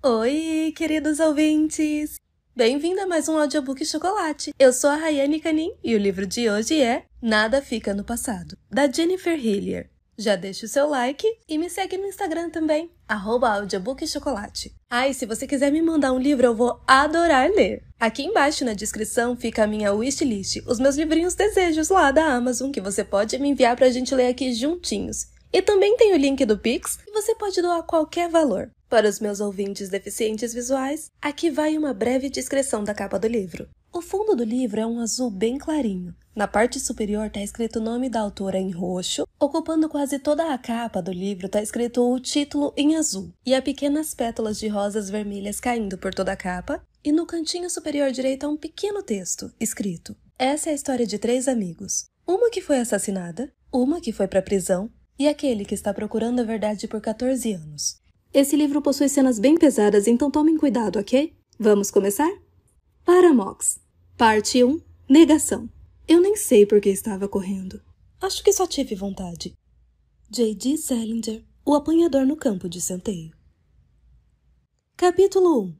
Oi, queridos ouvintes! Bem-vindo a mais um audiobook chocolate. Eu sou a Rayane Canin e o livro de hoje é Nada Fica no Passado, da Jennifer Hillier. Já deixa o seu like e me segue no Instagram também, audiobookchocolate. Ah, e se você quiser me mandar um livro, eu vou adorar ler. Aqui embaixo na descrição fica a minha wishlist, os meus livrinhos desejos lá da Amazon, que você pode me enviar pra gente ler aqui juntinhos. E também tem o link do Pix, que você pode doar qualquer valor. Para os meus ouvintes deficientes visuais, aqui vai uma breve descrição da capa do livro. O fundo do livro é um azul bem clarinho. Na parte superior está escrito o nome da autora em roxo, ocupando quase toda a capa do livro está escrito o título em azul, e há pequenas pétalas de rosas vermelhas caindo por toda a capa, e no cantinho superior direito há um pequeno texto escrito: Essa é a história de três amigos. Uma que foi assassinada, uma que foi para a prisão e aquele que está procurando a verdade por 14 anos. Esse livro possui cenas bem pesadas, então tomem cuidado, ok? Vamos começar? Paramox. Parte 1. Negação. Eu nem sei por que estava correndo. Acho que só tive vontade. J.D. Salinger, O Apanhador no Campo de Centeio. Capítulo 1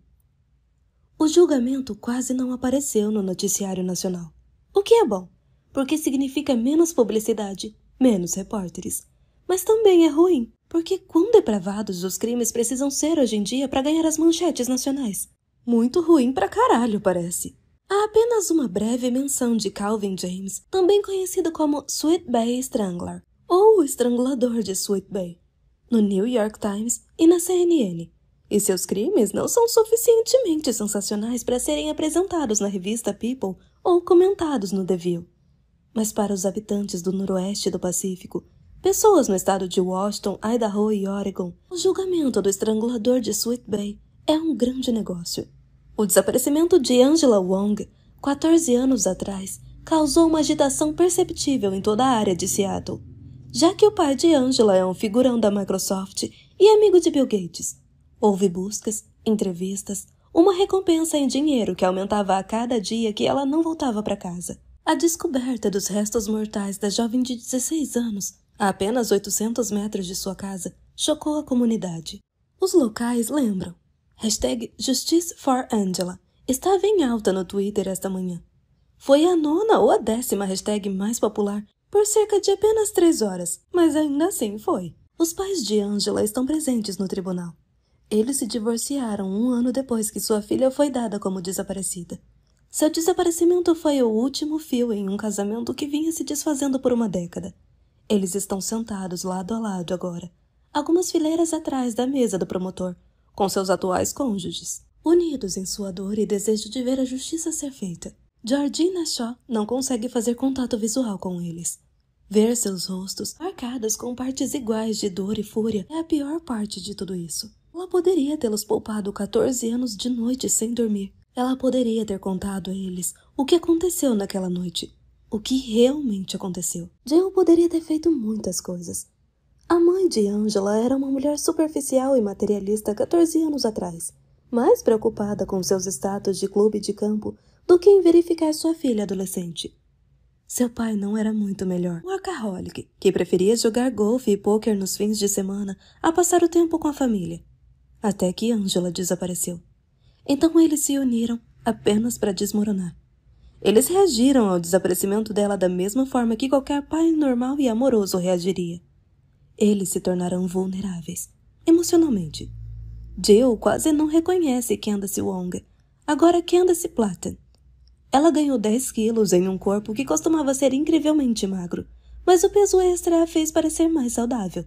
O julgamento quase não apareceu no noticiário nacional. O que é bom, porque significa menos publicidade, menos repórteres. Mas também é ruim, porque quão depravados é os crimes precisam ser hoje em dia para ganhar as manchetes nacionais? Muito ruim pra caralho, parece. Há apenas uma breve menção de Calvin James, também conhecido como Sweet Bay Strangler, ou o Estrangulador de Sweet Bay, no New York Times e na CNN. E seus crimes não são suficientemente sensacionais para serem apresentados na revista People ou comentados no The View. Mas para os habitantes do noroeste do Pacífico, Pessoas no estado de Washington, Idaho e Oregon, o julgamento do estrangulador de Sweet Bay é um grande negócio. O desaparecimento de Angela Wong, 14 anos atrás, causou uma agitação perceptível em toda a área de Seattle, já que o pai de Angela é um figurão da Microsoft e amigo de Bill Gates. Houve buscas, entrevistas, uma recompensa em dinheiro que aumentava a cada dia que ela não voltava para casa. A descoberta dos restos mortais da jovem de 16 anos a apenas 800 metros de sua casa, chocou a comunidade. Os locais lembram. Hashtag Justice for Angela estava em alta no Twitter esta manhã. Foi a nona ou a décima hashtag mais popular por cerca de apenas três horas, mas ainda assim foi. Os pais de Angela estão presentes no tribunal. Eles se divorciaram um ano depois que sua filha foi dada como desaparecida. Seu desaparecimento foi o último fio em um casamento que vinha se desfazendo por uma década. Eles estão sentados lado a lado agora, algumas fileiras atrás da mesa do promotor, com seus atuais cônjuges, unidos em sua dor e desejo de ver a justiça ser feita. Georgina Shaw não consegue fazer contato visual com eles. Ver seus rostos, marcados com partes iguais de dor e fúria, é a pior parte de tudo isso. Ela poderia tê-los poupado 14 anos de noite sem dormir. Ela poderia ter contado a eles o que aconteceu naquela noite, o que realmente aconteceu. Jill poderia ter feito muitas coisas. A mãe de Angela era uma mulher superficial e materialista 14 anos atrás, mais preocupada com seus status de clube de campo do que em verificar sua filha adolescente. Seu pai não era muito melhor. um Workaholic, que preferia jogar golfe e pôquer nos fins de semana a passar o tempo com a família. Até que Angela desapareceu. Então eles se uniram apenas para desmoronar. Eles reagiram ao desaparecimento dela da mesma forma que qualquer pai normal e amoroso reagiria. Eles se tornarão vulneráveis, emocionalmente. Jill quase não reconhece Candace Wong, agora Candace Platten. Ela ganhou 10 quilos em um corpo que costumava ser incrivelmente magro, mas o peso extra a fez parecer mais saudável.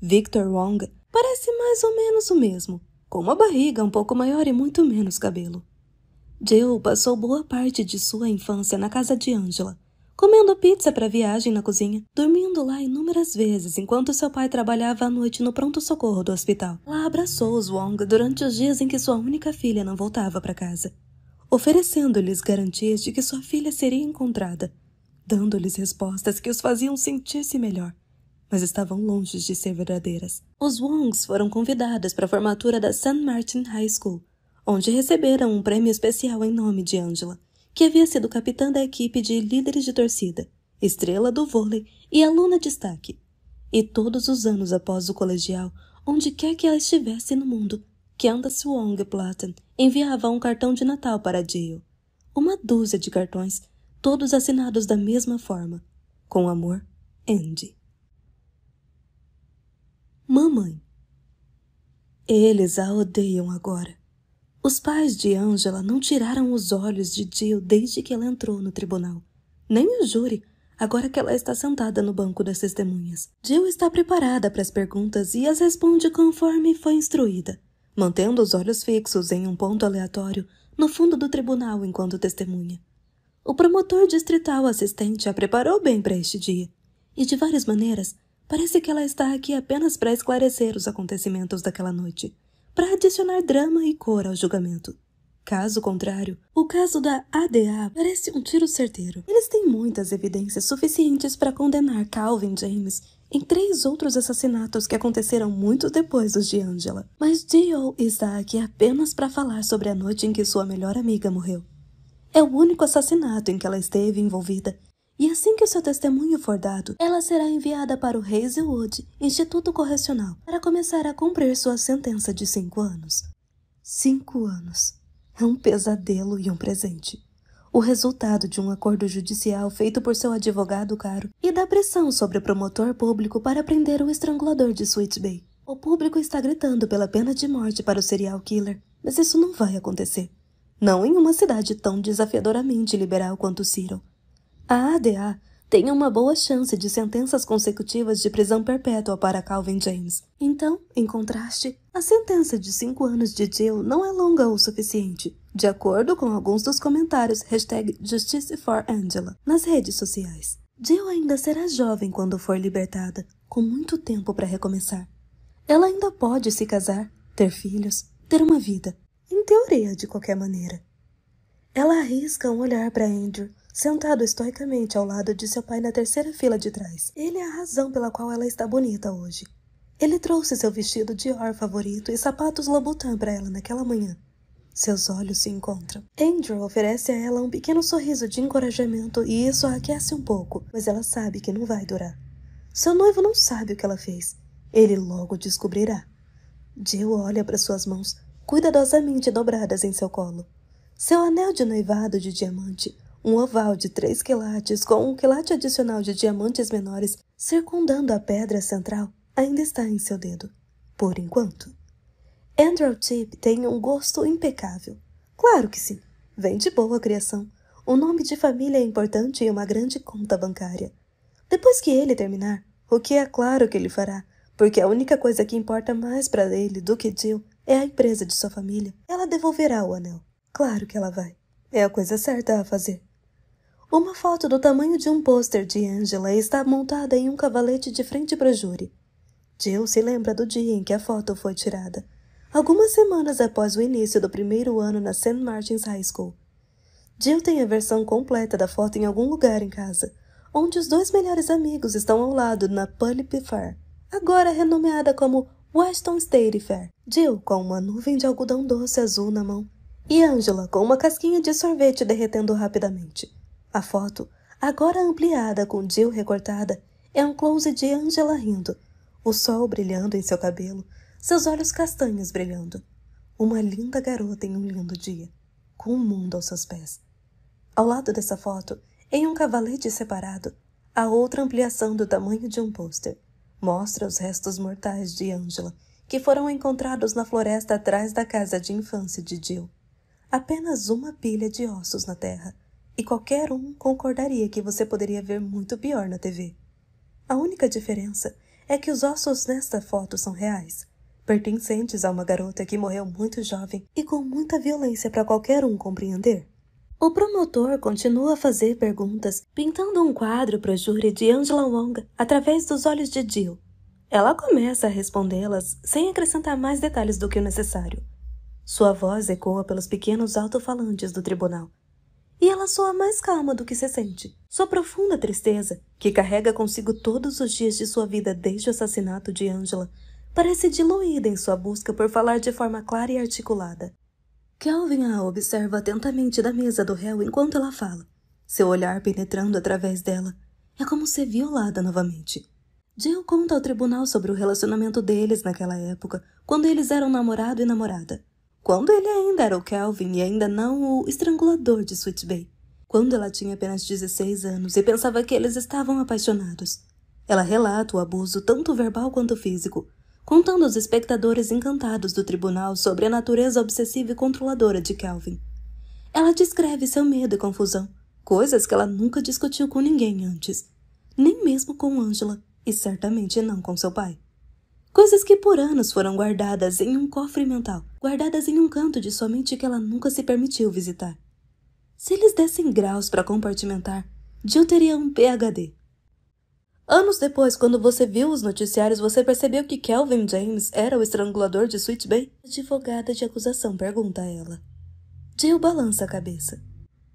Victor Wong parece mais ou menos o mesmo, com uma barriga um pouco maior e muito menos cabelo. Jill passou boa parte de sua infância na casa de Angela, comendo pizza para viagem na cozinha, dormindo lá inúmeras vezes enquanto seu pai trabalhava à noite no pronto-socorro do hospital. Lá abraçou os Wong durante os dias em que sua única filha não voltava para casa, oferecendo-lhes garantias de que sua filha seria encontrada, dando-lhes respostas que os faziam sentir-se melhor mas estavam longe de ser verdadeiras. Os Wongs foram convidados para a formatura da San Martin High School, onde receberam um prêmio especial em nome de Angela, que havia sido capitã da equipe de líderes de torcida, estrela do vôlei e aluna destaque. E todos os anos após o colegial, onde quer que ela estivesse no mundo, Kenda Swong Platten enviava um cartão de Natal para Jill. Uma dúzia de cartões, todos assinados da mesma forma. Com amor, Andy. Mamãe. Eles a odeiam agora. Os pais de Angela não tiraram os olhos de Jill desde que ela entrou no tribunal. Nem o júri, agora que ela está sentada no banco das testemunhas. Jill está preparada para as perguntas e as responde conforme foi instruída, mantendo os olhos fixos em um ponto aleatório no fundo do tribunal enquanto testemunha. O promotor distrital assistente a preparou bem para este dia, e de várias maneiras, parece que ela está aqui apenas para esclarecer os acontecimentos daquela noite para adicionar drama e cor ao julgamento. Caso contrário, o caso da ADA parece um tiro certeiro. Eles têm muitas evidências suficientes para condenar Calvin James em três outros assassinatos que aconteceram muito depois dos de Angela. Mas Dio está aqui apenas para falar sobre a noite em que sua melhor amiga morreu. É o único assassinato em que ela esteve envolvida e assim que o seu testemunho for dado, ela será enviada para o Hazelwood Instituto Correcional para começar a cumprir sua sentença de cinco anos. Cinco anos. É um pesadelo e um presente. O resultado de um acordo judicial feito por seu advogado caro e da pressão sobre o promotor público para prender o estrangulador de Sweet Bay. O público está gritando pela pena de morte para o serial killer, mas isso não vai acontecer. Não em uma cidade tão desafiadoramente liberal quanto Cyril. A ADA tem uma boa chance de sentenças consecutivas de prisão perpétua para Calvin James. Então, em contraste, a sentença de cinco anos de Jill não é longa o suficiente, de acordo com alguns dos comentários hashtag Justice for Angela nas redes sociais. Jill ainda será jovem quando for libertada, com muito tempo para recomeçar. Ela ainda pode se casar, ter filhos, ter uma vida, em teoria, de qualquer maneira. Ela arrisca um olhar para Andrew sentado estoicamente ao lado de seu pai na terceira fila de trás. Ele é a razão pela qual ela está bonita hoje. Ele trouxe seu vestido de or favorito e sapatos Louboutin para ela naquela manhã. Seus olhos se encontram. Andrew oferece a ela um pequeno sorriso de encorajamento e isso a aquece um pouco, mas ela sabe que não vai durar. Seu noivo não sabe o que ela fez. Ele logo descobrirá. Jill olha para suas mãos, cuidadosamente dobradas em seu colo. Seu anel de noivado de diamante um oval de três quilates com um quilate adicional de diamantes menores circundando a pedra central ainda está em seu dedo, por enquanto. Andrew Tip tem um gosto impecável. Claro que sim, vem de boa criação. O nome de família é importante e uma grande conta bancária. Depois que ele terminar, o que é claro que ele fará, porque a única coisa que importa mais para ele do que Jill é a empresa de sua família. Ela devolverá o anel. Claro que ela vai. É a coisa certa a fazer. Uma foto do tamanho de um pôster de Angela está montada em um cavalete de frente para o júri. Jill se lembra do dia em que a foto foi tirada, algumas semanas após o início do primeiro ano na St. Martin's High School. Jill tem a versão completa da foto em algum lugar em casa, onde os dois melhores amigos estão ao lado na Pulp Fair, agora renomeada como Weston State Fair. Jill com uma nuvem de algodão doce azul na mão e Angela com uma casquinha de sorvete derretendo rapidamente. A foto, agora ampliada com Jill recortada, é um close de Angela rindo, o sol brilhando em seu cabelo, seus olhos castanhos brilhando. Uma linda garota em um lindo dia, com o um mundo aos seus pés. Ao lado dessa foto, em um cavalete separado, há outra ampliação do tamanho de um pôster. Mostra os restos mortais de Angela, que foram encontrados na floresta atrás da casa de infância de Jill. Apenas uma pilha de ossos na terra. E qualquer um concordaria que você poderia ver muito pior na TV. A única diferença é que os ossos nesta foto são reais, pertencentes a uma garota que morreu muito jovem e com muita violência para qualquer um compreender. O promotor continua a fazer perguntas, pintando um quadro para o júri de Angela Wong através dos olhos de Jill. Ela começa a respondê-las sem acrescentar mais detalhes do que o necessário. Sua voz ecoa pelos pequenos alto-falantes do tribunal, e ela soa mais calma do que se sente. Sua profunda tristeza, que carrega consigo todos os dias de sua vida desde o assassinato de Angela, parece diluída em sua busca por falar de forma clara e articulada. Kelvin a observa atentamente da mesa do réu enquanto ela fala, seu olhar penetrando através dela. É como ser violada novamente. Jill conta ao tribunal sobre o relacionamento deles naquela época, quando eles eram namorado e namorada. Quando ele ainda era o Kelvin e ainda não o estrangulador de Sweet Bay. Quando ela tinha apenas 16 anos e pensava que eles estavam apaixonados. Ela relata o abuso, tanto verbal quanto físico, contando aos espectadores encantados do tribunal sobre a natureza obsessiva e controladora de Kelvin. Ela descreve seu medo e confusão, coisas que ela nunca discutiu com ninguém antes, nem mesmo com Angela, e certamente não com seu pai. Coisas que por anos foram guardadas em um cofre mental, guardadas em um canto de sua mente que ela nunca se permitiu visitar. Se eles dessem graus para compartimentar, Jill teria um PhD. Anos depois, quando você viu os noticiários, você percebeu que Kelvin James era o estrangulador de Sweet Bay? A advogada de acusação pergunta a ela. Jill balança a cabeça.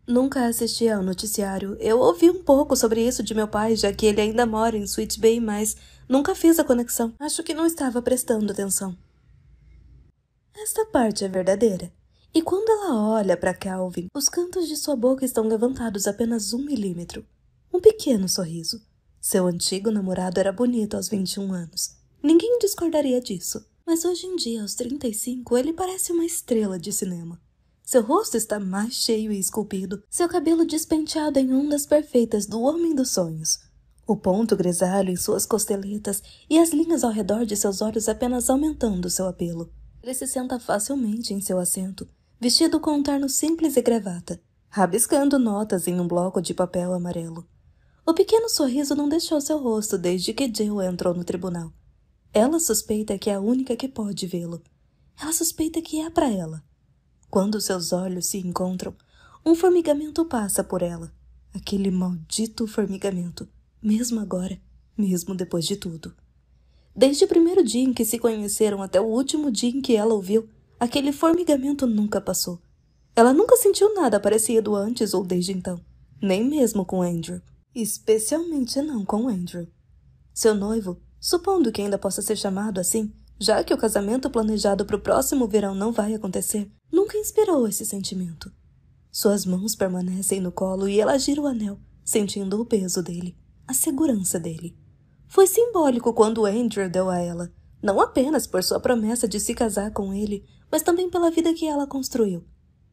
Nunca assisti ao noticiário. Eu ouvi um pouco sobre isso de meu pai, já que ele ainda mora em Sweet Bay, mas Nunca fiz a conexão. Acho que não estava prestando atenção. Esta parte é verdadeira. E quando ela olha para Calvin, os cantos de sua boca estão levantados apenas um milímetro. Um pequeno sorriso. Seu antigo namorado era bonito aos 21 anos. Ninguém discordaria disso. Mas hoje em dia, aos 35, ele parece uma estrela de cinema. Seu rosto está mais cheio e esculpido, seu cabelo despenteado em ondas perfeitas do homem dos sonhos. O ponto grisalho em suas costeletas e as linhas ao redor de seus olhos apenas aumentando seu apelo. Ele se senta facilmente em seu assento, vestido com um terno simples e gravata, rabiscando notas em um bloco de papel amarelo. O pequeno sorriso não deixou seu rosto desde que Jill entrou no tribunal. Ela suspeita que é a única que pode vê-lo. Ela suspeita que é para ela. Quando seus olhos se encontram, um formigamento passa por ela. Aquele maldito formigamento mesmo agora, mesmo depois de tudo. Desde o primeiro dia em que se conheceram até o último dia em que ela ouviu, aquele formigamento nunca passou. Ela nunca sentiu nada parecido antes ou desde então, nem mesmo com Andrew. Especialmente não com Andrew. Seu noivo, supondo que ainda possa ser chamado assim, já que o casamento planejado para o próximo verão não vai acontecer, nunca inspirou esse sentimento. Suas mãos permanecem no colo e ela gira o anel, sentindo o peso dele a segurança dele. Foi simbólico quando Andrew deu a ela, não apenas por sua promessa de se casar com ele, mas também pela vida que ela construiu.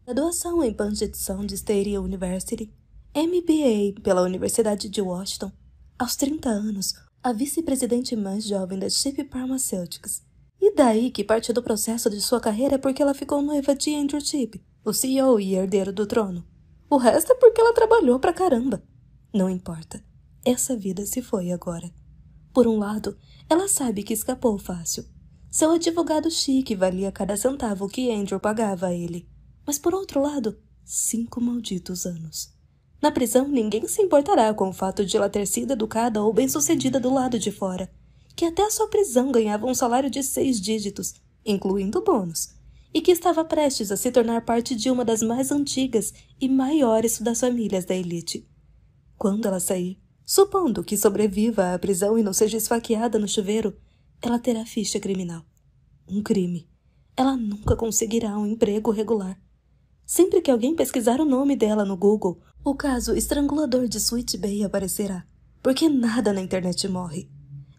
Graduação em Puget Sound State University, MBA pela Universidade de Washington, aos 30 anos, a vice-presidente mais jovem da Chip Pharmaceuticals. E daí que partiu do processo de sua carreira porque ela ficou noiva de Andrew Chip, o CEO e herdeiro do trono. O resto é porque ela trabalhou pra caramba. Não importa. Essa vida se foi agora. Por um lado, ela sabe que escapou fácil. Seu advogado chique valia cada centavo que Andrew pagava a ele. Mas por outro lado, cinco malditos anos. Na prisão, ninguém se importará com o fato de ela ter sido educada ou bem-sucedida do lado de fora, que até a sua prisão ganhava um salário de seis dígitos, incluindo bônus, e que estava prestes a se tornar parte de uma das mais antigas e maiores das famílias da elite. Quando ela sair, Supondo que sobreviva à prisão e não seja esfaqueada no chuveiro, ela terá ficha criminal. Um crime. Ela nunca conseguirá um emprego regular. Sempre que alguém pesquisar o nome dela no Google, o caso estrangulador de Sweet Bay aparecerá, porque nada na internet morre.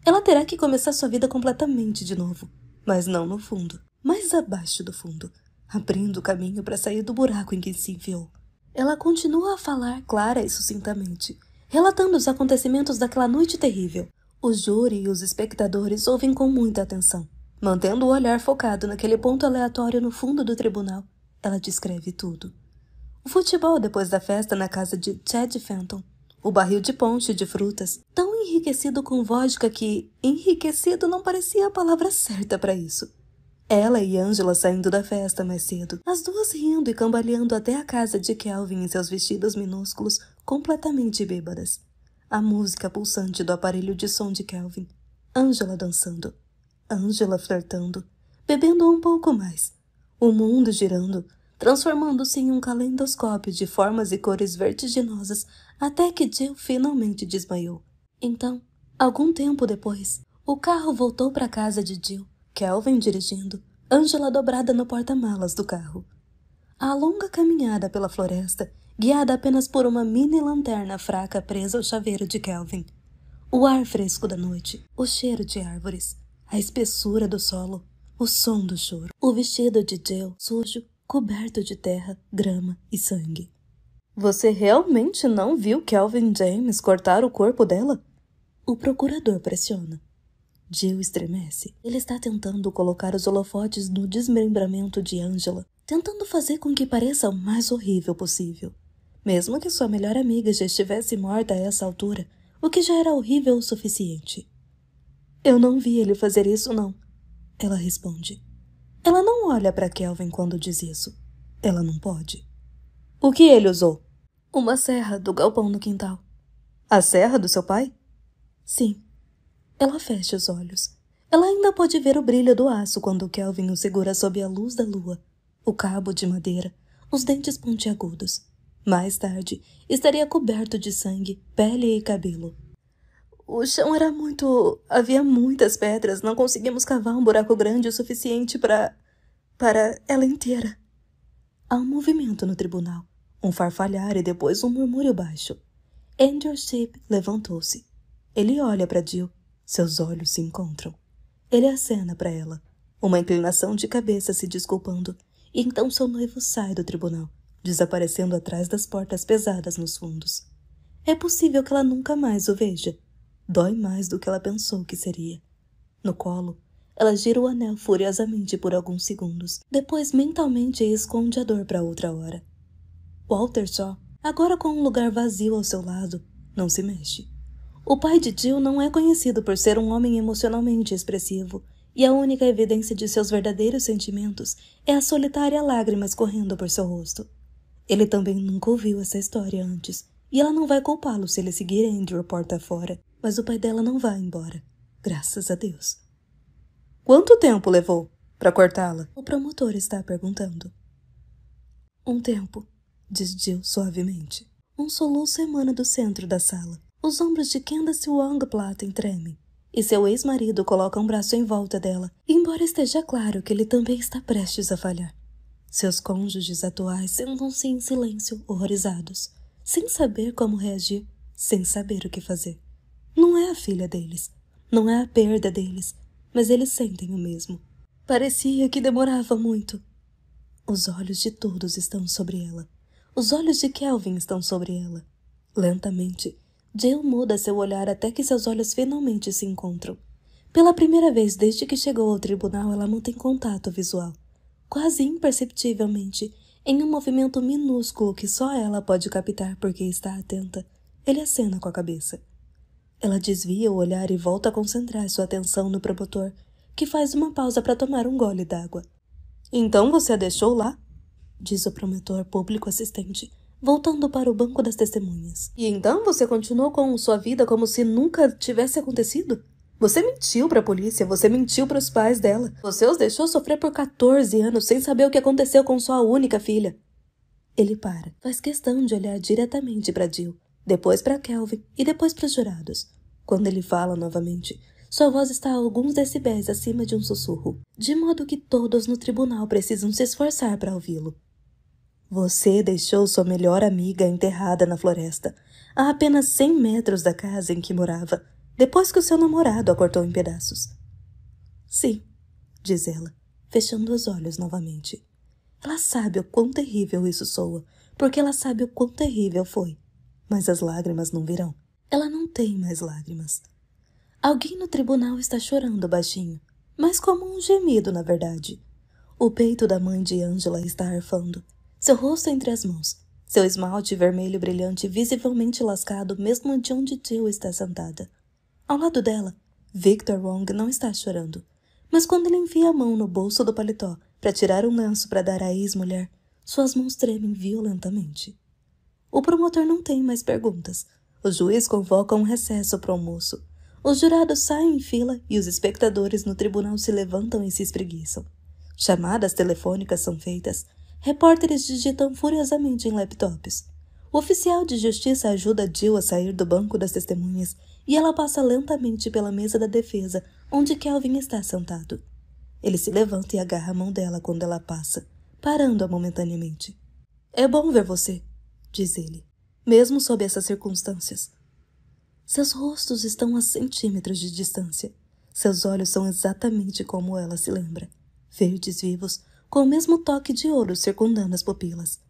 Ela terá que começar sua vida completamente de novo, mas não no fundo, mais abaixo do fundo, abrindo o caminho para sair do buraco em que se enfiou. Ela continua a falar clara e sucintamente, relatando os acontecimentos daquela noite terrível. O júri e os espectadores ouvem com muita atenção. Mantendo o olhar focado naquele ponto aleatório no fundo do tribunal, ela descreve tudo. O futebol depois da festa na casa de Chad Fenton, o barril de ponche de frutas, tão enriquecido com vodka que enriquecido não parecia a palavra certa para isso. Ela e Angela saindo da festa mais cedo, as duas rindo e cambaleando até a casa de Kelvin em seus vestidos minúsculos, completamente bêbadas. A música pulsante do aparelho de som de Kelvin. Angela dançando. Angela flertando. Bebendo um pouco mais. O mundo girando, transformando-se em um calendoscópio de formas e cores vertiginosas até que Jill finalmente desmaiou. Então, algum tempo depois, o carro voltou para a casa de Jill, Kelvin dirigindo, Angela dobrada no porta-malas do carro. A longa caminhada pela floresta guiada apenas por uma mini lanterna fraca presa ao chaveiro de Kelvin. O ar fresco da noite, o cheiro de árvores, a espessura do solo, o som do choro, o vestido de Jill sujo, coberto de terra, grama e sangue. Você realmente não viu Kelvin James cortar o corpo dela? O procurador pressiona. Jill estremece. Ele está tentando colocar os holofotes no desmembramento de Angela, tentando fazer com que pareça o mais horrível possível mesmo que sua melhor amiga já estivesse morta a essa altura, o que já era horrível o suficiente. Eu não vi ele fazer isso, não. Ela responde. Ela não olha para Kelvin quando diz isso. Ela não pode. O que ele usou? Uma serra do galpão no quintal. A serra do seu pai? Sim. Ela fecha os olhos. Ela ainda pode ver o brilho do aço quando Kelvin o segura sob a luz da lua, o cabo de madeira, os dentes pontiagudos. Mais tarde, estaria coberto de sangue, pele e cabelo. O chão era muito. havia muitas pedras, não conseguimos cavar um buraco grande o suficiente para. para ela inteira. Há um movimento no tribunal, um farfalhar e depois um murmúrio baixo. Andrew Sheep levantou-se. Ele olha para Jill. Seus olhos se encontram. Ele acena para ela, uma inclinação de cabeça se desculpando, e então seu noivo sai do tribunal, desaparecendo atrás das portas pesadas nos fundos. É possível que ela nunca mais o veja. Dói mais do que ela pensou que seria. No colo, ela gira o anel furiosamente por alguns segundos, depois mentalmente esconde a dor para outra hora. Walter só, agora com um lugar vazio ao seu lado, não se mexe. O pai de Jill não é conhecido por ser um homem emocionalmente expressivo, e a única evidência de seus verdadeiros sentimentos é a solitária lágrima escorrendo por seu rosto. Ele também nunca ouviu essa história antes, e ela não vai culpá-lo se ele seguir Andrew porta fora, mas o pai dela não vai embora. Graças a Deus. Quanto tempo levou para cortá-la? O promotor está perguntando. Um tempo, diz Jill suavemente. Um soluço emana do centro da sala. Os ombros de Candace Wong Platen tremem, e seu ex-marido coloca um braço em volta dela, embora esteja claro que ele também está prestes a falhar. Seus cônjuges atuais sentam-se em silêncio, horrorizados, sem saber como reagir, sem saber o que fazer. Não é a filha deles, não é a perda deles, mas eles sentem o mesmo. Parecia que demorava muito. Os olhos de todos estão sobre ela. Os olhos de Kelvin estão sobre ela. Lentamente, Jill muda seu olhar até que seus olhos finalmente se encontram. Pela primeira vez desde que chegou ao tribunal, ela mantém contato visual quase imperceptivelmente, em um movimento minúsculo que só ela pode captar porque está atenta. Ele acena com a cabeça. Ela desvia o olhar e volta a concentrar sua atenção no promotor, que faz uma pausa para tomar um gole d'água. Então você a deixou lá? diz o promotor público assistente, voltando para o banco das testemunhas. E então você continuou com sua vida como se nunca tivesse acontecido? Você mentiu para a polícia, você mentiu para os pais dela. Você os deixou sofrer por 14 anos sem saber o que aconteceu com sua única filha. Ele para, faz questão de olhar diretamente para Jill, depois para Kelvin e depois para os jurados. Quando ele fala novamente, sua voz está a alguns decibéis acima de um sussurro, de modo que todos no tribunal precisam se esforçar para ouvi-lo. Você deixou sua melhor amiga enterrada na floresta, a apenas 100 metros da casa em que morava depois que o seu namorado a cortou em pedaços. Sim, diz ela, fechando os olhos novamente. Ela sabe o quão terrível isso soa, porque ela sabe o quão terrível foi. Mas as lágrimas não virão. Ela não tem mais lágrimas. Alguém no tribunal está chorando baixinho, mas como um gemido, na verdade. O peito da mãe de Angela está arfando, seu rosto entre as mãos, seu esmalte vermelho brilhante visivelmente lascado mesmo de onde Tio está sentada. Ao lado dela, Victor Wong não está chorando, mas quando ele enfia a mão no bolso do paletó para tirar um lenço para dar à ex-mulher, suas mãos tremem violentamente. O promotor não tem mais perguntas. O juiz convoca um recesso para o almoço. Os jurados saem em fila e os espectadores no tribunal se levantam e se espreguiçam. Chamadas telefônicas são feitas. Repórteres digitam furiosamente em laptops. O oficial de justiça ajuda Jill a sair do banco das testemunhas e ela passa lentamente pela mesa da defesa, onde Kelvin está sentado. Ele se levanta e agarra a mão dela quando ela passa, parando-a momentaneamente. É bom ver você, diz ele, mesmo sob essas circunstâncias. Seus rostos estão a centímetros de distância. Seus olhos são exatamente como ela se lembra, verdes vivos, com o mesmo toque de ouro circundando as pupilas.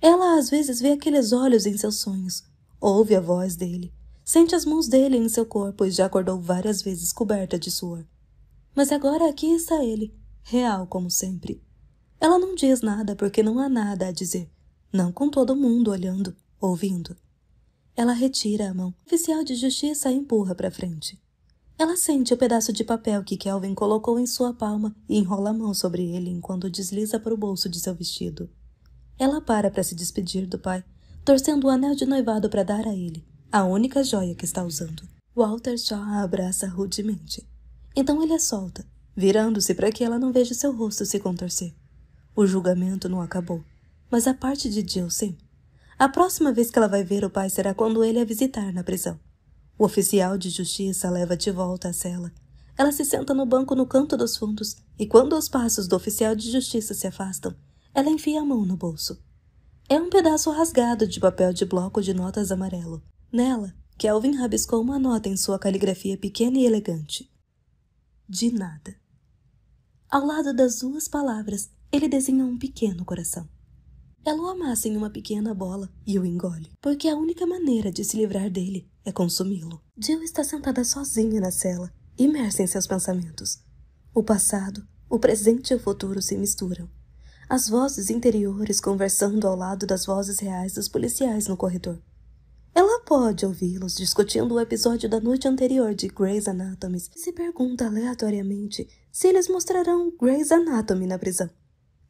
Ela às vezes vê aqueles olhos em seus sonhos, ouve a voz dele, Sente as mãos dele em seu corpo, pois já acordou várias vezes coberta de suor. Mas agora aqui está ele, real como sempre. Ela não diz nada porque não há nada a dizer, não com todo mundo olhando, ouvindo. Ela retira a mão. O oficial de justiça a empurra para frente. Ela sente o pedaço de papel que Kelvin colocou em sua palma e enrola a mão sobre ele enquanto desliza para o bolso de seu vestido. Ela para para se despedir do pai, torcendo o anel de noivado para dar a ele a única joia que está usando. Walter só a abraça rudemente. Então ele a solta, virando-se para que ela não veja seu rosto se contorcer. O julgamento não acabou, mas a parte de Jill sim. A próxima vez que ela vai ver o pai será quando ele a visitar na prisão. O oficial de justiça a leva de volta à cela. Ela se senta no banco no canto dos fundos e, quando os passos do oficial de justiça se afastam, ela enfia a mão no bolso. É um pedaço rasgado de papel de bloco de notas amarelo. Nela, Kelvin rabiscou uma nota em sua caligrafia pequena e elegante. De nada. Ao lado das duas palavras, ele desenhou um pequeno coração. Ela o amassa em uma pequena bola e o engole, porque a única maneira de se livrar dele é consumi-lo. Jill está sentada sozinha na cela, imersa em seus pensamentos. O passado, o presente e o futuro se misturam. As vozes interiores conversando ao lado das vozes reais dos policiais no corredor. Ela pode ouvi-los discutindo o episódio da noite anterior de Grey's Anatomy e se pergunta aleatoriamente se eles mostrarão Grey's Anatomy na prisão.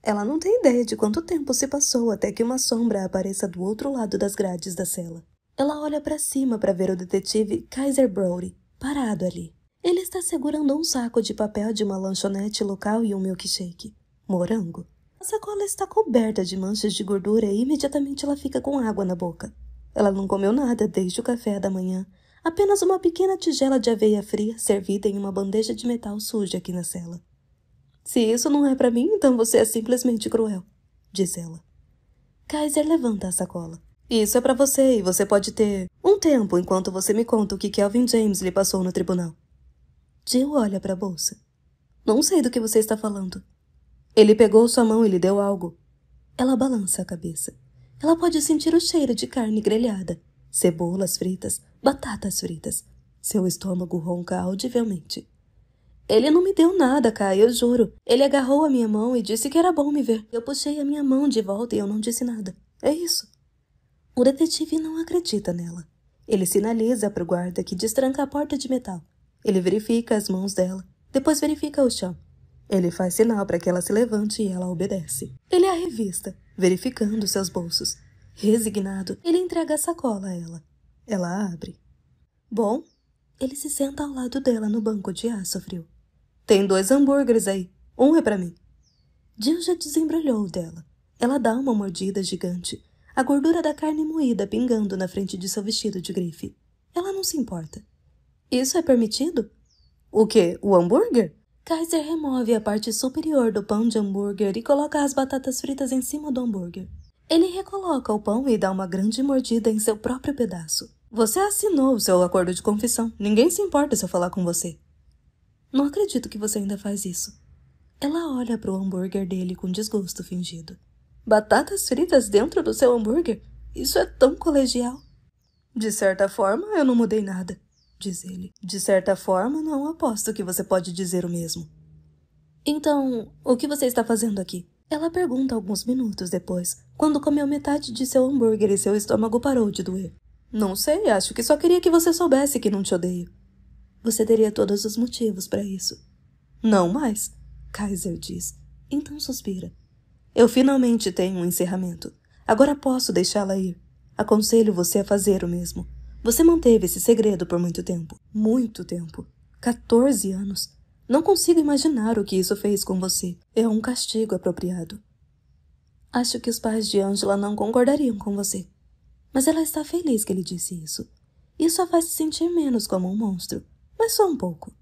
Ela não tem ideia de quanto tempo se passou até que uma sombra apareça do outro lado das grades da cela. Ela olha para cima para ver o detetive Kaiser Brody parado ali. Ele está segurando um saco de papel de uma lanchonete local e um milkshake. Morango. A sacola está coberta de manchas de gordura e imediatamente ela fica com água na boca. Ela não comeu nada desde o café da manhã. Apenas uma pequena tigela de aveia fria servida em uma bandeja de metal suja aqui na cela. Se isso não é para mim, então você é simplesmente cruel, diz ela. Kaiser levanta a sacola. Isso é para você e você pode ter um tempo enquanto você me conta o que Kelvin James lhe passou no tribunal. Jill olha para a bolsa. Não sei do que você está falando. Ele pegou sua mão e lhe deu algo. Ela balança a cabeça. Ela pode sentir o cheiro de carne grelhada, cebolas fritas, batatas fritas. Seu estômago ronca audivelmente. Ele não me deu nada, Kai, eu juro. Ele agarrou a minha mão e disse que era bom me ver. Eu puxei a minha mão de volta e eu não disse nada. É isso. O detetive não acredita nela. Ele sinaliza para o guarda que destranca a porta de metal. Ele verifica as mãos dela, depois verifica o chão. Ele faz sinal para que ela se levante e ela obedece. Ele a revista verificando seus bolsos. Resignado, ele entrega a sacola a ela. Ela abre. Bom, ele se senta ao lado dela no banco de aço frio. Tem dois hambúrgueres aí. Um é para mim. Jill já desembrulhou dela. Ela dá uma mordida gigante, a gordura da carne moída pingando na frente de seu vestido de grife. Ela não se importa. Isso é permitido? O quê? O hambúrguer? Kaiser remove a parte superior do pão de hambúrguer e coloca as batatas fritas em cima do hambúrguer. Ele recoloca o pão e dá uma grande mordida em seu próprio pedaço. Você assinou o seu acordo de confissão. Ninguém se importa se eu falar com você. Não acredito que você ainda faz isso. Ela olha para o hambúrguer dele com desgosto fingido. Batatas fritas dentro do seu hambúrguer? Isso é tão colegial. De certa forma, eu não mudei nada diz ele. De certa forma, não aposto que você pode dizer o mesmo. Então, o que você está fazendo aqui? Ela pergunta alguns minutos depois, quando comeu metade de seu hambúrguer e seu estômago parou de doer. Não sei, acho que só queria que você soubesse que não te odeio. Você teria todos os motivos para isso. Não mais, Kaiser diz. Então suspira. Eu finalmente tenho um encerramento. Agora posso deixá-la ir. Aconselho você a fazer o mesmo. Você manteve esse segredo por muito tempo. Muito tempo. 14 anos. Não consigo imaginar o que isso fez com você. É um castigo apropriado. Acho que os pais de Angela não concordariam com você. Mas ela está feliz que ele disse isso. Isso a faz se sentir menos como um monstro, mas só um pouco.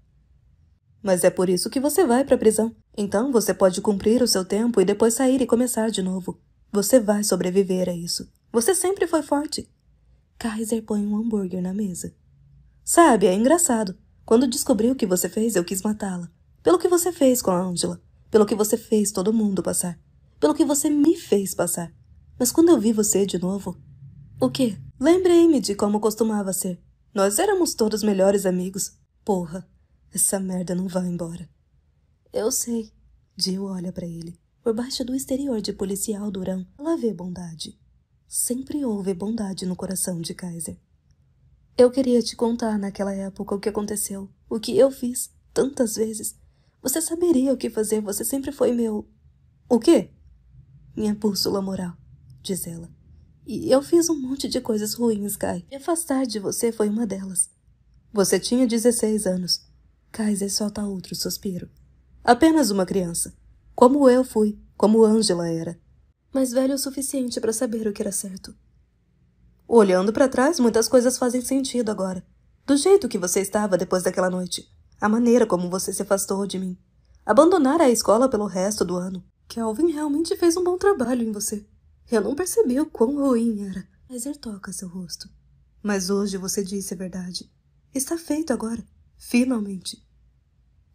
Mas é por isso que você vai para a prisão. Então você pode cumprir o seu tempo e depois sair e começar de novo. Você vai sobreviver a isso. Você sempre foi forte. Kaiser põe um hambúrguer na mesa. Sabe, é engraçado. Quando descobri o que você fez, eu quis matá-la. Pelo que você fez com a Angela. Pelo que você fez todo mundo passar. Pelo que você me fez passar. Mas quando eu vi você de novo. O quê? Lembrei-me de como costumava ser. Nós éramos todos melhores amigos. Porra, essa merda não vai embora. Eu sei. Jill olha para ele. Por baixo do exterior de policial durão, ela vê bondade. Sempre houve bondade no coração de Kaiser. Eu queria te contar naquela época o que aconteceu, o que eu fiz, tantas vezes. Você saberia o que fazer, você sempre foi meu. O quê? Minha bússola moral, diz ela. E eu fiz um monte de coisas ruins, Kai. Me afastar de você foi uma delas. Você tinha 16 anos. Kaiser solta outro suspiro. Apenas uma criança. Como eu fui, como Angela era mas velho o suficiente para saber o que era certo. Olhando para trás, muitas coisas fazem sentido agora. Do jeito que você estava depois daquela noite, a maneira como você se afastou de mim, abandonar a escola pelo resto do ano. Kelvin realmente fez um bom trabalho em você. Eu não percebi o quão ruim era, mas ele toca seu rosto. Mas hoje você disse a verdade. Está feito agora. Finalmente.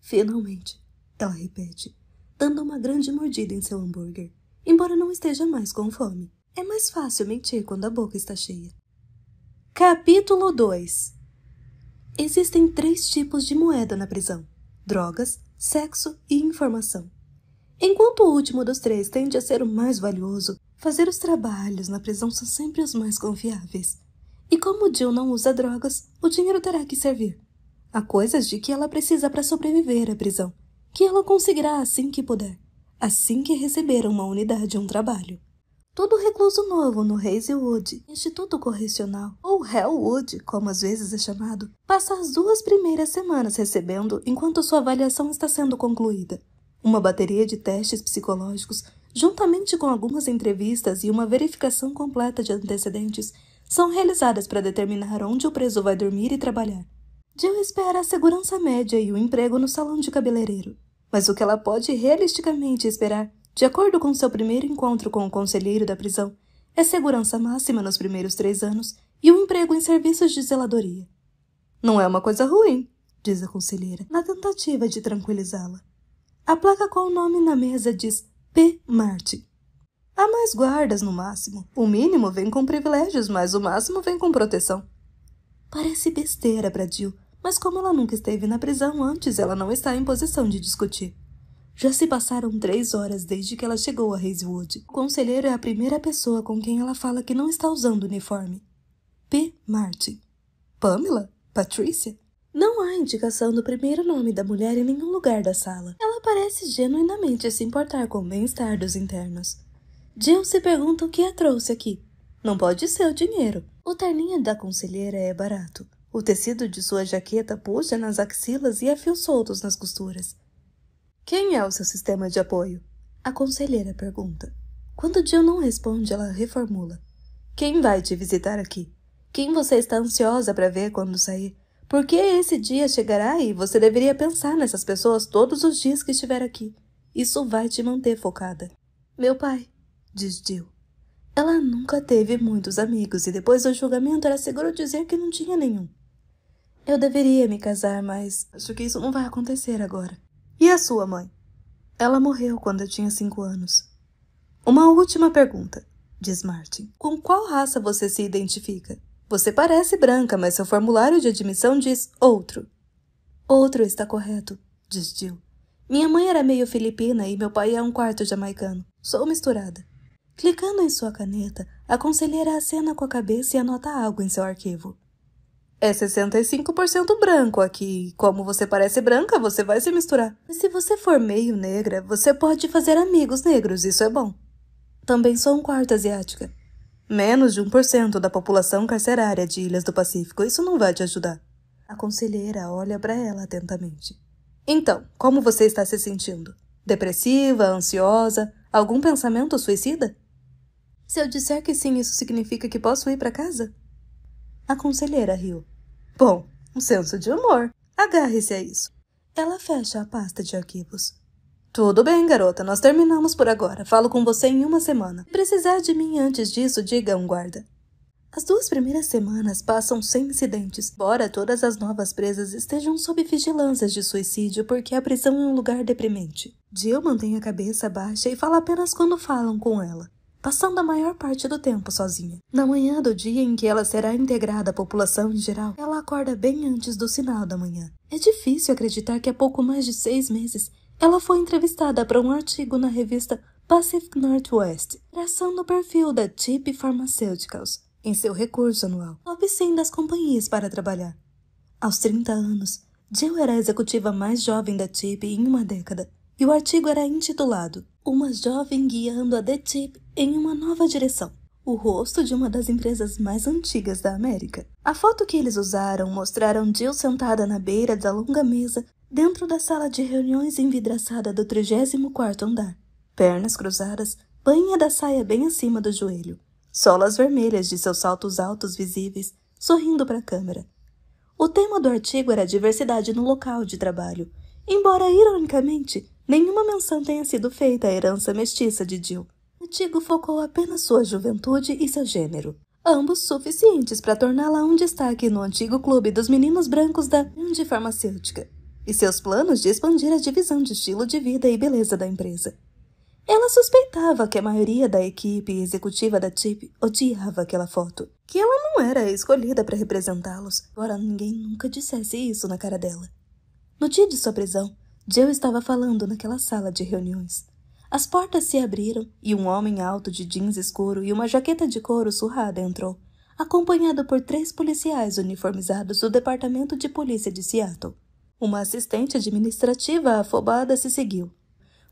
Finalmente, ela repete, dando uma grande mordida em seu hambúrguer embora não esteja mais com fome. É mais fácil mentir quando a boca está cheia. Capítulo 2 Existem três tipos de moeda na prisão: drogas, sexo e informação. Enquanto o último dos três tende a ser o mais valioso, fazer os trabalhos na prisão são sempre os mais confiáveis. E como Jill não usa drogas, o dinheiro terá que servir. Há coisas de que ela precisa para sobreviver à prisão, que ela conseguirá assim que puder assim que receberam uma unidade um trabalho. Todo recluso novo no Hazelwood, Instituto Correcional, ou Hellwood, como às vezes é chamado, passa as duas primeiras semanas recebendo enquanto sua avaliação está sendo concluída. Uma bateria de testes psicológicos, juntamente com algumas entrevistas e uma verificação completa de antecedentes, são realizadas para determinar onde o preso vai dormir e trabalhar. Jill espera a segurança média e o emprego no salão de cabeleireiro mas o que ela pode realisticamente esperar, de acordo com seu primeiro encontro com o conselheiro da prisão, é segurança máxima nos primeiros três anos e um emprego em serviços de zeladoria. Não é uma coisa ruim, diz a conselheira, na tentativa de tranquilizá-la. A placa com o nome na mesa diz P. Marte. Há mais guardas no máximo. O mínimo vem com privilégios, mas o máximo vem com proteção. Parece besteira para Jill, mas como ela nunca esteve na prisão antes, ela não está em posição de discutir. Já se passaram três horas desde que ela chegou a Hazewood. O conselheiro é a primeira pessoa com quem ela fala que não está usando uniforme. P. Martin. Pamela? Patrícia? Não há indicação do primeiro nome da mulher em nenhum lugar da sala. Ela parece genuinamente se importar com o bem-estar dos internos. Jill se pergunta o que a trouxe aqui. Não pode ser o dinheiro. O terninho da conselheira é barato. O tecido de sua jaqueta puxa nas axilas e há fios soltos nas costuras. Quem é o seu sistema de apoio? A conselheira pergunta. Quando Jill não responde, ela reformula. Quem vai te visitar aqui? Quem você está ansiosa para ver quando sair? Porque esse dia chegará e você deveria pensar nessas pessoas todos os dias que estiver aqui. Isso vai te manter focada. Meu pai, diz Jill. Ela nunca teve muitos amigos e depois do julgamento era seguro dizer que não tinha nenhum. Eu deveria me casar, mas acho que isso não vai acontecer agora. E a sua mãe? Ela morreu quando eu tinha cinco anos. Uma última pergunta, diz Martin. Com qual raça você se identifica? Você parece branca, mas seu formulário de admissão diz outro. Outro está correto, diz Jill. Minha mãe era meio filipina e meu pai é um quarto jamaicano. Sou misturada. Clicando em sua caneta, a conselheira acena com a cabeça e anota algo em seu arquivo. É 65% branco aqui. Como você parece branca, você vai se misturar. Mas se você for meio negra, você pode fazer amigos negros, isso é bom. Também sou um quarto asiática. Menos de 1% da população carcerária de Ilhas do Pacífico, isso não vai te ajudar. A conselheira olha para ela atentamente. Então, como você está se sentindo? Depressiva, ansiosa, algum pensamento suicida? Se eu disser que sim, isso significa que posso ir para casa? A conselheira riu. Bom, um senso de humor. Agarre-se a isso. Ela fecha a pasta de arquivos. Tudo bem, garota, nós terminamos por agora. Falo com você em uma semana. Se precisar de mim antes disso, diga a um guarda. As duas primeiras semanas passam sem incidentes, embora todas as novas presas estejam sob vigilâncias de suicídio porque a prisão é um lugar deprimente. Jill mantém a cabeça baixa e fala apenas quando falam com ela passando a maior parte do tempo sozinha. Na manhã do dia em que ela será integrada à população em geral, ela acorda bem antes do sinal da manhã. É difícil acreditar que há pouco mais de seis meses ela foi entrevistada para um artigo na revista Pacific Northwest, traçando o perfil da Chip Pharmaceuticals em seu recurso anual, obscendo das companhias para trabalhar. Aos 30 anos, Jill era a executiva mais jovem da Chip em uma década e o artigo era intitulado Uma jovem guiando a The Chip em uma nova direção o rosto de uma das empresas mais antigas da América. A foto que eles usaram mostraram Jill sentada na beira da longa mesa dentro da sala de reuniões envidraçada do 34 andar, pernas cruzadas, banha da saia bem acima do joelho, solas vermelhas de seus saltos altos visíveis, sorrindo para a câmera. O tema do artigo era diversidade no local de trabalho, embora, ironicamente, nenhuma menção tenha sido feita à herança mestiça de Jill. Tigo focou apenas sua juventude e seu gênero, ambos suficientes para torná-la um destaque no antigo clube dos meninos brancos da grande farmacêutica, e seus planos de expandir a divisão de estilo de vida e beleza da empresa. Ela suspeitava que a maioria da equipe executiva da Tipe odiava aquela foto, que ela não era escolhida para representá-los, embora ninguém nunca dissesse isso na cara dela. No dia de sua prisão, Joe estava falando naquela sala de reuniões. As portas se abriram e um homem alto de jeans escuro e uma jaqueta de couro surrada entrou, acompanhado por três policiais uniformizados do Departamento de Polícia de Seattle. Uma assistente administrativa afobada se seguiu,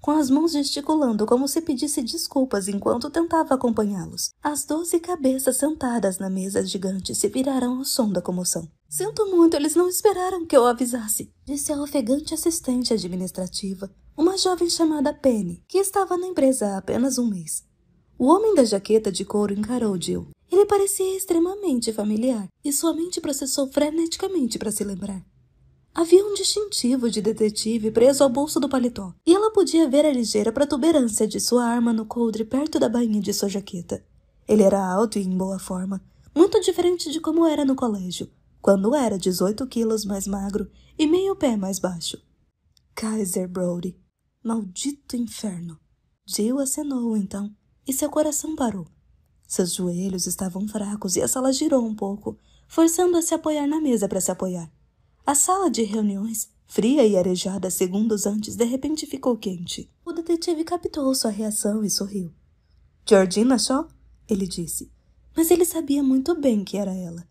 com as mãos gesticulando como se pedisse desculpas enquanto tentava acompanhá-los. As doze cabeças sentadas na mesa gigante se viraram ao som da comoção. Sinto muito, eles não esperaram que eu avisasse, disse a ofegante assistente administrativa, uma jovem chamada Penny, que estava na empresa há apenas um mês. O homem da jaqueta de couro encarou Jill. Ele parecia extremamente familiar e sua mente processou freneticamente para se lembrar. Havia um distintivo de detetive preso ao bolso do paletó, e ela podia ver a ligeira protuberância de sua arma no coldre perto da bainha de sua jaqueta. Ele era alto e em boa forma, muito diferente de como era no colégio, quando era 18 quilos mais magro e meio pé mais baixo. Kaiser Brody, maldito inferno! Jill acenou então e seu coração parou. Seus joelhos estavam fracos e a sala girou um pouco, forçando a se apoiar na mesa para se apoiar. A sala de reuniões, fria e arejada segundos antes, de repente ficou quente. O detetive captou sua reação e sorriu. Georgina Shaw? Ele disse. Mas ele sabia muito bem que era ela.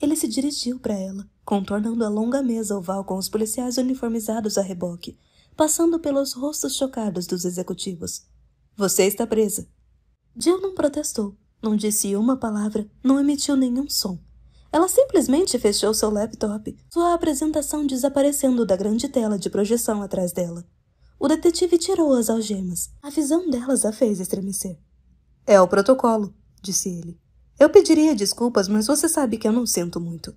Ele se dirigiu para ela, contornando a longa mesa oval com os policiais uniformizados a reboque, passando pelos rostos chocados dos executivos. Você está presa. Jill não protestou, não disse uma palavra, não emitiu nenhum som. Ela simplesmente fechou seu laptop, sua apresentação desaparecendo da grande tela de projeção atrás dela. O detetive tirou as algemas. A visão delas a fez estremecer. É o protocolo, disse ele. Eu pediria desculpas, mas você sabe que eu não sinto muito.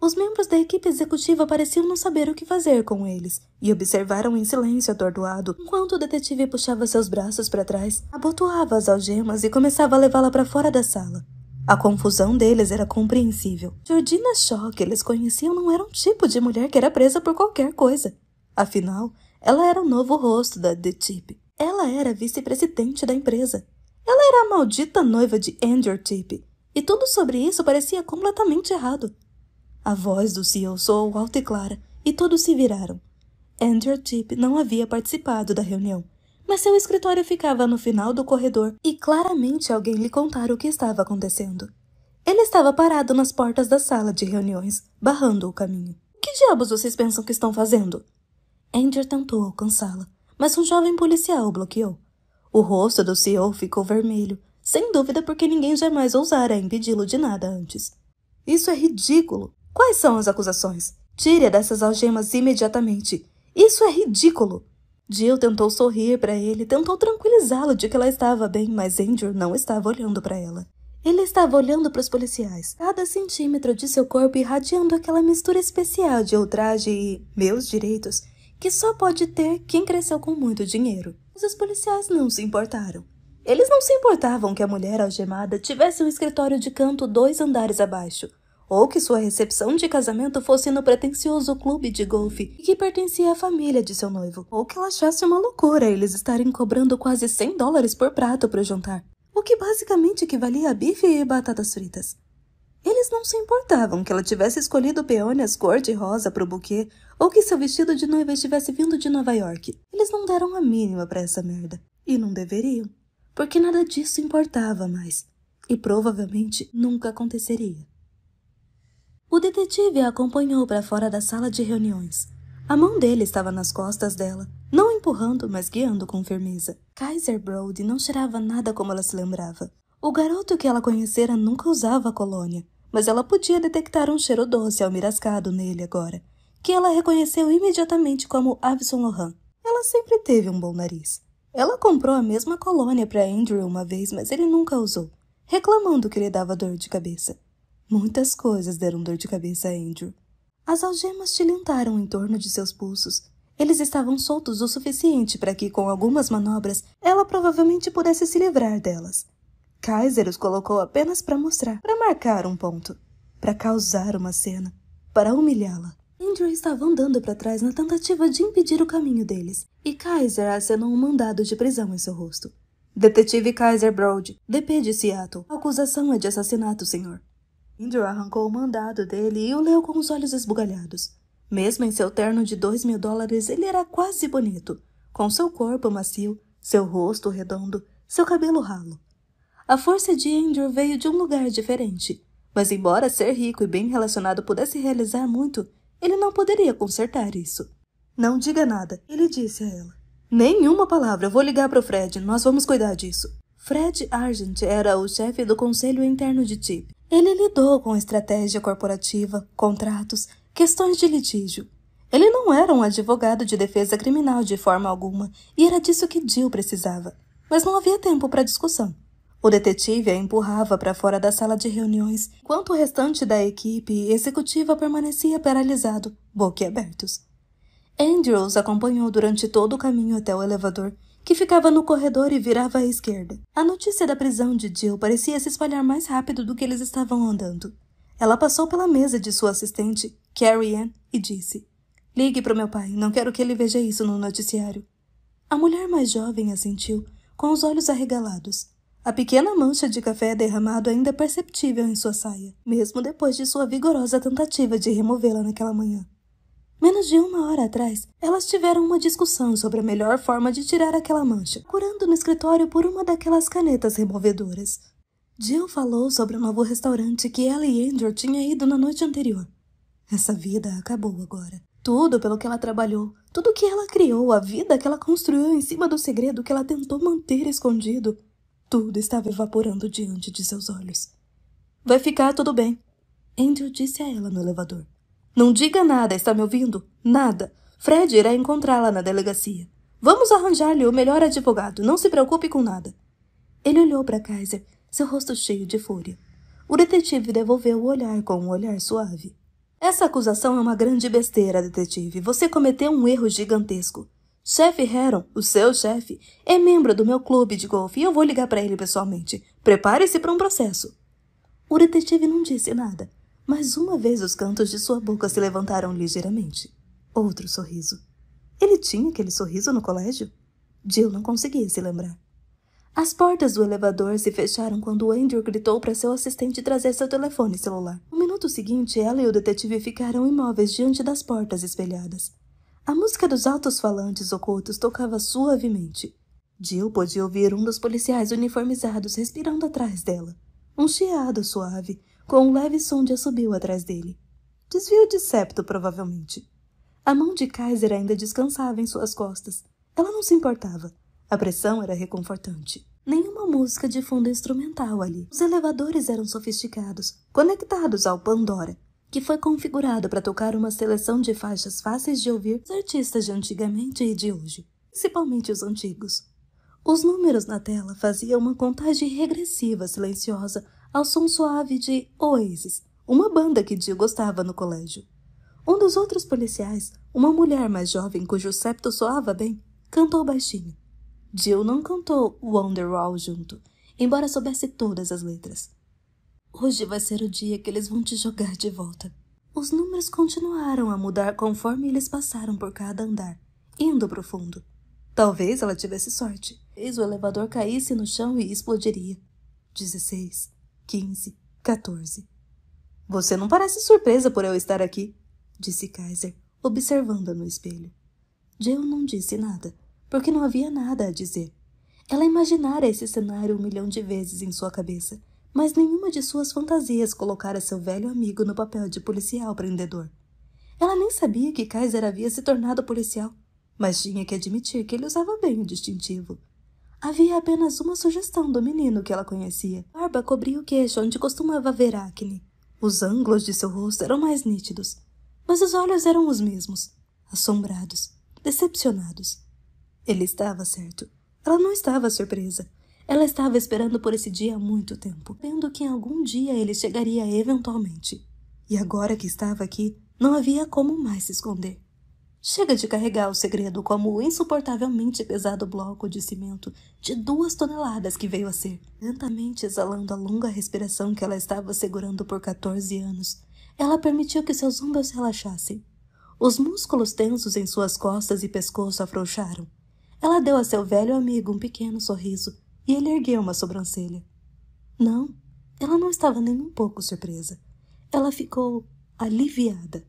Os membros da equipe executiva pareciam não saber o que fazer com eles e observaram em silêncio atordoado enquanto o detetive puxava seus braços para trás, abotoava as algemas e começava a levá-la para fora da sala. A confusão deles era compreensível. Jordina Shaw, que eles conheciam, não era um tipo de mulher que era presa por qualquer coisa. Afinal, ela era o novo rosto da The Ela era vice-presidente da empresa ela era a maldita noiva de Andrew Tip, e tudo sobre isso parecia completamente errado. A voz do CEO soou alta e clara, e todos se viraram. Andrew Tip não havia participado da reunião, mas seu escritório ficava no final do corredor e claramente alguém lhe contara o que estava acontecendo. Ele estava parado nas portas da sala de reuniões, barrando o caminho. Que diabos vocês pensam que estão fazendo? Andrew tentou alcançá-la, mas um jovem policial o bloqueou. O rosto do senhor ficou vermelho, sem dúvida porque ninguém jamais ousara impedi-lo de nada antes. Isso é ridículo. Quais são as acusações? tire dessas algemas imediatamente. Isso é ridículo. Jill tentou sorrir para ele, tentou tranquilizá-lo de que ela estava bem, mas Andrew não estava olhando para ela. Ele estava olhando para os policiais, cada centímetro de seu corpo irradiando aquela mistura especial de ultraje e meus direitos que só pode ter quem cresceu com muito dinheiro mas os policiais não se importaram. Eles não se importavam que a mulher algemada tivesse um escritório de canto dois andares abaixo, ou que sua recepção de casamento fosse no pretensioso clube de golfe e que pertencia à família de seu noivo, ou que ela achasse uma loucura eles estarem cobrando quase 100 dólares por prato para o jantar, o que basicamente equivalia a bife e batatas fritas. Eles não se importavam que ela tivesse escolhido peônias cor-de-rosa para o buquê ou que seu vestido de noiva estivesse vindo de Nova York. Eles não deram a mínima para essa merda. E não deveriam, porque nada disso importava mais. E provavelmente nunca aconteceria. O detetive a acompanhou para fora da sala de reuniões. A mão dele estava nas costas dela, não empurrando, mas guiando com firmeza. Kaiser Brody não cheirava nada como ela se lembrava. O garoto que ela conhecera nunca usava a colônia, mas ela podia detectar um cheiro doce almirascado nele agora, que ela reconheceu imediatamente como Avison Lohan. Ela sempre teve um bom nariz. Ela comprou a mesma colônia para Andrew uma vez, mas ele nunca usou, reclamando que lhe dava dor de cabeça. Muitas coisas deram dor de cabeça a Andrew. As algemas tilintaram em torno de seus pulsos. Eles estavam soltos o suficiente para que, com algumas manobras, ela provavelmente pudesse se livrar delas. Kaiser os colocou apenas para mostrar, para marcar um ponto, para causar uma cena, para humilhá-la. Andrew estava andando para trás na tentativa de impedir o caminho deles, e Kaiser acenou um mandado de prisão em seu rosto. Detetive Kaiser Broad, DP de Seattle. A acusação é de assassinato, senhor. Andrew arrancou o mandado dele e o leu com os olhos esbugalhados. Mesmo em seu terno de dois mil dólares, ele era quase bonito, com seu corpo macio, seu rosto redondo, seu cabelo ralo. A força de Andrew veio de um lugar diferente, mas embora ser rico e bem relacionado pudesse realizar muito, ele não poderia consertar isso. Não diga nada, ele disse a ela. Nenhuma palavra, vou ligar para o Fred, nós vamos cuidar disso. Fred Argent era o chefe do conselho interno de TIP. Ele lidou com estratégia corporativa, contratos, questões de litígio. Ele não era um advogado de defesa criminal de forma alguma, e era disso que Jill precisava. Mas não havia tempo para discussão. O detetive a empurrava para fora da sala de reuniões, enquanto o restante da equipe executiva permanecia paralisado, boquiabertos. Andrews acompanhou durante todo o caminho até o elevador, que ficava no corredor e virava à esquerda. A notícia da prisão de Jill parecia se espalhar mais rápido do que eles estavam andando. Ela passou pela mesa de sua assistente, Carrie Ann, e disse: Ligue para o meu pai, não quero que ele veja isso no noticiário. A mulher mais jovem assentiu, com os olhos arregalados. A pequena mancha de café é derramado ainda é perceptível em sua saia, mesmo depois de sua vigorosa tentativa de removê-la naquela manhã. Menos de uma hora atrás, elas tiveram uma discussão sobre a melhor forma de tirar aquela mancha, curando no escritório por uma daquelas canetas removedoras. Jill falou sobre o novo restaurante que ela e Andrew tinham ido na noite anterior. Essa vida acabou agora. Tudo pelo que ela trabalhou, tudo que ela criou, a vida que ela construiu em cima do segredo que ela tentou manter escondido, tudo estava evaporando diante de seus olhos. Vai ficar tudo bem. Andrew disse a ela no elevador. Não diga nada, está me ouvindo? Nada. Fred irá encontrá-la na delegacia. Vamos arranjar-lhe o melhor advogado, não se preocupe com nada. Ele olhou para Kaiser, seu rosto cheio de fúria. O detetive devolveu o olhar com um olhar suave. Essa acusação é uma grande besteira, detetive. Você cometeu um erro gigantesco. Chefe Heron, o seu chefe, é membro do meu clube de golfe e eu vou ligar para ele pessoalmente. Prepare-se para um processo. O detetive não disse nada, mas uma vez os cantos de sua boca se levantaram ligeiramente. Outro sorriso. Ele tinha aquele sorriso no colégio? Jill não conseguia se lembrar. As portas do elevador se fecharam quando Andrew gritou para seu assistente trazer seu telefone celular. No minuto seguinte, ela e o detetive ficaram imóveis diante das portas espelhadas. A música dos altos falantes ocultos tocava suavemente. Jill podia ouvir um dos policiais uniformizados respirando atrás dela. Um chiado suave, com um leve som de assobio atrás dele. Desvio de septo, provavelmente. A mão de Kaiser ainda descansava em suas costas. Ela não se importava. A pressão era reconfortante. Nenhuma música de fundo instrumental ali. Os elevadores eram sofisticados, conectados ao Pandora, que foi configurado para tocar uma seleção de faixas fáceis de ouvir dos artistas de antigamente e de hoje, principalmente os antigos. Os números na tela faziam uma contagem regressiva silenciosa ao som suave de Oasis, uma banda que Jill gostava no colégio. Um dos outros policiais, uma mulher mais jovem cujo septo soava bem, cantou baixinho. Jill não cantou Wonderwall junto, embora soubesse todas as letras. Hoje vai ser o dia que eles vão te jogar de volta. Os números continuaram a mudar conforme eles passaram por cada andar, indo para o fundo. Talvez ela tivesse sorte. Talvez o elevador caísse no chão e explodiria. 16, 15, 14. Você não parece surpresa por eu estar aqui, disse Kaiser, observando-a no espelho. Jill não disse nada, porque não havia nada a dizer. Ela imaginara esse cenário um milhão de vezes em sua cabeça, mas nenhuma de suas fantasias colocara seu velho amigo no papel de policial prendedor. Ela nem sabia que Kaiser havia se tornado policial, mas tinha que admitir que ele usava bem o distintivo. Havia apenas uma sugestão do menino que ela conhecia. Barba cobria o queixo onde costumava ver acne. Os ângulos de seu rosto eram mais nítidos, mas os olhos eram os mesmos, assombrados, decepcionados. Ele estava certo. Ela não estava surpresa. Ela estava esperando por esse dia há muito tempo, vendo que em algum dia ele chegaria eventualmente. E agora que estava aqui, não havia como mais se esconder. Chega de carregar o segredo como o insuportavelmente pesado bloco de cimento de duas toneladas que veio a ser. Lentamente exalando a longa respiração que ela estava segurando por 14 anos, ela permitiu que seus ombros relaxassem. Os músculos tensos em suas costas e pescoço afrouxaram. Ela deu a seu velho amigo um pequeno sorriso e ele ergueu uma sobrancelha. Não, ela não estava nem um pouco surpresa. Ela ficou aliviada.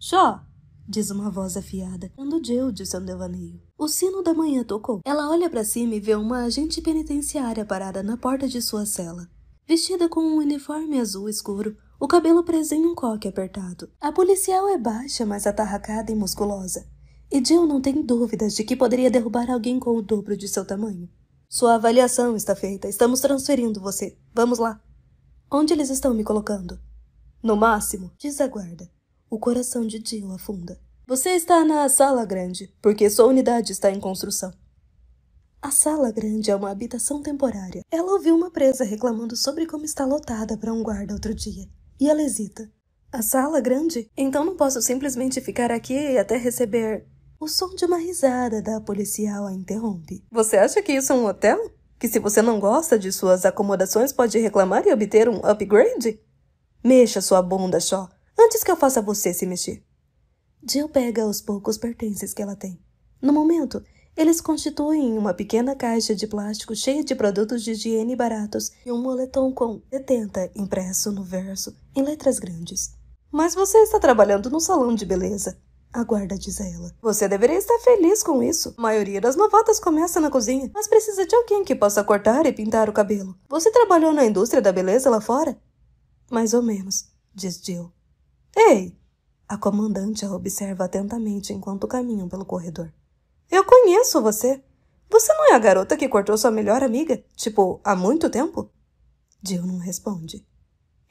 Jó! diz uma voz afiada, quando Jill de seu devaneio. O sino da manhã tocou. Ela olha para cima e vê uma agente penitenciária parada na porta de sua cela. Vestida com um uniforme azul escuro, o cabelo preso em um coque apertado. A policial é baixa, mas atarracada e musculosa. E Jill não tem dúvidas de que poderia derrubar alguém com o dobro de seu tamanho. Sua avaliação está feita. Estamos transferindo você. Vamos lá. Onde eles estão me colocando? No máximo, diz a guarda. O coração de Jill afunda. Você está na sala grande, porque sua unidade está em construção. A sala grande é uma habitação temporária. Ela ouviu uma presa reclamando sobre como está lotada para um guarda outro dia. E ela hesita. A sala grande? Então não posso simplesmente ficar aqui até receber o som de uma risada da policial a interrompe. Você acha que isso é um hotel? Que se você não gosta de suas acomodações, pode reclamar e obter um upgrade? Mexa sua bunda, só antes que eu faça você se mexer. Jill pega os poucos pertences que ela tem. No momento, eles constituem uma pequena caixa de plástico cheia de produtos de higiene baratos e um moletom com 70 impresso no verso, em letras grandes. Mas você está trabalhando num salão de beleza. A guarda diz a ela. Você deveria estar feliz com isso. A maioria das novatas começa na cozinha, mas precisa de alguém que possa cortar e pintar o cabelo. Você trabalhou na indústria da beleza lá fora? Mais ou menos, diz Jill. Ei! A comandante a observa atentamente enquanto caminham pelo corredor. Eu conheço você. Você não é a garota que cortou sua melhor amiga, tipo, há muito tempo? Jill não responde.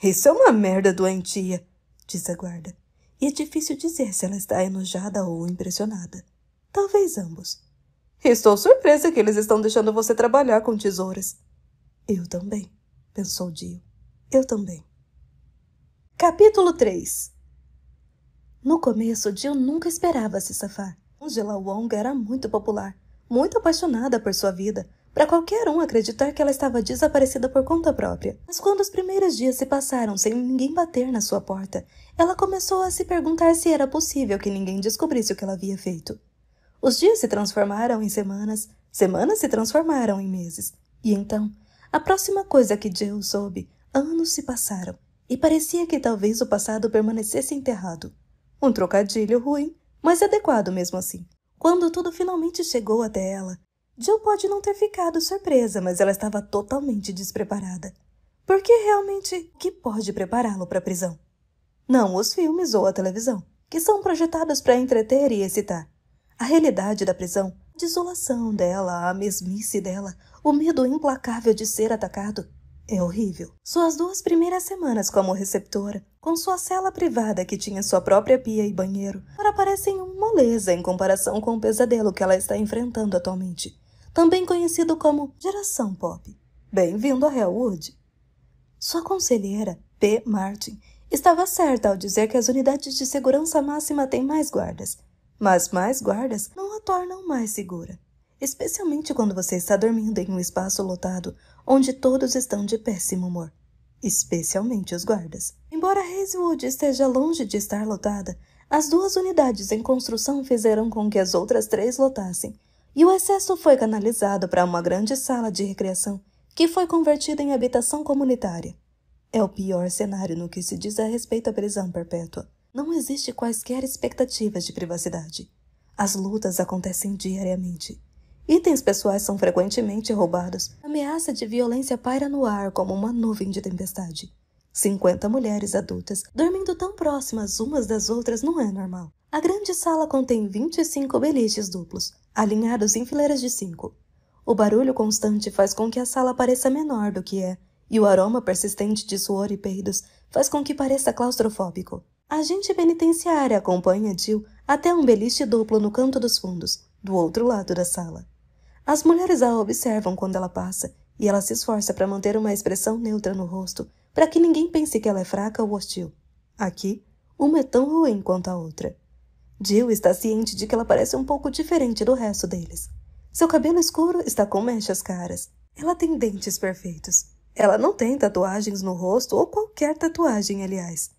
Isso é uma merda doentia, diz a guarda e é difícil dizer se ela está enojada ou impressionada. Talvez ambos. Estou surpresa que eles estão deixando você trabalhar com tesouras. Eu também, pensou Dio. Eu também. Capítulo 3 No começo, Jill nunca esperava se safar. Angela Wong era muito popular, muito apaixonada por sua vida, para qualquer um acreditar que ela estava desaparecida por conta própria. Mas quando os primeiros dias se passaram sem ninguém bater na sua porta, ela começou a se perguntar se era possível que ninguém descobrisse o que ela havia feito. Os dias se transformaram em semanas, semanas se transformaram em meses. E então, a próxima coisa que Jill soube, anos se passaram e parecia que talvez o passado permanecesse enterrado. Um trocadilho ruim, mas adequado mesmo assim. Quando tudo finalmente chegou até ela, Jill pode não ter ficado surpresa, mas ela estava totalmente despreparada. Porque realmente, que pode prepará-lo para a prisão? Não os filmes ou a televisão, que são projetados para entreter e excitar. A realidade da prisão, a desolação dela, a mesmice dela, o medo implacável de ser atacado, é horrível. Suas duas primeiras semanas como receptora, com sua cela privada que tinha sua própria pia e banheiro, parecem uma moleza em comparação com o pesadelo que ela está enfrentando atualmente também conhecido como Geração Pop. Bem-vindo a Hellwood! Sua conselheira, P. Martin, estava certa ao dizer que as unidades de segurança máxima têm mais guardas, mas mais guardas não a tornam mais segura, especialmente quando você está dormindo em um espaço lotado onde todos estão de péssimo humor, especialmente os guardas. Embora Hazelwood esteja longe de estar lotada, as duas unidades em construção fizeram com que as outras três lotassem e o excesso foi canalizado para uma grande sala de recreação que foi convertida em habitação comunitária. É o pior cenário no que se diz a respeito à prisão perpétua. Não existe quaisquer expectativas de privacidade. As lutas acontecem diariamente. Itens pessoais são frequentemente roubados. A ameaça de violência paira no ar como uma nuvem de tempestade. 50 mulheres adultas dormindo tão próximas umas das outras não é normal. A grande sala contém 25 beliches duplos, alinhados em fileiras de cinco. O barulho constante faz com que a sala pareça menor do que é, e o aroma persistente de suor e peidos faz com que pareça claustrofóbico. A agente penitenciária acompanha Jill até um beliche duplo no canto dos fundos, do outro lado da sala. As mulheres a observam quando ela passa, e ela se esforça para manter uma expressão neutra no rosto, para que ninguém pense que ela é fraca ou hostil. Aqui, uma é tão ruim quanto a outra. Jill está ciente de que ela parece um pouco diferente do resto deles. Seu cabelo escuro está com mechas caras. Ela tem dentes perfeitos. Ela não tem tatuagens no rosto ou qualquer tatuagem, aliás.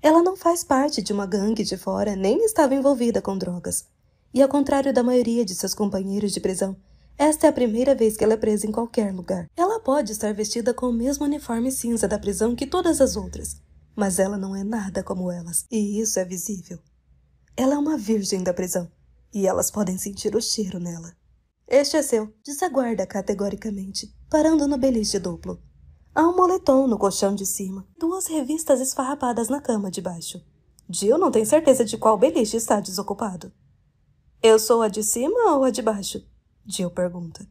Ela não faz parte de uma gangue de fora nem estava envolvida com drogas. E ao contrário da maioria de seus companheiros de prisão, esta é a primeira vez que ela é presa em qualquer lugar. Ela pode estar vestida com o mesmo uniforme cinza da prisão que todas as outras, mas ela não é nada como elas, e isso é visível. Ela é uma virgem da prisão e elas podem sentir o cheiro nela. Este é seu, desaguarda categoricamente, parando no beliche duplo. Há um moletom no colchão de cima, duas revistas esfarrapadas na cama de baixo. Jill não tem certeza de qual beliche está desocupado. Eu sou a de cima ou a de baixo? Jill pergunta.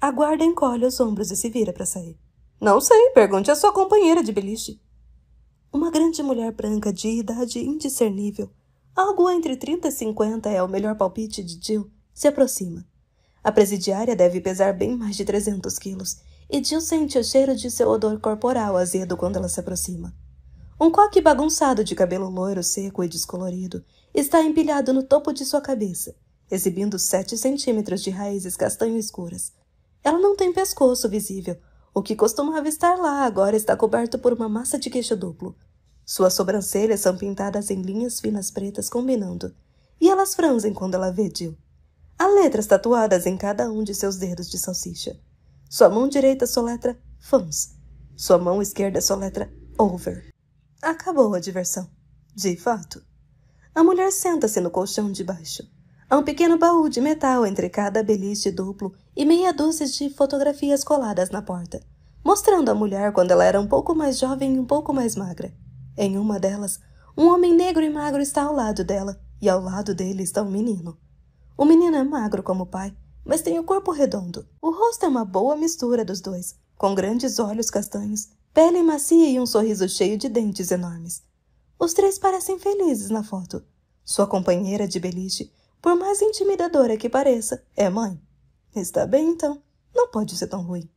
A guarda encolhe os ombros e se vira para sair. Não sei, pergunte à sua companheira de beliche. Uma grande mulher branca de idade indiscernível Algo entre 30 e 50 é o melhor palpite de Jill. Se aproxima. A presidiária deve pesar bem mais de 300 quilos, e Jill sente o cheiro de seu odor corporal azedo quando ela se aproxima. Um coque bagunçado de cabelo loiro, seco e descolorido está empilhado no topo de sua cabeça, exibindo 7 centímetros de raízes castanho escuras. Ela não tem pescoço visível. O que costumava estar lá agora está coberto por uma massa de queixo duplo, suas sobrancelhas são pintadas em linhas finas pretas combinando, e elas franzem quando ela vê Jill. Há letras tatuadas em cada um de seus dedos de salsicha. Sua mão direita soletra fans. Sua mão esquerda soletra over. Acabou a diversão. De fato. A mulher senta-se no colchão de baixo. Há um pequeno baú de metal entre cada beliche duplo e meia dúzia de fotografias coladas na porta, mostrando a mulher quando ela era um pouco mais jovem e um pouco mais magra. Em uma delas, um homem negro e magro está ao lado dela, e ao lado dele está um menino. O menino é magro como o pai, mas tem o corpo redondo. O rosto é uma boa mistura dos dois, com grandes olhos castanhos, pele macia e um sorriso cheio de dentes enormes. Os três parecem felizes na foto. Sua companheira de beliche, por mais intimidadora que pareça, é mãe. Está bem então, não pode ser tão ruim.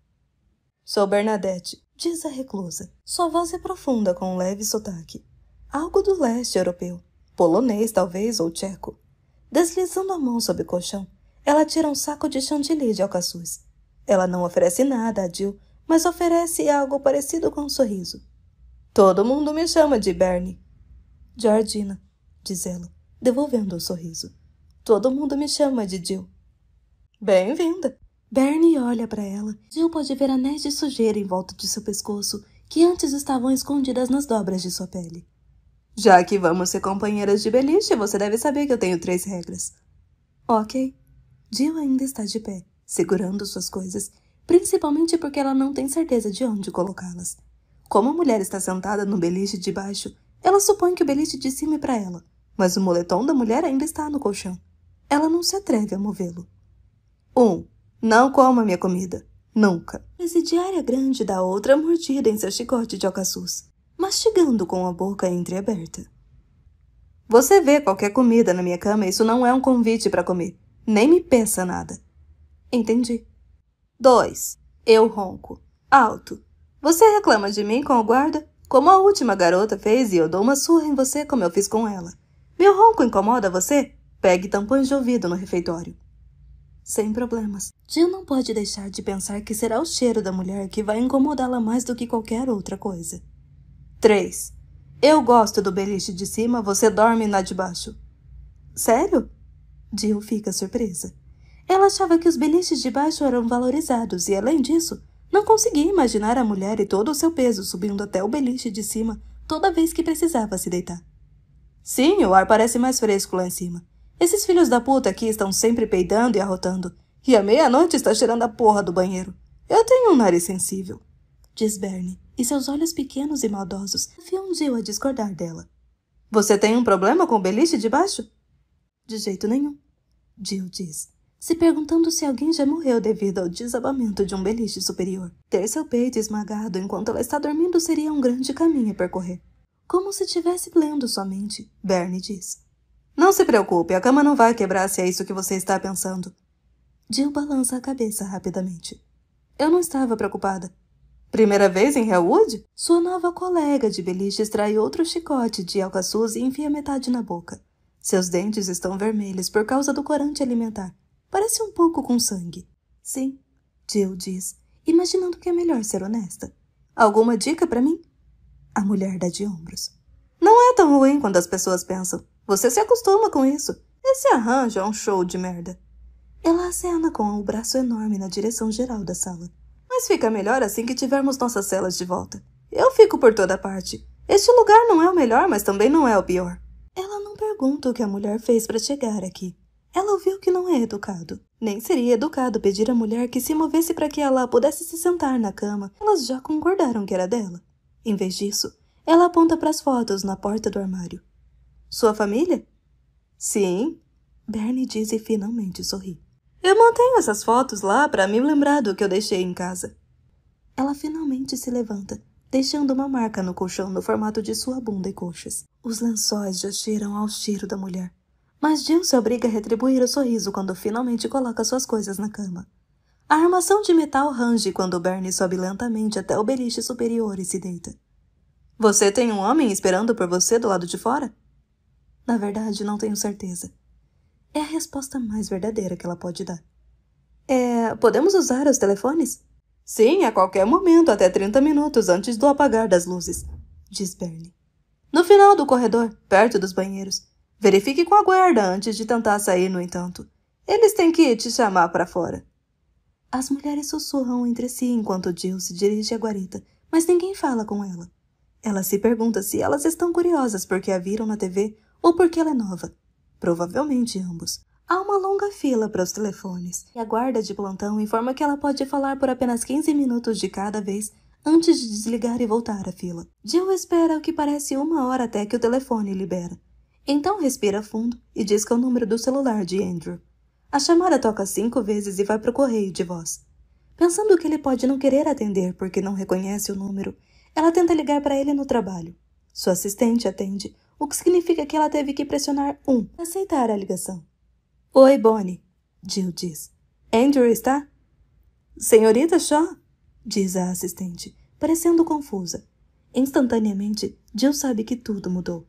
Sou Bernadette, diz a reclusa. Sua voz é profunda com um leve sotaque. Algo do leste europeu, polonês talvez ou tcheco. Deslizando a mão sob o colchão, ela tira um saco de chantilly de alcaçuz. Ela não oferece nada a Jill, mas oferece algo parecido com um sorriso. Todo mundo me chama de Bernie. Georgina, diz ela, devolvendo o sorriso. Todo mundo me chama de Jill. Bem-vinda, Bernie olha para ela. Jill pode ver anéis de sujeira em volta de seu pescoço, que antes estavam escondidas nas dobras de sua pele. Já que vamos ser companheiras de beliche, você deve saber que eu tenho três regras. Ok. Jill ainda está de pé, segurando suas coisas, principalmente porque ela não tem certeza de onde colocá-las. Como a mulher está sentada no beliche de baixo, ela supõe que o beliche de cima é para ela, mas o moletom da mulher ainda está no colchão. Ela não se atreve a movê-lo. 1. Um, não coma minha comida. Nunca. Presidiária é grande da outra mordida em seu chicote de alcaçuz, mastigando com a boca entreaberta. Você vê qualquer comida na minha cama, isso não é um convite para comer. Nem me peça nada. Entendi. 2. Eu ronco. Alto. Você reclama de mim com o guarda? Como a última garota fez e eu dou uma surra em você como eu fiz com ela. Meu ronco incomoda você? Pegue tampões de ouvido no refeitório sem problemas. Jill não pode deixar de pensar que será o cheiro da mulher que vai incomodá-la mais do que qualquer outra coisa. 3. Eu gosto do beliche de cima, você dorme na de baixo. Sério? Jill fica surpresa. Ela achava que os beliches de baixo eram valorizados e, além disso, não conseguia imaginar a mulher e todo o seu peso subindo até o beliche de cima toda vez que precisava se deitar. Sim, o ar parece mais fresco lá em cima. Esses filhos da puta aqui estão sempre peidando e arrotando. E à meia-noite está cheirando a porra do banheiro. Eu tenho um nariz sensível. Diz Bernie, e seus olhos pequenos e maldosos fiam Jill a discordar dela. Você tem um problema com o beliche de baixo? De jeito nenhum. Jill diz, se perguntando se alguém já morreu devido ao desabamento de um beliche superior. Ter seu peito esmagado enquanto ela está dormindo seria um grande caminho a percorrer. Como se estivesse lendo sua mente, Bernie diz. Não se preocupe, a cama não vai quebrar se é isso que você está pensando. Jill balança a cabeça rapidamente. Eu não estava preocupada. Primeira vez em Hellwood? Sua nova colega de beliche extrai outro chicote de alcaçuz e enfia metade na boca. Seus dentes estão vermelhos por causa do corante alimentar. Parece um pouco com sangue. Sim, Jill diz, imaginando que é melhor ser honesta. Alguma dica para mim? A mulher dá de ombros. Não é tão ruim quando as pessoas pensam. Você se acostuma com isso. Esse arranjo é um show de merda. Ela acena com o braço enorme na direção geral da sala. Mas fica melhor assim que tivermos nossas celas de volta. Eu fico por toda parte. Este lugar não é o melhor, mas também não é o pior. Ela não pergunta o que a mulher fez para chegar aqui. Ela ouviu que não é educado. Nem seria educado pedir à mulher que se movesse para que ela pudesse se sentar na cama. Elas já concordaram que era dela. Em vez disso, ela aponta para as fotos na porta do armário. Sua família? Sim. Bernie diz e finalmente sorri. Eu mantenho essas fotos lá para me lembrar do que eu deixei em casa. Ela finalmente se levanta, deixando uma marca no colchão no formato de sua bunda e coxas. Os lençóis já cheiram ao cheiro da mulher. Mas Jill se obriga a retribuir o sorriso quando finalmente coloca suas coisas na cama. A armação de metal range quando Bernie sobe lentamente até o beliche superior e se deita. Você tem um homem esperando por você do lado de fora? Na verdade, não tenho certeza. É a resposta mais verdadeira que ela pode dar. É. Podemos usar os telefones? Sim, a qualquer momento, até 30 minutos antes do apagar das luzes, diz Bernie. No final do corredor, perto dos banheiros. Verifique com a guarda antes de tentar sair, no entanto. Eles têm que te chamar para fora. As mulheres sussurram entre si enquanto Jill se dirige à guarita, mas ninguém fala com ela. Ela se pergunta se elas estão curiosas porque a viram na TV ou porque ela é nova. Provavelmente ambos. Há uma longa fila para os telefones e a guarda de plantão informa que ela pode falar por apenas 15 minutos de cada vez antes de desligar e voltar à fila. Jill espera o que parece uma hora até que o telefone libera. Então respira fundo e diz que é o número do celular de Andrew. A chamada toca cinco vezes e vai para o correio de voz. Pensando que ele pode não querer atender porque não reconhece o número, ela tenta ligar para ele no trabalho. Sua assistente atende, o que significa que ela teve que pressionar um para aceitar a ligação. Oi, Bonnie, Jill diz. Andrew está? Senhorita Shaw? diz a assistente, parecendo confusa. Instantaneamente, Jill sabe que tudo mudou.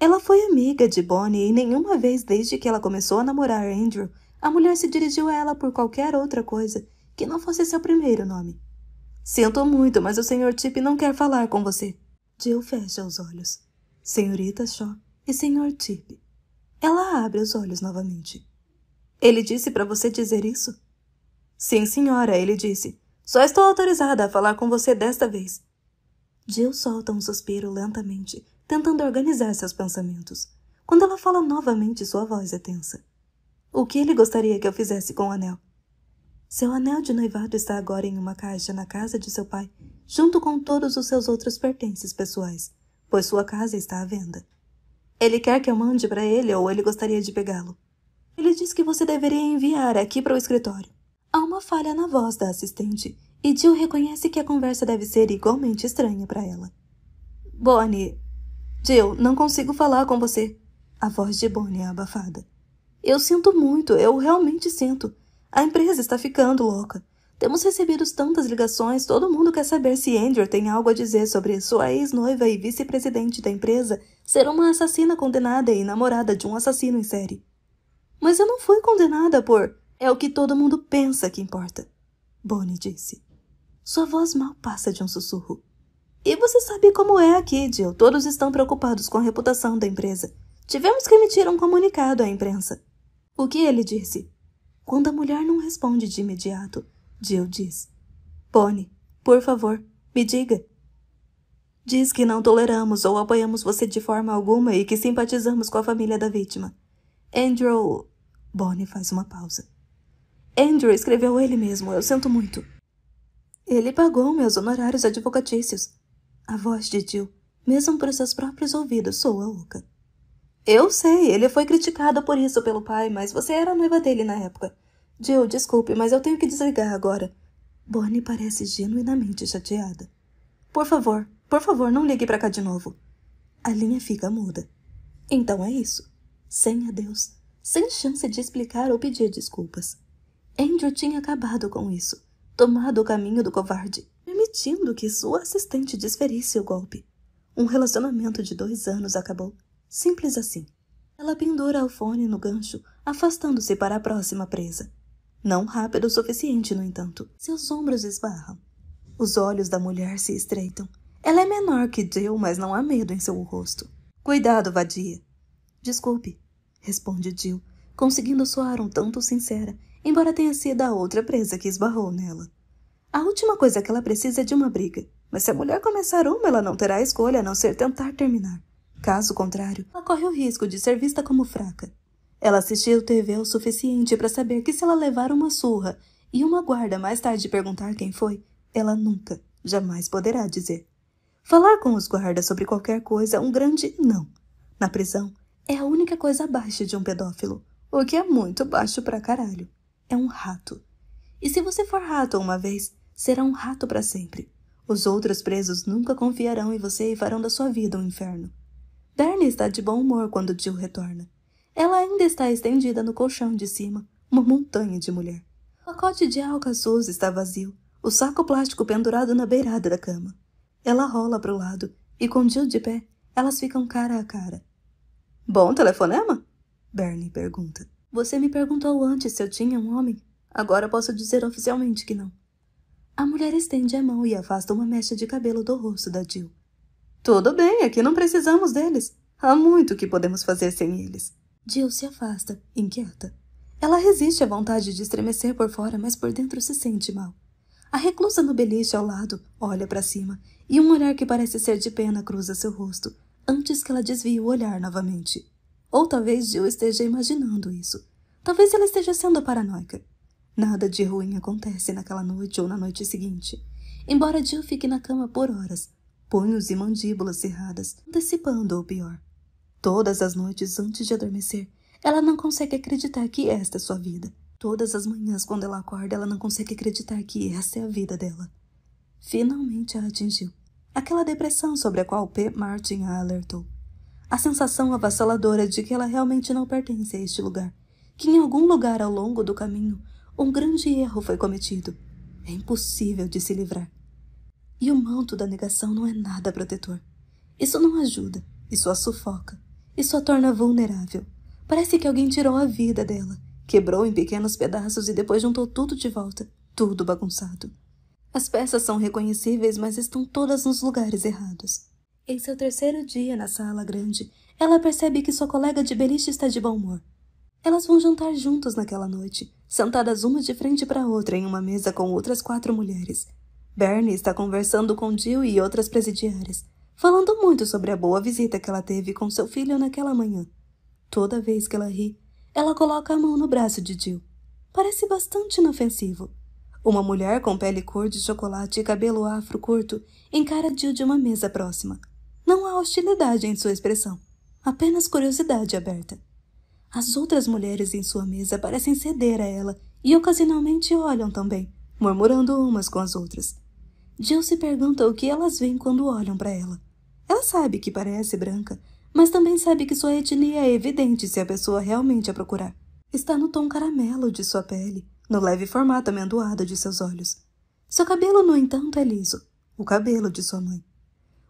Ela foi amiga de Bonnie e nenhuma vez desde que ela começou a namorar Andrew, a mulher se dirigiu a ela por qualquer outra coisa que não fosse seu primeiro nome. Sinto muito, mas o Sr. Tip não quer falar com você. Jill fecha os olhos senhorita Shaw e senhor Tip. Ela abre os olhos novamente. Ele disse para você dizer isso? Sim, senhora, ele disse. Só estou autorizada a falar com você desta vez. Jill solta um suspiro lentamente, tentando organizar seus pensamentos. Quando ela fala novamente, sua voz é tensa. O que ele gostaria que eu fizesse com o anel? Seu anel de noivado está agora em uma caixa na casa de seu pai, junto com todos os seus outros pertences pessoais pois sua casa está à venda. Ele quer que eu mande para ele ou ele gostaria de pegá-lo. Ele diz que você deveria enviar aqui para o escritório. Há uma falha na voz da assistente e Jill reconhece que a conversa deve ser igualmente estranha para ela. Bonnie. Jill, não consigo falar com você. A voz de Bonnie é abafada. Eu sinto muito, eu realmente sinto. A empresa está ficando louca. Temos recebido tantas ligações, todo mundo quer saber se Andrew tem algo a dizer sobre sua ex-noiva e vice-presidente da empresa ser uma assassina condenada e namorada de um assassino em série. Mas eu não fui condenada por. É o que todo mundo pensa que importa. Bonnie disse. Sua voz mal passa de um sussurro. E você sabe como é aqui, Jill. Todos estão preocupados com a reputação da empresa. Tivemos que emitir um comunicado à imprensa. O que ele disse? Quando a mulher não responde de imediato, Jill diz. Bonnie, por favor, me diga. Diz que não toleramos ou apoiamos você de forma alguma e que simpatizamos com a família da vítima. Andrew. Bonnie faz uma pausa. Andrew escreveu ele mesmo, eu sinto muito. Ele pagou meus honorários advocatícios. A voz de Jill, mesmo para seus próprios ouvidos, soa oca. Eu sei, ele foi criticado por isso pelo pai, mas você era noiva dele na época. Jill, desculpe, mas eu tenho que desligar agora. Bonnie parece genuinamente chateada. Por favor, por favor, não ligue para cá de novo. A linha fica muda. Então é isso. Sem adeus. Sem chance de explicar ou pedir desculpas. Andrew tinha acabado com isso, tomado o caminho do covarde, permitindo que sua assistente desferisse o golpe. Um relacionamento de dois anos acabou. Simples assim. Ela pendura o fone no gancho, afastando-se para a próxima presa. Não rápido o suficiente, no entanto. Seus ombros esbarram. Os olhos da mulher se estreitam. Ela é menor que Jill, mas não há medo em seu rosto. Cuidado, vadia. Desculpe, responde Jill, conseguindo soar um tanto sincera, embora tenha sido a outra presa que esbarrou nela. A última coisa que ela precisa é de uma briga, mas se a mulher começar uma, ela não terá escolha a não ser tentar terminar. Caso contrário, ela corre o risco de ser vista como fraca. Ela assistiu TV o suficiente para saber que se ela levar uma surra e uma guarda mais tarde perguntar quem foi, ela nunca, jamais poderá dizer. Falar com os guardas sobre qualquer coisa é um grande não. Na prisão, é a única coisa abaixo de um pedófilo, o que é muito baixo pra caralho. É um rato. E se você for rato uma vez, será um rato para sempre. Os outros presos nunca confiarão em você e farão da sua vida um inferno. Darnie está de bom humor quando Jill retorna. Ela ainda está estendida no colchão de cima, uma montanha de mulher. O pacote de alcaçuz está vazio, o saco plástico pendurado na beirada da cama. Ela rola para o lado e, com Jill de pé, elas ficam cara a cara. Bom telefonema? Bernie pergunta. Você me perguntou antes se eu tinha um homem. Agora posso dizer oficialmente que não. A mulher estende a mão e afasta uma mecha de cabelo do rosto da Jill. Tudo bem, aqui não precisamos deles. Há muito que podemos fazer sem eles. Jill se afasta, inquieta. Ela resiste à vontade de estremecer por fora, mas por dentro se sente mal. A reclusa no beliche ao lado olha para cima e um olhar que parece ser de pena cruza seu rosto, antes que ela desvie o olhar novamente. Ou talvez Jill esteja imaginando isso. Talvez ela esteja sendo paranoica. Nada de ruim acontece naquela noite ou na noite seguinte. Embora Jill fique na cama por horas, punhos e mandíbulas cerradas, antecipando o pior. Todas as noites antes de adormecer, ela não consegue acreditar que esta é sua vida. Todas as manhãs, quando ela acorda, ela não consegue acreditar que essa é a vida dela. Finalmente a atingiu. Aquela depressão sobre a qual P. Martin a alertou. A sensação avassaladora de que ela realmente não pertence a este lugar. Que em algum lugar ao longo do caminho, um grande erro foi cometido. É impossível de se livrar. E o manto da negação não é nada protetor. Isso não ajuda, isso a sufoca. Isso a torna vulnerável. Parece que alguém tirou a vida dela, quebrou em pequenos pedaços e depois juntou tudo de volta, tudo bagunçado. As peças são reconhecíveis, mas estão todas nos lugares errados. Em seu terceiro dia na sala grande, ela percebe que sua colega de beliche está de bom humor. Elas vão jantar juntas naquela noite, sentadas uma de frente para outra em uma mesa com outras quatro mulheres. Bernie está conversando com Jill e outras presidiárias, falando muito sobre a boa visita que ela teve com seu filho naquela manhã. Toda vez que ela ri, ela coloca a mão no braço de Jill. Parece bastante inofensivo. Uma mulher com pele cor de chocolate e cabelo afro curto encara Jill de uma mesa próxima. Não há hostilidade em sua expressão, apenas curiosidade aberta. As outras mulheres em sua mesa parecem ceder a ela e ocasionalmente olham também, murmurando umas com as outras. Jill se pergunta o que elas veem quando olham para ela. Ela sabe que parece branca, mas também sabe que sua etnia é evidente se a pessoa realmente a procurar. Está no tom caramelo de sua pele, no leve formato amendoado de seus olhos. Seu cabelo, no entanto, é liso o cabelo de sua mãe.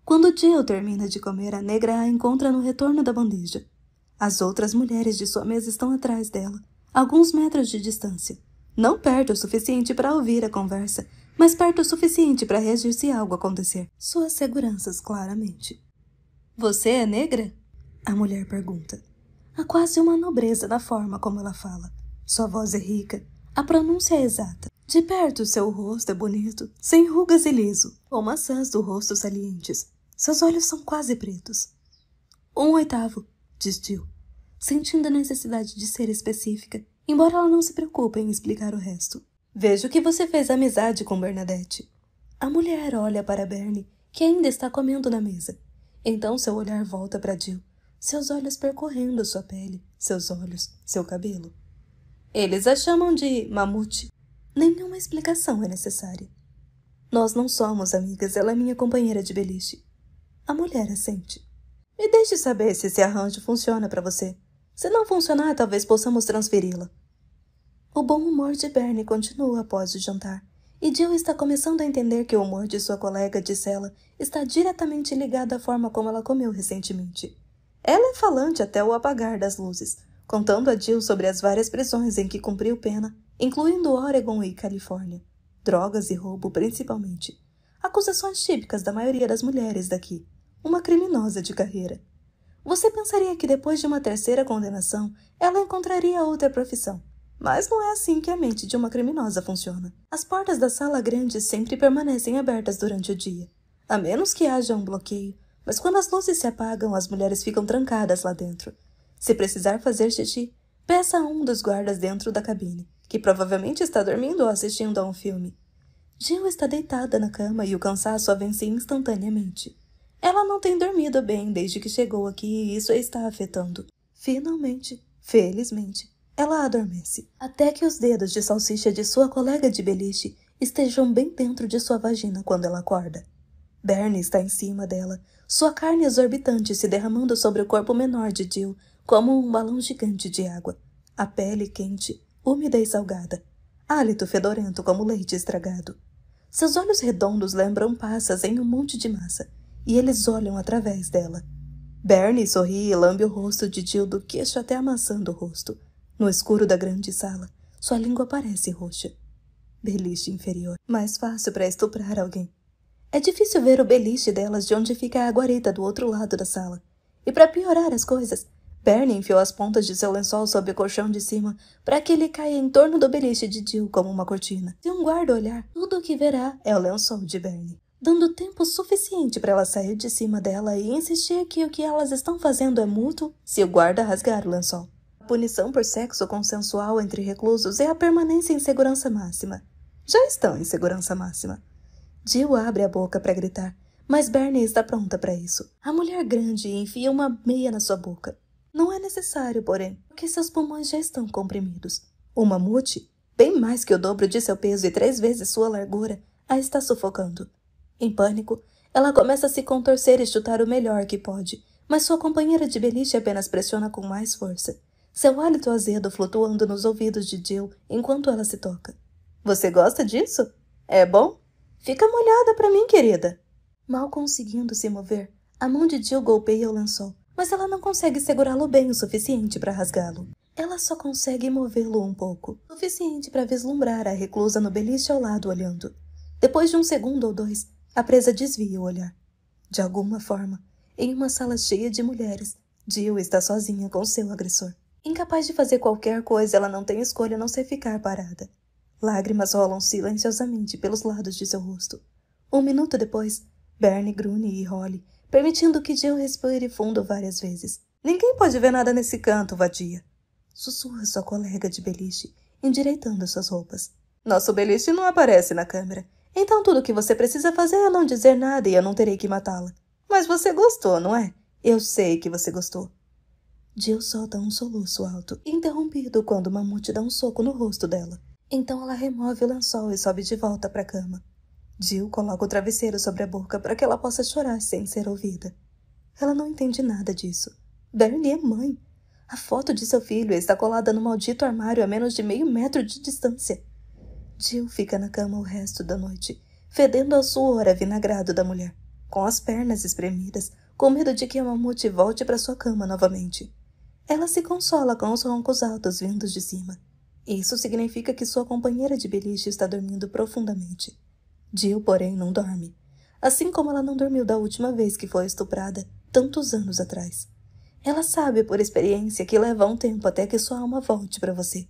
Quando Jill termina de comer, a negra a encontra no retorno da bandeja. As outras mulheres de sua mesa estão atrás dela, alguns metros de distância. Não perto o suficiente para ouvir a conversa, mas perto o suficiente para reagir se algo acontecer. Suas seguranças, claramente. Você é negra? A mulher pergunta. Há quase uma nobreza na forma como ela fala. Sua voz é rica, a pronúncia é exata. De perto, seu rosto é bonito, sem rugas e liso, ou maçãs do rosto salientes. Seus olhos são quase pretos. Um oitavo, diz Jill, sentindo a necessidade de ser específica, embora ela não se preocupe em explicar o resto. Vejo que você fez amizade com Bernadette. A mulher olha para Bernie, que ainda está comendo na mesa. Então seu olhar volta para Jill, seus olhos percorrendo sua pele, seus olhos, seu cabelo. Eles a chamam de mamute. Nenhuma explicação é necessária. Nós não somos amigas, ela é minha companheira de beliche. A mulher assente. Me deixe saber se esse arranjo funciona para você. Se não funcionar, talvez possamos transferi-la. O bom humor de Bernie continua após o jantar, e Jill está começando a entender que o humor de sua colega de cela está diretamente ligado à forma como ela comeu recentemente. Ela é falante até o apagar das luzes, contando a Jill sobre as várias prisões em que cumpriu pena, incluindo Oregon e Califórnia, drogas e roubo principalmente. Acusações típicas da maioria das mulheres daqui. Uma criminosa de carreira. Você pensaria que depois de uma terceira condenação, ela encontraria outra profissão, mas não é assim que a mente de uma criminosa funciona. As portas da sala grande sempre permanecem abertas durante o dia, a menos que haja um bloqueio. Mas quando as luzes se apagam, as mulheres ficam trancadas lá dentro. Se precisar fazer xixi, peça a um dos guardas dentro da cabine, que provavelmente está dormindo ou assistindo a um filme. Jill está deitada na cama e o cansaço a vence instantaneamente. Ela não tem dormido bem desde que chegou aqui e isso a está afetando. Finalmente, felizmente, ela adormece, até que os dedos de salsicha de sua colega de beliche estejam bem dentro de sua vagina quando ela acorda. Bernie está em cima dela, sua carne exorbitante se derramando sobre o corpo menor de Jill como um balão gigante de água. A pele quente, úmida e salgada. Hálito fedorento como leite estragado. Seus olhos redondos lembram passas em um monte de massa, e eles olham através dela. Bernie sorri e lambe o rosto de Jill do queixo até amassando o rosto. No escuro da grande sala, sua língua parece roxa. Beliche inferior, mais fácil para estuprar alguém. É difícil ver o beliche delas de onde fica a guarita do outro lado da sala. E para piorar as coisas, Bernie enfiou as pontas de seu lençol sob o colchão de cima para que ele caia em torno do beliche de Jill como uma cortina. Se um guarda olhar, tudo o que verá é o lençol de Bernie, dando tempo suficiente para ela sair de cima dela e insistir que o que elas estão fazendo é mútuo se o guarda rasgar o lençol punição por sexo consensual entre reclusos é a permanência em segurança máxima. Já estão em segurança máxima. Jill abre a boca para gritar, mas Bernie está pronta para isso. A mulher grande enfia uma meia na sua boca. Não é necessário, porém, porque seus pulmões já estão comprimidos. O mamute, bem mais que o dobro de seu peso e três vezes sua largura, a está sufocando. Em pânico, ela começa a se contorcer e chutar o melhor que pode, mas sua companheira de beliche apenas pressiona com mais força seu hálito azedo flutuando nos ouvidos de Jill enquanto ela se toca. Você gosta disso? É bom? Fica molhada para mim, querida. Mal conseguindo se mover, a mão de Jill golpeia o lençol, mas ela não consegue segurá-lo bem o suficiente para rasgá-lo. Ela só consegue movê-lo um pouco, suficiente para vislumbrar a reclusa no beliche ao lado olhando. Depois de um segundo ou dois, a presa desvia o olhar. De alguma forma, em uma sala cheia de mulheres, Jill está sozinha com seu agressor. Incapaz de fazer qualquer coisa, ela não tem escolha a não ser ficar parada. Lágrimas rolam silenciosamente pelos lados de seu rosto. Um minuto depois, Bernie grune e role, permitindo que Jill respire fundo várias vezes. Ninguém pode ver nada nesse canto, vadia. Sussurra sua colega de beliche, endireitando suas roupas. Nosso beliche não aparece na câmera. Então tudo o que você precisa fazer é não dizer nada e eu não terei que matá-la. Mas você gostou, não é? Eu sei que você gostou. Jill solta um soluço alto, interrompido quando o mamute dá um soco no rosto dela. Então ela remove o lençol e sobe de volta para a cama. Jill coloca o travesseiro sobre a boca para que ela possa chorar sem ser ouvida. Ela não entende nada disso. Bernie é mãe. A foto de seu filho está colada no maldito armário a menos de meio metro de distância. Jill fica na cama o resto da noite, fedendo ao suor avinagrado da mulher, com as pernas espremidas, com medo de que a mamute volte para sua cama novamente. Ela se consola com os roncos altos vindos de cima. Isso significa que sua companheira de beliche está dormindo profundamente. Jill, porém, não dorme. Assim como ela não dormiu da última vez que foi estuprada, tantos anos atrás. Ela sabe por experiência que leva um tempo até que sua alma volte para você.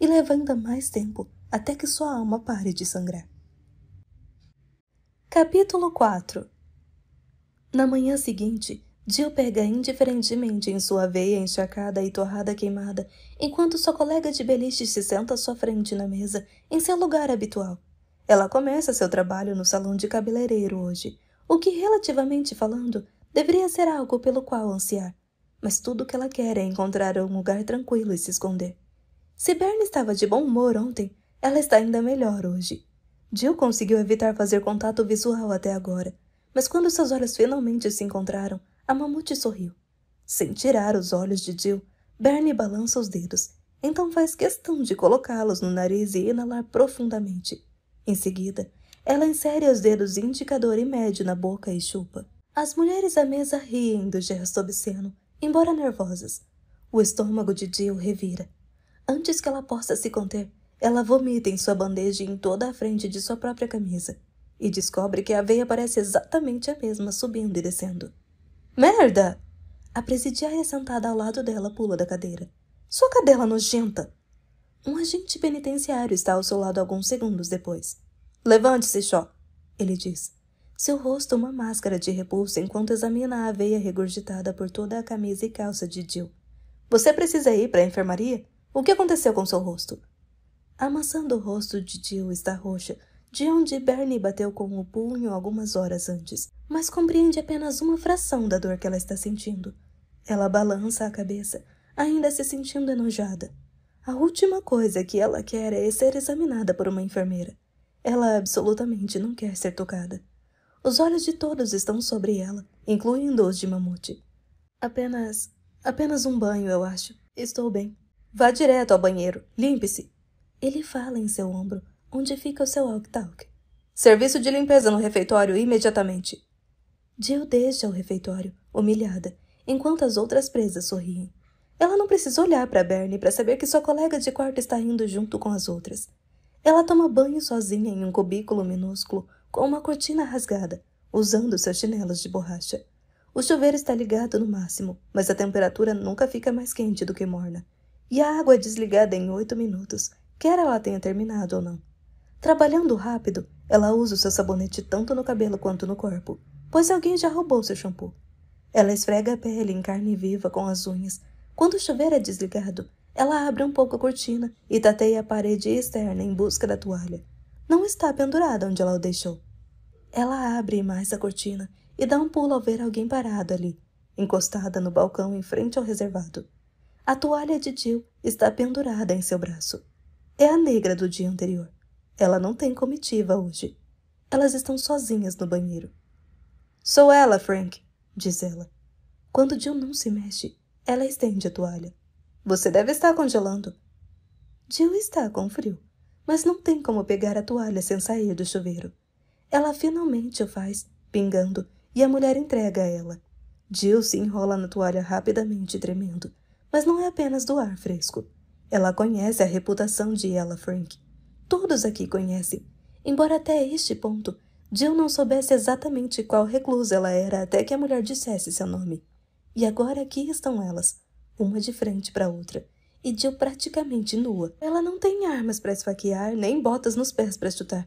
E leva ainda mais tempo até que sua alma pare de sangrar. Capítulo 4 Na manhã seguinte, Jill pega indiferentemente em sua veia encharcada e torrada queimada, enquanto sua colega de beliche se senta à sua frente na mesa, em seu lugar habitual. Ela começa seu trabalho no salão de cabeleireiro hoje, o que, relativamente falando, deveria ser algo pelo qual ansiar. Mas tudo o que ela quer é encontrar um lugar tranquilo e se esconder. Se Bern estava de bom humor ontem, ela está ainda melhor hoje. Jill conseguiu evitar fazer contato visual até agora, mas quando seus olhos finalmente se encontraram, a mamute sorriu. Sem tirar os olhos de Jill, Bernie balança os dedos, então faz questão de colocá-los no nariz e inalar profundamente. Em seguida, ela insere os dedos indicador e médio na boca e chupa. As mulheres à mesa riem do gesto obsceno, embora nervosas. O estômago de Jill revira. Antes que ela possa se conter, ela vomita em sua bandeja e em toda a frente de sua própria camisa, e descobre que a veia parece exatamente a mesma subindo e descendo. Merda! A presidiária sentada ao lado dela pula da cadeira. Sua cadela nojenta! Um agente penitenciário está ao seu lado alguns segundos depois. Levante-se, Shaw, ele diz. Seu rosto uma máscara de repulso enquanto examina a aveia regurgitada por toda a camisa e calça de Jill. Você precisa ir para a enfermaria? O que aconteceu com seu rosto? A maçã do rosto de Jill está roxa, de onde Bernie bateu com o punho algumas horas antes, mas compreende apenas uma fração da dor que ela está sentindo. Ela balança a cabeça, ainda se sentindo enojada. A última coisa que ela quer é ser examinada por uma enfermeira. Ela absolutamente não quer ser tocada. Os olhos de todos estão sobre ela, incluindo os de Mamute. Apenas. apenas um banho, eu acho. Estou bem. Vá direto ao banheiro. Limpe-se. Ele fala em seu ombro, Onde fica o seu walk talk Serviço de limpeza no refeitório imediatamente. Jill deixa o refeitório, humilhada, enquanto as outras presas sorriem. Ela não precisa olhar para Bernie para saber que sua colega de quarto está indo junto com as outras. Ela toma banho sozinha em um cubículo minúsculo com uma cortina rasgada, usando seus chinelos de borracha. O chuveiro está ligado no máximo, mas a temperatura nunca fica mais quente do que morna. E a água é desligada em oito minutos, quer ela tenha terminado ou não. Trabalhando rápido, ela usa o seu sabonete tanto no cabelo quanto no corpo, pois alguém já roubou seu shampoo. Ela esfrega a pele em carne viva com as unhas. Quando o chuveiro é desligado, ela abre um pouco a cortina e tateia a parede externa em busca da toalha. Não está pendurada onde ela o deixou. Ela abre mais a cortina e dá um pulo ao ver alguém parado ali, encostada no balcão em frente ao reservado. A toalha de Jill está pendurada em seu braço. É a negra do dia anterior. Ela não tem comitiva hoje. Elas estão sozinhas no banheiro. Sou ela, Frank, diz ela. Quando Jill não se mexe, ela estende a toalha. Você deve estar congelando. Jill está com frio, mas não tem como pegar a toalha sem sair do chuveiro. Ela finalmente o faz, pingando, e a mulher entrega a ela. Jill se enrola na toalha rapidamente, tremendo, mas não é apenas do ar fresco. Ela conhece a reputação de ela, Frank. Todos aqui conhecem. Embora até este ponto, Jill não soubesse exatamente qual reclusa ela era até que a mulher dissesse seu nome. E agora aqui estão elas, uma de frente para a outra, e Jill praticamente nua. Ela não tem armas para esfaquear, nem botas nos pés para chutar.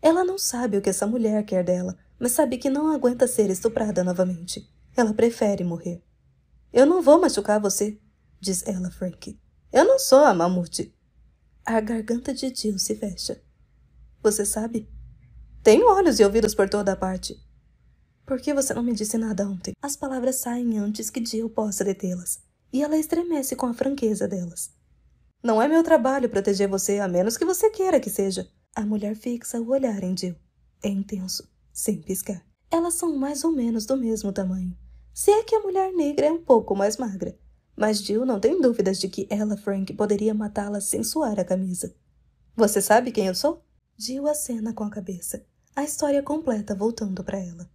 Ela não sabe o que essa mulher quer dela, mas sabe que não aguenta ser estuprada novamente. Ela prefere morrer. Eu não vou machucar você, diz ela Frank. Eu não sou a mamute. A garganta de Jill se fecha. Você sabe? Tenho olhos e ouvidos por toda a parte. Por que você não me disse nada ontem? As palavras saem antes que Jill possa detê-las, e ela estremece com a franqueza delas. Não é meu trabalho proteger você, a menos que você queira que seja. A mulher fixa o olhar em Jill. É intenso, sem piscar. Elas são mais ou menos do mesmo tamanho. Se é que a mulher negra é um pouco mais magra mas Jill não tem dúvidas de que ela, Frank, poderia matá-la sem suar a camisa. Você sabe quem eu sou? Jill acena com a cabeça, a história completa voltando para ela.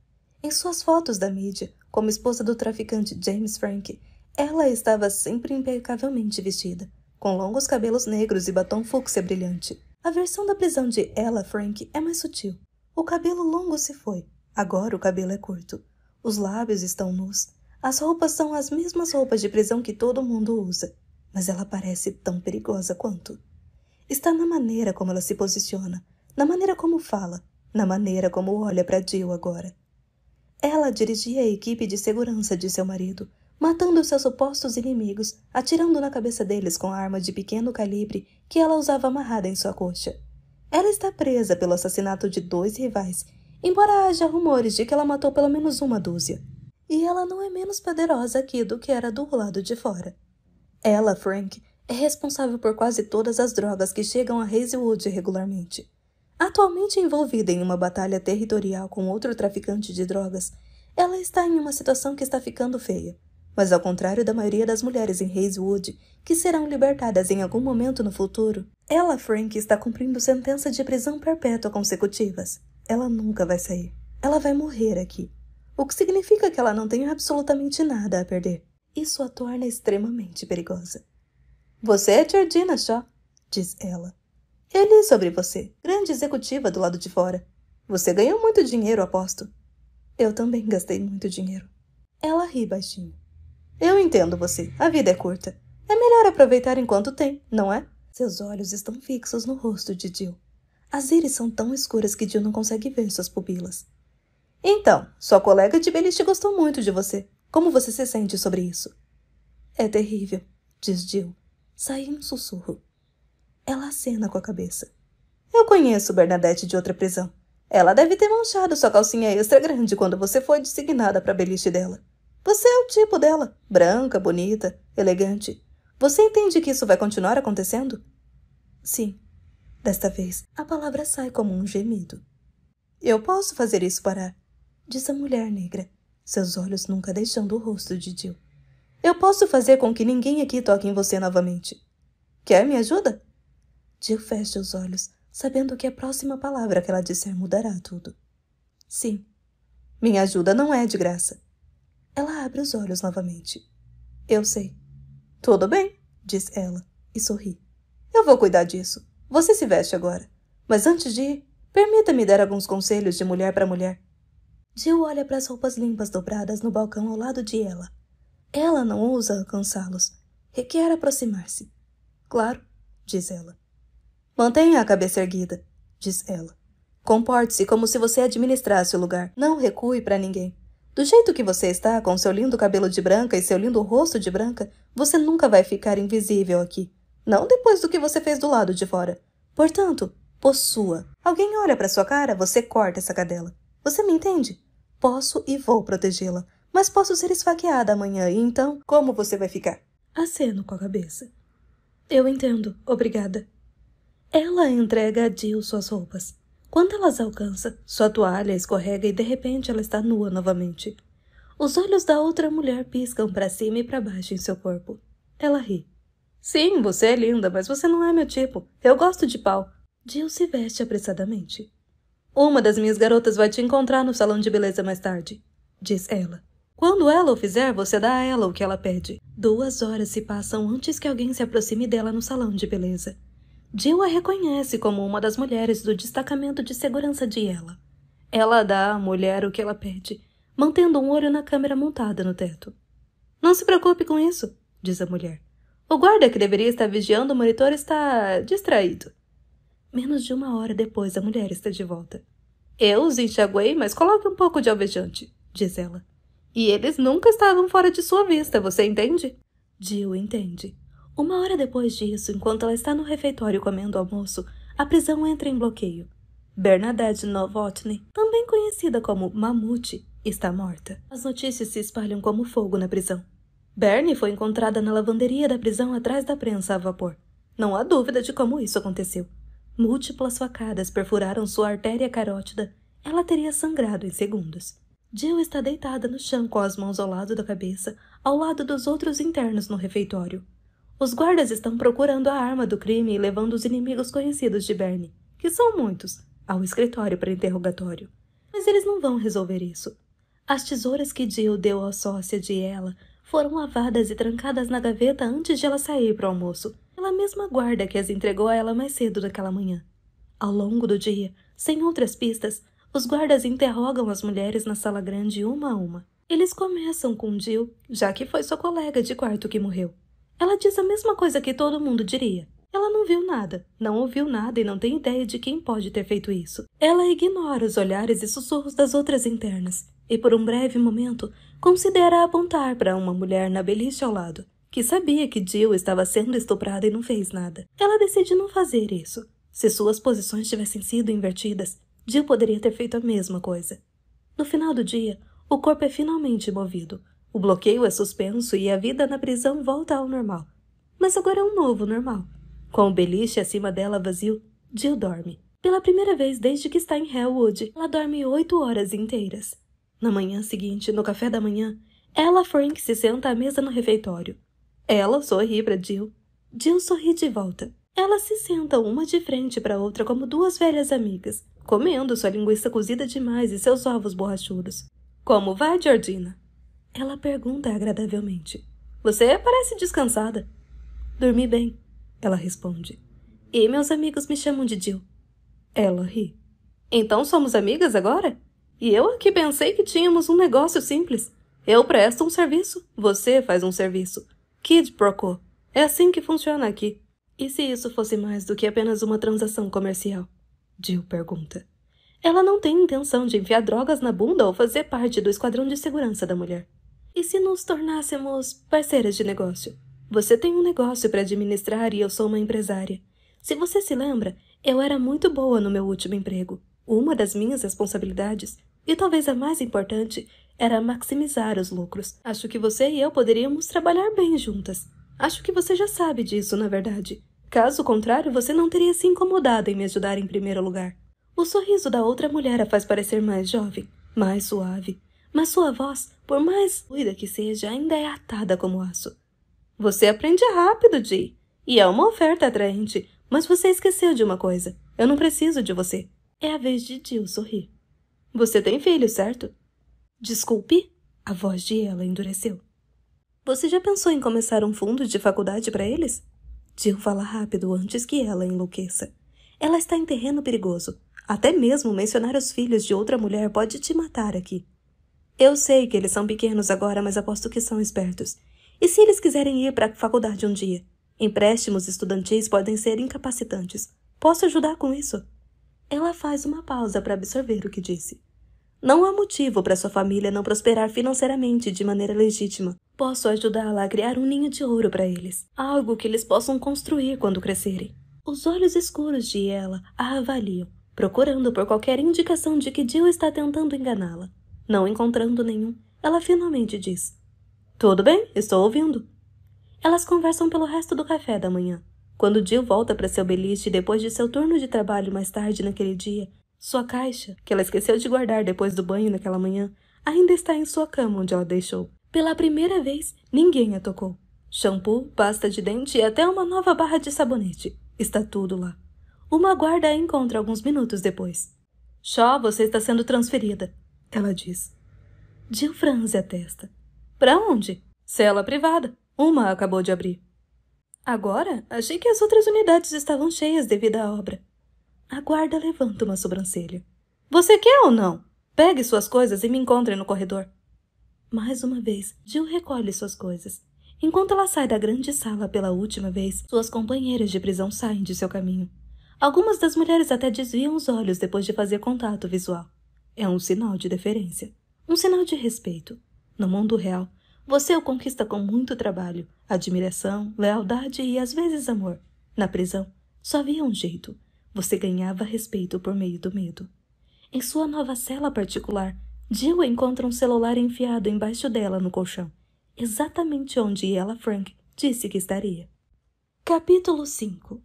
Em suas fotos da mídia, como esposa do traficante James Frank, ela estava sempre impecavelmente vestida, com longos cabelos negros e batom fúcsia brilhante. A versão da prisão de ela, Frank, é mais sutil. O cabelo longo se foi, agora o cabelo é curto. Os lábios estão nus, as roupas são as mesmas roupas de prisão que todo mundo usa, mas ela parece tão perigosa quanto. Está na maneira como ela se posiciona, na maneira como fala, na maneira como olha para Jill agora. Ela dirigia a equipe de segurança de seu marido, matando seus supostos inimigos, atirando na cabeça deles com a arma de pequeno calibre que ela usava amarrada em sua coxa. Ela está presa pelo assassinato de dois rivais, embora haja rumores de que ela matou pelo menos uma dúzia. E ela não é menos poderosa aqui do que era do lado de fora. Ela, Frank, é responsável por quase todas as drogas que chegam a Hazelwood regularmente. Atualmente envolvida em uma batalha territorial com outro traficante de drogas, ela está em uma situação que está ficando feia. Mas ao contrário da maioria das mulheres em Hazelwood, que serão libertadas em algum momento no futuro, ela, Frank, está cumprindo sentença de prisão perpétua consecutivas. Ela nunca vai sair. Ela vai morrer aqui o que significa que ela não tem absolutamente nada a perder. Isso a torna extremamente perigosa. Você é Georgina Shaw, diz ela. Eu li é sobre você, grande executiva do lado de fora. Você ganhou muito dinheiro, aposto. Eu também gastei muito dinheiro. Ela ri baixinho. Eu entendo você, a vida é curta. É melhor aproveitar enquanto tem, não é? Seus olhos estão fixos no rosto de Jill. As íris são tão escuras que Jill não consegue ver suas pupilas. Então, sua colega de beliche gostou muito de você. Como você se sente sobre isso? É terrível, diz Jill. Saiu um sussurro. Ela acena com a cabeça. Eu conheço Bernadette de outra prisão. Ela deve ter manchado sua calcinha extra grande quando você foi designada para a beliche dela. Você é o tipo dela. Branca, bonita, elegante. Você entende que isso vai continuar acontecendo? Sim. Desta vez, a palavra sai como um gemido. Eu posso fazer isso parar diz a mulher negra, seus olhos nunca deixando o rosto de Jill. Eu posso fazer com que ninguém aqui toque em você novamente. Quer me ajuda? Jill fecha os olhos, sabendo que a próxima palavra que ela disser mudará tudo. Sim. Minha ajuda não é de graça. Ela abre os olhos novamente. Eu sei. Tudo bem, diz ela e sorri. Eu vou cuidar disso. Você se veste agora. Mas antes de ir, permita-me dar alguns conselhos de mulher para mulher. Jill olha para as roupas limpas dobradas no balcão ao lado de ela. Ela não ousa alcançá-los. Requer aproximar-se. Claro, diz ela. Mantenha a cabeça erguida, diz ela. Comporte-se como se você administrasse o lugar. Não recue para ninguém. Do jeito que você está, com seu lindo cabelo de branca e seu lindo rosto de branca, você nunca vai ficar invisível aqui. Não depois do que você fez do lado de fora. Portanto, possua. Alguém olha para sua cara, você corta essa cadela. Você me entende? Posso e vou protegê-la, mas posso ser esfaqueada amanhã e então como você vai ficar? Aceno com a cabeça. Eu entendo, obrigada. Ela entrega a Jill suas roupas. Quando elas alcança, sua toalha escorrega e de repente ela está nua novamente. Os olhos da outra mulher piscam para cima e para baixo em seu corpo. Ela ri. Sim, você é linda, mas você não é meu tipo. Eu gosto de pau. Jill se veste apressadamente. Uma das minhas garotas vai te encontrar no salão de beleza mais tarde, diz ela. Quando ela o fizer, você dá a ela o que ela pede. Duas horas se passam antes que alguém se aproxime dela no salão de beleza. Jill a reconhece como uma das mulheres do destacamento de segurança de ela. Ela dá à mulher o que ela pede, mantendo um olho na câmera montada no teto. Não se preocupe com isso, diz a mulher. O guarda que deveria estar vigiando o monitor está distraído. Menos de uma hora depois, a mulher está de volta. Eu os enxaguei, mas coloque um pouco de alvejante, diz ela. E eles nunca estavam fora de sua vista, você entende? Dio entende. Uma hora depois disso, enquanto ela está no refeitório comendo almoço, a prisão entra em bloqueio. Bernadette Novotny, também conhecida como Mamute, está morta. As notícias se espalham como fogo na prisão. Bernie foi encontrada na lavanderia da prisão atrás da prensa a vapor. Não há dúvida de como isso aconteceu. Múltiplas facadas perfuraram sua artéria carótida. Ela teria sangrado em segundos. Jill está deitada no chão com as mãos ao lado da cabeça, ao lado dos outros internos no refeitório. Os guardas estão procurando a arma do crime e levando os inimigos conhecidos de Bernie, que são muitos, ao escritório para interrogatório. Mas eles não vão resolver isso. As tesouras que Jill deu à sócia de ela foram lavadas e trancadas na gaveta antes de ela sair para o almoço, pela mesma guarda que as entregou a ela mais cedo daquela manhã. Ao longo do dia, sem outras pistas, os guardas interrogam as mulheres na sala grande uma a uma. Eles começam com Jill, já que foi sua colega de quarto que morreu. Ela diz a mesma coisa que todo mundo diria. Ela não viu nada, não ouviu nada e não tem ideia de quem pode ter feito isso. Ela ignora os olhares e sussurros das outras internas e, por um breve momento, considera apontar para uma mulher na beliche ao lado que sabia que Jill estava sendo estuprada e não fez nada. Ela decidiu não fazer isso. Se suas posições tivessem sido invertidas, Jill poderia ter feito a mesma coisa. No final do dia, o corpo é finalmente movido, o bloqueio é suspenso e a vida na prisão volta ao normal. Mas agora é um novo normal. Com o beliche acima dela vazio, Jill dorme. Pela primeira vez desde que está em Hellwood, ela dorme oito horas inteiras. Na manhã seguinte, no café da manhã, ela e Frank se senta à mesa no refeitório. Ela sorri para Jill. Jill sorri de volta. Elas se sentam uma de frente para outra como duas velhas amigas, comendo sua linguiça cozida demais e seus ovos borrachudos. Como vai, Georgina? Ela pergunta agradavelmente. Você parece descansada. Dormi bem, ela responde. E meus amigos me chamam de Jill. Ela ri. Então somos amigas agora? E eu aqui pensei que tínhamos um negócio simples. Eu presto um serviço, você faz um serviço. Kid Proco. É assim que funciona aqui. E se isso fosse mais do que apenas uma transação comercial? Jill pergunta. Ela não tem intenção de enfiar drogas na bunda ou fazer parte do esquadrão de segurança da mulher. E se nos tornássemos parceiras de negócio? Você tem um negócio para administrar e eu sou uma empresária. Se você se lembra, eu era muito boa no meu último emprego. Uma das minhas responsabilidades e talvez a mais importante era maximizar os lucros. Acho que você e eu poderíamos trabalhar bem juntas. Acho que você já sabe disso, na verdade. Caso contrário, você não teria se incomodado em me ajudar em primeiro lugar. O sorriso da outra mulher a faz parecer mais jovem, mais suave. Mas sua voz, por mais fluida que seja, ainda é atada como aço. Você aprende rápido, Dee. E é uma oferta atraente. Mas você esqueceu de uma coisa. Eu não preciso de você. É a vez de Jill sorrir. Você tem filho, certo? Desculpe? A voz de ela endureceu. Você já pensou em começar um fundo de faculdade para eles? Jill fala rápido antes que ela enlouqueça. Ela está em terreno perigoso. Até mesmo mencionar os filhos de outra mulher pode te matar aqui. Eu sei que eles são pequenos agora, mas aposto que são espertos. E se eles quiserem ir para a faculdade um dia? Empréstimos estudantis podem ser incapacitantes. Posso ajudar com isso? Ela faz uma pausa para absorver o que disse. Não há motivo para sua família não prosperar financeiramente de maneira legítima. Posso ajudá-la a criar um ninho de ouro para eles, algo que eles possam construir quando crescerem. Os olhos escuros de ela a avaliam, procurando por qualquer indicação de que Jill está tentando enganá-la. Não encontrando nenhum, ela finalmente diz: Tudo bem, estou ouvindo. Elas conversam pelo resto do café da manhã. Quando Jill volta para seu beliche depois de seu turno de trabalho mais tarde naquele dia, sua caixa, que ela esqueceu de guardar depois do banho naquela manhã, ainda está em sua cama onde ela deixou. Pela primeira vez, ninguém a tocou. Shampoo, pasta de dente e até uma nova barra de sabonete. Está tudo lá. Uma guarda a encontra alguns minutos depois. Shaw, você está sendo transferida, ela diz. Jill franze a testa. Para onde? Cela privada. Uma acabou de abrir. Agora, achei que as outras unidades estavam cheias devido à obra. A guarda levanta uma sobrancelha. Você quer ou não? Pegue suas coisas e me encontre no corredor. Mais uma vez, Jill recolhe suas coisas. Enquanto ela sai da grande sala pela última vez, suas companheiras de prisão saem de seu caminho. Algumas das mulheres até desviam os olhos depois de fazer contato visual. É um sinal de deferência, um sinal de respeito. No mundo real, você o conquista com muito trabalho, admiração, lealdade e às vezes amor. Na prisão, só havia um jeito. Você ganhava respeito por meio do medo. Em sua nova cela particular, Jill encontra um celular enfiado embaixo dela no colchão, exatamente onde ela, Frank, disse que estaria. Capítulo 5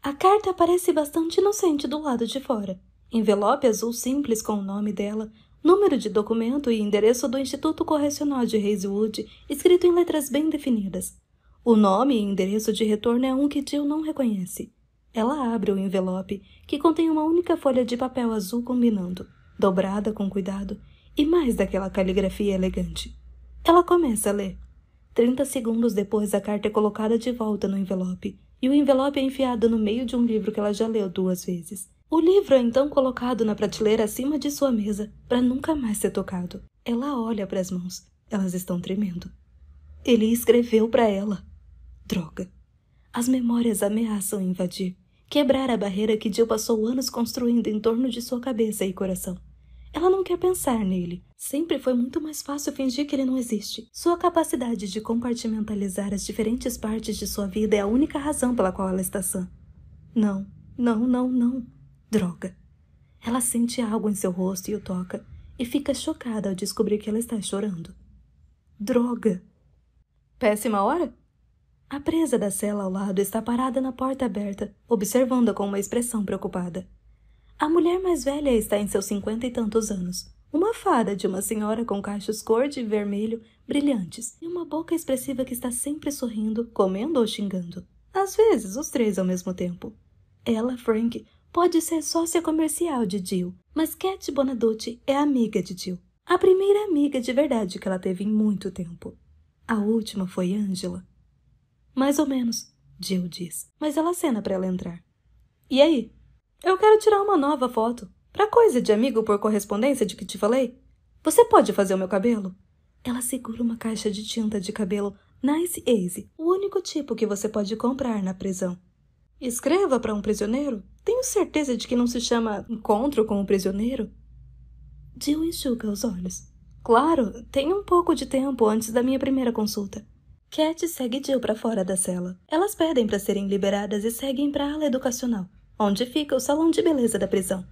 A carta parece bastante inocente do lado de fora. Envelope azul simples com o nome dela, número de documento e endereço do Instituto Correcional de Hazelwood, escrito em letras bem definidas. O nome e endereço de retorno é um que Jill não reconhece. Ela abre o envelope, que contém uma única folha de papel azul combinando, dobrada com cuidado, e mais daquela caligrafia elegante. Ela começa a ler. Trinta segundos depois, a carta é colocada de volta no envelope, e o envelope é enfiado no meio de um livro que ela já leu duas vezes. O livro é então colocado na prateleira acima de sua mesa para nunca mais ser tocado. Ela olha para as mãos. Elas estão tremendo. Ele escreveu para ela. Droga. As memórias ameaçam invadir, quebrar a barreira que Jill passou anos construindo em torno de sua cabeça e coração. Ela não quer pensar nele. Sempre foi muito mais fácil fingir que ele não existe. Sua capacidade de compartimentalizar as diferentes partes de sua vida é a única razão pela qual ela está sã. Não, não, não, não. Droga! Ela sente algo em seu rosto e o toca, e fica chocada ao descobrir que ela está chorando. Droga! Péssima hora? A presa da cela ao lado está parada na porta aberta, observando-a com uma expressão preocupada. A mulher mais velha está em seus cinquenta e tantos anos, uma fada de uma senhora com cachos cor de vermelho brilhantes e uma boca expressiva que está sempre sorrindo, comendo ou xingando. Às vezes, os três ao mesmo tempo. Ela, Frank, pode ser sócia comercial de Jill, mas Cat Bonaducci é amiga de Jill. A primeira amiga de verdade que ela teve em muito tempo. A última foi Angela. Mais ou menos, Jill diz, mas ela acena para ela entrar. E aí? Eu quero tirar uma nova foto. Pra coisa de amigo por correspondência de que te falei? Você pode fazer o meu cabelo? Ela segura uma caixa de tinta de cabelo Nice Easy, o único tipo que você pode comprar na prisão. Escreva para um prisioneiro? Tenho certeza de que não se chama encontro com o um prisioneiro? Jill enxuga os olhos. Claro, tem um pouco de tempo antes da minha primeira consulta. Cat segue Jill para fora da cela. Elas pedem para serem liberadas e seguem para a ala educacional, onde fica o salão de beleza da prisão.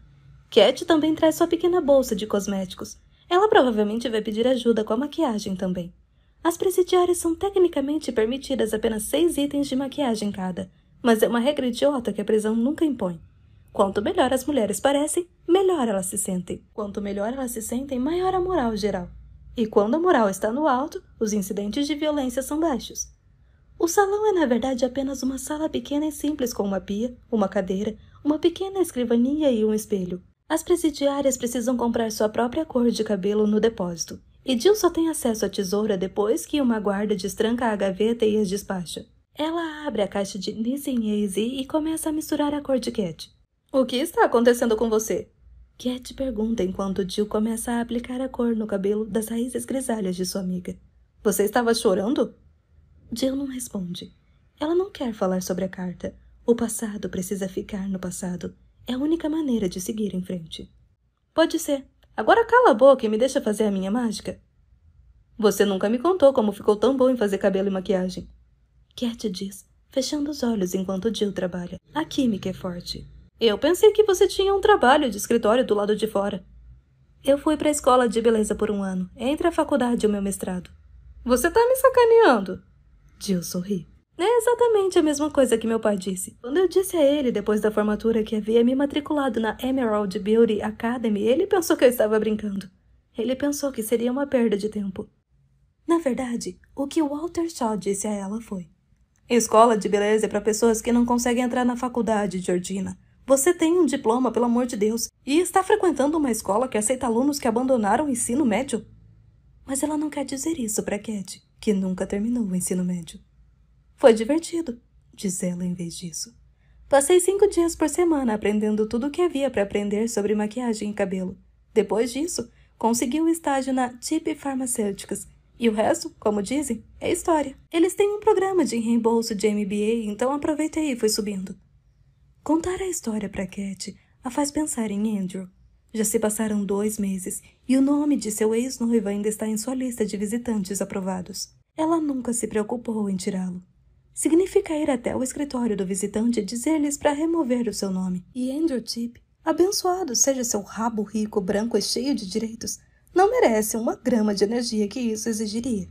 Cat também traz sua pequena bolsa de cosméticos. Ela provavelmente vai pedir ajuda com a maquiagem também. As presidiárias são tecnicamente permitidas apenas seis itens de maquiagem cada, mas é uma regra idiota que a prisão nunca impõe. Quanto melhor as mulheres parecem, melhor elas se sentem. Quanto melhor elas se sentem, maior a moral geral. E quando a moral está no alto, os incidentes de violência são baixos. O salão é, na verdade, apenas uma sala pequena e simples com uma pia, uma cadeira, uma pequena escrivaninha e um espelho. As presidiárias precisam comprar sua própria cor de cabelo no depósito. E Jill só tem acesso à tesoura depois que uma guarda destranca a gaveta e as despacha. Ela abre a caixa de Nissinese e começa a misturar a cor de Cat. O que está acontecendo com você? Cat pergunta enquanto Jill começa a aplicar a cor no cabelo das raízes grisalhas de sua amiga. Você estava chorando? Jill não responde. Ela não quer falar sobre a carta. O passado precisa ficar no passado. É a única maneira de seguir em frente. Pode ser. Agora cala a boca e me deixa fazer a minha mágica. Você nunca me contou como ficou tão bom em fazer cabelo e maquiagem. Cat diz, fechando os olhos enquanto Jill trabalha. A química é forte. Eu pensei que você tinha um trabalho de escritório do lado de fora. Eu fui para a escola de beleza por um ano, entre a faculdade e o meu mestrado. Você tá me sacaneando? Jill sorri. É exatamente a mesma coisa que meu pai disse. Quando eu disse a ele, depois da formatura, que havia me matriculado na Emerald Beauty Academy, ele pensou que eu estava brincando. Ele pensou que seria uma perda de tempo. Na verdade, o que Walter Shaw disse a ela foi: Escola de beleza é para pessoas que não conseguem entrar na faculdade, Georgina. Você tem um diploma, pelo amor de Deus, e está frequentando uma escola que aceita alunos que abandonaram o ensino médio? Mas ela não quer dizer isso para Cat, que nunca terminou o ensino médio. Foi divertido, diz ela em vez disso. Passei cinco dias por semana aprendendo tudo o que havia para aprender sobre maquiagem e cabelo. Depois disso, consegui um estágio na Tip Pharmaceuticals e o resto, como dizem, é história. Eles têm um programa de reembolso de MBA, então aproveitei e fui subindo. Contar a história para Cat a faz pensar em Andrew. Já se passaram dois meses e o nome de seu ex-noivo ainda está em sua lista de visitantes aprovados. Ela nunca se preocupou em tirá-lo. Significa ir até o escritório do visitante e dizer-lhes para remover o seu nome. E Andrew Tip, abençoado seja seu rabo rico, branco e cheio de direitos, não merece uma grama de energia que isso exigiria.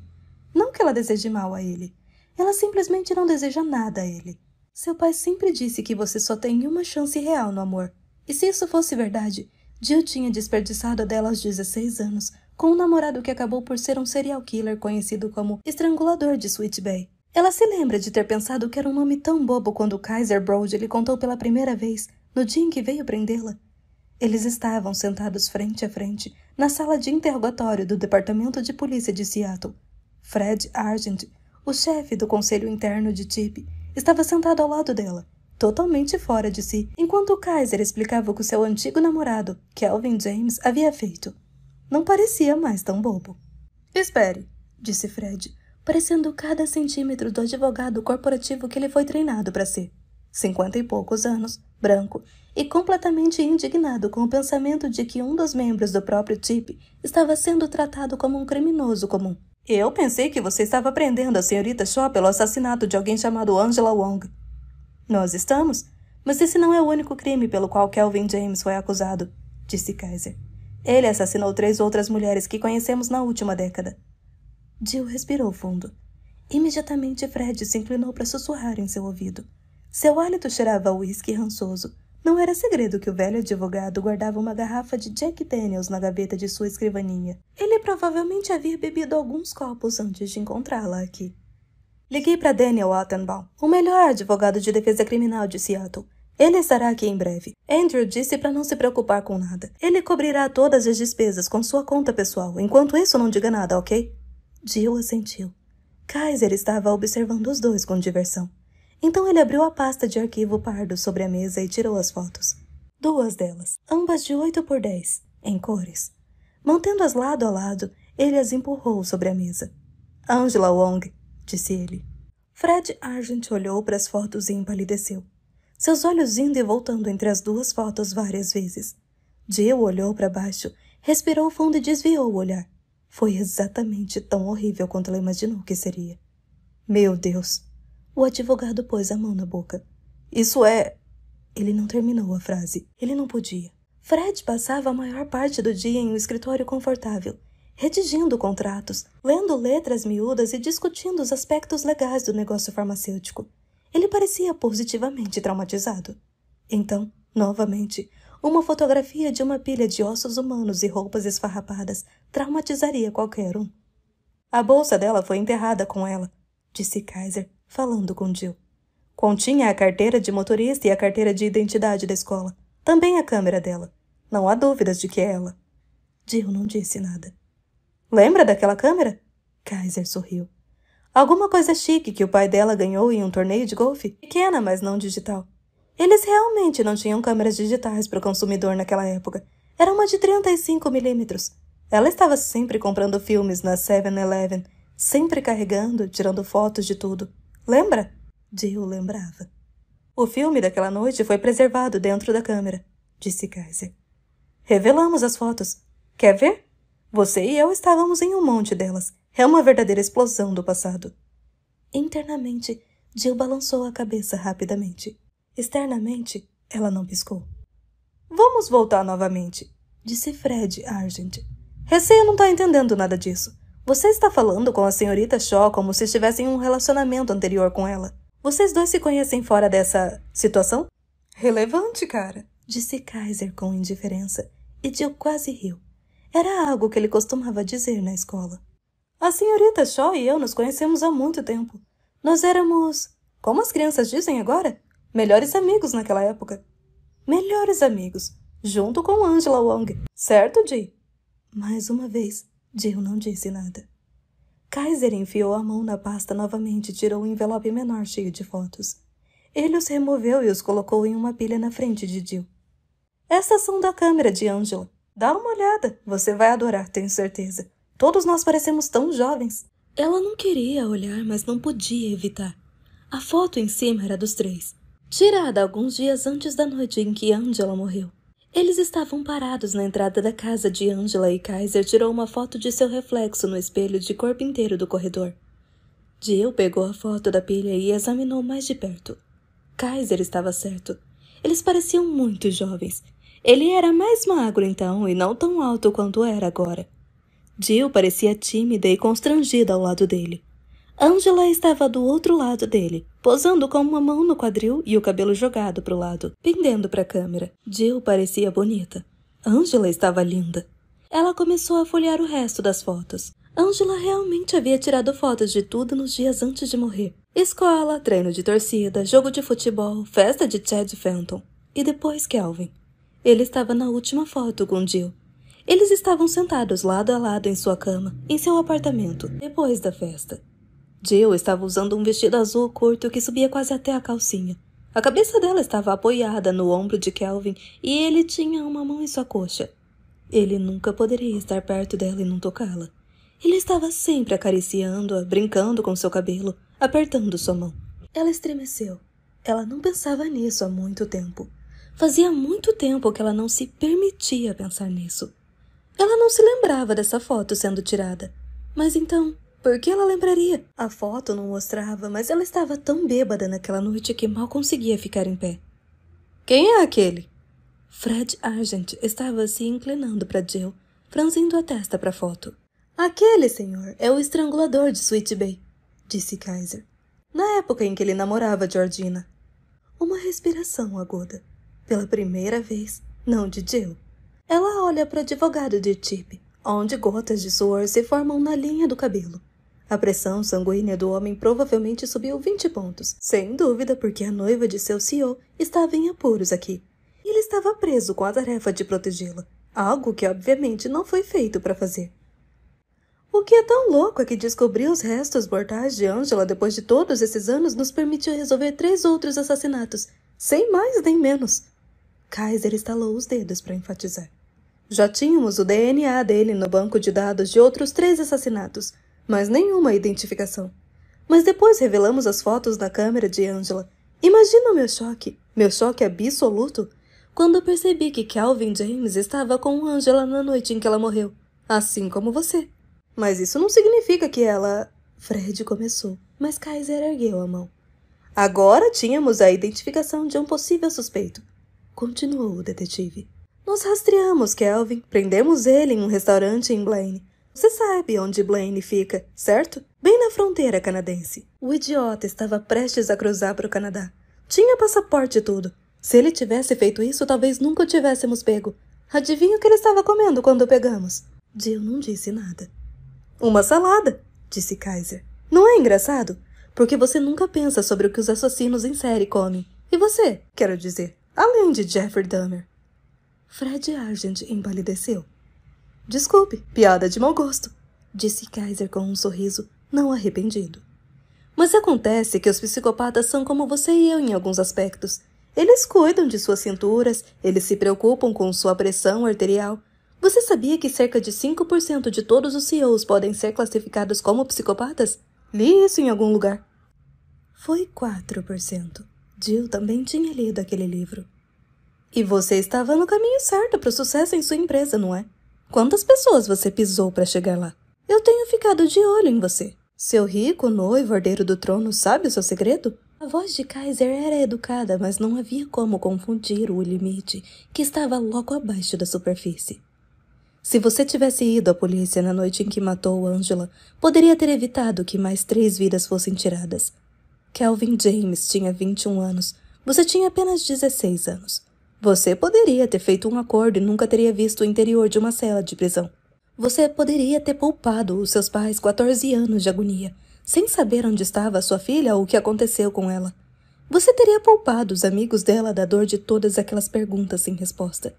Não que ela deseje mal a ele. Ela simplesmente não deseja nada a ele. Seu pai sempre disse que você só tem uma chance real no amor. E se isso fosse verdade, Jill tinha desperdiçado dela aos 16 anos, com um namorado que acabou por ser um serial killer conhecido como Estrangulador de Sweet Bay. Ela se lembra de ter pensado que era um nome tão bobo quando Kaiser Broad lhe contou pela primeira vez, no dia em que veio prendê-la, eles estavam sentados frente a frente na sala de interrogatório do Departamento de Polícia de Seattle. Fred Argent, o chefe do Conselho Interno de Tip, estava sentado ao lado dela, totalmente fora de si, enquanto Kaiser explicava o que seu antigo namorado, Kelvin James, havia feito. Não parecia mais tão bobo. Espere, disse Fred, parecendo cada centímetro do advogado corporativo que ele foi treinado para ser cinquenta e poucos anos, branco, e completamente indignado com o pensamento de que um dos membros do próprio Tip estava sendo tratado como um criminoso comum. Eu pensei que você estava prendendo a senhorita Shaw pelo assassinato de alguém chamado Angela Wong. Nós estamos, mas esse não é o único crime pelo qual Kelvin James foi acusado, disse Kaiser. Ele assassinou três outras mulheres que conhecemos na última década. Jill respirou fundo. Imediatamente Fred se inclinou para sussurrar em seu ouvido. Seu hálito cheirava uísque rançoso. Não era segredo que o velho advogado guardava uma garrafa de Jack Daniels na gaveta de sua escrivaninha. Ele provavelmente havia bebido alguns copos antes de encontrá-la aqui. Liguei para Daniel Attenbaum, o melhor advogado de defesa criminal de Seattle. Ele estará aqui em breve. Andrew disse para não se preocupar com nada. Ele cobrirá todas as despesas com sua conta pessoal. Enquanto isso, não diga nada, ok? Jill assentiu. Kaiser estava observando os dois com diversão. Então ele abriu a pasta de arquivo pardo sobre a mesa e tirou as fotos. Duas delas, ambas de 8 por 10, em cores. Mantendo-as lado a lado, ele as empurrou sobre a mesa. Angela Wong, disse ele. Fred Argent olhou para as fotos e empalideceu. Seus olhos indo e voltando entre as duas fotos várias vezes. Jill olhou para baixo, respirou fundo e desviou o olhar. Foi exatamente tão horrível quanto ela imaginou que seria. Meu Deus! O advogado pôs a mão na boca. Isso é. Ele não terminou a frase. Ele não podia. Fred passava a maior parte do dia em um escritório confortável, redigindo contratos, lendo letras miúdas e discutindo os aspectos legais do negócio farmacêutico. Ele parecia positivamente traumatizado. Então, novamente, uma fotografia de uma pilha de ossos humanos e roupas esfarrapadas traumatizaria qualquer um. A bolsa dela foi enterrada com ela, disse Kaiser, falando com Jill. Continha a carteira de motorista e a carteira de identidade da escola. Também a câmera dela. Não há dúvidas de que é ela. Jill não disse nada. Lembra daquela câmera? Kaiser sorriu. Alguma coisa chique que o pai dela ganhou em um torneio de golfe? Pequena, mas não digital. Eles realmente não tinham câmeras digitais para o consumidor naquela época. Era uma de 35 milímetros. Ela estava sempre comprando filmes na 7-Eleven, sempre carregando, tirando fotos de tudo. Lembra? Jill lembrava. O filme daquela noite foi preservado dentro da câmera, disse Kaiser. Revelamos as fotos. Quer ver? Você e eu estávamos em um monte delas. É uma verdadeira explosão do passado. Internamente, Jill balançou a cabeça rapidamente. Externamente, ela não piscou. Vamos voltar novamente, disse Fred Argent. Receio não está entendendo nada disso. Você está falando com a senhorita Shaw como se estivessem em um relacionamento anterior com ela. Vocês dois se conhecem fora dessa situação? Relevante, cara, disse Kaiser com indiferença, e Jill quase riu. Era algo que ele costumava dizer na escola. A senhorita Shaw e eu nos conhecemos há muito tempo. Nós éramos, como as crianças dizem agora, melhores amigos naquela época. Melhores amigos, junto com Angela Wong, certo, Jill? Mais uma vez, Jill não disse nada. Kaiser enfiou a mão na pasta novamente e tirou um envelope menor cheio de fotos. Ele os removeu e os colocou em uma pilha na frente de Jill. Essas são da câmera de Angela. Dá uma olhada, você vai adorar, tenho certeza. Todos nós parecemos tão jovens. Ela não queria olhar, mas não podia evitar. A foto em cima era dos três, tirada alguns dias antes da noite em que Angela morreu. Eles estavam parados na entrada da casa de Angela e Kaiser tirou uma foto de seu reflexo no espelho de corpo inteiro do corredor. Jill pegou a foto da pilha e examinou mais de perto. Kaiser estava certo. Eles pareciam muito jovens. Ele era mais magro então e não tão alto quanto era agora. Jill parecia tímida e constrangida ao lado dele. Angela estava do outro lado dele, posando com uma mão no quadril e o cabelo jogado para o lado, pendendo para a câmera. Jill parecia bonita. Angela estava linda. Ela começou a folhear o resto das fotos. Angela realmente havia tirado fotos de tudo nos dias antes de morrer. Escola, treino de torcida, jogo de futebol, festa de Chad Fenton. E depois Kelvin. Ele estava na última foto com Jill. Eles estavam sentados lado a lado em sua cama, em seu apartamento, depois da festa. Jill estava usando um vestido azul curto que subia quase até a calcinha. A cabeça dela estava apoiada no ombro de Kelvin e ele tinha uma mão em sua coxa. Ele nunca poderia estar perto dela e não tocá-la. Ele estava sempre acariciando-a, brincando com seu cabelo, apertando sua mão. Ela estremeceu. Ela não pensava nisso há muito tempo. Fazia muito tempo que ela não se permitia pensar nisso. Ela não se lembrava dessa foto sendo tirada. Mas então, por que ela lembraria? A foto não mostrava, mas ela estava tão bêbada naquela noite que mal conseguia ficar em pé. Quem é aquele? Fred Argent estava se inclinando para Jill, franzindo a testa para a foto. Aquele senhor é o estrangulador de Sweet Bay, disse Kaiser. Na época em que ele namorava Georgina. Uma respiração aguda. Pela primeira vez, não de Jill. Ela olha para o advogado de Tip, onde gotas de suor se formam na linha do cabelo. A pressão sanguínea do homem provavelmente subiu 20 pontos, sem dúvida porque a noiva de seu CEO estava em apuros aqui. Ele estava preso com a tarefa de protegê-la, algo que obviamente não foi feito para fazer. O que é tão louco é que descobrir os restos mortais de Angela depois de todos esses anos nos permitiu resolver três outros assassinatos, sem mais nem menos. Kaiser estalou os dedos para enfatizar. Já tínhamos o DNA dele no banco de dados de outros três assassinatos, mas nenhuma identificação. Mas depois revelamos as fotos na câmera de Angela. Imagina o meu choque, meu choque absoluto, quando percebi que Calvin James estava com Angela na noite em que ela morreu, assim como você. Mas isso não significa que ela. Fred começou, mas Kaiser ergueu a mão. Agora tínhamos a identificação de um possível suspeito, continuou o detetive. Nós rastreamos Kelvin, prendemos ele em um restaurante em Blaine. Você sabe onde Blaine fica, certo? Bem na fronteira canadense. O idiota estava prestes a cruzar para o Canadá. Tinha passaporte e tudo. Se ele tivesse feito isso, talvez nunca o tivéssemos pego. Adivinha o que ele estava comendo quando o pegamos? Jill não disse nada. Uma salada, disse Kaiser. Não é engraçado? Porque você nunca pensa sobre o que os assassinos em série comem. E você, quero dizer, além de Jeffrey Dahmer. Fred Argent empalideceu. Desculpe, piada de mau gosto, disse Kaiser com um sorriso não arrependido. Mas acontece que os psicopatas são como você e eu em alguns aspectos. Eles cuidam de suas cinturas, eles se preocupam com sua pressão arterial. Você sabia que cerca de 5% de todos os CEOs podem ser classificados como psicopatas? Li isso em algum lugar. Foi 4%. Jill também tinha lido aquele livro. E você estava no caminho certo para o sucesso em sua empresa, não é? Quantas pessoas você pisou para chegar lá? Eu tenho ficado de olho em você. Seu rico noivo herdeiro do trono sabe o seu segredo? A voz de Kaiser era educada, mas não havia como confundir o limite que estava logo abaixo da superfície. Se você tivesse ido à polícia na noite em que matou Angela, poderia ter evitado que mais três vidas fossem tiradas. Kelvin James tinha 21 anos. Você tinha apenas 16 anos. Você poderia ter feito um acordo e nunca teria visto o interior de uma cela de prisão. Você poderia ter poupado os seus pais 14 anos de agonia, sem saber onde estava sua filha ou o que aconteceu com ela. Você teria poupado os amigos dela da dor de todas aquelas perguntas sem resposta.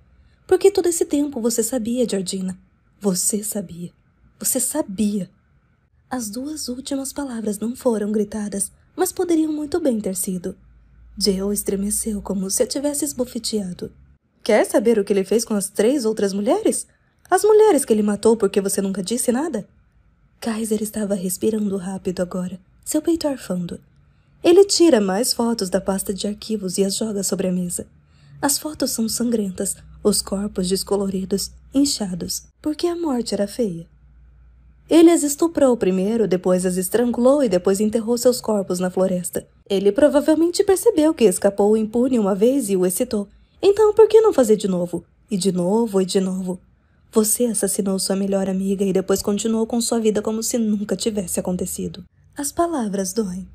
Porque todo esse tempo você sabia, Jardina. Você sabia. Você sabia. As duas últimas palavras não foram gritadas, mas poderiam muito bem ter sido. Jill estremeceu como se a tivesse esbofeteado. Quer saber o que ele fez com as três outras mulheres? As mulheres que ele matou porque você nunca disse nada? Kaiser estava respirando rápido agora, seu peito arfando. Ele tira mais fotos da pasta de arquivos e as joga sobre a mesa. As fotos são sangrentas, os corpos descoloridos, inchados, porque a morte era feia. Ele as estuprou primeiro, depois as estrangulou e depois enterrou seus corpos na floresta. Ele provavelmente percebeu que escapou impune uma vez e o excitou. Então por que não fazer de novo? E de novo e de novo. Você assassinou sua melhor amiga e depois continuou com sua vida como se nunca tivesse acontecido. As palavras doem.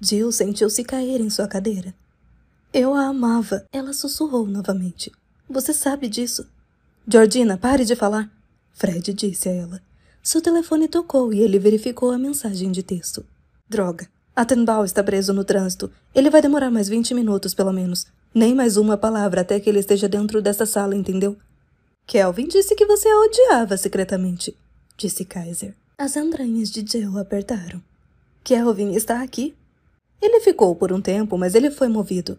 Jill sentiu-se cair em sua cadeira. Eu a amava. Ela sussurrou novamente. Você sabe disso. Georgina, pare de falar. Fred disse a ela. Seu telefone tocou e ele verificou a mensagem de texto. Droga. Attenball está preso no trânsito. Ele vai demorar mais 20 minutos, pelo menos. Nem mais uma palavra até que ele esteja dentro dessa sala, entendeu? Kelvin disse que você a odiava secretamente, disse Kaiser. As entranhas de Jill apertaram. Kelvin está aqui? Ele ficou por um tempo, mas ele foi movido.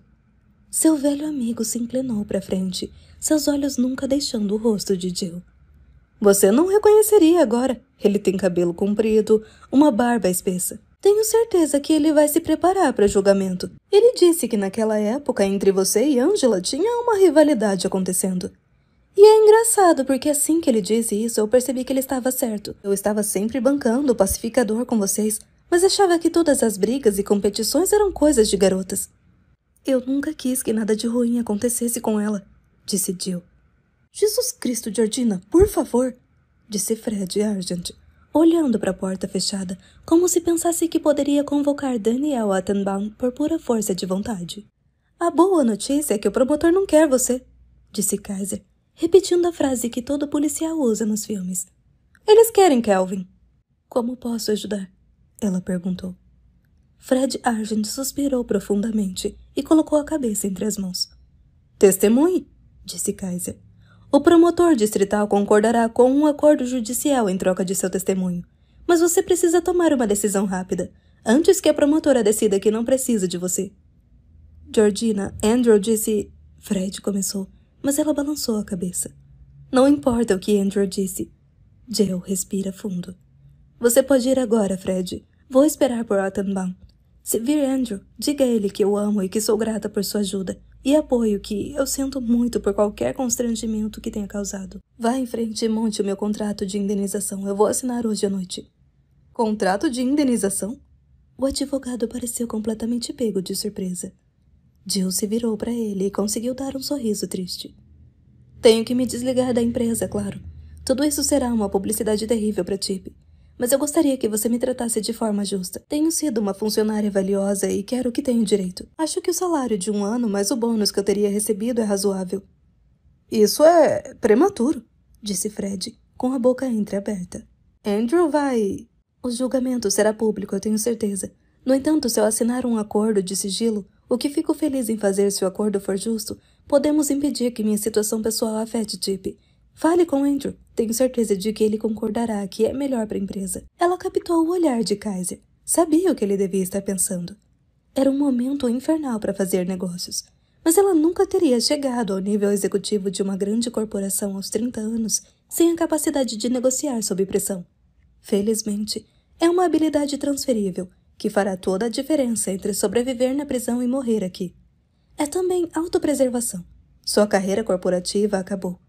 Seu velho amigo se inclinou para frente, seus olhos nunca deixando o rosto de Jill. Você não reconheceria agora. Ele tem cabelo comprido, uma barba espessa. Tenho certeza que ele vai se preparar para julgamento. Ele disse que naquela época entre você e Angela tinha uma rivalidade acontecendo. E é engraçado porque assim que ele disse isso eu percebi que ele estava certo. Eu estava sempre bancando o pacificador com vocês, mas achava que todas as brigas e competições eram coisas de garotas. Eu nunca quis que nada de ruim acontecesse com ela, disse Jill. Jesus Cristo, Georgina, por favor! disse Fred Argent, olhando para a porta fechada, como se pensasse que poderia convocar Daniel Attenbaum por pura força de vontade. A boa notícia é que o promotor não quer você, disse Kaiser, repetindo a frase que todo policial usa nos filmes. Eles querem Kelvin. Como posso ajudar? Ela perguntou. Fred Argent suspirou profundamente e colocou a cabeça entre as mãos. Testemunhe, disse Kaiser. O promotor distrital concordará com um acordo judicial em troca de seu testemunho, mas você precisa tomar uma decisão rápida, antes que a promotora decida que não precisa de você. Georgina, Andrew disse. Fred começou, mas ela balançou a cabeça. Não importa o que Andrew disse. Jill respira fundo. Você pode ir agora, Fred. Vou esperar por Ottenbaum. Se vir Andrew, diga a ele que eu amo e que sou grata por sua ajuda e apoio que eu sinto muito por qualquer constrangimento que tenha causado. Vá em frente e monte o meu contrato de indenização. Eu vou assinar hoje à noite. Contrato de indenização? O advogado pareceu completamente pego de surpresa. Jill se virou para ele e conseguiu dar um sorriso triste. Tenho que me desligar da empresa, claro. Tudo isso será uma publicidade terrível para Tipe mas eu gostaria que você me tratasse de forma justa. Tenho sido uma funcionária valiosa e quero o que tenho direito. Acho que o salário de um ano mais o bônus que eu teria recebido é razoável. Isso é prematuro, disse Fred, com a boca entreaberta. Andrew vai. O julgamento será público, eu tenho certeza. No entanto, se eu assinar um acordo de sigilo, o que fico feliz em fazer se o acordo for justo, podemos impedir que minha situação pessoal afete Tip. Fale com Andrew. Tenho certeza de que ele concordará que é melhor para a empresa. Ela captou o olhar de Kaiser. Sabia o que ele devia estar pensando. Era um momento infernal para fazer negócios. Mas ela nunca teria chegado ao nível executivo de uma grande corporação aos 30 anos sem a capacidade de negociar sob pressão. Felizmente, é uma habilidade transferível que fará toda a diferença entre sobreviver na prisão e morrer aqui. É também autopreservação. Sua carreira corporativa acabou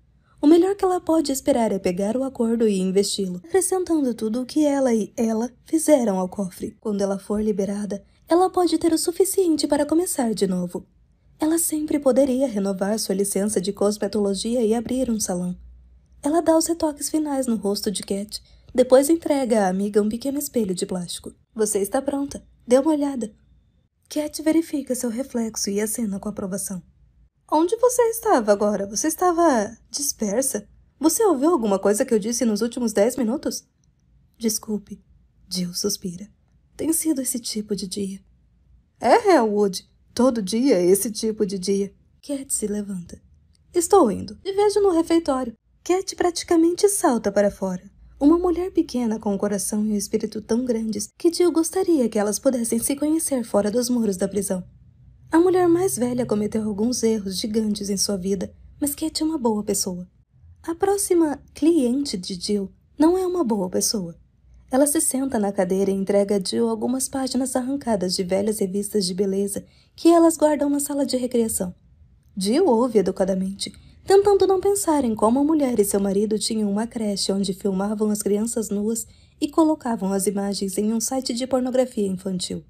o melhor que ela pode esperar é pegar o acordo e investi-lo, acrescentando tudo o que ela e ela fizeram ao cofre. Quando ela for liberada, ela pode ter o suficiente para começar de novo. Ela sempre poderia renovar sua licença de cosmetologia e abrir um salão. Ela dá os retoques finais no rosto de Cat, depois entrega à amiga um pequeno espelho de plástico. Você está pronta. Dê uma olhada. Cat verifica seu reflexo e acena com aprovação. Onde você estava agora? Você estava dispersa? Você ouviu alguma coisa que eu disse nos últimos dez minutos? Desculpe. Jill suspira. Tem sido esse tipo de dia. É, Elwood. Todo dia é esse tipo de dia. Cat se levanta. Estou indo. E vejo no refeitório. Cat praticamente salta para fora. Uma mulher pequena com um coração e um espírito tão grandes que Jill gostaria que elas pudessem se conhecer fora dos muros da prisão. A mulher mais velha cometeu alguns erros gigantes em sua vida, mas Kate é uma boa pessoa. A próxima cliente de Jill não é uma boa pessoa. Ela se senta na cadeira e entrega a Jill algumas páginas arrancadas de velhas revistas de beleza que elas guardam na sala de recreação. Jill ouve educadamente, tentando não pensar em como a mulher e seu marido tinham uma creche onde filmavam as crianças nuas e colocavam as imagens em um site de pornografia infantil.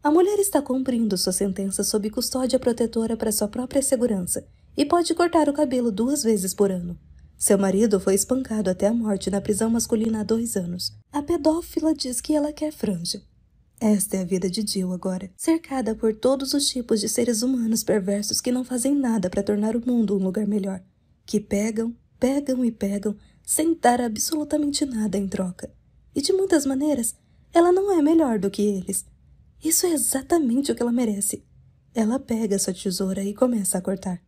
A mulher está cumprindo sua sentença sob custódia protetora para sua própria segurança e pode cortar o cabelo duas vezes por ano. Seu marido foi espancado até a morte na prisão masculina há dois anos. A pedófila diz que ela quer franja. Esta é a vida de Jill agora, cercada por todos os tipos de seres humanos perversos que não fazem nada para tornar o mundo um lugar melhor, que pegam, pegam e pegam sem dar absolutamente nada em troca. E de muitas maneiras, ela não é melhor do que eles. Isso é exatamente o que ela merece. Ela pega sua tesoura e começa a cortar.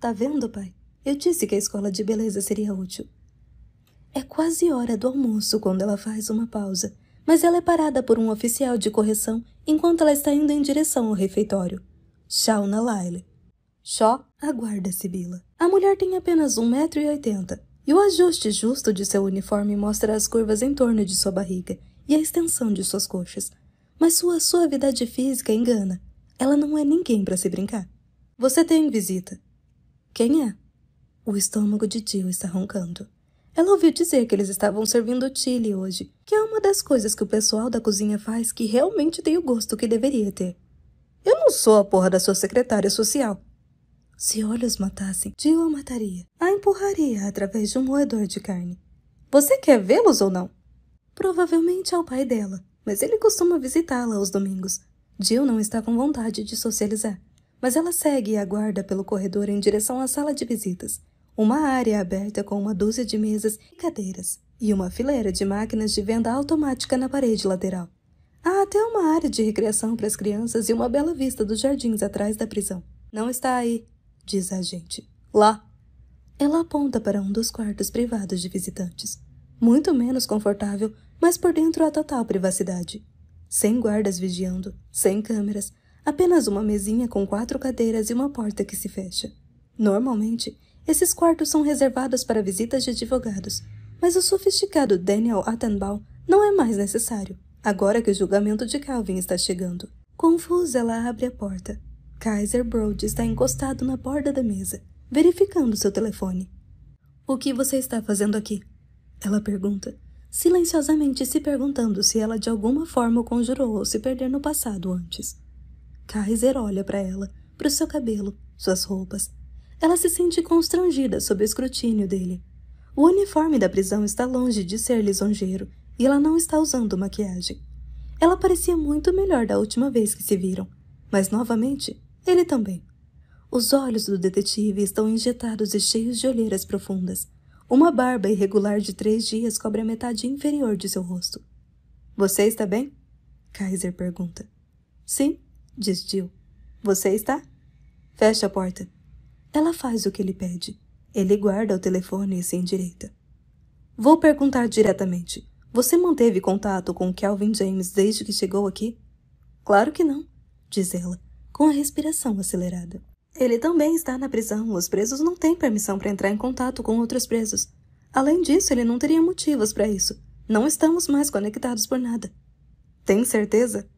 Tá vendo, pai? Eu disse que a escola de beleza seria útil. É quase hora do almoço quando ela faz uma pausa, mas ela é parada por um oficial de correção enquanto ela está indo em direção ao refeitório. Shauna Lyle. Shaw aguarda Sibila. A mulher tem apenas 1,80m e o ajuste justo de seu uniforme mostra as curvas em torno de sua barriga e a extensão de suas coxas, mas sua suavidade física engana. Ela não é ninguém para se brincar. Você tem visita. Quem é? O estômago de Jill está roncando. Ela ouviu dizer que eles estavam servindo chile hoje, que é uma das coisas que o pessoal da cozinha faz que realmente tem o gosto que deveria ter. Eu não sou a porra da sua secretária social. Se olhos matassem, Jill a mataria. A empurraria através de um moedor de carne. Você quer vê-los ou não? Provavelmente é o pai dela mas ele costuma visitá-la aos domingos. Jill não está com vontade de socializar, mas ela segue e aguarda pelo corredor em direção à sala de visitas, uma área aberta com uma dúzia de mesas e cadeiras, e uma fileira de máquinas de venda automática na parede lateral. Há até uma área de recreação para as crianças e uma bela vista dos jardins atrás da prisão. Não está aí, diz a gente. Lá. Ela aponta para um dos quartos privados de visitantes. Muito menos confortável, mas por dentro há total privacidade. Sem guardas vigiando, sem câmeras, apenas uma mesinha com quatro cadeiras e uma porta que se fecha. Normalmente, esses quartos são reservados para visitas de advogados, mas o sofisticado Daniel Attenbaum não é mais necessário, agora que o julgamento de Calvin está chegando. Confusa, ela abre a porta. Kaiser Brode está encostado na borda da mesa, verificando seu telefone. O que você está fazendo aqui? Ela pergunta, silenciosamente se perguntando se ela de alguma forma o conjurou ou se perder no passado antes. Kaiser olha para ela, para o seu cabelo, suas roupas. Ela se sente constrangida sob o escrutínio dele. O uniforme da prisão está longe de ser lisonjeiro e ela não está usando maquiagem. Ela parecia muito melhor da última vez que se viram, mas novamente, ele também. Os olhos do detetive estão injetados e cheios de olheiras profundas. Uma barba irregular de três dias cobre a metade inferior de seu rosto. Você está bem? Kaiser pergunta. Sim, diz Jill. Você está? Fecha a porta. Ela faz o que ele pede. Ele guarda o telefone e se endireita. Vou perguntar diretamente. Você manteve contato com Kelvin James desde que chegou aqui? Claro que não, diz ela, com a respiração acelerada. Ele também está na prisão. Os presos não têm permissão para entrar em contato com outros presos. Além disso, ele não teria motivos para isso. Não estamos mais conectados por nada. Tem certeza?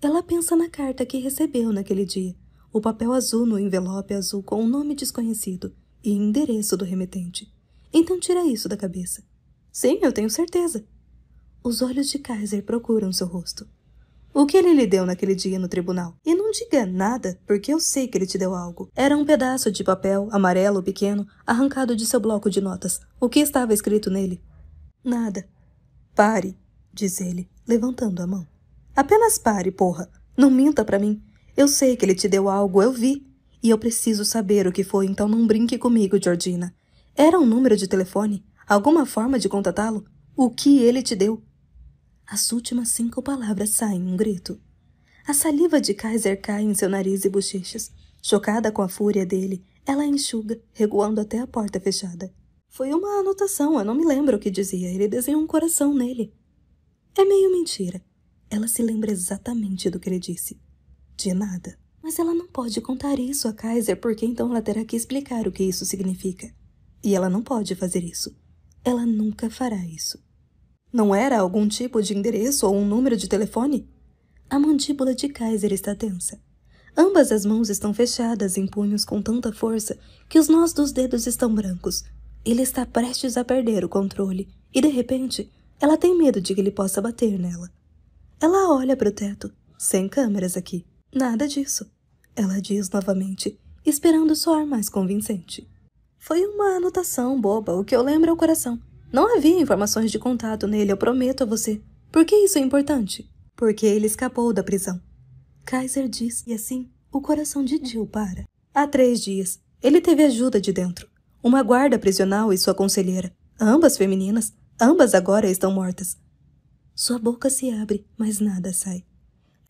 Ela pensa na carta que recebeu naquele dia. O papel azul no envelope azul com um nome desconhecido e endereço do remetente. Então tira isso da cabeça. Sim, eu tenho certeza. Os olhos de Kaiser procuram seu rosto o que ele lhe deu naquele dia no tribunal. E não diga nada, porque eu sei que ele te deu algo. Era um pedaço de papel amarelo pequeno, arrancado de seu bloco de notas. O que estava escrito nele? Nada. Pare, diz ele, levantando a mão. Apenas pare, porra. Não minta para mim. Eu sei que ele te deu algo, eu vi. E eu preciso saber o que foi, então não brinque comigo, Georgina. Era um número de telefone? Alguma forma de contatá-lo? O que ele te deu? As últimas cinco palavras saem um grito. A saliva de Kaiser cai em seu nariz e bochechas. Chocada com a fúria dele, ela enxuga, recuando até a porta fechada. Foi uma anotação, eu não me lembro o que dizia. Ele desenhou um coração nele. É meio mentira. Ela se lembra exatamente do que ele disse. De nada. Mas ela não pode contar isso a Kaiser, porque então ela terá que explicar o que isso significa. E ela não pode fazer isso. Ela nunca fará isso. Não era algum tipo de endereço ou um número de telefone? A mandíbula de Kaiser está tensa. Ambas as mãos estão fechadas em punhos com tanta força que os nós dos dedos estão brancos. Ele está prestes a perder o controle e, de repente, ela tem medo de que ele possa bater nela. Ela olha para o teto, sem câmeras aqui. Nada disso. Ela diz novamente, esperando soar mais convincente. Foi uma anotação boba, o que eu lembro é o coração. Não havia informações de contato nele, eu prometo a você. Por que isso é importante? Porque ele escapou da prisão. Kaiser diz e assim o coração de Jill para. Há três dias, ele teve ajuda de dentro. Uma guarda prisional e sua conselheira. Ambas femininas, ambas agora estão mortas. Sua boca se abre, mas nada sai.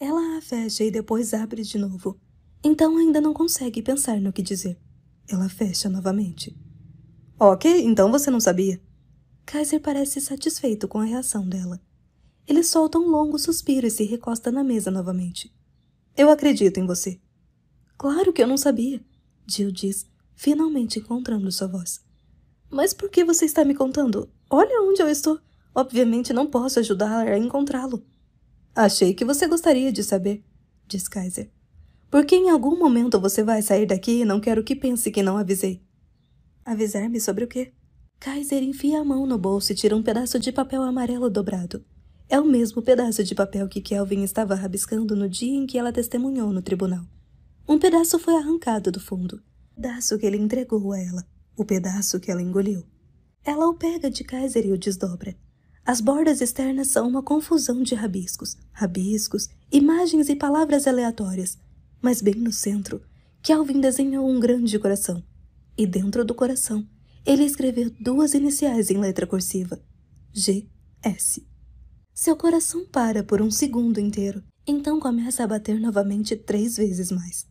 Ela a fecha e depois abre de novo. Então ainda não consegue pensar no que dizer. Ela fecha novamente. Ok, então você não sabia. Kaiser parece satisfeito com a reação dela. Ele solta um longo suspiro e se recosta na mesa novamente. Eu acredito em você. Claro que eu não sabia, Jill diz, finalmente encontrando sua voz. Mas por que você está me contando? Olha onde eu estou. Obviamente não posso ajudar a encontrá-lo. Achei que você gostaria de saber, diz Kaiser. Porque em algum momento você vai sair daqui e não quero que pense que não avisei. Avisar-me sobre o quê? Kaiser enfia a mão no bolso e tira um pedaço de papel amarelo dobrado. É o mesmo pedaço de papel que Kelvin estava rabiscando no dia em que ela testemunhou no tribunal. Um pedaço foi arrancado do fundo. O pedaço que ele entregou a ela. O pedaço que ela engoliu. Ela o pega de Kaiser e o desdobra. As bordas externas são uma confusão de rabiscos, rabiscos, imagens e palavras aleatórias. Mas bem no centro, Kelvin desenhou um grande coração. E dentro do coração, ele escreveu duas iniciais em letra cursiva: G.S. Seu coração para por um segundo inteiro, então começa a bater novamente três vezes mais.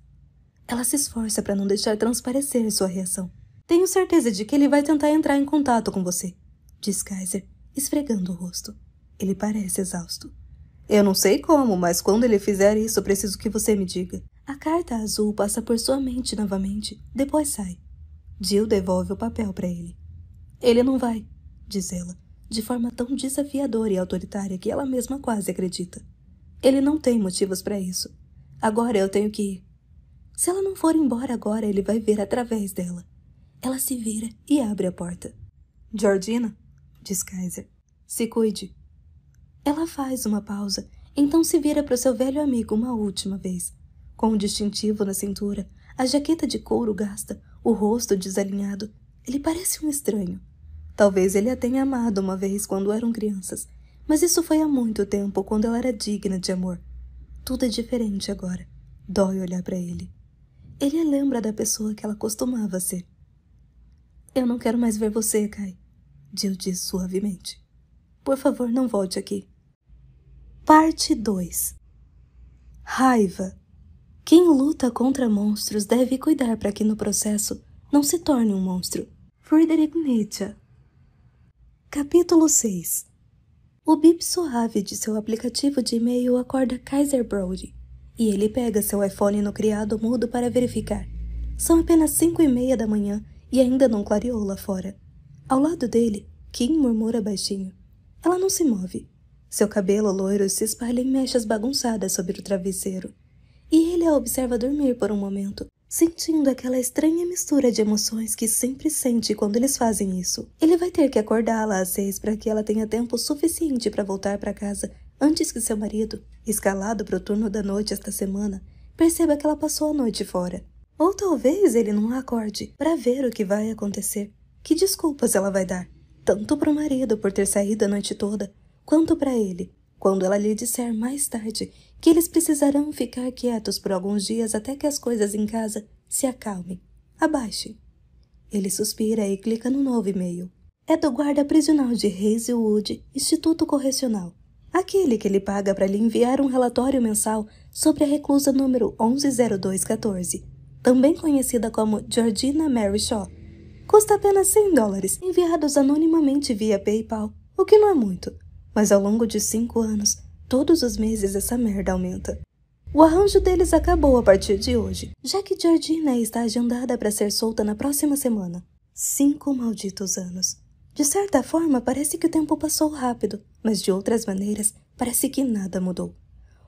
Ela se esforça para não deixar transparecer sua reação. Tenho certeza de que ele vai tentar entrar em contato com você, diz Kaiser, esfregando o rosto. Ele parece exausto. Eu não sei como, mas quando ele fizer isso, preciso que você me diga. A carta azul passa por sua mente novamente, depois sai. Jill devolve o papel para ele. Ele não vai, diz ela, de forma tão desafiadora e autoritária que ela mesma quase acredita. Ele não tem motivos para isso. Agora eu tenho que ir. Se ela não for embora agora, ele vai ver através dela. Ela se vira e abre a porta. Georgina, diz Kaiser, se cuide. Ela faz uma pausa, então se vira para o seu velho amigo uma última vez. Com o um distintivo na cintura, a jaqueta de couro gasta, o rosto desalinhado. Ele parece um estranho. Talvez ele a tenha amado uma vez quando eram crianças, mas isso foi há muito tempo quando ela era digna de amor. Tudo é diferente agora. Dói olhar para ele. Ele a lembra da pessoa que ela costumava ser. Eu não quero mais ver você, Kai. Jill diz suavemente. Por favor, não volte aqui. Parte 2 Raiva quem luta contra monstros deve cuidar para que no processo não se torne um monstro. Friedrich Nietzsche Capítulo 6 O bip suave de seu aplicativo de e-mail acorda Kaiser Brody e ele pega seu iPhone no criado mudo para verificar. São apenas cinco e meia da manhã e ainda não clareou lá fora. Ao lado dele, Kim murmura baixinho. Ela não se move. Seu cabelo loiro se espalha em mechas bagunçadas sobre o travesseiro e ele a é observa dormir por um momento, sentindo aquela estranha mistura de emoções que sempre sente quando eles fazem isso. Ele vai ter que acordá-la às seis para que ela tenha tempo suficiente para voltar para casa antes que seu marido, escalado para o turno da noite esta semana, perceba que ela passou a noite fora. Ou talvez ele não a acorde para ver o que vai acontecer. Que desculpas ela vai dar, tanto para o marido por ter saído a noite toda, quanto para ele, quando ela lhe disser mais tarde que eles precisarão ficar quietos por alguns dias até que as coisas em casa se acalmem. Abaixe. Ele suspira e clica no novo e-mail. É do guarda prisional de Hazelwood, Instituto Correcional. Aquele que ele paga para lhe enviar um relatório mensal sobre a reclusa número 110214, também conhecida como Georgina Mary Shaw. Custa apenas 100 dólares, enviados anonimamente via PayPal, o que não é muito. Mas ao longo de cinco anos, Todos os meses essa merda aumenta. O arranjo deles acabou a partir de hoje, já que Georgina está agendada para ser solta na próxima semana. Cinco malditos anos. De certa forma, parece que o tempo passou rápido, mas de outras maneiras, parece que nada mudou.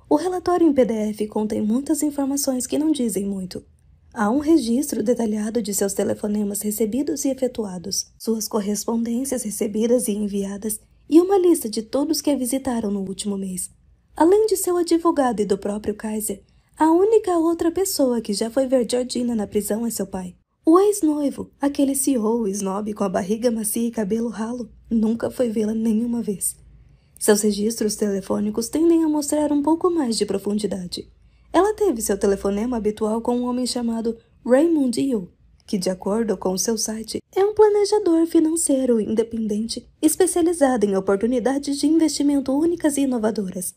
O relatório em PDF contém muitas informações que não dizem muito. Há um registro detalhado de seus telefonemas recebidos e efetuados, suas correspondências recebidas e enviadas e uma lista de todos que a visitaram no último mês. Além de seu advogado e do próprio Kaiser, a única outra pessoa que já foi ver Georgina na prisão é seu pai. O ex-noivo, aquele CEO snob com a barriga macia e cabelo ralo, nunca foi vê-la nenhuma vez. Seus registros telefônicos tendem a mostrar um pouco mais de profundidade. Ela teve seu telefonema habitual com um homem chamado Raymond Yu, que, de acordo com seu site, é um planejador financeiro independente especializado em oportunidades de investimento únicas e inovadoras.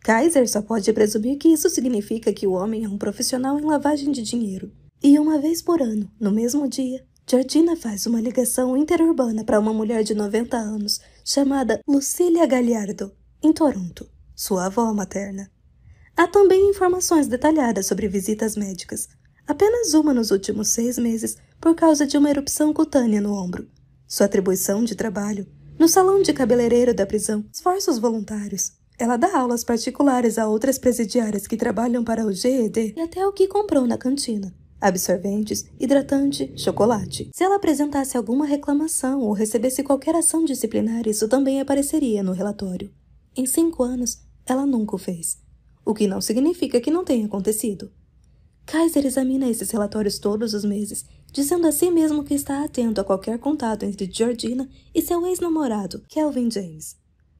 Kaiser só pode presumir que isso significa que o homem é um profissional em lavagem de dinheiro. E uma vez por ano, no mesmo dia, Georgina faz uma ligação interurbana para uma mulher de 90 anos chamada Lucília Galhardo, em Toronto, sua avó materna. Há também informações detalhadas sobre visitas médicas, apenas uma nos últimos seis meses por causa de uma erupção cutânea no ombro. Sua atribuição de trabalho no salão de cabeleireiro da prisão, esforços voluntários. Ela dá aulas particulares a outras presidiárias que trabalham para o GED e até o que comprou na cantina. Absorventes, hidratante, chocolate. Se ela apresentasse alguma reclamação ou recebesse qualquer ação disciplinar, isso também apareceria no relatório. Em cinco anos, ela nunca o fez. O que não significa que não tenha acontecido. Kaiser examina esses relatórios todos os meses, dizendo a si mesmo que está atento a qualquer contato entre Georgina e seu ex-namorado, Kelvin James.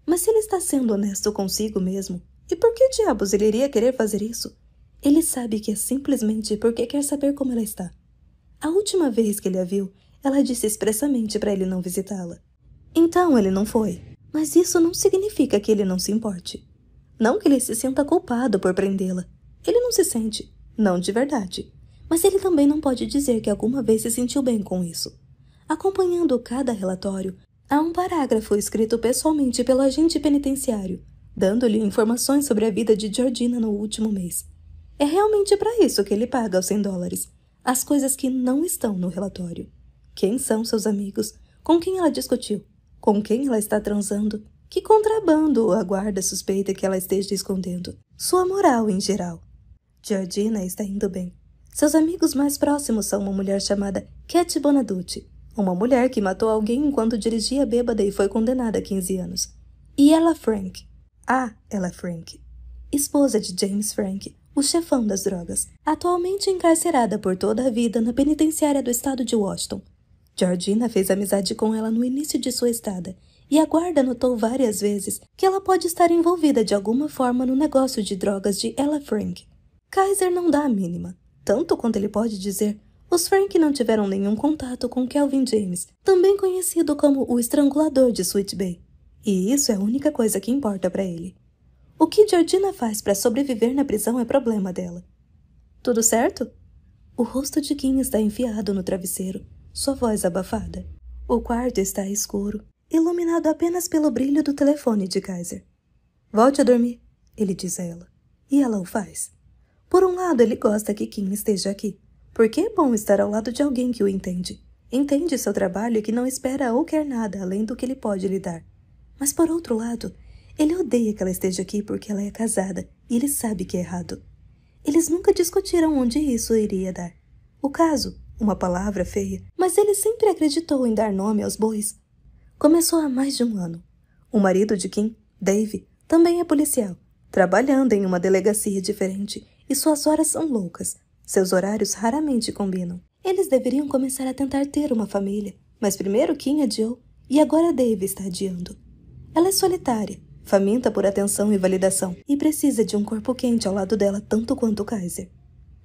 Mas se ele está sendo honesto consigo mesmo, e por que diabos ele iria querer fazer isso? Ele sabe que é simplesmente porque quer saber como ela está. A última vez que ele a viu, ela disse expressamente para ele não visitá-la. Então ele não foi. Mas isso não significa que ele não se importe. Não que ele se sinta culpado por prendê-la. Ele não se sente. Não de verdade. Mas ele também não pode dizer que alguma vez se sentiu bem com isso. Acompanhando cada relatório, há um parágrafo escrito pessoalmente pelo agente penitenciário, dando-lhe informações sobre a vida de Georgina no último mês. É realmente para isso que ele paga os 100 dólares, as coisas que não estão no relatório. Quem são seus amigos? Com quem ela discutiu? Com quem ela está transando? Que contrabando a guarda suspeita que ela esteja escondendo? Sua moral em geral. Georgina né, está indo bem. Seus amigos mais próximos são uma mulher chamada Cat Bonaducci, uma mulher que matou alguém enquanto dirigia bêbada e foi condenada a 15 anos. E ela Frank. Ah, ela Frank. Esposa de James Frank, o chefão das drogas, atualmente encarcerada por toda a vida na penitenciária do estado de Washington. Georgina fez amizade com ela no início de sua estada e a guarda notou várias vezes que ela pode estar envolvida de alguma forma no negócio de drogas de Ella Frank. Kaiser não dá a mínima, tanto quanto ele pode dizer. Os Frank não tiveram nenhum contato com Kelvin James, também conhecido como o estrangulador de Sweet Bay. E isso é a única coisa que importa para ele. O que Georgina faz para sobreviver na prisão é problema dela. Tudo certo? O rosto de Kim está enfiado no travesseiro, sua voz abafada. O quarto está escuro, iluminado apenas pelo brilho do telefone de Kaiser. Volte a dormir, ele diz a ela. E ela o faz. Por um lado, ele gosta que Kim esteja aqui, porque é bom estar ao lado de alguém que o entende. Entende seu trabalho e que não espera ou quer nada além do que ele pode lhe dar. Mas por outro lado, ele odeia que ela esteja aqui porque ela é casada e ele sabe que é errado. Eles nunca discutiram onde isso iria dar. O caso, uma palavra feia, mas ele sempre acreditou em dar nome aos bois. Começou há mais de um ano. O marido de Kim, Dave, também é policial, trabalhando em uma delegacia diferente e suas horas são loucas. Seus horários raramente combinam. Eles deveriam começar a tentar ter uma família, mas primeiro Kim adiou e agora Dave está adiando. Ela é solitária, faminta por atenção e validação, e precisa de um corpo quente ao lado dela tanto quanto Kaiser.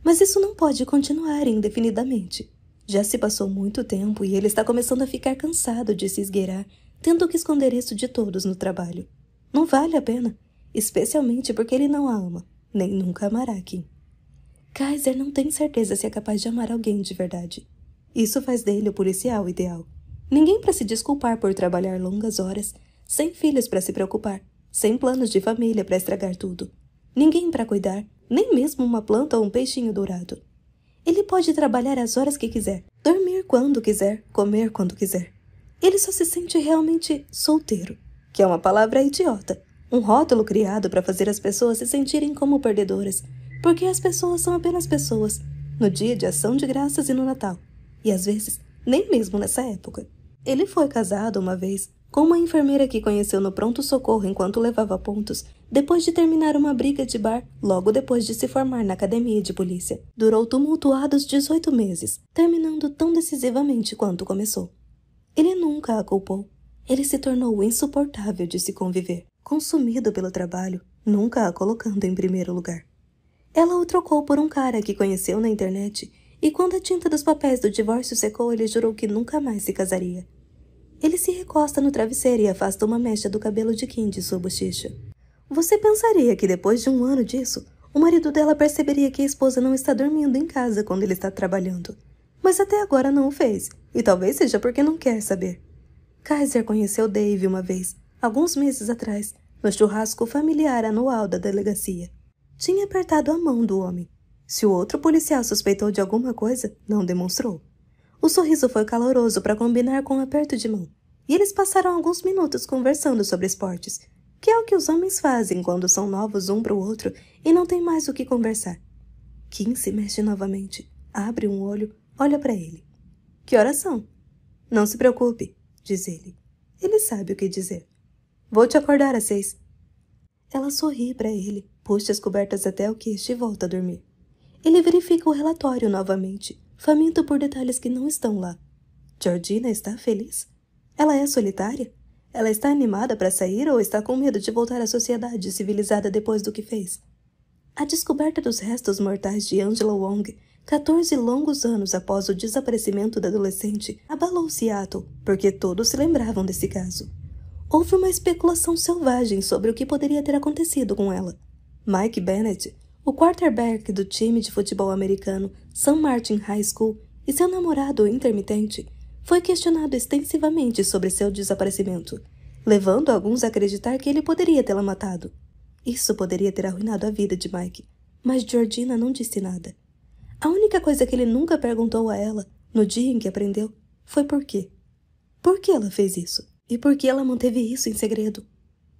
Mas isso não pode continuar indefinidamente. Já se passou muito tempo e ele está começando a ficar cansado de se esgueirar, tendo que esconder isso de todos no trabalho. Não vale a pena, especialmente porque ele não a ama nem nunca amará quem Kaiser não tem certeza se é capaz de amar alguém de verdade. Isso faz dele o policial ideal. Ninguém para se desculpar por trabalhar longas horas, sem filhos para se preocupar, sem planos de família para estragar tudo. Ninguém para cuidar, nem mesmo uma planta ou um peixinho dourado. Ele pode trabalhar as horas que quiser, dormir quando quiser, comer quando quiser. Ele só se sente realmente solteiro, que é uma palavra idiota, um rótulo criado para fazer as pessoas se sentirem como perdedoras, porque as pessoas são apenas pessoas, no dia de ação de graças e no Natal, e às vezes nem mesmo nessa época. Ele foi casado uma vez com uma enfermeira que conheceu no pronto-socorro enquanto levava pontos, depois de terminar uma briga de bar, logo depois de se formar na academia de polícia. Durou tumultuados 18 meses, terminando tão decisivamente quanto começou. Ele nunca a culpou. Ele se tornou insuportável de se conviver consumido pelo trabalho, nunca a colocando em primeiro lugar. Ela o trocou por um cara que conheceu na internet e quando a tinta dos papéis do divórcio secou, ele jurou que nunca mais se casaria. Ele se recosta no travesseiro e afasta uma mecha do cabelo de Kim de sua bochecha. Você pensaria que depois de um ano disso, o marido dela perceberia que a esposa não está dormindo em casa quando ele está trabalhando. Mas até agora não o fez, e talvez seja porque não quer saber. Kaiser conheceu Dave uma vez, alguns meses atrás, no churrasco familiar anual da delegacia. Tinha apertado a mão do homem. Se o outro policial suspeitou de alguma coisa, não demonstrou. O sorriso foi caloroso para combinar com um aperto de mão, e eles passaram alguns minutos conversando sobre esportes, que é o que os homens fazem quando são novos um para o outro e não tem mais o que conversar. Kim se mexe novamente, abre um olho, olha para ele. Que horas são? Não se preocupe, diz ele. Ele sabe o que dizer. Vou te acordar às seis. Ela sorri para ele, puxa as cobertas até o queixo e volta a dormir. Ele verifica o relatório novamente, faminto por detalhes que não estão lá. Georgina está feliz? Ela é solitária? Ela está animada para sair ou está com medo de voltar à sociedade civilizada depois do que fez? A descoberta dos restos mortais de Angela Wong 14 longos anos após o desaparecimento da adolescente, abalou Seattle, porque todos se lembravam desse caso. Houve uma especulação selvagem sobre o que poderia ter acontecido com ela. Mike Bennett, o quarterback do time de futebol americano San Martin High School e seu namorado intermitente, foi questionado extensivamente sobre seu desaparecimento, levando alguns a acreditar que ele poderia tê-la matado. Isso poderia ter arruinado a vida de Mike, mas Georgina não disse nada. A única coisa que ele nunca perguntou a ela, no dia em que aprendeu, foi por quê. Por que ela fez isso? E por que ela manteve isso em segredo?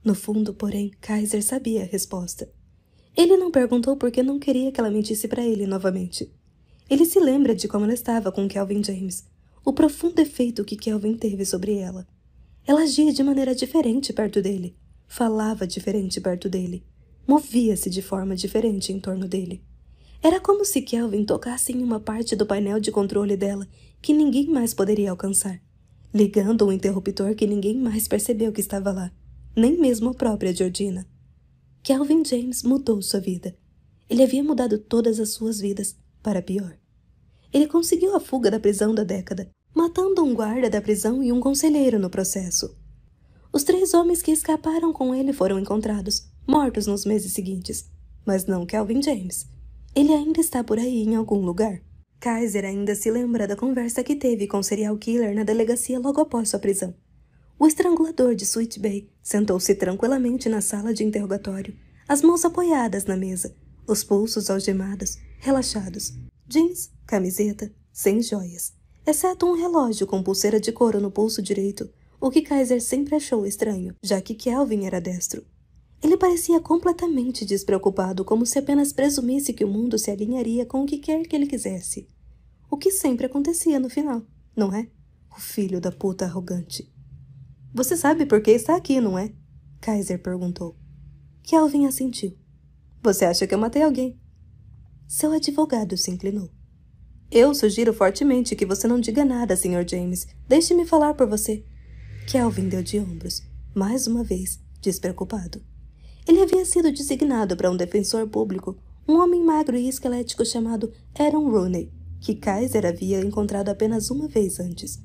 No fundo, porém, Kaiser sabia a resposta. Ele não perguntou porque não queria que ela mentisse para ele novamente. Ele se lembra de como ela estava com Kelvin James, o profundo efeito que Kelvin teve sobre ela. Ela agia de maneira diferente perto dele, falava diferente perto dele, movia-se de forma diferente em torno dele. Era como se Kelvin tocasse em uma parte do painel de controle dela que ninguém mais poderia alcançar ligando um interruptor que ninguém mais percebeu que estava lá, nem mesmo a própria Georgina. Calvin James mudou sua vida. Ele havia mudado todas as suas vidas para pior. Ele conseguiu a fuga da prisão da década, matando um guarda da prisão e um conselheiro no processo. Os três homens que escaparam com ele foram encontrados, mortos nos meses seguintes. Mas não Calvin James. Ele ainda está por aí em algum lugar. Kaiser ainda se lembra da conversa que teve com o serial killer na delegacia logo após sua prisão. O estrangulador de Sweet Bay sentou-se tranquilamente na sala de interrogatório, as mãos apoiadas na mesa, os pulsos algemados, relaxados, jeans, camiseta, sem joias, exceto um relógio com pulseira de couro no pulso direito, o que Kaiser sempre achou estranho, já que Kelvin era destro. Ele parecia completamente despreocupado, como se apenas presumisse que o mundo se alinharia com o que quer que ele quisesse. O que sempre acontecia no final, não é? O filho da puta arrogante. Você sabe por que está aqui, não é? Kaiser perguntou. Kelvin assentiu. Você acha que eu matei alguém? Seu advogado se inclinou. Eu sugiro fortemente que você não diga nada, Sr. James. Deixe-me falar por você. Kelvin deu de ombros, mais uma vez, despreocupado. Ele havia sido designado para um defensor público, um homem magro e esquelético chamado Aaron Rooney, que Kaiser havia encontrado apenas uma vez antes.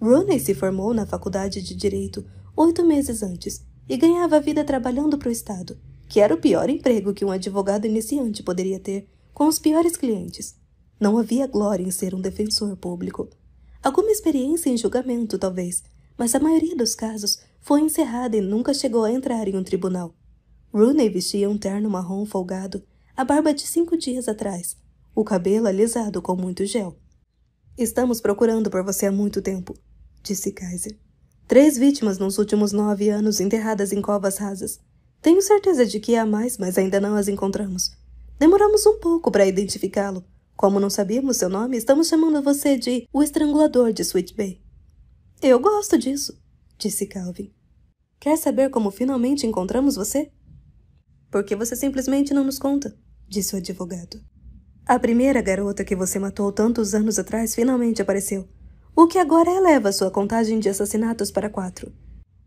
Rooney se formou na faculdade de Direito oito meses antes e ganhava vida trabalhando para o Estado, que era o pior emprego que um advogado iniciante poderia ter, com os piores clientes. Não havia glória em ser um defensor público. Alguma experiência em julgamento, talvez, mas a maioria dos casos foi encerrada e nunca chegou a entrar em um tribunal. Rooney vestia um terno marrom folgado, a barba de cinco dias atrás, o cabelo é alisado com muito gel. Estamos procurando por você há muito tempo, disse Kaiser. Três vítimas nos últimos nove anos enterradas em covas rasas. Tenho certeza de que há mais, mas ainda não as encontramos. Demoramos um pouco para identificá-lo. Como não sabíamos seu nome, estamos chamando você de o estrangulador de Sweet Bay. Eu gosto disso, disse Calvin. Quer saber como finalmente encontramos você? Porque você simplesmente não nos conta, disse o advogado. A primeira garota que você matou tantos anos atrás finalmente apareceu, o que agora eleva sua contagem de assassinatos para quatro.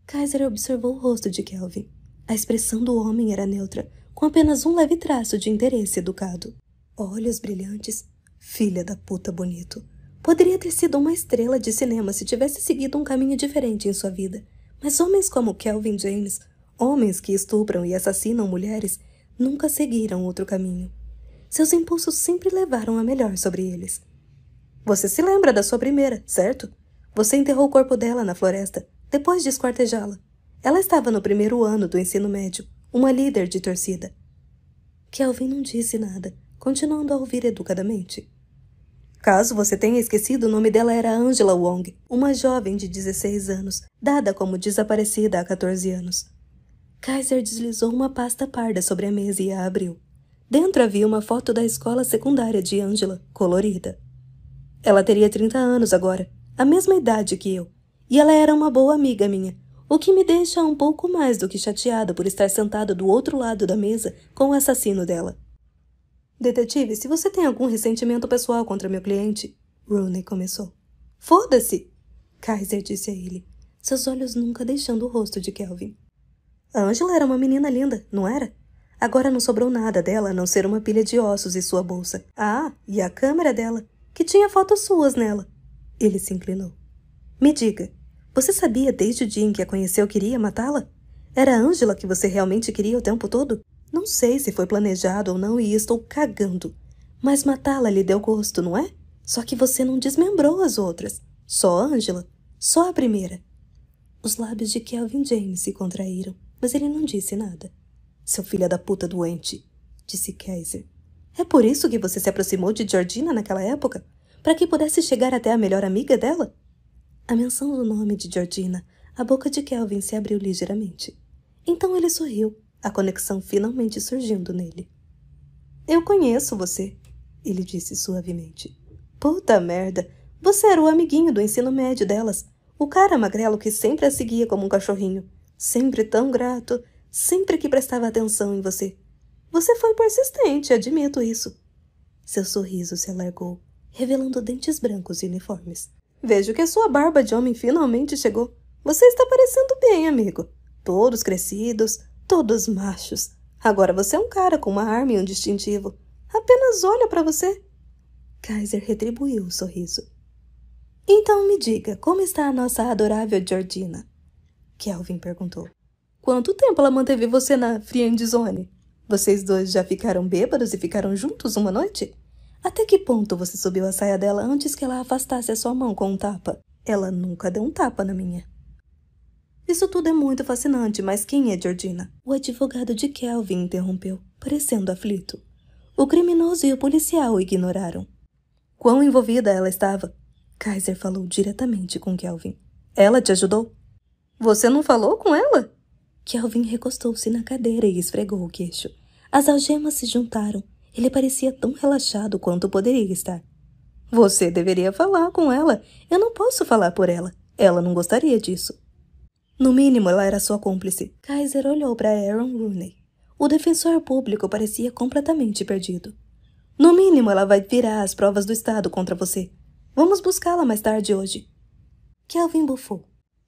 Kaiser observou o rosto de Kelvin. A expressão do homem era neutra, com apenas um leve traço de interesse educado. Olhos brilhantes, filha da puta bonito. Poderia ter sido uma estrela de cinema se tivesse seguido um caminho diferente em sua vida, mas homens como Kelvin James, homens que estupram e assassinam mulheres, nunca seguiram outro caminho. Seus impulsos sempre levaram a melhor sobre eles. Você se lembra da sua primeira, certo? Você enterrou o corpo dela na floresta, depois de esquartejá-la. Ela estava no primeiro ano do ensino médio, uma líder de torcida. Kelvin não disse nada, continuando a ouvir educadamente. Caso você tenha esquecido, o nome dela era Angela Wong, uma jovem de 16 anos, dada como desaparecida há 14 anos. Kaiser deslizou uma pasta parda sobre a mesa e a abriu. Dentro havia uma foto da escola secundária de Angela, colorida. Ela teria 30 anos agora, a mesma idade que eu, e ela era uma boa amiga minha, o que me deixa um pouco mais do que chateada por estar sentada do outro lado da mesa com o assassino dela. Detetive, se você tem algum ressentimento pessoal contra meu cliente, Rooney começou. Foda-se! Kaiser disse a ele, seus olhos nunca deixando o rosto de Kelvin. Angela era uma menina linda, não era? Agora não sobrou nada dela a não ser uma pilha de ossos e sua bolsa. Ah, e a câmera dela, que tinha fotos suas nela. Ele se inclinou. Me diga, você sabia desde o dia em que a conheceu que iria matá-la? Era a Ângela que você realmente queria o tempo todo? Não sei se foi planejado ou não e estou cagando. Mas matá-la lhe deu gosto, não é? Só que você não desmembrou as outras. Só a Ângela. Só a primeira. Os lábios de Kelvin James se contraíram, mas ele não disse nada. Seu filho é da puta doente, disse Kaiser. É por isso que você se aproximou de Georgina naquela época? Para que pudesse chegar até a melhor amiga dela? A menção do nome de Georgina, a boca de Kelvin se abriu ligeiramente. Então ele sorriu, a conexão finalmente surgindo nele. Eu conheço você, ele disse suavemente. Puta merda, você era o amiguinho do ensino médio delas. O cara magrelo que sempre a seguia como um cachorrinho. Sempre tão grato sempre que prestava atenção em você. Você foi persistente, admito isso. Seu sorriso se alargou, revelando dentes brancos e uniformes. Vejo que a sua barba de homem finalmente chegou. Você está parecendo bem, amigo. Todos crescidos, todos machos. Agora você é um cara com uma arma e um distintivo. Apenas olha para você. Kaiser retribuiu o sorriso. Então me diga, como está a nossa adorável Georgina? Kelvin perguntou. Quanto tempo ela manteve você na friend zone? Vocês dois já ficaram bêbados e ficaram juntos uma noite? Até que ponto você subiu a saia dela antes que ela afastasse a sua mão com um tapa? Ela nunca deu um tapa na minha. Isso tudo é muito fascinante, mas quem é Georgina? O advogado de Kelvin interrompeu, parecendo aflito. O criminoso e o policial o ignoraram. Quão envolvida ela estava? Kaiser falou diretamente com Kelvin. Ela te ajudou? Você não falou com ela? Kelvin recostou-se na cadeira e esfregou o queixo. As algemas se juntaram. Ele parecia tão relaxado quanto poderia estar. Você deveria falar com ela. Eu não posso falar por ela. Ela não gostaria disso. No mínimo, ela era sua cúmplice. Kaiser olhou para Aaron Rooney. O defensor público parecia completamente perdido. No mínimo, ela vai virar as provas do Estado contra você. Vamos buscá-la mais tarde hoje. Kelvin bufou.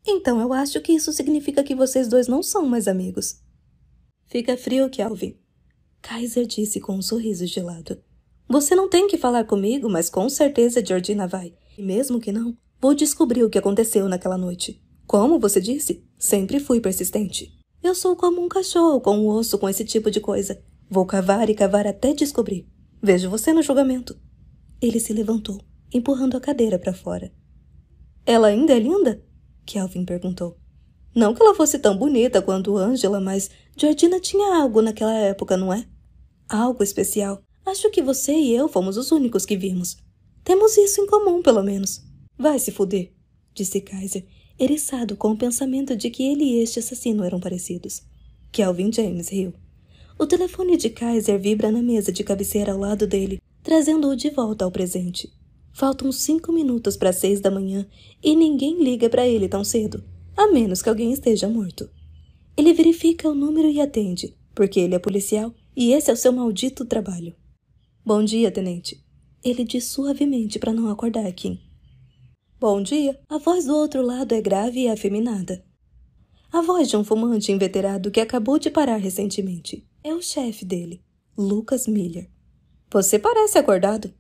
Então eu acho que isso significa que vocês dois não são mais amigos. Fica frio, Kelvin. Kaiser disse com um sorriso gelado. Você não tem que falar comigo, mas com certeza Georgina vai. E mesmo que não, vou descobrir o que aconteceu naquela noite. Como você disse, sempre fui persistente. Eu sou como um cachorro com um osso com esse tipo de coisa. Vou cavar e cavar até descobrir. Vejo você no julgamento. Ele se levantou, empurrando a cadeira para fora. Ela ainda é linda? Kelvin perguntou. Não que ela fosse tão bonita quanto Angela, mas Georgina tinha algo naquela época, não é? Algo especial. Acho que você e eu fomos os únicos que vimos. Temos isso em comum, pelo menos. Vai se fuder, disse Kaiser, eriçado com o pensamento de que ele e este assassino eram parecidos. Kelvin James riu. O telefone de Kaiser vibra na mesa de cabeceira ao lado dele, trazendo-o de volta ao presente. Faltam cinco minutos para seis da manhã e ninguém liga para ele tão cedo, a menos que alguém esteja morto. Ele verifica o número e atende, porque ele é policial e esse é o seu maldito trabalho. Bom dia, tenente. Ele diz suavemente para não acordar Kim. Bom dia. A voz do outro lado é grave e afeminada. A voz de um fumante inveterado que acabou de parar recentemente. É o chefe dele, Lucas Miller. Você parece acordado,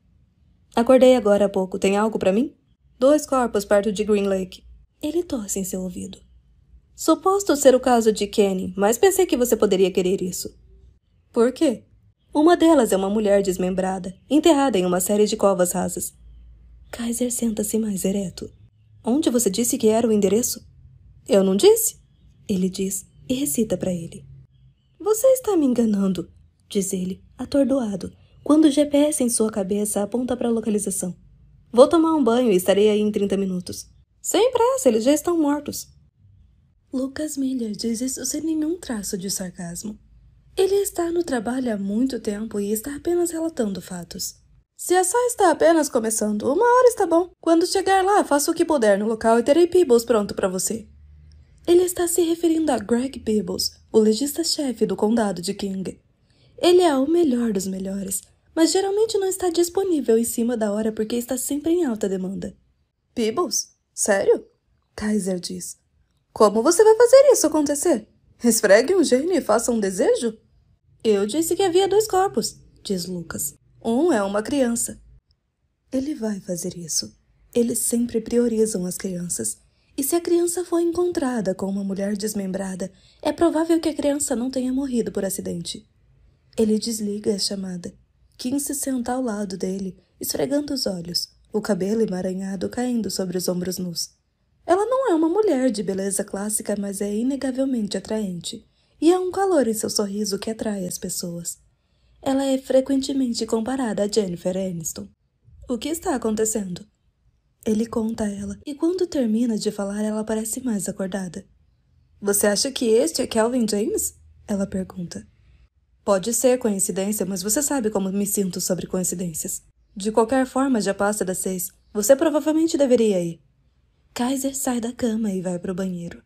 Acordei agora há pouco. Tem algo para mim? Dois corpos perto de Green Lake. Ele tosse em seu ouvido. Suposto ser o caso de Kenny, mas pensei que você poderia querer isso. Por quê? Uma delas é uma mulher desmembrada, enterrada em uma série de covas rasas. Kaiser senta-se mais ereto. Onde você disse que era o endereço? Eu não disse. Ele diz e recita para ele. Você está me enganando, diz ele, atordoado, quando o GPS em sua cabeça aponta para a localização. Vou tomar um banho e estarei aí em 30 minutos. Sem pressa, eles já estão mortos. Lucas Miller diz isso sem nenhum traço de sarcasmo. Ele está no trabalho há muito tempo e está apenas relatando fatos. Se a é só está apenas começando, uma hora está bom. Quando chegar lá, faça o que puder no local e terei Peebles pronto para você. Ele está se referindo a Greg Peebles, o legista-chefe do condado de King. Ele é o melhor dos melhores, mas geralmente não está disponível em cima da hora porque está sempre em alta demanda. Peebles? Sério? Kaiser diz. Como você vai fazer isso acontecer? Esfregue um gênio e faça um desejo? Eu disse que havia dois corpos, diz Lucas. Um é uma criança. Ele vai fazer isso. Eles sempre priorizam as crianças. E se a criança foi encontrada com uma mulher desmembrada, é provável que a criança não tenha morrido por acidente. Ele desliga a chamada. Kim se senta ao lado dele, esfregando os olhos, o cabelo emaranhado caindo sobre os ombros nus. Ela não é uma mulher de beleza clássica, mas é inegavelmente atraente, e há um calor em seu sorriso que atrai as pessoas. Ela é frequentemente comparada a Jennifer Aniston. O que está acontecendo? Ele conta a ela, e quando termina de falar, ela parece mais acordada. Você acha que este é Kelvin James? Ela pergunta. Pode ser coincidência, mas você sabe como me sinto sobre coincidências. De qualquer forma, já passa das seis. Você provavelmente deveria ir. Kaiser sai da cama e vai para o banheiro.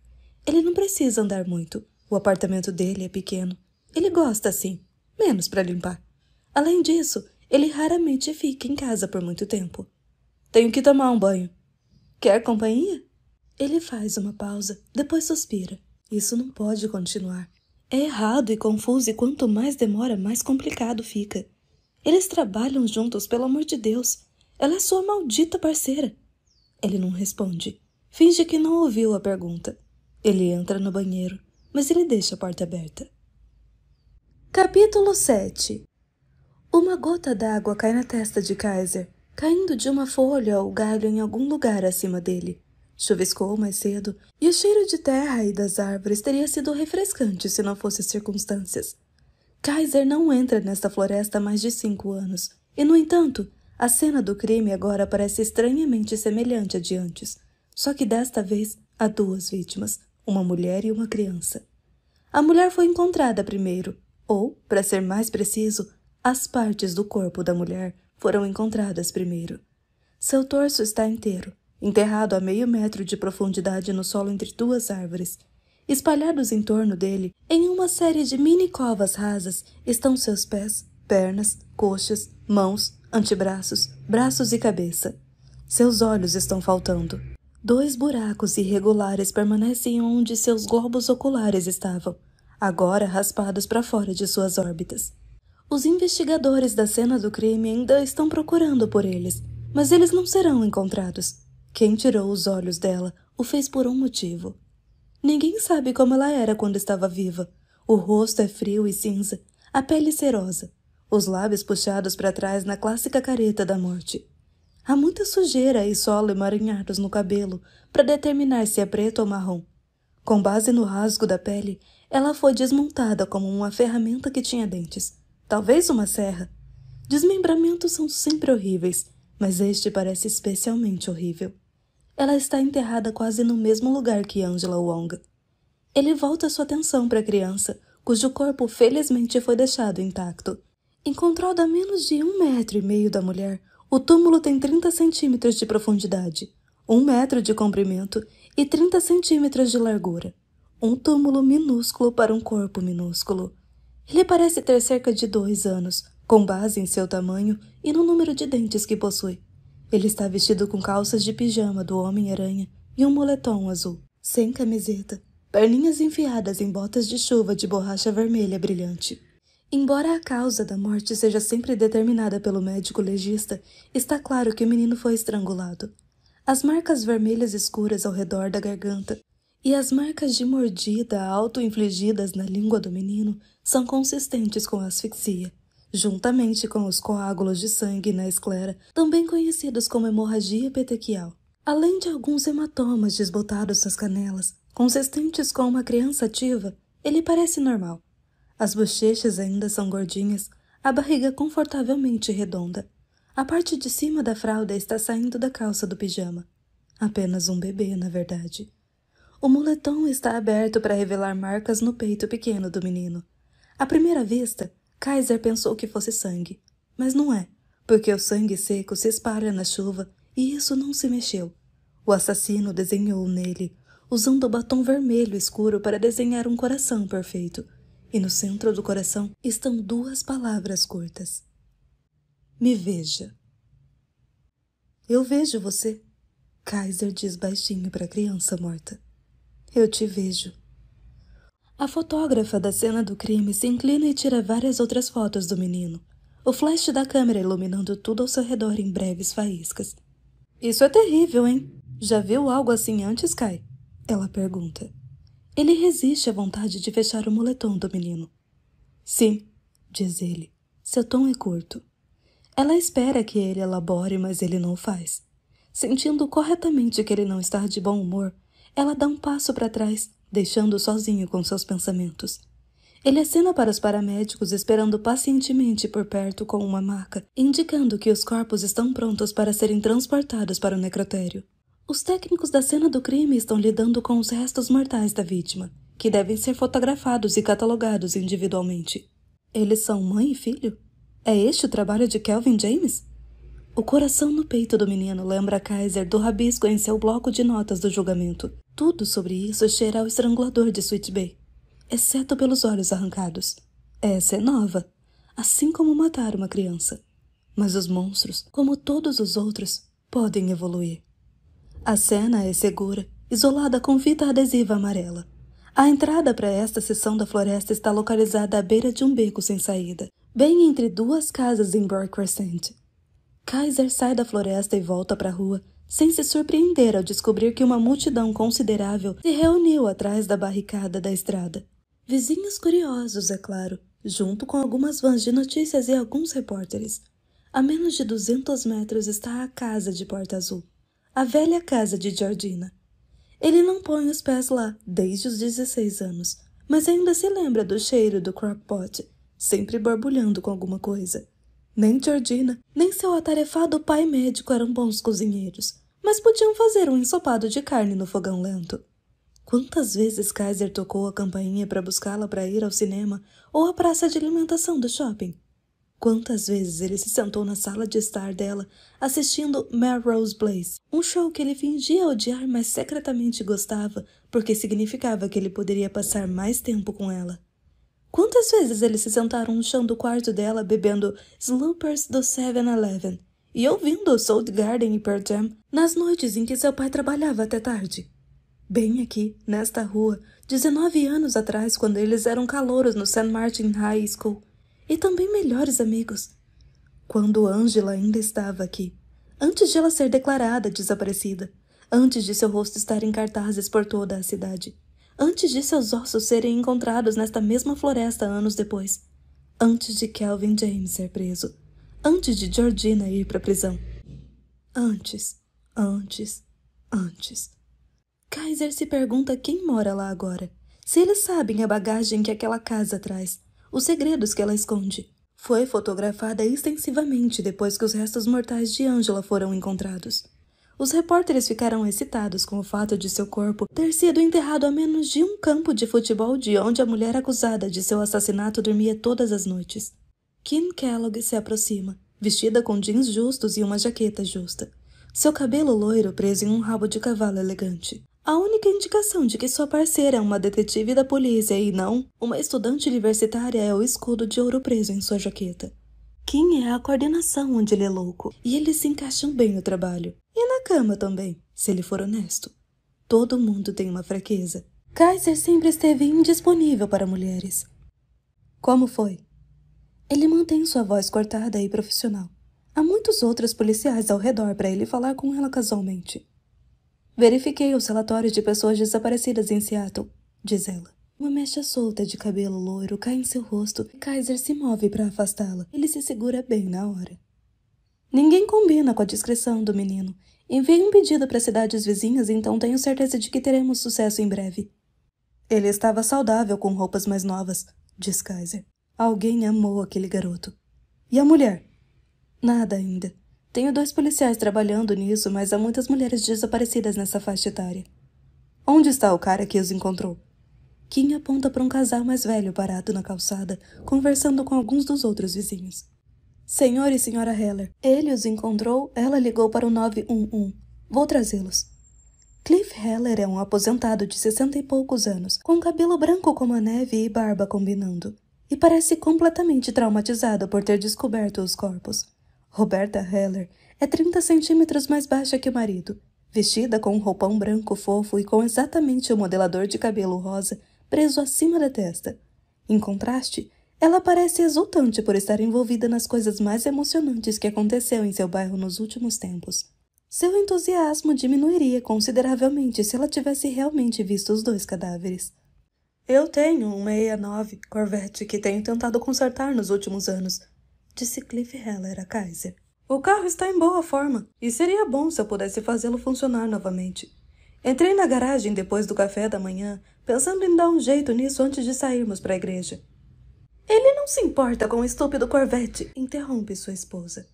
Ele não precisa andar muito. O apartamento dele é pequeno. Ele gosta assim, menos para limpar. Além disso, ele raramente fica em casa por muito tempo. Tenho que tomar um banho. Quer companhia? Ele faz uma pausa, depois suspira. Isso não pode continuar. É errado e confuso, e quanto mais demora, mais complicado fica. Eles trabalham juntos, pelo amor de Deus. Ela é sua maldita parceira. Ele não responde. Finge que não ouviu a pergunta. Ele entra no banheiro, mas ele deixa a porta aberta. Capítulo 7 Uma gota d'água cai na testa de Kaiser, caindo de uma folha ou galho em algum lugar acima dele. Chuviscou mais cedo, e o cheiro de terra e das árvores teria sido refrescante se não fossem as circunstâncias. Kaiser não entra nesta floresta há mais de cinco anos, e, no entanto, a cena do crime agora parece estranhamente semelhante à de antes, só que desta vez há duas vítimas, uma mulher e uma criança. A mulher foi encontrada primeiro, ou, para ser mais preciso, as partes do corpo da mulher foram encontradas primeiro. Seu torso está inteiro, enterrado a meio metro de profundidade no solo entre duas árvores. Espalhados em torno dele, em uma série de mini covas rasas, estão seus pés, pernas, coxas, mãos, antebraços, braços e cabeça. Seus olhos estão faltando. Dois buracos irregulares permanecem onde seus globos oculares estavam, agora raspados para fora de suas órbitas. Os investigadores da cena do crime ainda estão procurando por eles, mas eles não serão encontrados. Quem tirou os olhos dela o fez por um motivo. Ninguém sabe como ela era quando estava viva. O rosto é frio e cinza, a pele cerosa, os lábios puxados para trás na clássica careta da morte. Há muita sujeira e solo emaranhados no cabelo para determinar se é preto ou marrom. Com base no rasgo da pele, ela foi desmontada como uma ferramenta que tinha dentes, talvez uma serra. Desmembramentos são sempre horríveis mas este parece especialmente horrível. Ela está enterrada quase no mesmo lugar que Angela Wong. Ele volta sua atenção para a criança, cujo corpo felizmente foi deixado intacto. Encontrado a menos de um metro e meio da mulher, o túmulo tem 30 centímetros de profundidade, um metro de comprimento e 30 centímetros de largura. Um túmulo minúsculo para um corpo minúsculo. Ele parece ter cerca de dois anos, com base em seu tamanho e no número de dentes que possui. Ele está vestido com calças de pijama do Homem-Aranha e um moletom azul, sem camiseta, perninhas enfiadas em botas de chuva de borracha vermelha brilhante. Embora a causa da morte seja sempre determinada pelo médico legista, está claro que o menino foi estrangulado. As marcas vermelhas escuras ao redor da garganta e as marcas de mordida auto-infligidas na língua do menino são consistentes com a asfixia juntamente com os coágulos de sangue na esclera, também conhecidos como hemorragia petequial, além de alguns hematomas desbotados nas canelas, consistentes com uma criança ativa, ele parece normal. As bochechas ainda são gordinhas, a barriga confortavelmente redonda. A parte de cima da fralda está saindo da calça do pijama. Apenas um bebê, na verdade. O moletom está aberto para revelar marcas no peito pequeno do menino. À primeira vista, Kaiser pensou que fosse sangue, mas não é, porque o sangue seco se espalha na chuva e isso não se mexeu. O assassino desenhou nele, usando o batom vermelho escuro para desenhar um coração perfeito, e no centro do coração estão duas palavras curtas: Me veja. Eu vejo você, Kaiser diz baixinho para a criança morta. Eu te vejo. A fotógrafa da cena do crime se inclina e tira várias outras fotos do menino, o flash da câmera iluminando tudo ao seu redor em breves faíscas. Isso é terrível, hein? Já viu algo assim antes, Kai? Ela pergunta. Ele resiste à vontade de fechar o moletom do menino. Sim, diz ele. Seu tom é curto. Ela espera que ele elabore, mas ele não o faz. Sentindo corretamente que ele não está de bom humor, ela dá um passo para trás deixando-o sozinho com seus pensamentos. Ele acena para os paramédicos, esperando pacientemente por perto com uma maca, indicando que os corpos estão prontos para serem transportados para o necrotério. Os técnicos da cena do crime estão lidando com os restos mortais da vítima, que devem ser fotografados e catalogados individualmente. Eles são mãe e filho? É este o trabalho de Kelvin James? O coração no peito do menino lembra Kaiser do rabisco em seu bloco de notas do julgamento, tudo sobre isso cheira ao estrangulador de Sweet Bay, exceto pelos olhos arrancados. Essa é nova, assim como matar uma criança. Mas os monstros, como todos os outros, podem evoluir. A cena é segura, isolada com fita adesiva amarela. A entrada para esta seção da floresta está localizada à beira de um beco sem saída, bem entre duas casas em Broad Crescent. Kaiser sai da floresta e volta para a rua, sem se surpreender ao descobrir que uma multidão considerável se reuniu atrás da barricada da estrada. Vizinhos curiosos, é claro, junto com algumas vans de notícias e alguns repórteres. A menos de 200 metros está a casa de Porta Azul, a velha casa de Georgina. Ele não põe os pés lá desde os 16 anos, mas ainda se lembra do cheiro do crockpot, sempre borbulhando com alguma coisa. Nem Georgina, nem seu atarefado pai médico eram bons cozinheiros mas podiam fazer um ensopado de carne no fogão lento. Quantas vezes Kaiser tocou a campainha para buscá-la para ir ao cinema ou à praça de alimentação do shopping? Quantas vezes ele se sentou na sala de estar dela assistindo Melrose Place, um show que ele fingia odiar, mas secretamente gostava, porque significava que ele poderia passar mais tempo com ela. Quantas vezes eles se sentaram no chão do quarto dela bebendo Sloopers do 7-Eleven e ouvindo Garden e Pearl Jam nas noites em que seu pai trabalhava até tarde. Bem aqui, nesta rua, 19 anos atrás, quando eles eram calouros no St. Martin High School e também melhores amigos. Quando Angela ainda estava aqui, antes de ela ser declarada desaparecida, antes de seu rosto estar em cartazes por toda a cidade, antes de seus ossos serem encontrados nesta mesma floresta anos depois, antes de Calvin James ser preso antes de Georgina ir para a prisão. Antes, antes, antes. Kaiser se pergunta quem mora lá agora. Se eles sabem a bagagem que aquela casa traz, os segredos que ela esconde. Foi fotografada extensivamente depois que os restos mortais de Angela foram encontrados. Os repórteres ficaram excitados com o fato de seu corpo ter sido enterrado a menos de um campo de futebol de onde a mulher acusada de seu assassinato dormia todas as noites. Kim Kellogg se aproxima, vestida com jeans justos e uma jaqueta justa. Seu cabelo loiro preso em um rabo de cavalo elegante. A única indicação de que sua parceira é uma detetive da polícia e não uma estudante universitária é o escudo de ouro preso em sua jaqueta. Kim é a coordenação onde ele é louco, e eles se encaixam bem no trabalho. E na cama também, se ele for honesto. Todo mundo tem uma fraqueza. Kaiser sempre esteve indisponível para mulheres. Como foi? Ele mantém sua voz cortada e profissional. Há muitos outros policiais ao redor para ele falar com ela casualmente. Verifiquei os relatórios de pessoas desaparecidas em Seattle, diz ela. Uma mecha solta de cabelo loiro cai em seu rosto e Kaiser se move para afastá-la. Ele se segura bem na hora. Ninguém combina com a discrição do menino. Enviei um pedido para cidades vizinhas, então tenho certeza de que teremos sucesso em breve. Ele estava saudável com roupas mais novas, diz Kaiser. Alguém amou aquele garoto. E a mulher? Nada ainda. Tenho dois policiais trabalhando nisso, mas há muitas mulheres desaparecidas nessa faixa etária. Onde está o cara que os encontrou? Kim aponta para um casal mais velho parado na calçada, conversando com alguns dos outros vizinhos. Senhor e senhora Heller, ele os encontrou, ela ligou para o 911. Vou trazê-los. Cliff Heller é um aposentado de sessenta e poucos anos, com cabelo branco como a neve e barba combinando e parece completamente traumatizada por ter descoberto os corpos. Roberta Heller é 30 centímetros mais baixa que o marido, vestida com um roupão branco fofo e com exatamente o modelador de cabelo rosa preso acima da testa. Em contraste, ela parece exultante por estar envolvida nas coisas mais emocionantes que aconteceu em seu bairro nos últimos tempos. Seu entusiasmo diminuiria consideravelmente se ela tivesse realmente visto os dois cadáveres. Eu tenho um 69 Corvette que tenho tentado consertar nos últimos anos, disse Cliff Heller a Kaiser. O carro está em boa forma e seria bom se eu pudesse fazê-lo funcionar novamente. Entrei na garagem depois do café da manhã, pensando em dar um jeito nisso antes de sairmos para a igreja. Ele não se importa com o estúpido Corvette, interrompe sua esposa.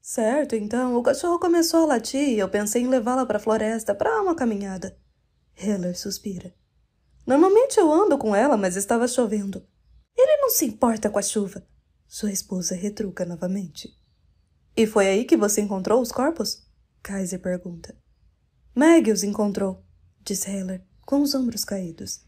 Certo, então, o cachorro começou a latir e eu pensei em levá-la para a floresta para uma caminhada. Heller suspira. Normalmente eu ando com ela, mas estava chovendo. Ele não se importa com a chuva. Sua esposa retruca novamente. E foi aí que você encontrou os corpos? Kaiser pergunta. Maggie os encontrou, diz Heller, com os ombros caídos.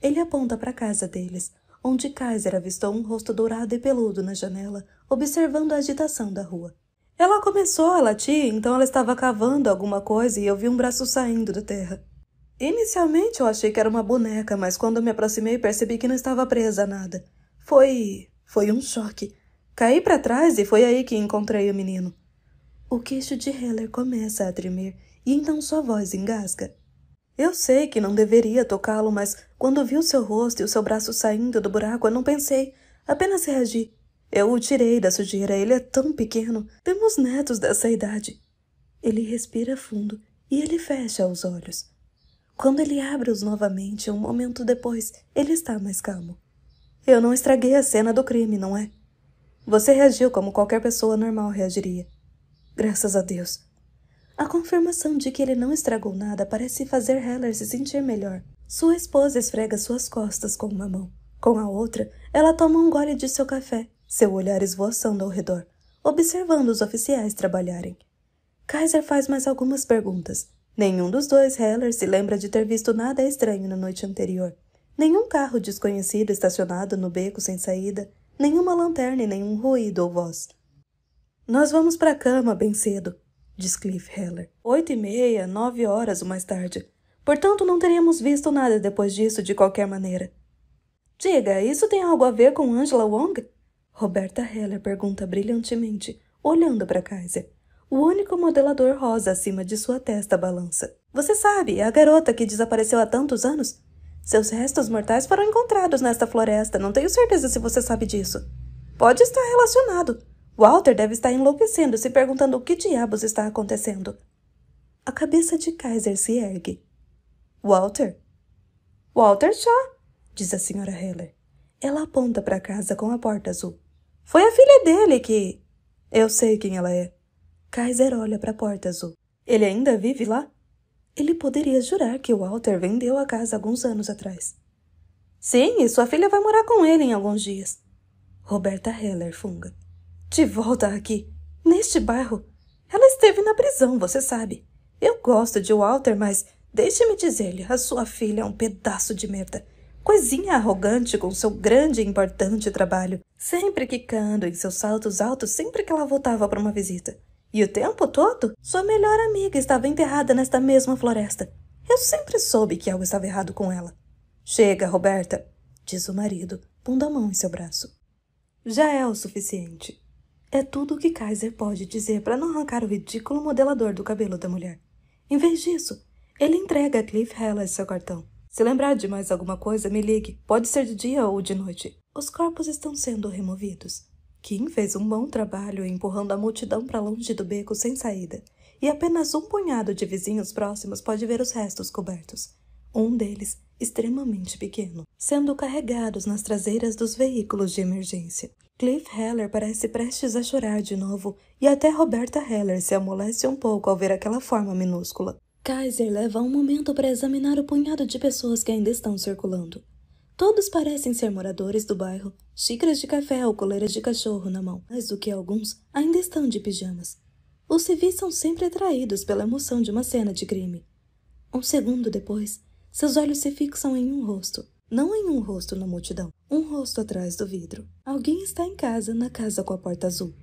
Ele aponta para a casa deles, onde Kaiser avistou um rosto dourado e peludo na janela, observando a agitação da rua. Ela começou a latir, então ela estava cavando alguma coisa e eu vi um braço saindo da terra. Inicialmente eu achei que era uma boneca, mas quando me aproximei percebi que não estava presa a nada. Foi. foi um choque. Caí para trás e foi aí que encontrei o menino. O queixo de Heller começa a tremer e então sua voz engasga. Eu sei que não deveria tocá-lo, mas quando vi o seu rosto e o seu braço saindo do buraco, eu não pensei, apenas reagi. Eu o tirei da sujeira, ele é tão pequeno. Temos netos dessa idade. Ele respira fundo e ele fecha os olhos. Quando ele abre-os novamente, um momento depois, ele está mais calmo. Eu não estraguei a cena do crime, não é? Você reagiu como qualquer pessoa normal reagiria. Graças a Deus. A confirmação de que ele não estragou nada parece fazer Heller se sentir melhor. Sua esposa esfrega suas costas com uma mão. Com a outra, ela toma um gole de seu café, seu olhar esvoaçando ao redor, observando os oficiais trabalharem. Kaiser faz mais algumas perguntas, Nenhum dos dois Heller se lembra de ter visto nada estranho na noite anterior. Nenhum carro desconhecido estacionado no beco sem saída, nenhuma lanterna e nenhum ruído ou voz. Nós vamos para a cama bem cedo, diz Cliff Heller. Oito e meia, nove horas ou mais tarde. Portanto, não teríamos visto nada depois disso de qualquer maneira. Diga, isso tem algo a ver com Angela Wong? Roberta Heller pergunta brilhantemente, olhando para Kaiser. O único modelador rosa acima de sua testa balança. Você sabe, é a garota que desapareceu há tantos anos? Seus restos mortais foram encontrados nesta floresta, não tenho certeza se você sabe disso. Pode estar relacionado. Walter deve estar enlouquecendo, se perguntando o que diabos está acontecendo. A cabeça de Kaiser se ergue. Walter? Walter Shaw, diz a senhora Heller. Ela aponta para a casa com a porta azul. Foi a filha dele que. Eu sei quem ela é. Kaiser olha para a porta azul. Ele ainda vive lá? Ele poderia jurar que Walter vendeu a casa alguns anos atrás. Sim, e sua filha vai morar com ele em alguns dias. Roberta Heller funga. De volta aqui, neste bairro. Ela esteve na prisão, você sabe. Eu gosto de Walter, mas deixe-me dizer-lhe, a sua filha é um pedaço de merda. Coisinha arrogante com seu grande e importante trabalho, sempre quicando em seus saltos altos sempre que ela voltava para uma visita. E o tempo todo, sua melhor amiga estava enterrada nesta mesma floresta. Eu sempre soube que algo estava errado com ela. Chega, Roberta, diz o marido, pondo a mão em seu braço. Já é o suficiente. É tudo o que Kaiser pode dizer para não arrancar o ridículo modelador do cabelo da mulher. Em vez disso, ele entrega a Cliff Hellas seu cartão. Se lembrar de mais alguma coisa, me ligue. Pode ser de dia ou de noite. Os corpos estão sendo removidos. Kim fez um bom trabalho empurrando a multidão para longe do beco sem saída, e apenas um punhado de vizinhos próximos pode ver os restos cobertos. Um deles, extremamente pequeno, sendo carregados nas traseiras dos veículos de emergência. Cliff Heller parece prestes a chorar de novo, e até Roberta Heller se amolece um pouco ao ver aquela forma minúscula. Kaiser leva um momento para examinar o punhado de pessoas que ainda estão circulando. Todos parecem ser moradores do bairro, xícaras de café ou coleiras de cachorro na mão, mas do que alguns ainda estão de pijamas. Os civis são sempre atraídos pela emoção de uma cena de crime. Um segundo depois, seus olhos se fixam em um rosto, não em um rosto na multidão, um rosto atrás do vidro. Alguém está em casa, na casa com a porta azul.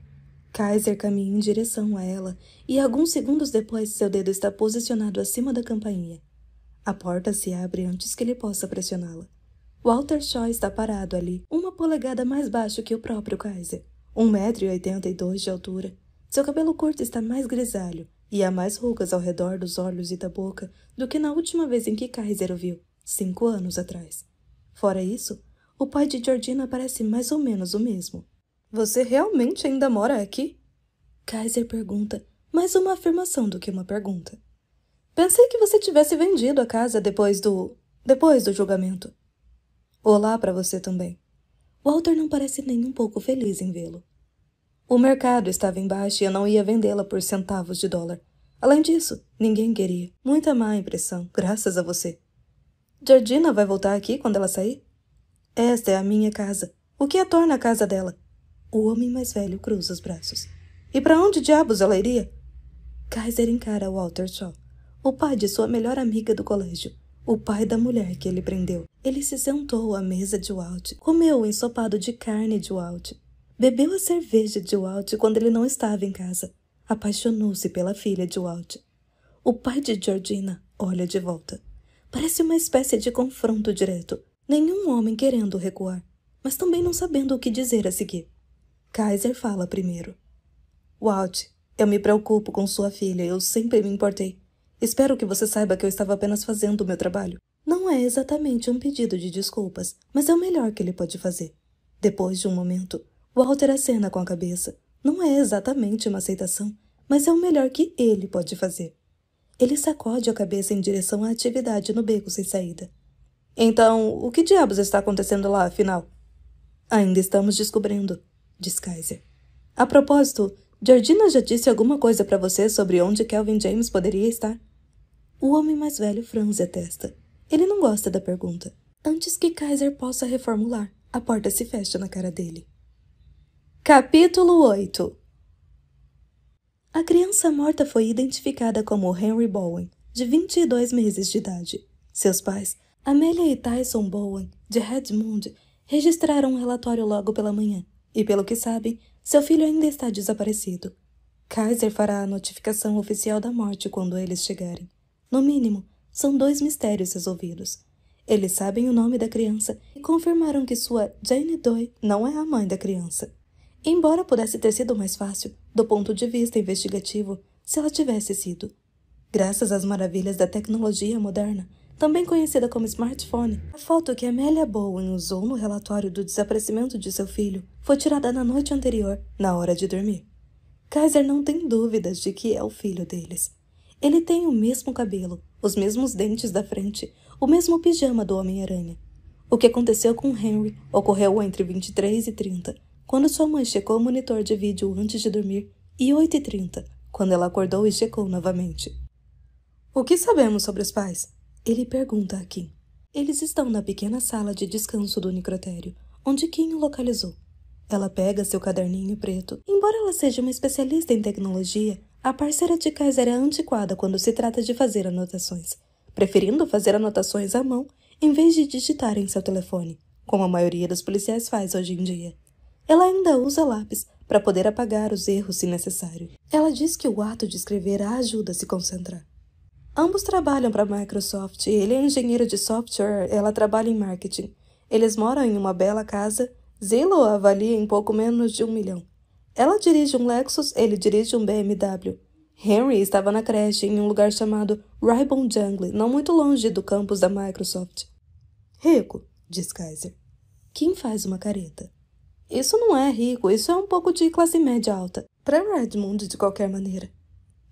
Kaiser caminha em direção a ela e alguns segundos depois seu dedo está posicionado acima da campainha. A porta se abre antes que ele possa pressioná-la. Walter Shaw está parado ali, uma polegada mais baixo que o próprio Kaiser. 1,82m de altura. Seu cabelo curto está mais grisalho e há mais rugas ao redor dos olhos e da boca do que na última vez em que Kaiser o viu, cinco anos atrás. Fora isso, o pai de Georgina parece mais ou menos o mesmo. Você realmente ainda mora aqui? Kaiser pergunta, mais uma afirmação do que uma pergunta. Pensei que você tivesse vendido a casa depois do. depois do julgamento. Olá para você também. Walter não parece nem um pouco feliz em vê-lo. O mercado estava em baixa e eu não ia vendê-la por centavos de dólar. Além disso, ninguém queria. Muita má impressão, graças a você. Georgina vai voltar aqui quando ela sair? Esta é a minha casa. O que a torna a casa dela? O homem mais velho cruza os braços. E para onde diabos ela iria? Kaiser encara Walter Shaw, o pai de sua melhor amiga do colégio, o pai da mulher que ele prendeu. Ele se sentou à mesa de Walt, comeu o ensopado de carne de Walt, bebeu a cerveja de Walt quando ele não estava em casa, apaixonou-se pela filha de Walt. O pai de Georgina olha de volta. Parece uma espécie de confronto direto, nenhum homem querendo recuar, mas também não sabendo o que dizer a seguir. Kaiser fala primeiro. Walt, eu me preocupo com sua filha, eu sempre me importei. Espero que você saiba que eu estava apenas fazendo o meu trabalho. Não é exatamente um pedido de desculpas, mas é o melhor que ele pode fazer. Depois de um momento, Walter acena com a cabeça. Não é exatamente uma aceitação, mas é o melhor que ele pode fazer. Ele sacode a cabeça em direção à atividade no beco sem saída. Então, o que diabos está acontecendo lá, afinal? Ainda estamos descobrindo, diz Kaiser. A propósito, Georgina já disse alguma coisa para você sobre onde Kelvin James poderia estar? O homem mais velho franze a testa. Ele não gosta da pergunta. Antes que Kaiser possa reformular, a porta se fecha na cara dele. Capítulo 8 A criança morta foi identificada como Henry Bowen, de 22 meses de idade. Seus pais, Amelia e Tyson Bowen, de Redmond, registraram um relatório logo pela manhã, e pelo que sabem, seu filho ainda está desaparecido. Kaiser fará a notificação oficial da morte quando eles chegarem. No mínimo, são dois mistérios resolvidos. Eles sabem o nome da criança e confirmaram que sua Jane Doe não é a mãe da criança. Embora pudesse ter sido mais fácil, do ponto de vista investigativo, se ela tivesse sido. Graças às maravilhas da tecnologia moderna, também conhecida como smartphone, a foto que Amélia Bowen usou no relatório do desaparecimento de seu filho foi tirada na noite anterior, na hora de dormir. Kaiser não tem dúvidas de que é o filho deles. Ele tem o mesmo cabelo, os mesmos dentes da frente, o mesmo pijama do Homem-Aranha. O que aconteceu com Henry ocorreu entre 23 e 30, quando sua mãe checou o monitor de vídeo antes de dormir, e 8 e 30, quando ela acordou e checou novamente. O que sabemos sobre os pais? Ele pergunta a Kim. Eles estão na pequena sala de descanso do necrotério, onde Kim o localizou. Ela pega seu caderninho preto. Embora ela seja uma especialista em tecnologia, a parceira de Kaiser é antiquada quando se trata de fazer anotações, preferindo fazer anotações à mão em vez de digitar em seu telefone, como a maioria dos policiais faz hoje em dia. Ela ainda usa lápis para poder apagar os erros se necessário. Ela diz que o ato de escrever a ajuda a se concentrar. Ambos trabalham para a Microsoft. Ele é engenheiro de software, ela trabalha em marketing. Eles moram em uma bela casa. Zillow avalia em pouco menos de um milhão. Ela dirige um Lexus, ele dirige um BMW. Henry estava na creche em um lugar chamado Ribbon Jungle, não muito longe do campus da Microsoft. Rico, diz Kaiser. Quem faz uma careta. Isso não é rico, isso é um pouco de classe média alta. Para Redmond, de qualquer maneira.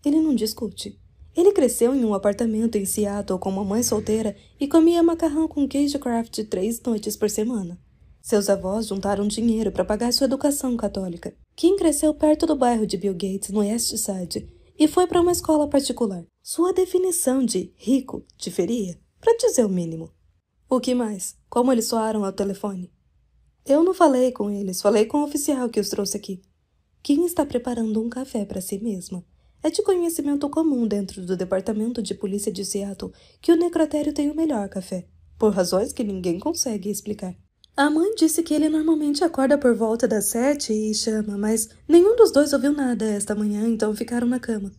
Ele não discute. Ele cresceu em um apartamento em Seattle com uma mãe solteira e comia macarrão com queijo craft três noites por semana. Seus avós juntaram dinheiro para pagar sua educação católica. Kim cresceu perto do bairro de Bill Gates, no West Side, e foi para uma escola particular. Sua definição de rico diferia, para dizer o mínimo. O que mais? Como eles soaram ao telefone? Eu não falei com eles, falei com o oficial que os trouxe aqui. Kim está preparando um café para si mesma. É de conhecimento comum dentro do Departamento de Polícia de Seattle que o necrotério tem o melhor café, por razões que ninguém consegue explicar. A mãe disse que ele normalmente acorda por volta das sete e chama, mas nenhum dos dois ouviu nada esta manhã, então ficaram na cama.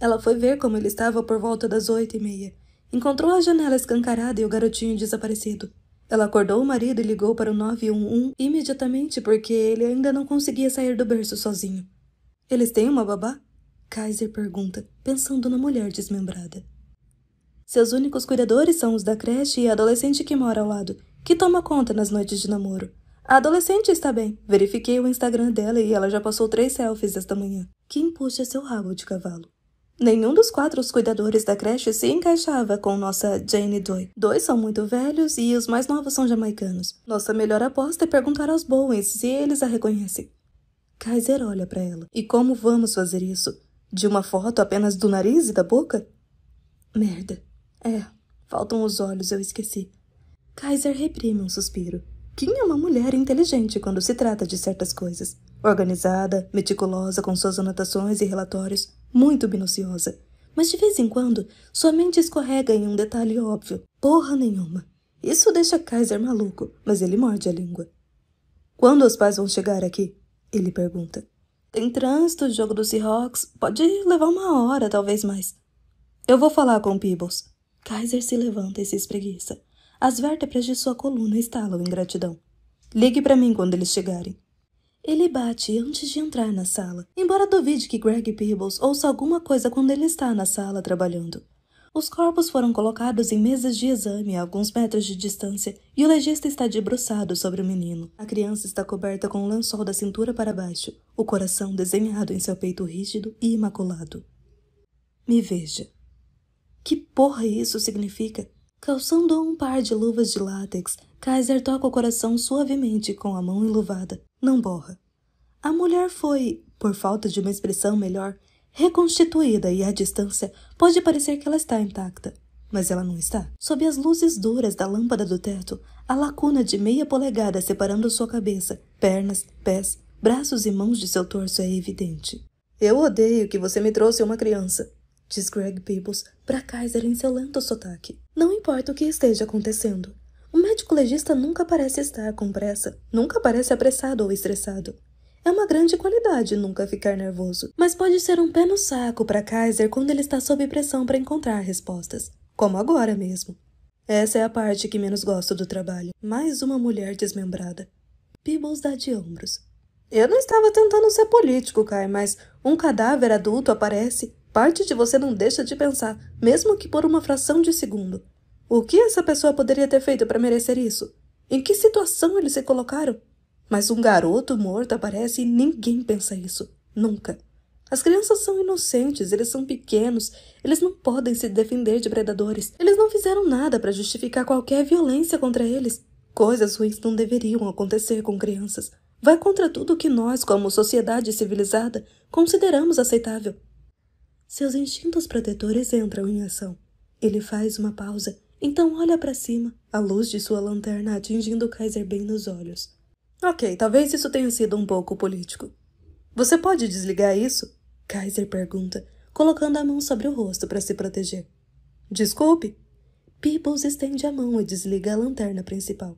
Ela foi ver como ele estava por volta das oito e meia. Encontrou a janela escancarada e o garotinho desaparecido. Ela acordou o marido e ligou para o 911 imediatamente porque ele ainda não conseguia sair do berço sozinho. Eles têm uma babá? Kaiser pergunta, pensando na mulher desmembrada. Seus únicos cuidadores são os da creche e a adolescente que mora ao lado, que toma conta nas noites de namoro. A adolescente está bem. Verifiquei o Instagram dela e ela já passou três selfies esta manhã. Quem puxa seu rabo de cavalo. Nenhum dos quatro os cuidadores da creche se encaixava com nossa Jane Doe. Dois são muito velhos e os mais novos são jamaicanos. Nossa melhor aposta é perguntar aos Bowens se eles a reconhecem. Kaiser olha para ela. E como vamos fazer isso? De uma foto apenas do nariz e da boca? Merda. É, faltam os olhos, eu esqueci. Kaiser reprime um suspiro. Kim é uma mulher inteligente quando se trata de certas coisas. Organizada, meticulosa com suas anotações e relatórios, muito minuciosa. Mas de vez em quando, sua mente escorrega em um detalhe óbvio. Porra nenhuma. Isso deixa Kaiser maluco, mas ele morde a língua. Quando os pais vão chegar aqui? Ele pergunta. Tem trânsito, jogo dos Seahawks. Pode levar uma hora, talvez mais. Eu vou falar com o Peebles. Kaiser se levanta e se espreguiça. As vértebras de sua coluna estalam em gratidão. Ligue para mim quando eles chegarem. Ele bate antes de entrar na sala, embora duvide que Greg Peebles ouça alguma coisa quando ele está na sala trabalhando. Os corpos foram colocados em mesas de exame a alguns metros de distância e o legista está debruçado sobre o menino. A criança está coberta com um lençol da cintura para baixo, o coração desenhado em seu peito rígido e imaculado. Me veja. Que porra isso significa? Calçando um par de luvas de látex, Kaiser toca o coração suavemente com a mão enluvada. Não borra. A mulher foi, por falta de uma expressão melhor, reconstituída e à distância pode parecer que ela está intacta, mas ela não está. Sob as luzes duras da lâmpada do teto, a lacuna de meia polegada separando sua cabeça, pernas, pés, braços e mãos de seu torso é evidente. Eu odeio que você me trouxe uma criança, diz Greg Peebles para Kaiser em seu lento sotaque. Não importa o que esteja acontecendo. O médico legista nunca parece estar com pressa, nunca parece apressado ou estressado. É uma grande qualidade nunca ficar nervoso, mas pode ser um pé no saco para Kaiser quando ele está sob pressão para encontrar respostas, como agora mesmo. Essa é a parte que menos gosto do trabalho. Mais uma mulher desmembrada. Peebles dá de ombros. Eu não estava tentando ser político, Kai, mas um cadáver adulto aparece parte de você não deixa de pensar, mesmo que por uma fração de segundo. O que essa pessoa poderia ter feito para merecer isso? Em que situação eles se colocaram? Mas um garoto morto aparece e ninguém pensa isso. Nunca. As crianças são inocentes, eles são pequenos, eles não podem se defender de predadores. Eles não fizeram nada para justificar qualquer violência contra eles. Coisas ruins não deveriam acontecer com crianças. Vai contra tudo o que nós, como sociedade civilizada, consideramos aceitável. Seus instintos protetores entram em ação. Ele faz uma pausa, então olha para cima, a luz de sua lanterna atingindo Kaiser bem nos olhos. Ok, talvez isso tenha sido um pouco político. Você pode desligar isso? Kaiser pergunta, colocando a mão sobre o rosto para se proteger. Desculpe. Peebles estende a mão e desliga a lanterna principal.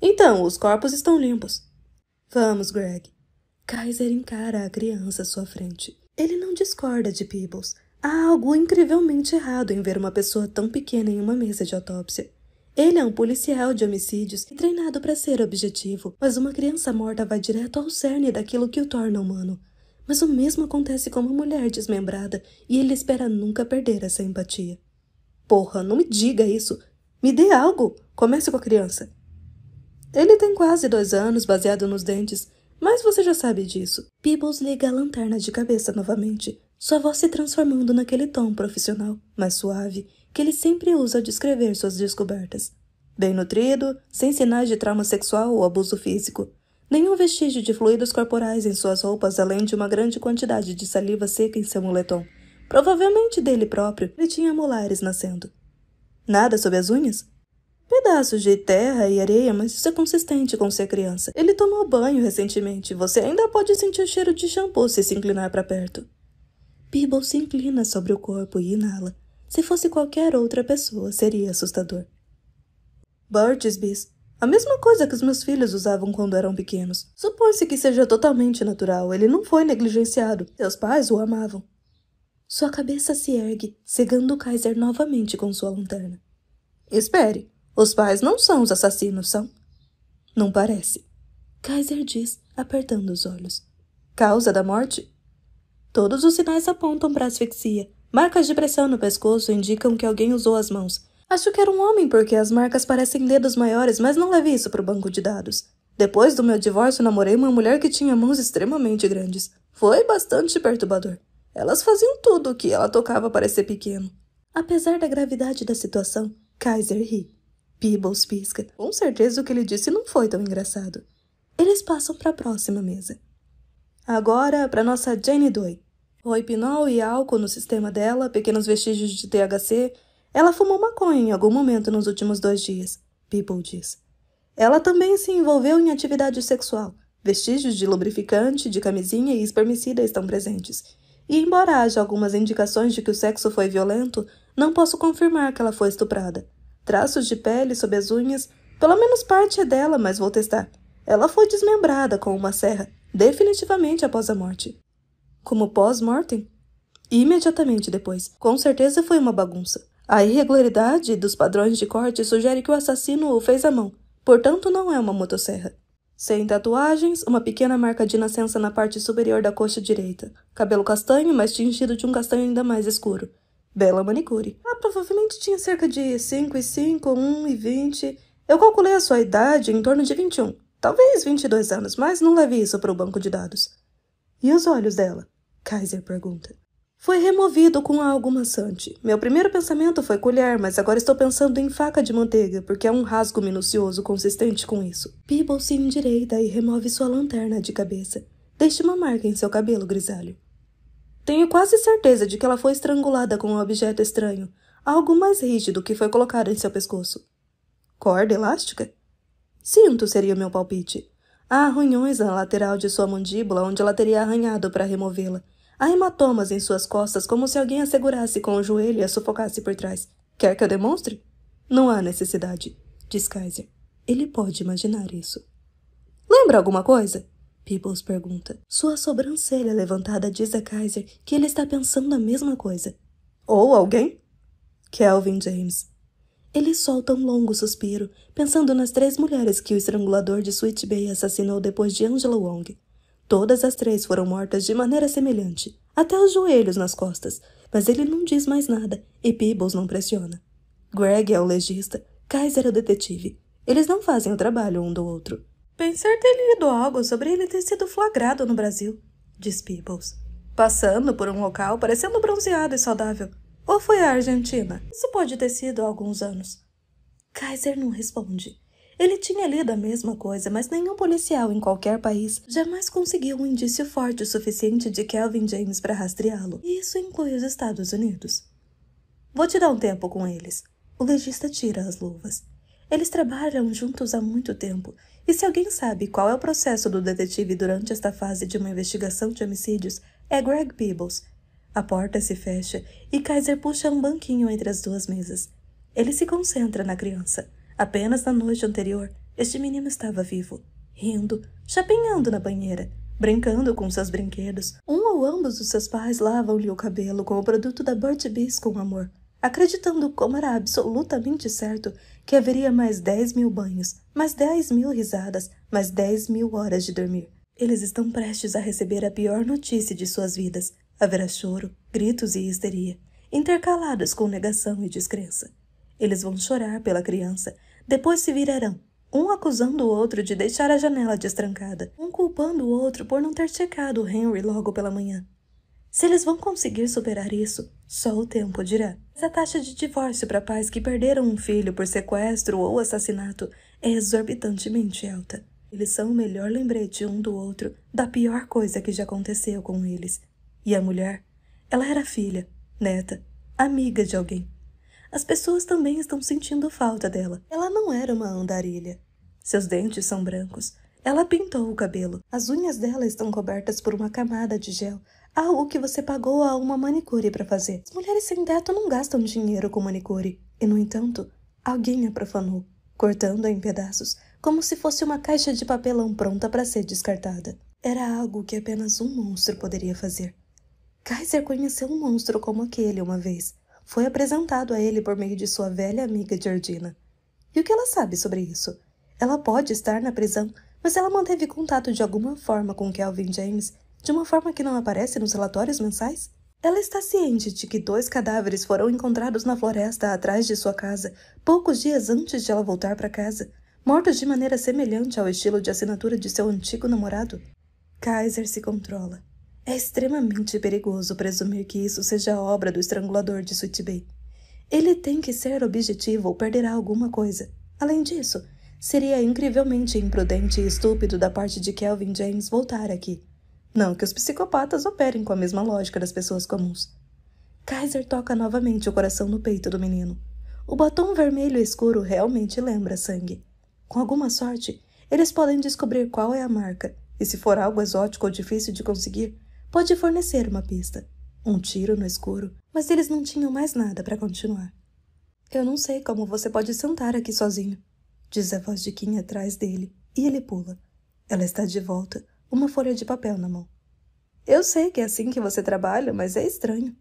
Então, os corpos estão limpos. Vamos, Greg. Kaiser encara a criança à sua frente. Ele não discorda de Peebles. Há algo incrivelmente errado em ver uma pessoa tão pequena em uma mesa de autópsia. Ele é um policial de homicídios e treinado para ser objetivo, mas uma criança morta vai direto ao cerne daquilo que o torna humano. Mas o mesmo acontece com uma mulher desmembrada e ele espera nunca perder essa empatia. Porra, não me diga isso! Me dê algo! Comece com a criança! Ele tem quase dois anos, baseado nos dentes, mas você já sabe disso. Peebles liga a lanterna de cabeça novamente, sua voz se transformando naquele tom profissional, mas suave, que ele sempre usa ao descrever suas descobertas. Bem nutrido, sem sinais de trauma sexual ou abuso físico. Nenhum vestígio de fluidos corporais em suas roupas, além de uma grande quantidade de saliva seca em seu moletom. Provavelmente dele próprio, ele tinha molares nascendo. Nada sobre as unhas? pedaços de terra e areia, mas isso é consistente com ser criança. Ele tomou banho recentemente. Você ainda pode sentir o cheiro de shampoo se se inclinar para perto. Peebles se inclina sobre o corpo e inala. Se fosse qualquer outra pessoa, seria assustador. Burtisbees. A mesma coisa que os meus filhos usavam quando eram pequenos. Supõe-se que seja totalmente natural. Ele não foi negligenciado. Seus pais o amavam. Sua cabeça se ergue, cegando o Kaiser novamente com sua lanterna. Espere. Os pais não são os assassinos, são? Não parece. Kaiser diz, apertando os olhos. Causa da morte? Todos os sinais apontam para asfixia. Marcas de pressão no pescoço indicam que alguém usou as mãos. Acho que era um homem porque as marcas parecem dedos maiores, mas não leve isso para o banco de dados. Depois do meu divórcio, namorei uma mulher que tinha mãos extremamente grandes. Foi bastante perturbador. Elas faziam tudo o que ela tocava parecer pequeno. Apesar da gravidade da situação, Kaiser ri. Peebles pisca. Com certeza o que ele disse não foi tão engraçado. Eles passam para a próxima mesa. Agora, para nossa Jane Doe. Roipinol e álcool no sistema dela, pequenos vestígios de THC. Ela fumou maconha em algum momento nos últimos dois dias, People diz. Ela também se envolveu em atividade sexual. Vestígios de lubrificante, de camisinha e espermicida estão presentes. E embora haja algumas indicações de que o sexo foi violento, não posso confirmar que ela foi estuprada. Traços de pele sob as unhas, pelo menos parte é dela, mas vou testar. Ela foi desmembrada com uma serra, definitivamente após a morte. Como pós-mortem? Imediatamente depois. Com certeza foi uma bagunça. A irregularidade dos padrões de corte sugere que o assassino o fez à mão, portanto, não é uma motosserra. Sem tatuagens, uma pequena marca de nascença na parte superior da coxa direita, cabelo castanho, mas tingido de um castanho ainda mais escuro, bela manicure. Ah, provavelmente tinha cerca de 5 e 5, 1 e 20. Eu calculei a sua idade em torno de 21, talvez 22 anos, mas não leve isso para o banco de dados. E os olhos dela? Kaiser pergunta. Foi removido com algo maçante. Meu primeiro pensamento foi colher, mas agora estou pensando em faca de manteiga, porque é um rasgo minucioso consistente com isso. Peeble se endireita e remove sua lanterna de cabeça. Deixe uma marca em seu cabelo grisalho. Tenho quase certeza de que ela foi estrangulada com um objeto estranho, algo mais rígido que foi colocado em seu pescoço. Corda elástica? Sinto, seria meu palpite. Há arranhões na lateral de sua mandíbula onde ela teria arranhado para removê-la. Há hematomas em suas costas como se alguém a segurasse com o joelho e a sufocasse por trás. Quer que eu demonstre? Não há necessidade, diz Kaiser. Ele pode imaginar isso. Lembra alguma coisa? Peebles pergunta. Sua sobrancelha levantada diz a Kaiser que ele está pensando a mesma coisa. Ou alguém? Kelvin James. Ele solta um longo suspiro, pensando nas três mulheres que o estrangulador de Sweet Bay assassinou depois de Angela Wong. Todas as três foram mortas de maneira semelhante, até os joelhos nas costas, mas ele não diz mais nada e Peebles não pressiona. Greg é o legista, Kaiser é o detetive. Eles não fazem o trabalho um do outro. Pensar ter lido algo sobre ele ter sido flagrado no Brasil, diz Peebles, passando por um local parecendo bronzeado e saudável. Ou foi a Argentina? Isso pode ter sido há alguns anos. Kaiser não responde. Ele tinha lido a mesma coisa, mas nenhum policial em qualquer país jamais conseguiu um indício forte o suficiente de Kelvin James para rastreá-lo, e isso inclui os Estados Unidos. Vou te dar um tempo com eles. O legista tira as luvas. Eles trabalham juntos há muito tempo e se alguém sabe qual é o processo do detetive durante esta fase de uma investigação de homicídios, é Greg Peebles. A porta se fecha e Kaiser puxa um banquinho entre as duas mesas. Ele se concentra na criança. Apenas na noite anterior, este menino estava vivo, rindo, chapinhando na banheira, brincando com seus brinquedos. Um ou ambos dos seus pais lavam-lhe o cabelo com o produto da Burt Bees com amor, acreditando como era absolutamente certo que haveria mais dez mil banhos, mais dez mil risadas, mais dez mil horas de dormir. Eles estão prestes a receber a pior notícia de suas vidas. Haverá choro, gritos e histeria, intercalados com negação e descrença. Eles vão chorar pela criança, depois se virarão, um acusando o outro de deixar a janela destrancada, um culpando o outro por não ter checado o Henry logo pela manhã. Se eles vão conseguir superar isso, só o tempo dirá. Mas a taxa de divórcio para pais que perderam um filho por sequestro ou assassinato é exorbitantemente alta. Eles são o melhor lembrete um do outro da pior coisa que já aconteceu com eles. E a mulher? Ela era filha, neta, amiga de alguém. As pessoas também estão sentindo falta dela. Ela não era uma andarilha. Seus dentes são brancos. Ela pintou o cabelo. As unhas dela estão cobertas por uma camada de gel algo que você pagou a uma manicure para fazer. As mulheres sem teto não gastam dinheiro com manicure. E, no entanto, alguém a profanou, cortando-a em pedaços, como se fosse uma caixa de papelão pronta para ser descartada. Era algo que apenas um monstro poderia fazer. Kaiser conheceu um monstro como aquele uma vez. Foi apresentado a ele por meio de sua velha amiga Georgina. E o que ela sabe sobre isso? Ela pode estar na prisão, mas ela manteve contato de alguma forma com Kelvin James de uma forma que não aparece nos relatórios mensais? Ela está ciente de que dois cadáveres foram encontrados na floresta atrás de sua casa, poucos dias antes de ela voltar para casa, mortos de maneira semelhante ao estilo de assinatura de seu antigo namorado. Kaiser se controla. É extremamente perigoso presumir que isso seja obra do estrangulador de Bay. Ele tem que ser objetivo ou perderá alguma coisa. Além disso, seria incrivelmente imprudente e estúpido da parte de Kelvin James voltar aqui. Não que os psicopatas operem com a mesma lógica das pessoas comuns. Kaiser toca novamente o coração no peito do menino. O batom vermelho escuro realmente lembra sangue. Com alguma sorte, eles podem descobrir qual é a marca, e se for algo exótico ou difícil de conseguir, pode fornecer uma pista. Um tiro no escuro, mas eles não tinham mais nada para continuar. Eu não sei como você pode sentar aqui sozinho, diz a voz de Kim atrás dele, e ele pula. Ela está de volta, uma folha de papel na mão. Eu sei que é assim que você trabalha, mas é estranho.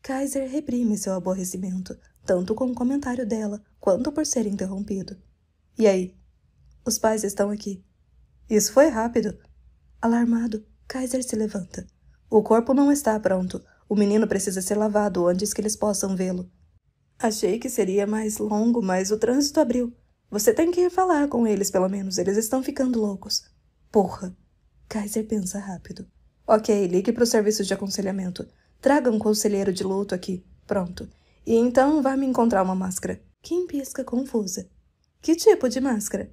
Kaiser reprime seu aborrecimento, tanto com o comentário dela, quanto por ser interrompido. E aí? Os pais estão aqui. Isso foi rápido. Alarmado, Kaiser se levanta. O corpo não está pronto. O menino precisa ser lavado antes que eles possam vê-lo. Achei que seria mais longo, mas o trânsito abriu. Você tem que ir falar com eles, pelo menos. Eles estão ficando loucos. Porra! Kaiser pensa rápido. Ok, ligue para o serviço de aconselhamento. Traga um conselheiro de luto aqui. Pronto. E então vá me encontrar uma máscara. Kim pisca confusa. Que tipo de máscara?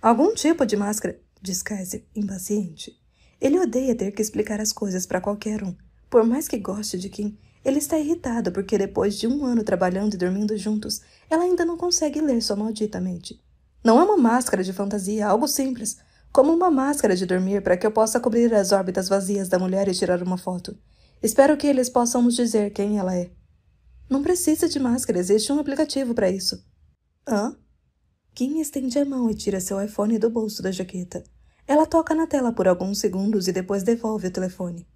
Algum tipo de máscara, diz Kaiser, impaciente. Ele odeia ter que explicar as coisas para qualquer um. Por mais que goste de Kim, ele está irritado porque depois de um ano trabalhando e dormindo juntos, ela ainda não consegue ler sua maldita mente. Não é uma máscara de fantasia, é algo simples como uma máscara de dormir para que eu possa cobrir as órbitas vazias da mulher e tirar uma foto. Espero que eles possam nos dizer quem ela é. Não precisa de máscara, existe um aplicativo para isso. Hã? Kim estende a mão e tira seu iPhone do bolso da jaqueta. Ela toca na tela por alguns segundos e depois devolve o telefone.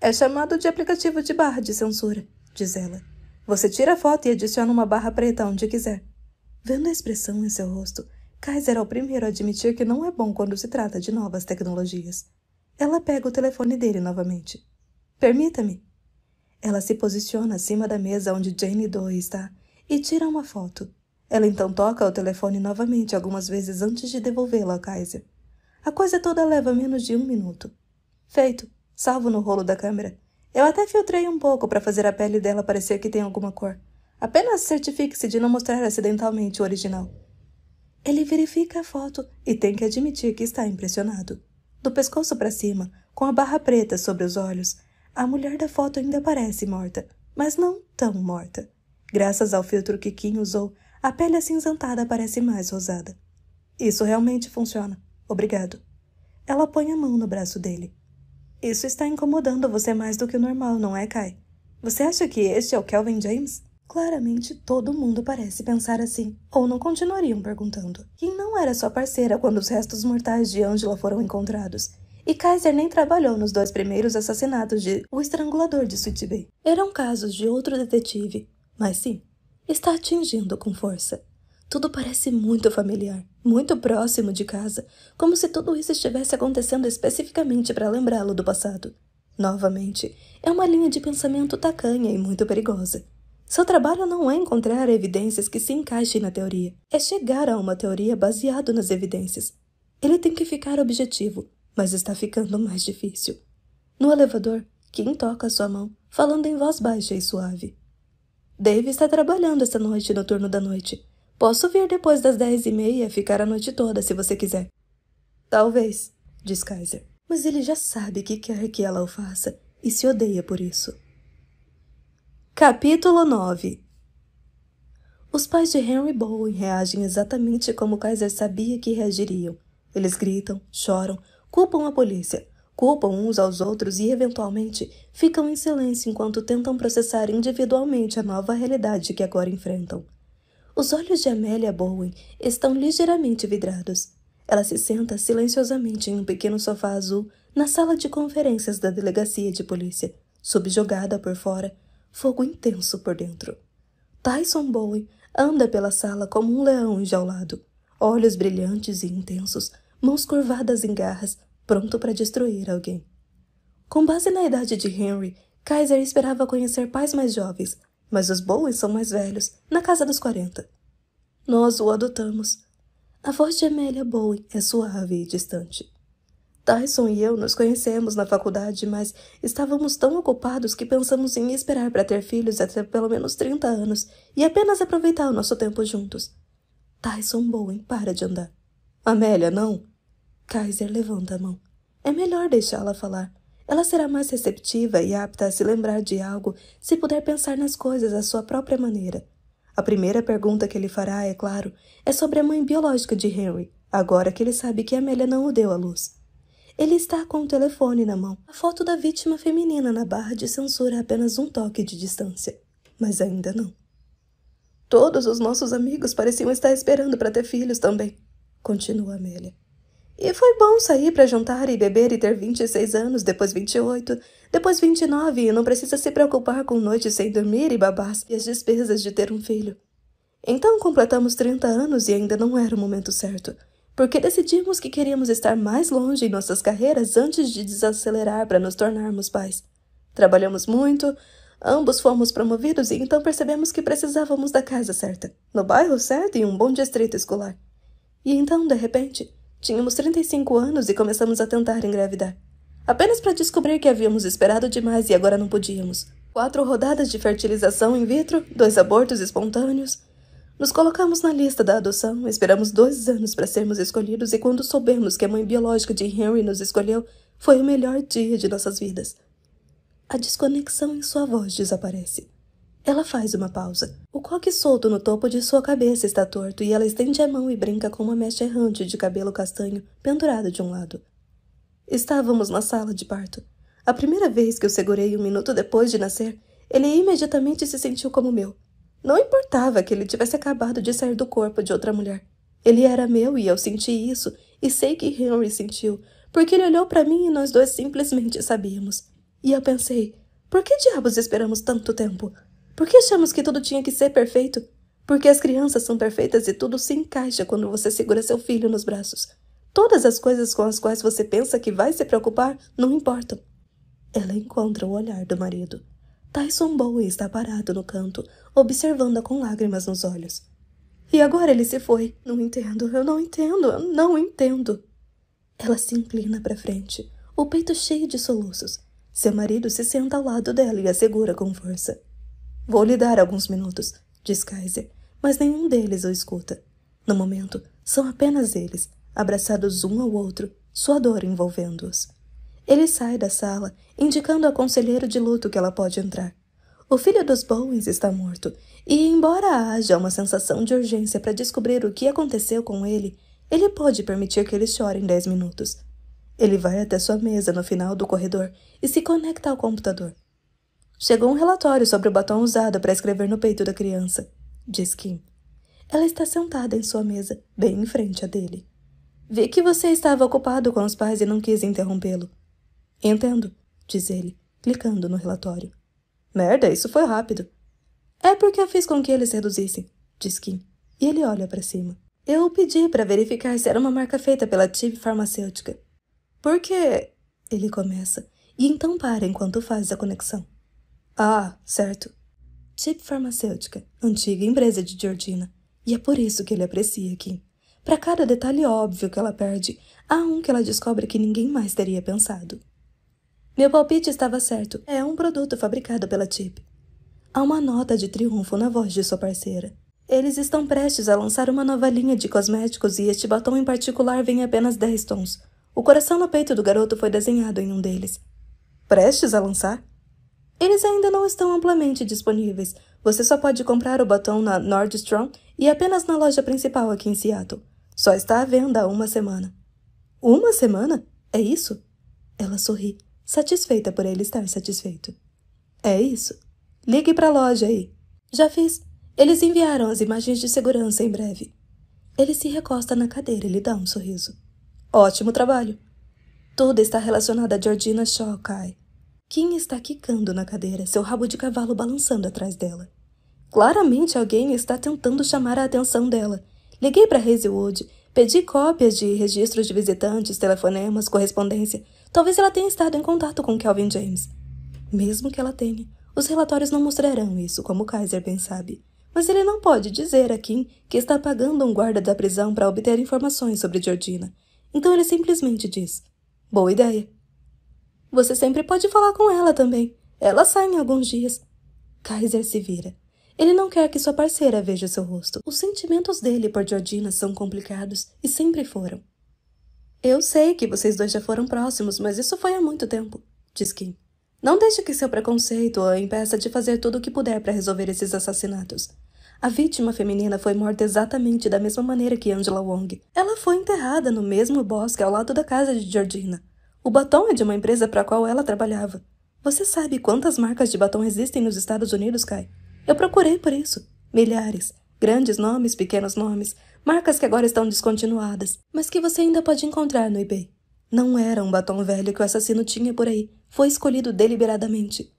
É chamado de aplicativo de barra de censura, diz ela. Você tira a foto e adiciona uma barra preta onde quiser. Vendo a expressão em seu rosto, Kaiser é o primeiro a admitir que não é bom quando se trata de novas tecnologias. Ela pega o telefone dele novamente. Permita-me. Ela se posiciona acima da mesa onde Jane Doe está e tira uma foto. Ela então toca o telefone novamente algumas vezes antes de devolvê lo a Kaiser. A coisa toda leva menos de um minuto. Feito, salvo no rolo da câmera. Eu até filtrei um pouco para fazer a pele dela parecer que tem alguma cor. Apenas certifique-se de não mostrar acidentalmente o original. Ele verifica a foto e tem que admitir que está impressionado. Do pescoço para cima, com a barra preta sobre os olhos, a mulher da foto ainda parece morta, mas não tão morta. Graças ao filtro que Kim usou, a pele acinzentada parece mais rosada. Isso realmente funciona. Obrigado. Ela põe a mão no braço dele. Isso está incomodando você mais do que o normal, não é, Kai? Você acha que este é o Kelvin James? Claramente todo mundo parece pensar assim, ou não continuariam perguntando. Quem não era sua parceira quando os restos mortais de Angela foram encontrados? E Kaiser nem trabalhou nos dois primeiros assassinatos de O Estrangulador de Sweet Bay. Eram casos de outro detetive, mas sim, está atingindo com força. Tudo parece muito familiar, muito próximo de casa, como se tudo isso estivesse acontecendo especificamente para lembrá-lo do passado. Novamente, é uma linha de pensamento tacanha e muito perigosa. Seu trabalho não é encontrar evidências que se encaixem na teoria, é chegar a uma teoria baseado nas evidências. Ele tem que ficar objetivo, mas está ficando mais difícil. No elevador, Kim toca a sua mão, falando em voz baixa e suave. Dave está trabalhando esta noite no turno da noite. Posso vir depois das dez e meia ficar a noite toda, se você quiser. Talvez, diz Kaiser. Mas ele já sabe que quer que ela o faça e se odeia por isso. Capítulo 9 Os pais de Henry Bowen reagem exatamente como Kaiser sabia que reagiriam. Eles gritam, choram, culpam a polícia, culpam uns aos outros e, eventualmente, ficam em silêncio enquanto tentam processar individualmente a nova realidade que agora enfrentam. Os olhos de Amélia Bowen estão ligeiramente vidrados. Ela se senta silenciosamente em um pequeno sofá azul na sala de conferências da delegacia de polícia, subjugada por fora fogo intenso por dentro. Tyson Bowie anda pela sala como um leão enjaulado, olhos brilhantes e intensos, mãos curvadas em garras, pronto para destruir alguém. Com base na idade de Henry, Kaiser esperava conhecer pais mais jovens, mas os Bowen são mais velhos, na casa dos 40. Nós o adotamos. A voz de Amélia Bowen é suave e distante. Tyson e eu nos conhecemos na faculdade, mas estávamos tão ocupados que pensamos em esperar para ter filhos até pelo menos 30 anos e apenas aproveitar o nosso tempo juntos. Tyson Bowen para de andar. Amélia, não! Kaiser levanta a mão. É melhor deixá-la falar. Ela será mais receptiva e apta a se lembrar de algo se puder pensar nas coisas à sua própria maneira. A primeira pergunta que ele fará, é claro, é sobre a mãe biológica de Henry, agora que ele sabe que Amélia não o deu à luz. Ele está com o telefone na mão. A foto da vítima feminina na barra de censura a é apenas um toque de distância. Mas ainda não. Todos os nossos amigos pareciam estar esperando para ter filhos também, continua Amélia. E foi bom sair para jantar e beber e ter 26 anos, depois 28, depois 29 e não precisa se preocupar com noites sem dormir e babás e as despesas de ter um filho. Então completamos 30 anos e ainda não era o momento certo porque decidimos que queríamos estar mais longe em nossas carreiras antes de desacelerar para nos tornarmos pais. Trabalhamos muito, ambos fomos promovidos e então percebemos que precisávamos da casa certa, no bairro certo e um bom distrito escolar. E então, de repente, tínhamos 35 anos e começamos a tentar engravidar. Apenas para descobrir que havíamos esperado demais e agora não podíamos. Quatro rodadas de fertilização in vitro, dois abortos espontâneos, nos colocamos na lista da adoção, esperamos dois anos para sermos escolhidos e quando soubermos que a mãe biológica de Henry nos escolheu, foi o melhor dia de nossas vidas. A desconexão em sua voz desaparece. Ela faz uma pausa. O coque solto no topo de sua cabeça está torto e ela estende a mão e brinca com uma mecha errante de cabelo castanho pendurada de um lado. Estávamos na sala de parto. A primeira vez que o segurei um minuto depois de nascer, ele imediatamente se sentiu como meu. Não importava que ele tivesse acabado de sair do corpo de outra mulher. Ele era meu e eu senti isso, e sei que Henry sentiu, porque ele olhou para mim e nós dois simplesmente sabíamos. E eu pensei: por que diabos esperamos tanto tempo? Por que achamos que tudo tinha que ser perfeito? Porque as crianças são perfeitas e tudo se encaixa quando você segura seu filho nos braços. Todas as coisas com as quais você pensa que vai se preocupar não importam. Ela encontra o olhar do marido. Tyson Bowie está parado no canto, observando-a com lágrimas nos olhos. E agora ele se foi. Não entendo, eu não entendo, eu não entendo. Ela se inclina para frente, o peito cheio de soluços. Seu marido se senta ao lado dela e a segura com força. Vou lhe dar alguns minutos, diz Kaiser, mas nenhum deles o escuta. No momento, são apenas eles, abraçados um ao outro, sua dor envolvendo-os. Ele sai da sala, indicando ao conselheiro de luto que ela pode entrar. O filho dos Bowens está morto, e embora haja uma sensação de urgência para descobrir o que aconteceu com ele, ele pode permitir que ele chore em dez minutos. Ele vai até sua mesa no final do corredor e se conecta ao computador. Chegou um relatório sobre o batom usado para escrever no peito da criança, diz Kim. Ela está sentada em sua mesa, bem em frente à dele. Vi que você estava ocupado com os pais e não quis interrompê-lo. Entendo, diz ele, clicando no relatório. Merda, isso foi rápido. É porque eu fiz com que eles reduzissem, diz Kim. E ele olha para cima. Eu pedi para verificar se era uma marca feita pela TIB farmacêutica. Porque. Ele começa, e então para enquanto faz a conexão. Ah, certo. TIB farmacêutica, antiga empresa de Georgina. E é por isso que ele aprecia Kim. Para cada detalhe óbvio que ela perde, há um que ela descobre que ninguém mais teria pensado. Meu palpite estava certo. É um produto fabricado pela Tip. Há uma nota de triunfo na voz de sua parceira. Eles estão prestes a lançar uma nova linha de cosméticos e este batom em particular vem apenas 10 tons. O coração no peito do garoto foi desenhado em um deles. Prestes a lançar? Eles ainda não estão amplamente disponíveis. Você só pode comprar o batom na Nordstrom e apenas na loja principal aqui em Seattle. Só está à venda há uma semana. Uma semana? É isso? Ela sorri satisfeita por ele estar satisfeito. É isso. Ligue para a loja aí. Já fiz. Eles enviaram as imagens de segurança em breve. Ele se recosta na cadeira e lhe dá um sorriso. Ótimo trabalho. Tudo está relacionado a Georgina Shokai. Kim está quicando na cadeira, seu rabo de cavalo balançando atrás dela. Claramente alguém está tentando chamar a atenção dela. Liguei para Hazelwood, pedi cópias de registros de visitantes, telefonemas, correspondência, Talvez ela tenha estado em contato com Calvin James. Mesmo que ela tenha, os relatórios não mostrarão isso, como Kaiser bem sabe. Mas ele não pode dizer a Kim que está pagando um guarda da prisão para obter informações sobre Georgina. Então ele simplesmente diz: Boa ideia. Você sempre pode falar com ela também. Ela sai em alguns dias. Kaiser se vira. Ele não quer que sua parceira veja seu rosto. Os sentimentos dele por Georgina são complicados e sempre foram. Eu sei que vocês dois já foram próximos, mas isso foi há muito tempo, diz Kim. Não deixe que seu preconceito a impeça de fazer tudo o que puder para resolver esses assassinatos. A vítima feminina foi morta exatamente da mesma maneira que Angela Wong. Ela foi enterrada no mesmo bosque ao lado da casa de Georgina. O batom é de uma empresa para a qual ela trabalhava. Você sabe quantas marcas de batom existem nos Estados Unidos, Kai? Eu procurei por isso. Milhares. Grandes nomes, pequenos nomes marcas que agora estão descontinuadas, mas que você ainda pode encontrar no eBay. Não era um batom velho que o assassino tinha por aí, foi escolhido deliberadamente.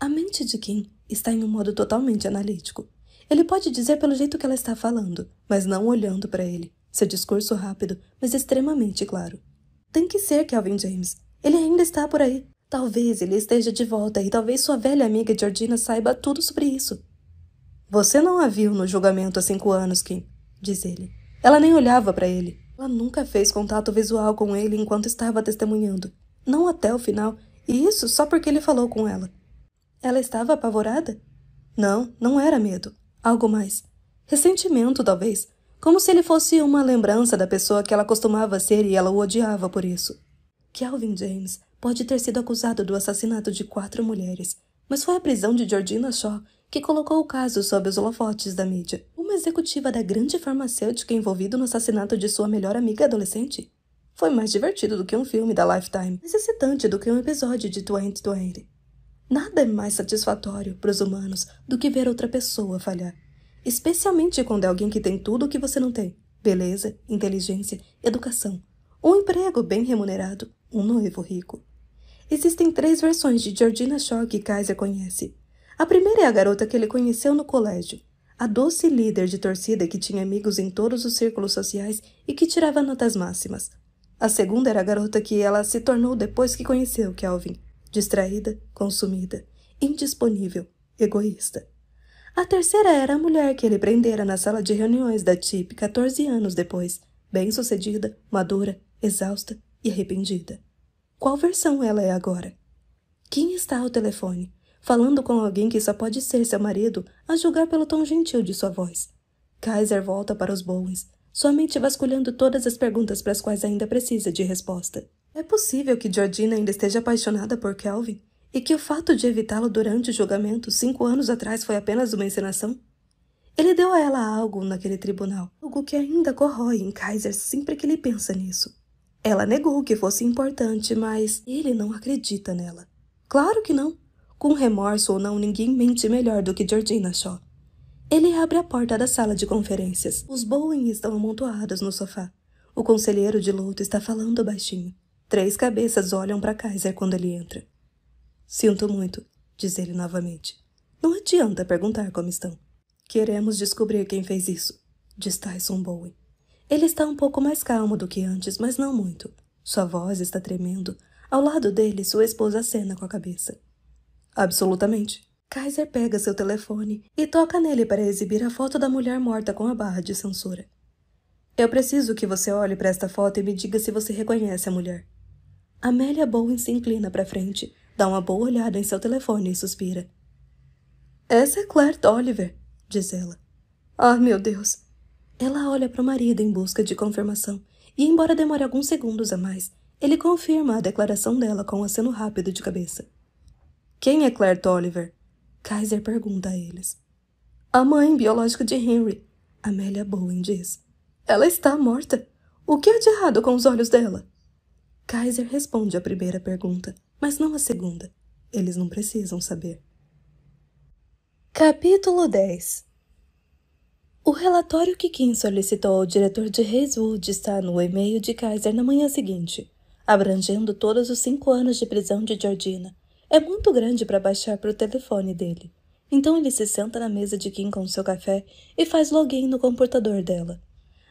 A mente de Kim está em um modo totalmente analítico. Ele pode dizer pelo jeito que ela está falando, mas não olhando para ele. Seu discurso rápido, mas extremamente claro. Tem que ser Kelvin James. Ele ainda está por aí. Talvez ele esteja de volta e talvez sua velha amiga Georgina saiba tudo sobre isso. Você não a viu no julgamento há cinco anos, Kim diz ele. Ela nem olhava para ele. Ela nunca fez contato visual com ele enquanto estava testemunhando. Não até o final, e isso só porque ele falou com ela. Ela estava apavorada? Não, não era medo. Algo mais. Ressentimento, talvez. Como se ele fosse uma lembrança da pessoa que ela costumava ser e ela o odiava por isso. Kelvin James pode ter sido acusado do assassinato de quatro mulheres, mas foi a prisão de Georgina Shaw que colocou o caso sob os holofotes da mídia uma executiva da grande farmacêutica envolvida no assassinato de sua melhor amiga adolescente. Foi mais divertido do que um filme da Lifetime, mais excitante do que um episódio de 2020. Nada é mais satisfatório para os humanos do que ver outra pessoa falhar, especialmente quando é alguém que tem tudo o que você não tem: beleza, inteligência, educação, um emprego bem remunerado, um noivo rico. Existem três versões de Georgina Shaw que Kaiser conhece. A primeira é a garota que ele conheceu no colégio, a doce líder de torcida que tinha amigos em todos os círculos sociais e que tirava notas máximas. A segunda era a garota que ela se tornou depois que conheceu Kelvin, distraída, consumida, indisponível, egoísta. A terceira era a mulher que ele prendera na sala de reuniões da TIP 14 anos depois, bem-sucedida, madura, exausta e arrependida. Qual versão ela é agora? Quem está ao telefone? falando com alguém que só pode ser seu marido, a julgar pelo tom gentil de sua voz. Kaiser volta para os Bowens, sua mente vasculhando todas as perguntas para as quais ainda precisa de resposta. É possível que Georgina ainda esteja apaixonada por Kelvin? E que o fato de evitá-lo durante o julgamento cinco anos atrás foi apenas uma encenação? Ele deu a ela algo naquele tribunal, algo que ainda corrói em Kaiser sempre que ele pensa nisso. Ela negou que fosse importante, mas ele não acredita nela. Claro que não. Com remorso ou não, ninguém mente melhor do que Georgina Shaw. Ele abre a porta da sala de conferências. Os Bowen estão amontoados no sofá. O conselheiro de luto está falando baixinho. Três cabeças olham para Kaiser quando ele entra. Sinto muito, diz ele novamente. Não adianta perguntar como estão. Queremos descobrir quem fez isso, diz Tyson Bowen. Ele está um pouco mais calmo do que antes, mas não muito. Sua voz está tremendo. Ao lado dele, sua esposa acena com a cabeça. Absolutamente. Kaiser pega seu telefone e toca nele para exibir a foto da mulher morta com a barra de censura. Eu preciso que você olhe para esta foto e me diga se você reconhece a mulher. Amélia Bowen se inclina para frente, dá uma boa olhada em seu telefone e suspira. Essa é Claire Oliver, diz ela. Ah, oh, meu Deus! Ela olha para o marido em busca de confirmação, e embora demore alguns segundos a mais, ele confirma a declaração dela com um aceno rápido de cabeça. Quem é Claire Tolliver? Kaiser pergunta a eles. A mãe biológica de Henry, Amélia Bowen diz. Ela está morta. O que há de errado com os olhos dela? Kaiser responde à primeira pergunta, mas não à segunda. Eles não precisam saber. Capítulo 10 O relatório que Kim solicitou ao diretor de Hazewood está no e-mail de Kaiser na manhã seguinte, abrangendo todos os cinco anos de prisão de Georgina é muito grande para baixar para o telefone dele. Então ele se senta na mesa de Kim com seu café e faz login no computador dela.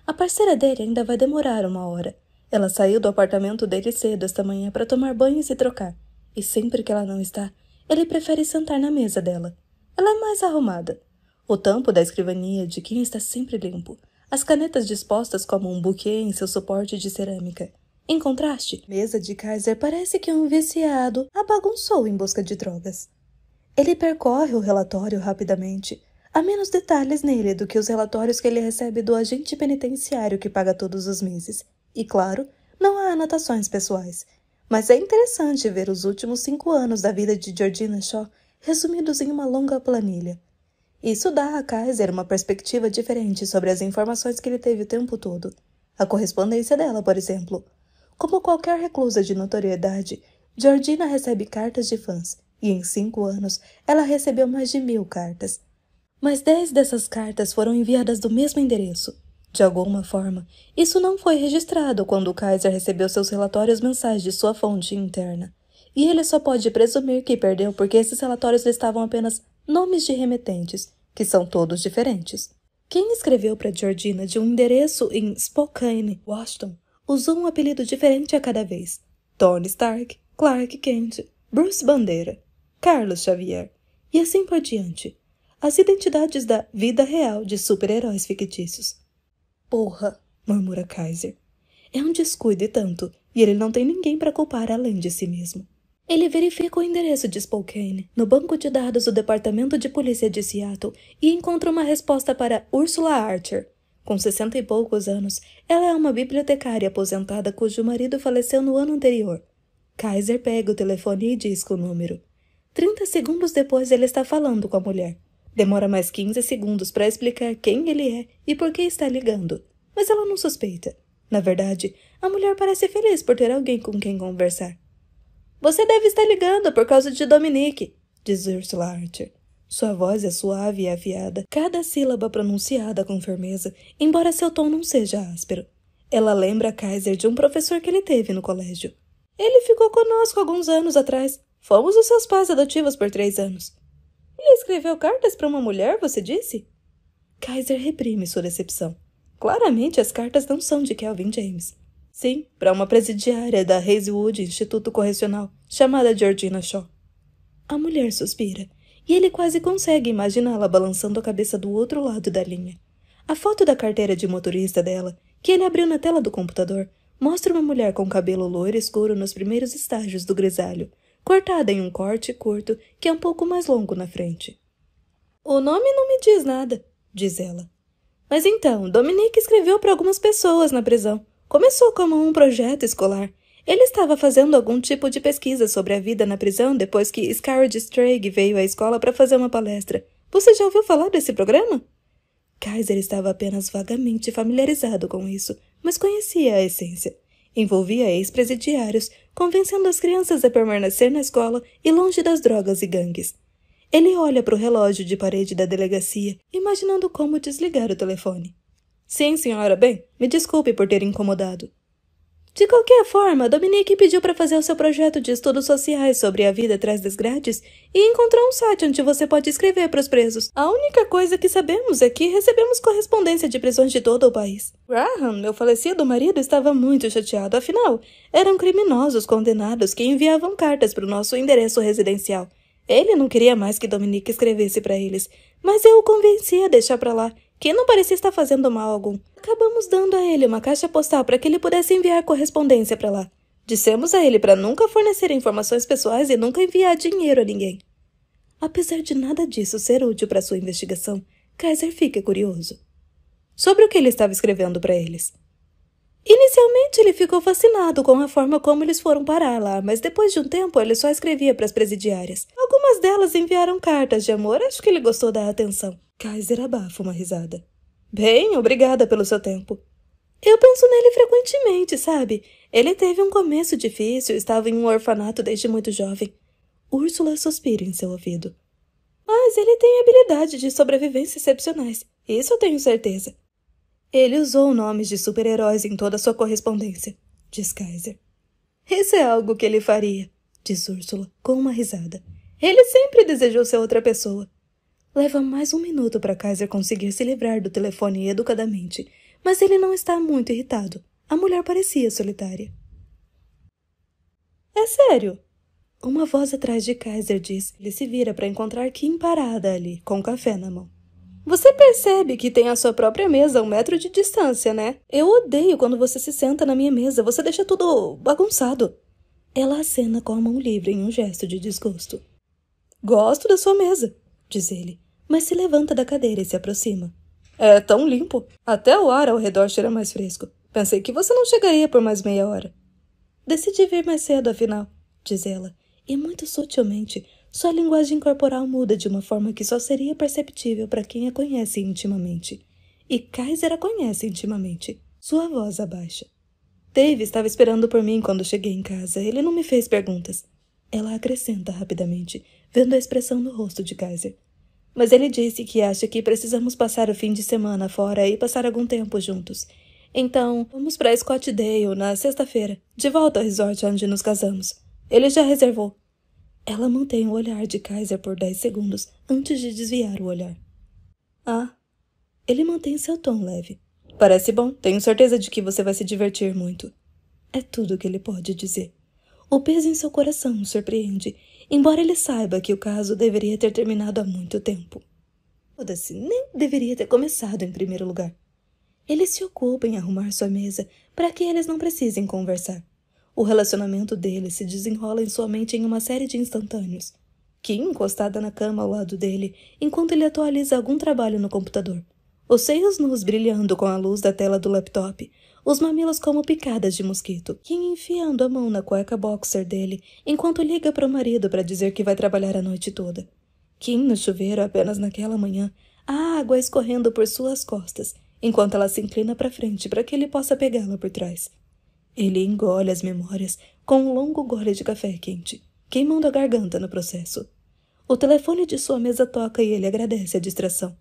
A parceira dele ainda vai demorar uma hora. Ela saiu do apartamento dele cedo esta manhã para tomar banho e se trocar. E sempre que ela não está, ele prefere sentar na mesa dela. Ela é mais arrumada. O tampo da escrivania de Kim está sempre limpo, as canetas dispostas como um buquê em seu suporte de cerâmica. Em contraste, Mesa de Kaiser parece que um viciado a bagunçou em busca de drogas. Ele percorre o relatório rapidamente. Há menos detalhes nele do que os relatórios que ele recebe do agente penitenciário que paga todos os meses. E claro, não há anotações pessoais. Mas é interessante ver os últimos cinco anos da vida de Georgina Shaw resumidos em uma longa planilha. Isso dá a Kaiser uma perspectiva diferente sobre as informações que ele teve o tempo todo. A correspondência dela, por exemplo, como qualquer reclusa de notoriedade, Georgina recebe cartas de fãs, e em cinco anos ela recebeu mais de mil cartas. Mas dez dessas cartas foram enviadas do mesmo endereço. De alguma forma, isso não foi registrado quando o Kaiser recebeu seus relatórios mensais de sua fonte interna. E ele só pode presumir que perdeu porque esses relatórios listavam apenas nomes de remetentes, que são todos diferentes. Quem escreveu para Georgina de um endereço em Spokane, Washington, usou um apelido diferente a cada vez: Tony Stark, Clark Kent, Bruce Bandeira, Carlos Xavier, e assim por diante. As identidades da vida real de super-heróis fictícios. Porra, murmura Kaiser. É um descuido e tanto, e ele não tem ninguém para culpar além de si mesmo. Ele verifica o endereço de Spokane no banco de dados do Departamento de Polícia de Seattle e encontra uma resposta para Ursula Archer, com sessenta e poucos anos, ela é uma bibliotecária aposentada cujo marido faleceu no ano anterior. Kaiser pega o telefone e diz o número. Trinta segundos depois, ele está falando com a mulher. Demora mais quinze segundos para explicar quem ele é e por que está ligando. Mas ela não suspeita. Na verdade, a mulher parece feliz por ter alguém com quem conversar. Você deve estar ligando por causa de Dominique, diz Ursula Archer. Sua voz é suave e afiada, cada sílaba pronunciada com firmeza, embora seu tom não seja áspero. Ela lembra Kaiser de um professor que ele teve no colégio. Ele ficou conosco alguns anos atrás. Fomos os seus pais adotivos por três anos. Ele escreveu cartas para uma mulher, você disse? Kaiser reprime sua decepção. Claramente as cartas não são de Kelvin James. Sim, para uma presidiária da Hazewood Instituto Correcional, chamada Georgina Shaw. A mulher suspira e ele quase consegue imaginá-la balançando a cabeça do outro lado da linha. A foto da carteira de motorista dela, que ele abriu na tela do computador, mostra uma mulher com cabelo loiro escuro nos primeiros estágios do grisalho, cortada em um corte curto que é um pouco mais longo na frente. O nome não me diz nada, diz ela. Mas então, Dominique escreveu para algumas pessoas na prisão. Começou como um projeto escolar, ele estava fazendo algum tipo de pesquisa sobre a vida na prisão depois que Scarred Straig veio à escola para fazer uma palestra. Você já ouviu falar desse programa? Kaiser estava apenas vagamente familiarizado com isso, mas conhecia a essência. Envolvia ex-presidiários, convencendo as crianças a permanecer na escola e longe das drogas e gangues. Ele olha para o relógio de parede da delegacia, imaginando como desligar o telefone. Sim, senhora, bem, me desculpe por ter incomodado. De qualquer forma, Dominique pediu para fazer o seu projeto de estudos sociais sobre a vida atrás das grades e encontrou um site onde você pode escrever para os presos. A única coisa que sabemos é que recebemos correspondência de prisões de todo o país. Graham, meu falecido marido, estava muito chateado, afinal, eram criminosos condenados que enviavam cartas para o nosso endereço residencial. Ele não queria mais que Dominique escrevesse para eles, mas eu o convenci a deixar para lá, que não parecia estar fazendo mal algum. Acabamos dando a ele uma caixa postal para que ele pudesse enviar correspondência para lá. Dissemos a ele para nunca fornecer informações pessoais e nunca enviar dinheiro a ninguém. Apesar de nada disso ser útil para sua investigação, Kaiser fica curioso. Sobre o que ele estava escrevendo para eles. Inicialmente ele ficou fascinado com a forma como eles foram parar lá, mas depois de um tempo ele só escrevia para as presidiárias. Algumas delas enviaram cartas de amor, acho que ele gostou da atenção. Kaiser abafa uma risada. Bem, obrigada pelo seu tempo. Eu penso nele frequentemente, sabe? Ele teve um começo difícil, estava em um orfanato desde muito jovem. Úrsula suspira em seu ouvido. Mas ele tem habilidade de sobrevivência excepcionais, isso eu tenho certeza. Ele usou nomes de super-heróis em toda sua correspondência, diz Kaiser. Isso é algo que ele faria, diz Úrsula, com uma risada. Ele sempre desejou ser outra pessoa. Leva mais um minuto para Kaiser conseguir se livrar do telefone educadamente, mas ele não está muito irritado. A mulher parecia solitária. É sério? Uma voz atrás de Kaiser diz. Ele se vira para encontrar Kim parada ali, com café na mão. Você percebe que tem a sua própria mesa a um metro de distância, né? Eu odeio quando você se senta na minha mesa, você deixa tudo bagunçado. Ela acena com a mão livre em um gesto de desgosto. Gosto da sua mesa, diz ele mas se levanta da cadeira e se aproxima. É tão limpo. Até o ar ao redor cheira mais fresco. Pensei que você não chegaria por mais meia hora. Decidi vir mais cedo, afinal, diz ela, e muito sutilmente, sua linguagem corporal muda de uma forma que só seria perceptível para quem a conhece intimamente. E Kaiser a conhece intimamente. Sua voz abaixa. Dave estava esperando por mim quando cheguei em casa. Ele não me fez perguntas. Ela acrescenta rapidamente, vendo a expressão no rosto de Kaiser mas ele disse que acha que precisamos passar o fim de semana fora e passar algum tempo juntos. Então, vamos para Scottsdale na sexta-feira, de volta ao resort onde nos casamos. Ele já reservou. Ela mantém o olhar de Kaiser por dez segundos antes de desviar o olhar. Ah, ele mantém seu tom leve. Parece bom, tenho certeza de que você vai se divertir muito. É tudo o que ele pode dizer. O peso em seu coração o surpreende embora ele saiba que o caso deveria ter terminado há muito tempo. Foda-se, nem deveria ter começado em primeiro lugar. Ele se ocupa em arrumar sua mesa para que eles não precisem conversar. O relacionamento deles se desenrola em sua mente em uma série de instantâneos. Kim, encostada na cama ao lado dele, enquanto ele atualiza algum trabalho no computador, os seios nus brilhando com a luz da tela do laptop, os mamilos como picadas de mosquito, Kim enfiando a mão na cueca boxer dele, enquanto liga para o marido para dizer que vai trabalhar a noite toda. Kim no chuveiro apenas naquela manhã, a água escorrendo por suas costas, enquanto ela se inclina para frente para que ele possa pegá-la por trás. Ele engole as memórias com um longo gole de café quente, queimando a garganta no processo. O telefone de sua mesa toca e ele agradece a distração.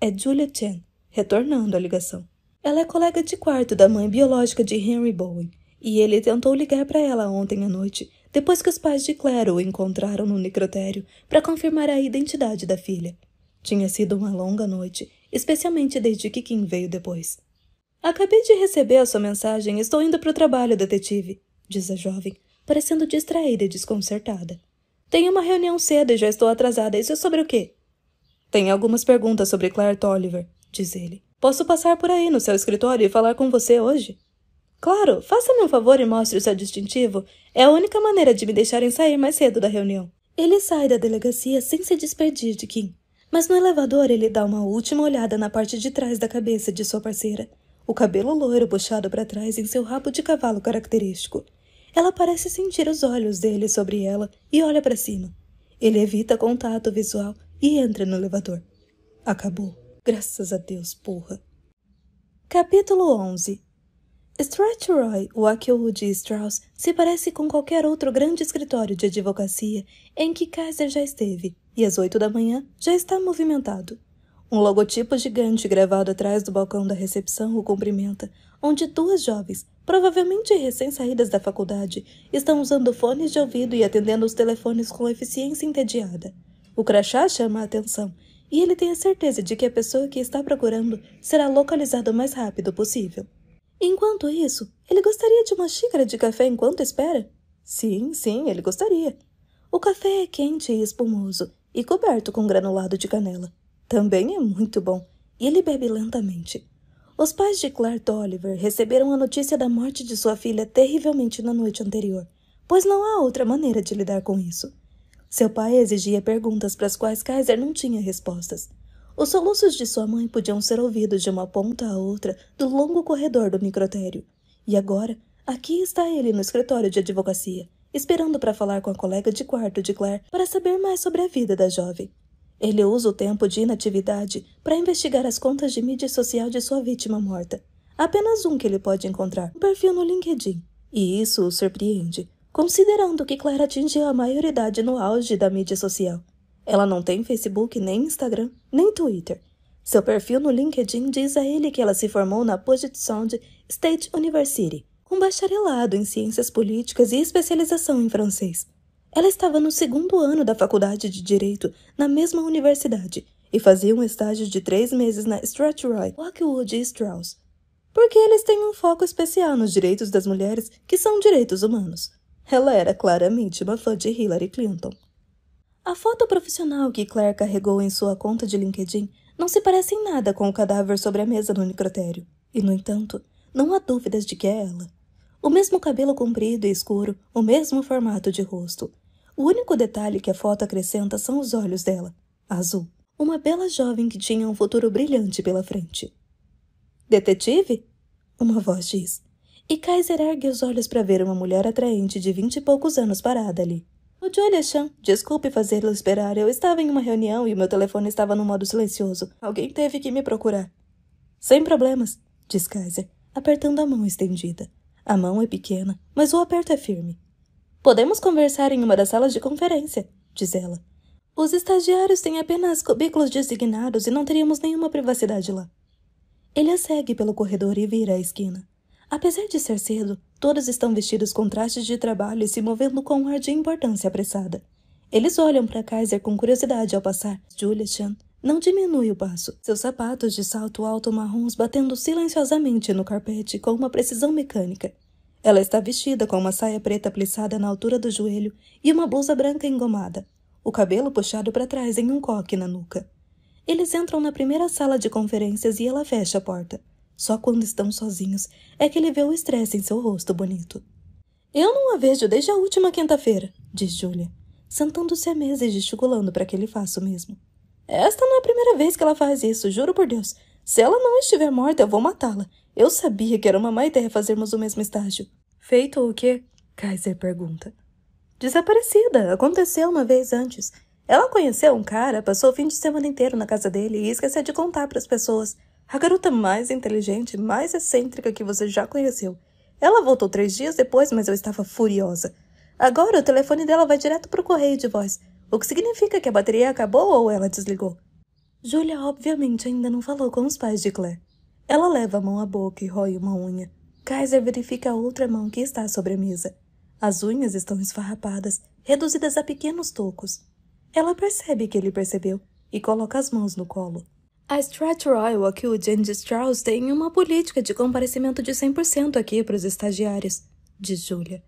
É Julia Chen, retornando à ligação. Ela é colega de quarto da mãe biológica de Henry Bowen, e ele tentou ligar para ela ontem à noite, depois que os pais de Claire o encontraram no necrotério para confirmar a identidade da filha. Tinha sido uma longa noite, especialmente desde que Kim veio depois. Acabei de receber a sua mensagem, estou indo para o trabalho, detetive, diz a jovem, parecendo distraída e desconcertada. Tenho uma reunião cedo e já estou atrasada, isso é sobre o quê? Tenho algumas perguntas sobre Claire Tolliver, diz ele. Posso passar por aí no seu escritório e falar com você hoje? Claro, faça-me um favor e mostre o seu distintivo. É a única maneira de me deixarem sair mais cedo da reunião. Ele sai da delegacia sem se despedir de Kim, mas no elevador ele dá uma última olhada na parte de trás da cabeça de sua parceira, o cabelo loiro puxado para trás em seu rabo de cavalo característico. Ela parece sentir os olhos dele sobre ela e olha para cima. Ele evita contato visual e entra no elevador. Acabou. Graças a Deus, porra. Capítulo 11 Strathroy, o aquilo de Strauss, se parece com qualquer outro grande escritório de advocacia em que Kaiser já esteve, e às oito da manhã já está movimentado. Um logotipo gigante gravado atrás do balcão da recepção o cumprimenta, onde duas jovens, provavelmente recém-saídas da faculdade, estão usando fones de ouvido e atendendo os telefones com eficiência entediada. O crachá chama a atenção e ele tem a certeza de que a pessoa que está procurando será localizada o mais rápido possível. Enquanto isso, ele gostaria de uma xícara de café enquanto espera? Sim, sim, ele gostaria. O café é quente e espumoso e coberto com granulado de canela. Também é muito bom, e ele bebe lentamente. Os pais de Clark Oliver receberam a notícia da morte de sua filha terrivelmente na noite anterior, pois não há outra maneira de lidar com isso. Seu pai exigia perguntas para as quais Kaiser não tinha respostas. Os soluços de sua mãe podiam ser ouvidos de uma ponta a outra do longo corredor do microtério. E agora, aqui está ele no escritório de advocacia, esperando para falar com a colega de quarto de Claire para saber mais sobre a vida da jovem. Ele usa o tempo de inatividade para investigar as contas de mídia social de sua vítima morta. Apenas um que ele pode encontrar, um perfil no LinkedIn. E isso o surpreende, Considerando que Claire atingiu a maioridade no auge da mídia social. Ela não tem Facebook, nem Instagram, nem Twitter. Seu perfil no LinkedIn diz a ele que ela se formou na Puget State University, com um bacharelado em ciências políticas e especialização em francês. Ela estava no segundo ano da faculdade de Direito na mesma universidade e fazia um estágio de três meses na Strathroy, Lockwood e Strauss. Porque eles têm um foco especial nos direitos das mulheres, que são direitos humanos. Ela era claramente uma fã de Hillary Clinton. A foto profissional que Claire carregou em sua conta de LinkedIn não se parece em nada com o cadáver sobre a mesa no necrotério. E, no entanto, não há dúvidas de que é ela. O mesmo cabelo comprido e escuro, o mesmo formato de rosto. O único detalhe que a foto acrescenta são os olhos dela, azul. Uma bela jovem que tinha um futuro brilhante pela frente. Detetive? Uma voz diz. E Kaiser ergue os olhos para ver uma mulher atraente de vinte e poucos anos parada ali. O Julia-chan, desculpe fazê-lo esperar, eu estava em uma reunião e meu telefone estava no modo silencioso. Alguém teve que me procurar. Sem problemas, diz Kaiser, apertando a mão estendida. A mão é pequena, mas o aperto é firme. Podemos conversar em uma das salas de conferência, diz ela. Os estagiários têm apenas cubículos designados e não teríamos nenhuma privacidade lá. Ele a segue pelo corredor e vira a esquina. Apesar de ser cedo, todos estão vestidos com trajes de trabalho e se movendo com um ar de importância apressada. Eles olham para Kaiser com curiosidade ao passar. Julia Chan não diminui o passo, seus sapatos de salto alto marrons batendo silenciosamente no carpete com uma precisão mecânica. Ela está vestida com uma saia preta plissada na altura do joelho e uma blusa branca engomada, o cabelo puxado para trás em um coque na nuca. Eles entram na primeira sala de conferências e ela fecha a porta. Só quando estão sozinhos é que ele vê o estresse em seu rosto bonito. Eu não a vejo desde a última quinta-feira, diz Julia, sentando-se à mesa e gesticulando para que ele faça o mesmo. Esta não é a primeira vez que ela faz isso, juro por Deus. Se ela não estiver morta, eu vou matá-la. Eu sabia que era uma má ideia fazermos o mesmo estágio. Feito o quê? Kaiser pergunta. Desaparecida. Aconteceu uma vez antes. Ela conheceu um cara, passou o fim de semana inteiro na casa dele e esqueceu de contar para as pessoas. A garota mais inteligente, mais excêntrica que você já conheceu. Ela voltou três dias depois, mas eu estava furiosa. Agora o telefone dela vai direto para o correio de voz, o que significa que a bateria acabou ou ela desligou. Julia obviamente ainda não falou com os pais de Claire. Ela leva a mão à boca e rói uma unha. Kaiser verifica a outra mão que está sobre a mesa. As unhas estão esfarrapadas, reduzidas a pequenos tocos. Ela percebe que ele percebeu e coloca as mãos no colo. A Strat Royal o James Strauss tem uma política de comparecimento de 100% aqui para os estagiários, diz Julia.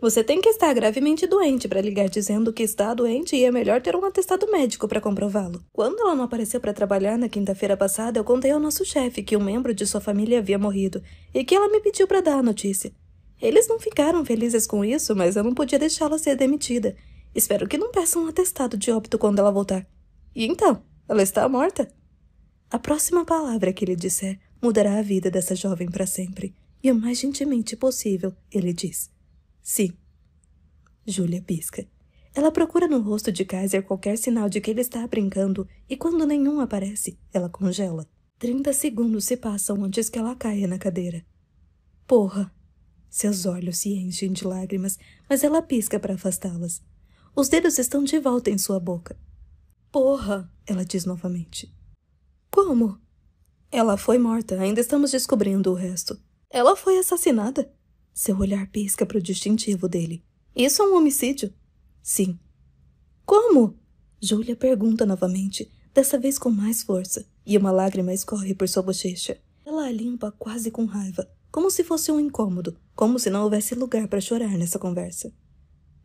Você tem que estar gravemente doente para ligar dizendo que está doente e é melhor ter um atestado médico para comprová-lo. Quando ela não apareceu para trabalhar na quinta-feira passada, eu contei ao nosso chefe que um membro de sua família havia morrido e que ela me pediu para dar a notícia. Eles não ficaram felizes com isso, mas eu não podia deixá-la ser demitida. Espero que não peça um atestado de óbito quando ela voltar. E então? Ela está morta? A próxima palavra que ele disser mudará a vida dessa jovem para sempre. E o mais gentilmente possível, ele diz. Sim. Júlia pisca. Ela procura no rosto de Kaiser qualquer sinal de que ele está brincando e quando nenhum aparece, ela congela. Trinta segundos se passam antes que ela caia na cadeira. Porra! Seus olhos se enchem de lágrimas, mas ela pisca para afastá-las. Os dedos estão de volta em sua boca. Porra! Ela diz novamente. Como? Ela foi morta, ainda estamos descobrindo o resto. Ela foi assassinada. Seu olhar pisca para o distintivo dele. Isso é um homicídio? Sim. Como? Júlia pergunta novamente, dessa vez com mais força, e uma lágrima escorre por sua bochecha. Ela a limpa quase com raiva, como se fosse um incômodo, como se não houvesse lugar para chorar nessa conversa.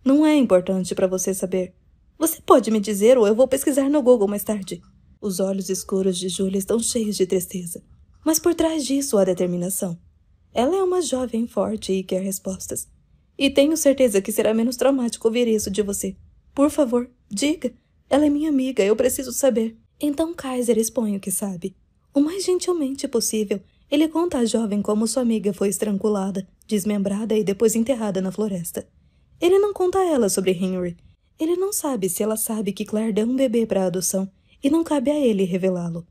Não é importante para você saber. Você pode me dizer ou eu vou pesquisar no Google mais tarde. Os olhos escuros de Júlia estão cheios de tristeza. Mas por trás disso há determinação. Ela é uma jovem forte e quer respostas. E tenho certeza que será menos traumático ouvir isso de você. Por favor, diga. Ela é minha amiga, eu preciso saber. Então Kaiser expõe o que sabe. O mais gentilmente possível, ele conta à jovem como sua amiga foi estrangulada, desmembrada e depois enterrada na floresta. Ele não conta a ela sobre Henry. Ele não sabe se ela sabe que Claire deu um bebê para adoção e não cabe a ele revelá-lo.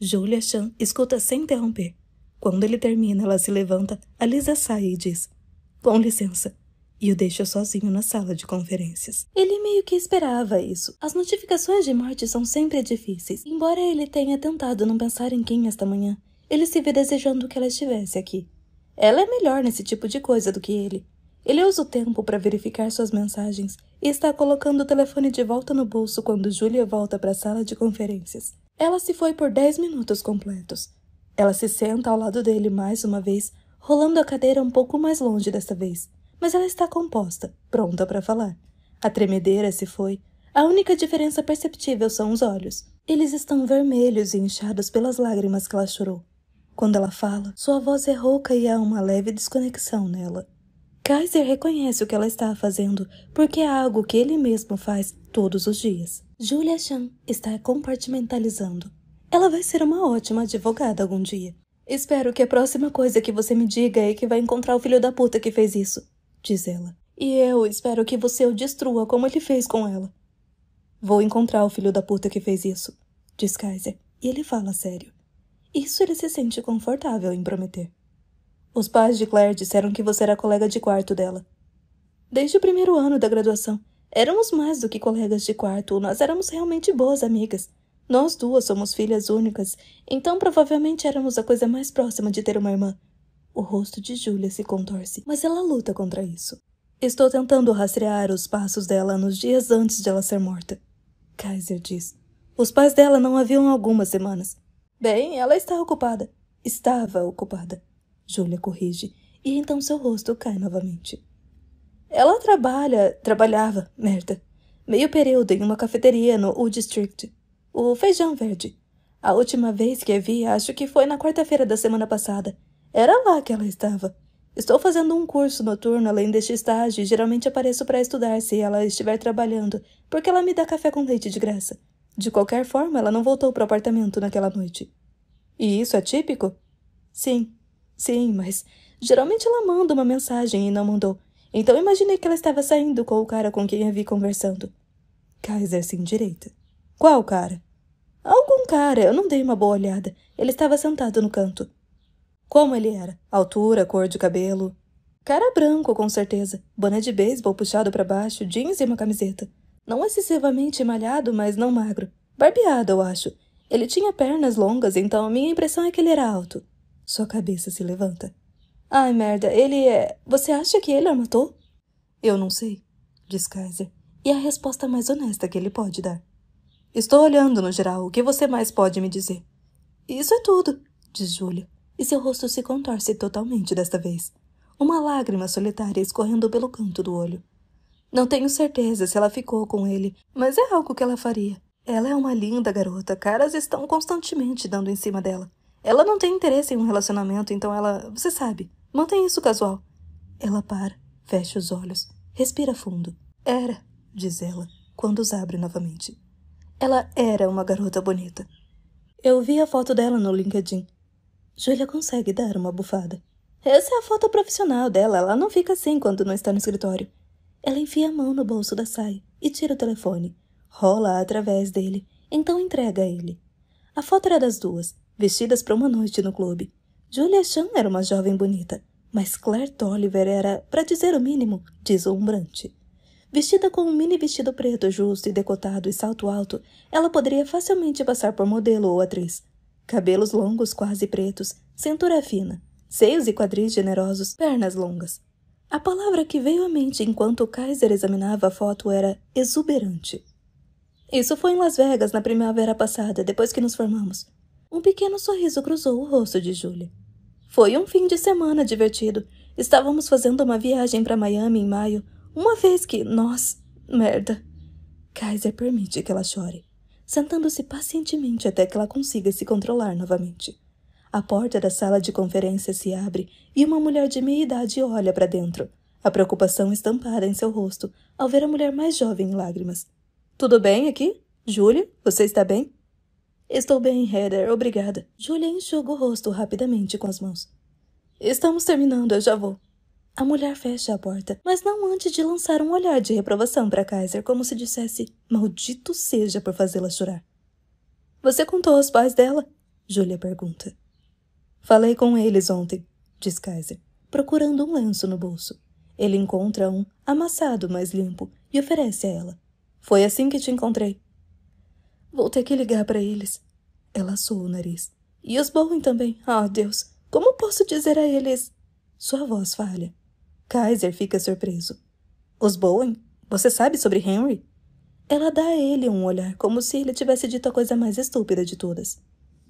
Julia Chan escuta sem interromper. Quando ele termina, ela se levanta, a Lisa sai e diz: Com licença. E o deixa sozinho na sala de conferências. Ele meio que esperava isso. As notificações de morte são sempre difíceis, embora ele tenha tentado não pensar em quem esta manhã. Ele se vê desejando que ela estivesse aqui. Ela é melhor nesse tipo de coisa do que ele. Ele usa o tempo para verificar suas mensagens e está colocando o telefone de volta no bolso quando Julia volta para a sala de conferências. Ela se foi por dez minutos completos. Ela se senta ao lado dele mais uma vez, rolando a cadeira um pouco mais longe desta vez, mas ela está composta, pronta para falar. A tremedeira se foi. A única diferença perceptível são os olhos. Eles estão vermelhos e inchados pelas lágrimas que ela chorou. Quando ela fala, sua voz é rouca e há uma leve desconexão nela. Kaiser reconhece o que ela está fazendo, porque é algo que ele mesmo faz todos os dias. Julia Chan está compartimentalizando. Ela vai ser uma ótima advogada algum dia. Espero que a próxima coisa que você me diga é que vai encontrar o filho da puta que fez isso, diz ela. E eu espero que você o destrua como ele fez com ela. Vou encontrar o filho da puta que fez isso, diz Kaiser. E ele fala sério. Isso ele se sente confortável em prometer. Os pais de Claire disseram que você era colega de quarto dela. Desde o primeiro ano da graduação, éramos mais do que colegas de quarto, nós éramos realmente boas amigas. Nós duas somos filhas únicas, então provavelmente éramos a coisa mais próxima de ter uma irmã. O rosto de Julia se contorce, mas ela luta contra isso. Estou tentando rastrear os passos dela nos dias antes de ela ser morta. Kaiser diz. Os pais dela não haviam algumas semanas. Bem, ela está ocupada. Estava ocupada. Júlia corrige, e então seu rosto cai novamente. Ela trabalha, trabalhava, merda, meio período em uma cafeteria no U District. O feijão verde. A última vez que a vi, acho que foi na quarta-feira da semana passada. Era lá que ela estava. Estou fazendo um curso noturno além deste estágio e geralmente apareço para estudar se ela estiver trabalhando, porque ela me dá café com leite de graça. De qualquer forma, ela não voltou para o apartamento naquela noite. E isso é típico? Sim, Sim, mas geralmente ela manda uma mensagem e não mandou. Então imaginei que ela estava saindo com o cara com quem a vi conversando. Kaiser se direita. Qual cara? Algum cara, eu não dei uma boa olhada. Ele estava sentado no canto. Como ele era? Altura, cor de cabelo? Cara branco, com certeza. Boné de beisebol puxado para baixo, jeans e uma camiseta. Não excessivamente malhado, mas não magro. Barbeado, eu acho. Ele tinha pernas longas, então a minha impressão é que ele era alto. Sua cabeça se levanta. Ai, merda, ele é. Você acha que ele a matou? Eu não sei, diz Kaiser. E a resposta mais honesta que ele pode dar. Estou olhando no geral. O que você mais pode me dizer? Isso é tudo, diz Júlia. E seu rosto se contorce totalmente desta vez. Uma lágrima solitária escorrendo pelo canto do olho. Não tenho certeza se ela ficou com ele, mas é algo que ela faria. Ela é uma linda garota, caras estão constantemente dando em cima dela. Ela não tem interesse em um relacionamento, então ela. Você sabe, mantém isso casual. Ela para, fecha os olhos, respira fundo. Era, diz ela, quando os abre novamente. Ela era uma garota bonita. Eu vi a foto dela no LinkedIn. Júlia consegue dar uma bufada. Essa é a foto profissional dela, ela não fica assim quando não está no escritório. Ela enfia a mão no bolso da saia e tira o telefone. Rola através dele, então entrega a ele. A foto era das duas, vestidas para uma noite no clube. Julia Chan era uma jovem bonita, mas Claire Tolliver era, para dizer o mínimo, deslumbrante. Vestida com um mini vestido preto justo e decotado e salto alto, ela poderia facilmente passar por modelo ou atriz. Cabelos longos, quase pretos, cintura fina, seios e quadris generosos, pernas longas. A palavra que veio à mente enquanto Kaiser examinava a foto era exuberante. Isso foi em Las Vegas na primavera passada, depois que nos formamos. Um pequeno sorriso cruzou o rosto de Julia. Foi um fim de semana divertido. Estávamos fazendo uma viagem para Miami em maio, uma vez que nós. Merda! Kaiser permite que ela chore, sentando-se pacientemente até que ela consiga se controlar novamente. A porta da sala de conferência se abre e uma mulher de meia idade olha para dentro, a preocupação estampada em seu rosto ao ver a mulher mais jovem em lágrimas. Tudo bem aqui? Júlia, você está bem? Estou bem, Heather, obrigada. Julia enxuga o rosto rapidamente com as mãos. Estamos terminando, eu já vou. A mulher fecha a porta, mas não antes de lançar um olhar de reprovação para Kaiser, como se dissesse: Maldito seja por fazê-la chorar. Você contou aos pais dela? Julia pergunta. Falei com eles ontem, diz Kaiser, procurando um lenço no bolso. Ele encontra um, amassado, mas limpo, e oferece a ela. Foi assim que te encontrei. Vou ter que ligar para eles. Ela suou o nariz. E os Bowen também. Ah, oh, Deus! Como posso dizer a eles? Sua voz falha. Kaiser fica surpreso. Os Bowen? Você sabe sobre Henry? Ela dá a ele um olhar como se ele tivesse dito a coisa mais estúpida de todas.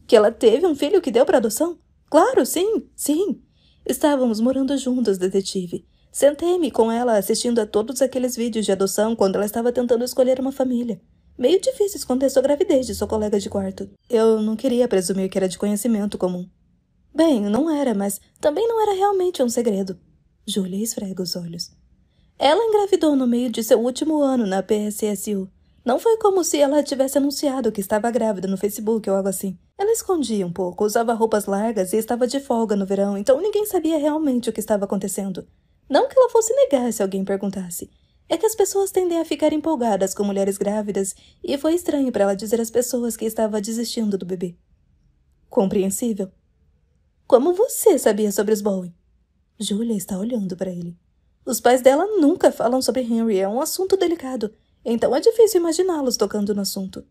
Que ela teve um filho que deu para adoção? Claro, sim, sim. Estávamos morando juntos, detetive. Sentei-me com ela assistindo a todos aqueles vídeos de adoção quando ela estava tentando escolher uma família. Meio difícil esconder sua gravidez de sua colega de quarto. Eu não queria presumir que era de conhecimento comum. Bem, não era, mas também não era realmente um segredo. Júlia esfrega os olhos. Ela engravidou no meio de seu último ano na PSSU. Não foi como se ela tivesse anunciado que estava grávida no Facebook ou algo assim. Ela escondia um pouco, usava roupas largas e estava de folga no verão, então ninguém sabia realmente o que estava acontecendo. Não que ela fosse negar se alguém perguntasse, é que as pessoas tendem a ficar empolgadas com mulheres grávidas e foi estranho para ela dizer às pessoas que estava desistindo do bebê. Compreensível. Como você sabia sobre os Bowen? Julia está olhando para ele. Os pais dela nunca falam sobre Henry, é um assunto delicado, então é difícil imaginá-los tocando no assunto.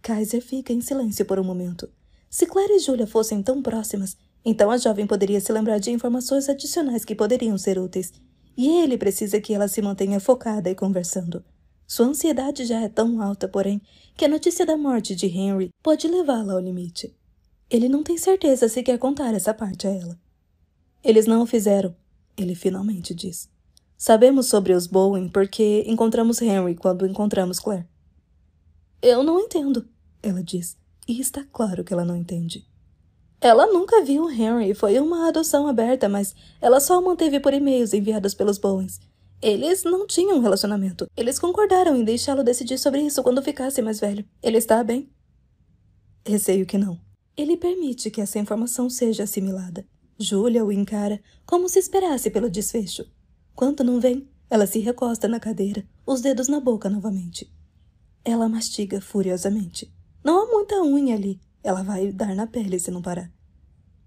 Kaiser fica em silêncio por um momento. Se Claire e Julia fossem tão próximas, então a jovem poderia se lembrar de informações adicionais que poderiam ser úteis, e ele precisa que ela se mantenha focada e conversando. Sua ansiedade já é tão alta, porém, que a notícia da morte de Henry pode levá-la ao limite. Ele não tem certeza se quer contar essa parte a ela. Eles não o fizeram, ele finalmente diz. Sabemos sobre os Bowen porque encontramos Henry quando encontramos Claire. Eu não entendo, ela diz, e está claro que ela não entende. Ela nunca viu Henry, foi uma adoção aberta, mas ela só o manteve por e-mails enviados pelos Bowens. Eles não tinham um relacionamento. Eles concordaram em deixá-lo decidir sobre isso quando ficasse mais velho. Ele está bem? Receio que não. Ele permite que essa informação seja assimilada. Julia o encara como se esperasse pelo desfecho. Quando não vem, ela se recosta na cadeira, os dedos na boca novamente. Ela mastiga furiosamente. Não há muita unha ali, ela vai dar na pele se não parar.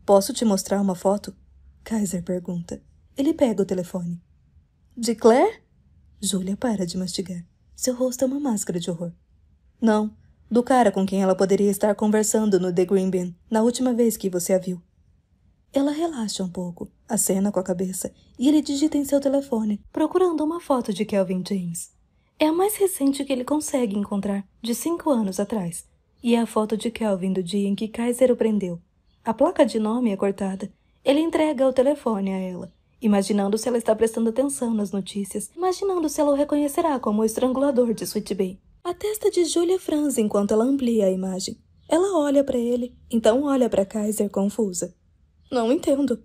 Posso te mostrar uma foto? Kaiser pergunta. Ele pega o telefone. De Claire? Júlia para de mastigar. Seu rosto é uma máscara de horror. Não, do cara com quem ela poderia estar conversando no The Green Bean na última vez que você a viu. Ela relaxa um pouco, acena com a cabeça e ele digita em seu telefone, procurando uma foto de Kelvin James. É a mais recente que ele consegue encontrar, de cinco anos atrás, e a foto de Kelvin do dia em que Kaiser o prendeu. A placa de nome é cortada. Ele entrega o telefone a ela, imaginando se ela está prestando atenção nas notícias, imaginando se ela o reconhecerá como o estrangulador de Sweet Bay. A testa de Julia franze enquanto ela amplia a imagem. Ela olha para ele, então olha para Kaiser confusa. Não entendo.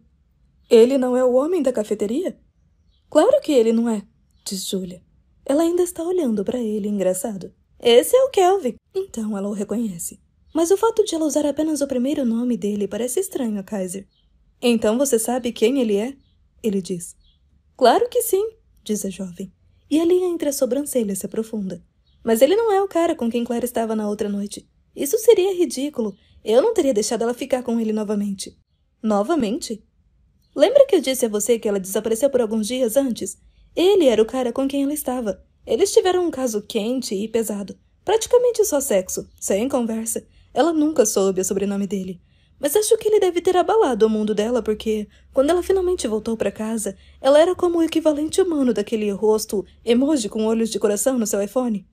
Ele não é o homem da cafeteria? Claro que ele não é, diz Julia. Ela ainda está olhando para ele, engraçado. Esse é o Kelvin. Então ela o reconhece. Mas o fato de ela usar apenas o primeiro nome dele parece estranho a Kaiser. Então você sabe quem ele é? Ele diz. Claro que sim, diz a jovem. E a linha entre as sobrancelhas se aprofunda. Mas ele não é o cara com quem Clara estava na outra noite. Isso seria ridículo. Eu não teria deixado ela ficar com ele novamente. Novamente? Lembra que eu disse a você que ela desapareceu por alguns dias antes? Ele era o cara com quem ela estava. Eles tiveram um caso quente e pesado, praticamente só sexo, sem conversa. Ela nunca soube o sobrenome dele. Mas acho que ele deve ter abalado o mundo dela porque, quando ela finalmente voltou para casa, ela era como o equivalente humano daquele rosto emoji com olhos de coração no seu iPhone.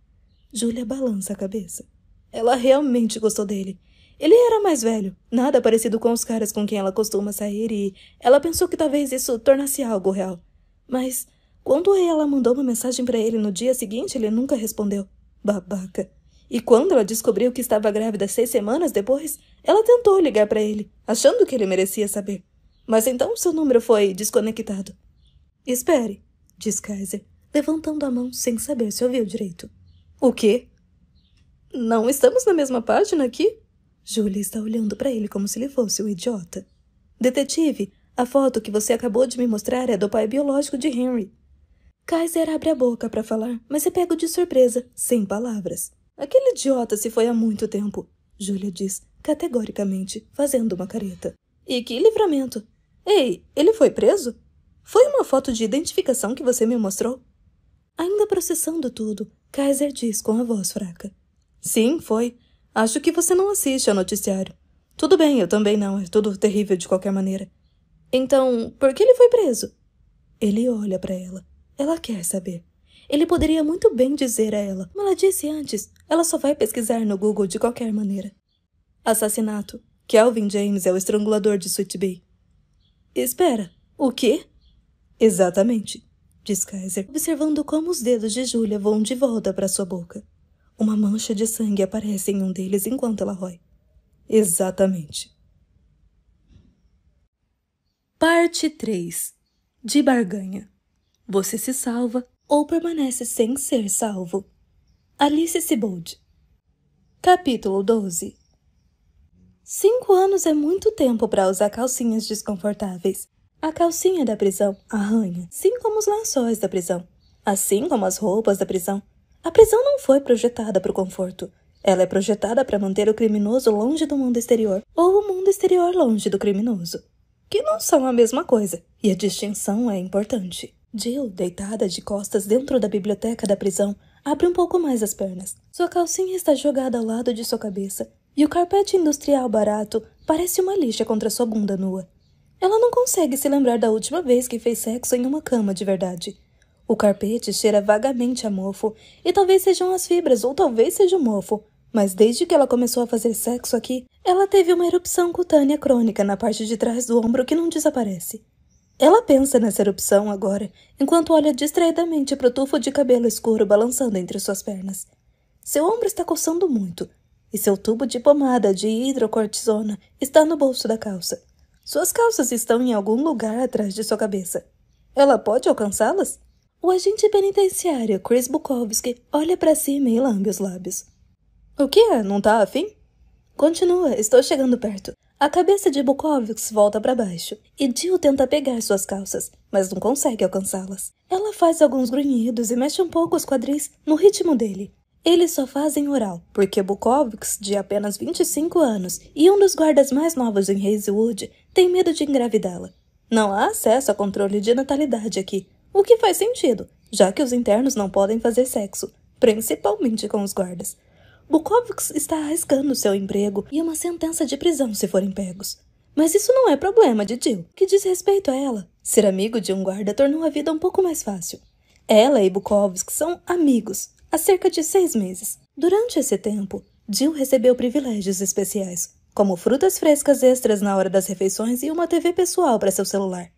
Julia balança a cabeça. Ela realmente gostou dele. Ele era mais velho, nada parecido com os caras com quem ela costuma sair e ela pensou que talvez isso tornasse algo real. Mas quando ela mandou uma mensagem para ele no dia seguinte, ele nunca respondeu. Babaca. E quando ela descobriu que estava grávida seis semanas depois, ela tentou ligar para ele, achando que ele merecia saber. Mas então seu número foi desconectado. Espere, diz Kaiser, levantando a mão sem saber se ouviu direito. O quê? Não estamos na mesma página aqui? Julie está olhando para ele como se ele fosse um idiota. Detetive, a foto que você acabou de me mostrar é do pai biológico de Henry. Kaiser abre a boca para falar, mas é pego de surpresa, sem palavras. Aquele idiota se foi há muito tempo, Júlia diz, categoricamente, fazendo uma careta. E que livramento! Ei, ele foi preso? Foi uma foto de identificação que você me mostrou? Ainda processando tudo, Kaiser diz com a voz fraca. Sim, foi. Acho que você não assiste ao noticiário. Tudo bem, eu também não, é tudo terrível de qualquer maneira. Então, por que ele foi preso? Ele olha para ela. Ela quer saber. Ele poderia muito bem dizer a ela, como ela disse antes, ela só vai pesquisar no Google de qualquer maneira. Assassinato. Kelvin James é o estrangulador de Sweet Bay. Espera, o quê? Exatamente, diz Kaiser, observando como os dedos de Julia voam de volta para sua boca. Uma mancha de sangue aparece em um deles enquanto ela rói. Exatamente. Parte 3 De Barganha você se salva ou permanece sem ser salvo. Alice Sibold Capítulo 12 Cinco anos é muito tempo para usar calcinhas desconfortáveis. A calcinha da prisão arranha, assim como os lençóis da prisão, assim como as roupas da prisão. A prisão não foi projetada para o conforto. Ela é projetada para manter o criminoso longe do mundo exterior ou o mundo exterior longe do criminoso, que não são a mesma coisa, e a distinção é importante. Jill, deitada de costas dentro da biblioteca da prisão, abre um pouco mais as pernas. Sua calcinha está jogada ao lado de sua cabeça e o carpete industrial barato parece uma lixa contra sua bunda nua. Ela não consegue se lembrar da última vez que fez sexo em uma cama de verdade. O carpete cheira vagamente a mofo, e talvez sejam as fibras, ou talvez seja o mofo. Mas desde que ela começou a fazer sexo aqui, ela teve uma erupção cutânea crônica na parte de trás do ombro que não desaparece. Ela pensa nessa erupção agora, enquanto olha distraidamente para o tufo de cabelo escuro balançando entre suas pernas. Seu ombro está coçando muito, e seu tubo de pomada de hidrocortisona está no bolso da calça. Suas calças estão em algum lugar atrás de sua cabeça. Ela pode alcançá-las? O agente penitenciário Chris Bukowski olha para cima e lambe os lábios. O que é? Não tá afim? Continua, estou chegando perto. A cabeça de Bukovics volta para baixo e Jill tenta pegar suas calças, mas não consegue alcançá-las. Ela faz alguns grunhidos e mexe um pouco os quadris no ritmo dele. Eles só fazem oral, porque Bukovics, de apenas 25 anos e um dos guardas mais novos em Hazewood, tem medo de engravidá-la. Não há acesso a controle de natalidade aqui, o que faz sentido, já que os internos não podem fazer sexo, principalmente com os guardas. Bukovics está arriscando seu emprego e uma sentença de prisão se forem pegos. Mas isso não é problema de Jill, que diz respeito a ela. Ser amigo de um guarda tornou a vida um pouco mais fácil. Ela e Bukovski são amigos há cerca de seis meses. Durante esse tempo, Jill recebeu privilégios especiais, como frutas frescas extras na hora das refeições e uma TV pessoal para seu celular.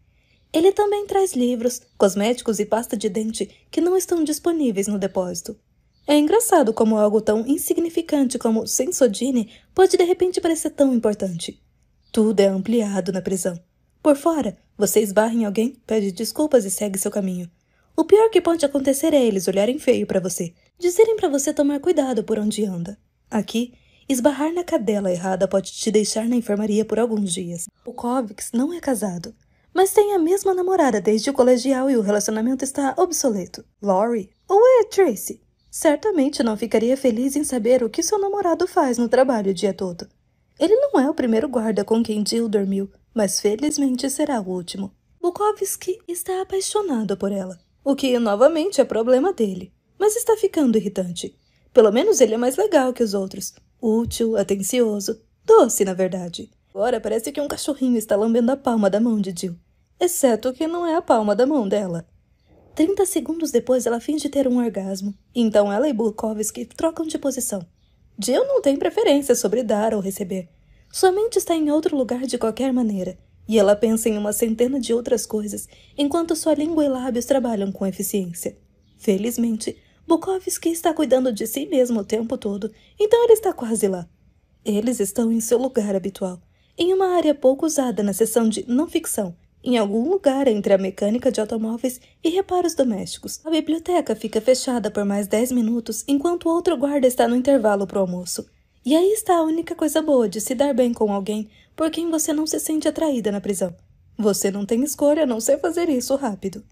Ele também traz livros, cosméticos e pasta de dente que não estão disponíveis no depósito. É engraçado como algo tão insignificante como Sensodine pode de repente parecer tão importante. Tudo é ampliado na prisão. Por fora, você esbarra em alguém, pede desculpas e segue seu caminho. O pior que pode acontecer é eles olharem feio para você, dizerem para você tomar cuidado por onde anda. Aqui, esbarrar na cadela errada pode te deixar na enfermaria por alguns dias. O Kovics não é casado, mas tem a mesma namorada desde o colegial e o relacionamento está obsoleto. Lori ou é Tracy? Certamente não ficaria feliz em saber o que seu namorado faz no trabalho o dia todo. Ele não é o primeiro guarda com quem Jill dormiu, mas felizmente será o último. Bukowski está apaixonado por ela, o que novamente é problema dele, mas está ficando irritante. Pelo menos ele é mais legal que os outros. Útil, atencioso, doce, na verdade. Agora parece que um cachorrinho está lambendo a palma da mão de Jill, exceto que não é a palma da mão dela. 30 segundos depois, ela finge ter um orgasmo. Então ela e Bukowski trocam de posição. Jill não tem preferência sobre dar ou receber. Sua mente está em outro lugar de qualquer maneira, e ela pensa em uma centena de outras coisas, enquanto sua língua e lábios trabalham com eficiência. Felizmente, Bukowski está cuidando de si mesmo o tempo todo, então ele está quase lá. Eles estão em seu lugar habitual, em uma área pouco usada na seção de não ficção, em algum lugar entre a mecânica de automóveis e reparos domésticos. A biblioteca fica fechada por mais dez minutos enquanto o outro guarda está no intervalo para o almoço. E aí está a única coisa boa de se dar bem com alguém por quem você não se sente atraída na prisão. Você não tem escolha a não ser fazer isso rápido.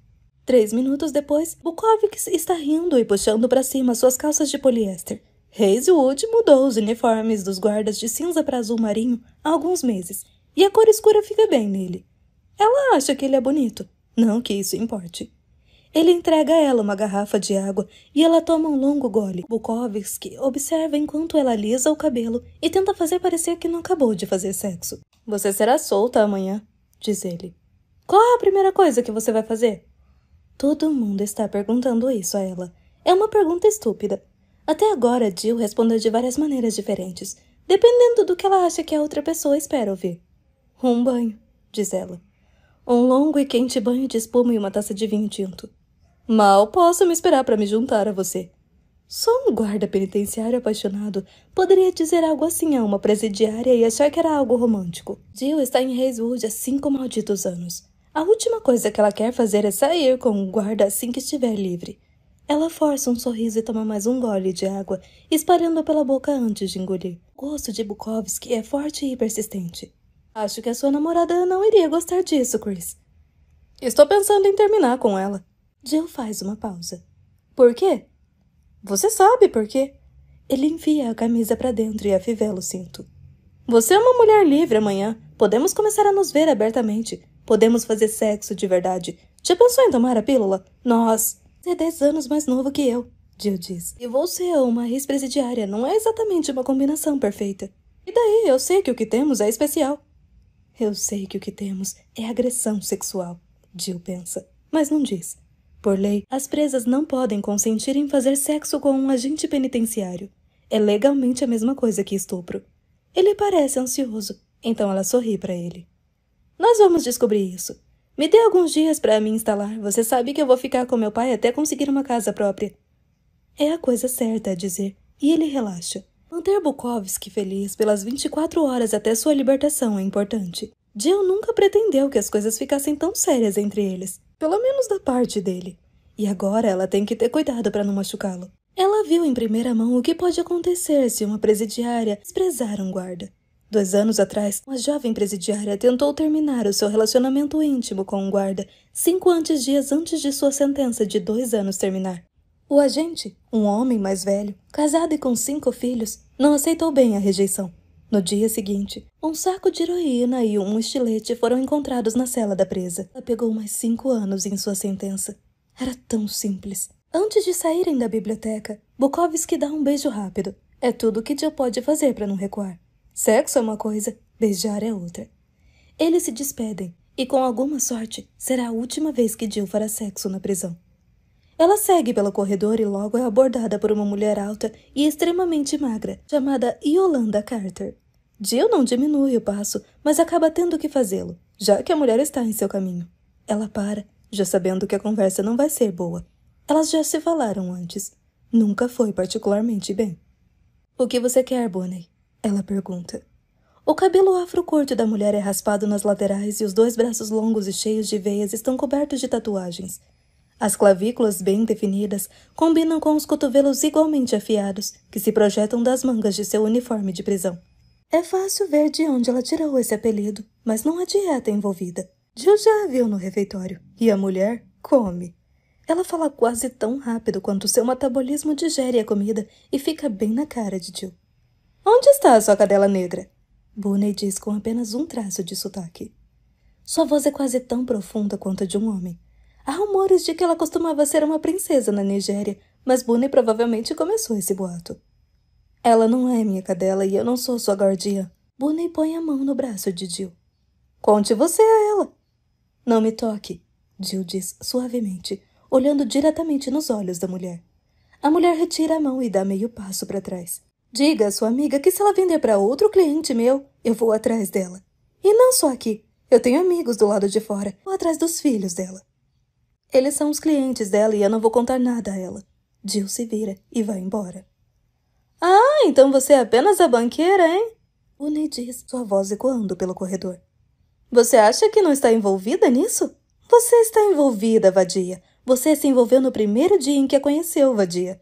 Três minutos depois, Bukovics está rindo e puxando para cima suas calças de poliéster. Hazelwood mudou os uniformes dos guardas de cinza para azul marinho há alguns meses, e a cor escura fica bem nele. Ela acha que ele é bonito. Não que isso importe. Ele entrega a ela uma garrafa de água e ela toma um longo gole. Bukowski observa enquanto ela alisa o cabelo e tenta fazer parecer que não acabou de fazer sexo. Você será solta amanhã, diz ele. Qual é a primeira coisa que você vai fazer? Todo mundo está perguntando isso a ela. É uma pergunta estúpida. Até agora, Jill respondeu de várias maneiras diferentes, dependendo do que ela acha que a outra pessoa espera ouvir. Um banho, diz ela. Um longo e quente banho de espuma e uma taça de vinho tinto. Mal posso me esperar para me juntar a você. Só um guarda penitenciário apaixonado poderia dizer algo assim a uma presidiária e achar que era algo romântico. Jill está em Hayswood há cinco malditos anos. A última coisa que ela quer fazer é sair com um guarda assim que estiver livre. Ela força um sorriso e toma mais um gole de água, espalhando pela boca antes de engolir. O gosto de Bukowski é forte e persistente. Acho que a sua namorada não iria gostar disso, Chris. Estou pensando em terminar com ela. Jill faz uma pausa. Por quê? Você sabe por quê. Ele enfia a camisa para dentro e afivela o cinto. Você é uma mulher livre amanhã. Podemos começar a nos ver abertamente. Podemos fazer sexo de verdade. Já pensou em tomar a pílula? Nós. É dez anos mais novo que eu, Jill diz. E você é uma ex-presidiária. Não é exatamente uma combinação perfeita. E daí, eu sei que o que temos é especial. Eu sei que o que temos é agressão sexual, Jill pensa, mas não diz. Por lei, as presas não podem consentir em fazer sexo com um agente penitenciário. É legalmente a mesma coisa que estupro. Ele parece ansioso, então ela sorri para ele. Nós vamos descobrir isso. Me dê alguns dias para me instalar. Você sabe que eu vou ficar com meu pai até conseguir uma casa própria. É a coisa certa a dizer, e ele relaxa. Manter Bukowski feliz pelas 24 horas até sua libertação é importante. Jill nunca pretendeu que as coisas ficassem tão sérias entre eles, pelo menos da parte dele. E agora ela tem que ter cuidado para não machucá-lo. Ela viu em primeira mão o que pode acontecer se uma presidiária desprezar um guarda. Dois anos atrás, uma jovem presidiária tentou terminar o seu relacionamento íntimo com um guarda cinco antes dias antes de sua sentença de dois anos terminar. O agente, um homem mais velho, casado e com cinco filhos, não aceitou bem a rejeição. No dia seguinte, um saco de heroína e um estilete foram encontrados na cela da presa. Ela pegou mais cinco anos em sua sentença. Era tão simples. Antes de saírem da biblioteca, Bukovski dá um beijo rápido. É tudo o que Jill pode fazer para não recuar. Sexo é uma coisa, beijar é outra. Eles se despedem, e com alguma sorte, será a última vez que Jill fará sexo na prisão. Ela segue pelo corredor e logo é abordada por uma mulher alta e extremamente magra, chamada Yolanda Carter. Jill não diminui o passo, mas acaba tendo que fazê-lo, já que a mulher está em seu caminho. Ela para, já sabendo que a conversa não vai ser boa. Elas já se falaram antes. Nunca foi particularmente bem. O que você quer, Bonnie? Ela pergunta. O cabelo afro curto da mulher é raspado nas laterais e os dois braços longos e cheios de veias estão cobertos de tatuagens. As clavículas bem definidas combinam com os cotovelos igualmente afiados que se projetam das mangas de seu uniforme de prisão. É fácil ver de onde ela tirou esse apelido, mas não há dieta envolvida. Jill já a viu no refeitório, e a mulher come. Ela fala quase tão rápido quanto seu metabolismo digere a comida e fica bem na cara de Jill. Onde está a sua cadela negra? Booney diz com apenas um traço de sotaque. Sua voz é quase tão profunda quanto a de um homem, Há rumores de que ela costumava ser uma princesa na Nigéria, mas Boone provavelmente começou esse boato. Ela não é minha cadela e eu não sou sua guardiã. Boone põe a mão no braço de Jill. Conte você a ela. Não me toque, Jill diz suavemente, olhando diretamente nos olhos da mulher. A mulher retira a mão e dá meio passo para trás. Diga à sua amiga que se ela vender para outro cliente meu, eu vou atrás dela. E não só aqui. Eu tenho amigos do lado de fora, ou atrás dos filhos dela. Eles são os clientes dela e eu não vou contar nada a ela. Jill se vira e vai embora. Ah, então você é apenas a banqueira, hein? O Ney diz, sua voz ecoando pelo corredor. Você acha que não está envolvida nisso? Você está envolvida, vadia. Você se envolveu no primeiro dia em que a conheceu, vadia.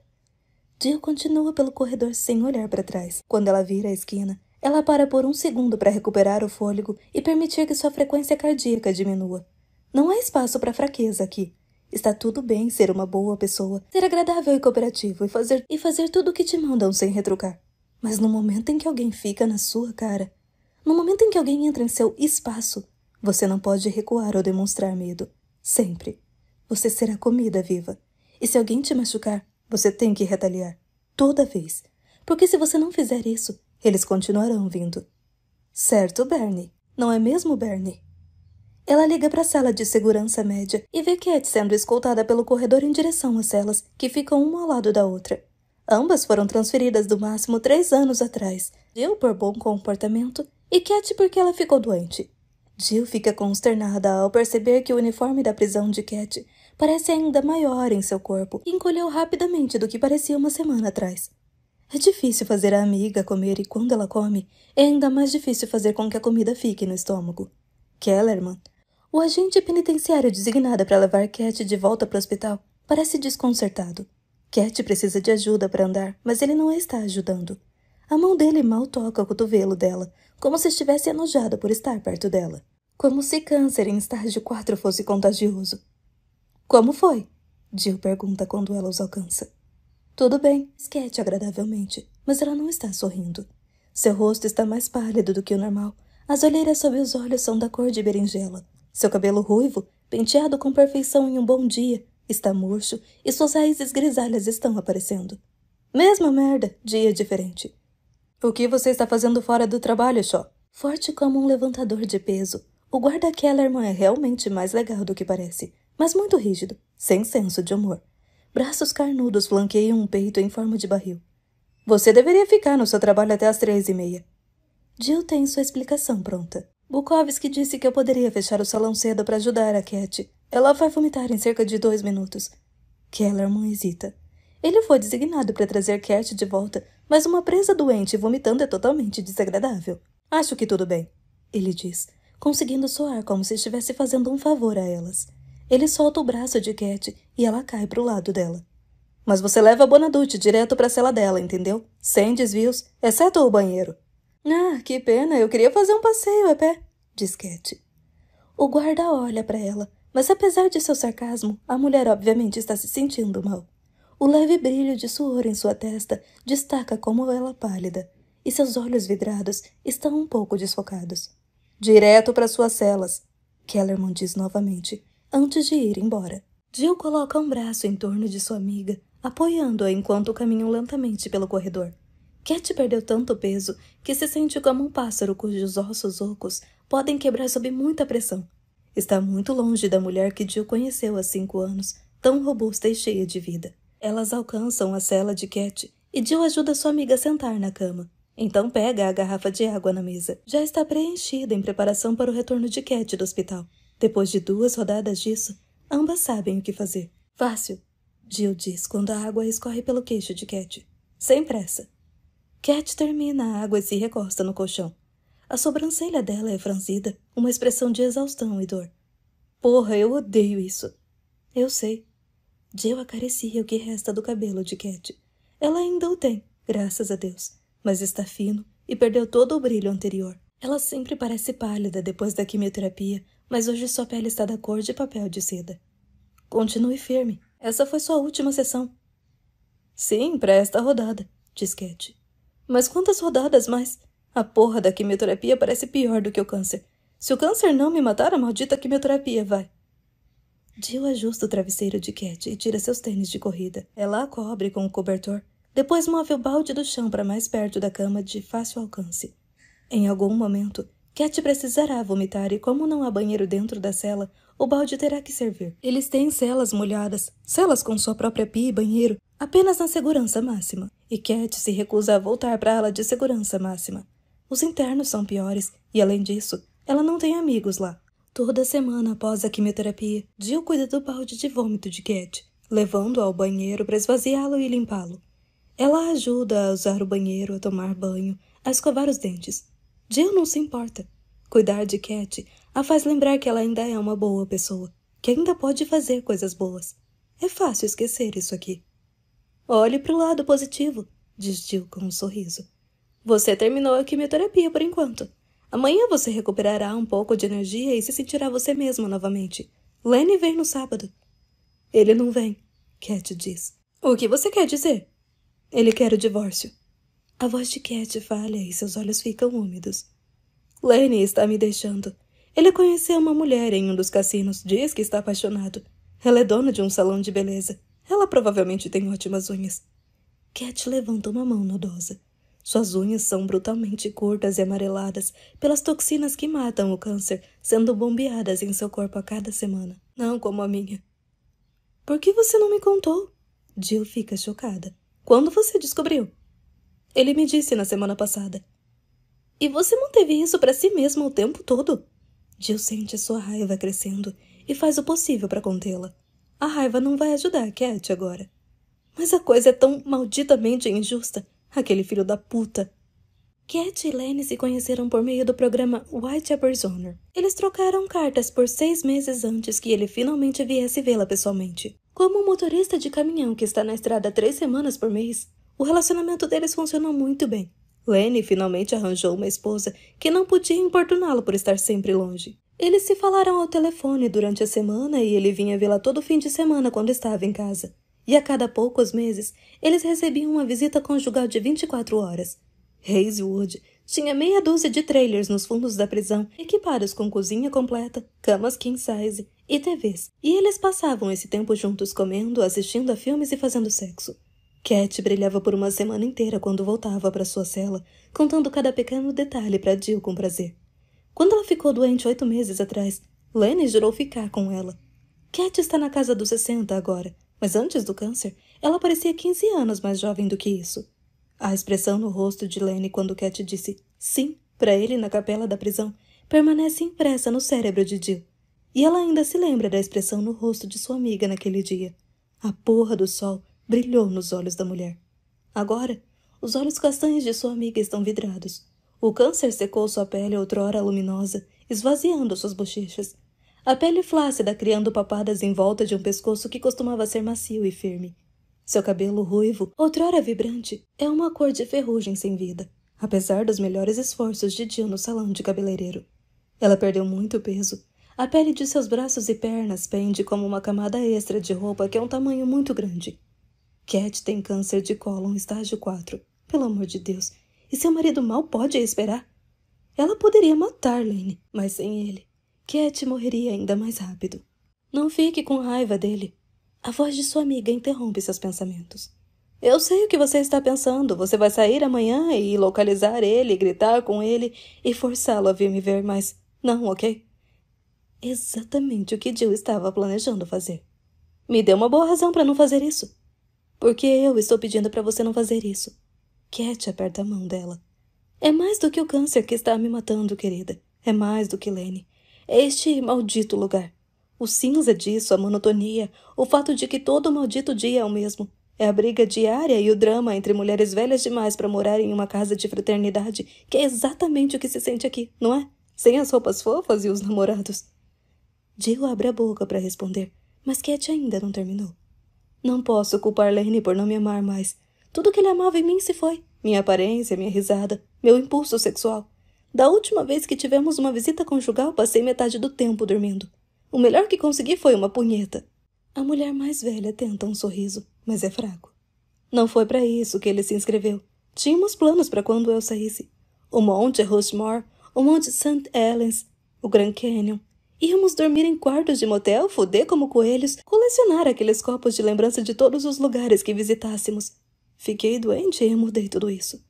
Jill continua pelo corredor sem olhar para trás. Quando ela vira a esquina, ela para por um segundo para recuperar o fôlego e permitir que sua frequência cardíaca diminua. Não há espaço para fraqueza aqui. Está tudo bem ser uma boa pessoa, ser agradável e cooperativo e fazer, e fazer tudo o que te mandam sem retrucar. Mas no momento em que alguém fica na sua cara, no momento em que alguém entra em seu espaço, você não pode recuar ou demonstrar medo. Sempre. Você será comida viva. E se alguém te machucar, você tem que retaliar. Toda vez. Porque se você não fizer isso, eles continuarão vindo. Certo, Bernie. Não é mesmo, Bernie? Ela liga para a sala de segurança média e vê Cat sendo escoltada pelo corredor em direção às celas, que ficam uma ao lado da outra. Ambas foram transferidas do máximo três anos atrás, Jill por bom comportamento e Cat porque ela ficou doente. Jill fica consternada ao perceber que o uniforme da prisão de Cat parece ainda maior em seu corpo e encolheu rapidamente do que parecia uma semana atrás. É difícil fazer a amiga comer e quando ela come, é ainda mais difícil fazer com que a comida fique no estômago. Kellerman o agente penitenciário designado para levar Cat de volta para o hospital parece desconcertado. Cat precisa de ajuda para andar, mas ele não a está ajudando. A mão dele mal toca o cotovelo dela, como se estivesse enojado por estar perto dela. Como se câncer em estágio 4 fosse contagioso. Como foi? Jill pergunta quando ela os alcança. Tudo bem, esquete agradavelmente, mas ela não está sorrindo. Seu rosto está mais pálido do que o normal. As olheiras sob os olhos são da cor de berinjela, seu cabelo ruivo, penteado com perfeição em um bom dia, está murcho e suas raízes grisalhas estão aparecendo. Mesma merda, dia diferente. O que você está fazendo fora do trabalho, Shaw? Forte como um levantador de peso, o guarda Kellerman é realmente mais legal do que parece, mas muito rígido, sem senso de humor. Braços carnudos flanqueiam um peito em forma de barril. Você deveria ficar no seu trabalho até as três e meia. Jill tem sua explicação pronta. Bukowski disse que eu poderia fechar o salão cedo para ajudar a Cat. Ela vai vomitar em cerca de dois minutos. Kellerman hesita. Ele foi designado para trazer Cat de volta, mas uma presa doente vomitando é totalmente desagradável. Acho que tudo bem, ele diz, conseguindo soar como se estivesse fazendo um favor a elas. Ele solta o braço de Cat e ela cai para o lado dela. Mas você leva a Bonaducci direto para a cela dela, entendeu? Sem desvios, exceto o banheiro. Ah, que pena, eu queria fazer um passeio a pé, diz Cat. O guarda olha para ela, mas apesar de seu sarcasmo, a mulher obviamente está se sentindo mal. O leve brilho de suor em sua testa destaca como ela pálida, e seus olhos vidrados estão um pouco desfocados. Direto para suas celas, Kellerman diz novamente, antes de ir embora. Jill coloca um braço em torno de sua amiga, apoiando-a enquanto caminham lentamente pelo corredor. Cat perdeu tanto peso que se sente como um pássaro cujos ossos ocos podem quebrar sob muita pressão. Está muito longe da mulher que Jill conheceu há cinco anos, tão robusta e cheia de vida. Elas alcançam a cela de Cat e Jill ajuda sua amiga a sentar na cama. Então pega a garrafa de água na mesa. Já está preenchida em preparação para o retorno de Cat do hospital. Depois de duas rodadas disso, ambas sabem o que fazer. Fácil, Jill diz quando a água escorre pelo queixo de Cat. Sem pressa. Cat termina a água e se recosta no colchão. A sobrancelha dela é franzida, uma expressão de exaustão e dor. Porra, eu odeio isso. Eu sei. Jill acaricia o que resta do cabelo de Cat. Ela ainda o tem, graças a Deus, mas está fino e perdeu todo o brilho anterior. Ela sempre parece pálida depois da quimioterapia, mas hoje sua pele está da cor de papel de seda. Continue firme. Essa foi sua última sessão. Sim, para esta rodada, diz Cat. Mas quantas rodadas mais? A porra da quimioterapia parece pior do que o câncer. Se o câncer não me matar, a maldita quimioterapia vai. Jill ajusta o travesseiro de Cat e tira seus tênis de corrida. Ela a cobre com o cobertor. Depois move o balde do chão para mais perto da cama de fácil alcance. Em algum momento, Cat precisará vomitar e, como não há banheiro dentro da cela, o balde terá que servir. Eles têm celas molhadas, celas com sua própria pia e banheiro, apenas na segurança máxima. E Cat se recusa a voltar para a ala de segurança máxima. Os internos são piores, e além disso, ela não tem amigos lá. Toda semana após a quimioterapia, Jill cuida do balde de vômito de Cat, levando a ao banheiro para esvaziá-lo e limpá-lo. Ela ajuda a usar o banheiro, a tomar banho, a escovar os dentes. Jill não se importa. Cuidar de Cat a faz lembrar que ela ainda é uma boa pessoa, que ainda pode fazer coisas boas. É fácil esquecer isso aqui. Olhe para o lado positivo, diz Jill com um sorriso. Você terminou a quimioterapia por enquanto. Amanhã você recuperará um pouco de energia e se sentirá você mesma novamente. Lenny vem no sábado. Ele não vem, Cat diz. O que você quer dizer? Ele quer o divórcio. A voz de Cat falha e seus olhos ficam úmidos. Lenny está me deixando. Ele conheceu uma mulher em um dos cassinos. Diz que está apaixonado. Ela é dona de um salão de beleza. Ela provavelmente tem ótimas unhas. Cat levanta uma mão nodosa. Suas unhas são brutalmente curtas e amareladas pelas toxinas que matam o câncer, sendo bombeadas em seu corpo a cada semana. Não como a minha. Por que você não me contou? Jill fica chocada. Quando você descobriu? Ele me disse na semana passada. E você manteve isso para si mesma o tempo todo? Jill sente sua raiva crescendo e faz o possível para contê-la. A raiva não vai ajudar a Cat agora. Mas a coisa é tão malditamente injusta. Aquele filho da puta. Cat e Lenny se conheceram por meio do programa Whitechapel's Honor. Eles trocaram cartas por seis meses antes que ele finalmente viesse vê-la pessoalmente. Como um motorista de caminhão que está na estrada três semanas por mês, o relacionamento deles funcionou muito bem. Lenny finalmente arranjou uma esposa que não podia importuná-lo por estar sempre longe. Eles se falaram ao telefone durante a semana e ele vinha vê-la todo fim de semana quando estava em casa. E a cada poucos meses, eles recebiam uma visita conjugal de 24 horas. Hazewood tinha meia dúzia de trailers nos fundos da prisão, equipados com cozinha completa, camas king size e TVs, e eles passavam esse tempo juntos comendo, assistindo a filmes e fazendo sexo. Cat brilhava por uma semana inteira quando voltava para sua cela, contando cada pequeno detalhe para Jill com prazer. Quando ela ficou doente oito meses atrás, Lenny jurou ficar com ela. Cat está na casa dos 60 agora, mas antes do câncer, ela parecia 15 anos mais jovem do que isso. A expressão no rosto de Lenny quando Cat disse sim para ele na capela da prisão permanece impressa no cérebro de Jill. E ela ainda se lembra da expressão no rosto de sua amiga naquele dia. A porra do sol brilhou nos olhos da mulher. Agora, os olhos castanhos de sua amiga estão vidrados, o câncer secou sua pele outrora luminosa, esvaziando suas bochechas. A pele flácida criando papadas em volta de um pescoço que costumava ser macio e firme. Seu cabelo ruivo, outrora vibrante, é uma cor de ferrugem sem vida, apesar dos melhores esforços de Jill no salão de cabeleireiro. Ela perdeu muito peso. A pele de seus braços e pernas pende como uma camada extra de roupa que é um tamanho muito grande. Cat tem câncer de cólon estágio 4. Pelo amor de Deus, e seu marido mal pode esperar. Ela poderia matar Lane, mas sem ele, Cat morreria ainda mais rápido. Não fique com raiva dele. A voz de sua amiga interrompe seus pensamentos. Eu sei o que você está pensando. Você vai sair amanhã e localizar ele, gritar com ele e forçá-lo a vir me ver, mas não, ok? Exatamente o que Jill estava planejando fazer. Me deu uma boa razão para não fazer isso. Porque eu estou pedindo para você não fazer isso. Cat aperta a mão dela. É mais do que o câncer que está me matando, querida. É mais do que Lene. É este maldito lugar. O cinza disso, a monotonia, o fato de que todo maldito dia é o mesmo. É a briga diária e o drama entre mulheres velhas demais para morar em uma casa de fraternidade, que é exatamente o que se sente aqui, não é? Sem as roupas fofas e os namorados. Jill abre a boca para responder, mas Cat ainda não terminou. Não posso culpar Lene por não me amar mais, tudo que ele amava em mim se foi. Minha aparência, minha risada, meu impulso sexual. Da última vez que tivemos uma visita conjugal, passei metade do tempo dormindo. O melhor que consegui foi uma punheta. A mulher mais velha tenta um sorriso, mas é fraco. Não foi para isso que ele se inscreveu. Tínhamos planos para quando eu saísse. O Monte Rushmore, o Monte St. Helens, o Grand Canyon. Íamos dormir em quartos de motel, fuder como coelhos, colecionar aqueles copos de lembrança de todos os lugares que visitássemos, Fiquei doente e mudei tudo isso.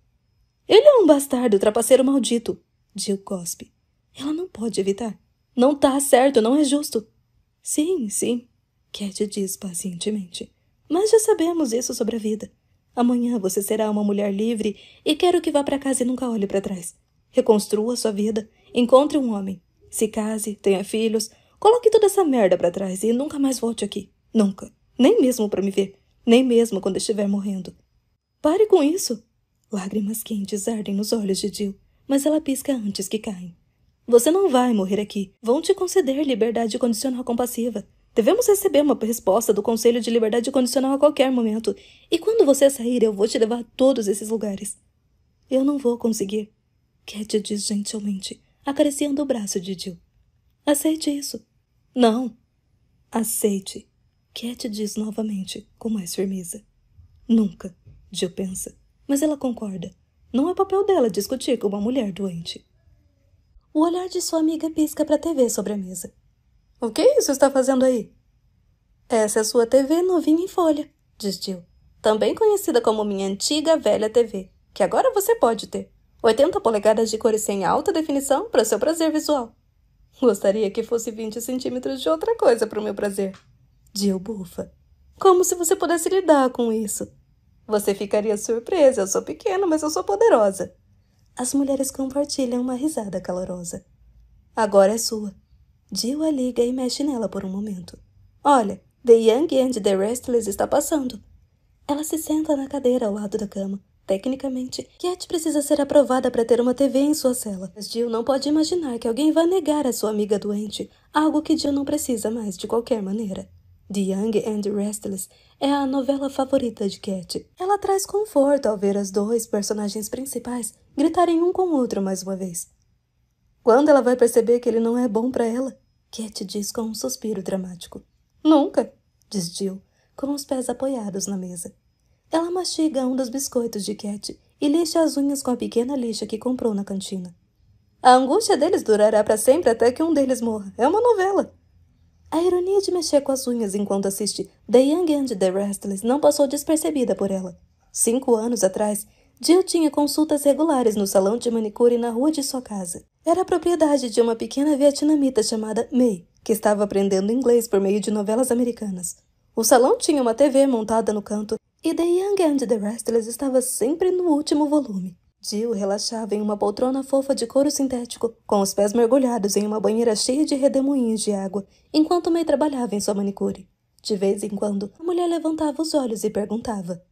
Ele é um bastardo, trapaceiro maldito, Jill cospe. Ela não pode evitar. Não tá certo, não é justo. Sim, sim, Cat diz pacientemente. Mas já sabemos isso sobre a vida. Amanhã você será uma mulher livre e quero que vá para casa e nunca olhe para trás. Reconstrua sua vida, encontre um homem, se case, tenha filhos, coloque toda essa merda para trás e nunca mais volte aqui. Nunca. Nem mesmo para me ver. Nem mesmo quando estiver morrendo. Pare com isso! Lágrimas quentes ardem nos olhos de Jill, mas ela pisca antes que caem. Você não vai morrer aqui. Vão te conceder liberdade condicional compassiva. Devemos receber uma resposta do Conselho de Liberdade Condicional a qualquer momento. E quando você sair, eu vou te levar a todos esses lugares. Eu não vou conseguir. Cat diz gentilmente, acariciando o braço de Jill. Aceite isso. Não. Aceite. Cat diz novamente, com mais firmeza. Nunca. Jill pensa, mas ela concorda. Não é papel dela discutir com uma mulher doente. O olhar de sua amiga pisca para a TV sobre a mesa. O que isso está fazendo aí? Essa é a sua TV novinha em folha, diz Jill. Também conhecida como minha antiga velha TV, que agora você pode ter. 80 polegadas de cores sem alta definição para seu prazer visual. Gostaria que fosse 20 centímetros de outra coisa para o meu prazer. Jill bufa. Como se você pudesse lidar com isso? Você ficaria surpresa, eu sou pequena, mas eu sou poderosa. As mulheres compartilham uma risada calorosa. Agora é sua. Jill a liga e mexe nela por um momento. Olha, The Young and the Restless está passando. Ela se senta na cadeira ao lado da cama. Tecnicamente, Cat precisa ser aprovada para ter uma TV em sua cela. Mas Jill não pode imaginar que alguém vá negar a sua amiga doente, algo que Jill não precisa mais de qualquer maneira. The Young and Restless é a novela favorita de Cat. Ela traz conforto ao ver as dois personagens principais gritarem um com o outro mais uma vez. Quando ela vai perceber que ele não é bom para ela, Cat diz com um suspiro dramático. Nunca, diz Jill, com os pés apoiados na mesa. Ela mastiga um dos biscoitos de Cat e lixa as unhas com a pequena lixa que comprou na cantina. A angústia deles durará para sempre até que um deles morra. É uma novela. A ironia de mexer com as unhas enquanto assiste The Young and the Restless não passou despercebida por ela. Cinco anos atrás, Jill tinha consultas regulares no salão de manicure na rua de sua casa. Era propriedade de uma pequena vietnamita chamada May, que estava aprendendo inglês por meio de novelas americanas. O salão tinha uma TV montada no canto e The Young and the Restless estava sempre no último volume. Jill relaxava em uma poltrona fofa de couro sintético, com os pés mergulhados em uma banheira cheia de redemoinhos de água, enquanto May trabalhava em sua manicure. De vez em quando, a mulher levantava os olhos e perguntava: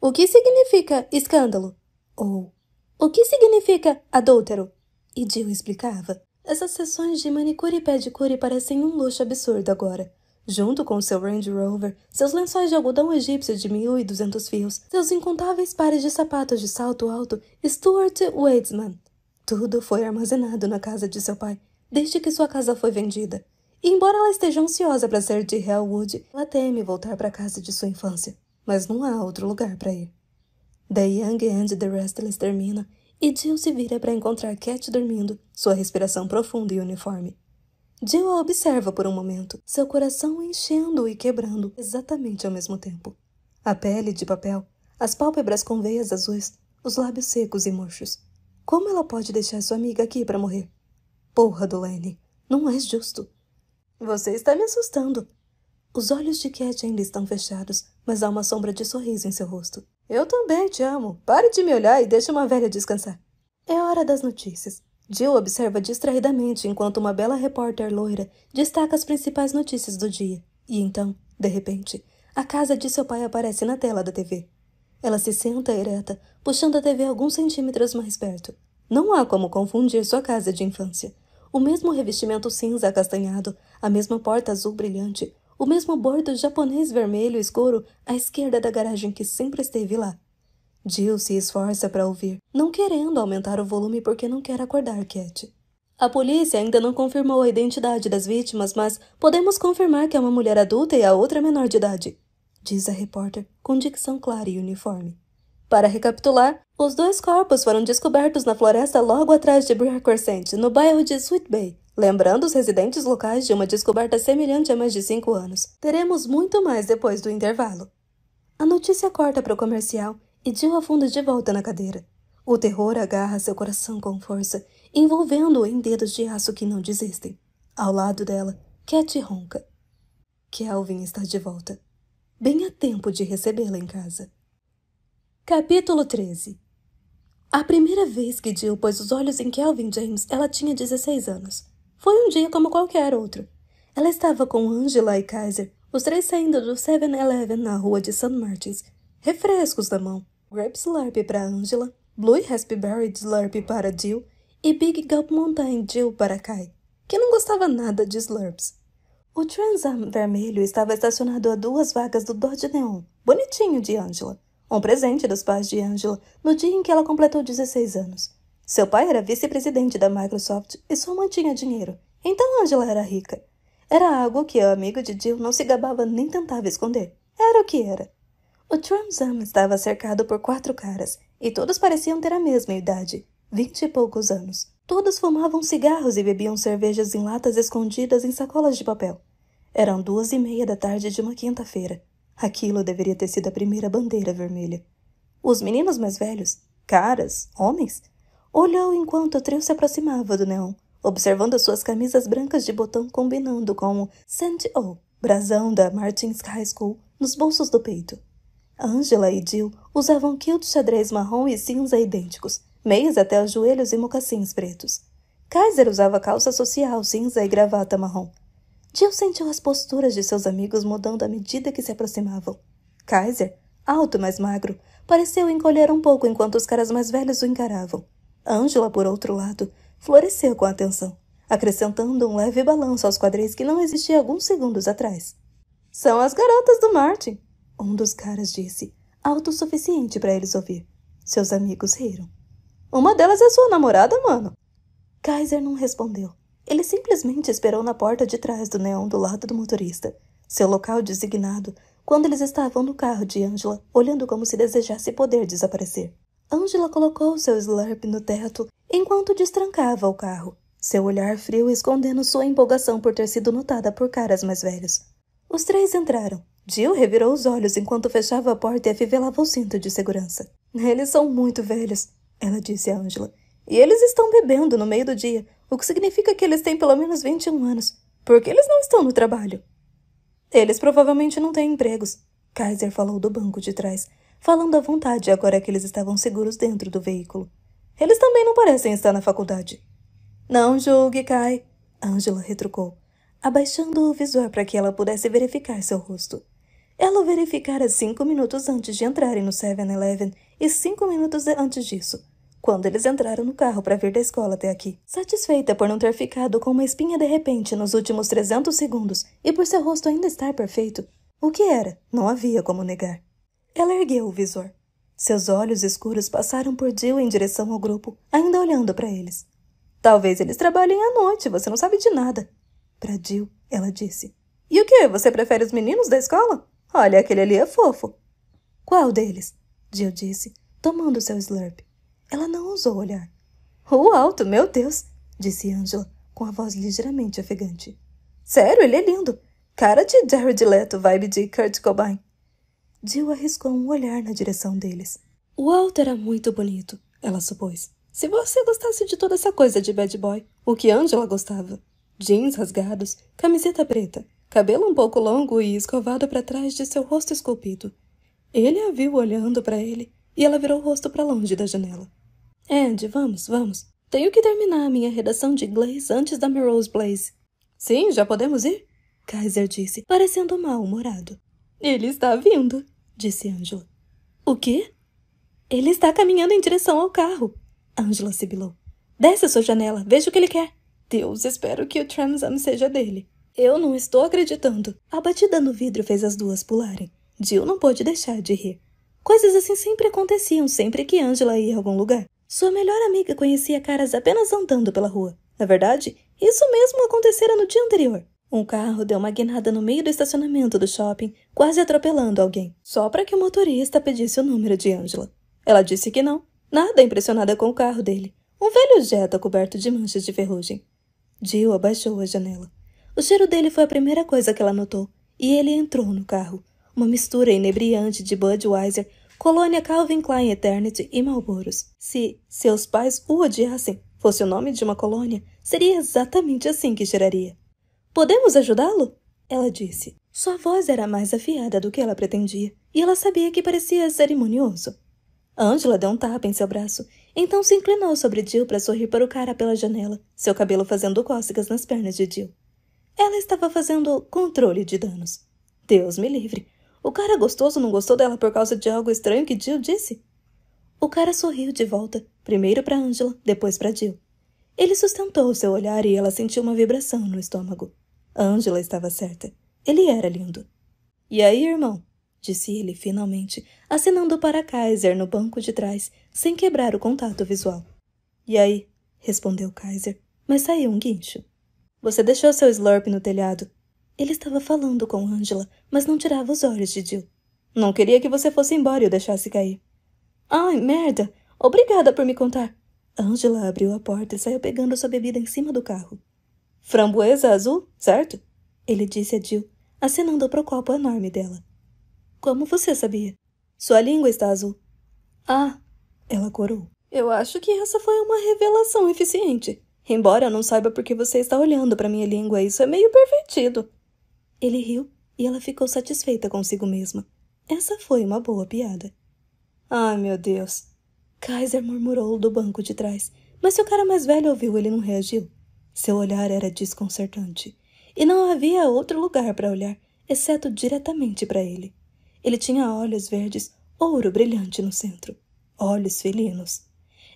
O que significa escândalo? Ou O que significa adúltero? E Jill explicava. Essas sessões de manicure e pedicure parecem um luxo absurdo agora. Junto com seu Range Rover, seus lençóis de algodão egípcio de 1.200 fios, seus incontáveis pares de sapatos de salto alto, Stuart Weitzman. Tudo foi armazenado na casa de seu pai, desde que sua casa foi vendida. E embora ela esteja ansiosa para ser de Hellwood, ela teme voltar para a casa de sua infância. Mas não há outro lugar para ir. The Young and the Restless termina e Jill se vira para encontrar Cat dormindo, sua respiração profunda e uniforme. Jill a observa por um momento, seu coração enchendo e quebrando exatamente ao mesmo tempo. A pele de papel, as pálpebras com veias azuis, os lábios secos e murchos. Como ela pode deixar sua amiga aqui para morrer? Porra, Dolene, não é justo. Você está me assustando. Os olhos de Cat ainda estão fechados, mas há uma sombra de sorriso em seu rosto. Eu também te amo. Pare de me olhar e deixe uma velha descansar. É hora das notícias. Jill observa distraidamente enquanto uma bela repórter loira destaca as principais notícias do dia. E então, de repente, a casa de seu pai aparece na tela da TV. Ela se senta ereta, puxando a TV alguns centímetros mais perto. Não há como confundir sua casa de infância. O mesmo revestimento cinza acastanhado, a mesma porta azul brilhante, o mesmo bordo japonês vermelho escuro à esquerda da garagem que sempre esteve lá. Jill se esforça para ouvir, não querendo aumentar o volume porque não quer acordar Cat. A polícia ainda não confirmou a identidade das vítimas, mas podemos confirmar que é uma mulher adulta e a outra é menor de idade, diz a repórter, com dicção clara e uniforme. Para recapitular, os dois corpos foram descobertos na floresta logo atrás de Briar Crescent, no bairro de Sweet Bay. Lembrando os residentes locais de uma descoberta semelhante há mais de cinco anos. Teremos muito mais depois do intervalo. A notícia corta para o comercial e Jill afunda de volta na cadeira. O terror agarra seu coração com força, envolvendo-o em dedos de aço que não desistem. Ao lado dela, Cat ronca. Kelvin está de volta. Bem a tempo de recebê-la em casa. Capítulo 13 A primeira vez que Jill pôs os olhos em Kelvin James, ela tinha 16 anos. Foi um dia como qualquer outro. Ela estava com Angela e Kaiser, os três saindo do 7-Eleven na rua de St. Martins, refrescos na mão, Grape Slurp para Angela, Blue Raspberry Slurp para Jill e Big Gulp Mountain Dew para Kai, que não gostava nada de slurps. O Transam vermelho estava estacionado a duas vagas do Dodge Neon, bonitinho de Angela, um presente dos pais de Angela no dia em que ela completou 16 anos. Seu pai era vice-presidente da Microsoft e sua mãe tinha dinheiro, então Angela era rica. Era algo que o amigo de Jill não se gabava nem tentava esconder. Era o que era. O Trumzam estava cercado por quatro caras, e todos pareciam ter a mesma idade, vinte e poucos anos. Todos fumavam cigarros e bebiam cervejas em latas escondidas em sacolas de papel. Eram duas e meia da tarde de uma quinta-feira. Aquilo deveria ter sido a primeira bandeira vermelha. Os meninos mais velhos, caras, homens, olhou enquanto o trio se aproximava do neon, observando suas camisas brancas de botão combinando com o Saint O, brasão da Martins High School, nos bolsos do peito. Angela e Jill usavam quilts xadrez marrom e cinza idênticos, meias até os joelhos e mocassins pretos. Kaiser usava calça social cinza e gravata marrom. Jill sentiu as posturas de seus amigos mudando à medida que se aproximavam. Kaiser, alto mas magro, pareceu encolher um pouco enquanto os caras mais velhos o encaravam. Angela, por outro lado, floresceu com atenção, acrescentando um leve balanço aos quadris que não existia alguns segundos atrás. São as garotas do Martin, um dos caras disse, alto o suficiente para eles ouvir. Seus amigos riram. Uma delas é sua namorada, mano. Kaiser não respondeu. Ele simplesmente esperou na porta de trás do neon do lado do motorista, seu local designado, quando eles estavam no carro de Angela, olhando como se desejasse poder desaparecer. Angela colocou seu slurp no teto enquanto destrancava o carro, seu olhar frio escondendo sua empolgação por ter sido notada por caras mais velhos. Os três entraram, Jill revirou os olhos enquanto fechava a porta e afivelava o cinto de segurança. Eles são muito velhos, ela disse a Angela. E eles estão bebendo no meio do dia, o que significa que eles têm pelo menos 21 anos. Por que eles não estão no trabalho? Eles provavelmente não têm empregos, Kaiser falou do banco de trás, falando à vontade agora que eles estavam seguros dentro do veículo. Eles também não parecem estar na faculdade. Não julgue, Kai, Angela retrucou, abaixando o visor para que ela pudesse verificar seu rosto. Ela o verificara cinco minutos antes de entrarem no 7-Eleven e cinco minutos antes disso, quando eles entraram no carro para vir da escola até aqui. Satisfeita por não ter ficado com uma espinha de repente nos últimos 300 segundos e por seu rosto ainda estar perfeito, o que era, não havia como negar. Ela ergueu o visor. Seus olhos escuros passaram por Jill em direção ao grupo, ainda olhando para eles. Talvez eles trabalhem à noite, você não sabe de nada. Para Jill, ela disse. E o que? Você prefere os meninos da escola? Olha, aquele ali é fofo. Qual deles? Jill disse, tomando seu slurp. Ela não ousou olhar. O alto, meu Deus! disse Angela, com a voz ligeiramente ofegante. Sério, ele é lindo. Cara de Jared Leto, vibe de Kurt Cobain. Jill arriscou um olhar na direção deles. O alto era muito bonito, ela supôs. Se você gostasse de toda essa coisa de bad boy, o que Angela gostava? Jeans rasgados, camiseta preta, cabelo um pouco longo e escovado para trás de seu rosto esculpido. Ele a viu olhando para ele e ela virou o rosto para longe da janela. Andy, vamos, vamos. Tenho que terminar a minha redação de inglês antes da Melrose Place. Sim, já podemos ir? Kaiser disse, parecendo mal-humorado. Ele está vindo, disse Angela. O quê? Ele está caminhando em direção ao carro. Angela sibilou. Desce a sua janela, veja o que ele quer. Deus, espero que o Tramsam seja dele. Eu não estou acreditando. A batida no vidro fez as duas pularem. Jill não pôde deixar de rir. Coisas assim sempre aconteciam sempre que Angela ia a algum lugar. Sua melhor amiga conhecia caras apenas andando pela rua. Na verdade, isso mesmo acontecera no dia anterior. Um carro deu uma guinada no meio do estacionamento do shopping, quase atropelando alguém, só para que o motorista pedisse o número de Angela. Ela disse que não, nada impressionada com o carro dele. Um velho Jetta coberto de manchas de ferrugem. Jill abaixou a janela. O cheiro dele foi a primeira coisa que ela notou, e ele entrou no carro. Uma mistura inebriante de Budweiser, Colônia Calvin Klein Eternity e Malboros. Se seus pais o odiassem, fosse o nome de uma colônia, seria exatamente assim que geraria. Podemos ajudá-lo? Ela disse. Sua voz era mais afiada do que ela pretendia, e ela sabia que parecia cerimonioso. Angela deu um tapa em seu braço, então se inclinou sobre Jill para sorrir para o cara pela janela, seu cabelo fazendo cócegas nas pernas de Jill. Ela estava fazendo controle de danos. Deus me livre. O cara gostoso não gostou dela por causa de algo estranho que Jill disse? O cara sorriu de volta, primeiro para Angela, depois para Jill. Ele sustentou seu olhar e ela sentiu uma vibração no estômago. Angela estava certa. Ele era lindo. E aí, irmão? disse ele finalmente, assinando para Kaiser no banco de trás, sem quebrar o contato visual. E aí? respondeu Kaiser, mas saiu um guincho. Você deixou seu slurp no telhado. Ele estava falando com Angela, mas não tirava os olhos de Jill. Não queria que você fosse embora e o deixasse cair. Ai, merda! Obrigada por me contar. Angela abriu a porta e saiu pegando sua bebida em cima do carro. Framboesa azul, certo? Ele disse a Jill, acenando para o copo enorme dela. Como você sabia? Sua língua está azul. Ah, ela corou. Eu acho que essa foi uma revelação eficiente embora eu não saiba por que você está olhando para minha língua, isso é meio pervertido. Ele riu e ela ficou satisfeita consigo mesma. Essa foi uma boa piada. Ai, meu Deus! Kaiser murmurou do banco de trás, mas se o cara mais velho ouviu, ele não reagiu. Seu olhar era desconcertante, e não havia outro lugar para olhar, exceto diretamente para ele. Ele tinha olhos verdes, ouro brilhante no centro, olhos felinos.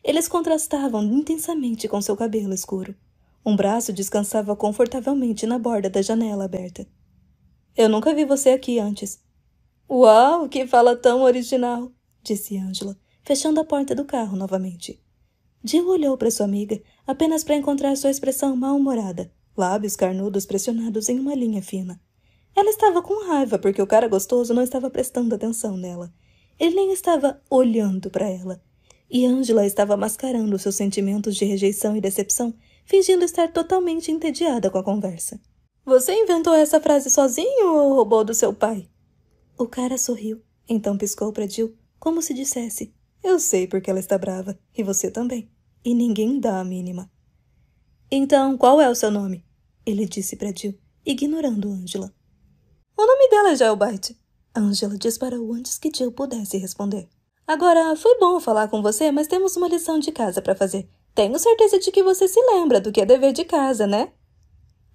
Eles contrastavam intensamente com seu cabelo escuro. Um braço descansava confortavelmente na borda da janela aberta. Eu nunca vi você aqui antes. Uau, que fala tão original! disse Angela, fechando a porta do carro novamente. Jill olhou para sua amiga apenas para encontrar sua expressão mal-humorada, lábios carnudos pressionados em uma linha fina. Ela estava com raiva porque o cara gostoso não estava prestando atenção nela. Ele nem estava olhando para ela. E Angela estava mascarando seus sentimentos de rejeição e decepção, fingindo estar totalmente entediada com a conversa. Você inventou essa frase sozinho ou roubou do seu pai? O cara sorriu, então piscou para Jill, como se dissesse: Eu sei porque ela está brava, e você também. E ninguém dá a mínima. Então, qual é o seu nome? Ele disse para Jill, ignorando Angela. O nome dela já é Elbite. Angela disparou antes que Jill pudesse responder. Agora, foi bom falar com você, mas temos uma lição de casa para fazer. Tenho certeza de que você se lembra do que é dever de casa, né?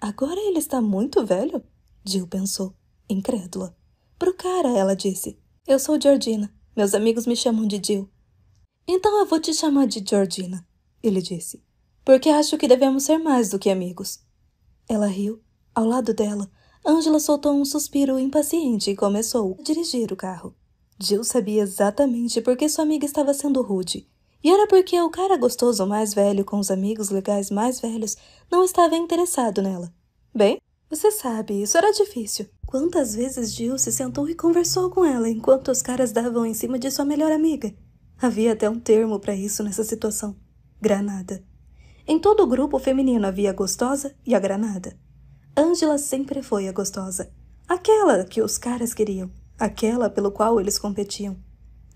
Agora ele está muito velho? Jill pensou, incrédula. Pro cara, ela disse. Eu sou Georgina. Meus amigos me chamam de Jill. Então eu vou te chamar de Georgina, ele disse. Porque acho que devemos ser mais do que amigos. Ela riu. Ao lado dela, Angela soltou um suspiro impaciente e começou a dirigir o carro. Jill sabia exatamente por que sua amiga estava sendo rude. E era porque o cara gostoso mais velho com os amigos legais mais velhos não estava interessado nela. Bem, você sabe, isso era difícil. Quantas vezes Jill se sentou e conversou com ela enquanto os caras davam em cima de sua melhor amiga? Havia até um termo para isso nessa situação: granada. Em todo o grupo feminino havia a gostosa e a granada. Angela sempre foi a gostosa, aquela que os caras queriam aquela pelo qual eles competiam.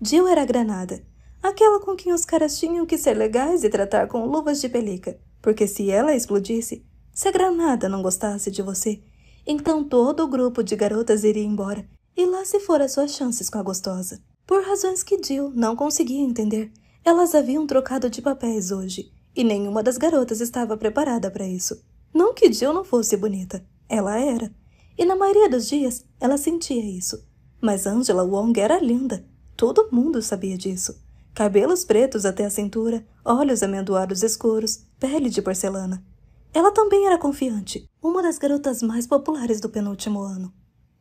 Jill era Granada, aquela com quem os caras tinham que ser legais e tratar com luvas de pelica, porque se ela explodisse, se a Granada não gostasse de você, então todo o grupo de garotas iria embora, e lá se foram as suas chances com a gostosa. Por razões que Jill não conseguia entender, elas haviam trocado de papéis hoje, e nenhuma das garotas estava preparada para isso. Não que Jill não fosse bonita, ela era. E na maioria dos dias, ela sentia isso. Mas Angela Wong era linda. Todo mundo sabia disso. Cabelos pretos até a cintura, olhos amendoados escuros, pele de porcelana. Ela também era confiante, uma das garotas mais populares do penúltimo ano.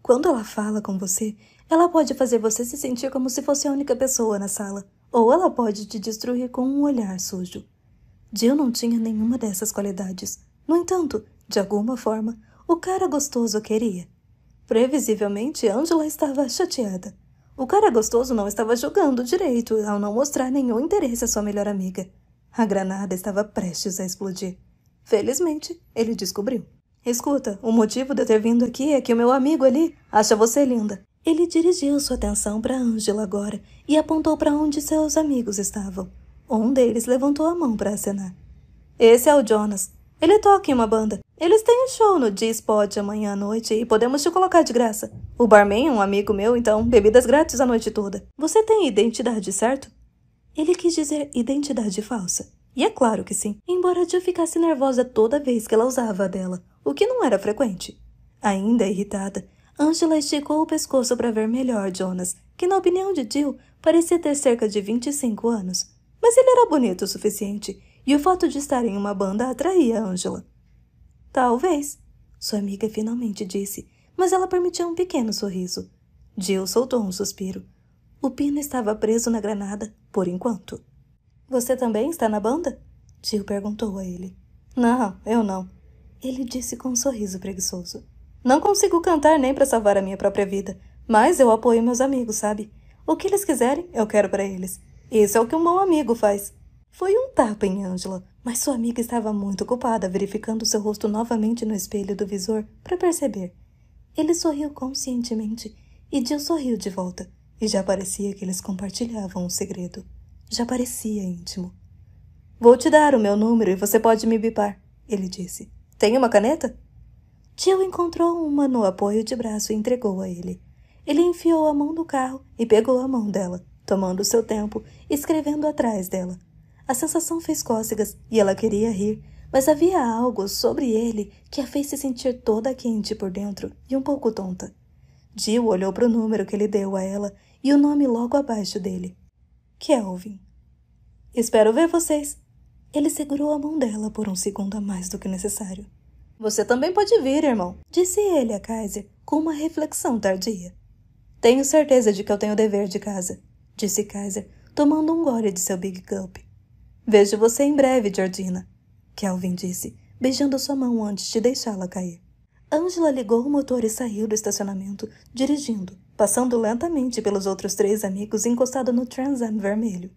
Quando ela fala com você, ela pode fazer você se sentir como se fosse a única pessoa na sala, ou ela pode te destruir com um olhar sujo. Jill não tinha nenhuma dessas qualidades. No entanto, de alguma forma, o cara gostoso queria. Previsivelmente, Angela estava chateada. O cara gostoso não estava jogando direito ao não mostrar nenhum interesse à sua melhor amiga. A granada estava prestes a explodir. Felizmente, ele descobriu. Escuta, o motivo de eu ter vindo aqui é que o meu amigo ali acha você linda. Ele dirigiu sua atenção para Angela agora e apontou para onde seus amigos estavam. Um deles levantou a mão para acenar. Esse é o Jonas. Ele toca em uma banda. Eles têm um show no G-Spot amanhã à noite e podemos te colocar de graça. O barman é um amigo meu, então bebidas grátis a noite toda. Você tem identidade, certo? Ele quis dizer identidade falsa. E é claro que sim, embora Jill ficasse nervosa toda vez que ela usava a dela, o que não era frequente. Ainda irritada, Angela esticou o pescoço para ver melhor Jonas, que na opinião de Jill parecia ter cerca de 25 anos. Mas ele era bonito o suficiente e o fato de estar em uma banda atraía Angela. Talvez, sua amiga finalmente disse, mas ela permitiu um pequeno sorriso. Jill soltou um suspiro. O pino estava preso na granada, por enquanto. Você também está na banda? Jill perguntou a ele. Não, eu não. Ele disse com um sorriso preguiçoso. Não consigo cantar nem para salvar a minha própria vida, mas eu apoio meus amigos, sabe? O que eles quiserem, eu quero para eles. Isso é o que um bom amigo faz. Foi um tapa em Angela, mas sua amiga estava muito ocupada verificando seu rosto novamente no espelho do visor para perceber. Ele sorriu conscientemente e Jill sorriu de volta, e já parecia que eles compartilhavam um segredo. Já parecia íntimo. Vou te dar o meu número e você pode me bipar, ele disse. Tem uma caneta? Jill encontrou uma no apoio de braço e entregou a ele. Ele enfiou a mão no carro e pegou a mão dela, tomando seu tempo, escrevendo atrás dela, a sensação fez cócegas e ela queria rir, mas havia algo sobre ele que a fez se sentir toda quente por dentro e um pouco tonta. Jill olhou para o número que ele deu a ela e o nome logo abaixo dele. Kelvin. Espero ver vocês. Ele segurou a mão dela por um segundo a mais do que necessário. Você também pode vir, irmão, disse ele a Kaiser com uma reflexão tardia. Tenho certeza de que eu tenho dever de casa, disse Kaiser, tomando um gole de seu Big Cup. Vejo você em breve, Georgina, Kelvin disse, beijando sua mão antes de deixá-la cair. Angela ligou o motor e saiu do estacionamento, dirigindo, passando lentamente pelos outros três amigos encostado no Trans Am vermelho.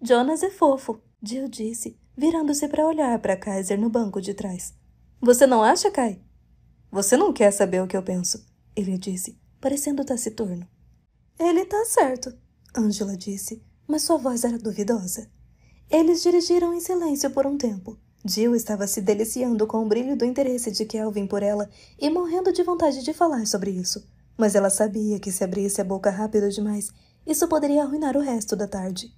Jonas é fofo, Jill disse, virando-se para olhar para Kaiser no banco de trás. Você não acha, Kai? Você não quer saber o que eu penso, ele disse, parecendo taciturno. Tá ele tá certo, Angela disse, mas sua voz era duvidosa. Eles dirigiram em silêncio por um tempo. Jill estava se deliciando com o brilho do interesse de Kelvin por ela e morrendo de vontade de falar sobre isso. Mas ela sabia que se abrisse a boca rápido demais, isso poderia arruinar o resto da tarde.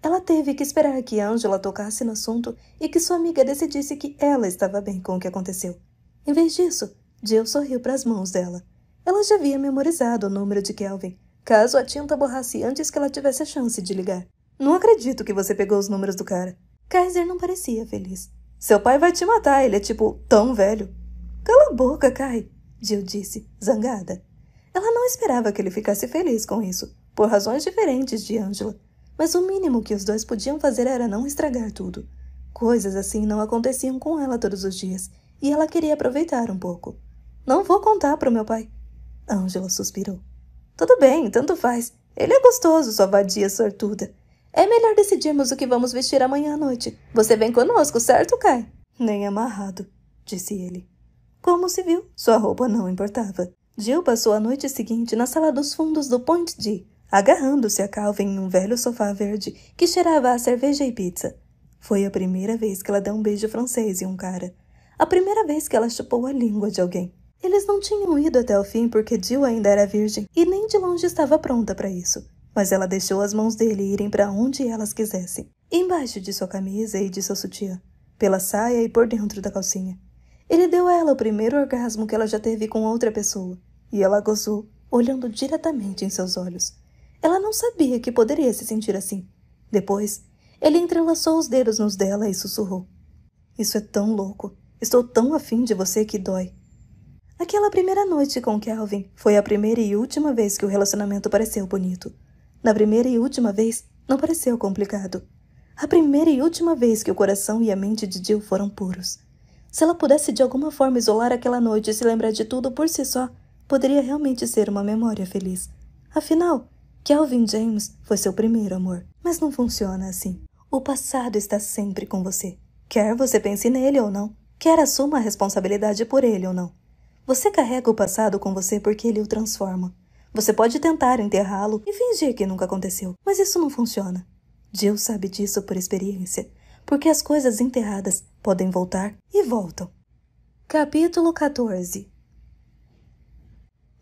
Ela teve que esperar que Angela tocasse no assunto e que sua amiga decidisse que ela estava bem com o que aconteceu. Em vez disso, Jill sorriu para as mãos dela. Ela já havia memorizado o número de Kelvin, caso a tinta borrasse antes que ela tivesse a chance de ligar. Não acredito que você pegou os números do cara. Kaiser não parecia feliz. Seu pai vai te matar, ele é tipo tão velho. Cala a boca, Kai, Jill disse, zangada. Ela não esperava que ele ficasse feliz com isso, por razões diferentes de Angela, mas o mínimo que os dois podiam fazer era não estragar tudo. Coisas assim não aconteciam com ela todos os dias, e ela queria aproveitar um pouco. Não vou contar para o meu pai. Angela suspirou. Tudo bem, tanto faz. Ele é gostoso, sua vadia sortuda. É melhor decidirmos o que vamos vestir amanhã à noite. Você vem conosco, certo, Kai? Nem amarrado, disse ele. Como se viu, sua roupa não importava. Jill passou a noite seguinte na sala dos fundos do Point D, agarrando-se a Calvin em um velho sofá verde que cheirava a cerveja e pizza. Foi a primeira vez que ela deu um beijo francês em um cara. A primeira vez que ela chupou a língua de alguém. Eles não tinham ido até o fim porque Jill ainda era virgem e nem de longe estava pronta para isso mas ela deixou as mãos dele irem para onde elas quisessem embaixo de sua camisa e de seu sutiã, pela saia e por dentro da calcinha. Ele deu a ela o primeiro orgasmo que ela já teve com outra pessoa, e ela gozou, olhando diretamente em seus olhos. Ela não sabia que poderia se sentir assim. Depois, ele entrelaçou os dedos nos dela e sussurrou: Isso é tão louco. Estou tão afim de você que dói. Aquela primeira noite com Calvin foi a primeira e última vez que o relacionamento pareceu bonito. Na primeira e última vez, não pareceu complicado. A primeira e última vez que o coração e a mente de Jill foram puros. Se ela pudesse de alguma forma isolar aquela noite e se lembrar de tudo por si só, poderia realmente ser uma memória feliz. Afinal, Kelvin James foi seu primeiro amor. Mas não funciona assim. O passado está sempre com você. Quer você pense nele ou não, quer assuma a responsabilidade por ele ou não. Você carrega o passado com você porque ele o transforma. Você pode tentar enterrá-lo e fingir que nunca aconteceu, mas isso não funciona. Jill sabe disso por experiência, porque as coisas enterradas podem voltar e voltam. Capítulo 14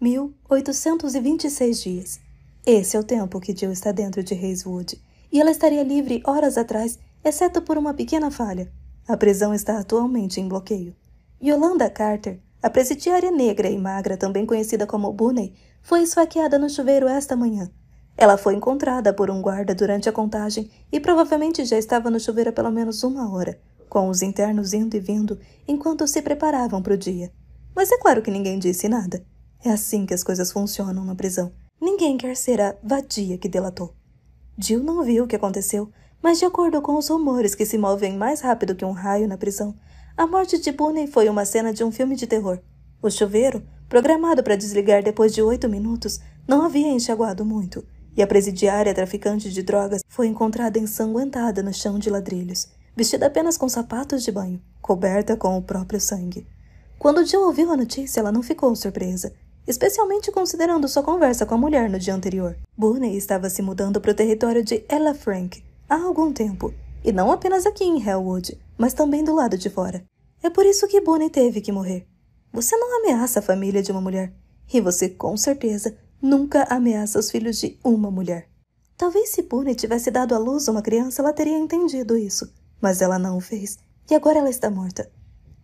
1826 dias. Esse é o tempo que Jill está dentro de Hayswood, e ela estaria livre horas atrás, exceto por uma pequena falha. A prisão está atualmente em bloqueio. Yolanda Carter, a presidiária negra e magra, também conhecida como Bunny foi esfaqueada no chuveiro esta manhã. Ela foi encontrada por um guarda durante a contagem e provavelmente já estava no chuveiro há pelo menos uma hora, com os internos indo e vindo enquanto se preparavam para o dia. Mas é claro que ninguém disse nada. É assim que as coisas funcionam na prisão. Ninguém quer ser a vadia que delatou. Jill não viu o que aconteceu, mas de acordo com os rumores que se movem mais rápido que um raio na prisão, a morte de Booney foi uma cena de um filme de terror. O chuveiro, Programado para desligar depois de oito minutos, não havia enxaguado muito, e a presidiária traficante de drogas foi encontrada ensanguentada no chão de ladrilhos, vestida apenas com sapatos de banho, coberta com o próprio sangue. Quando Jill ouviu a notícia, ela não ficou surpresa, especialmente considerando sua conversa com a mulher no dia anterior. Burney estava se mudando para o território de Ella Frank há algum tempo, e não apenas aqui em Hellwood, mas também do lado de fora. É por isso que Booney teve que morrer. Você não ameaça a família de uma mulher. E você, com certeza, nunca ameaça os filhos de uma mulher. Talvez se Pune tivesse dado à luz uma criança, ela teria entendido isso. Mas ela não o fez. E agora ela está morta.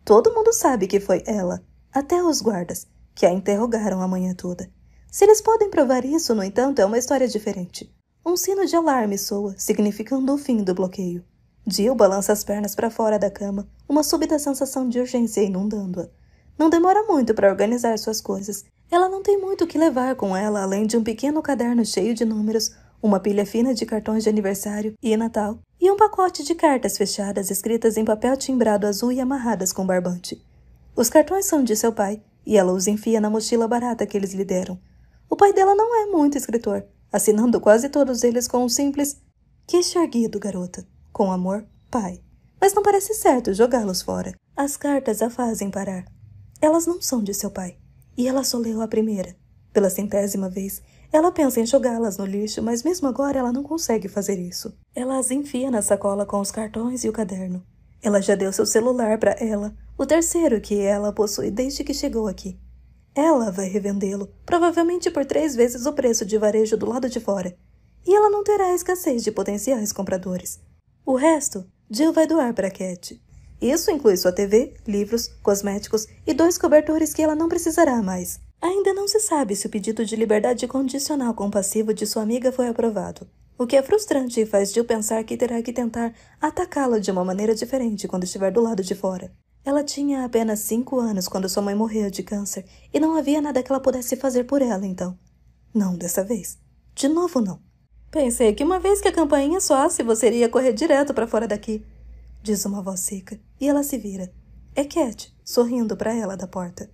Todo mundo sabe que foi ela. Até os guardas, que a interrogaram a manhã toda. Se eles podem provar isso, no entanto, é uma história diferente. Um sino de alarme soa, significando o fim do bloqueio. Jill balança as pernas para fora da cama, uma súbita sensação de urgência inundando-a. Não demora muito para organizar suas coisas. Ela não tem muito o que levar com ela, além de um pequeno caderno cheio de números, uma pilha fina de cartões de aniversário e Natal, e um pacote de cartas fechadas escritas em papel timbrado azul e amarradas com barbante. Os cartões são de seu pai, e ela os enfia na mochila barata que eles lhe deram. O pai dela não é muito escritor, assinando quase todos eles com um simples queixo erguido, garota. Com amor, pai. Mas não parece certo jogá-los fora. As cartas a fazem parar. Elas não são de seu pai. E ela só leu a primeira. Pela centésima vez, ela pensa em jogá-las no lixo, mas mesmo agora ela não consegue fazer isso. Ela as enfia na sacola com os cartões e o caderno. Ela já deu seu celular para ela, o terceiro que ela possui desde que chegou aqui. Ela vai revendê-lo, provavelmente por três vezes o preço de varejo do lado de fora. E ela não terá escassez de potenciais compradores. O resto, Jill vai doar para Cat. Isso inclui sua TV, livros, cosméticos e dois cobertores que ela não precisará mais. Ainda não se sabe se o pedido de liberdade condicional compassivo de sua amiga foi aprovado, o que é frustrante e faz Jill pensar que terá que tentar atacá-la de uma maneira diferente quando estiver do lado de fora. Ela tinha apenas cinco anos quando sua mãe morreu de câncer e não havia nada que ela pudesse fazer por ela então. Não dessa vez. De novo, não. Pensei que uma vez que a campainha soasse, você iria correr direto para fora daqui diz uma voz seca, e ela se vira. É Cat, sorrindo para ela da porta.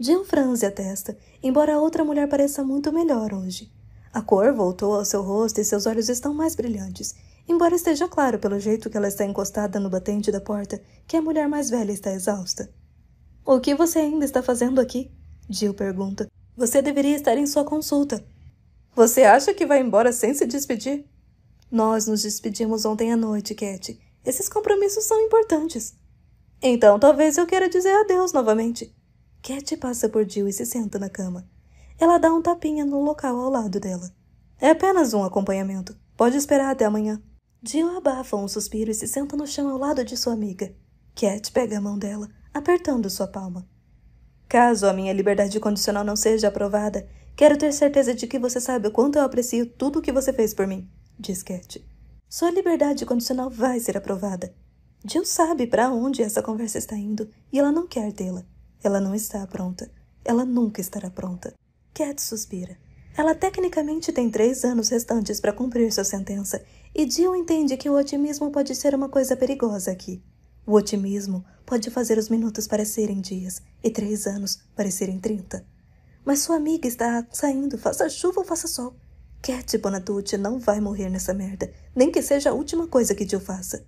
Jean franze a testa, embora a outra mulher pareça muito melhor hoje. A cor voltou ao seu rosto e seus olhos estão mais brilhantes, embora esteja claro pelo jeito que ela está encostada no batente da porta que a mulher mais velha está exausta. O que você ainda está fazendo aqui? Jill pergunta. Você deveria estar em sua consulta. Você acha que vai embora sem se despedir? Nós nos despedimos ontem à noite, Cat, esses compromissos são importantes. Então talvez eu queira dizer adeus novamente. Cat passa por Jill e se senta na cama. Ela dá um tapinha no local ao lado dela. É apenas um acompanhamento. Pode esperar até amanhã. Jill abafa um suspiro e se senta no chão ao lado de sua amiga. Cat pega a mão dela, apertando sua palma. Caso a minha liberdade condicional não seja aprovada, quero ter certeza de que você sabe o quanto eu aprecio tudo o que você fez por mim, diz Cat. Sua liberdade condicional vai ser aprovada. Jill sabe para onde essa conversa está indo e ela não quer tê-la. Ela não está pronta. Ela nunca estará pronta. Cat suspira. Ela tecnicamente tem três anos restantes para cumprir sua sentença, e Jill entende que o otimismo pode ser uma coisa perigosa aqui. O otimismo pode fazer os minutos parecerem dias e três anos parecerem trinta. Mas sua amiga está saindo, faça chuva ou faça sol. Cat tipo Bonatucci não vai morrer nessa merda, nem que seja a última coisa que Jill faça.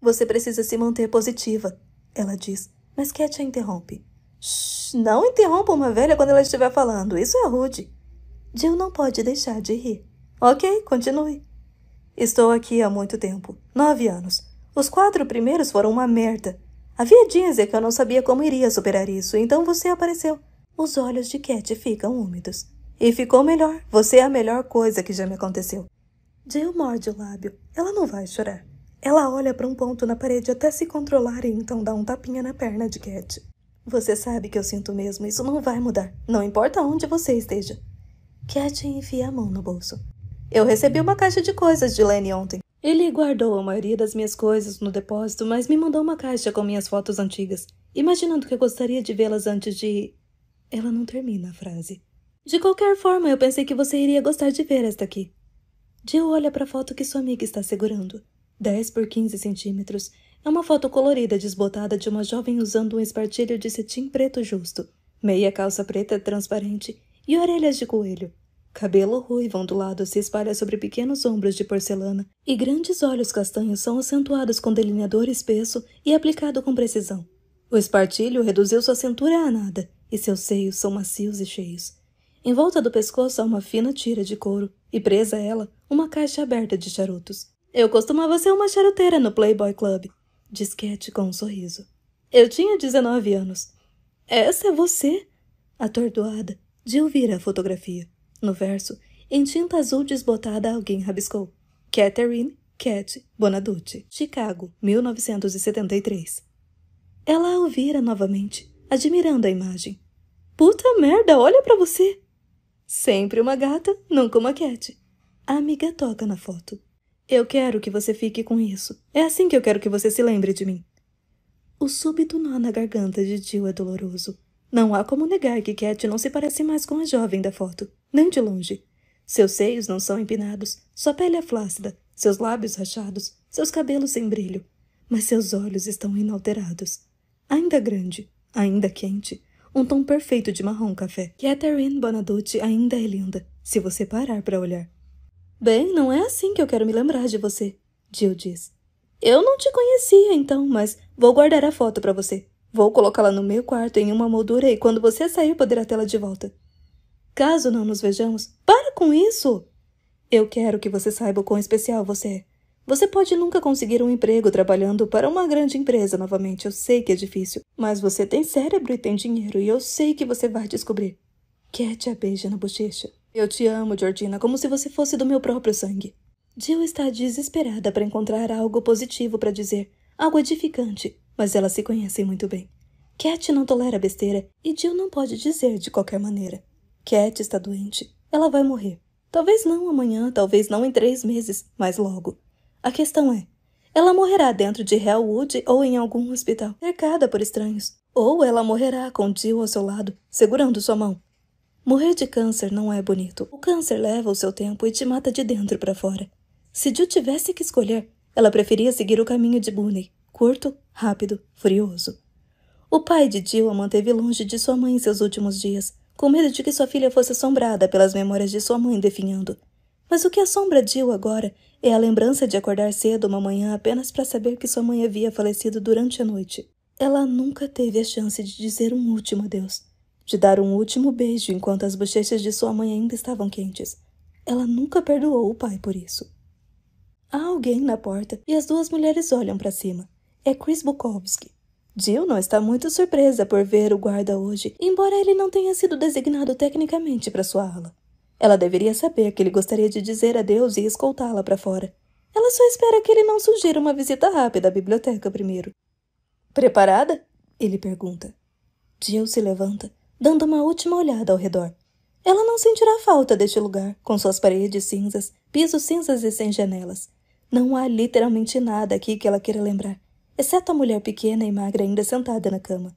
Você precisa se manter positiva, ela diz, mas Cat a interrompe. Shh, não interrompa uma velha quando ela estiver falando, isso é rude. Jill não pode deixar de rir. Ok, continue. Estou aqui há muito tempo nove anos. Os quatro primeiros foram uma merda. Havia dias em que eu não sabia como iria superar isso, então você apareceu. Os olhos de Cat ficam úmidos. E ficou melhor. Você é a melhor coisa que já me aconteceu. Jill morde o lábio. Ela não vai chorar. Ela olha para um ponto na parede até se controlar e então dá um tapinha na perna de Cat. Você sabe que eu sinto mesmo, isso não vai mudar. Não importa onde você esteja. Cat enfia a mão no bolso. Eu recebi uma caixa de coisas de Lenny ontem. Ele guardou a maioria das minhas coisas no depósito, mas me mandou uma caixa com minhas fotos antigas, imaginando que eu gostaria de vê-las antes de. Ela não termina a frase. De qualquer forma, eu pensei que você iria gostar de ver esta aqui. Jill olha para a foto que sua amiga está segurando. 10 por 15 centímetros. É uma foto colorida desbotada de uma jovem usando um espartilho de cetim preto justo, meia calça preta transparente e orelhas de coelho. Cabelo ruivo ondulado se espalha sobre pequenos ombros de porcelana e grandes olhos castanhos são acentuados com delineador espesso e aplicado com precisão. O espartilho reduziu sua cintura a nada e seus seios são macios e cheios. Em volta do pescoço há uma fina tira de couro, e presa a ela, uma caixa aberta de charutos. Eu costumava ser uma charuteira no Playboy Club, diz Cat com um sorriso. Eu tinha 19 anos. Essa é você? Atordoada, de ouvir a fotografia. No verso, em tinta azul desbotada, alguém rabiscou. Catherine Cat Bonaducci, Chicago, 1973. Ela a ouvira novamente, admirando a imagem. Puta merda, olha para você! Sempre uma gata, nunca uma cat. A amiga toca na foto. Eu quero que você fique com isso. É assim que eu quero que você se lembre de mim. O súbito nó na garganta de Jill é doloroso. Não há como negar que Cat não se parece mais com a jovem da foto, nem de longe. Seus seios não são empinados, sua pele é flácida, seus lábios rachados, seus cabelos sem brilho. Mas seus olhos estão inalterados. Ainda grande, ainda quente, um tom perfeito de marrom café. Catherine Bonaducci ainda é linda, se você parar para olhar. Bem, não é assim que eu quero me lembrar de você, Jill diz. Eu não te conhecia então, mas vou guardar a foto para você. Vou colocá-la no meu quarto em uma moldura e quando você sair poderá tê-la de volta. Caso não nos vejamos, para com isso! Eu quero que você saiba o quão especial você é. Você pode nunca conseguir um emprego trabalhando para uma grande empresa novamente, eu sei que é difícil, mas você tem cérebro e tem dinheiro e eu sei que você vai descobrir. Cat a beija na bochecha. Eu te amo, Georgina, como se você fosse do meu próprio sangue. Jill está desesperada para encontrar algo positivo para dizer, algo edificante, mas elas se conhecem muito bem. Cat não tolera besteira e Jill não pode dizer de qualquer maneira. Cat está doente. Ela vai morrer. Talvez não amanhã, talvez não em três meses, mas logo. A questão é: ela morrerá dentro de Hellwood ou em algum hospital, cercada por estranhos. Ou ela morrerá com Jill ao seu lado, segurando sua mão. Morrer de câncer não é bonito. O câncer leva o seu tempo e te mata de dentro para fora. Se Jill tivesse que escolher, ela preferia seguir o caminho de Booney, curto, rápido, furioso. O pai de Jill a manteve longe de sua mãe em seus últimos dias, com medo de que sua filha fosse assombrada pelas memórias de sua mãe definhando. Mas o que assombra Jill agora é a lembrança de acordar cedo uma manhã apenas para saber que sua mãe havia falecido durante a noite. Ela nunca teve a chance de dizer um último adeus, de dar um último beijo enquanto as bochechas de sua mãe ainda estavam quentes. Ela nunca perdoou o pai por isso. Há alguém na porta e as duas mulheres olham para cima. É Chris Bukowski. Jill não está muito surpresa por ver o guarda hoje, embora ele não tenha sido designado tecnicamente para sua ala. Ela deveria saber que ele gostaria de dizer adeus e escoltá-la para fora. Ela só espera que ele não sugira uma visita rápida à biblioteca primeiro. Preparada? Ele pergunta. Jill se levanta, dando uma última olhada ao redor. Ela não sentirá falta deste lugar, com suas paredes cinzas, pisos cinzas e sem janelas. Não há literalmente nada aqui que ela queira lembrar, exceto a mulher pequena e magra ainda sentada na cama.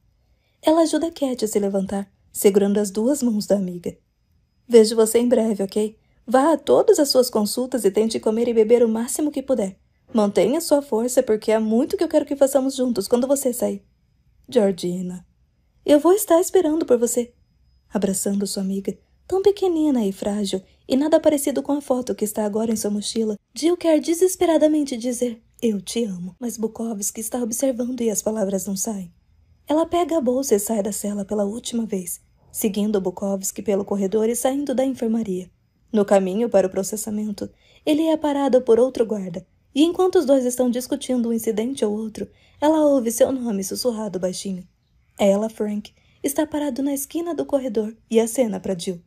Ela ajuda Cat a se levantar, segurando as duas mãos da amiga. Vejo você em breve, ok? Vá a todas as suas consultas e tente comer e beber o máximo que puder. Mantenha sua força, porque há muito que eu quero que façamos juntos quando você sair. Georgina. Eu vou estar esperando por você. Abraçando sua amiga, tão pequenina e frágil, e nada parecido com a foto que está agora em sua mochila, Jill quer desesperadamente dizer: Eu te amo. Mas Bukowski está observando e as palavras não saem. Ela pega a bolsa e sai da cela pela última vez seguindo Bukovski pelo corredor e saindo da enfermaria. No caminho para o processamento, ele é parado por outro guarda, e enquanto os dois estão discutindo um incidente ou outro, ela ouve seu nome sussurrado baixinho. Ela, Frank, está parado na esquina do corredor e acena para Jill.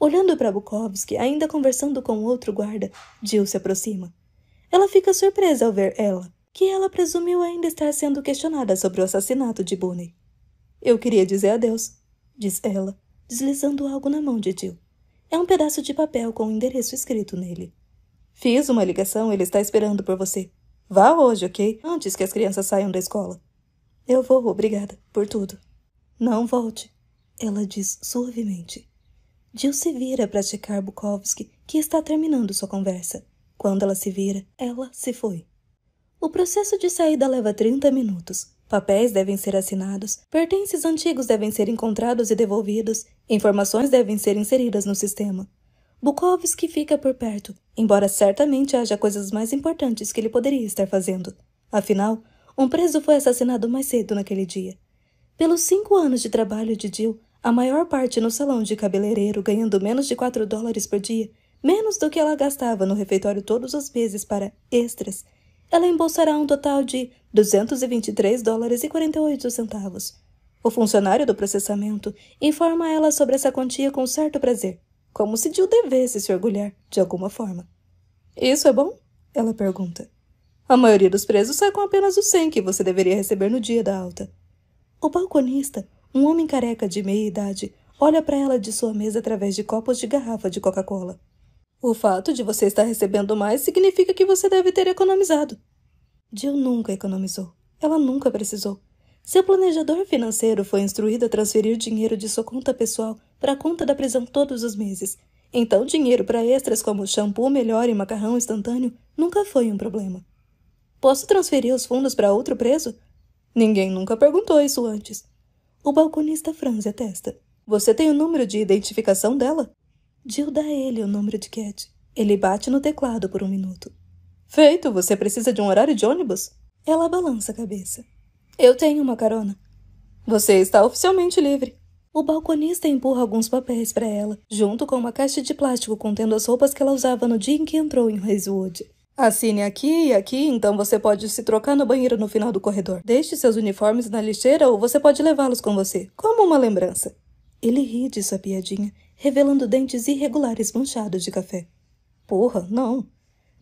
Olhando para Bukovski, ainda conversando com outro guarda, Jill se aproxima. Ela fica surpresa ao ver ela, que ela presumiu ainda estar sendo questionada sobre o assassinato de Boone. Eu queria dizer adeus, diz ela, deslizando algo na mão de Jill. É um pedaço de papel com o um endereço escrito nele. Fiz uma ligação, ele está esperando por você. Vá hoje, ok? Antes que as crianças saiam da escola. Eu vou, obrigada, por tudo. Não volte, ela diz suavemente. Jill se vira para checar Bukowski, que está terminando sua conversa. Quando ela se vira, ela se foi. O processo de saída leva 30 minutos, Papéis devem ser assinados, pertences antigos devem ser encontrados e devolvidos, informações devem ser inseridas no sistema. Bukovski fica por perto, embora certamente haja coisas mais importantes que ele poderia estar fazendo. Afinal, um preso foi assassinado mais cedo naquele dia. Pelos cinco anos de trabalho de Jill, a maior parte no salão de cabeleireiro, ganhando menos de 4 dólares por dia, menos do que ela gastava no refeitório todos os meses para extras ela embolsará um total de 223 dólares e 48 centavos. O funcionário do processamento informa ela sobre essa quantia com certo prazer, como se Jill devesse se orgulhar, de alguma forma. Isso é bom? Ela pergunta. A maioria dos presos sai com apenas o 100 que você deveria receber no dia da alta. O balconista, um homem careca de meia idade, olha para ela de sua mesa através de copos de garrafa de Coca-Cola. O fato de você estar recebendo mais significa que você deve ter economizado. Jill nunca economizou. Ela nunca precisou. Seu planejador financeiro foi instruído a transferir dinheiro de sua conta pessoal para a conta da prisão todos os meses. Então, dinheiro para extras como shampoo melhor e macarrão instantâneo nunca foi um problema. Posso transferir os fundos para outro preso? Ninguém nunca perguntou isso antes. O balconista franze a testa. Você tem o número de identificação dela? Jill dá a ele o número de Cat. Ele bate no teclado por um minuto. Feito, você precisa de um horário de ônibus? Ela balança a cabeça. Eu tenho uma carona. Você está oficialmente livre. O balconista empurra alguns papéis para ela, junto com uma caixa de plástico contendo as roupas que ela usava no dia em que entrou em Hazelwood. Assine aqui e aqui, então você pode se trocar no banheiro no final do corredor. Deixe seus uniformes na lixeira ou você pode levá-los com você, como uma lembrança. Ele ri de sua piadinha revelando dentes irregulares manchados de café. Porra, não.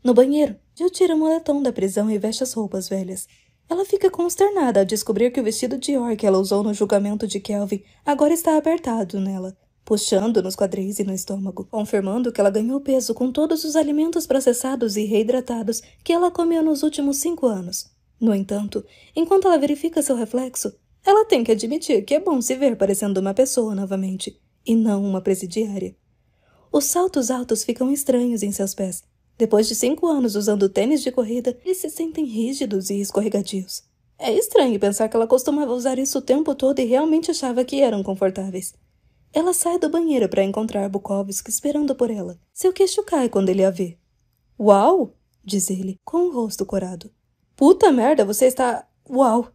No banheiro, Jill tira o moletom da prisão e veste as roupas velhas. Ela fica consternada ao descobrir que o vestido Dior que ela usou no julgamento de Kelvin agora está apertado nela, puxando nos quadris e no estômago, confirmando que ela ganhou peso com todos os alimentos processados e reidratados que ela comeu nos últimos cinco anos. No entanto, enquanto ela verifica seu reflexo, ela tem que admitir que é bom se ver parecendo uma pessoa novamente e não uma presidiária. Os saltos altos ficam estranhos em seus pés. Depois de cinco anos usando tênis de corrida, eles se sentem rígidos e escorregadios. É estranho pensar que ela costumava usar isso o tempo todo e realmente achava que eram confortáveis. Ela sai do banheiro para encontrar Bukowski esperando por ela. Seu queixo cai quando ele a vê. Uau! diz ele, com o rosto corado. Puta merda, você está. Uau!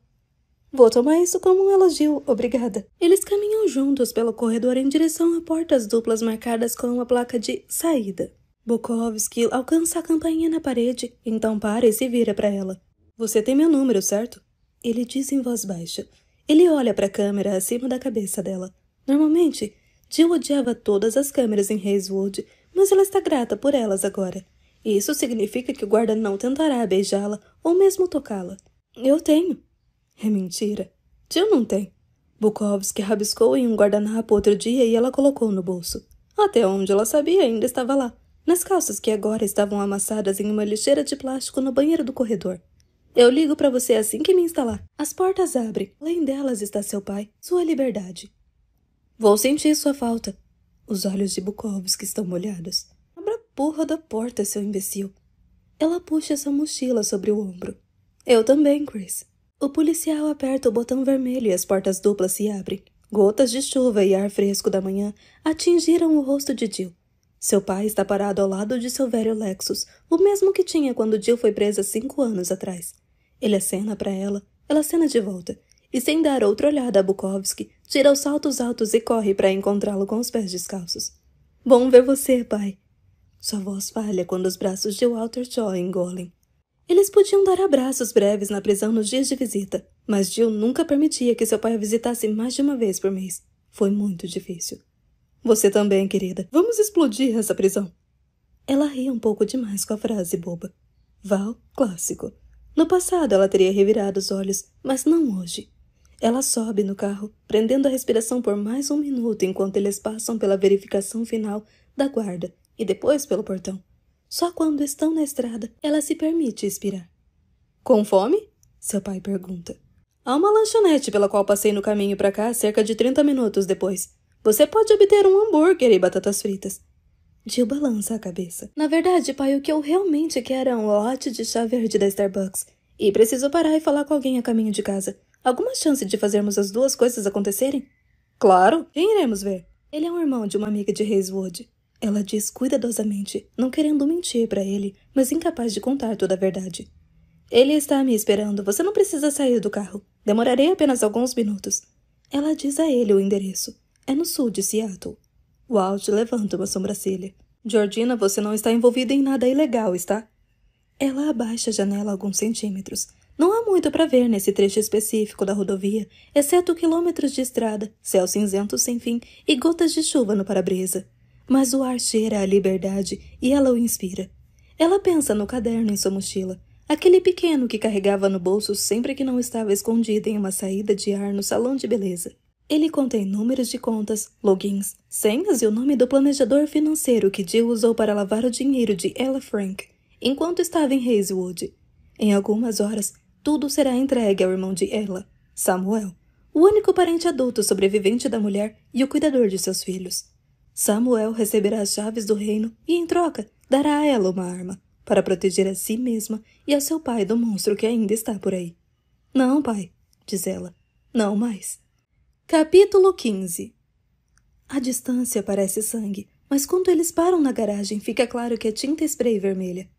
Vou tomar isso como um elogio, obrigada. Eles caminham juntos pelo corredor em direção a portas duplas marcadas com uma placa de saída. Bukowski alcança a campainha na parede, então para e se vira para ela. Você tem meu número, certo? Ele diz em voz baixa. Ele olha para a câmera acima da cabeça dela. Normalmente, Jill odiava todas as câmeras em Hazewood, mas ela está grata por elas agora. Isso significa que o guarda não tentará beijá-la ou mesmo tocá-la. Eu tenho, é mentira. Tio não tem. Bukowski rabiscou em um guardanapo outro dia e ela colocou no bolso. Até onde ela sabia, ainda estava lá, nas calças que agora estavam amassadas em uma lixeira de plástico no banheiro do corredor. Eu ligo para você assim que me instalar. As portas abrem. Além delas está seu pai, sua liberdade. Vou sentir sua falta. Os olhos de Bukowski estão molhados. Abra a porra da porta, seu imbecil. Ela puxa sua mochila sobre o ombro. Eu também, Chris. O policial aperta o botão vermelho e as portas duplas se abrem. Gotas de chuva e ar fresco da manhã atingiram o rosto de Jill. Seu pai está parado ao lado de seu velho Lexus, o mesmo que tinha quando Jill foi presa cinco anos atrás. Ele acena para ela, ela acena de volta, e sem dar outra olhada a Bukowski, tira os saltos altos e corre para encontrá-lo com os pés descalços. Bom ver você, pai. Sua voz falha quando os braços de Walter Shaw engolem. Eles podiam dar abraços breves na prisão nos dias de visita, mas Jill nunca permitia que seu pai a visitasse mais de uma vez por mês. Foi muito difícil. Você também, querida. Vamos explodir essa prisão. Ela ria um pouco demais com a frase boba. Val, clássico. No passado ela teria revirado os olhos, mas não hoje. Ela sobe no carro, prendendo a respiração por mais um minuto enquanto eles passam pela verificação final da guarda e depois pelo portão. Só quando estão na estrada ela se permite expirar. Com fome? Seu pai pergunta. Há uma lanchonete pela qual passei no caminho para cá cerca de 30 minutos depois. Você pode obter um hambúrguer e batatas fritas. Jill balança a cabeça. Na verdade, pai, o que eu realmente quero é um lote de chá verde da Starbucks. E preciso parar e falar com alguém a caminho de casa. Alguma chance de fazermos as duas coisas acontecerem? Claro, quem iremos ver? Ele é um irmão de uma amiga de Hazewood. Ela diz cuidadosamente, não querendo mentir para ele, mas incapaz de contar toda a verdade. Ele está me esperando, você não precisa sair do carro. Demorarei apenas alguns minutos. Ela diz a ele o endereço. É no sul de Seattle. Walt levanta uma sobrancelha. Georgina, você não está envolvida em nada ilegal, está? Ela abaixa a janela alguns centímetros. Não há muito para ver nesse trecho específico da rodovia, exceto quilômetros de estrada, céu cinzento sem fim e gotas de chuva no para-brisa mas o ar cheira à liberdade e ela o inspira. Ela pensa no caderno em sua mochila, aquele pequeno que carregava no bolso sempre que não estava escondida em uma saída de ar no salão de beleza. Ele contém números de contas, logins, senhas e o nome do planejador financeiro que Jill usou para lavar o dinheiro de Ella Frank, enquanto estava em Hazelwood. Em algumas horas, tudo será entregue ao irmão de Ella, Samuel, o único parente adulto sobrevivente da mulher e o cuidador de seus filhos. Samuel receberá as chaves do reino e, em troca, dará a ela uma arma para proteger a si mesma e a seu pai do monstro que ainda está por aí. Não, pai, diz ela, não mais. Capítulo 15 A distância parece sangue, mas quando eles param na garagem fica claro que é tinta spray vermelha.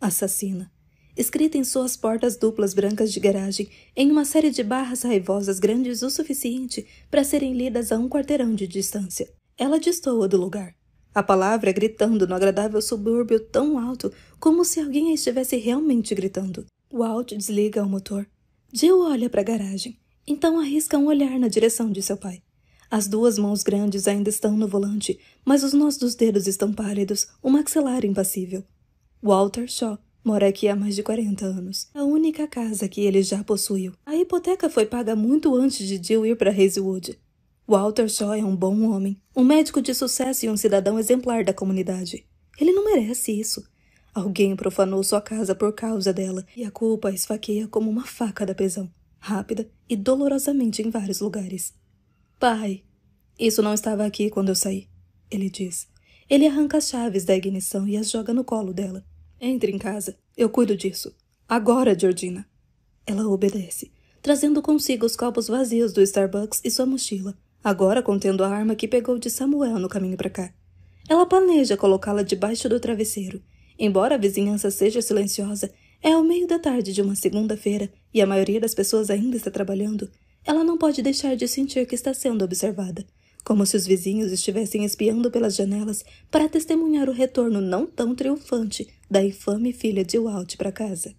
Assassina. Escrita em suas portas duplas brancas de garagem, em uma série de barras raivosas grandes o suficiente para serem lidas a um quarteirão de distância. Ela destoa do lugar. A palavra é gritando no agradável subúrbio tão alto como se alguém a estivesse realmente gritando. Walt desliga o motor. Jill olha para a garagem, então arrisca um olhar na direção de seu pai. As duas mãos grandes ainda estão no volante, mas os nós dos dedos estão pálidos, o maxilar impassível. Walter Shaw mora aqui há mais de 40 anos. A única casa que ele já possuiu. A hipoteca foi paga muito antes de Jill ir para Hazelwood. Walter Shaw é um bom homem, um médico de sucesso e um cidadão exemplar da comunidade. Ele não merece isso. Alguém profanou sua casa por causa dela, e a culpa a esfaqueia como uma faca da prisão, rápida e dolorosamente em vários lugares. Pai, isso não estava aqui quando eu saí, ele diz. Ele arranca as chaves da ignição e as joga no colo dela. Entre em casa, eu cuido disso. Agora, Georgina. Ela obedece, trazendo consigo os copos vazios do Starbucks e sua mochila, agora contendo a arma que pegou de Samuel no caminho para cá. Ela planeja colocá-la debaixo do travesseiro. Embora a vizinhança seja silenciosa, é ao meio da tarde de uma segunda-feira e a maioria das pessoas ainda está trabalhando. Ela não pode deixar de sentir que está sendo observada, como se os vizinhos estivessem espiando pelas janelas para testemunhar o retorno não tão triunfante da infame filha de Walt para casa.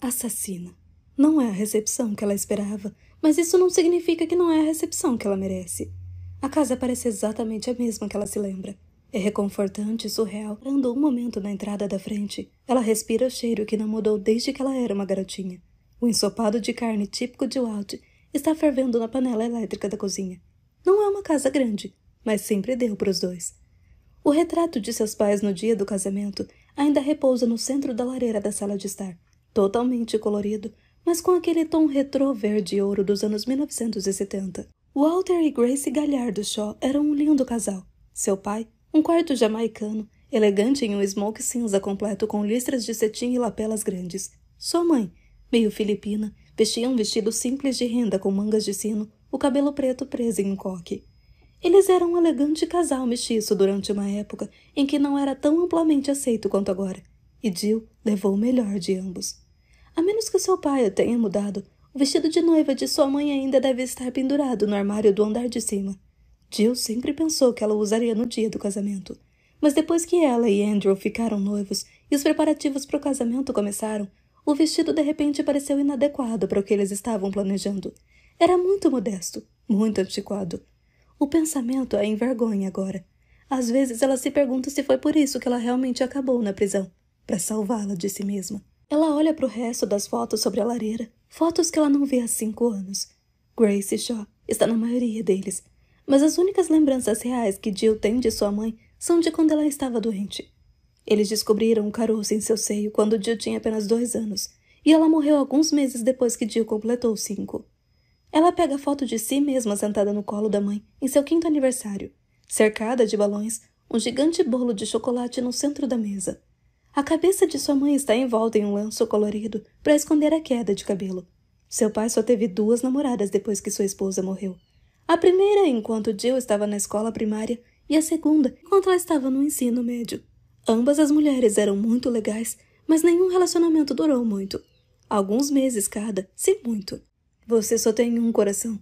Assassina. Não é a recepção que ela esperava, mas isso não significa que não é a recepção que ela merece. A casa parece exatamente a mesma que ela se lembra. É reconfortante e surreal. Parando um momento na entrada da frente, ela respira o cheiro que não mudou desde que ela era uma garotinha. O ensopado de carne típico de Walt está fervendo na panela elétrica da cozinha. Não é uma casa grande, mas sempre deu para os dois. O retrato de seus pais no dia do casamento ainda repousa no centro da lareira da sala de estar, totalmente colorido, mas com aquele tom retrô verde ouro dos anos 1970. Walter e Grace Galhardo Shaw eram um lindo casal. Seu pai, um quarto jamaicano, elegante em um smoke cinza completo com listras de cetim e lapelas grandes. Sua mãe, meio filipina, vestia um vestido simples de renda com mangas de sino, o cabelo preto preso em um coque. Eles eram um elegante casal mestiço durante uma época em que não era tão amplamente aceito quanto agora, e Jill levou o melhor de ambos. A menos que seu pai tenha mudado, o vestido de noiva de sua mãe ainda deve estar pendurado no armário do andar de cima. Jill sempre pensou que ela o usaria no dia do casamento. Mas depois que ela e Andrew ficaram noivos e os preparativos para o casamento começaram, o vestido de repente pareceu inadequado para o que eles estavam planejando. Era muito modesto, muito antiquado. O pensamento a é envergonha agora. Às vezes ela se pergunta se foi por isso que ela realmente acabou na prisão para salvá-la de si mesma. Ela olha para o resto das fotos sobre a lareira, fotos que ela não vê há cinco anos. Grace Shaw está na maioria deles, mas as únicas lembranças reais que Jill tem de sua mãe são de quando ela estava doente. Eles descobriram o caroço em seu seio quando Jill tinha apenas dois anos, e ela morreu alguns meses depois que Jill completou cinco. Ela pega a foto de si mesma sentada no colo da mãe em seu quinto aniversário, cercada de balões, um gigante bolo de chocolate no centro da mesa. A cabeça de sua mãe está envolta em um lenço colorido para esconder a queda de cabelo. Seu pai só teve duas namoradas depois que sua esposa morreu. A primeira enquanto Jill estava na escola primária e a segunda enquanto ela estava no ensino médio. Ambas as mulheres eram muito legais, mas nenhum relacionamento durou muito. Alguns meses cada, se muito. Você só tem um coração,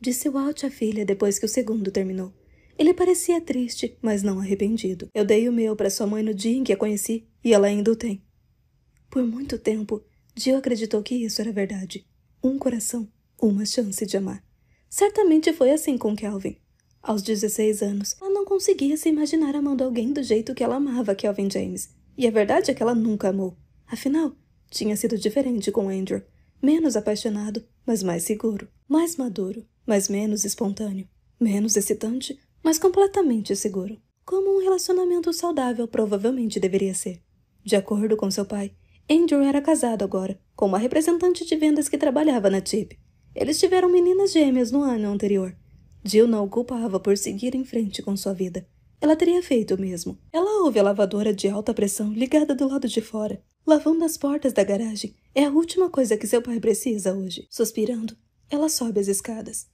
disse Walt à filha depois que o segundo terminou. Ele parecia triste, mas não arrependido. Eu dei o meu para sua mãe no dia em que a conheci e ela ainda o tem. Por muito tempo, Jill acreditou que isso era verdade. Um coração, uma chance de amar. Certamente foi assim com Kelvin. Aos 16 anos, ela não conseguia se imaginar amando alguém do jeito que ela amava Kelvin James. E a verdade é que ela nunca amou. Afinal, tinha sido diferente com Andrew. Menos apaixonado, mas mais seguro. Mais maduro, mas menos espontâneo. Menos excitante, mas completamente seguro. Como um relacionamento saudável provavelmente deveria ser. De acordo com seu pai, Andrew era casado agora, com uma representante de vendas que trabalhava na TIP. Eles tiveram meninas gêmeas no ano anterior. Jill não culpava por seguir em frente com sua vida. Ela teria feito o mesmo. Ela ouve a lavadora de alta pressão ligada do lado de fora, lavando as portas da garagem. É a última coisa que seu pai precisa hoje. Suspirando, ela sobe as escadas.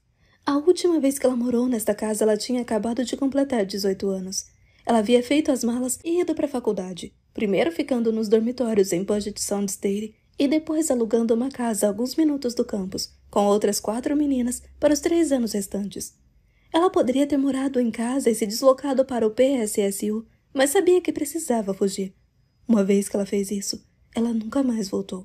A última vez que ela morou nesta casa, ela tinha acabado de completar 18 anos. Ela havia feito as malas e ido para a faculdade primeiro ficando nos dormitórios em Puget Sound State e depois alugando uma casa a alguns minutos do campus, com outras quatro meninas, para os três anos restantes. Ela poderia ter morado em casa e se deslocado para o PSSU, mas sabia que precisava fugir. Uma vez que ela fez isso, ela nunca mais voltou.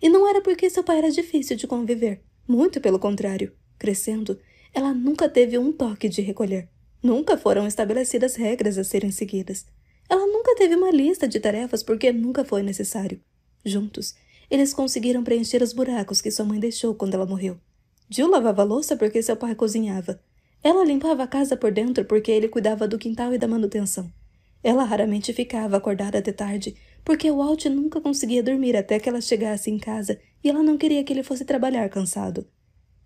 E não era porque seu pai era difícil de conviver, muito pelo contrário. Crescendo, ela nunca teve um toque de recolher. Nunca foram estabelecidas regras a serem seguidas. Ela nunca teve uma lista de tarefas porque nunca foi necessário. Juntos, eles conseguiram preencher os buracos que sua mãe deixou quando ela morreu. Jill lavava louça porque seu pai cozinhava. Ela limpava a casa por dentro porque ele cuidava do quintal e da manutenção. Ela raramente ficava acordada até tarde, porque o Walt nunca conseguia dormir até que ela chegasse em casa e ela não queria que ele fosse trabalhar cansado.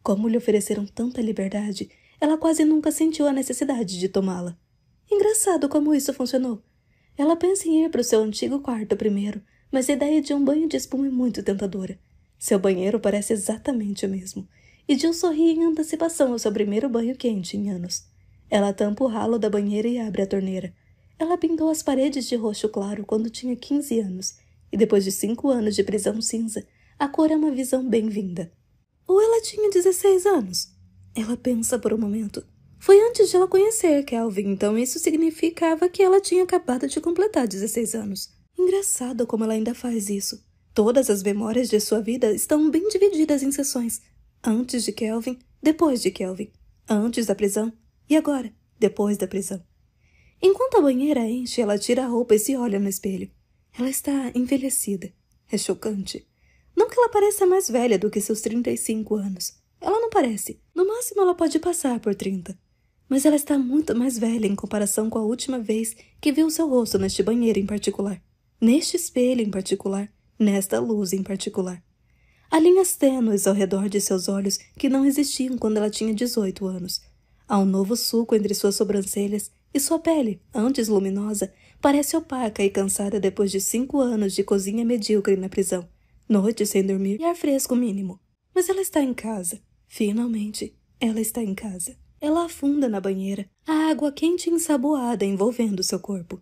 Como lhe ofereceram tanta liberdade, ela quase nunca sentiu a necessidade de tomá-la. Engraçado como isso funcionou. Ela pensa em ir para o seu antigo quarto primeiro, mas a ideia de um banho de espuma é muito tentadora. Seu banheiro parece exatamente o mesmo, e Jill sorri em antecipação ao seu primeiro banho quente em anos. Ela tampa o ralo da banheira e abre a torneira. Ela pintou as paredes de roxo claro quando tinha 15 anos, e depois de cinco anos de prisão cinza, a cor é uma visão bem-vinda. Ou ela tinha 16 anos? Ela pensa por um momento foi antes de ela conhecer Kelvin, então isso significava que ela tinha acabado de completar 16 anos. Engraçado como ela ainda faz isso. Todas as memórias de sua vida estão bem divididas em sessões. Antes de Kelvin, depois de Kelvin, antes da prisão e agora, depois da prisão. Enquanto a banheira enche, ela tira a roupa e se olha no espelho. Ela está envelhecida. É chocante. Não que ela pareça mais velha do que seus 35 anos. Ela não parece. No máximo, ela pode passar por 30 mas ela está muito mais velha em comparação com a última vez que viu seu rosto neste banheiro em particular, neste espelho em particular, nesta luz em particular. Há linhas tênues ao redor de seus olhos que não existiam quando ela tinha 18 anos. Há um novo suco entre suas sobrancelhas e sua pele, antes luminosa, parece opaca e cansada depois de cinco anos de cozinha medíocre na prisão, noite sem dormir e ar fresco mínimo. Mas ela está em casa. Finalmente, ela está em casa. Ela afunda na banheira, a água quente e ensaboada envolvendo seu corpo.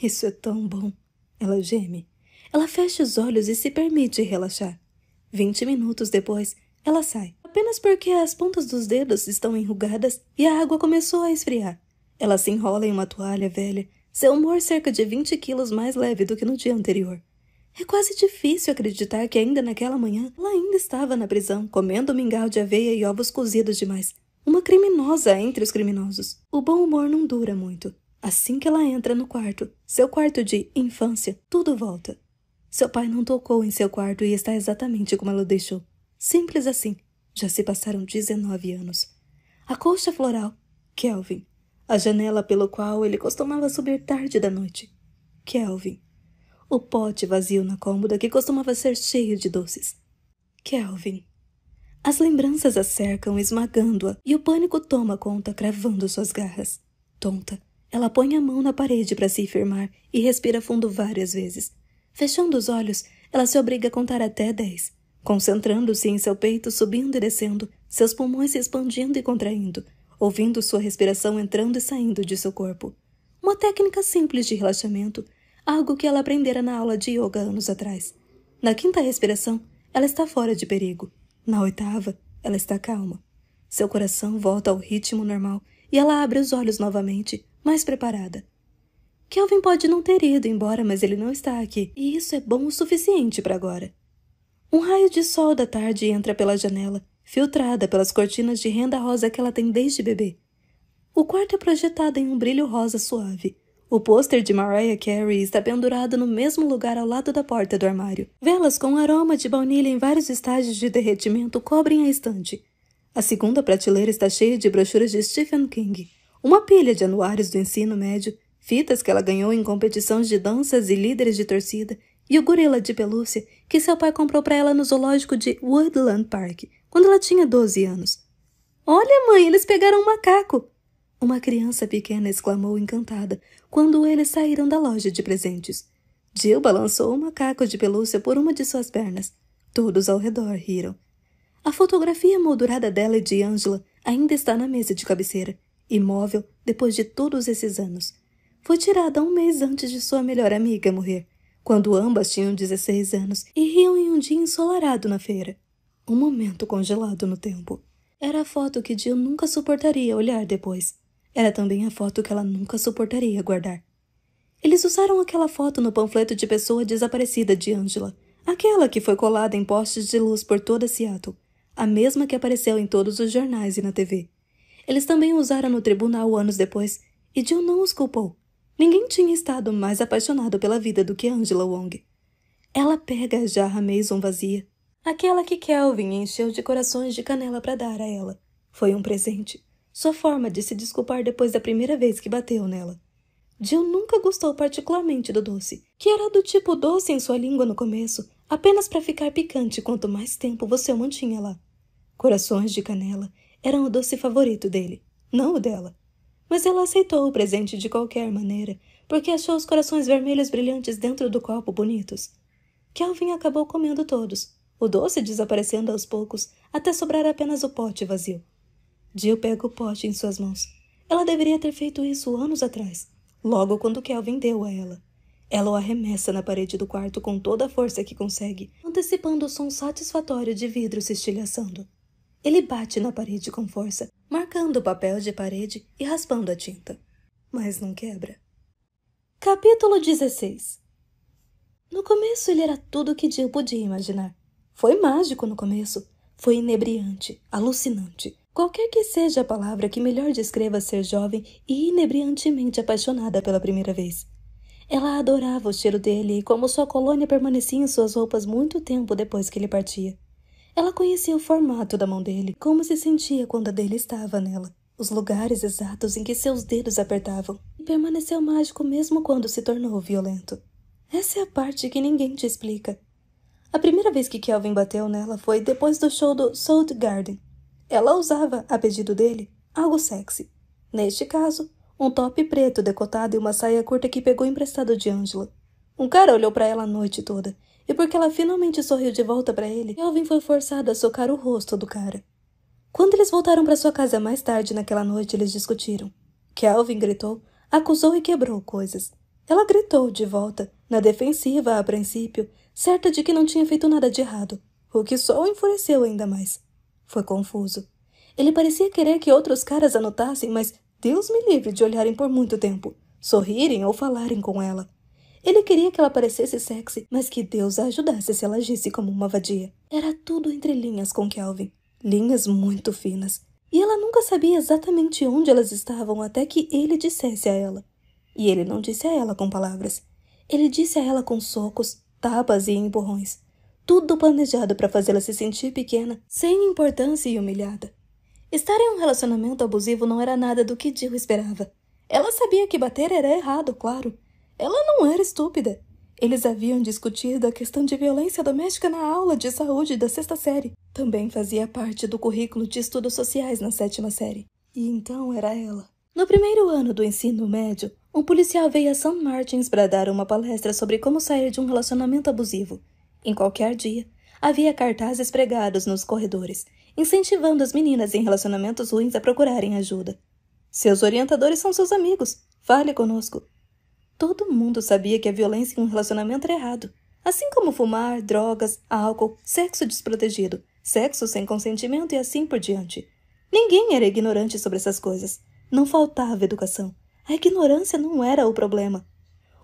Isso é tão bom. Ela geme. Ela fecha os olhos e se permite relaxar. Vinte minutos depois, ela sai, apenas porque as pontas dos dedos estão enrugadas e a água começou a esfriar. Ela se enrola em uma toalha velha, seu humor cerca de 20 quilos mais leve do que no dia anterior. É quase difícil acreditar que ainda naquela manhã ela ainda estava na prisão, comendo mingau de aveia e ovos cozidos demais, uma criminosa entre os criminosos. O bom humor não dura muito. Assim que ela entra no quarto, seu quarto de infância, tudo volta. Seu pai não tocou em seu quarto e está exatamente como ela o deixou. Simples assim. Já se passaram 19 anos. A colcha floral, Kelvin. A janela pelo qual ele costumava subir tarde da noite, Kelvin. O pote vazio na cômoda que costumava ser cheio de doces, Kelvin. As lembranças a cercam, esmagando-a, e o pânico toma conta, cravando suas garras. Tonta, ela põe a mão na parede para se firmar e respira fundo várias vezes. Fechando os olhos, ela se obriga a contar até dez, concentrando-se em seu peito subindo e descendo, seus pulmões se expandindo e contraindo, ouvindo sua respiração entrando e saindo de seu corpo. Uma técnica simples de relaxamento, algo que ela aprendera na aula de yoga anos atrás. Na quinta respiração, ela está fora de perigo. Na oitava, ela está calma. Seu coração volta ao ritmo normal e ela abre os olhos novamente, mais preparada. Kelvin pode não ter ido embora, mas ele não está aqui, e isso é bom o suficiente para agora. Um raio de sol da tarde entra pela janela, filtrada pelas cortinas de renda rosa que ela tem desde bebê. O quarto é projetado em um brilho rosa suave. O pôster de Mariah Carey está pendurado no mesmo lugar ao lado da porta do armário. Velas com aroma de baunilha em vários estágios de derretimento cobrem a estante. A segunda prateleira está cheia de brochuras de Stephen King, uma pilha de anuários do ensino médio, fitas que ela ganhou em competições de danças e líderes de torcida, e o gorila de pelúcia que seu pai comprou para ela no zoológico de Woodland Park, quando ela tinha 12 anos. Olha, mãe, eles pegaram um macaco! Uma criança pequena exclamou encantada quando eles saíram da loja de presentes. Jill balançou um macaco de pelúcia por uma de suas pernas. Todos ao redor riram. A fotografia moldurada dela e de Angela ainda está na mesa de cabeceira, imóvel depois de todos esses anos. Foi tirada um mês antes de sua melhor amiga morrer, quando ambas tinham 16 anos e riam em um dia ensolarado na feira. Um momento congelado no tempo. Era a foto que Jill nunca suportaria olhar depois. Era também a foto que ela nunca suportaria guardar. Eles usaram aquela foto no panfleto de pessoa desaparecida de Angela, aquela que foi colada em postes de luz por toda Seattle, a mesma que apareceu em todos os jornais e na TV. Eles também usaram no tribunal anos depois, e Jill não os culpou. Ninguém tinha estado mais apaixonado pela vida do que Angela Wong. Ela pega a jarra Mason vazia, aquela que Kelvin encheu de corações de canela para dar a ela. Foi um presente. Sua forma de se desculpar depois da primeira vez que bateu nela. Jill nunca gostou particularmente do doce, que era do tipo doce em sua língua no começo, apenas para ficar picante quanto mais tempo você o mantinha lá. Corações de canela eram o doce favorito dele, não o dela. Mas ela aceitou o presente de qualquer maneira, porque achou os corações vermelhos brilhantes dentro do copo bonitos. Kelvin acabou comendo todos, o doce desaparecendo aos poucos, até sobrar apenas o pote vazio. Jill pega o poste em suas mãos. Ela deveria ter feito isso anos atrás, logo quando Kelvin deu a ela. Ela o arremessa na parede do quarto com toda a força que consegue, antecipando o som satisfatório de vidro se estilhaçando. Ele bate na parede com força, marcando o papel de parede e raspando a tinta. Mas não quebra. Capítulo 16 No começo ele era tudo o que Jill podia imaginar. Foi mágico no começo. Foi inebriante, alucinante. Qualquer que seja a palavra que melhor descreva ser jovem e inebriantemente apaixonada pela primeira vez. Ela adorava o cheiro dele e como sua colônia permanecia em suas roupas muito tempo depois que ele partia. Ela conhecia o formato da mão dele, como se sentia quando a dele estava nela, os lugares exatos em que seus dedos apertavam, e permaneceu mágico mesmo quando se tornou violento. Essa é a parte que ninguém te explica. A primeira vez que Kelvin bateu nela foi depois do show do Salt Garden, ela usava, a pedido dele, algo sexy. Neste caso, um top preto decotado e uma saia curta que pegou emprestado de Angela. Um cara olhou para ela a noite toda, e porque ela finalmente sorriu de volta para ele, Kelvin foi forçado a socar o rosto do cara. Quando eles voltaram para sua casa mais tarde naquela noite, eles discutiram. Kelvin gritou, acusou e quebrou coisas. Ela gritou de volta, na defensiva a princípio, certa de que não tinha feito nada de errado, o que só o enfureceu ainda mais. Foi confuso. Ele parecia querer que outros caras anotassem, mas Deus me livre de olharem por muito tempo, sorrirem ou falarem com ela. Ele queria que ela parecesse sexy, mas que Deus a ajudasse se ela agisse como uma vadia. Era tudo entre linhas com Kelvin. Linhas muito finas. E ela nunca sabia exatamente onde elas estavam até que ele dissesse a ela. E ele não disse a ela com palavras. Ele disse a ela com socos, tapas e empurrões tudo planejado para fazê-la se sentir pequena, sem importância e humilhada. Estar em um relacionamento abusivo não era nada do que Jill esperava. Ela sabia que bater era errado, claro. Ela não era estúpida. Eles haviam discutido a questão de violência doméstica na aula de saúde da sexta série. Também fazia parte do currículo de estudos sociais na sétima série. E então era ela. No primeiro ano do ensino médio, um policial veio a St. Martins para dar uma palestra sobre como sair de um relacionamento abusivo. Em qualquer dia, havia cartazes pregados nos corredores, incentivando as meninas em relacionamentos ruins a procurarem ajuda. Seus orientadores são seus amigos. Fale conosco. Todo mundo sabia que a violência em um relacionamento era errado. Assim como fumar, drogas, álcool, sexo desprotegido, sexo sem consentimento e assim por diante. Ninguém era ignorante sobre essas coisas. Não faltava educação. A ignorância não era o problema.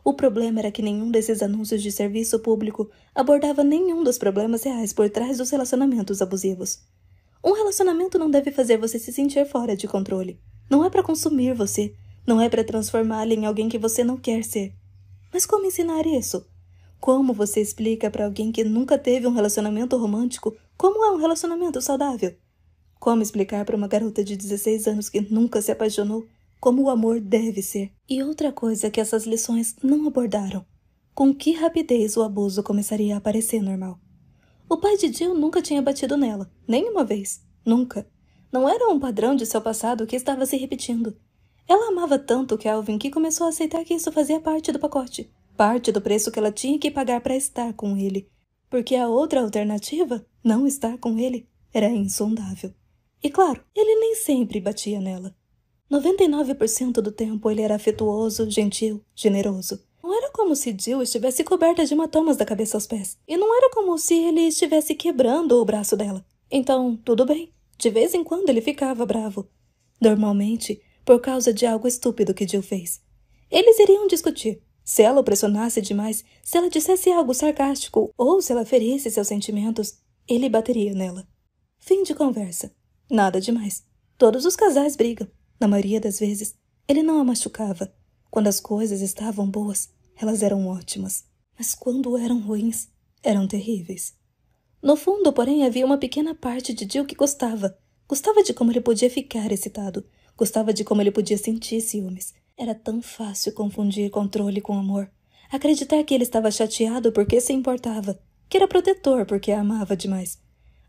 O problema era que nenhum desses anúncios de serviço público abordava nenhum dos problemas reais por trás dos relacionamentos abusivos. Um relacionamento não deve fazer você se sentir fora de controle. Não é para consumir você, não é para transformá-lo em alguém que você não quer ser. Mas como ensinar isso? Como você explica para alguém que nunca teve um relacionamento romântico como é um relacionamento saudável? Como explicar para uma garota de 16 anos que nunca se apaixonou como o amor deve ser. E outra coisa que essas lições não abordaram: com que rapidez o abuso começaria a parecer normal. O pai de Jill nunca tinha batido nela, nem uma vez, nunca. Não era um padrão de seu passado que estava se repetindo. Ela amava tanto Kelvin que começou a aceitar que isso fazia parte do pacote, parte do preço que ela tinha que pagar para estar com ele, porque a outra alternativa, não estar com ele, era insondável. E claro, ele nem sempre batia nela. 99% do tempo ele era afetuoso, gentil, generoso. Não era como se Jill estivesse coberta de hematomas da cabeça aos pés. E não era como se ele estivesse quebrando o braço dela. Então, tudo bem. De vez em quando ele ficava bravo. Normalmente, por causa de algo estúpido que Jill fez. Eles iriam discutir. Se ela o pressionasse demais, se ela dissesse algo sarcástico ou se ela ferisse seus sentimentos, ele bateria nela. Fim de conversa. Nada demais. Todos os casais brigam. Na maioria das vezes, ele não a machucava. Quando as coisas estavam boas, elas eram ótimas. Mas quando eram ruins, eram terríveis. No fundo, porém, havia uma pequena parte de Jill que gostava. Gostava de como ele podia ficar excitado. Gostava de como ele podia sentir ciúmes. Era tão fácil confundir controle com amor. Acreditar que ele estava chateado porque se importava, que era protetor porque a amava demais,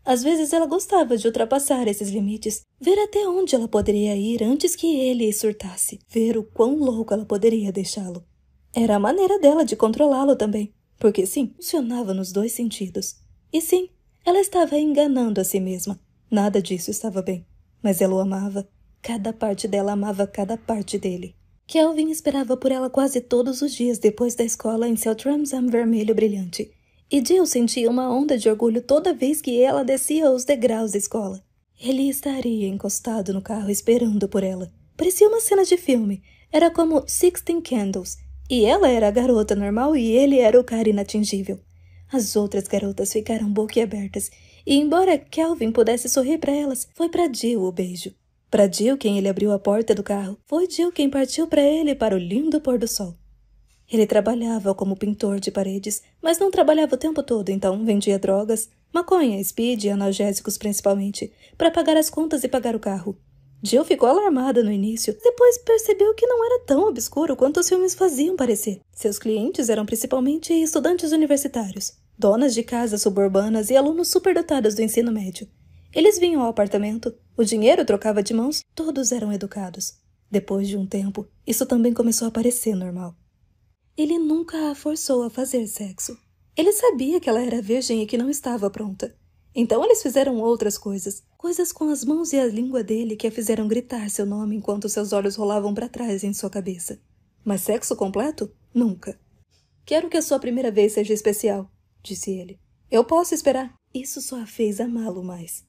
às vezes ela gostava de ultrapassar esses limites, ver até onde ela poderia ir antes que ele surtasse, ver o quão louco ela poderia deixá-lo. Era a maneira dela de controlá-lo também, porque sim, funcionava nos dois sentidos. E sim, ela estava enganando a si mesma. Nada disso estava bem, mas ela o amava. Cada parte dela amava cada parte dele. Kelvin esperava por ela quase todos os dias depois da escola em seu tramzam vermelho brilhante e Jill sentia uma onda de orgulho toda vez que ela descia os degraus da escola. Ele estaria encostado no carro esperando por ela. Parecia uma cena de filme. Era como Sixteen Candles. E ela era a garota normal e ele era o cara inatingível. As outras garotas ficaram boquiabertas. E embora Kelvin pudesse sorrir para elas, foi para Jill o beijo. Para Jill quem ele abriu a porta do carro, foi Jill quem partiu para ele para o lindo pôr do sol. Ele trabalhava como pintor de paredes, mas não trabalhava o tempo todo, então vendia drogas, maconha, speed e analgésicos principalmente, para pagar as contas e pagar o carro. Jill ficou alarmada no início, depois percebeu que não era tão obscuro quanto os filmes faziam parecer. Seus clientes eram principalmente estudantes universitários, donas de casas suburbanas e alunos superdotados do ensino médio. Eles vinham ao apartamento, o dinheiro trocava de mãos, todos eram educados. Depois de um tempo, isso também começou a parecer normal. Ele nunca a forçou a fazer sexo. Ele sabia que ela era virgem e que não estava pronta. Então eles fizeram outras coisas, coisas com as mãos e a língua dele que a fizeram gritar seu nome enquanto seus olhos rolavam para trás em sua cabeça. Mas sexo completo? Nunca. Quero que a sua primeira vez seja especial, disse ele. Eu posso esperar. Isso só a fez amá-lo mais.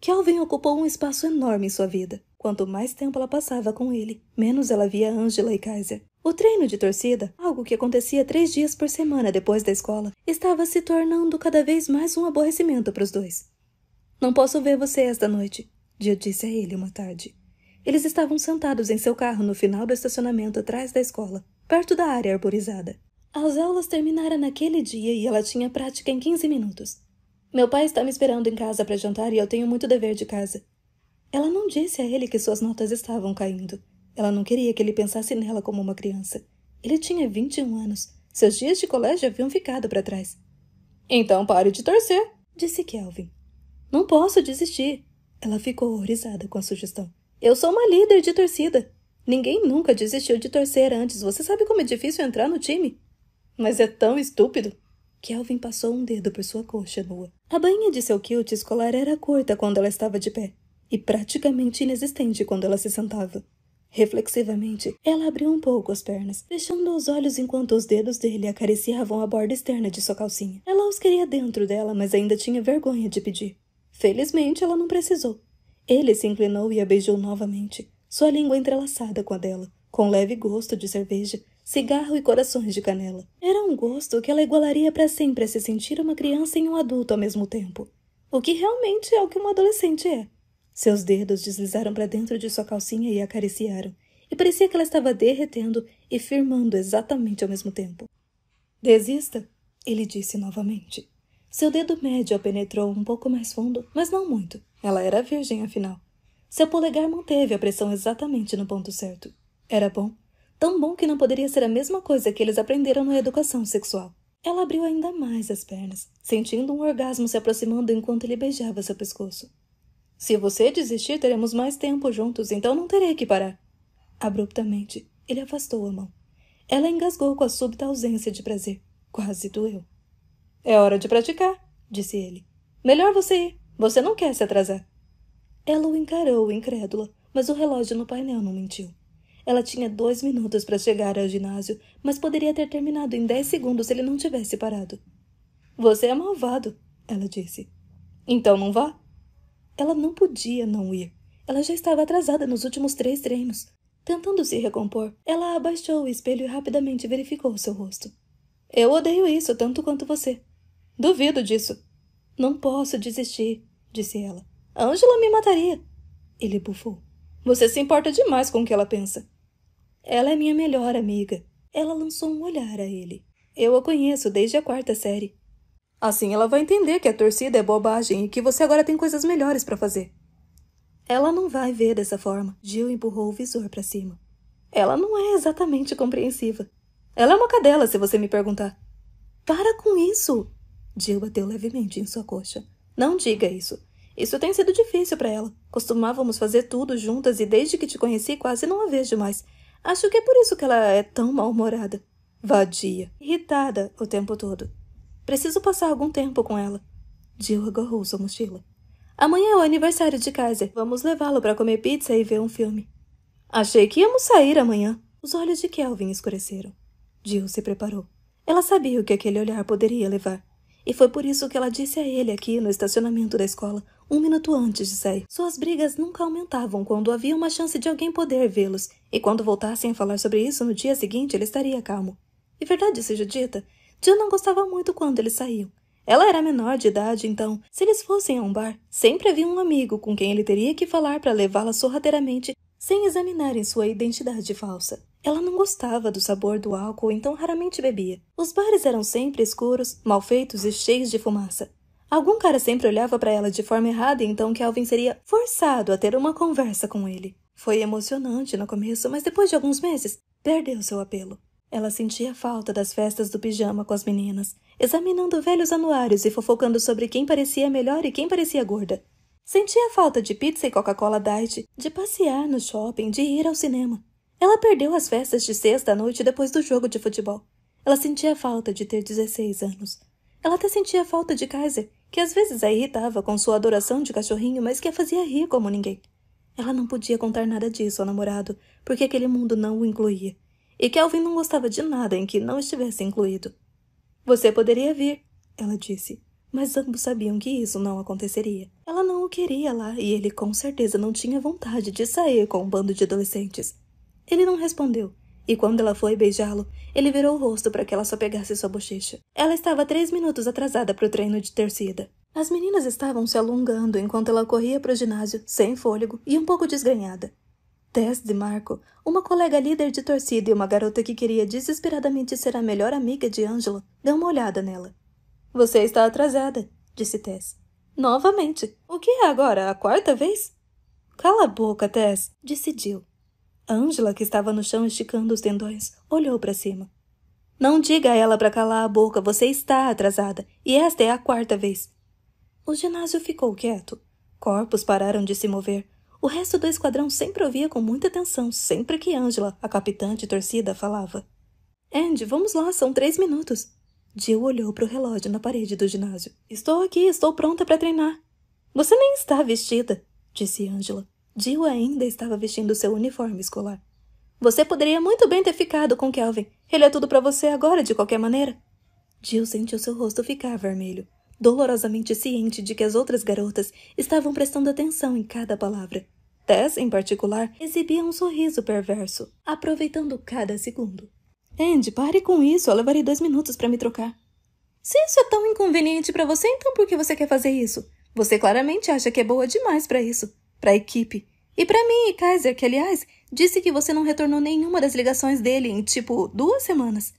Kelvin ocupou um espaço enorme em sua vida. Quanto mais tempo ela passava com ele, menos ela via Angela e Kaiser. O treino de torcida, algo que acontecia três dias por semana depois da escola, estava se tornando cada vez mais um aborrecimento para os dois. Não posso ver você esta noite, Dia disse a ele uma tarde. Eles estavam sentados em seu carro no final do estacionamento atrás da escola, perto da área arborizada. As aulas terminaram naquele dia e ela tinha prática em 15 minutos. Meu pai está me esperando em casa para jantar e eu tenho muito dever de casa. Ela não disse a ele que suas notas estavam caindo, ela não queria que ele pensasse nela como uma criança. Ele tinha 21 anos. Seus dias de colégio haviam ficado para trás. Então pare de torcer, disse Kelvin. Não posso desistir. Ela ficou horrorizada com a sugestão. Eu sou uma líder de torcida. Ninguém nunca desistiu de torcer antes. Você sabe como é difícil entrar no time? Mas é tão estúpido. Kelvin passou um dedo por sua coxa nua. A bainha de seu quilt escolar era curta quando ela estava de pé e praticamente inexistente quando ela se sentava. Reflexivamente, ela abriu um pouco as pernas, fechando os olhos enquanto os dedos dele acariciavam a borda externa de sua calcinha. Ela os queria dentro dela, mas ainda tinha vergonha de pedir. Felizmente, ela não precisou. Ele se inclinou e a beijou novamente, sua língua entrelaçada com a dela, com leve gosto de cerveja, cigarro e corações de canela. Era um gosto que ela igualaria para sempre a se sentir uma criança e um adulto ao mesmo tempo. O que realmente é o que um adolescente é. Seus dedos deslizaram para dentro de sua calcinha e a acariciaram, e parecia que ela estava derretendo e firmando exatamente ao mesmo tempo. Desista, ele disse novamente. Seu dedo médio a penetrou um pouco mais fundo, mas não muito. Ela era virgem, afinal. Seu polegar manteve a pressão exatamente no ponto certo. Era bom. Tão bom que não poderia ser a mesma coisa que eles aprenderam na educação sexual. Ela abriu ainda mais as pernas, sentindo um orgasmo se aproximando enquanto ele beijava seu pescoço. Se você desistir, teremos mais tempo juntos, então não terei que parar. Abruptamente, ele afastou a mão. Ela engasgou com a súbita ausência de prazer. Quase doeu. É hora de praticar, disse ele. Melhor você ir. Você não quer se atrasar. Ela o encarou, incrédula, mas o relógio no painel não mentiu. Ela tinha dois minutos para chegar ao ginásio, mas poderia ter terminado em dez segundos se ele não tivesse parado. Você é malvado, ela disse. Então não vá, ela não podia não ir. Ela já estava atrasada nos últimos três treinos. Tentando se recompor, ela abaixou o espelho e rapidamente verificou seu rosto. Eu odeio isso tanto quanto você. Duvido disso. Não posso desistir, disse ela. Ângela me mataria. Ele bufou. Você se importa demais com o que ela pensa. Ela é minha melhor amiga. Ela lançou um olhar a ele. Eu a conheço desde a quarta série. Assim ela vai entender que a torcida é bobagem e que você agora tem coisas melhores para fazer. Ela não vai ver dessa forma. Jill empurrou o visor para cima. Ela não é exatamente compreensiva. Ela é uma cadela, se você me perguntar. Para com isso! Jill bateu levemente em sua coxa. Não diga isso. Isso tem sido difícil para ela. Costumávamos fazer tudo juntas e desde que te conheci quase não a vejo mais. Acho que é por isso que ela é tão mal-humorada. Vadia, irritada o tempo todo. Preciso passar algum tempo com ela. Jill agarrou sua mochila. Amanhã é o aniversário de Kaiser. Vamos levá-lo para comer pizza e ver um filme. Achei que íamos sair amanhã. Os olhos de Kelvin escureceram. Jill se preparou. Ela sabia o que aquele olhar poderia levar. E foi por isso que ela disse a ele aqui no estacionamento da escola, um minuto antes de sair. Suas brigas nunca aumentavam quando havia uma chance de alguém poder vê-los, e quando voltassem a falar sobre isso no dia seguinte ele estaria calmo. E verdade seja dita, Jill não gostava muito quando eles saíam. Ela era menor de idade, então, se eles fossem a um bar, sempre havia um amigo com quem ele teria que falar para levá-la sorrateiramente sem examinarem sua identidade falsa. Ela não gostava do sabor do álcool, então raramente bebia. Os bares eram sempre escuros, mal feitos e cheios de fumaça. Algum cara sempre olhava para ela de forma errada, então Kelvin seria forçado a ter uma conversa com ele. Foi emocionante no começo, mas depois de alguns meses, perdeu seu apelo. Ela sentia falta das festas do pijama com as meninas, examinando velhos anuários e fofocando sobre quem parecia melhor e quem parecia gorda. Sentia falta de pizza e Coca-Cola Diet, de passear no shopping, de ir ao cinema. Ela perdeu as festas de sexta à noite depois do jogo de futebol. Ela sentia falta de ter 16 anos. Ela até sentia falta de Kaiser, que às vezes a irritava com sua adoração de cachorrinho, mas que a fazia rir como ninguém. Ela não podia contar nada disso ao namorado, porque aquele mundo não o incluía e Kelvin não gostava de nada em que não estivesse incluído. Você poderia vir, ela disse, mas ambos sabiam que isso não aconteceria. Ela não o queria lá e ele com certeza não tinha vontade de sair com um bando de adolescentes. Ele não respondeu, e quando ela foi beijá-lo, ele virou o rosto para que ela só pegasse sua bochecha. Ela estava três minutos atrasada para o treino de torcida. As meninas estavam se alongando enquanto ela corria para o ginásio, sem fôlego e um pouco desgrenhada. Tess de Marco, uma colega líder de torcida e uma garota que queria desesperadamente ser a melhor amiga de Angela, deu uma olhada nela. Você está atrasada, disse Tess. Novamente. O que é agora? A quarta vez? Cala a boca, Tess, disse Jill. Ângela, que estava no chão esticando os tendões, olhou para cima. Não diga a ela para calar a boca, você está atrasada, e esta é a quarta vez. O ginásio ficou quieto. Corpos pararam de se mover. O resto do esquadrão sempre ouvia com muita atenção, sempre que Angela, a capitã de torcida, falava. Andy, vamos lá, são três minutos. Jill olhou para o relógio na parede do ginásio. Estou aqui, estou pronta para treinar. Você nem está vestida, disse Angela. Jill ainda estava vestindo seu uniforme escolar. Você poderia muito bem ter ficado com Kelvin. Ele é tudo para você agora, de qualquer maneira. Jill sentiu seu rosto ficar vermelho dolorosamente ciente de que as outras garotas estavam prestando atenção em cada palavra. Tess, em particular, exibia um sorriso perverso, aproveitando cada segundo. Andy, pare com isso, eu levarei dois minutos para me trocar. Se isso é tão inconveniente para você, então por que você quer fazer isso? Você claramente acha que é boa demais para isso, para a equipe. E para mim e Kaiser, que aliás, disse que você não retornou nenhuma das ligações dele em tipo duas semanas.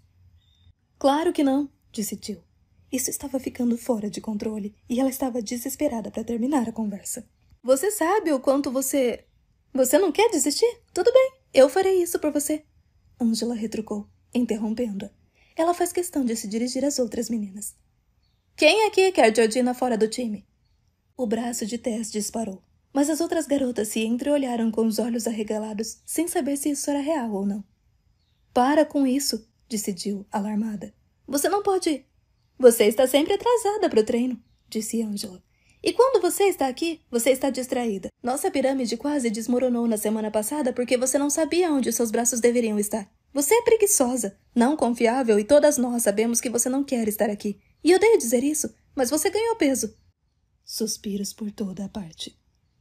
Claro que não, disse Jill. Isso estava ficando fora de controle e ela estava desesperada para terminar a conversa. Você sabe o quanto você. Você não quer desistir? Tudo bem, eu farei isso por você. Angela retrucou, interrompendo-a. Ela faz questão de se dirigir às outras meninas. Quem aqui quer Georgina fora do time? O braço de Tess disparou, mas as outras garotas se entreolharam com os olhos arregalados, sem saber se isso era real ou não. Para com isso, decidiu, alarmada. Você não pode. Você está sempre atrasada para o treino, disse Angela. E quando você está aqui, você está distraída. Nossa pirâmide quase desmoronou na semana passada porque você não sabia onde seus braços deveriam estar. Você é preguiçosa, não confiável e todas nós sabemos que você não quer estar aqui. E odeio dizer isso, mas você ganhou peso. Suspiros por toda a parte.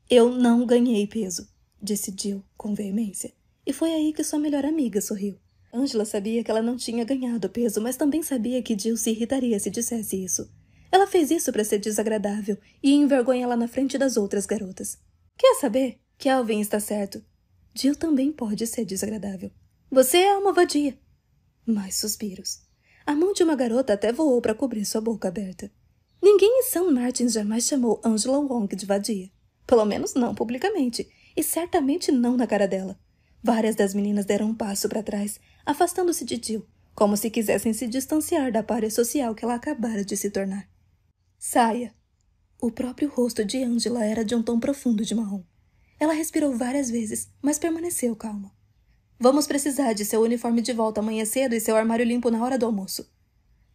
Eu não ganhei peso, disse Jill com veemência. E foi aí que sua melhor amiga sorriu. Angela sabia que ela não tinha ganhado peso, mas também sabia que Jill se irritaria se dissesse isso. Ela fez isso para ser desagradável e envergonhá-la na frente das outras garotas. Quer saber? Kelvin está certo. Jill também pode ser desagradável. Você é uma vadia. Mais suspiros. A mão de uma garota até voou para cobrir sua boca aberta. Ninguém em São Martins jamais chamou Angela Wong de vadia. Pelo menos não publicamente, e certamente não na cara dela. Várias das meninas deram um passo para trás, afastando-se de Jill, como se quisessem se distanciar da párea social que ela acabara de se tornar. Saia! O próprio rosto de Angela era de um tom profundo de marrom. Ela respirou várias vezes, mas permaneceu calma. Vamos precisar de seu uniforme de volta amanhã cedo e seu armário limpo na hora do almoço.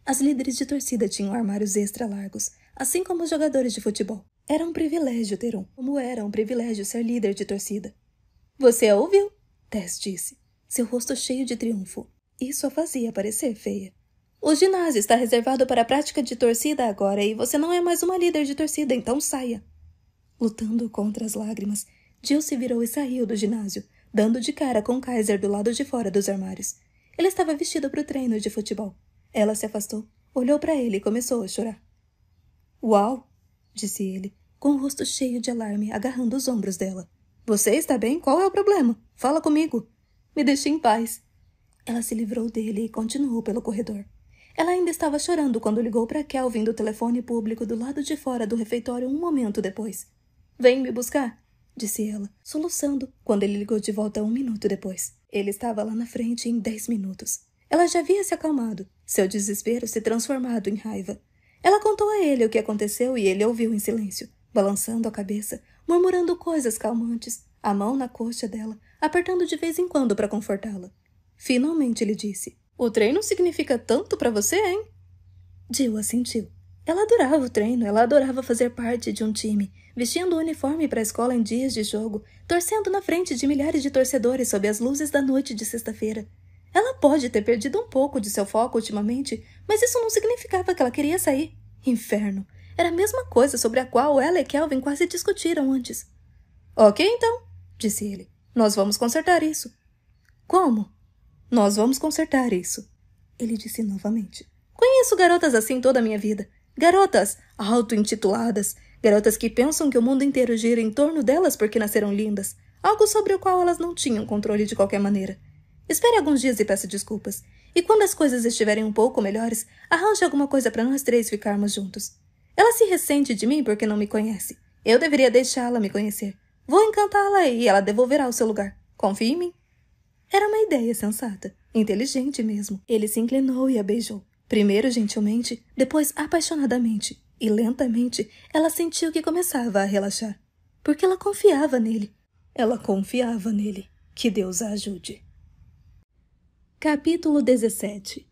As líderes de torcida tinham armários extra largos, assim como os jogadores de futebol. Era um privilégio ter um, como era um privilégio ser líder de torcida. Você a ouviu? Tess disse seu rosto cheio de triunfo. Isso a fazia parecer feia. O ginásio está reservado para a prática de torcida agora e você não é mais uma líder de torcida, então saia. Lutando contra as lágrimas, Jill se virou e saiu do ginásio, dando de cara com Kaiser do lado de fora dos armários. Ele estava vestido para o treino de futebol. Ela se afastou, olhou para ele e começou a chorar. Uau! disse ele, com o rosto cheio de alarme, agarrando os ombros dela. Você está bem? Qual é o problema? Fala comigo. Me deixe em paz. Ela se livrou dele e continuou pelo corredor. Ela ainda estava chorando quando ligou para Kelvin do telefone público do lado de fora do refeitório um momento depois. Vem me buscar, disse ela, soluçando, quando ele ligou de volta um minuto depois. Ele estava lá na frente em dez minutos. Ela já havia se acalmado, seu desespero se transformado em raiva. Ela contou a ele o que aconteceu e ele ouviu em silêncio, balançando a cabeça, murmurando coisas calmantes, a mão na coxa dela, apertando de vez em quando para confortá-la. Finalmente ele disse: O treino significa tanto para você, hein? Jill assentiu. Ela adorava o treino, ela adorava fazer parte de um time, vestindo o uniforme para a escola em dias de jogo, torcendo na frente de milhares de torcedores sob as luzes da noite de sexta-feira. Ela pode ter perdido um pouco de seu foco ultimamente, mas isso não significava que ela queria sair. Inferno! Era a mesma coisa sobre a qual ela e Kelvin quase discutiram antes. Ok, então, disse ele. Nós vamos consertar isso. Como? Nós vamos consertar isso. Ele disse novamente. Conheço garotas assim toda a minha vida. Garotas auto-intituladas. Garotas que pensam que o mundo inteiro gira em torno delas porque nasceram lindas. Algo sobre o qual elas não tinham controle de qualquer maneira. Espere alguns dias e peça desculpas. E quando as coisas estiverem um pouco melhores, arranje alguma coisa para nós três ficarmos juntos. Ela se ressente de mim porque não me conhece. Eu deveria deixá-la me conhecer. Vou encantá-la e ela devolverá o seu lugar. Confie em mim. Era uma ideia sensata, inteligente mesmo. Ele se inclinou e a beijou. Primeiro gentilmente, depois apaixonadamente. E lentamente ela sentiu que começava a relaxar. Porque ela confiava nele. Ela confiava nele. Que Deus a ajude. Capítulo 17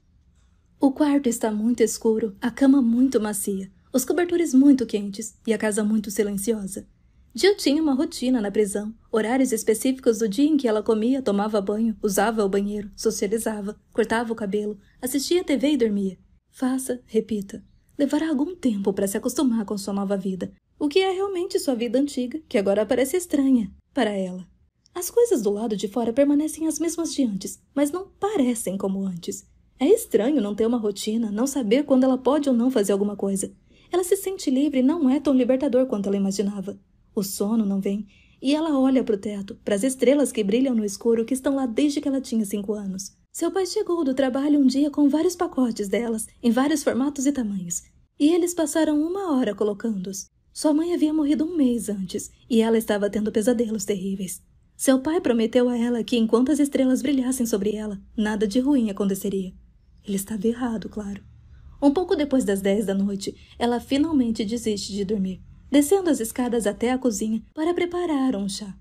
O quarto está muito escuro, a cama muito macia, os cobertores muito quentes e a casa muito silenciosa. Jill tinha uma rotina na prisão. Horários específicos do dia em que ela comia, tomava banho, usava o banheiro, socializava, cortava o cabelo, assistia TV e dormia. Faça, repita. Levará algum tempo para se acostumar com sua nova vida, o que é realmente sua vida antiga, que agora parece estranha para ela. As coisas do lado de fora permanecem as mesmas de antes, mas não parecem como antes. É estranho não ter uma rotina, não saber quando ela pode ou não fazer alguma coisa. Ela se sente livre e não é tão libertador quanto ela imaginava. O sono não vem, e ela olha para o teto, para as estrelas que brilham no escuro que estão lá desde que ela tinha cinco anos. Seu pai chegou do trabalho um dia com vários pacotes delas, em vários formatos e tamanhos, e eles passaram uma hora colocando-os. Sua mãe havia morrido um mês antes, e ela estava tendo pesadelos terríveis. Seu pai prometeu a ela que enquanto as estrelas brilhassem sobre ela, nada de ruim aconteceria. Ele estava errado, claro. Um pouco depois das dez da noite, ela finalmente desiste de dormir descendo as escadas até a cozinha para preparar um chá.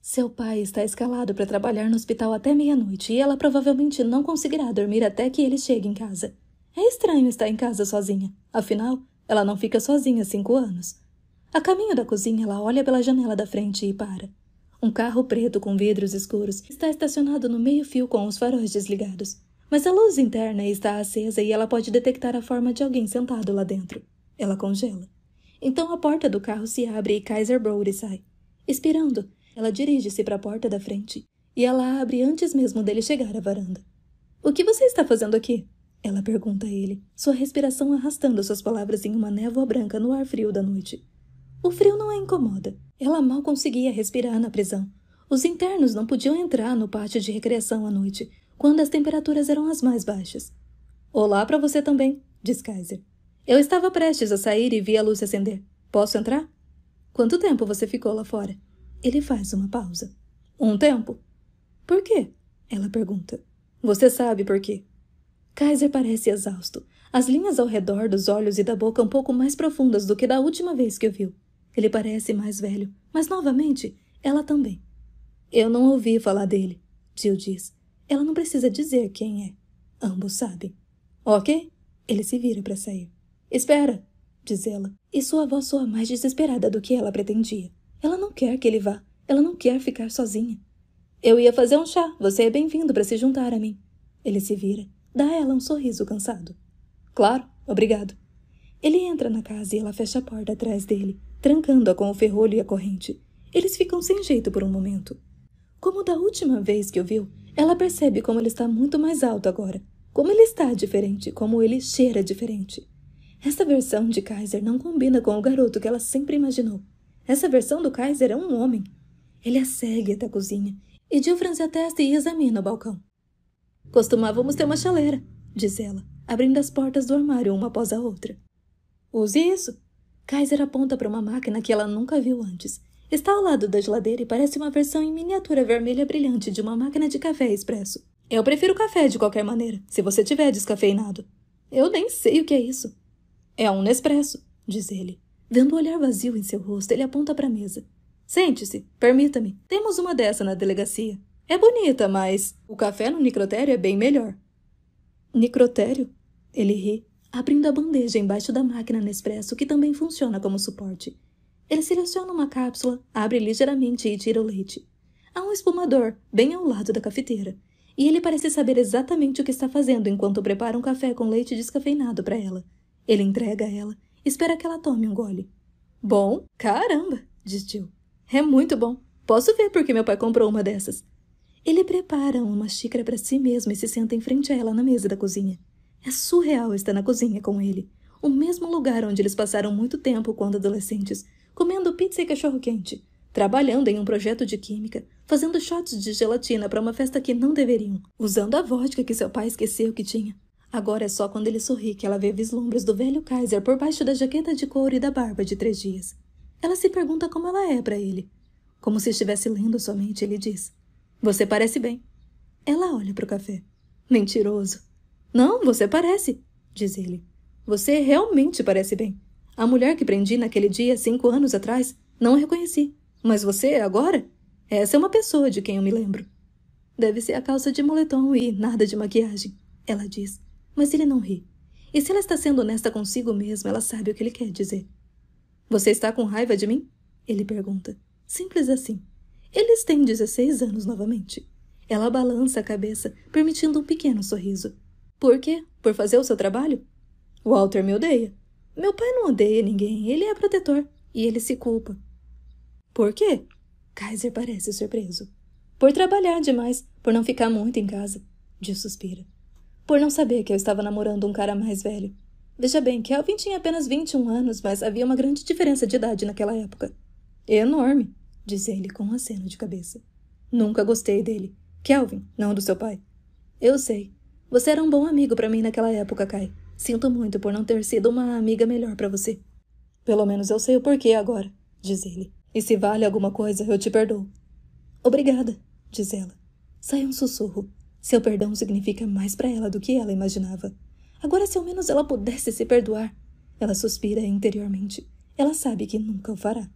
Seu pai está escalado para trabalhar no hospital até meia-noite e ela provavelmente não conseguirá dormir até que ele chegue em casa. É estranho estar em casa sozinha, afinal, ela não fica sozinha há cinco anos. A caminho da cozinha, ela olha pela janela da frente e para. Um carro preto com vidros escuros está estacionado no meio-fio com os faróis desligados, mas a luz interna está acesa e ela pode detectar a forma de alguém sentado lá dentro. Ela congela. Então a porta do carro se abre e Kaiser Brody sai. Expirando, ela dirige-se para a porta da frente e ela abre antes mesmo dele chegar à varanda. O que você está fazendo aqui? Ela pergunta a ele, sua respiração arrastando suas palavras em uma névoa branca no ar frio da noite. O frio não a incomoda. Ela mal conseguia respirar na prisão. Os internos não podiam entrar no pátio de recreação à noite, quando as temperaturas eram as mais baixas. Olá para você também, diz Kaiser. Eu estava prestes a sair e vi a luz se acender. Posso entrar? Quanto tempo você ficou lá fora? Ele faz uma pausa. Um tempo? Por quê? Ela pergunta. Você sabe por quê. Kaiser parece exausto. As linhas ao redor dos olhos e da boca um pouco mais profundas do que da última vez que o viu. Ele parece mais velho, mas novamente, ela também. Eu não ouvi falar dele, Jill diz. Ela não precisa dizer quem é. Ambos sabem. Ok? Ele se vira para sair. Espera, diz ela, e sua voz soa mais desesperada do que ela pretendia. Ela não quer que ele vá. Ela não quer ficar sozinha. Eu ia fazer um chá. Você é bem-vindo para se juntar a mim. Ele se vira, dá a ela um sorriso cansado. Claro, obrigado. Ele entra na casa e ela fecha a porta atrás dele, trancando-a com o ferrolho e a corrente. Eles ficam sem jeito por um momento. Como da última vez que o viu, ela percebe como ele está muito mais alto agora. Como ele está diferente, como ele cheira diferente. Essa versão de Kaiser não combina com o garoto que ela sempre imaginou. Essa versão do Kaiser é um homem. Ele a segue até a cozinha e Gilfrance a testa e examina o balcão. Costumávamos ter uma chaleira, diz ela, abrindo as portas do armário uma após a outra. Use isso. Kaiser aponta para uma máquina que ela nunca viu antes. Está ao lado da geladeira e parece uma versão em miniatura vermelha brilhante de uma máquina de café expresso. Eu prefiro café de qualquer maneira, se você tiver descafeinado. Eu nem sei o que é isso. É um Nespresso, diz ele. Vendo o olhar vazio em seu rosto, ele aponta para a mesa. Sente-se, permita-me. Temos uma dessa na delegacia. É bonita, mas o café no necrotério é bem melhor. Necrotério? Ele ri, abrindo a bandeja embaixo da máquina Nespresso, que também funciona como suporte. Ele seleciona uma cápsula, abre ligeiramente e tira o leite. Há um espumador, bem ao lado da cafeteira, e ele parece saber exatamente o que está fazendo enquanto prepara um café com leite descafeinado para ela. Ele entrega a ela, espera que ela tome um gole. Bom, caramba, diz Jill. É muito bom. Posso ver porque meu pai comprou uma dessas. Ele prepara uma xícara para si mesmo e se senta em frente a ela na mesa da cozinha. É surreal estar na cozinha com ele, o mesmo lugar onde eles passaram muito tempo quando adolescentes, comendo pizza e cachorro-quente, trabalhando em um projeto de química, fazendo shots de gelatina para uma festa que não deveriam, usando a vodka que seu pai esqueceu que tinha, Agora é só quando ele sorri que ela vê vislumbres do velho Kaiser por baixo da jaqueta de couro e da barba de três dias. Ela se pergunta como ela é para ele. Como se estivesse lendo somente, ele diz: Você parece bem. Ela olha para o café. Mentiroso. Não, você parece, diz ele. Você realmente parece bem. A mulher que prendi naquele dia, cinco anos atrás, não a reconheci. Mas você, agora? Essa é uma pessoa de quem eu me lembro. Deve ser a calça de moletom e nada de maquiagem, ela diz. Mas ele não ri. E se ela está sendo honesta consigo mesma, ela sabe o que ele quer dizer. Você está com raiva de mim? Ele pergunta. Simples assim. Eles têm 16 anos novamente. Ela balança a cabeça, permitindo um pequeno sorriso. Por quê? Por fazer o seu trabalho? Walter me odeia. Meu pai não odeia ninguém, ele é protetor. E ele se culpa. Por quê? Kaiser parece surpreso. Por trabalhar demais, por não ficar muito em casa. Diz suspira por não saber que eu estava namorando um cara mais velho. Veja bem, Kelvin tinha apenas 21 anos, mas havia uma grande diferença de idade naquela época. Enorme, disse ele com um aceno de cabeça. Nunca gostei dele. Kelvin, não do seu pai. Eu sei. Você era um bom amigo para mim naquela época, Kai. Sinto muito por não ter sido uma amiga melhor para você. Pelo menos eu sei o porquê agora, diz ele. E se vale alguma coisa, eu te perdoo. Obrigada, diz ela. Sai um sussurro, seu perdão significa mais para ela do que ela imaginava. Agora, se ao menos ela pudesse se perdoar. Ela suspira interiormente. Ela sabe que nunca o fará.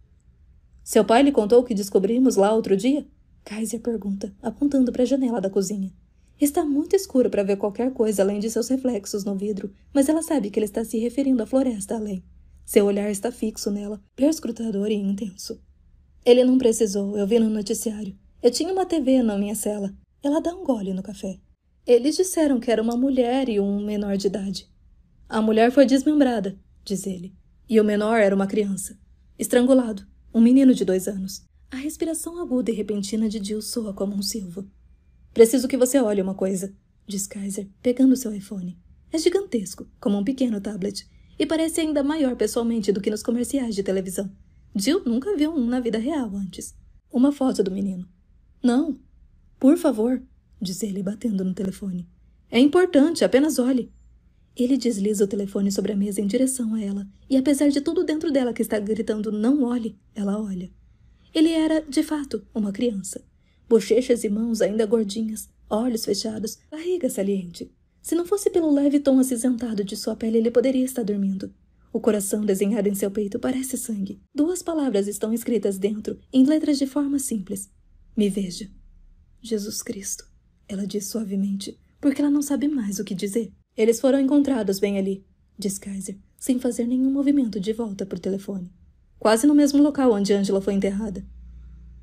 Seu pai lhe contou o que descobrimos lá outro dia? Kaiser pergunta, apontando para a janela da cozinha. Está muito escuro para ver qualquer coisa além de seus reflexos no vidro, mas ela sabe que ele está se referindo à floresta além. Seu olhar está fixo nela, perscrutador e intenso. Ele não precisou, eu vi no noticiário. Eu tinha uma TV na minha cela. Ela dá um gole no café. Eles disseram que era uma mulher e um menor de idade. A mulher foi desmembrada, diz ele. E o menor era uma criança. Estrangulado, um menino de dois anos. A respiração aguda e repentina de Jill soa como um silvo. Preciso que você olhe uma coisa, diz Kaiser, pegando seu iPhone. É gigantesco, como um pequeno tablet, e parece ainda maior pessoalmente do que nos comerciais de televisão. Jill nunca viu um na vida real antes. Uma foto do menino. Não, por favor, diz ele batendo no telefone. É importante, apenas olhe. Ele desliza o telefone sobre a mesa em direção a ela, e apesar de tudo dentro dela que está gritando não olhe, ela olha. Ele era, de fato, uma criança. Bochechas e mãos ainda gordinhas, olhos fechados, barriga saliente. Se não fosse pelo leve tom acinzentado de sua pele, ele poderia estar dormindo. O coração desenhado em seu peito parece sangue. Duas palavras estão escritas dentro, em letras de forma simples. Me veja. Jesus Cristo, ela diz suavemente, porque ela não sabe mais o que dizer. Eles foram encontrados bem ali, diz Kaiser, sem fazer nenhum movimento de volta para o telefone. Quase no mesmo local onde Angela foi enterrada.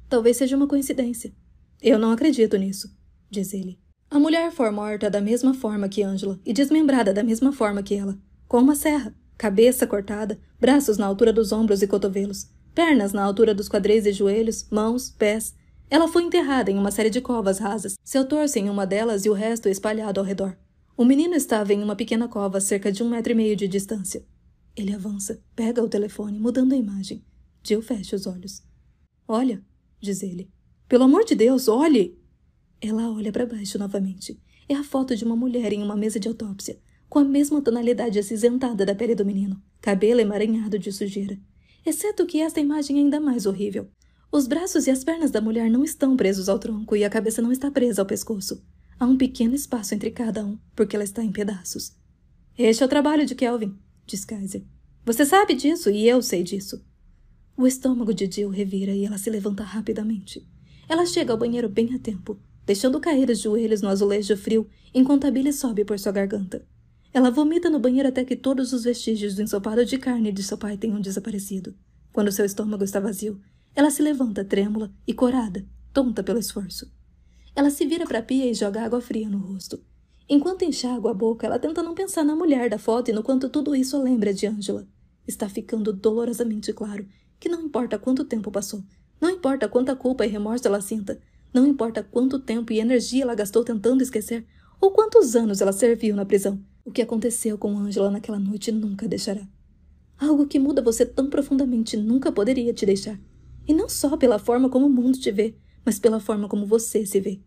Talvez seja uma coincidência. Eu não acredito nisso, diz ele. A mulher foi morta da mesma forma que Angela e desmembrada da mesma forma que ela, com uma serra, cabeça cortada, braços na altura dos ombros e cotovelos, pernas na altura dos quadris e joelhos, mãos, pés, ela foi enterrada em uma série de covas rasas, seu torso em uma delas e o resto espalhado ao redor. O menino estava em uma pequena cova a cerca de um metro e meio de distância. Ele avança, pega o telefone, mudando a imagem. Jill fecha os olhos. Olha, diz ele. Pelo amor de Deus, olhe! Ela olha para baixo novamente. É a foto de uma mulher em uma mesa de autópsia, com a mesma tonalidade acinzentada da pele do menino, cabelo emaranhado de sujeira. Exceto que esta imagem é ainda mais horrível. Os braços e as pernas da mulher não estão presos ao tronco e a cabeça não está presa ao pescoço. Há um pequeno espaço entre cada um, porque ela está em pedaços. Este é o trabalho de Kelvin, diz Kaiser. Você sabe disso e eu sei disso. O estômago de Jill revira e ela se levanta rapidamente. Ela chega ao banheiro bem a tempo, deixando cair os joelhos no azulejo frio enquanto a bile sobe por sua garganta. Ela vomita no banheiro até que todos os vestígios do ensopado de carne de seu pai tenham desaparecido. Quando seu estômago está vazio, ela se levanta, trêmula e corada, tonta pelo esforço. Ela se vira para a pia e joga água fria no rosto. Enquanto enxágua a boca, ela tenta não pensar na mulher da foto e no quanto tudo isso a lembra de Angela. Está ficando dolorosamente claro que não importa quanto tempo passou, não importa quanta culpa e remorso ela sinta, não importa quanto tempo e energia ela gastou tentando esquecer, ou quantos anos ela serviu na prisão, o que aconteceu com Angela naquela noite nunca deixará. Algo que muda você tão profundamente nunca poderia te deixar. E não só pela forma como o mundo te vê, mas pela forma como você se vê.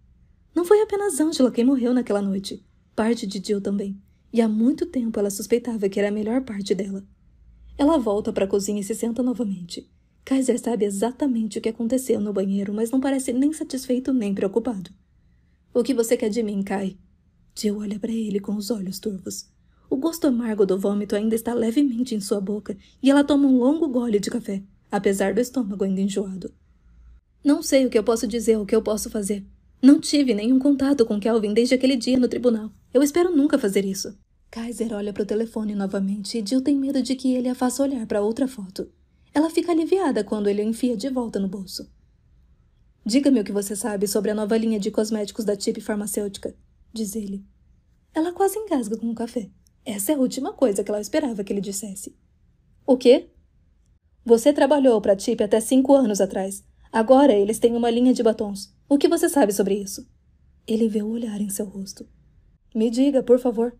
Não foi apenas Angela quem morreu naquela noite. Parte de Jill também. E há muito tempo ela suspeitava que era a melhor parte dela. Ela volta para a cozinha e se senta novamente. Kaiser sabe exatamente o que aconteceu no banheiro, mas não parece nem satisfeito nem preocupado. O que você quer de mim, Kai? Jill olha para ele com os olhos turvos. O gosto amargo do vômito ainda está levemente em sua boca e ela toma um longo gole de café apesar do estômago ainda enjoado. Não sei o que eu posso dizer, ou o que eu posso fazer. Não tive nenhum contato com Kelvin desde aquele dia no tribunal. Eu espero nunca fazer isso. Kaiser olha para o telefone novamente e Jill tem medo de que ele a faça olhar para outra foto. Ela fica aliviada quando ele a enfia de volta no bolso. Diga-me o que você sabe sobre a nova linha de cosméticos da Tip Farmacêutica, diz ele. Ela quase engasga com o café. Essa é a última coisa que ela esperava que ele dissesse. O quê? Você trabalhou para a Tip até cinco anos atrás. Agora eles têm uma linha de batons. O que você sabe sobre isso? Ele vê o olhar em seu rosto. Me diga, por favor.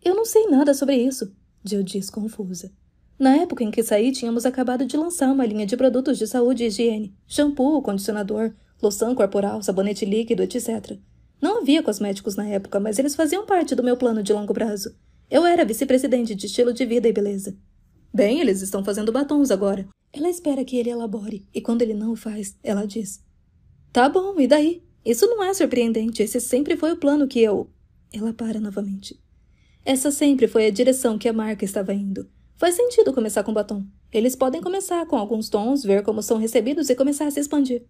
Eu não sei nada sobre isso, Jill diz confusa. Na época em que saí, tínhamos acabado de lançar uma linha de produtos de saúde e higiene: shampoo, condicionador, loção corporal, sabonete líquido, etc. Não havia cosméticos na época, mas eles faziam parte do meu plano de longo prazo. Eu era vice-presidente de estilo de vida e beleza. Bem, eles estão fazendo batons agora. Ela espera que ele elabore, e quando ele não o faz, ela diz: Tá bom, e daí? Isso não é surpreendente, esse sempre foi o plano que eu. Ela para novamente. Essa sempre foi a direção que a marca estava indo. Faz sentido começar com batom. Eles podem começar com alguns tons, ver como são recebidos e começar a se expandir.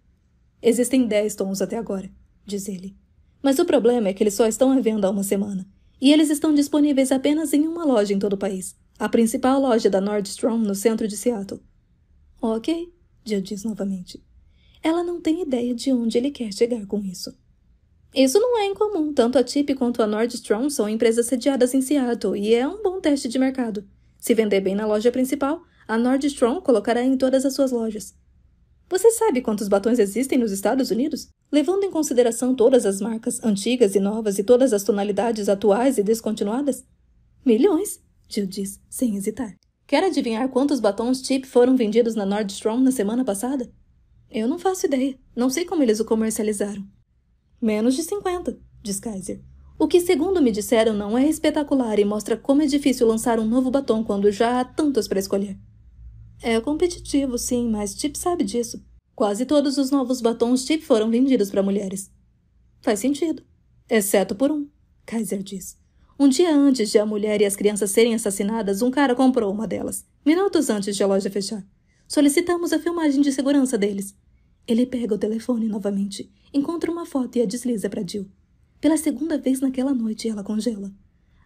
Existem dez tons até agora, diz ele. Mas o problema é que eles só estão à venda há uma semana. E eles estão disponíveis apenas em uma loja em todo o país a principal loja da Nordstrom no centro de Seattle. Ok, Jill diz novamente. Ela não tem ideia de onde ele quer chegar com isso. Isso não é incomum, tanto a Tip quanto a Nordstrom são empresas sediadas em Seattle e é um bom teste de mercado. Se vender bem na loja principal, a Nordstrom colocará em todas as suas lojas. Você sabe quantos batons existem nos Estados Unidos? Levando em consideração todas as marcas, antigas e novas, e todas as tonalidades atuais e descontinuadas? Milhões! Jill diz, sem hesitar. Quer adivinhar quantos batons Chip foram vendidos na Nordstrom na semana passada? Eu não faço ideia. Não sei como eles o comercializaram. Menos de 50, diz Kaiser. O que, segundo me disseram, não é espetacular e mostra como é difícil lançar um novo batom quando já há tantos para escolher. É competitivo, sim, mas Chip sabe disso. Quase todos os novos batons Chip foram vendidos para mulheres. Faz sentido. Exceto por um, Kaiser diz. Um dia antes de a mulher e as crianças serem assassinadas, um cara comprou uma delas, minutos antes de a loja fechar. Solicitamos a filmagem de segurança deles. Ele pega o telefone novamente, encontra uma foto e a desliza para Jill. Pela segunda vez naquela noite, ela congela.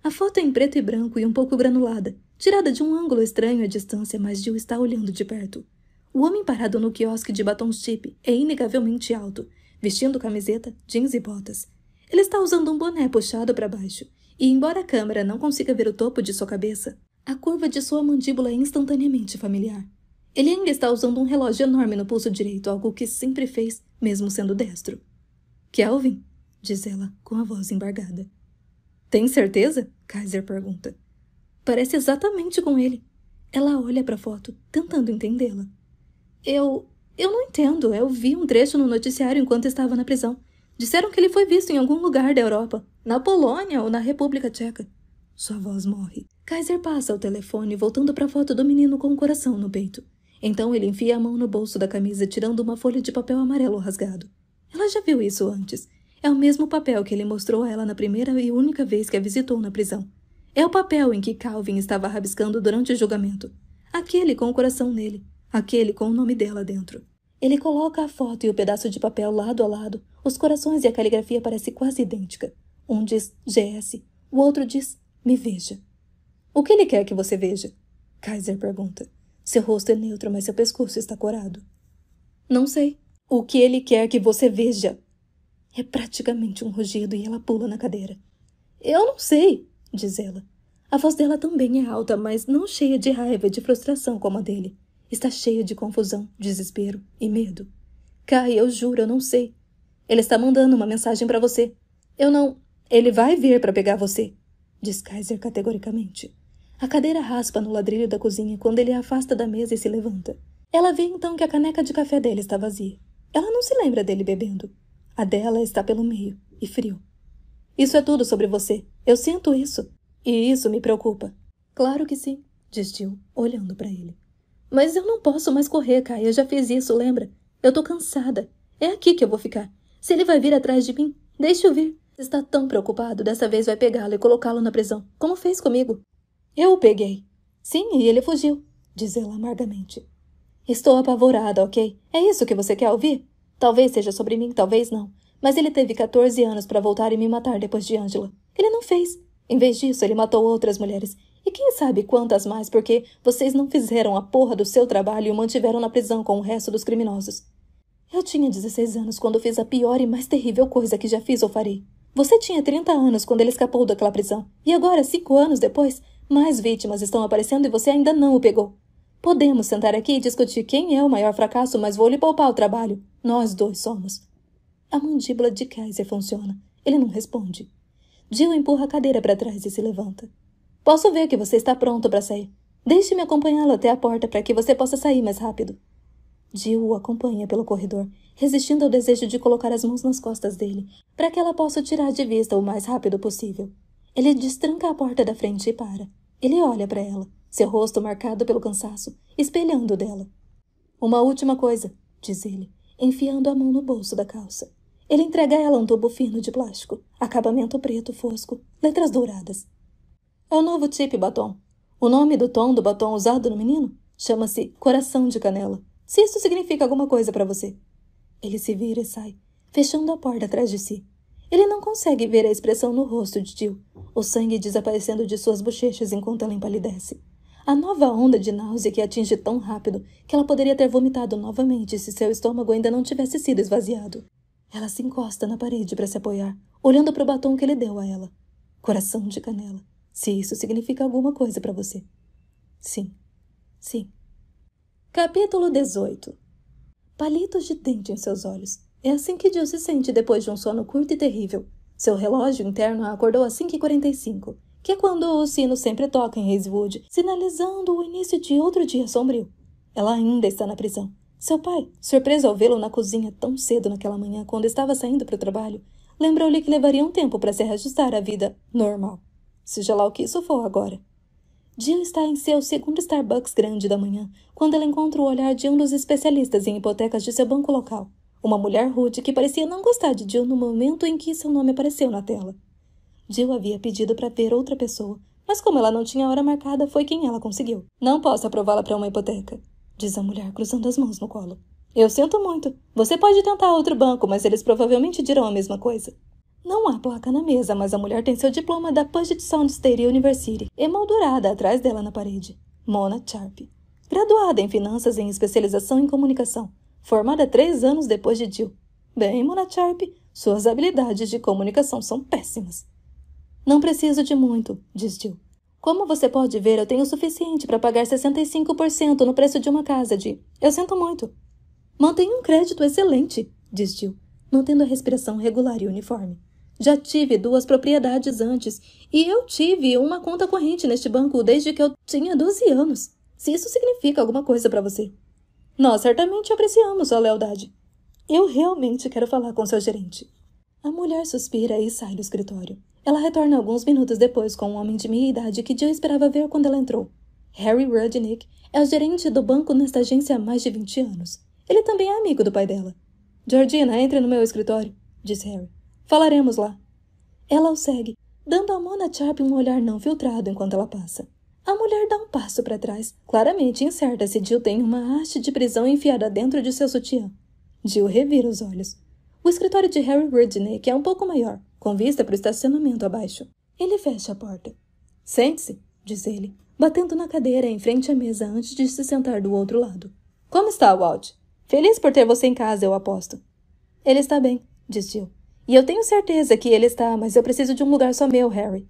A foto é em preto e branco e um pouco granulada, tirada de um ângulo estranho à distância, mas Jill está olhando de perto. O homem parado no quiosque de batons chip é inegavelmente alto, vestindo camiseta, jeans e botas. Ele está usando um boné puxado para baixo e embora a câmera não consiga ver o topo de sua cabeça, a curva de sua mandíbula é instantaneamente familiar. Ele ainda está usando um relógio enorme no pulso direito, algo que sempre fez, mesmo sendo destro. Kelvin, diz ela, com a voz embargada. Tem certeza? Kaiser pergunta. Parece exatamente com ele. Ela olha para a foto, tentando entendê-la. Eu. Eu não entendo. Eu vi um trecho no noticiário enquanto estava na prisão. Disseram que ele foi visto em algum lugar da Europa, na Polônia ou na República Tcheca. Sua voz morre. Kaiser passa o telefone, voltando para a foto do menino com o coração no peito. Então ele enfia a mão no bolso da camisa, tirando uma folha de papel amarelo rasgado. Ela já viu isso antes. É o mesmo papel que ele mostrou a ela na primeira e única vez que a visitou na prisão. É o papel em que Calvin estava rabiscando durante o julgamento. Aquele com o coração nele. Aquele com o nome dela dentro. Ele coloca a foto e o pedaço de papel lado a lado. Os corações e a caligrafia parecem quase idêntica. Um diz GS, o outro diz Me veja. O que ele quer que você veja? Kaiser pergunta. Seu rosto é neutro, mas seu pescoço está corado. Não sei. O que ele quer que você veja? É praticamente um rugido e ela pula na cadeira. Eu não sei, diz ela. A voz dela também é alta, mas não cheia de raiva e de frustração como a dele. Está cheia de confusão, desespero e medo. Kai, eu juro, eu não sei. Ele está mandando uma mensagem para você. Eu não. Ele vai vir para pegar você, diz Kaiser categoricamente. A cadeira raspa no ladrilho da cozinha quando ele a afasta da mesa e se levanta. Ela vê então que a caneca de café dele está vazia. Ela não se lembra dele bebendo. A dela está pelo meio e frio. Isso é tudo sobre você. Eu sinto isso. E isso me preocupa. Claro que sim, diz Jill, olhando para ele. Mas eu não posso mais correr, Kai. Eu já fiz isso, lembra? Eu tô cansada. É aqui que eu vou ficar. Se ele vai vir atrás de mim, deixe-o vir. Está tão preocupado, dessa vez vai pegá-lo e colocá-lo na prisão, como fez comigo. Eu o peguei. Sim, e ele fugiu, diz ela amargamente. Estou apavorada, ok? É isso que você quer ouvir? Talvez seja sobre mim, talvez não. Mas ele teve 14 anos para voltar e me matar depois de Angela. Ele não fez. Em vez disso, ele matou outras mulheres e quem sabe quantas mais porque vocês não fizeram a porra do seu trabalho e o mantiveram na prisão com o resto dos criminosos. Eu tinha 16 anos quando fiz a pior e mais terrível coisa que já fiz ou farei. Você tinha 30 anos quando ele escapou daquela prisão. E agora, cinco anos depois, mais vítimas estão aparecendo e você ainda não o pegou. Podemos sentar aqui e discutir quem é o maior fracasso, mas vou lhe poupar o trabalho. Nós dois somos. A mandíbula de Kaiser funciona. Ele não responde. Jill empurra a cadeira para trás e se levanta. Posso ver que você está pronto para sair. Deixe-me acompanhá-lo até a porta para que você possa sair mais rápido. Jill o acompanha pelo corredor, resistindo ao desejo de colocar as mãos nas costas dele, para que ela possa o tirar de vista o mais rápido possível. Ele destranca a porta da frente e para. Ele olha para ela, seu rosto marcado pelo cansaço, espelhando dela. Uma última coisa, diz ele, enfiando a mão no bolso da calça. Ele entrega a ela um tubo fino de plástico, acabamento preto fosco, letras douradas. É o novo tip batom. O nome do tom do batom usado no menino chama-se coração de canela. Se isso significa alguma coisa para você. Ele se vira e sai, fechando a porta atrás de si. Ele não consegue ver a expressão no rosto de Jill, o sangue desaparecendo de suas bochechas enquanto ela empalidece. A nova onda de náusea que atinge tão rápido que ela poderia ter vomitado novamente se seu estômago ainda não tivesse sido esvaziado. Ela se encosta na parede para se apoiar, olhando para o batom que ele deu a ela. Coração de canela se isso significa alguma coisa para você. Sim, sim. Capítulo 18 Palitos de dente em seus olhos. É assim que Jill se sente depois de um sono curto e terrível. Seu relógio interno acordou às 5h45, que é quando o sino sempre toca em Hazewood, sinalizando o início de outro dia sombrio. Ela ainda está na prisão. Seu pai, surpreso ao vê-lo na cozinha tão cedo naquela manhã quando estava saindo para o trabalho, lembrou-lhe que levaria um tempo para se reajustar à vida normal seja lá o que isso for agora. Jill está em seu segundo Starbucks grande da manhã, quando ela encontra o olhar de um dos especialistas em hipotecas de seu banco local, uma mulher rude que parecia não gostar de Jill no momento em que seu nome apareceu na tela. Jill havia pedido para ver outra pessoa, mas como ela não tinha hora marcada, foi quem ela conseguiu. Não posso aprová-la para uma hipoteca, diz a mulher, cruzando as mãos no colo. Eu sinto muito. Você pode tentar outro banco, mas eles provavelmente dirão a mesma coisa. Não há placa na mesa, mas a mulher tem seu diploma da Puget Sound State University, emoldurada atrás dela na parede. Mona Sharp. Graduada em finanças em especialização em comunicação, formada três anos depois de Jill. Bem, Mona Sharp, suas habilidades de comunicação são péssimas. Não preciso de muito, diz Jill. Como você pode ver, eu tenho o suficiente para pagar 65% no preço de uma casa de. Eu sinto muito. Mantenho um crédito excelente, diz Jill, mantendo a respiração regular e uniforme. Já tive duas propriedades antes e eu tive uma conta corrente neste banco desde que eu tinha 12 anos. Se isso significa alguma coisa para você. Nós certamente apreciamos sua lealdade. Eu realmente quero falar com seu gerente. A mulher suspira e sai do escritório. Ela retorna alguns minutos depois com um homem de meia idade que Jill esperava ver quando ela entrou. Harry Rudnick é o gerente do banco nesta agência há mais de 20 anos. Ele também é amigo do pai dela. Georgina, entre no meu escritório, disse Harry. Falaremos lá. Ela o segue, dando a Mona Sharp um olhar não filtrado enquanto ela passa. A mulher dá um passo para trás, claramente incerta se Jill tem uma haste de prisão enfiada dentro de seu sutiã. Jill revira os olhos. O escritório de Harry Ridney, que é um pouco maior, com vista para o estacionamento abaixo. Ele fecha a porta. Sente-se, diz ele, batendo na cadeira em frente à mesa antes de se sentar do outro lado. Como está, Walt? Feliz por ter você em casa, eu aposto. Ele está bem, diz Jill. E eu tenho certeza que ele está, mas eu preciso de um lugar só meu, Harry.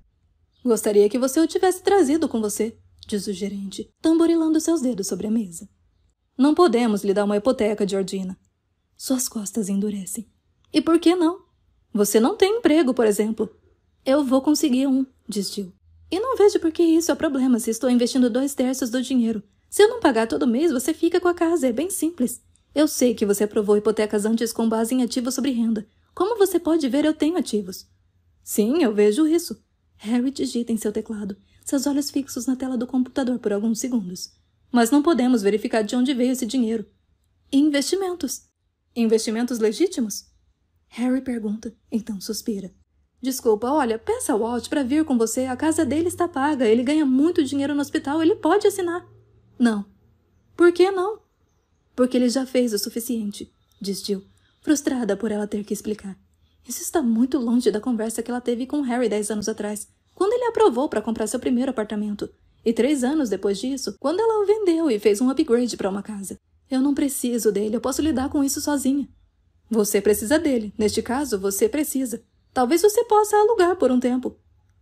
Gostaria que você o tivesse trazido com você, diz o gerente, tamborilando seus dedos sobre a mesa. Não podemos lhe dar uma hipoteca, Georgina. Suas costas endurecem. E por que não? Você não tem emprego, por exemplo. Eu vou conseguir um, diz Jill. E não vejo por que isso é problema se estou investindo dois terços do dinheiro. Se eu não pagar todo mês, você fica com a casa, é bem simples. Eu sei que você aprovou hipotecas antes com base em ativos sobre renda, como você pode ver, eu tenho ativos. Sim, eu vejo isso. Harry digita em seu teclado, seus olhos fixos na tela do computador por alguns segundos. Mas não podemos verificar de onde veio esse dinheiro. Investimentos. Investimentos legítimos? Harry pergunta, então suspira. Desculpa, olha, peça ao Walt para vir com você. A casa dele está paga, ele ganha muito dinheiro no hospital, ele pode assinar. Não. Por que não? Porque ele já fez o suficiente, diz Jill frustrada por ela ter que explicar. Isso está muito longe da conversa que ela teve com Harry dez anos atrás, quando ele aprovou para comprar seu primeiro apartamento. E três anos depois disso, quando ela o vendeu e fez um upgrade para uma casa. Eu não preciso dele, eu posso lidar com isso sozinha. Você precisa dele, neste caso, você precisa. Talvez você possa alugar por um tempo.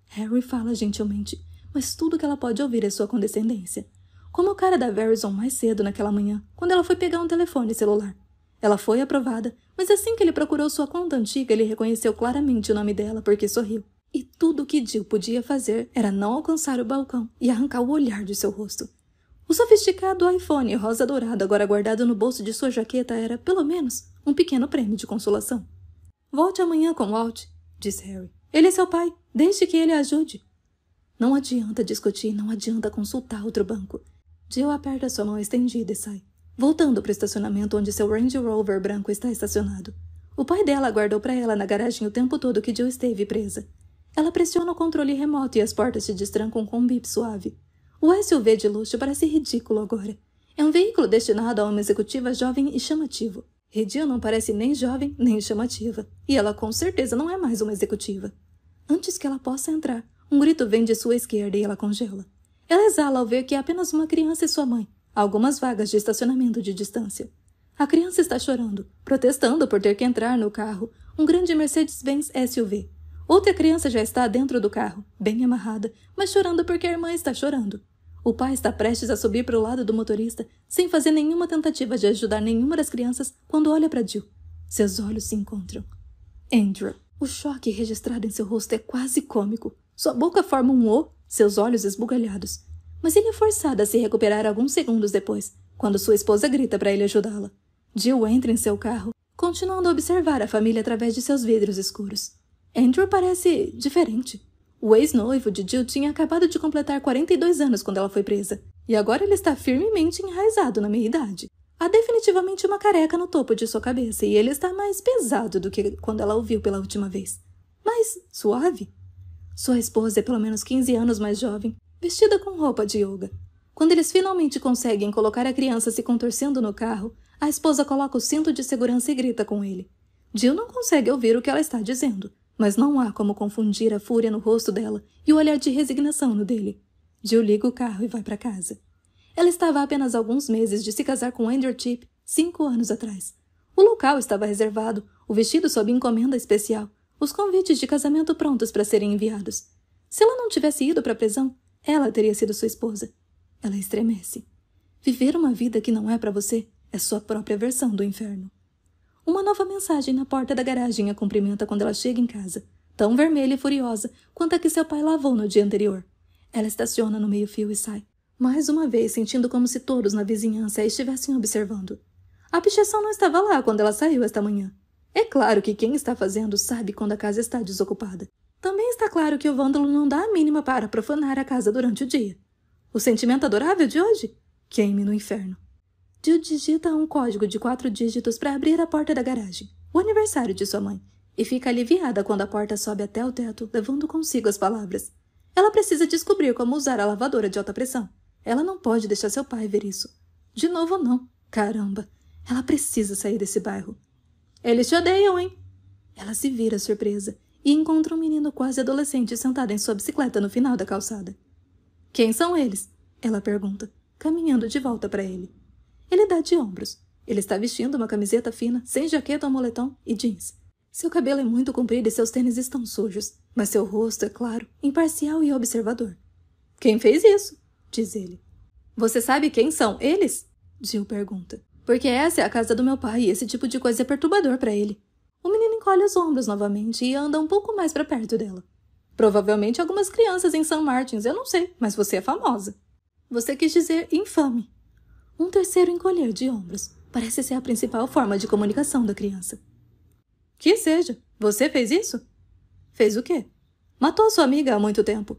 Harry fala gentilmente, mas tudo que ela pode ouvir é sua condescendência. Como o cara da Verizon mais cedo naquela manhã, quando ela foi pegar um telefone celular. Ela foi aprovada, mas assim que ele procurou sua conta antiga, ele reconheceu claramente o nome dela porque sorriu. E tudo o que Jill podia fazer era não alcançar o balcão e arrancar o olhar de seu rosto. O sofisticado iPhone rosa dourado, agora guardado no bolso de sua jaqueta, era, pelo menos, um pequeno prêmio de consolação. Volte amanhã com Walt, disse Harry. Ele é seu pai. Deixe que ele ajude. Não adianta discutir, não adianta consultar outro banco. Jill aperta sua mão estendida e sai. Voltando para o estacionamento onde seu Range Rover branco está estacionado. O pai dela aguardou para ela na garagem o tempo todo que Jill esteve presa. Ela pressiona o controle remoto e as portas se destrancam com um bip suave. O SUV de luxo parece ridículo agora. É um veículo destinado a uma executiva jovem e chamativo. Redil não parece nem jovem nem chamativa, e ela com certeza não é mais uma executiva. Antes que ela possa entrar, um grito vem de sua esquerda e ela congela. Ela exala ao ver que é apenas uma criança e sua mãe, algumas vagas de estacionamento de distância. A criança está chorando, protestando por ter que entrar no carro, um grande Mercedes-Benz SUV. Outra criança já está dentro do carro, bem amarrada, mas chorando porque a irmã está chorando. O pai está prestes a subir para o lado do motorista, sem fazer nenhuma tentativa de ajudar nenhuma das crianças, quando olha para Jill. Seus olhos se encontram. Andrew. O choque registrado em seu rosto é quase cômico. Sua boca forma um O, seus olhos esbugalhados mas ele é forçado a se recuperar alguns segundos depois, quando sua esposa grita para ele ajudá-la. Jill entra em seu carro, continuando a observar a família através de seus vidros escuros. Andrew parece diferente. O ex-noivo de Jill tinha acabado de completar 42 anos quando ela foi presa, e agora ele está firmemente enraizado na meia-idade. Há definitivamente uma careca no topo de sua cabeça e ele está mais pesado do que quando ela o viu pela última vez. Mas suave. Sua esposa é pelo menos 15 anos mais jovem vestida com roupa de yoga. Quando eles finalmente conseguem colocar a criança se contorcendo no carro, a esposa coloca o cinto de segurança e grita com ele. Jill não consegue ouvir o que ela está dizendo, mas não há como confundir a fúria no rosto dela e o olhar de resignação no dele. Jill liga o carro e vai para casa. Ela estava apenas alguns meses de se casar com Andrew Chip, cinco anos atrás. O local estava reservado, o vestido sob encomenda especial, os convites de casamento prontos para serem enviados. Se ela não tivesse ido para a prisão, ela teria sido sua esposa. Ela estremece. Viver uma vida que não é para você é sua própria versão do inferno. Uma nova mensagem na porta da garagem a cumprimenta quando ela chega em casa, tão vermelha e furiosa quanto a que seu pai lavou no dia anterior. Ela estaciona no meio-fio e sai, mais uma vez sentindo como se todos na vizinhança a estivessem observando. A pichação não estava lá quando ela saiu esta manhã. É claro que quem está fazendo sabe quando a casa está desocupada. Também está claro que o vândalo não dá a mínima para profanar a casa durante o dia. O sentimento adorável de hoje? Queime é no inferno. Jill digita um código de quatro dígitos para abrir a porta da garagem, o aniversário de sua mãe, e fica aliviada quando a porta sobe até o teto, levando consigo as palavras. Ela precisa descobrir como usar a lavadora de alta pressão. Ela não pode deixar seu pai ver isso. De novo, não. Caramba, ela precisa sair desse bairro. Eles te odeiam, hein? Ela se vira surpresa e encontra um menino quase adolescente sentado em sua bicicleta no final da calçada. Quem são eles? Ela pergunta, caminhando de volta para ele. Ele dá de ombros. Ele está vestindo uma camiseta fina, sem jaqueta ou moletom e jeans. Seu cabelo é muito comprido e seus tênis estão sujos, mas seu rosto é claro, imparcial e observador. Quem fez isso? diz ele. Você sabe quem são eles? Jill pergunta. Porque essa é a casa do meu pai e esse tipo de coisa é perturbador para ele o menino encolhe os ombros novamente e anda um pouco mais para perto dela. Provavelmente algumas crianças em São Martins, eu não sei, mas você é famosa. Você quis dizer infame. Um terceiro encolher de ombros. Parece ser a principal forma de comunicação da criança. Que seja, você fez isso? Fez o quê? Matou a sua amiga há muito tempo.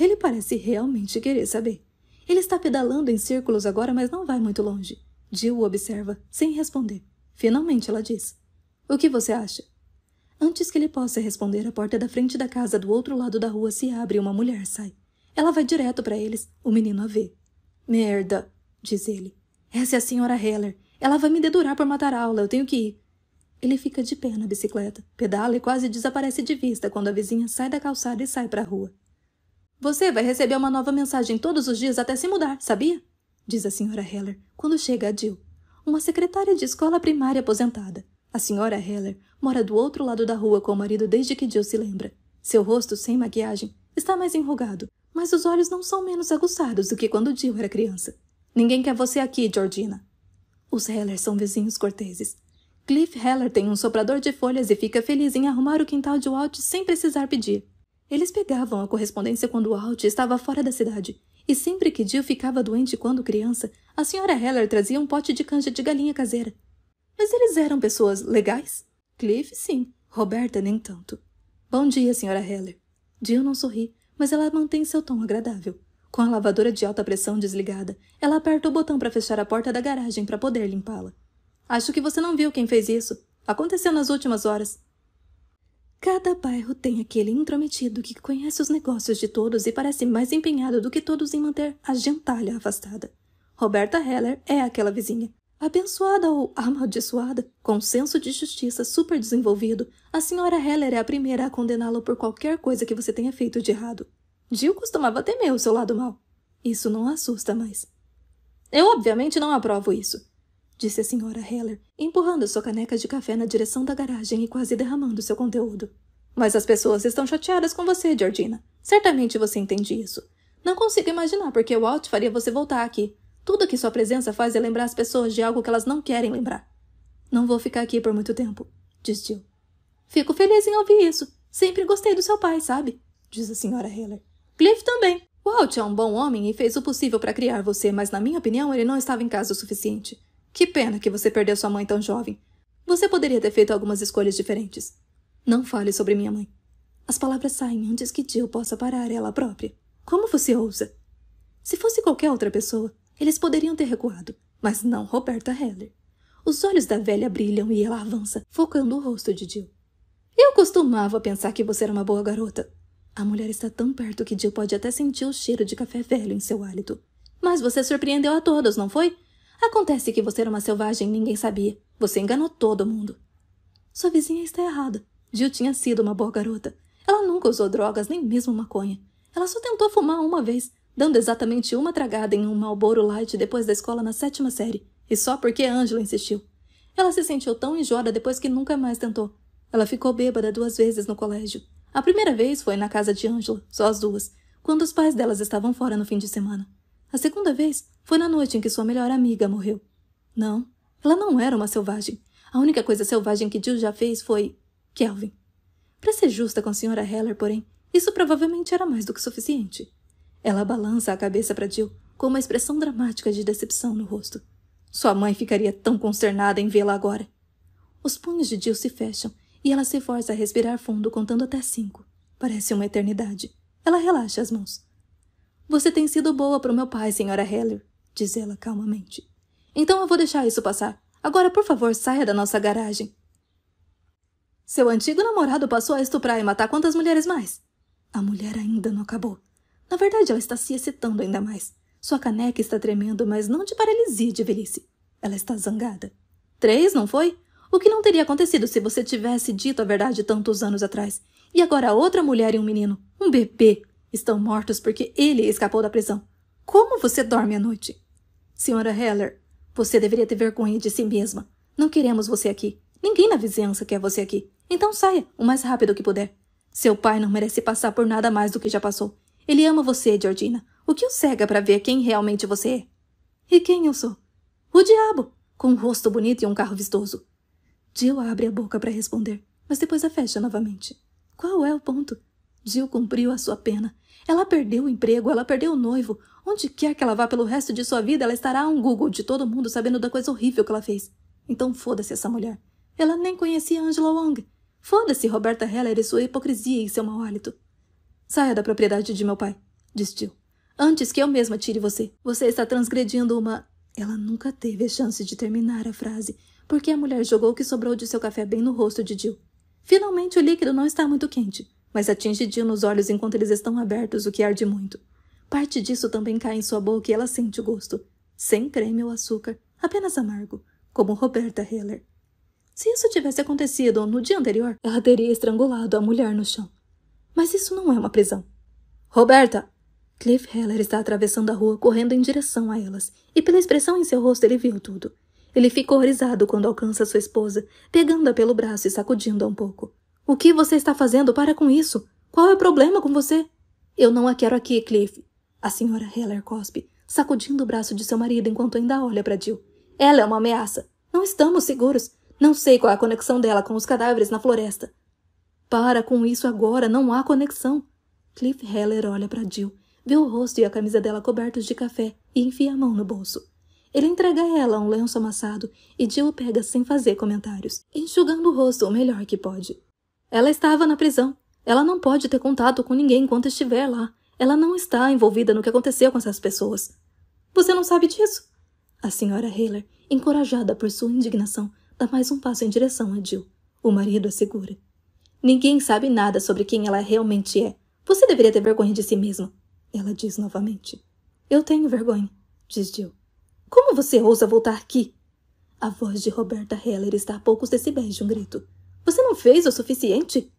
Ele parece realmente querer saber. Ele está pedalando em círculos agora, mas não vai muito longe. Jill observa, sem responder. Finalmente ela diz: o que você acha? Antes que ele possa responder, a porta da frente da casa do outro lado da rua se abre e uma mulher sai. Ela vai direto para eles. O menino a vê. Merda, diz ele. Essa é a senhora Heller. Ela vai me dedurar por matar a aula. Eu tenho que ir. Ele fica de pé na bicicleta, pedala e quase desaparece de vista quando a vizinha sai da calçada e sai para a rua. Você vai receber uma nova mensagem todos os dias até se mudar, sabia? Diz a senhora Heller quando chega a Jill, uma secretária de escola primária aposentada. A senhora Heller mora do outro lado da rua com o marido desde que Jill se lembra. Seu rosto, sem maquiagem, está mais enrugado, mas os olhos não são menos aguçados do que quando Jill era criança. Ninguém quer você aqui, Georgina. Os Heller são vizinhos corteses. Cliff Heller tem um soprador de folhas e fica feliz em arrumar o quintal de Walt sem precisar pedir. Eles pegavam a correspondência quando Walt estava fora da cidade, e sempre que Jill ficava doente quando criança, a senhora Heller trazia um pote de canja de galinha caseira. Mas eles eram pessoas legais? Cliff, sim. Roberta, nem tanto. Bom dia, senhora Heller. Jill não sorri, mas ela mantém seu tom agradável. Com a lavadora de alta pressão desligada, ela aperta o botão para fechar a porta da garagem para poder limpá-la. Acho que você não viu quem fez isso. Aconteceu nas últimas horas. Cada bairro tem aquele intrometido que conhece os negócios de todos e parece mais empenhado do que todos em manter a gentalha afastada. Roberta Heller é aquela vizinha. Abençoada ou amaldiçoada, com senso de justiça super desenvolvido, a senhora Heller é a primeira a condená-lo por qualquer coisa que você tenha feito de errado. Jill costumava temer o seu lado mau. Isso não a assusta mais. Eu obviamente não aprovo isso, disse a senhora Heller, empurrando sua caneca de café na direção da garagem e quase derramando seu conteúdo. Mas as pessoas estão chateadas com você, Georgina. Certamente você entende isso. Não consigo imaginar por que Walt faria você voltar aqui, tudo que sua presença faz é lembrar as pessoas de algo que elas não querem lembrar. Não vou ficar aqui por muito tempo, diz Jill. Fico feliz em ouvir isso. Sempre gostei do seu pai, sabe? Diz a senhora Heller. Cliff também. Walt é um bom homem e fez o possível para criar você, mas na minha opinião ele não estava em casa o suficiente. Que pena que você perdeu sua mãe tão jovem. Você poderia ter feito algumas escolhas diferentes. Não fale sobre minha mãe. As palavras saem antes que Jill possa parar ela própria. Como você ousa? Se fosse qualquer outra pessoa, eles poderiam ter recuado, mas não Roberta Heller. Os olhos da velha brilham e ela avança, focando o rosto de Jill. Eu costumava pensar que você era uma boa garota. A mulher está tão perto que Jill pode até sentir o cheiro de café velho em seu hálito. Mas você surpreendeu a todos, não foi? Acontece que você era uma selvagem e ninguém sabia. Você enganou todo mundo. Sua vizinha está errada. Jill tinha sido uma boa garota. Ela nunca usou drogas, nem mesmo maconha. Ela só tentou fumar uma vez, dando exatamente uma tragada em um Marlboro Light depois da escola na sétima série, e só porque Angela insistiu. Ela se sentiu tão enjoada depois que nunca mais tentou. Ela ficou bêbada duas vezes no colégio. A primeira vez foi na casa de Angela, só as duas, quando os pais delas estavam fora no fim de semana. A segunda vez foi na noite em que sua melhor amiga morreu. Não, ela não era uma selvagem. A única coisa selvagem que Jill já fez foi. Kelvin. Para ser justa com a Sra. Heller, porém, isso provavelmente era mais do que suficiente. Ela balança a cabeça para Jill, com uma expressão dramática de decepção no rosto. Sua mãe ficaria tão consternada em vê-la agora. Os punhos de Jill se fecham e ela se força a respirar fundo contando até cinco. Parece uma eternidade. Ela relaxa as mãos. Você tem sido boa para o meu pai, senhora Heller, diz ela calmamente. Então eu vou deixar isso passar. Agora, por favor, saia da nossa garagem. Seu antigo namorado passou a estuprar e matar quantas mulheres mais? A mulher ainda não acabou. Na verdade, ela está se excitando ainda mais. Sua caneca está tremendo, mas não de paralisia de velhice. Ela está zangada. Três, não foi? O que não teria acontecido se você tivesse dito a verdade tantos anos atrás? E agora outra mulher e um menino, um bebê, estão mortos porque ele escapou da prisão. Como você dorme à noite? Senhora Heller, você deveria ter vergonha de si mesma. Não queremos você aqui. Ninguém na vizinhança quer você aqui. Então saia, o mais rápido que puder. Seu pai não merece passar por nada mais do que já passou. Ele ama você, Georgina. O que o cega para ver quem realmente você é? E quem eu sou? O diabo! Com um rosto bonito e um carro vistoso. Jill abre a boca para responder, mas depois a fecha novamente. Qual é o ponto? Jill cumpriu a sua pena. Ela perdeu o emprego, ela perdeu o noivo. Onde quer que ela vá pelo resto de sua vida, ela estará a um Google de todo mundo sabendo da coisa horrível que ela fez. Então foda-se essa mulher. Ela nem conhecia Angela Wong. Foda-se Roberta Heller e sua hipocrisia e seu mau hálito. Saia da propriedade de meu pai, disse Jill. Antes que eu mesma tire você. Você está transgredindo uma. Ela nunca teve a chance de terminar a frase, porque a mulher jogou o que sobrou de seu café bem no rosto de Jill. Finalmente o líquido não está muito quente, mas atinge Jill nos olhos enquanto eles estão abertos, o que arde muito. Parte disso também cai em sua boca e ela sente o gosto. Sem creme ou açúcar, apenas amargo, como Roberta Heller. Se isso tivesse acontecido no dia anterior, ela teria estrangulado a mulher no chão. Mas isso não é uma prisão. Roberta! Cliff Heller está atravessando a rua, correndo em direção a elas, e pela expressão em seu rosto ele viu tudo. Ele fica horrorizado quando alcança sua esposa, pegando-a pelo braço e sacudindo-a um pouco. O que você está fazendo para com isso? Qual é o problema com você? Eu não a quero aqui, Cliff. A senhora Heller cospe, sacudindo o braço de seu marido enquanto ainda olha para Jill. Ela é uma ameaça. Não estamos seguros. Não sei qual é a conexão dela com os cadáveres na floresta, para com isso agora, não há conexão. Cliff Heller olha para Jill, vê o rosto e a camisa dela cobertos de café e enfia a mão no bolso. Ele entrega a ela um lenço amassado e Jill pega sem fazer comentários, enxugando o rosto o melhor que pode. Ela estava na prisão. Ela não pode ter contato com ninguém enquanto estiver lá. Ela não está envolvida no que aconteceu com essas pessoas. Você não sabe disso? A senhora Heller. encorajada por sua indignação, dá mais um passo em direção a Jill. O marido a segura. Ninguém sabe nada sobre quem ela realmente é. Você deveria ter vergonha de si mesmo. Ela diz novamente. Eu tenho vergonha, diz Jill. Como você ousa voltar aqui? A voz de Roberta Heller está a poucos decibéis de um grito. Você não fez o suficiente?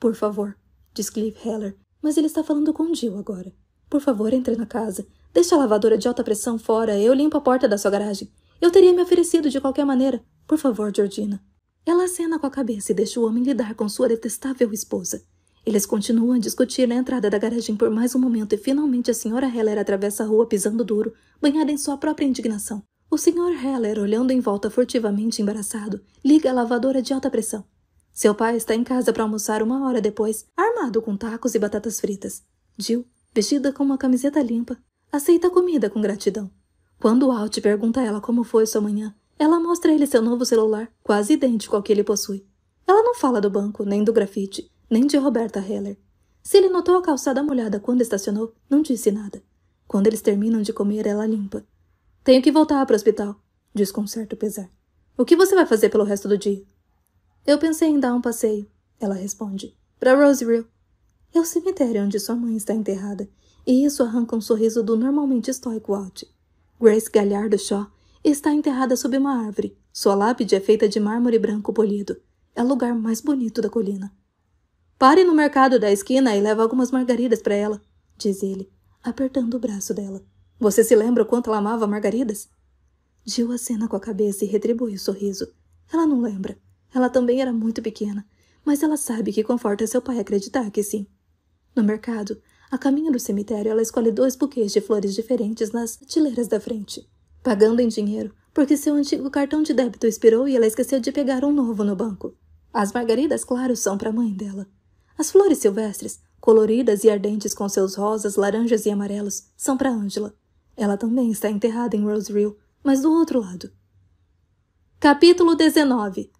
Por favor, diz Cliff Heller, mas ele está falando com Jill agora. Por favor, entre na casa. Deixe a lavadora de alta pressão fora, eu limpo a porta da sua garagem. Eu teria me oferecido de qualquer maneira. Por favor, Georgina. Ela acena com a cabeça e deixa o homem lidar com sua detestável esposa. Eles continuam a discutir na entrada da garagem por mais um momento e finalmente a senhora Heller atravessa a rua pisando duro, banhada em sua própria indignação. O senhor Heller, olhando em volta furtivamente embaraçado, liga a lavadora de alta pressão. Seu pai está em casa para almoçar uma hora depois, armado com tacos e batatas fritas. Jill, vestida com uma camiseta limpa, aceita a comida com gratidão. Quando Alt pergunta a ela como foi sua manhã, ela mostra a ele seu novo celular, quase idêntico ao que ele possui. Ela não fala do banco, nem do grafite, nem de Roberta Heller. Se ele notou a calçada molhada quando estacionou, não disse nada. Quando eles terminam de comer, ela limpa. Tenho que voltar para o hospital, diz com certo pesar. O que você vai fazer pelo resto do dia? Eu pensei em dar um passeio, ela responde. Para Roseville. É o cemitério onde sua mãe está enterrada, e isso arranca um sorriso do normalmente estoico Walt. Grace Galhardo Shaw Está enterrada sob uma árvore. Sua lápide é feita de mármore branco polido. É o lugar mais bonito da colina. Pare no mercado da esquina e leve algumas margaridas para ela, diz ele, apertando o braço dela. Você se lembra o quanto ela amava margaridas? Jill acena com a cabeça e retribui o sorriso. Ela não lembra. Ela também era muito pequena, mas ela sabe que conforta seu pai acreditar que sim. No mercado, a caminho do cemitério, ela escolhe dois buquês de flores diferentes nas tileiras da frente pagando em dinheiro, porque seu antigo cartão de débito expirou e ela esqueceu de pegar um novo no banco. As margaridas, claro, são para a mãe dela. As flores silvestres, coloridas e ardentes com seus rosas, laranjas e amarelos, são para Angela. Ela também está enterrada em Rose Hill, mas do outro lado. Capítulo 19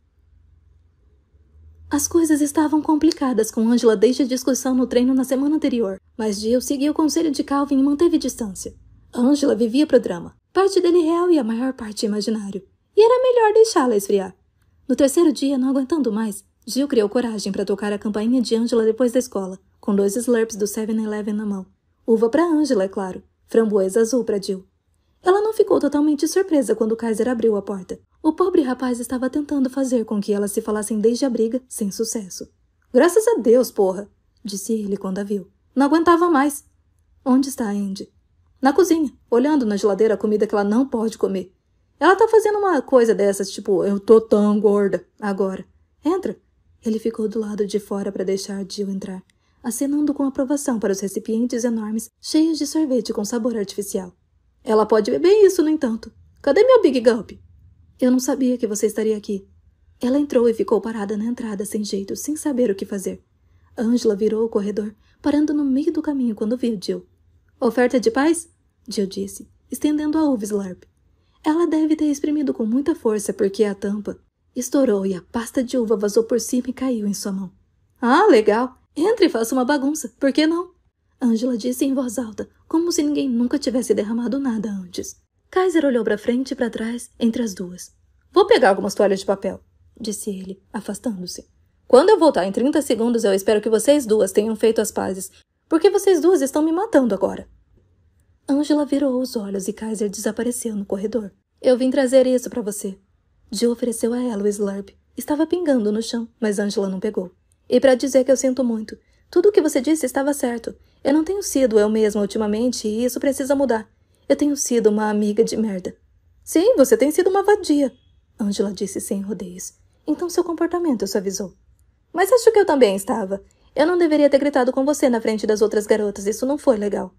As coisas estavam complicadas com Angela desde a discussão no treino na semana anterior, mas Jill seguiu o conselho de Calvin e manteve distância. Angela vivia para o drama. Parte dele real e a maior parte imaginário. E era melhor deixá-la esfriar. No terceiro dia, não aguentando mais, Jill criou coragem para tocar a campainha de Angela depois da escola, com dois slurps do 7-Eleven na mão. Uva para Angela, é claro. Framboesa azul para Jill. Ela não ficou totalmente surpresa quando Kaiser abriu a porta. O pobre rapaz estava tentando fazer com que elas se falassem desde a briga, sem sucesso. Graças a Deus, porra! disse ele quando a viu. Não aguentava mais. Onde está Andy? na cozinha, olhando na geladeira a comida que ela não pode comer. Ela tá fazendo uma coisa dessas, tipo, eu tô tão gorda agora. Entra. Ele ficou do lado de fora para deixar Jill entrar, acenando com aprovação para os recipientes enormes cheios de sorvete com sabor artificial. Ela pode beber isso, no entanto. Cadê meu Big Gulp? Eu não sabia que você estaria aqui. Ela entrou e ficou parada na entrada sem jeito, sem saber o que fazer. Angela virou o corredor, parando no meio do caminho quando viu Jill. Oferta de paz? Jill disse, estendendo a Slurp. Ela deve ter exprimido com muita força porque a tampa estourou e a pasta de uva vazou por cima e caiu em sua mão. Ah, legal! Entre e faça uma bagunça, por que não? Angela disse em voz alta, como se ninguém nunca tivesse derramado nada antes. Kaiser olhou para frente e para trás, entre as duas. Vou pegar algumas toalhas de papel, disse ele, afastando-se. Quando eu voltar em 30 segundos, eu espero que vocês duas tenham feito as pazes porque vocês duas estão me matando agora. Angela virou os olhos e Kaiser desapareceu no corredor. Eu vim trazer isso para você. Jill ofereceu a ela o slurp. Estava pingando no chão, mas Angela não pegou. E para dizer que eu sinto muito. Tudo o que você disse estava certo. Eu não tenho sido eu mesma ultimamente e isso precisa mudar. Eu tenho sido uma amiga de merda. Sim, você tem sido uma vadia, Angela disse sem rodeios. Então seu comportamento suavizou. Mas acho que eu também estava. Eu não deveria ter gritado com você na frente das outras garotas, isso não foi legal.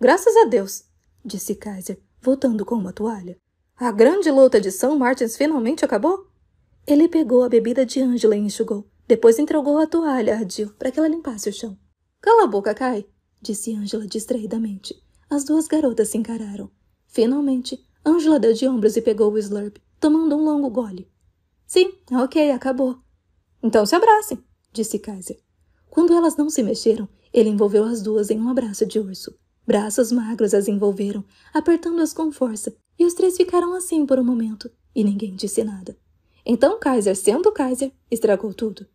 Graças a Deus, disse Kaiser, voltando com uma toalha. A grande luta de São Martins finalmente acabou? Ele pegou a bebida de Angela e enxugou. Depois entregou a toalha a Jill para que ela limpasse o chão. Cala a boca, Kai, disse Angela distraidamente. As duas garotas se encararam. Finalmente, Angela deu de ombros e pegou o slurp, tomando um longo gole. Sim, ok, acabou. Então se abracem, disse Kaiser. Quando elas não se mexeram, ele envolveu as duas em um abraço de urso. Braços magros as envolveram, apertando-as com força, e os três ficaram assim por um momento, e ninguém disse nada. Então Kaiser, sendo Kaiser, estragou tudo.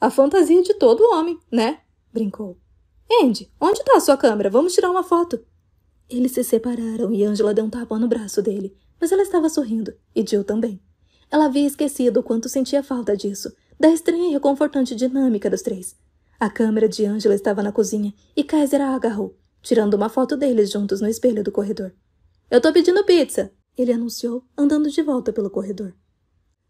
A fantasia de todo homem, né? brincou. Andy, onde está a sua câmera? Vamos tirar uma foto. Eles se separaram e Angela deu um tapa no braço dele, mas ela estava sorrindo, e Jill também. Ela havia esquecido o quanto sentia falta disso, da estranha e reconfortante dinâmica dos três, a câmera de Angela estava na cozinha e Kaiser a agarrou, tirando uma foto deles juntos no espelho do corredor. Eu tô pedindo pizza! Ele anunciou, andando de volta pelo corredor.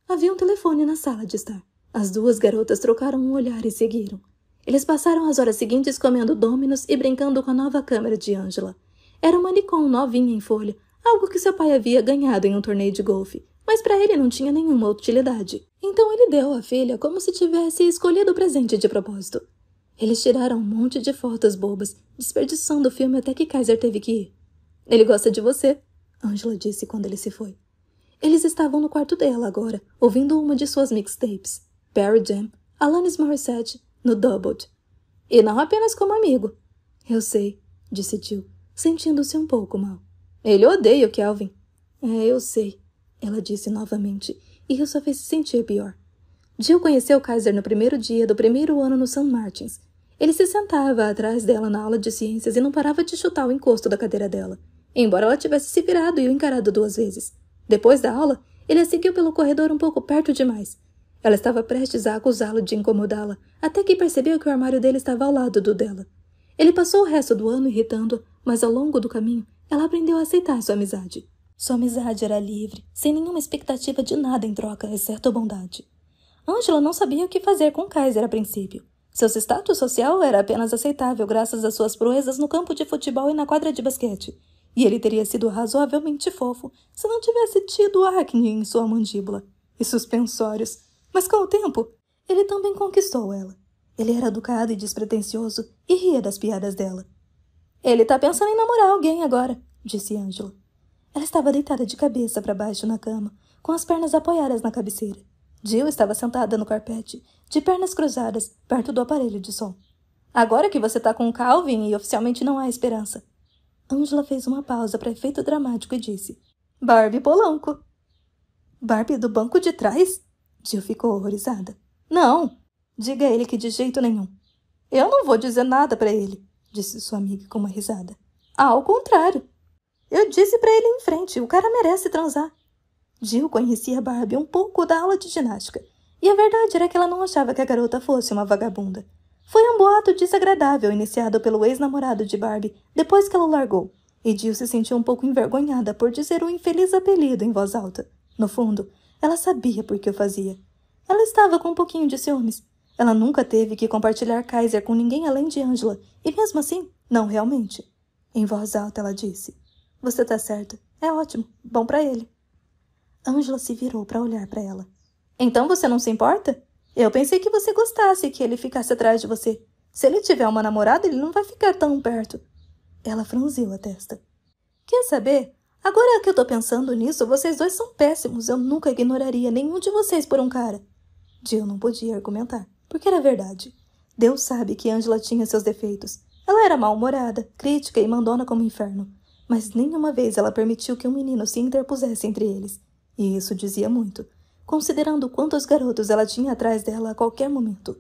Havia um telefone na sala de estar. As duas garotas trocaram um olhar e seguiram. Eles passaram as horas seguintes comendo dominos e brincando com a nova câmera de Angela. Era uma Nikon novinha em folha, algo que seu pai havia ganhado em um torneio de golfe, mas para ele não tinha nenhuma utilidade. Então ele deu à filha como se tivesse escolhido o presente de propósito. Eles tiraram um monte de fotos bobas, desperdiçando o filme até que Kaiser teve que ir. Ele gosta de você, Angela disse quando ele se foi. Eles estavam no quarto dela agora, ouvindo uma de suas mixtapes, Barry Jam, Alanis Morissette, no Doubled. E não apenas como amigo. Eu sei, disse Jill, sentindo-se um pouco mal. Ele odeia o Kelvin. É, eu sei, ela disse novamente, e isso a fez se sentir pior. Jill conheceu Kaiser no primeiro dia do primeiro ano no St. Martins ele se sentava atrás dela na aula de ciências e não parava de chutar o encosto da cadeira dela, embora ela tivesse se virado e o encarado duas vezes. Depois da aula, ele a seguiu pelo corredor um pouco perto demais. Ela estava prestes a acusá-lo de incomodá-la, até que percebeu que o armário dele estava ao lado do dela. Ele passou o resto do ano irritando, a mas ao longo do caminho, ela aprendeu a aceitar sua amizade. Sua amizade era livre, sem nenhuma expectativa de nada em troca, exceto bondade. Angela não sabia o que fazer com Kaiser a princípio. Seu status social era apenas aceitável graças às suas proezas no campo de futebol e na quadra de basquete. E ele teria sido razoavelmente fofo se não tivesse tido acne em sua mandíbula e suspensórios. Mas com o tempo, ele também conquistou ela. Ele era educado e despretensioso e ria das piadas dela. Ele tá pensando em namorar alguém agora, disse Angela. Ela estava deitada de cabeça para baixo na cama, com as pernas apoiadas na cabeceira. Jill estava sentada no carpete, de pernas cruzadas, perto do aparelho de som. Agora que você está com Calvin e oficialmente não há esperança. Angela fez uma pausa para efeito dramático e disse: Barbie Polanco. Barbie do banco de trás? Jill ficou horrorizada. Não! Diga a ele que de jeito nenhum. Eu não vou dizer nada para ele, disse sua amiga com uma risada. Ao contrário. Eu disse para ele em frente: o cara merece transar. Jill conhecia Barbie um pouco da aula de ginástica, e a verdade era que ela não achava que a garota fosse uma vagabunda. Foi um boato desagradável iniciado pelo ex-namorado de Barbie depois que ela o largou, e Jill se sentiu um pouco envergonhada por dizer o infeliz apelido em voz alta. No fundo, ela sabia por que o fazia. Ela estava com um pouquinho de ciúmes. Ela nunca teve que compartilhar Kaiser com ninguém além de Angela, e mesmo assim, não realmente. Em voz alta, ela disse: Você está certa. É ótimo. Bom para ele. Ângela se virou para olhar para ela. Então você não se importa? Eu pensei que você gostasse que ele ficasse atrás de você. Se ele tiver uma namorada, ele não vai ficar tão perto. Ela franziu a testa. Quer saber? Agora que eu tô pensando nisso, vocês dois são péssimos. Eu nunca ignoraria nenhum de vocês por um cara. Jill não podia argumentar, porque era verdade. Deus sabe que Angela tinha seus defeitos. Ela era mal-humorada, crítica e mandona como o inferno. Mas nenhuma vez ela permitiu que um menino se interpusesse entre eles. E isso dizia muito, considerando quantos garotos ela tinha atrás dela a qualquer momento.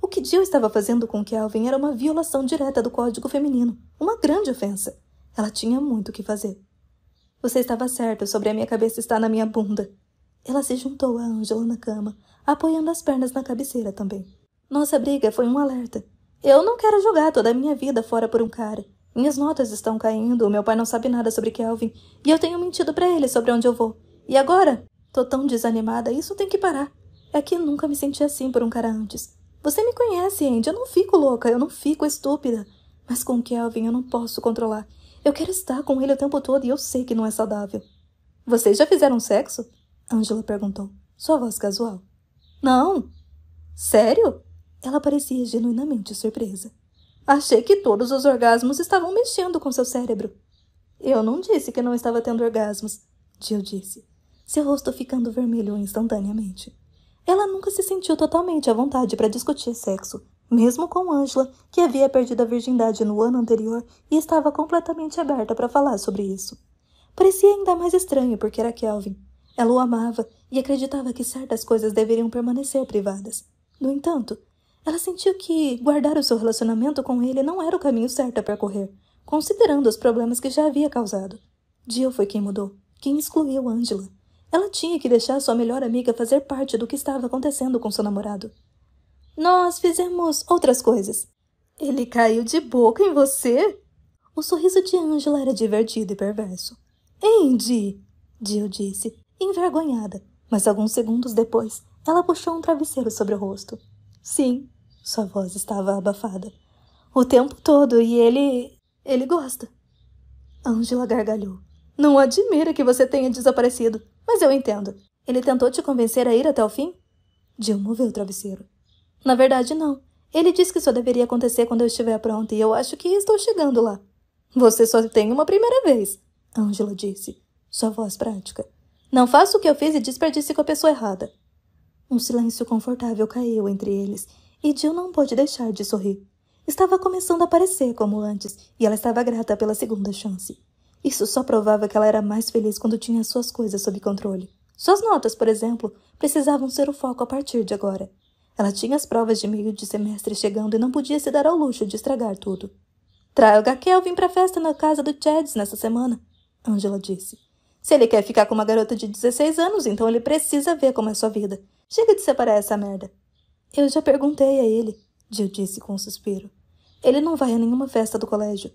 O que Jill estava fazendo com Kelvin era uma violação direta do código feminino, uma grande ofensa. Ela tinha muito o que fazer. Você estava certa sobre a minha cabeça estar na minha bunda. Ela se juntou a Angela na cama, apoiando as pernas na cabeceira também. Nossa briga foi um alerta. Eu não quero jogar toda a minha vida fora por um cara. Minhas notas estão caindo, meu pai não sabe nada sobre Kelvin, e eu tenho mentido para ele sobre onde eu vou. E agora? Tô tão desanimada, isso tem que parar. É que nunca me senti assim por um cara antes. Você me conhece, Andy, eu não fico louca, eu não fico estúpida. Mas com Kelvin eu não posso controlar. Eu quero estar com ele o tempo todo e eu sei que não é saudável. Vocês já fizeram sexo? Angela perguntou, sua voz casual. Não. Sério? Ela parecia genuinamente surpresa. Achei que todos os orgasmos estavam mexendo com seu cérebro. Eu não disse que não estava tendo orgasmos, Jill disse seu rosto ficando vermelho instantaneamente. Ela nunca se sentiu totalmente à vontade para discutir sexo, mesmo com Angela, que havia perdido a virgindade no ano anterior e estava completamente aberta para falar sobre isso. Parecia ainda mais estranho porque era Kelvin. Ela o amava e acreditava que certas coisas deveriam permanecer privadas. No entanto, ela sentiu que guardar o seu relacionamento com ele não era o caminho certo a percorrer, considerando os problemas que já havia causado. Jill foi quem mudou, quem excluiu Angela. Ela tinha que deixar sua melhor amiga fazer parte do que estava acontecendo com seu namorado. Nós fizemos outras coisas. Ele caiu de boca em você? O sorriso de Angela era divertido e perverso. Andy! Jill disse, envergonhada, mas alguns segundos depois, ela puxou um travesseiro sobre o rosto. Sim, sua voz estava abafada. O tempo todo e ele. ele gosta. Angela gargalhou. Não admira que você tenha desaparecido. Mas eu entendo. Ele tentou te convencer a ir até o fim? Jill moveu o travesseiro. Na verdade, não. Ele disse que só deveria acontecer quando eu estiver pronta e eu acho que estou chegando lá. Você só tem uma primeira vez, Angela disse, sua voz prática. Não faça o que eu fiz e desperdice com a pessoa errada. Um silêncio confortável caiu entre eles e Jill não pôde deixar de sorrir. Estava começando a aparecer como antes e ela estava grata pela segunda chance. Isso só provava que ela era mais feliz quando tinha suas coisas sob controle. Suas notas, por exemplo, precisavam ser o foco a partir de agora. Ela tinha as provas de meio de semestre chegando e não podia se dar ao luxo de estragar tudo. Traga Kelvin para a festa na casa do Chads nessa semana, Angela disse. Se ele quer ficar com uma garota de 16 anos, então ele precisa ver como é sua vida. Chega de separar essa merda. Eu já perguntei a ele, Jill disse com um suspiro. Ele não vai a nenhuma festa do colégio.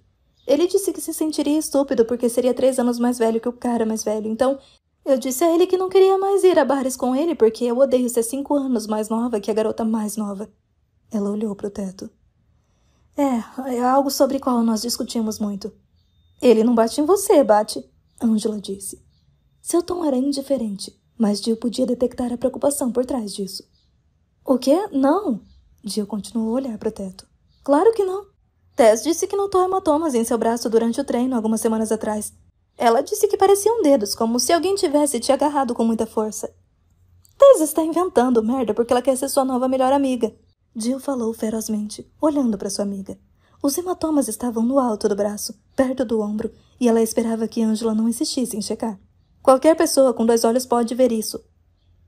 Ele disse que se sentiria estúpido porque seria três anos mais velho que o cara mais velho, então eu disse a ele que não queria mais ir a bares com ele porque eu odeio ser cinco anos mais nova que a garota mais nova. Ela olhou para o teto. É, é algo sobre o qual nós discutimos muito. Ele não bate em você, bate, Angela disse. Seu tom era indiferente, mas Jill podia detectar a preocupação por trás disso. O quê? Não! Jill continuou a olhar para o teto. Claro que não. Tess disse que notou hematomas em seu braço durante o treino algumas semanas atrás. Ela disse que pareciam dedos, como se alguém tivesse te agarrado com muita força. Tess está inventando merda porque ela quer ser sua nova melhor amiga. Jill falou ferozmente, olhando para sua amiga. Os hematomas estavam no alto do braço, perto do ombro, e ela esperava que Angela não insistisse em checar. Qualquer pessoa com dois olhos pode ver isso.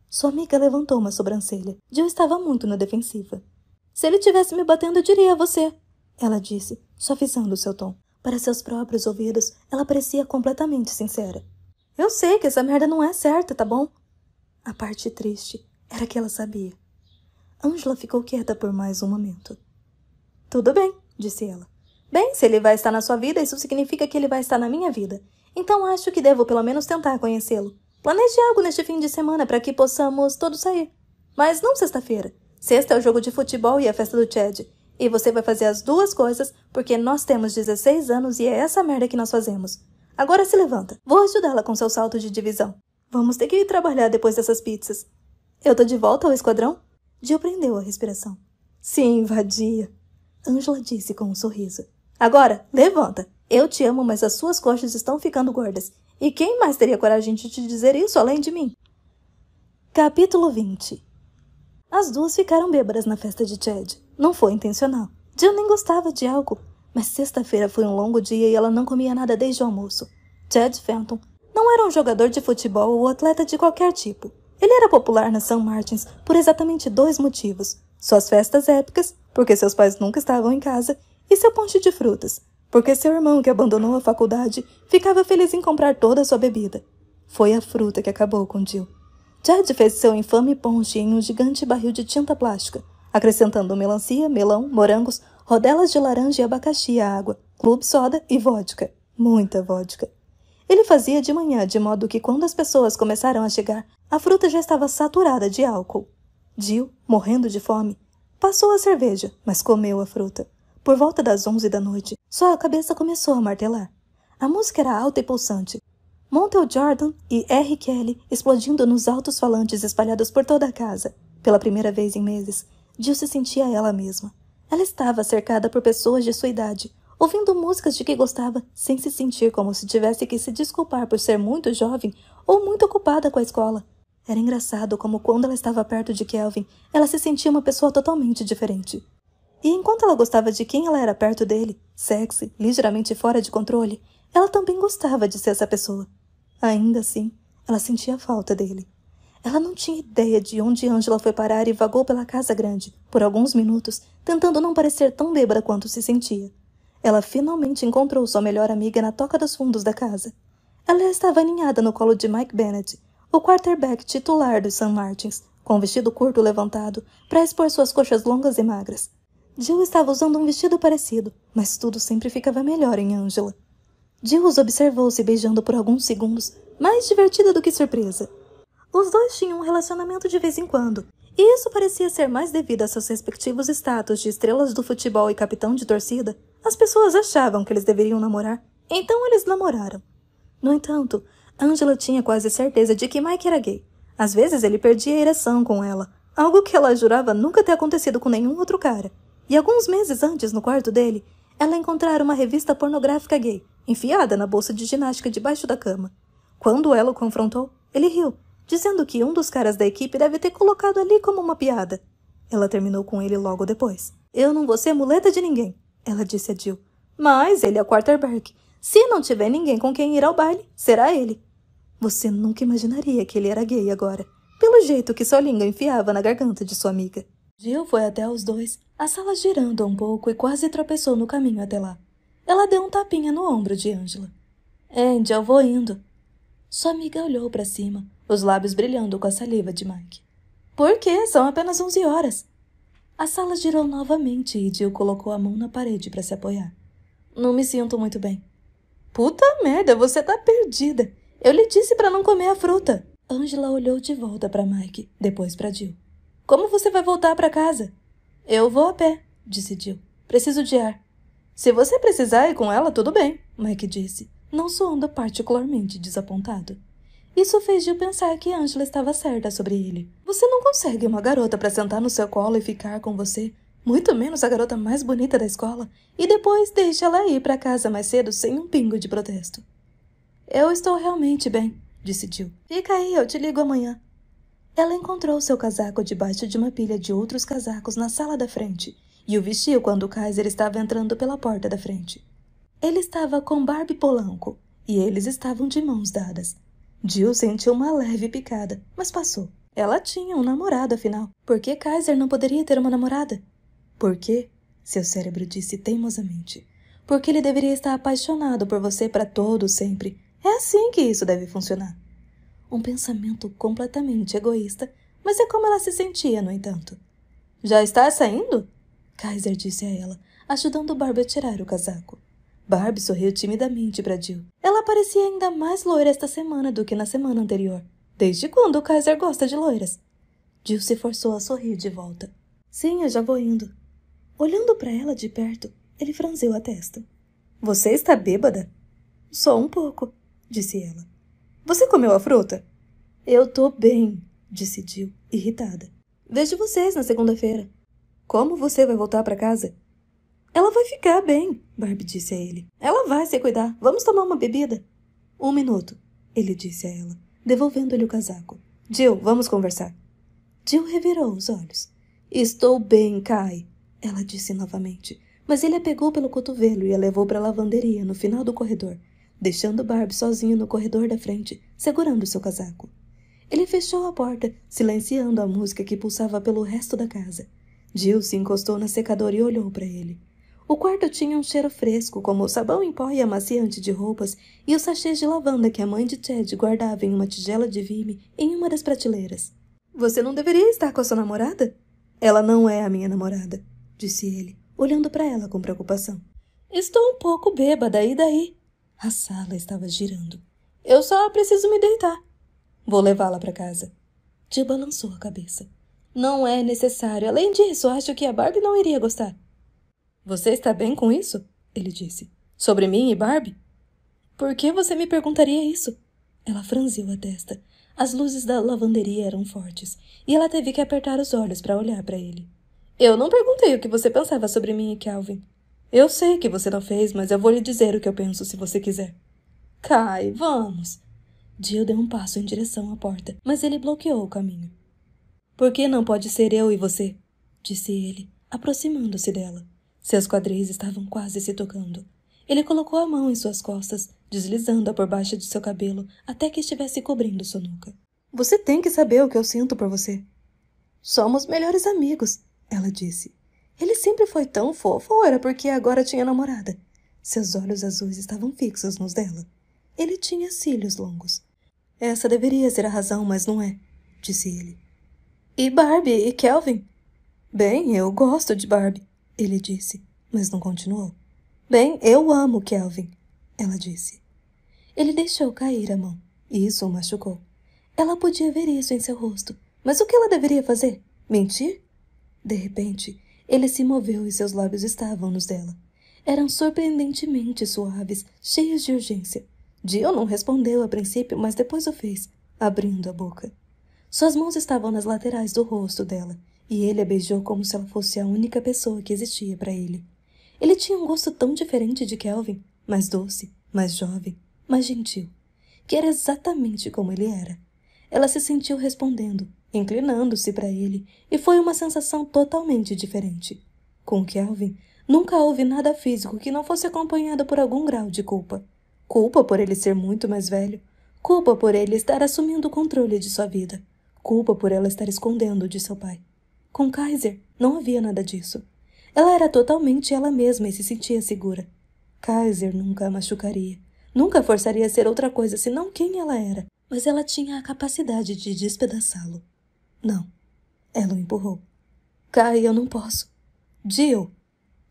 Sua amiga levantou uma sobrancelha. Jill estava muito na defensiva. Se ele tivesse me batendo, eu diria a você. Ela disse, suavizando seu tom. Para seus próprios ouvidos, ela parecia completamente sincera. Eu sei que essa merda não é certa, tá bom? A parte triste era que ela sabia. Angela ficou quieta por mais um momento. Tudo bem, disse ela. Bem, se ele vai estar na sua vida, isso significa que ele vai estar na minha vida. Então acho que devo pelo menos tentar conhecê-lo. Planeje algo neste fim de semana para que possamos todos sair. Mas não sexta-feira. Sexta é o jogo de futebol e a festa do Chad. E você vai fazer as duas coisas, porque nós temos 16 anos e é essa merda que nós fazemos. Agora se levanta. Vou ajudá-la com seu salto de divisão. Vamos ter que ir trabalhar depois dessas pizzas. Eu tô de volta ao esquadrão? Jill prendeu a respiração. Sim, invadia. Angela disse com um sorriso. Agora, levanta. Eu te amo, mas as suas costas estão ficando gordas. E quem mais teria coragem de te dizer isso além de mim? Capítulo 20 As duas ficaram bêbadas na festa de Chad. Não foi intencional. Jill nem gostava de álcool, mas sexta-feira foi um longo dia e ela não comia nada desde o almoço. Chad Fenton não era um jogador de futebol ou atleta de qualquer tipo. Ele era popular na São Martins por exatamente dois motivos: suas festas épicas, porque seus pais nunca estavam em casa, e seu ponche de frutas, porque seu irmão, que abandonou a faculdade, ficava feliz em comprar toda a sua bebida. Foi a fruta que acabou com Jill. Chad fez seu infame ponche em um gigante barril de tinta plástica, acrescentando melancia, melão, morangos, rodelas de laranja e abacaxi à água, clube soda e vodka. Muita vodka. Ele fazia de manhã, de modo que quando as pessoas começaram a chegar, a fruta já estava saturada de álcool. Jill, morrendo de fome, passou a cerveja, mas comeu a fruta. Por volta das onze da noite, sua cabeça começou a martelar. A música era alta e pulsante. Montel Jordan e R. Kelly explodindo nos altos falantes espalhados por toda a casa. Pela primeira vez em meses, Jill se sentia ela mesma. Ela estava cercada por pessoas de sua idade, ouvindo músicas de que gostava, sem se sentir como se tivesse que se desculpar por ser muito jovem ou muito ocupada com a escola. Era engraçado como quando ela estava perto de Kelvin, ela se sentia uma pessoa totalmente diferente. E enquanto ela gostava de quem ela era perto dele, sexy, ligeiramente fora de controle, ela também gostava de ser essa pessoa. Ainda assim, ela sentia falta dele. Ela não tinha ideia de onde Ângela foi parar e vagou pela casa grande, por alguns minutos, tentando não parecer tão bêbada quanto se sentia. Ela finalmente encontrou sua melhor amiga na toca dos fundos da casa. Ela estava aninhada no colo de Mike Bennett, o quarterback titular dos San Martins, com um vestido curto levantado para expor suas coxas longas e magras. Jill estava usando um vestido parecido, mas tudo sempre ficava melhor em Angela. Jill os observou se beijando por alguns segundos, mais divertida do que surpresa. Os dois tinham um relacionamento de vez em quando, e isso parecia ser mais devido a seus respectivos status de estrelas do futebol e capitão de torcida. As pessoas achavam que eles deveriam namorar, então eles namoraram. No entanto, Angela tinha quase certeza de que Mike era gay. Às vezes ele perdia a ereção com ela, algo que ela jurava nunca ter acontecido com nenhum outro cara. E alguns meses antes, no quarto dele, ela encontrara uma revista pornográfica gay, enfiada na bolsa de ginástica debaixo da cama. Quando ela o confrontou, ele riu dizendo que um dos caras da equipe deve ter colocado ali como uma piada. Ela terminou com ele logo depois. Eu não vou ser muleta de ninguém, ela disse a Jill. Mas ele é o quarterback. Se não tiver ninguém com quem ir ao baile, será ele. Você nunca imaginaria que ele era gay agora, pelo jeito que sua língua enfiava na garganta de sua amiga. Jill foi até os dois, a sala girando um pouco e quase tropeçou no caminho até lá. Ela deu um tapinha no ombro de Angela. Andy, eu vou indo. Sua amiga olhou para cima, os lábios brilhando com a saliva de Mike. Por quê? São apenas onze horas. A sala girou novamente e Jill colocou a mão na parede para se apoiar. Não me sinto muito bem. Puta merda, você tá perdida. Eu lhe disse para não comer a fruta. Angela olhou de volta para Mike, depois para Jill. Como você vai voltar para casa? Eu vou a pé, disse Jill. Preciso de ar. Se você precisar ir com ela, tudo bem, Mike disse, não soando particularmente desapontado. Isso fez Gil pensar que Angela estava certa sobre ele. Você não consegue uma garota para sentar no seu colo e ficar com você, muito menos a garota mais bonita da escola, e depois deixa ela ir para casa mais cedo sem um pingo de protesto. Eu estou realmente bem, disse Jill. Fica aí, eu te ligo amanhã. Ela encontrou seu casaco debaixo de uma pilha de outros casacos na sala da frente e o vestiu quando Kaiser estava entrando pela porta da frente. Ele estava com Barbie Polanco e eles estavam de mãos dadas. Jill sentiu uma leve picada, mas passou. Ela tinha um namorado, afinal. Por que Kaiser não poderia ter uma namorada? Por quê? Seu cérebro disse teimosamente. Porque ele deveria estar apaixonado por você para todo sempre. É assim que isso deve funcionar. Um pensamento completamente egoísta, mas é como ela se sentia, no entanto. Já está saindo? Kaiser disse a ela, ajudando Barbie a tirar o casaco. Barbie sorriu timidamente para Jill. Ela parecia ainda mais loira esta semana do que na semana anterior. Desde quando o Kaiser gosta de loiras? Jill se forçou a sorrir de volta. Sim, eu já vou indo. Olhando para ela de perto, ele franziu a testa. Você está bêbada? Só um pouco, disse ela. Você comeu a fruta? Eu tô bem, disse Jill, irritada. Vejo vocês na segunda-feira. Como você vai voltar para casa? Ela vai ficar bem, Barb disse a ele. Ela vai se cuidar. Vamos tomar uma bebida? Um minuto, ele disse a ela, devolvendo-lhe o casaco. Jill, vamos conversar. Jill revirou os olhos. Estou bem, Kai, ela disse novamente, mas ele a pegou pelo cotovelo e a levou para a lavanderia no final do corredor, deixando Barb sozinho no corredor da frente, segurando seu casaco. Ele fechou a porta, silenciando a música que pulsava pelo resto da casa. Jill se encostou na secadora e olhou para ele. O quarto tinha um cheiro fresco, como o sabão em pó e amaciante de roupas, e os sachês de lavanda que a mãe de Ted guardava em uma tigela de vime em uma das prateleiras. Você não deveria estar com a sua namorada? Ela não é a minha namorada, disse ele, olhando para ela com preocupação. Estou um pouco bêbada, e daí? A sala estava girando. Eu só preciso me deitar. Vou levá-la para casa. Tio balançou a cabeça. Não é necessário. Além disso, acho que a Barbie não iria gostar. Você está bem com isso? Ele disse. Sobre mim e Barbie? Por que você me perguntaria isso? Ela franziu a testa. As luzes da lavanderia eram fortes, e ela teve que apertar os olhos para olhar para ele. Eu não perguntei o que você pensava sobre mim e Calvin. Eu sei que você não fez, mas eu vou lhe dizer o que eu penso se você quiser. Cai, vamos. Jill deu um passo em direção à porta, mas ele bloqueou o caminho. Por que não pode ser eu e você? disse ele, aproximando-se dela. Seus quadris estavam quase se tocando. Ele colocou a mão em suas costas, deslizando-a por baixo de seu cabelo até que estivesse cobrindo sua nuca. Você tem que saber o que eu sinto por você. Somos melhores amigos, ela disse. Ele sempre foi tão fofo, ou era porque agora tinha namorada? Seus olhos azuis estavam fixos nos dela. Ele tinha cílios longos. Essa deveria ser a razão, mas não é, disse ele. E Barbie e Kelvin? Bem, eu gosto de Barbie. Ele disse, mas não continuou. Bem, eu amo Kelvin, ela disse. Ele deixou cair a mão, e isso o machucou. Ela podia ver isso em seu rosto, mas o que ela deveria fazer? Mentir? De repente, ele se moveu e seus lábios estavam nos dela. Eram surpreendentemente suaves, cheios de urgência. Jill não respondeu a princípio, mas depois o fez, abrindo a boca. Suas mãos estavam nas laterais do rosto dela, e ele a beijou como se ela fosse a única pessoa que existia para ele. Ele tinha um gosto tão diferente de Kelvin, mais doce, mais jovem, mais gentil, que era exatamente como ele era. Ela se sentiu respondendo, inclinando-se para ele, e foi uma sensação totalmente diferente. Com Kelvin, nunca houve nada físico que não fosse acompanhado por algum grau de culpa. Culpa por ele ser muito mais velho, culpa por ele estar assumindo o controle de sua vida, culpa por ela estar escondendo de seu pai. Com Kaiser, não havia nada disso. Ela era totalmente ela mesma e se sentia segura. Kaiser nunca a machucaria. Nunca forçaria a ser outra coisa senão quem ela era. Mas ela tinha a capacidade de despedaçá-lo. Não. Ela o empurrou. Cai, eu não posso. Jill!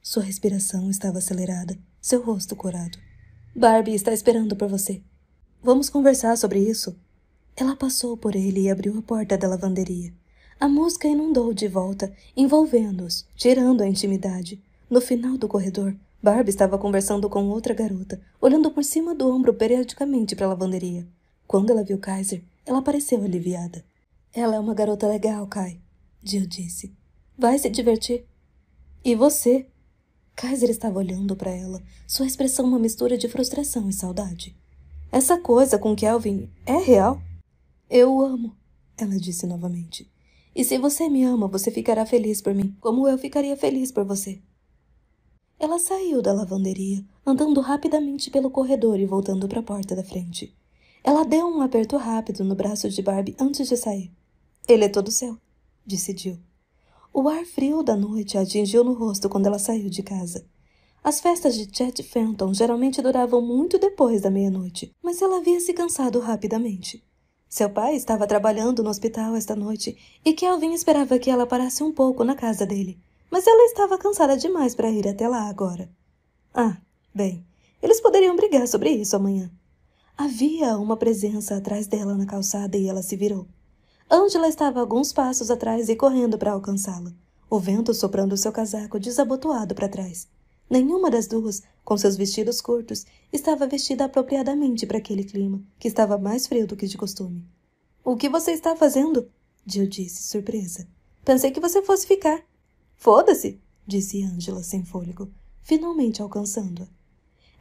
Sua respiração estava acelerada, seu rosto corado. Barbie está esperando por você. Vamos conversar sobre isso. Ela passou por ele e abriu a porta da lavanderia. A música inundou de volta, envolvendo-os, tirando a intimidade. No final do corredor, Barbie estava conversando com outra garota, olhando por cima do ombro periodicamente para a lavanderia. Quando ela viu Kaiser, ela pareceu aliviada. Ela é uma garota legal, Kai, Jill disse. Vai se divertir. E você? Kaiser estava olhando para ela, sua expressão uma mistura de frustração e saudade. Essa coisa com Kelvin é real? Eu o amo, ela disse novamente. E se você me ama, você ficará feliz por mim, como eu ficaria feliz por você. Ela saiu da lavanderia, andando rapidamente pelo corredor e voltando para a porta da frente. Ela deu um aperto rápido no braço de Barbie antes de sair. Ele é todo seu, disse Jill. O ar frio da noite a atingiu no rosto quando ela saiu de casa. As festas de Chet Fenton geralmente duravam muito depois da meia-noite, mas ela havia se cansado rapidamente. Seu pai estava trabalhando no hospital esta noite e Kelvin esperava que ela parasse um pouco na casa dele, mas ela estava cansada demais para ir até lá agora. Ah, bem, eles poderiam brigar sobre isso amanhã. Havia uma presença atrás dela na calçada e ela se virou. Angela estava alguns passos atrás e correndo para alcançá-la, o vento soprando seu casaco desabotoado para trás. Nenhuma das duas, com seus vestidos curtos, estava vestida apropriadamente para aquele clima, que estava mais frio do que de costume. O que você está fazendo? Jill disse, surpresa. Pensei que você fosse ficar. Foda-se! disse Angela, sem fôlego, finalmente alcançando-a.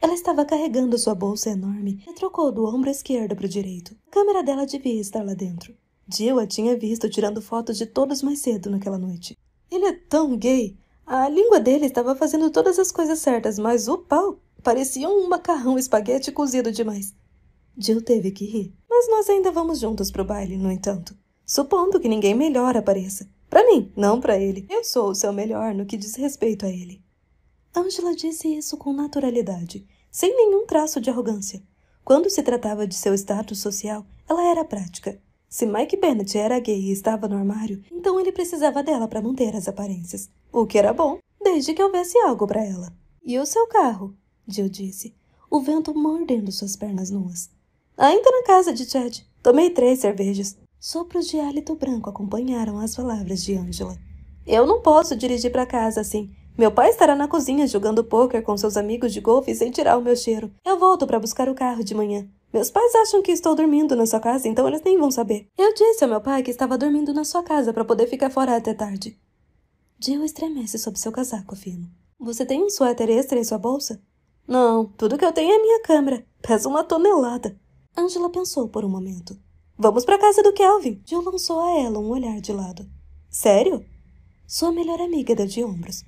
Ela estava carregando sua bolsa enorme e trocou do ombro esquerdo para o direito. A câmera dela devia estar lá dentro. Jill a tinha visto tirando fotos de todos mais cedo naquela noite. Ele é tão gay! A língua dele estava fazendo todas as coisas certas, mas o pau parecia um macarrão espaguete cozido demais. Jill teve que rir. Mas nós ainda vamos juntos pro baile, no entanto. Supondo que ninguém melhor apareça. Para mim, não para ele. Eu sou o seu melhor no que diz respeito a ele. Angela disse isso com naturalidade, sem nenhum traço de arrogância. Quando se tratava de seu status social, ela era prática. Se Mike Bennett era gay e estava no armário, então ele precisava dela para manter as aparências. O que era bom, desde que houvesse algo para ela. E o seu carro? Jill disse, o vento mordendo suas pernas nuas. Ainda na casa de Chad, tomei três cervejas. Sopros de hálito branco acompanharam as palavras de Angela. Eu não posso dirigir para casa assim. Meu pai estará na cozinha jogando pôquer com seus amigos de golfe sem tirar o meu cheiro. Eu volto para buscar o carro de manhã. Meus pais acham que estou dormindo na sua casa, então eles nem vão saber. Eu disse ao meu pai que estava dormindo na sua casa para poder ficar fora até tarde. Jill estremece sob seu casaco fino. Você tem um suéter extra em sua bolsa? Não, tudo que eu tenho é minha câmera. Pesa uma tonelada. Angela pensou por um momento. Vamos para casa do Kelvin. Jill lançou a ela um olhar de lado. Sério? Sua melhor amiga deu de ombros.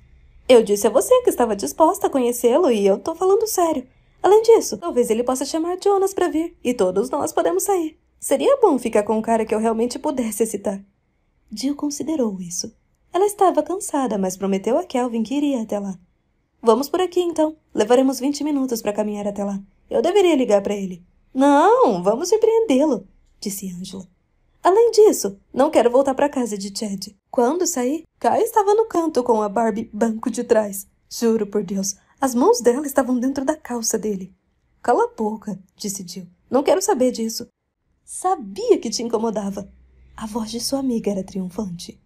Eu disse a você que estava disposta a conhecê-lo e eu tô falando sério. Além disso, talvez ele possa chamar Jonas para vir e todos nós podemos sair. Seria bom ficar com um cara que eu realmente pudesse excitar. Jill considerou isso. Ela estava cansada, mas prometeu a Kelvin que iria até lá. Vamos por aqui então. Levaremos 20 minutos para caminhar até lá. Eu deveria ligar para ele. Não, vamos surpreendê-lo, disse Angela. Além disso, não quero voltar para casa de Chad. Quando saí, Kai estava no canto com a Barbie banco de trás. Juro por Deus, as mãos dela estavam dentro da calça dele. Cala a boca, disse Jill. Não quero saber disso. Sabia que te incomodava. A voz de sua amiga era triunfante.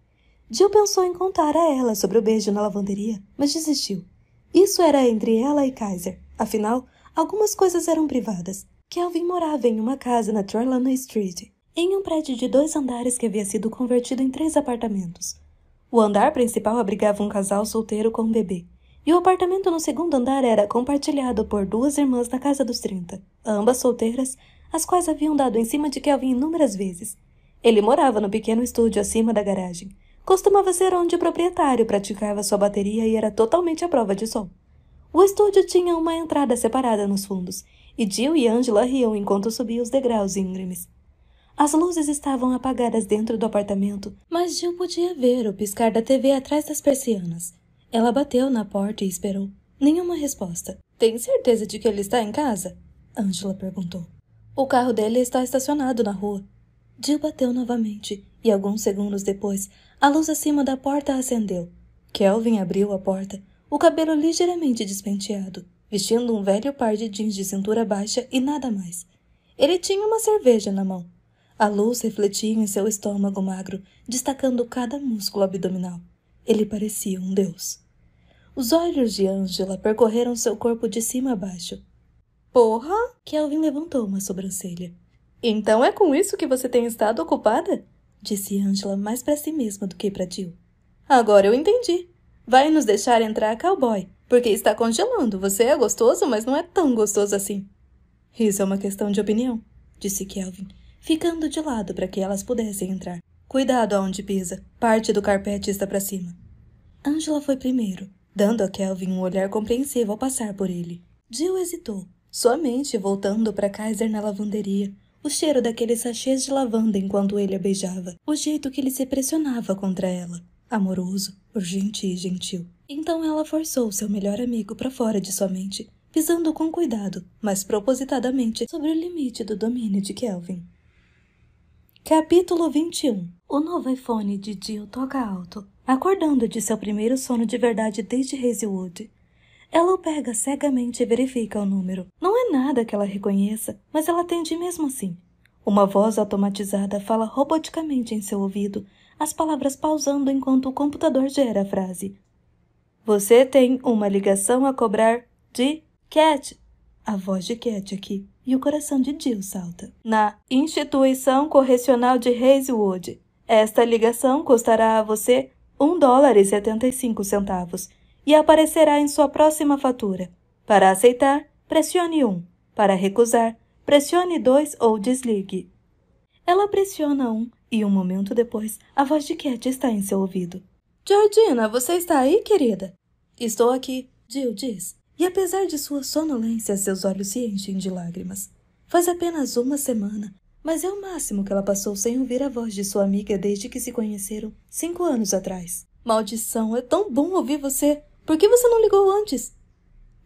Jill pensou em contar a ela sobre o beijo na lavanderia, mas desistiu. Isso era entre ela e Kaiser. Afinal, algumas coisas eram privadas. Kelvin morava em uma casa na Trelawny Street, em um prédio de dois andares que havia sido convertido em três apartamentos. O andar principal abrigava um casal solteiro com um bebê, e o apartamento no segundo andar era compartilhado por duas irmãs na casa dos 30, ambas solteiras, as quais haviam dado em cima de Kelvin inúmeras vezes. Ele morava no pequeno estúdio acima da garagem, costumava ser onde o proprietário praticava sua bateria e era totalmente à prova de som. O estúdio tinha uma entrada separada nos fundos, e Jill e Angela riam enquanto subiam os degraus íngremes. As luzes estavam apagadas dentro do apartamento, mas Jill podia ver o piscar da TV atrás das persianas. Ela bateu na porta e esperou. Nenhuma resposta. Tem certeza de que ele está em casa? Angela perguntou. O carro dele está estacionado na rua. Jill bateu novamente, e alguns segundos depois, a luz acima da porta acendeu. Kelvin abriu a porta, o cabelo ligeiramente despenteado, vestindo um velho par de jeans de cintura baixa e nada mais. Ele tinha uma cerveja na mão. A luz refletia em seu estômago magro, destacando cada músculo abdominal. Ele parecia um deus. Os olhos de Angela percorreram seu corpo de cima a baixo. Porra! Kelvin levantou uma sobrancelha. Então é com isso que você tem estado ocupada? Disse Angela mais para si mesma do que para Jill. Agora eu entendi. Vai nos deixar entrar cowboy, porque está congelando. Você é gostoso, mas não é tão gostoso assim. Isso é uma questão de opinião, disse Kelvin, ficando de lado para que elas pudessem entrar. Cuidado aonde pisa. Parte do carpete está para cima. Angela foi primeiro, dando a Kelvin um olhar compreensivo ao passar por ele. Jill hesitou, sua mente voltando para Kaiser na lavanderia, o cheiro daqueles sachês de lavanda enquanto ele a beijava, o jeito que ele se pressionava contra ela, amoroso, urgente e gentil. Então ela forçou seu melhor amigo para fora de sua mente, pisando com cuidado, mas propositadamente, sobre o limite do domínio de Kelvin. Capítulo 21 O novo iPhone de Jill toca alto, acordando de seu primeiro sono de verdade desde Hazelwood. Ela o pega cegamente e verifica o número. Não é nada que ela reconheça, mas ela atende mesmo assim. Uma voz automatizada fala roboticamente em seu ouvido, as palavras pausando enquanto o computador gera a frase. Você tem uma ligação a cobrar de Cat. A voz de Cat aqui e o coração de Jill salta. Na Instituição Correcional de Hazelwood. Esta ligação custará a você um dólar e setenta e cinco centavos e aparecerá em sua próxima fatura. Para aceitar, pressione 1. Para recusar, pressione 2 ou desligue. Ela pressiona 1 e um momento depois a voz de Cat está em seu ouvido. Georgina, você está aí, querida? Estou aqui, Jill diz. E apesar de sua sonolência, seus olhos se enchem de lágrimas. Faz apenas uma semana, mas é o máximo que ela passou sem ouvir a voz de sua amiga desde que se conheceram cinco anos atrás. Maldição, é tão bom ouvir você! Por que você não ligou antes?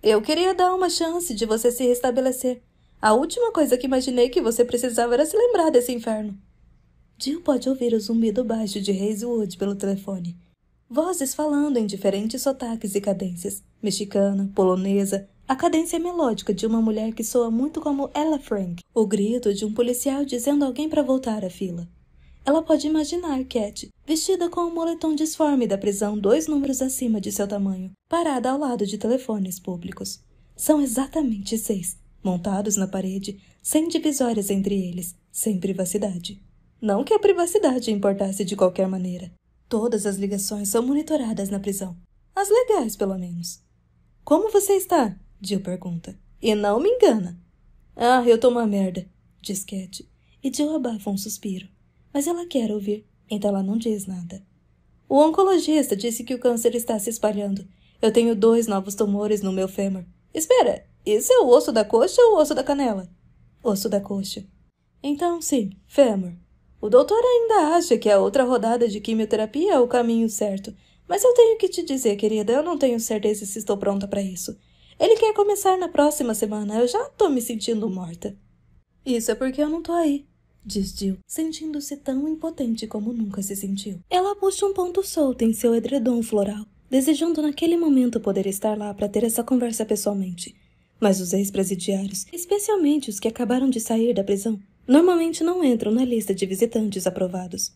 Eu queria dar uma chance de você se restabelecer. A última coisa que imaginei que você precisava era se lembrar desse inferno. Jill pode ouvir o zumbido baixo de Hazelwood pelo telefone. Vozes falando em diferentes sotaques e cadências. Mexicana, polonesa, a cadência melódica de uma mulher que soa muito como Ella Frank. O grito de um policial dizendo alguém para voltar à fila. Ela pode imaginar Cat, vestida com um moletom disforme da prisão dois números acima de seu tamanho, parada ao lado de telefones públicos. São exatamente seis, montados na parede, sem divisórias entre eles, sem privacidade. Não que a privacidade importasse de qualquer maneira. Todas as ligações são monitoradas na prisão. As legais, pelo menos. Como você está? Jill pergunta. E não me engana. Ah, eu tô uma merda, diz Cat, e Jill abafa um suspiro mas ela quer ouvir, então ela não diz nada. O oncologista disse que o câncer está se espalhando. Eu tenho dois novos tumores no meu fêmur. Espera, isso é o osso da coxa ou o osso da canela? Osso da coxa. Então, sim, fêmur. O doutor ainda acha que a outra rodada de quimioterapia é o caminho certo, mas eu tenho que te dizer, querida, eu não tenho certeza se estou pronta para isso. Ele quer começar na próxima semana, eu já estou me sentindo morta. Isso é porque eu não estou aí diz Jill, sentindo-se tão impotente como nunca se sentiu. Ela puxa um ponto solto em seu edredom floral, desejando naquele momento poder estar lá para ter essa conversa pessoalmente. Mas os ex-presidiários, especialmente os que acabaram de sair da prisão, normalmente não entram na lista de visitantes aprovados.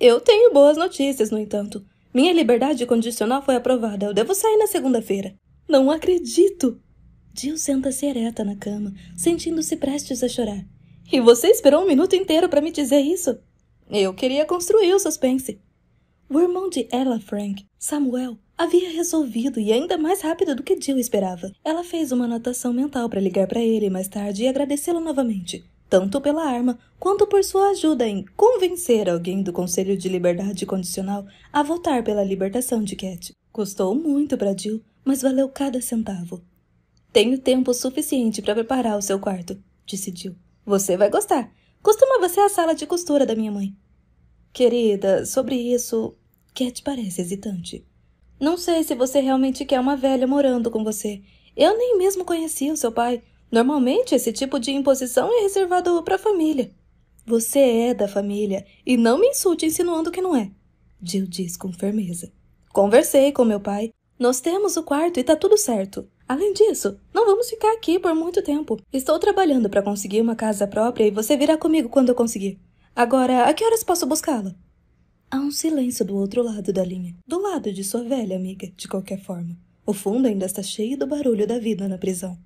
Eu tenho boas notícias, no entanto. Minha liberdade condicional foi aprovada. Eu devo sair na segunda-feira. Não acredito! Jill senta-se ereta na cama, sentindo-se prestes a chorar. E você esperou um minuto inteiro para me dizer isso? Eu queria construir o suspense. O irmão de ela, Frank, Samuel, havia resolvido e ainda mais rápido do que Jill esperava. Ela fez uma anotação mental para ligar para ele mais tarde e agradecê-lo novamente, tanto pela arma quanto por sua ajuda em convencer alguém do Conselho de Liberdade Condicional a votar pela libertação de Cat. Custou muito para Jill, mas valeu cada centavo. Tenho tempo suficiente para preparar o seu quarto, disse Jill. Você vai gostar. Costuma você a sala de costura da minha mãe. Querida, sobre isso, Cat parece hesitante. Não sei se você realmente quer uma velha morando com você. Eu nem mesmo conhecia o seu pai. Normalmente, esse tipo de imposição é reservado para a família. Você é da família e não me insulte insinuando que não é. Jill diz com firmeza. Conversei com meu pai. Nós temos o quarto e tá tudo certo. Além disso, não vamos ficar aqui por muito tempo. Estou trabalhando para conseguir uma casa própria e você virá comigo quando eu conseguir. Agora, a que horas posso buscá-la? Há um silêncio do outro lado da linha, do lado de sua velha amiga, de qualquer forma. O fundo ainda está cheio do barulho da vida na prisão.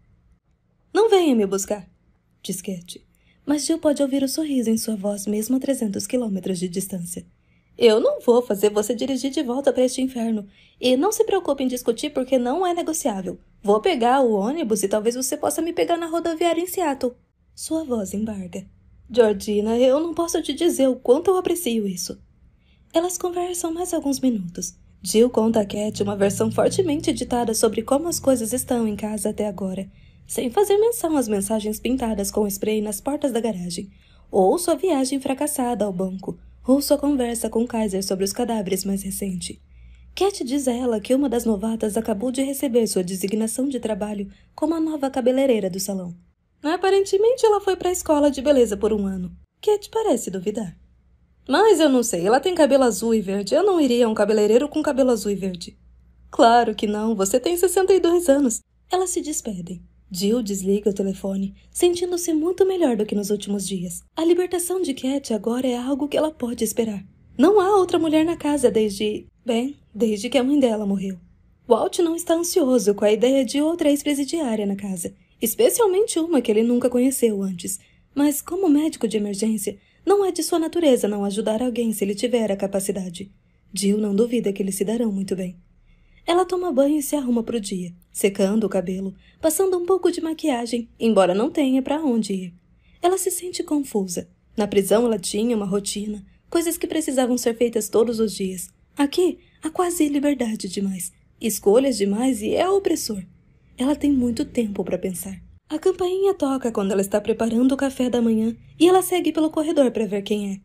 Não venha me buscar, diz Kate. Mas Jill pode ouvir o sorriso em sua voz mesmo a 300 quilômetros de distância. Eu não vou fazer você dirigir de volta para este inferno. E não se preocupe em discutir porque não é negociável. Vou pegar o ônibus e talvez você possa me pegar na rodoviária em Seattle. Sua voz embarga. Georgina, eu não posso te dizer o quanto eu aprecio isso. Elas conversam mais alguns minutos. Jill conta a Cat uma versão fortemente editada sobre como as coisas estão em casa até agora, sem fazer menção às mensagens pintadas com spray nas portas da garagem, ou sua viagem fracassada ao banco, Russo conversa com Kaiser sobre os cadáveres mais recentes. Cat diz a ela que uma das novatas acabou de receber sua designação de trabalho como a nova cabeleireira do salão. Aparentemente, ela foi para a escola de beleza por um ano. Cat parece duvidar. Mas eu não sei, ela tem cabelo azul e verde. Eu não iria a um cabeleireiro com cabelo azul e verde. Claro que não, você tem 62 anos. Elas se despedem. Jill desliga o telefone, sentindo-se muito melhor do que nos últimos dias. A libertação de Cat agora é algo que ela pode esperar. Não há outra mulher na casa desde. Bem, desde que a mãe dela morreu. Walt não está ansioso com a ideia de outra ex-presidiária na casa, especialmente uma que ele nunca conheceu antes. Mas, como médico de emergência, não é de sua natureza não ajudar alguém se ele tiver a capacidade. Jill não duvida que eles se darão muito bem. Ela toma banho e se arruma para o dia, secando o cabelo, passando um pouco de maquiagem, embora não tenha para onde ir. Ela se sente confusa. Na prisão ela tinha uma rotina, coisas que precisavam ser feitas todos os dias. Aqui há quase liberdade demais, escolhas demais e é opressor. Ela tem muito tempo para pensar. A campainha toca quando ela está preparando o café da manhã e ela segue pelo corredor para ver quem é.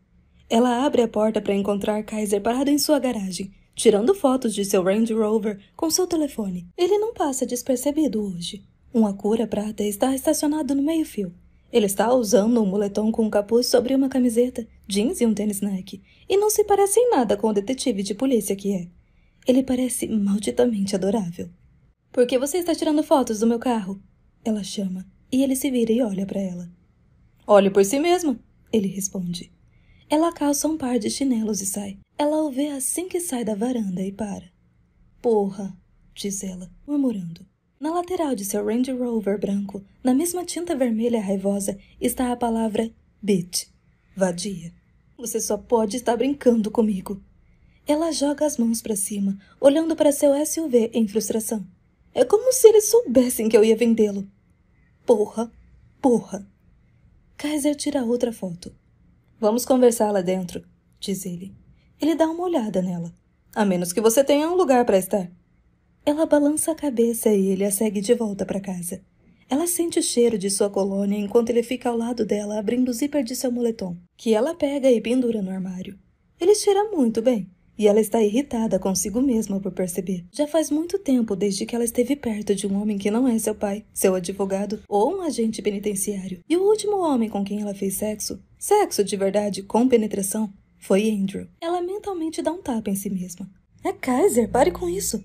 Ela abre a porta para encontrar Kaiser parado em sua garagem, tirando fotos de seu Range Rover com seu telefone. Ele não passa despercebido hoje. Um cura prata está estacionado no meio-fio. Ele está usando um moletom com um capuz sobre uma camiseta, jeans e um tênis Nike, e não se parece em nada com o detetive de polícia que é. Ele parece malditamente adorável. Por que você está tirando fotos do meu carro? Ela chama, e ele se vira e olha para ela. Olhe por si mesmo, ele responde. Ela calça um par de chinelos e sai. Ela o vê assim que sai da varanda e para. Porra, diz ela, murmurando. Na lateral de seu Range Rover branco, na mesma tinta vermelha raivosa, está a palavra bitch, vadia. Você só pode estar brincando comigo. Ela joga as mãos para cima, olhando para seu SUV em frustração. É como se eles soubessem que eu ia vendê-lo. Porra, porra. Kaiser tira outra foto. Vamos conversar lá dentro, diz ele. Ele dá uma olhada nela. A menos que você tenha um lugar para estar. Ela balança a cabeça e ele a segue de volta para casa. Ela sente o cheiro de sua colônia enquanto ele fica ao lado dela abrindo o zíper de seu moletom, que ela pega e pendura no armário. Ele cheira muito bem, e ela está irritada consigo mesma por perceber. Já faz muito tempo desde que ela esteve perto de um homem que não é seu pai, seu advogado ou um agente penitenciário. E o último homem com quem ela fez sexo, sexo de verdade com penetração, foi Andrew. Ela mentalmente dá um tapa em si mesma. É Kaiser, pare com isso.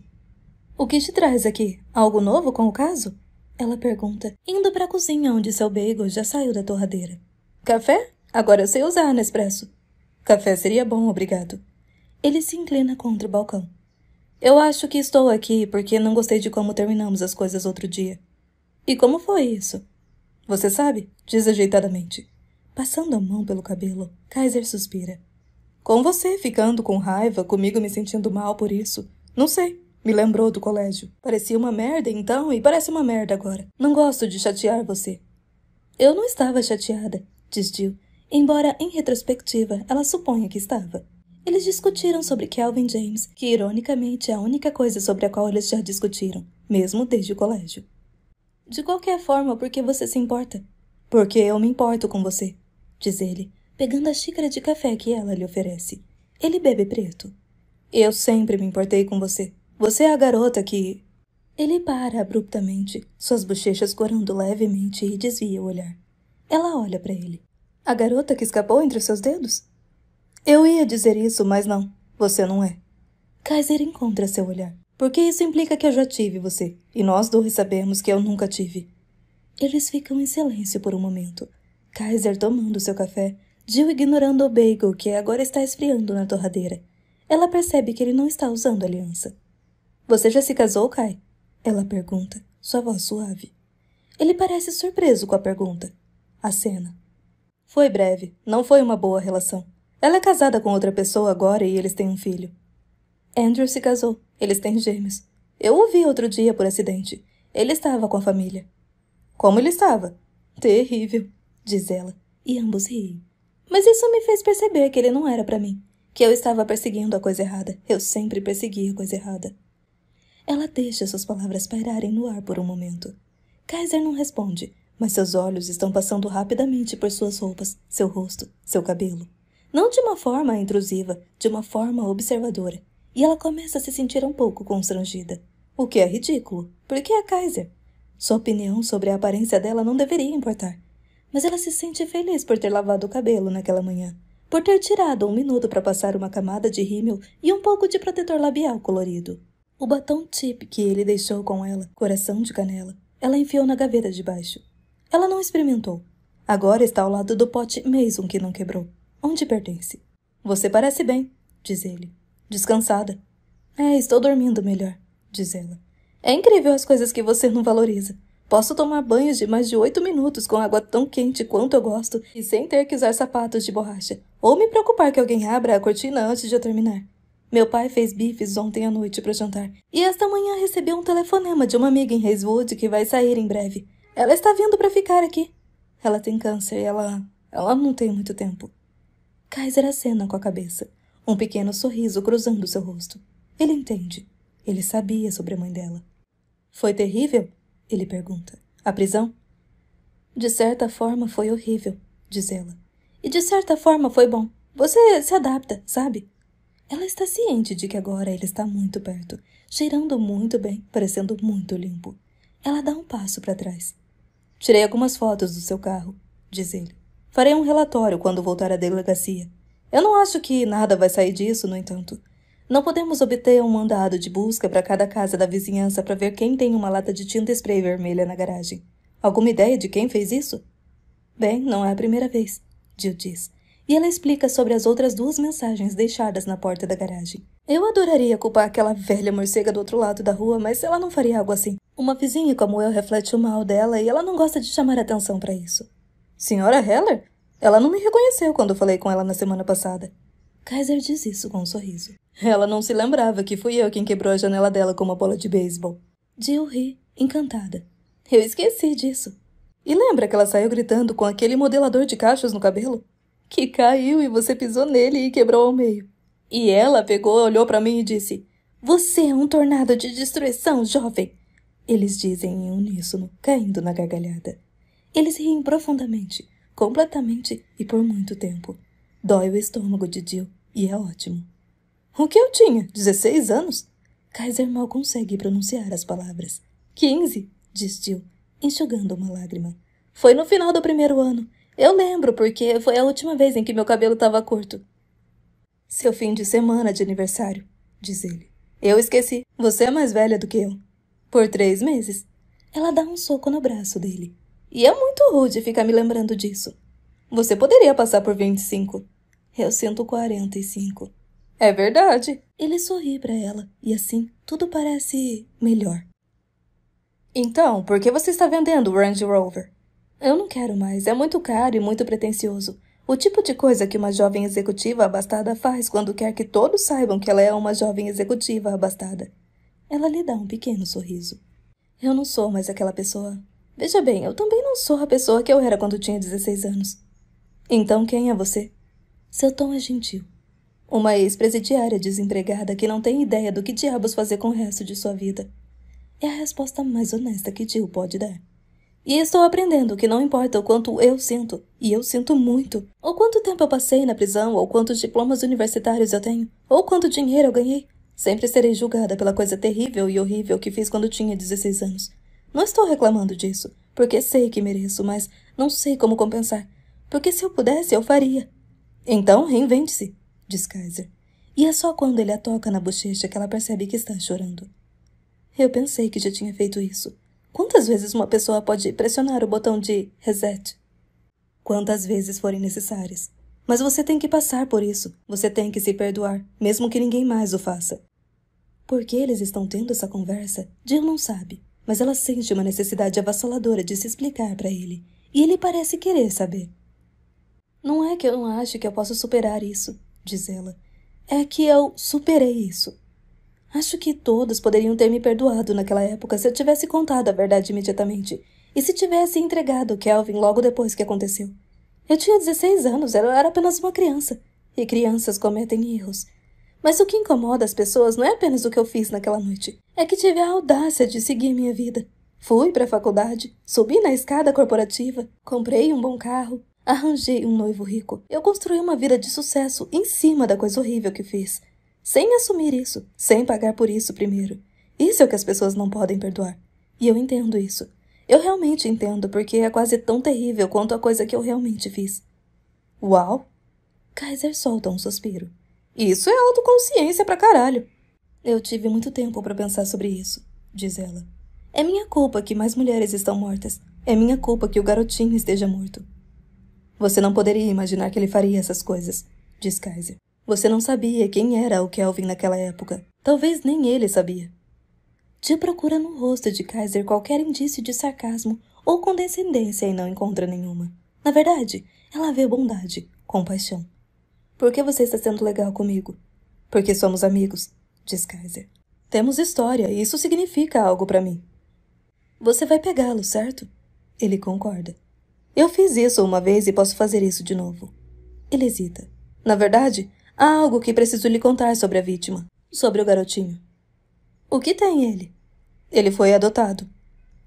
O que te traz aqui? Algo novo com o caso? Ela pergunta, indo para a cozinha onde seu bagel já saiu da torradeira. Café? Agora eu sei usar, Nespresso. Café seria bom, obrigado. Ele se inclina contra o balcão. Eu acho que estou aqui porque não gostei de como terminamos as coisas outro dia. E como foi isso? Você sabe? Diz ajeitadamente, Passando a mão pelo cabelo, Kaiser suspira. Com você ficando com raiva, comigo me sentindo mal por isso. Não sei. Me lembrou do colégio. Parecia uma merda então e parece uma merda agora. Não gosto de chatear você. Eu não estava chateada, diz Jill, embora em retrospectiva ela suponha que estava. Eles discutiram sobre Kelvin James, que ironicamente é a única coisa sobre a qual eles já discutiram, mesmo desde o colégio. De qualquer forma, por que você se importa? Porque eu me importo com você, diz ele, pegando a xícara de café que ela lhe oferece. Ele bebe preto. Eu sempre me importei com você. Você é a garota que. Ele para abruptamente, suas bochechas corando levemente e desvia o olhar. Ela olha para ele. A garota que escapou entre seus dedos? Eu ia dizer isso, mas não. Você não é. Kaiser encontra seu olhar. Porque isso implica que eu já tive você, e nós dois sabemos que eu nunca tive. Eles ficam em silêncio por um momento, Kaiser tomando seu café Jill ignorando o bagel que agora está esfriando na torradeira. Ela percebe que ele não está usando aliança. Você já se casou, Kai? Ela pergunta, sua voz suave. Ele parece surpreso com a pergunta. A cena. Foi breve, não foi uma boa relação. Ela é casada com outra pessoa agora e eles têm um filho. Andrew se casou, eles têm gêmeos. Eu o vi outro dia por acidente. Ele estava com a família. Como ele estava? Terrível, diz ela, e ambos riem mas isso me fez perceber que ele não era para mim, que eu estava perseguindo a coisa errada. Eu sempre persegui a coisa errada. Ela deixa suas palavras pairarem no ar por um momento. Kaiser não responde, mas seus olhos estão passando rapidamente por suas roupas, seu rosto, seu cabelo. Não de uma forma intrusiva, de uma forma observadora. E ela começa a se sentir um pouco constrangida. O que é ridículo, porque é Kaiser. Sua opinião sobre a aparência dela não deveria importar mas ela se sente feliz por ter lavado o cabelo naquela manhã, por ter tirado um minuto para passar uma camada de rímel e um pouco de protetor labial colorido. O batom tip que ele deixou com ela, coração de canela, ela enfiou na gaveta de baixo. Ela não experimentou. Agora está ao lado do pote Mason que não quebrou. Onde pertence? Você parece bem, diz ele. Descansada. É, estou dormindo melhor, diz ela. É incrível as coisas que você não valoriza. Posso tomar banhos de mais de 8 minutos com água tão quente quanto eu gosto e sem ter que usar sapatos de borracha, ou me preocupar que alguém abra a cortina antes de eu terminar. Meu pai fez bifes ontem à noite para jantar, e esta manhã recebeu um telefonema de uma amiga em Hayswood que vai sair em breve. Ela está vindo para ficar aqui. Ela tem câncer e ela. ela não tem muito tempo. Kaiser acena com a cabeça, um pequeno sorriso cruzando seu rosto. Ele entende. Ele sabia sobre a mãe dela. Foi terrível? Ele pergunta. A prisão? De certa forma foi horrível, diz ela. E de certa forma foi bom. Você se adapta, sabe? Ela está ciente de que agora ele está muito perto, cheirando muito bem, parecendo muito limpo. Ela dá um passo para trás. Tirei algumas fotos do seu carro, diz ele. Farei um relatório quando voltar à delegacia. Eu não acho que nada vai sair disso, no entanto. Não podemos obter um mandado de busca para cada casa da vizinhança para ver quem tem uma lata de tinta spray vermelha na garagem. Alguma ideia de quem fez isso? Bem, não é a primeira vez, Jill diz. E ela explica sobre as outras duas mensagens deixadas na porta da garagem. Eu adoraria culpar aquela velha morcega do outro lado da rua, mas ela não faria algo assim. Uma vizinha como eu reflete o mal dela e ela não gosta de chamar atenção para isso. Senhora Heller? Ela não me reconheceu quando falei com ela na semana passada. Kaiser diz isso com um sorriso. Ela não se lembrava que fui eu quem quebrou a janela dela com uma bola de beisebol. Jill ri, encantada. Eu esqueci disso. E lembra que ela saiu gritando com aquele modelador de cachos no cabelo? Que caiu e você pisou nele e quebrou ao meio. E ela pegou, olhou para mim e disse: Você é um tornado de destruição, jovem. Eles dizem em uníssono, caindo na gargalhada. Eles riem profundamente, completamente e por muito tempo. Dói o estômago de Jill, e é ótimo. O que eu tinha? 16 anos? Kaiser mal consegue pronunciar as palavras. 15, diz Jill, enxugando uma lágrima. Foi no final do primeiro ano. Eu lembro, porque foi a última vez em que meu cabelo estava curto. Seu fim de semana de aniversário, diz ele. Eu esqueci. Você é mais velha do que eu. Por três meses. Ela dá um soco no braço dele. E é muito rude ficar me lembrando disso. Você poderia passar por 25. É o 145. É verdade. Ele sorri para ela e assim tudo parece melhor. Então, por que você está vendendo o Range Rover? Eu não quero mais, é muito caro e muito pretensioso. O tipo de coisa que uma jovem executiva abastada faz quando quer que todos saibam que ela é uma jovem executiva abastada. Ela lhe dá um pequeno sorriso. Eu não sou mais aquela pessoa. Veja bem, eu também não sou a pessoa que eu era quando tinha 16 anos. Então quem é você? Seu tom é gentil. Uma ex-presidiária desempregada que não tem ideia do que diabos fazer com o resto de sua vida. É a resposta mais honesta que Jill pode dar. E estou aprendendo que não importa o quanto eu sinto, e eu sinto muito, ou quanto tempo eu passei na prisão, ou quantos diplomas universitários eu tenho, ou quanto dinheiro eu ganhei, sempre serei julgada pela coisa terrível e horrível que fiz quando tinha 16 anos. Não estou reclamando disso, porque sei que mereço, mas não sei como compensar. Porque se eu pudesse, eu faria. Então reinvente-se, diz Kaiser. E é só quando ele a toca na bochecha que ela percebe que está chorando. Eu pensei que já tinha feito isso. Quantas vezes uma pessoa pode pressionar o botão de reset? Quantas vezes forem necessárias. Mas você tem que passar por isso. Você tem que se perdoar, mesmo que ninguém mais o faça. Por que eles estão tendo essa conversa, Jill não sabe, mas ela sente uma necessidade avassaladora de se explicar para ele, e ele parece querer saber. Não é que eu não ache que eu possa superar isso, diz ela. É que eu superei isso. Acho que todos poderiam ter me perdoado naquela época se eu tivesse contado a verdade imediatamente e se tivesse entregado Kelvin logo depois que aconteceu. Eu tinha 16 anos, eu era apenas uma criança, e crianças cometem erros. Mas o que incomoda as pessoas não é apenas o que eu fiz naquela noite, é que tive a audácia de seguir minha vida. Fui para a faculdade, subi na escada corporativa, comprei um bom carro, Arranjei um noivo rico. Eu construí uma vida de sucesso em cima da coisa horrível que fiz. Sem assumir isso, sem pagar por isso primeiro. Isso é o que as pessoas não podem perdoar. E eu entendo isso. Eu realmente entendo, porque é quase tão terrível quanto a coisa que eu realmente fiz. Uau! Kaiser solta um suspiro. Isso é autoconsciência pra caralho. Eu tive muito tempo para pensar sobre isso, diz ela. É minha culpa que mais mulheres estão mortas. É minha culpa que o garotinho esteja morto. Você não poderia imaginar que ele faria essas coisas, diz Kaiser. Você não sabia quem era o Kelvin naquela época. Talvez nem ele sabia. Dia procura no rosto de Kaiser qualquer indício de sarcasmo ou condescendência e não encontra nenhuma. Na verdade, ela vê bondade, compaixão. Por que você está sendo legal comigo? Porque somos amigos, diz Kaiser. Temos história e isso significa algo para mim. Você vai pegá-lo, certo? Ele concorda. Eu fiz isso uma vez e posso fazer isso de novo. Ele hesita. Na verdade, há algo que preciso lhe contar sobre a vítima, sobre o garotinho. O que tem ele? Ele foi adotado.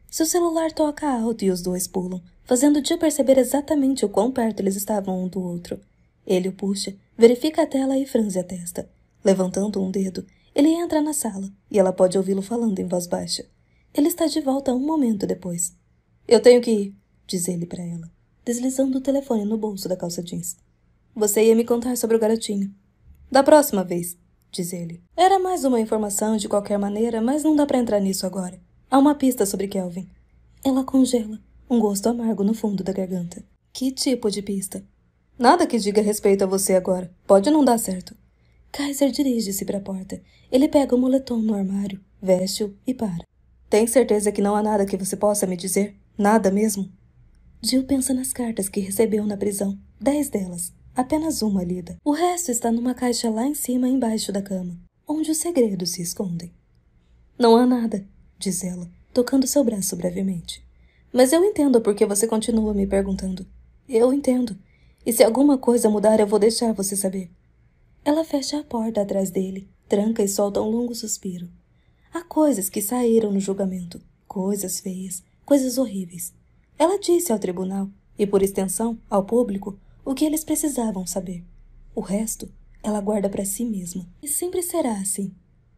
Seu celular toca alto e os dois pulam, fazendo Jill perceber exatamente o quão perto eles estavam um do outro. Ele o puxa, verifica a tela e franze a testa. Levantando um dedo, ele entra na sala e ela pode ouvi-lo falando em voz baixa. Ele está de volta um momento depois. Eu tenho que ir diz ele para ela, deslizando o telefone no bolso da calça jeans. Você ia me contar sobre o garotinho. Da próxima vez, diz ele. Era mais uma informação de qualquer maneira, mas não dá para entrar nisso agora. Há uma pista sobre Kelvin. Ela congela, um gosto amargo no fundo da garganta. Que tipo de pista? Nada que diga respeito a você agora. Pode não dar certo. Kaiser dirige-se para a porta. Ele pega o moletom no armário, veste-o e para. Tem certeza que não há nada que você possa me dizer? Nada mesmo? Jill pensa nas cartas que recebeu na prisão. Dez delas. Apenas uma lida. O resto está numa caixa lá em cima, embaixo da cama, onde os segredos se escondem. Não há nada, diz ela, tocando seu braço brevemente. Mas eu entendo porque você continua me perguntando. Eu entendo. E se alguma coisa mudar, eu vou deixar você saber. Ela fecha a porta atrás dele, tranca e solta um longo suspiro. Há coisas que saíram no julgamento, coisas feias, coisas horríveis. Ela disse ao tribunal, e por extensão, ao público, o que eles precisavam saber. O resto, ela guarda para si mesma. E sempre será assim.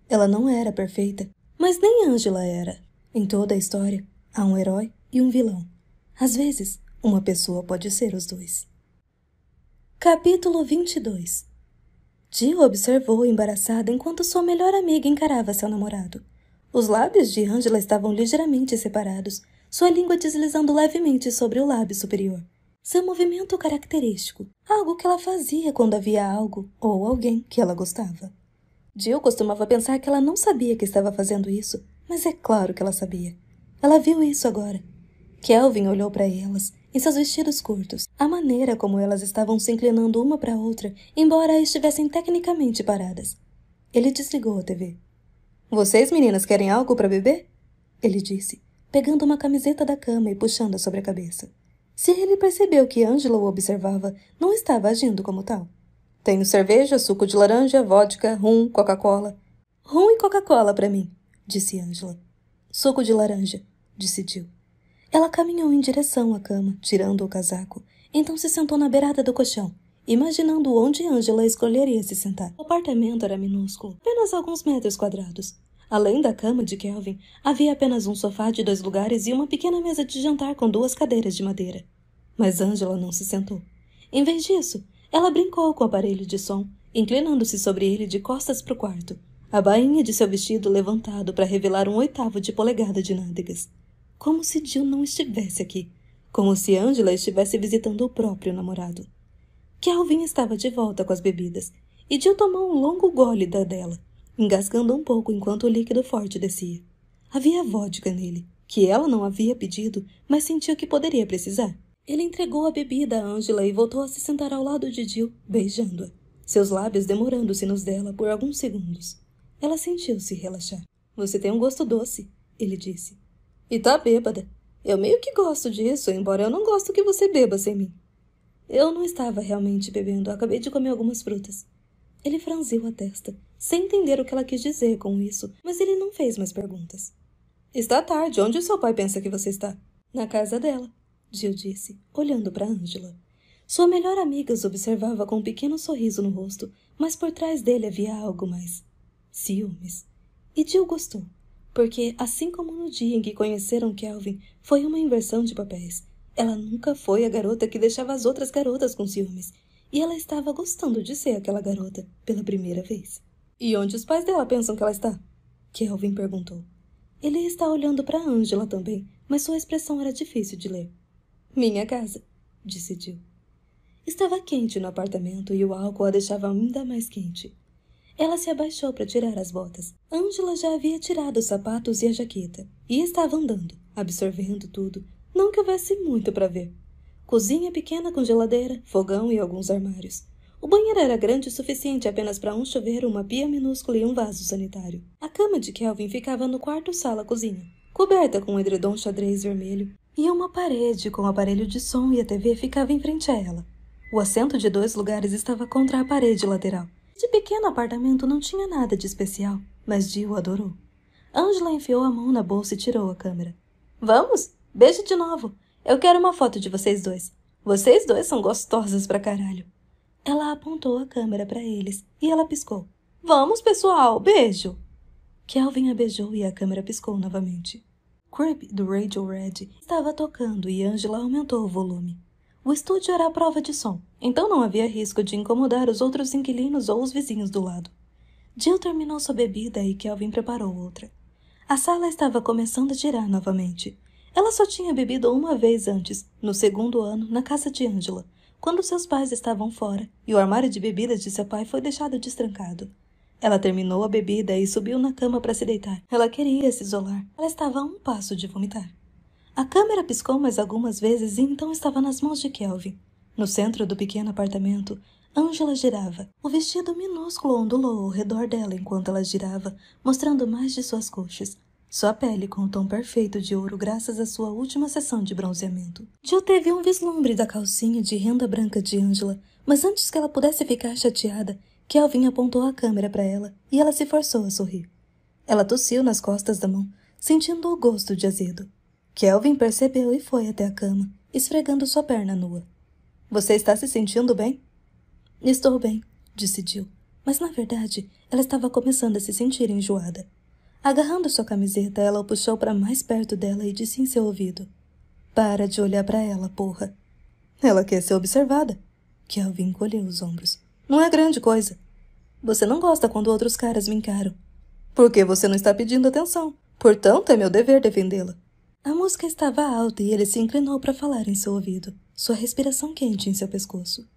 Ela não era perfeita, mas nem Angela era. Em toda a história, há um herói e um vilão. Às vezes, uma pessoa pode ser os dois. Capítulo 22 Jill observou embaraçada enquanto sua melhor amiga encarava seu namorado. Os lábios de Angela estavam ligeiramente separados sua língua deslizando levemente sobre o lábio superior. Seu movimento característico, algo que ela fazia quando havia algo ou alguém que ela gostava. Jill costumava pensar que ela não sabia que estava fazendo isso, mas é claro que ela sabia. Ela viu isso agora. Kelvin olhou para elas, em seus vestidos curtos, a maneira como elas estavam se inclinando uma para outra, embora estivessem tecnicamente paradas. Ele desligou a TV. Vocês, meninas, querem algo para beber? Ele disse pegando uma camiseta da cama e puxando-a sobre a cabeça. Se ele percebeu que Angela o observava, não estava agindo como tal. Tenho cerveja, suco de laranja, vodka, rum, Coca-Cola. Rum e Coca-Cola para mim, disse Angela. Suco de laranja, disse Jill. Ela caminhou em direção à cama, tirando o casaco. Então se sentou na beirada do colchão, imaginando onde Angela escolheria se sentar. O apartamento era minúsculo, apenas alguns metros quadrados, Além da cama de Kelvin, havia apenas um sofá de dois lugares e uma pequena mesa de jantar com duas cadeiras de madeira. Mas Angela não se sentou. Em vez disso, ela brincou com o aparelho de som, inclinando-se sobre ele de costas para o quarto, a bainha de seu vestido levantado para revelar um oitavo de polegada de nádegas. Como se Jill não estivesse aqui. Como se Angela estivesse visitando o próprio namorado. Kelvin estava de volta com as bebidas, e Jill tomou um longo gole da dela, engasgando um pouco enquanto o líquido forte descia. Havia vodka nele, que ela não havia pedido, mas sentia que poderia precisar. Ele entregou a bebida a Angela e voltou a se sentar ao lado de Jill, beijando-a, seus lábios demorando-se nos dela por alguns segundos. Ela sentiu-se relaxar. Você tem um gosto doce, ele disse. E tá bêbada. Eu meio que gosto disso, embora eu não gosto que você beba sem mim. Eu não estava realmente bebendo, acabei de comer algumas frutas. Ele franziu a testa, sem entender o que ela quis dizer com isso, mas ele não fez mais perguntas. Está tarde, onde o seu pai pensa que você está? Na casa dela, Jill disse, olhando para Angela. Sua melhor amiga os observava com um pequeno sorriso no rosto, mas por trás dele havia algo mais. Ciúmes. E Jill gostou, porque, assim como no dia em que conheceram Kelvin, foi uma inversão de papéis. Ela nunca foi a garota que deixava as outras garotas com ciúmes, e ela estava gostando de ser aquela garota pela primeira vez. E onde os pais dela pensam que ela está? Kelvin perguntou. Ele está olhando para Angela também, mas sua expressão era difícil de ler. Minha casa, disse Jill. Estava quente no apartamento e o álcool a deixava ainda mais quente. Ela se abaixou para tirar as botas. Angela já havia tirado os sapatos e a jaqueta e estava andando, absorvendo tudo, não que houvesse muito para ver. Cozinha pequena com geladeira, fogão e alguns armários. O banheiro era grande o suficiente apenas para um chuveiro, uma pia minúscula e um vaso sanitário. A cama de Kelvin ficava no quarto-sala-cozinha, coberta com um edredom xadrez vermelho, e uma parede com um aparelho de som e a TV ficava em frente a ela. O assento de dois lugares estava contra a parede lateral. De pequeno apartamento não tinha nada de especial, mas Jill adorou. Angela enfiou a mão na bolsa e tirou a câmera. Vamos? Beijo de novo! Eu quero uma foto de vocês dois. Vocês dois são gostosos pra caralho. Ela apontou a câmera para eles e ela piscou. Vamos, pessoal, beijo! Kelvin a beijou e a câmera piscou novamente. Creep do Radio Red estava tocando e Angela aumentou o volume. O estúdio era a prova de som, então não havia risco de incomodar os outros inquilinos ou os vizinhos do lado. Jill terminou sua bebida e Kelvin preparou outra. A sala estava começando a girar novamente. Ela só tinha bebido uma vez antes, no segundo ano, na casa de Angela, quando seus pais estavam fora e o armário de bebidas de seu pai foi deixado destrancado. Ela terminou a bebida e subiu na cama para se deitar. Ela queria se isolar. Ela estava a um passo de vomitar. A câmera piscou mais algumas vezes e então estava nas mãos de Kelvin. No centro do pequeno apartamento, Angela girava. O vestido minúsculo ondulou ao redor dela enquanto ela girava, mostrando mais de suas coxas, sua pele com o tom perfeito de ouro graças à sua última sessão de bronzeamento. Jill teve um vislumbre da calcinha de renda branca de Angela, mas antes que ela pudesse ficar chateada, Kelvin apontou a câmera para ela e ela se forçou a sorrir. Ela tossiu nas costas da mão, sentindo o gosto de azedo. Kelvin percebeu e foi até a cama, esfregando sua perna nua. Você está se sentindo bem? Estou bem, disse Jill, mas na verdade ela estava começando a se sentir enjoada. Agarrando sua camiseta, ela o puxou para mais perto dela e disse em seu ouvido: Para de olhar para ela, porra. Ela quer ser observada. Kelvin encolheu os ombros. Não é grande coisa. Você não gosta quando outros caras me encaram. Porque você não está pedindo atenção. Portanto, é meu dever defendê-la. A música estava alta e ele se inclinou para falar em seu ouvido, sua respiração quente em seu pescoço.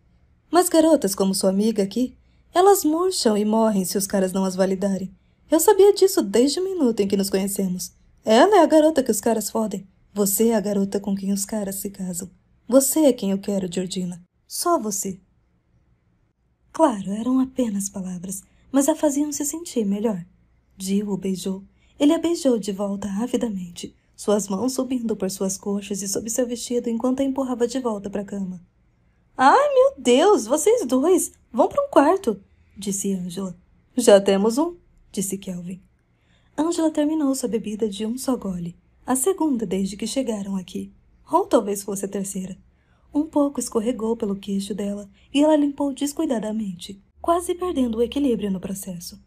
Mas garotas como sua amiga aqui, elas murcham e morrem se os caras não as validarem. Eu sabia disso desde o minuto em que nos conhecemos. Ela é né, a garota que os caras fodem. Você é a garota com quem os caras se casam. Você é quem eu quero, Georgina. Só você. Claro, eram apenas palavras, mas a faziam se sentir melhor. Jill o beijou. Ele a beijou de volta avidamente, suas mãos subindo por suas coxas e sob seu vestido enquanto a empurrava de volta para a cama. Ai, meu Deus, vocês dois! Vão para um quarto! disse Angela. Já temos um, disse Kelvin. Angela terminou sua bebida de um só gole, a segunda desde que chegaram aqui. Ou talvez fosse a terceira. Um pouco escorregou pelo queixo dela e ela limpou descuidadamente, quase perdendo o equilíbrio no processo.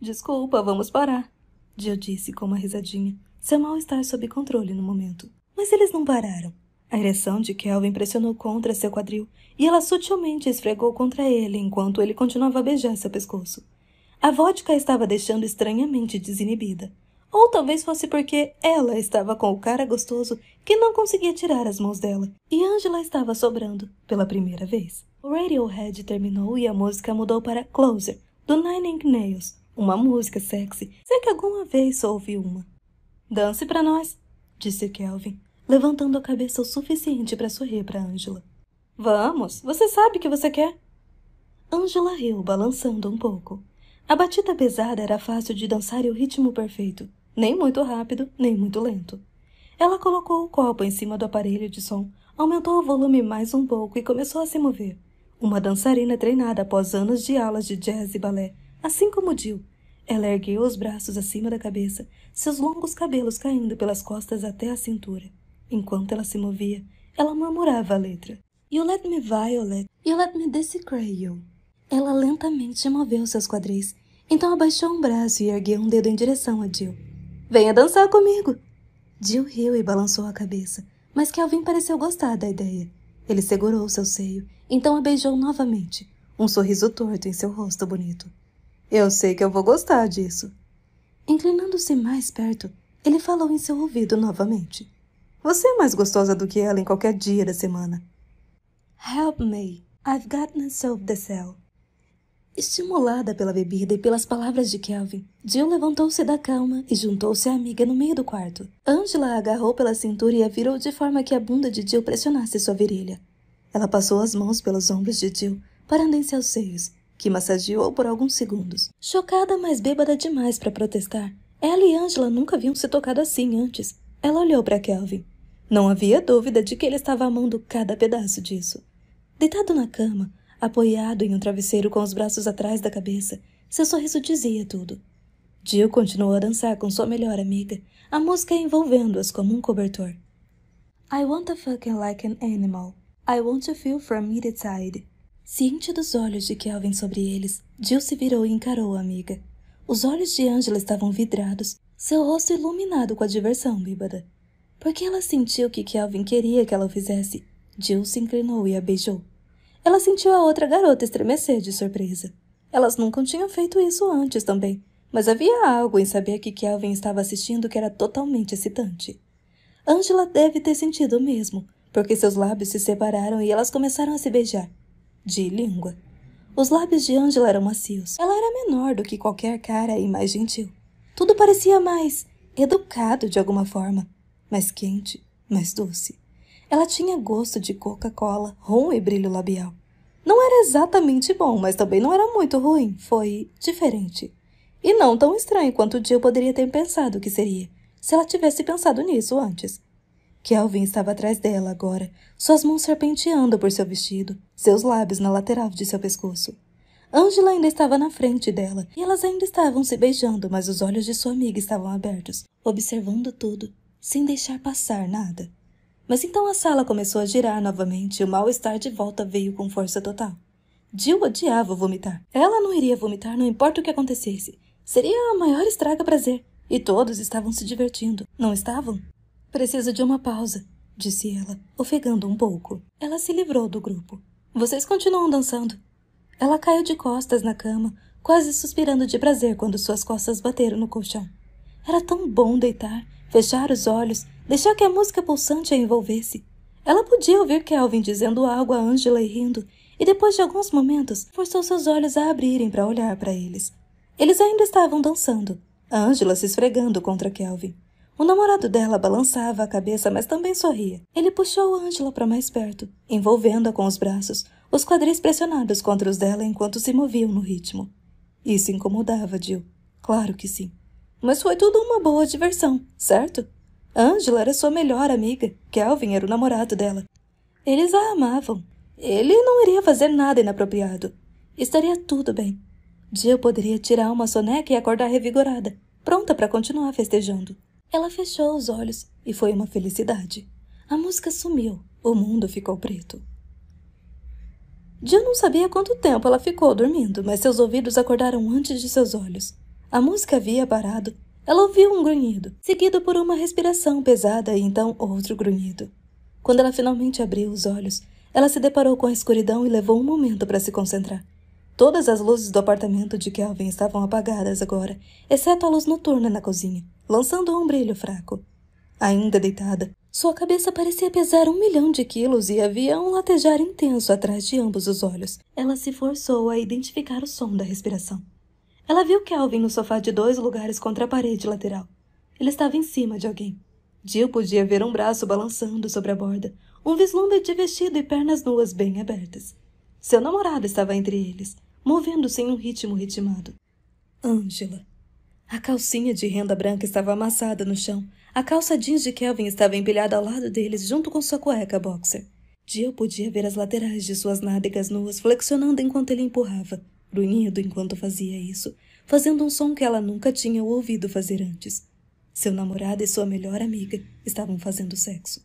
Desculpa, vamos parar, Jill disse com uma risadinha. Seu mal-estar sob controle no momento. Mas eles não pararam. A ereção de Kelvin pressionou contra seu quadril e ela sutilmente esfregou contra ele enquanto ele continuava a beijar seu pescoço. A vodka estava deixando estranhamente desinibida. Ou talvez fosse porque ela estava com o cara gostoso que não conseguia tirar as mãos dela. E Angela estava sobrando, pela primeira vez. O Radiohead terminou e a música mudou para Closer, do Nine Inch Nails, uma música sexy, se é que alguma vez ouvi uma. Dance para nós, disse Kelvin, levantando a cabeça o suficiente para sorrir para Angela. Vamos, você sabe o que você quer. Angela riu, balançando um pouco. A batida pesada era fácil de dançar e o ritmo perfeito, nem muito rápido, nem muito lento. Ela colocou o copo em cima do aparelho de som, aumentou o volume mais um pouco e começou a se mover. Uma dançarina treinada após anos de aulas de jazz e balé, assim como Jill. Ela ergueu os braços acima da cabeça, seus longos cabelos caindo pelas costas até a cintura. Enquanto ela se movia, ela murmurava a letra. You let me violet, you let me desecrate you. Ela lentamente moveu seus quadris, então abaixou um braço e ergueu um dedo em direção a Jill. Venha dançar comigo! Jill riu e balançou a cabeça, mas Kelvin pareceu gostar da ideia. Ele segurou seu seio, então a beijou novamente, um sorriso torto em seu rosto bonito. Eu sei que eu vou gostar disso. Inclinando-se mais perto, ele falou em seu ouvido novamente. Você é mais gostosa do que ela em qualquer dia da semana. Help me. I've gotten so the cell. Estimulada pela bebida e pelas palavras de Kelvin, Jill levantou-se da cama e juntou-se à amiga no meio do quarto. Angela a agarrou pela cintura e a virou de forma que a bunda de Jill pressionasse sua virilha. Ela passou as mãos pelos ombros de Jill, parando em seus seios, que massageou por alguns segundos. Chocada, mas bêbada demais para protestar, ela e Angela nunca haviam se tocado assim antes. Ela olhou para Kelvin. Não havia dúvida de que ele estava amando cada pedaço disso. Deitado na cama, apoiado em um travesseiro com os braços atrás da cabeça. Seu sorriso dizia tudo. Jill continuou a dançar com sua melhor amiga, a música envolvendo-as como um cobertor. I want a fucking like an animal. I want to feel from either side. Ciente dos olhos de Kelvin sobre eles, Jill se virou e encarou a amiga. Os olhos de Angela estavam vidrados, seu rosto iluminado com a diversão bíbada. Porque ela sentiu que Kelvin queria que ela o fizesse, Jill se inclinou e a beijou. Ela sentiu a outra garota estremecer de surpresa. Elas nunca tinham feito isso antes também, mas havia algo em saber que Kelvin estava assistindo que era totalmente excitante. Angela deve ter sentido o mesmo, porque seus lábios se separaram e elas começaram a se beijar. De língua. Os lábios de Angela eram macios. Ela era menor do que qualquer cara e mais gentil. Tudo parecia mais educado de alguma forma, mais quente, mais doce. Ela tinha gosto de Coca-Cola, rum e brilho labial. Não era exatamente bom, mas também não era muito ruim. Foi diferente. E não tão estranho quanto o Jill poderia ter pensado que seria, se ela tivesse pensado nisso antes. Kelvin estava atrás dela agora, suas mãos serpenteando por seu vestido, seus lábios na lateral de seu pescoço. Angela ainda estava na frente dela, e elas ainda estavam se beijando, mas os olhos de sua amiga estavam abertos, observando tudo, sem deixar passar nada. Mas então a sala começou a girar novamente e o mal-estar de volta veio com força total. Jill odiava vomitar. Ela não iria vomitar, não importa o que acontecesse. Seria a maior estraga prazer. E todos estavam se divertindo, não estavam? Preciso de uma pausa, disse ela, ofegando um pouco. Ela se livrou do grupo. Vocês continuam dançando. Ela caiu de costas na cama, quase suspirando de prazer quando suas costas bateram no colchão. Era tão bom deitar, fechar os olhos Deixar que a música pulsante a envolvesse. Ela podia ouvir Kelvin dizendo algo a Angela e rindo, e depois de alguns momentos, forçou seus olhos a abrirem para olhar para eles. Eles ainda estavam dançando, a Angela se esfregando contra Kelvin. O namorado dela balançava a cabeça, mas também sorria. Ele puxou Angela para mais perto, envolvendo-a com os braços, os quadris pressionados contra os dela enquanto se moviam no ritmo. Isso incomodava Jill. Claro que sim. Mas foi tudo uma boa diversão, certo? Angela era sua melhor amiga, Kelvin era o namorado dela. Eles a amavam. Ele não iria fazer nada inapropriado. Estaria tudo bem. Jill poderia tirar uma soneca e acordar revigorada, pronta para continuar festejando. Ela fechou os olhos e foi uma felicidade. A música sumiu, o mundo ficou preto. Jill não sabia quanto tempo ela ficou dormindo, mas seus ouvidos acordaram antes de seus olhos. A música havia parado ela ouviu um grunhido, seguido por uma respiração pesada e então outro grunhido. Quando ela finalmente abriu os olhos, ela se deparou com a escuridão e levou um momento para se concentrar. Todas as luzes do apartamento de Kelvin estavam apagadas agora, exceto a luz noturna na cozinha, lançando um brilho fraco. Ainda deitada, sua cabeça parecia pesar um milhão de quilos e havia um latejar intenso atrás de ambos os olhos. Ela se forçou a identificar o som da respiração. Ela viu Kelvin no sofá de dois lugares contra a parede lateral. Ele estava em cima de alguém. Jill podia ver um braço balançando sobre a borda, um vislumbre de vestido e pernas nuas bem abertas. Seu namorado estava entre eles, movendo-se em um ritmo ritmado. Ângela. A calcinha de renda branca estava amassada no chão. A calça jeans de Kelvin estava empilhada ao lado deles, junto com sua cueca boxer. Jill podia ver as laterais de suas nádegas nuas flexionando enquanto ele empurrava grunhido enquanto fazia isso, fazendo um som que ela nunca tinha ouvido fazer antes. Seu namorado e sua melhor amiga estavam fazendo sexo.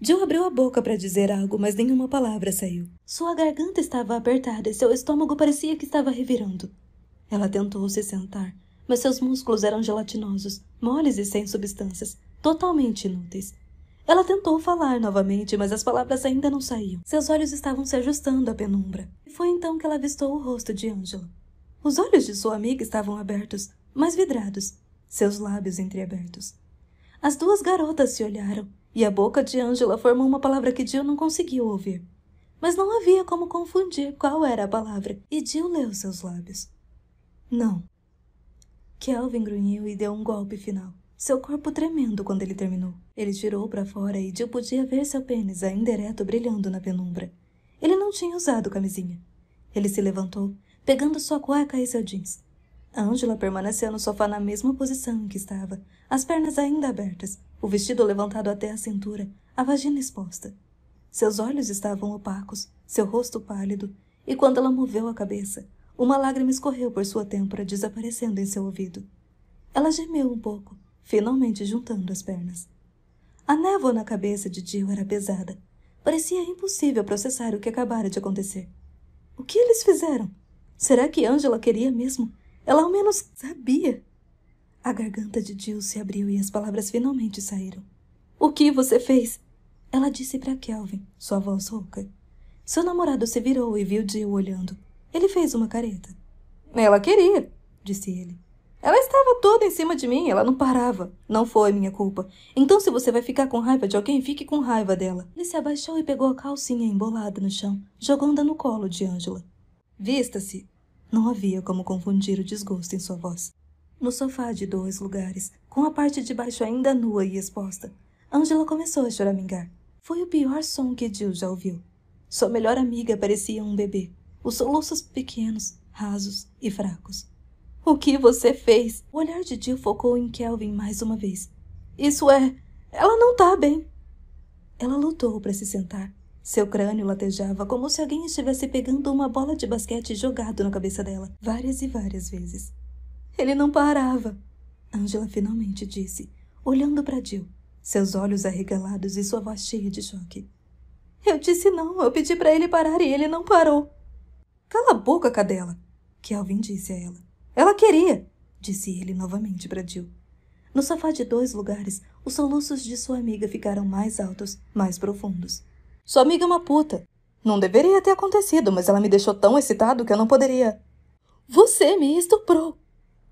Jill abriu a boca para dizer algo, mas nenhuma palavra saiu. Sua garganta estava apertada e seu estômago parecia que estava revirando. Ela tentou se sentar, mas seus músculos eram gelatinosos, moles e sem substâncias, totalmente inúteis. Ela tentou falar novamente, mas as palavras ainda não saíam. Seus olhos estavam se ajustando à penumbra. Foi então que ela avistou o rosto de Ângela. Os olhos de sua amiga estavam abertos, mas vidrados, seus lábios entreabertos. As duas garotas se olharam, e a boca de Ângela formou uma palavra que Jill não conseguiu ouvir. Mas não havia como confundir qual era a palavra, e Jill leu seus lábios. Não. Kelvin grunhiu e deu um golpe final seu corpo tremendo quando ele terminou. Ele girou para fora e Jill podia ver seu pênis ainda ereto brilhando na penumbra. Ele não tinha usado camisinha. Ele se levantou, pegando sua cueca e seu jeans. Angela permaneceu no sofá na mesma posição em que estava, as pernas ainda abertas, o vestido levantado até a cintura, a vagina exposta. Seus olhos estavam opacos, seu rosto pálido, e quando ela moveu a cabeça, uma lágrima escorreu por sua têmpora, desaparecendo em seu ouvido. Ela gemeu um pouco, finalmente juntando as pernas. A névoa na cabeça de Jill era pesada. Parecia impossível processar o que acabara de acontecer. O que eles fizeram? Será que Angela queria mesmo? Ela ao menos sabia. A garganta de Jill se abriu e as palavras finalmente saíram. O que você fez? Ela disse para Kelvin, sua voz rouca. Seu namorado se virou e viu Jill olhando. Ele fez uma careta. Ela queria, disse ele. Ela estava toda em cima de mim, ela não parava. Não foi minha culpa. Então, se você vai ficar com raiva de alguém, fique com raiva dela. Ele se abaixou e pegou a calcinha embolada no chão, jogando-a no colo de Ângela. Vista-se. Não havia como confundir o desgosto em sua voz. No sofá de dois lugares, com a parte de baixo ainda nua e exposta, Ângela começou a choramingar. Foi o pior som que Jill já ouviu. Sua melhor amiga parecia um bebê, os soluços pequenos, rasos e fracos. O que você fez? O olhar de Jill focou em Kelvin mais uma vez. Isso é. Ela não tá bem. Ela lutou para se sentar. Seu crânio latejava como se alguém estivesse pegando uma bola de basquete jogado na cabeça dela, várias e várias vezes. Ele não parava, Angela finalmente disse, olhando para Jill, seus olhos arregalados e sua voz cheia de choque. Eu disse não, eu pedi para ele parar e ele não parou. Cala a boca, cadela, Kelvin disse a ela. Ela queria, disse ele novamente para Jill. No sofá de dois lugares, os soluços de sua amiga ficaram mais altos, mais profundos. Sua amiga é uma puta. Não deveria ter acontecido, mas ela me deixou tão excitado que eu não poderia. Você me estuprou!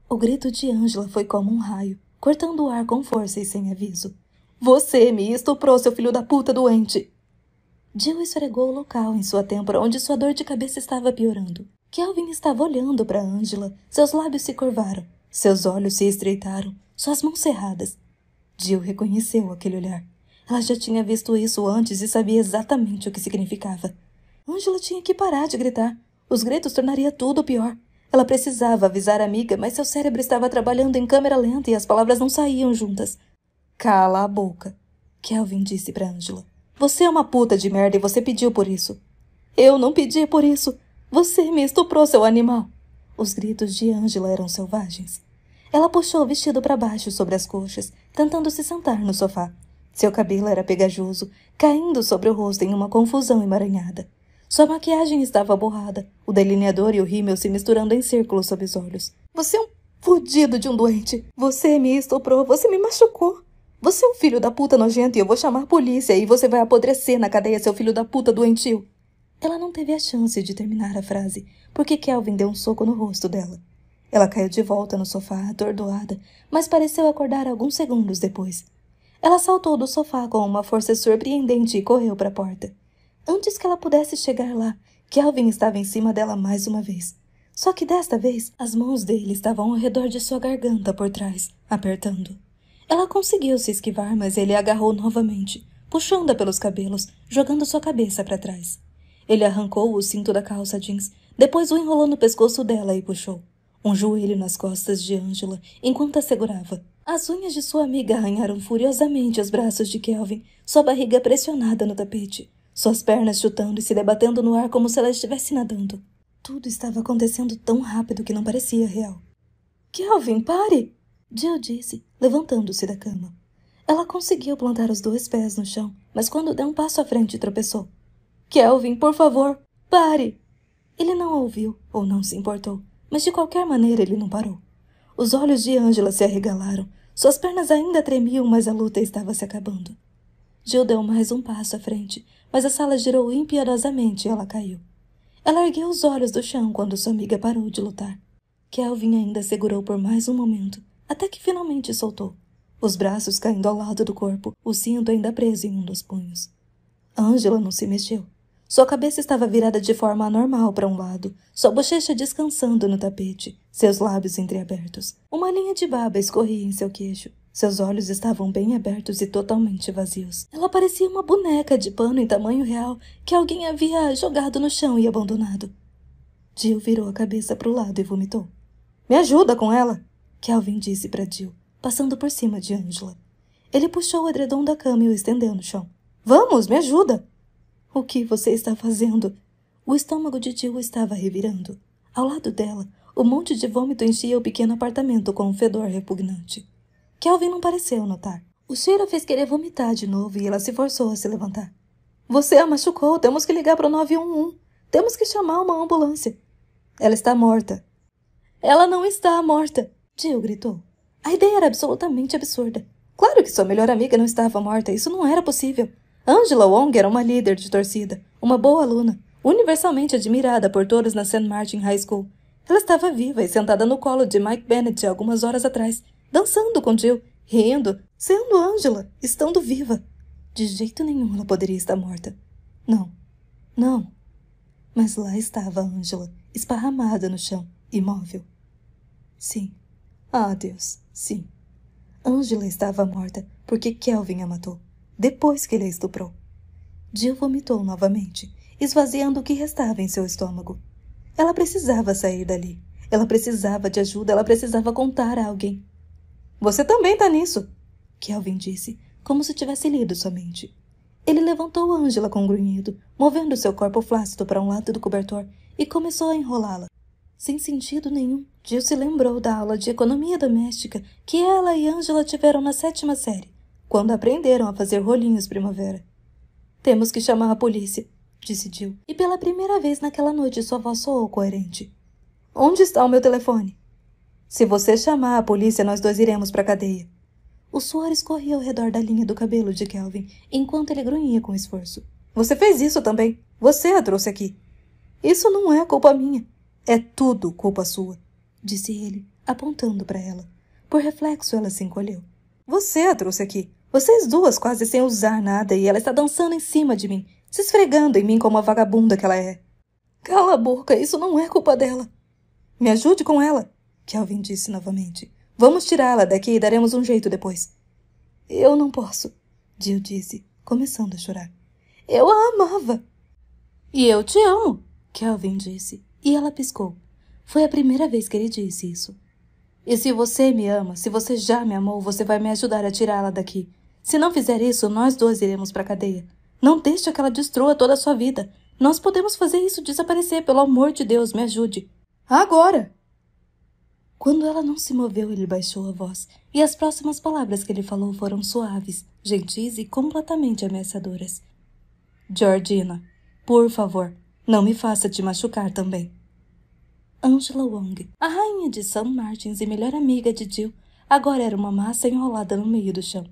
O grito de Angela foi como um raio, cortando o ar com força e sem aviso. Você me estuprou, seu filho da puta doente! Jill esfregou o local em sua têmpora onde sua dor de cabeça estava piorando. Kelvin estava olhando para Angela. Seus lábios se curvaram, seus olhos se estreitaram, suas mãos cerradas. Jill reconheceu aquele olhar. Ela já tinha visto isso antes e sabia exatamente o que significava. Angela tinha que parar de gritar. Os gritos tornaria tudo pior. Ela precisava avisar a amiga, mas seu cérebro estava trabalhando em câmera lenta e as palavras não saíam juntas. Cala a boca, Kelvin disse para Angela. Você é uma puta de merda e você pediu por isso. Eu não pedi por isso. Você me estuprou, seu animal! Os gritos de Ângela eram selvagens. Ela puxou o vestido para baixo sobre as coxas, tentando se sentar no sofá. Seu cabelo era pegajoso, caindo sobre o rosto em uma confusão emaranhada. Sua maquiagem estava borrada, o delineador e o rímel se misturando em círculos sob os olhos. Você é um fudido de um doente. Você me estuprou, você me machucou. Você é um filho da puta nojento e eu vou chamar a polícia e você vai apodrecer na cadeia, seu filho da puta doentio. Ela não teve a chance de terminar a frase, porque Kelvin deu um soco no rosto dela. Ela caiu de volta no sofá, atordoada, mas pareceu acordar alguns segundos depois. Ela saltou do sofá com uma força surpreendente e correu para a porta. Antes que ela pudesse chegar lá, Kelvin estava em cima dela mais uma vez. Só que desta vez, as mãos dele estavam ao redor de sua garganta por trás, apertando. Ela conseguiu se esquivar, mas ele a agarrou novamente, puxando-a pelos cabelos, jogando sua cabeça para trás. Ele arrancou o cinto da calça jeans, depois o enrolou no pescoço dela e puxou. Um joelho nas costas de Angela, enquanto a segurava. As unhas de sua amiga arranharam furiosamente os braços de Kelvin, sua barriga pressionada no tapete, suas pernas chutando e se debatendo no ar como se ela estivesse nadando. Tudo estava acontecendo tão rápido que não parecia real. Kelvin, pare! Jill disse, levantando-se da cama. Ela conseguiu plantar os dois pés no chão, mas quando deu um passo à frente tropeçou. Kelvin, por favor, pare! Ele não ouviu ou não se importou, mas de qualquer maneira ele não parou. Os olhos de Angela se arregalaram. Suas pernas ainda tremiam, mas a luta estava se acabando. Jill deu mais um passo à frente, mas a sala girou impiedosamente e ela caiu. Ela ergueu os olhos do chão quando sua amiga parou de lutar. Kelvin ainda segurou por mais um momento, até que finalmente soltou, os braços caindo ao lado do corpo, o cinto ainda preso em um dos punhos. Angela não se mexeu, sua cabeça estava virada de forma anormal para um lado, sua bochecha descansando no tapete, seus lábios entreabertos. Uma linha de baba escorria em seu queixo. Seus olhos estavam bem abertos e totalmente vazios. Ela parecia uma boneca de pano em tamanho real que alguém havia jogado no chão e abandonado. Jill virou a cabeça para o lado e vomitou. Me ajuda com ela! Kelvin disse para Jill, passando por cima de Angela. Ele puxou o edredom da cama e o estendeu no chão. Vamos, me ajuda! O que você está fazendo? O estômago de Jill estava revirando. Ao lado dela, o monte de vômito enchia o pequeno apartamento com um fedor repugnante. Kelvin não pareceu notar. O cheiro fez querer vomitar de novo e ela se forçou a se levantar. Você a machucou, temos que ligar para o 911. Temos que chamar uma ambulância. Ela está morta. Ela não está morta, Jill gritou. A ideia era absolutamente absurda. Claro que sua melhor amiga não estava morta, isso não era possível. Angela Wong era uma líder de torcida, uma boa aluna, universalmente admirada por todos na St. Martin High School. Ela estava viva e sentada no colo de Mike Bennett algumas horas atrás, dançando com Jill, rindo, sendo Angela, estando viva. De jeito nenhum ela poderia estar morta. Não, não. Mas lá estava Angela, esparramada no chão, imóvel. Sim. Ah, Deus, sim. Angela estava morta porque Kelvin a matou depois que ele a estuprou. Jill vomitou novamente, esvaziando o que restava em seu estômago. Ela precisava sair dali. Ela precisava de ajuda, ela precisava contar a alguém. Você também tá nisso, Kelvin disse, como se tivesse lido sua mente. Ele levantou Angela com um grunhido, movendo seu corpo flácido para um lado do cobertor e começou a enrolá-la. Sem sentido nenhum, Jill se lembrou da aula de economia doméstica que ela e Angela tiveram na sétima série quando aprenderam a fazer rolinhos primavera. Temos que chamar a polícia, decidiu. E pela primeira vez naquela noite sua voz soou coerente. Onde está o meu telefone? Se você chamar a polícia, nós dois iremos para a cadeia. O suor escorria ao redor da linha do cabelo de Kelvin, enquanto ele grunhia com esforço. Você fez isso também. Você a trouxe aqui. Isso não é culpa minha. É tudo culpa sua, disse ele, apontando para ela. Por reflexo, ela se encolheu. Você a trouxe aqui. Vocês duas quase sem usar nada e ela está dançando em cima de mim, se esfregando em mim como a vagabunda que ela é. Cala a boca, isso não é culpa dela. Me ajude com ela, Kelvin disse novamente. Vamos tirá-la daqui e daremos um jeito depois. Eu não posso, Jill disse, começando a chorar. Eu a amava. E eu te amo, Kelvin disse, e ela piscou. Foi a primeira vez que ele disse isso. E se você me ama, se você já me amou, você vai me ajudar a tirá-la daqui. Se não fizer isso, nós dois iremos para a cadeia. Não deixe que ela destrua toda a sua vida. Nós podemos fazer isso desaparecer, pelo amor de Deus, me ajude. Agora! Quando ela não se moveu, ele baixou a voz, e as próximas palavras que ele falou foram suaves, gentis e completamente ameaçadoras. Georgina, por favor, não me faça te machucar também. Angela Wong, a rainha de São Martins e melhor amiga de Jill, agora era uma massa enrolada no meio do chão.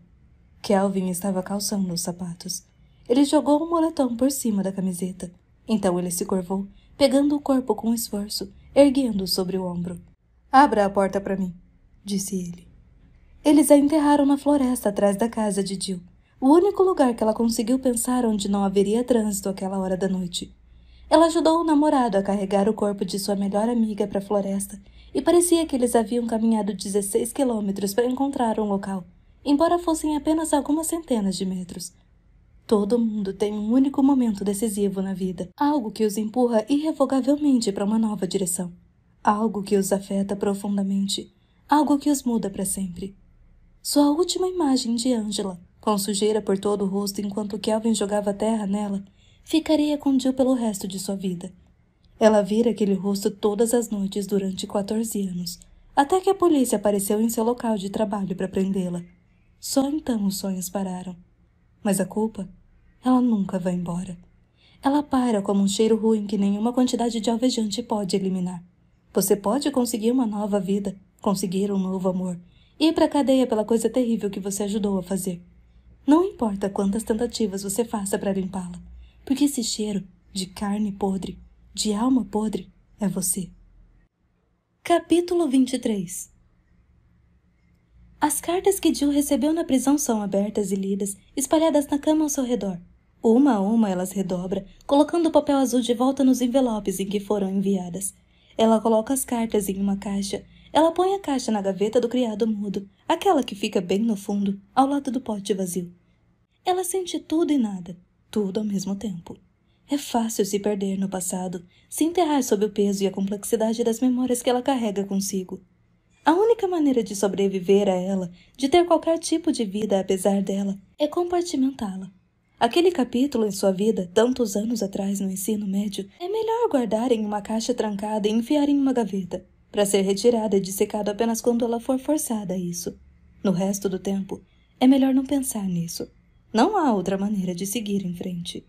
Kelvin estava calçando os sapatos. Ele jogou um moletom por cima da camiseta. Então ele se curvou, pegando o corpo com esforço, erguendo-o sobre o ombro. Abra a porta para mim, disse ele. Eles a enterraram na floresta atrás da casa de Jill, o único lugar que ela conseguiu pensar onde não haveria trânsito àquela hora da noite. Ela ajudou o namorado a carregar o corpo de sua melhor amiga para a floresta e parecia que eles haviam caminhado 16 quilômetros para encontrar um local embora fossem apenas algumas centenas de metros. Todo mundo tem um único momento decisivo na vida, algo que os empurra irrevogavelmente para uma nova direção, algo que os afeta profundamente, algo que os muda para sempre. Sua última imagem de Angela, com sujeira por todo o rosto enquanto Kelvin jogava terra nela, ficaria com Jill pelo resto de sua vida. Ela vira aquele rosto todas as noites durante 14 anos, até que a polícia apareceu em seu local de trabalho para prendê-la. Só então os sonhos pararam. Mas a culpa? Ela nunca vai embora. Ela para como um cheiro ruim que nenhuma quantidade de alvejante pode eliminar. Você pode conseguir uma nova vida, conseguir um novo amor, ir para a cadeia pela coisa terrível que você ajudou a fazer. Não importa quantas tentativas você faça para limpá-la, porque esse cheiro de carne podre, de alma podre, é você. Capítulo 23 as cartas que Jill recebeu na prisão são abertas e lidas, espalhadas na cama ao seu redor. Uma a uma elas redobra, colocando o papel azul de volta nos envelopes em que foram enviadas. Ela coloca as cartas em uma caixa. Ela põe a caixa na gaveta do criado mudo, aquela que fica bem no fundo, ao lado do pote vazio. Ela sente tudo e nada, tudo ao mesmo tempo. É fácil se perder no passado, se enterrar sob o peso e a complexidade das memórias que ela carrega consigo. A única maneira de sobreviver a ela, de ter qualquer tipo de vida apesar dela, é compartimentá-la. Aquele capítulo em sua vida, tantos anos atrás no ensino médio, é melhor guardar em uma caixa trancada e enfiar em uma gaveta, para ser retirada e dissecada apenas quando ela for forçada a isso. No resto do tempo, é melhor não pensar nisso. Não há outra maneira de seguir em frente.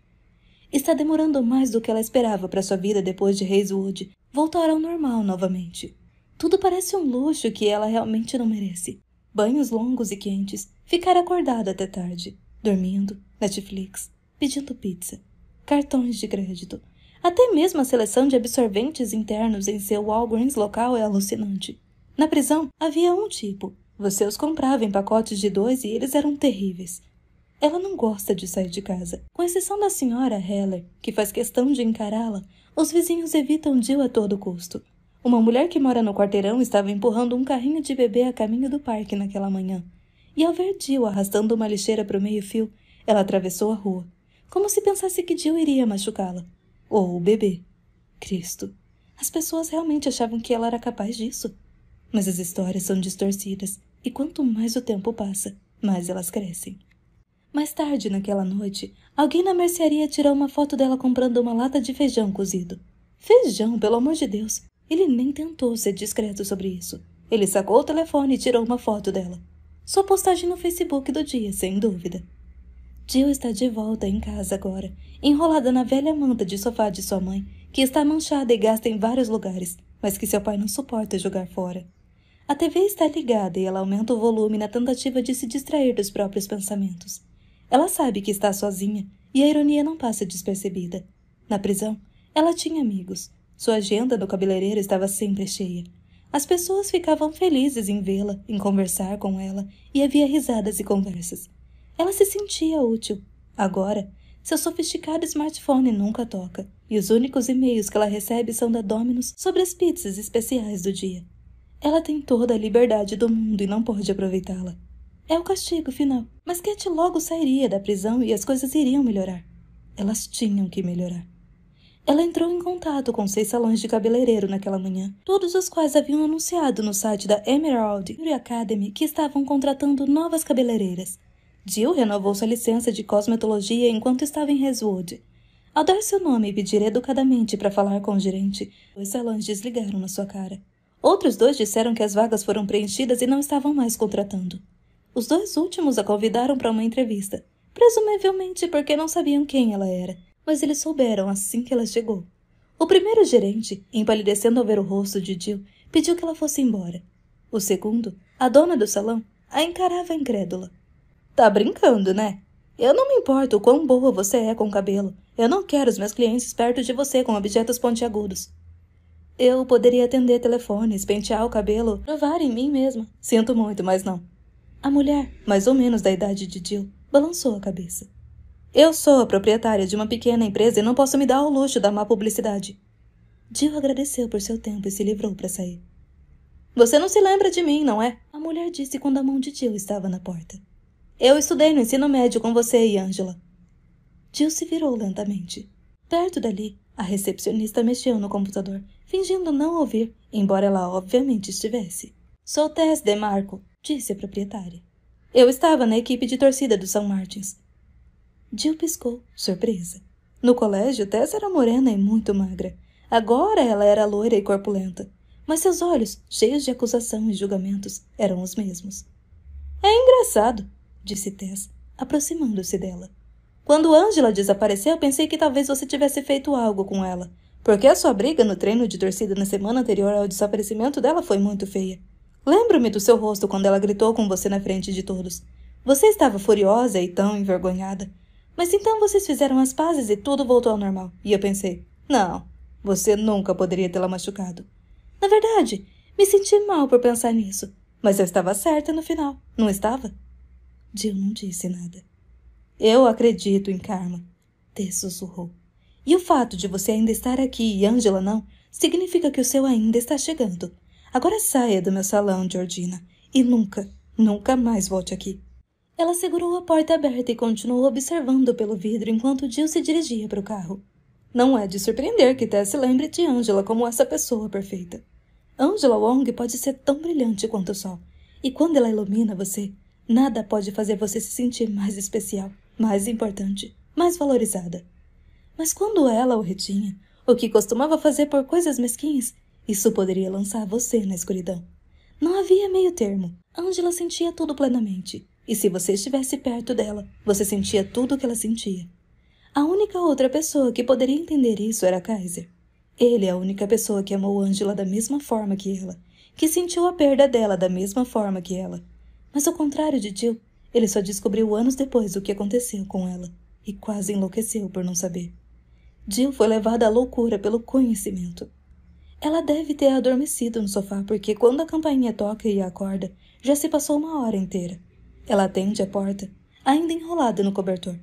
Está demorando mais do que ela esperava para sua vida depois de Hazelwood voltar ao normal novamente. Tudo parece um luxo que ela realmente não merece. Banhos longos e quentes, ficar acordada até tarde, dormindo, Netflix, pedindo pizza, cartões de crédito. Até mesmo a seleção de absorventes internos em seu Walgreens local é alucinante. Na prisão, havia um tipo. Você os comprava em pacotes de dois e eles eram terríveis. Ela não gosta de sair de casa. Com exceção da senhora Heller, que faz questão de encará-la, os vizinhos evitam Jill a todo custo. Uma mulher que mora no quarteirão estava empurrando um carrinho de bebê a caminho do parque naquela manhã. E ao ver Jill arrastando uma lixeira para o meio-fio, ela atravessou a rua, como se pensasse que Jill iria machucá-la. Ou o bebê. Cristo. As pessoas realmente achavam que ela era capaz disso. Mas as histórias são distorcidas, e quanto mais o tempo passa, mais elas crescem. Mais tarde naquela noite, alguém na mercearia tirou uma foto dela comprando uma lata de feijão cozido. Feijão, pelo amor de Deus! Ele nem tentou ser discreto sobre isso. Ele sacou o telefone e tirou uma foto dela. Sua postagem no Facebook do dia, sem dúvida. Jill está de volta em casa agora, enrolada na velha manta de sofá de sua mãe, que está manchada e gasta em vários lugares, mas que seu pai não suporta jogar fora. A TV está ligada e ela aumenta o volume na tentativa de se distrair dos próprios pensamentos. Ela sabe que está sozinha e a ironia não passa despercebida. Na prisão, ela tinha amigos, sua agenda do cabeleireiro estava sempre cheia. As pessoas ficavam felizes em vê-la, em conversar com ela, e havia risadas e conversas. Ela se sentia útil. Agora, seu sofisticado smartphone nunca toca, e os únicos e-mails que ela recebe são da Domino's sobre as pizzas especiais do dia. Ela tem toda a liberdade do mundo e não pode aproveitá-la. É o castigo final. Mas Kate logo sairia da prisão e as coisas iriam melhorar. Elas tinham que melhorar. Ela entrou em contato com seis salões de cabeleireiro naquela manhã, todos os quais haviam anunciado no site da Emerald Beauty Academy que estavam contratando novas cabeleireiras. Jill renovou sua licença de cosmetologia enquanto estava em Reswood. Ao dar seu nome e pedir educadamente para falar com o gerente, os salões desligaram na sua cara. Outros dois disseram que as vagas foram preenchidas e não estavam mais contratando. Os dois últimos a convidaram para uma entrevista, presumivelmente porque não sabiam quem ela era mas eles souberam assim que ela chegou. O primeiro gerente, empalidecendo ao ver o rosto de Jill, pediu que ela fosse embora. O segundo, a dona do salão, a encarava incrédula. Tá brincando, né? Eu não me importo o quão boa você é com o cabelo. Eu não quero os meus clientes perto de você com objetos pontiagudos. Eu poderia atender telefones, pentear o cabelo, provar em mim mesma. Sinto muito, mas não. A mulher, mais ou menos da idade de Jill, balançou a cabeça. Eu sou a proprietária de uma pequena empresa e não posso me dar ao luxo da má publicidade. Jill agradeceu por seu tempo e se livrou para sair. Você não se lembra de mim, não é? A mulher disse quando a mão de Jill estava na porta. Eu estudei no ensino médio com você e Angela. Jill se virou lentamente. Perto dali, a recepcionista mexeu no computador, fingindo não ouvir, embora ela obviamente estivesse. Sou Tess DeMarco, disse a proprietária. Eu estava na equipe de torcida do São Martins. Jill piscou, surpresa. No colégio, Tess era morena e muito magra. Agora ela era loira e corpulenta. Mas seus olhos, cheios de acusação e julgamentos, eram os mesmos. É engraçado, disse Tess, aproximando-se dela. Quando Angela desapareceu, pensei que talvez você tivesse feito algo com ela, porque a sua briga no treino de torcida na semana anterior ao desaparecimento dela foi muito feia. Lembro-me do seu rosto quando ela gritou com você na frente de todos. Você estava furiosa e tão envergonhada. Mas então vocês fizeram as pazes e tudo voltou ao normal. E eu pensei: não, você nunca poderia tê-la machucado. Na verdade, me senti mal por pensar nisso, mas eu estava certa no final, não estava? Jill não disse nada. Eu acredito em karma, T sussurrou. E o fato de você ainda estar aqui e Angela não, significa que o seu ainda está chegando. Agora saia do meu salão, Georgina, e nunca, nunca mais volte aqui. Ela segurou a porta aberta e continuou observando pelo vidro enquanto Jill se dirigia para o carro. Não é de surpreender que Tess se lembre de Angela como essa pessoa perfeita. Angela Wong pode ser tão brilhante quanto o sol. E quando ela ilumina você, nada pode fazer você se sentir mais especial, mais importante, mais valorizada. Mas quando ela o retinha, o que costumava fazer por coisas mesquinhas, isso poderia lançar você na escuridão. Não havia meio termo. Angela sentia tudo plenamente. E se você estivesse perto dela, você sentia tudo o que ela sentia. A única outra pessoa que poderia entender isso era Kaiser. Ele é a única pessoa que amou Angela da mesma forma que ela, que sentiu a perda dela da mesma forma que ela. Mas ao contrário de Jill, ele só descobriu anos depois o que aconteceu com ela e quase enlouqueceu por não saber. Jill foi levada à loucura pelo conhecimento. Ela deve ter adormecido no sofá porque quando a campainha toca e acorda, já se passou uma hora inteira. Ela atende a porta, ainda enrolada no cobertor.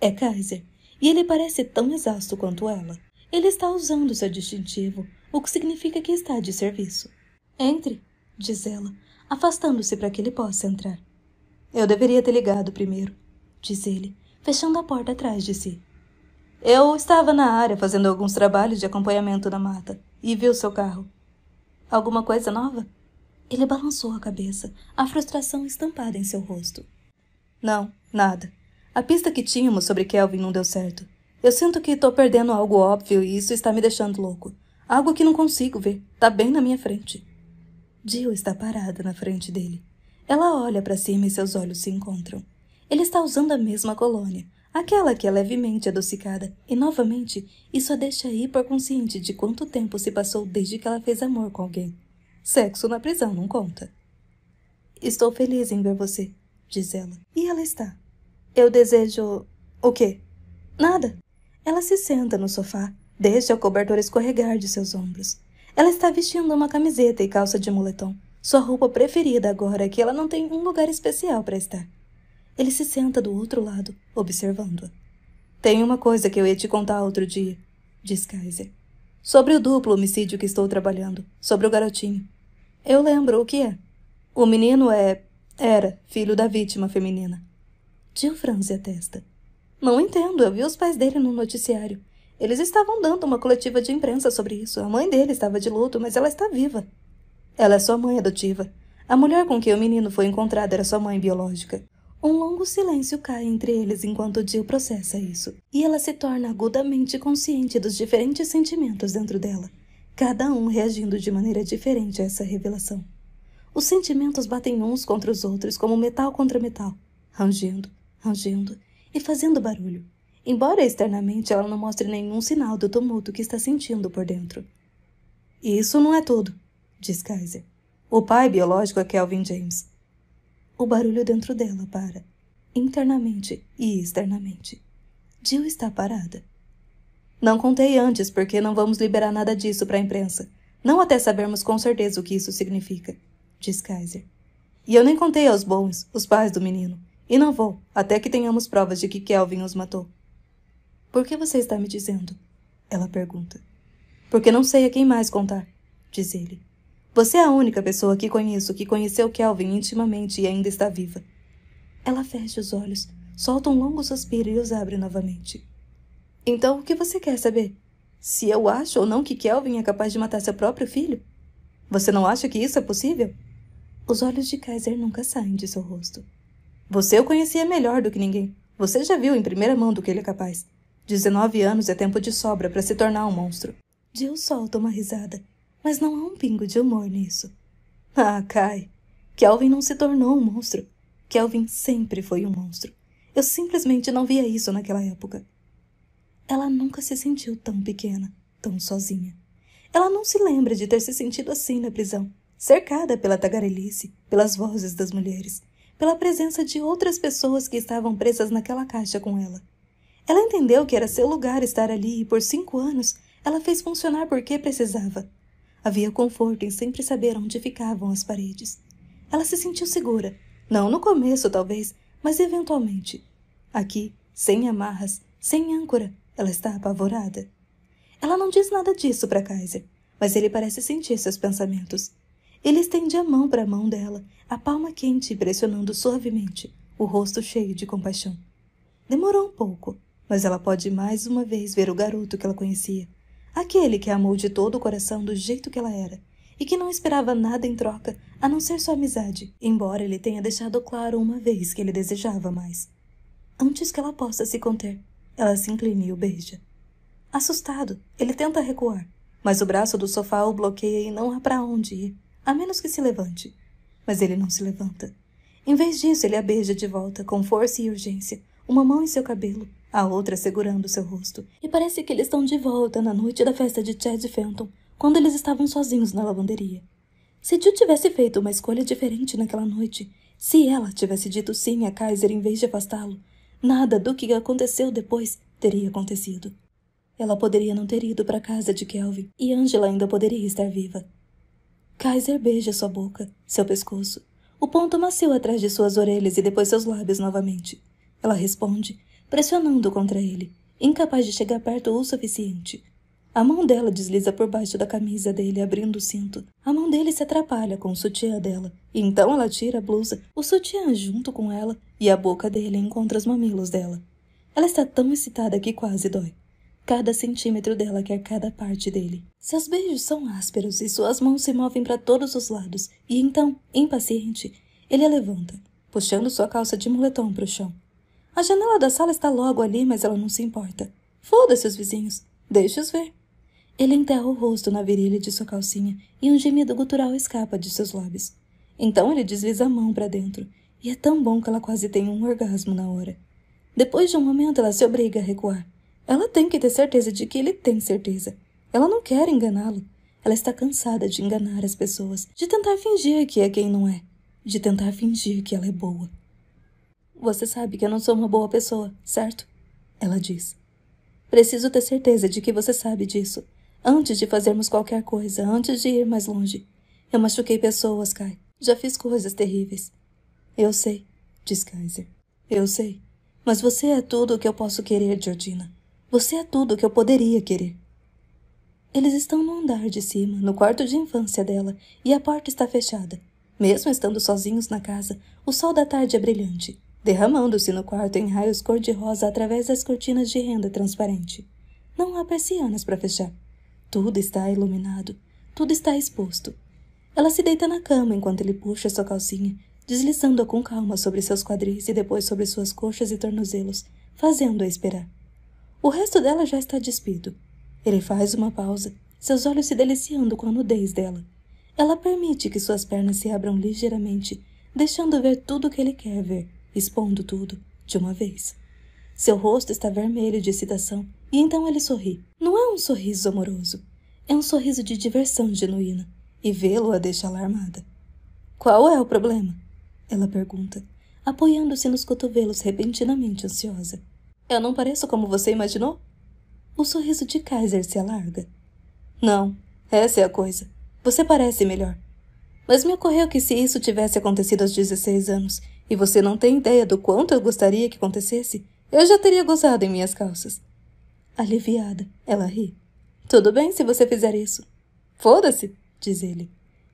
É Kaiser, e ele parece tão exausto quanto ela. Ele está usando seu distintivo, o que significa que está de serviço. Entre, diz ela, afastando-se para que ele possa entrar. Eu deveria ter ligado primeiro, diz ele, fechando a porta atrás de si. Eu estava na área fazendo alguns trabalhos de acompanhamento na mata e vi o seu carro. Alguma coisa nova? Ele balançou a cabeça, a frustração estampada em seu rosto. Não, nada. A pista que tínhamos sobre Kelvin não deu certo. Eu sinto que estou perdendo algo óbvio e isso está me deixando louco. Algo que não consigo ver, está bem na minha frente. Jill está parada na frente dele. Ela olha para cima e seus olhos se encontram. Ele está usando a mesma colônia, aquela que é levemente adocicada, e novamente isso a deixa hiperconsciente de quanto tempo se passou desde que ela fez amor com alguém. Sexo na prisão não conta. Estou feliz em ver você, diz ela. E ela está. Eu desejo. O quê? Nada. Ela se senta no sofá, deixa o cobertor escorregar de seus ombros. Ela está vestindo uma camiseta e calça de moletom. Sua roupa preferida agora é que ela não tem um lugar especial para estar. Ele se senta do outro lado, observando-a. Tem uma coisa que eu ia te contar outro dia, diz Kaiser. Sobre o duplo homicídio que estou trabalhando. Sobre o garotinho. Eu lembro o que é. O menino é. Era filho da vítima feminina. Jill franze a testa. Não entendo, eu vi os pais dele no noticiário. Eles estavam dando uma coletiva de imprensa sobre isso. A mãe dele estava de luto, mas ela está viva. Ela é sua mãe adotiva. A mulher com quem o menino foi encontrado era sua mãe biológica. Um longo silêncio cai entre eles enquanto Jill processa isso, e ela se torna agudamente consciente dos diferentes sentimentos dentro dela, cada um reagindo de maneira diferente a essa revelação. Os sentimentos batem uns contra os outros como metal contra metal, rangindo, rangindo e fazendo barulho, embora externamente ela não mostre nenhum sinal do tumulto que está sentindo por dentro. Isso não é tudo, diz Kaiser. O pai biológico é Kelvin James, o barulho dentro dela para, internamente e externamente. Jill está parada. Não contei antes, porque não vamos liberar nada disso para a imprensa. Não até sabermos com certeza o que isso significa, diz Kaiser. E eu nem contei aos bons, os pais do menino. E não vou, até que tenhamos provas de que Kelvin os matou. Por que você está me dizendo? Ela pergunta. Porque não sei a quem mais contar, diz ele. Você é a única pessoa que conheço que conheceu Kelvin intimamente e ainda está viva. Ela fecha os olhos, solta um longo suspiro e os abre novamente. Então, o que você quer saber? Se eu acho ou não que Kelvin é capaz de matar seu próprio filho? Você não acha que isso é possível? Os olhos de Kaiser nunca saem de seu rosto. Você o conhecia melhor do que ninguém. Você já viu em primeira mão do que ele é capaz. Dezenove anos é tempo de sobra para se tornar um monstro. Jill solta uma risada mas não há um pingo de humor nisso. Ah, Kai, Kelvin não se tornou um monstro. Kelvin sempre foi um monstro. Eu simplesmente não via isso naquela época. Ela nunca se sentiu tão pequena, tão sozinha. Ela não se lembra de ter se sentido assim na prisão, cercada pela tagarelice, pelas vozes das mulheres, pela presença de outras pessoas que estavam presas naquela caixa com ela. Ela entendeu que era seu lugar estar ali e por cinco anos ela fez funcionar porque precisava, Havia conforto em sempre saber onde ficavam as paredes. Ela se sentiu segura. Não no começo, talvez, mas eventualmente. Aqui, sem amarras, sem âncora, ela está apavorada. Ela não diz nada disso para Kaiser, mas ele parece sentir seus pensamentos. Ele estende a mão para a mão dela, a palma quente pressionando suavemente, o rosto cheio de compaixão. Demorou um pouco, mas ela pode mais uma vez ver o garoto que ela conhecia, Aquele que a amou de todo o coração do jeito que ela era, e que não esperava nada em troca, a não ser sua amizade, embora ele tenha deixado claro uma vez que ele desejava mais. Antes que ela possa se conter, ela se inclina e o beija. Assustado, ele tenta recuar, mas o braço do sofá o bloqueia e não há para onde ir, a menos que se levante. Mas ele não se levanta. Em vez disso, ele a beija de volta, com força e urgência, uma mão em seu cabelo, a outra segurando seu rosto. E parece que eles estão de volta na noite da festa de Chad Fenton, quando eles estavam sozinhos na lavanderia. Se Jill tivesse feito uma escolha diferente naquela noite, se ela tivesse dito sim a Kaiser em vez de afastá-lo, nada do que aconteceu depois teria acontecido. Ela poderia não ter ido para a casa de Kelvin e Angela ainda poderia estar viva. Kaiser beija sua boca, seu pescoço, o ponto macio atrás de suas orelhas e depois seus lábios novamente. Ela responde, pressionando contra ele, incapaz de chegar perto o suficiente. A mão dela desliza por baixo da camisa dele, abrindo o cinto. A mão dele se atrapalha com o sutiã dela. Então ela tira a blusa, o sutiã junto com ela, e a boca dele encontra os mamilos dela. Ela está tão excitada que quase dói. Cada centímetro dela quer cada parte dele. Seus beijos são ásperos e suas mãos se movem para todos os lados, e então, impaciente, ele a levanta, puxando sua calça de moletom para o chão. A janela da sala está logo ali, mas ela não se importa. Foda-se os vizinhos. Deixe-os ver. Ele enterra o rosto na virilha de sua calcinha e um gemido gutural escapa de seus lábios. Então ele desliza a mão para dentro, e é tão bom que ela quase tem um orgasmo na hora. Depois de um momento, ela se obriga a recuar. Ela tem que ter certeza de que ele tem certeza. Ela não quer enganá-lo. Ela está cansada de enganar as pessoas, de tentar fingir que é quem não é, de tentar fingir que ela é boa. Você sabe que eu não sou uma boa pessoa, certo? Ela diz. Preciso ter certeza de que você sabe disso. Antes de fazermos qualquer coisa, antes de ir mais longe. Eu machuquei pessoas, Kai. Já fiz coisas terríveis. Eu sei, diz Kaiser. Eu sei. Mas você é tudo o que eu posso querer, Georgina. Você é tudo o que eu poderia querer. Eles estão no andar de cima, no quarto de infância dela, e a porta está fechada. Mesmo estando sozinhos na casa, o sol da tarde é brilhante derramando-se no quarto em raios cor-de-rosa através das cortinas de renda transparente. Não há persianas para fechar. Tudo está iluminado, tudo está exposto. Ela se deita na cama enquanto ele puxa sua calcinha, deslizando-a com calma sobre seus quadris e depois sobre suas coxas e tornozelos, fazendo-a esperar. O resto dela já está despido. Ele faz uma pausa, seus olhos se deliciando com a nudez dela. Ela permite que suas pernas se abram ligeiramente, deixando ver tudo o que ele quer ver expondo tudo de uma vez. Seu rosto está vermelho de excitação e então ele sorri. Não é um sorriso amoroso, é um sorriso de diversão genuína e vê-lo a deixa alarmada. Qual é o problema? Ela pergunta, apoiando-se nos cotovelos repentinamente ansiosa. Eu não pareço como você imaginou? O sorriso de Kaiser se alarga. Não, essa é a coisa. Você parece melhor. Mas me ocorreu que se isso tivesse acontecido aos 16 anos, e você não tem ideia do quanto eu gostaria que acontecesse? Eu já teria gozado em minhas calças. Aliviada, ela ri. Tudo bem se você fizer isso. Foda-se, diz ele.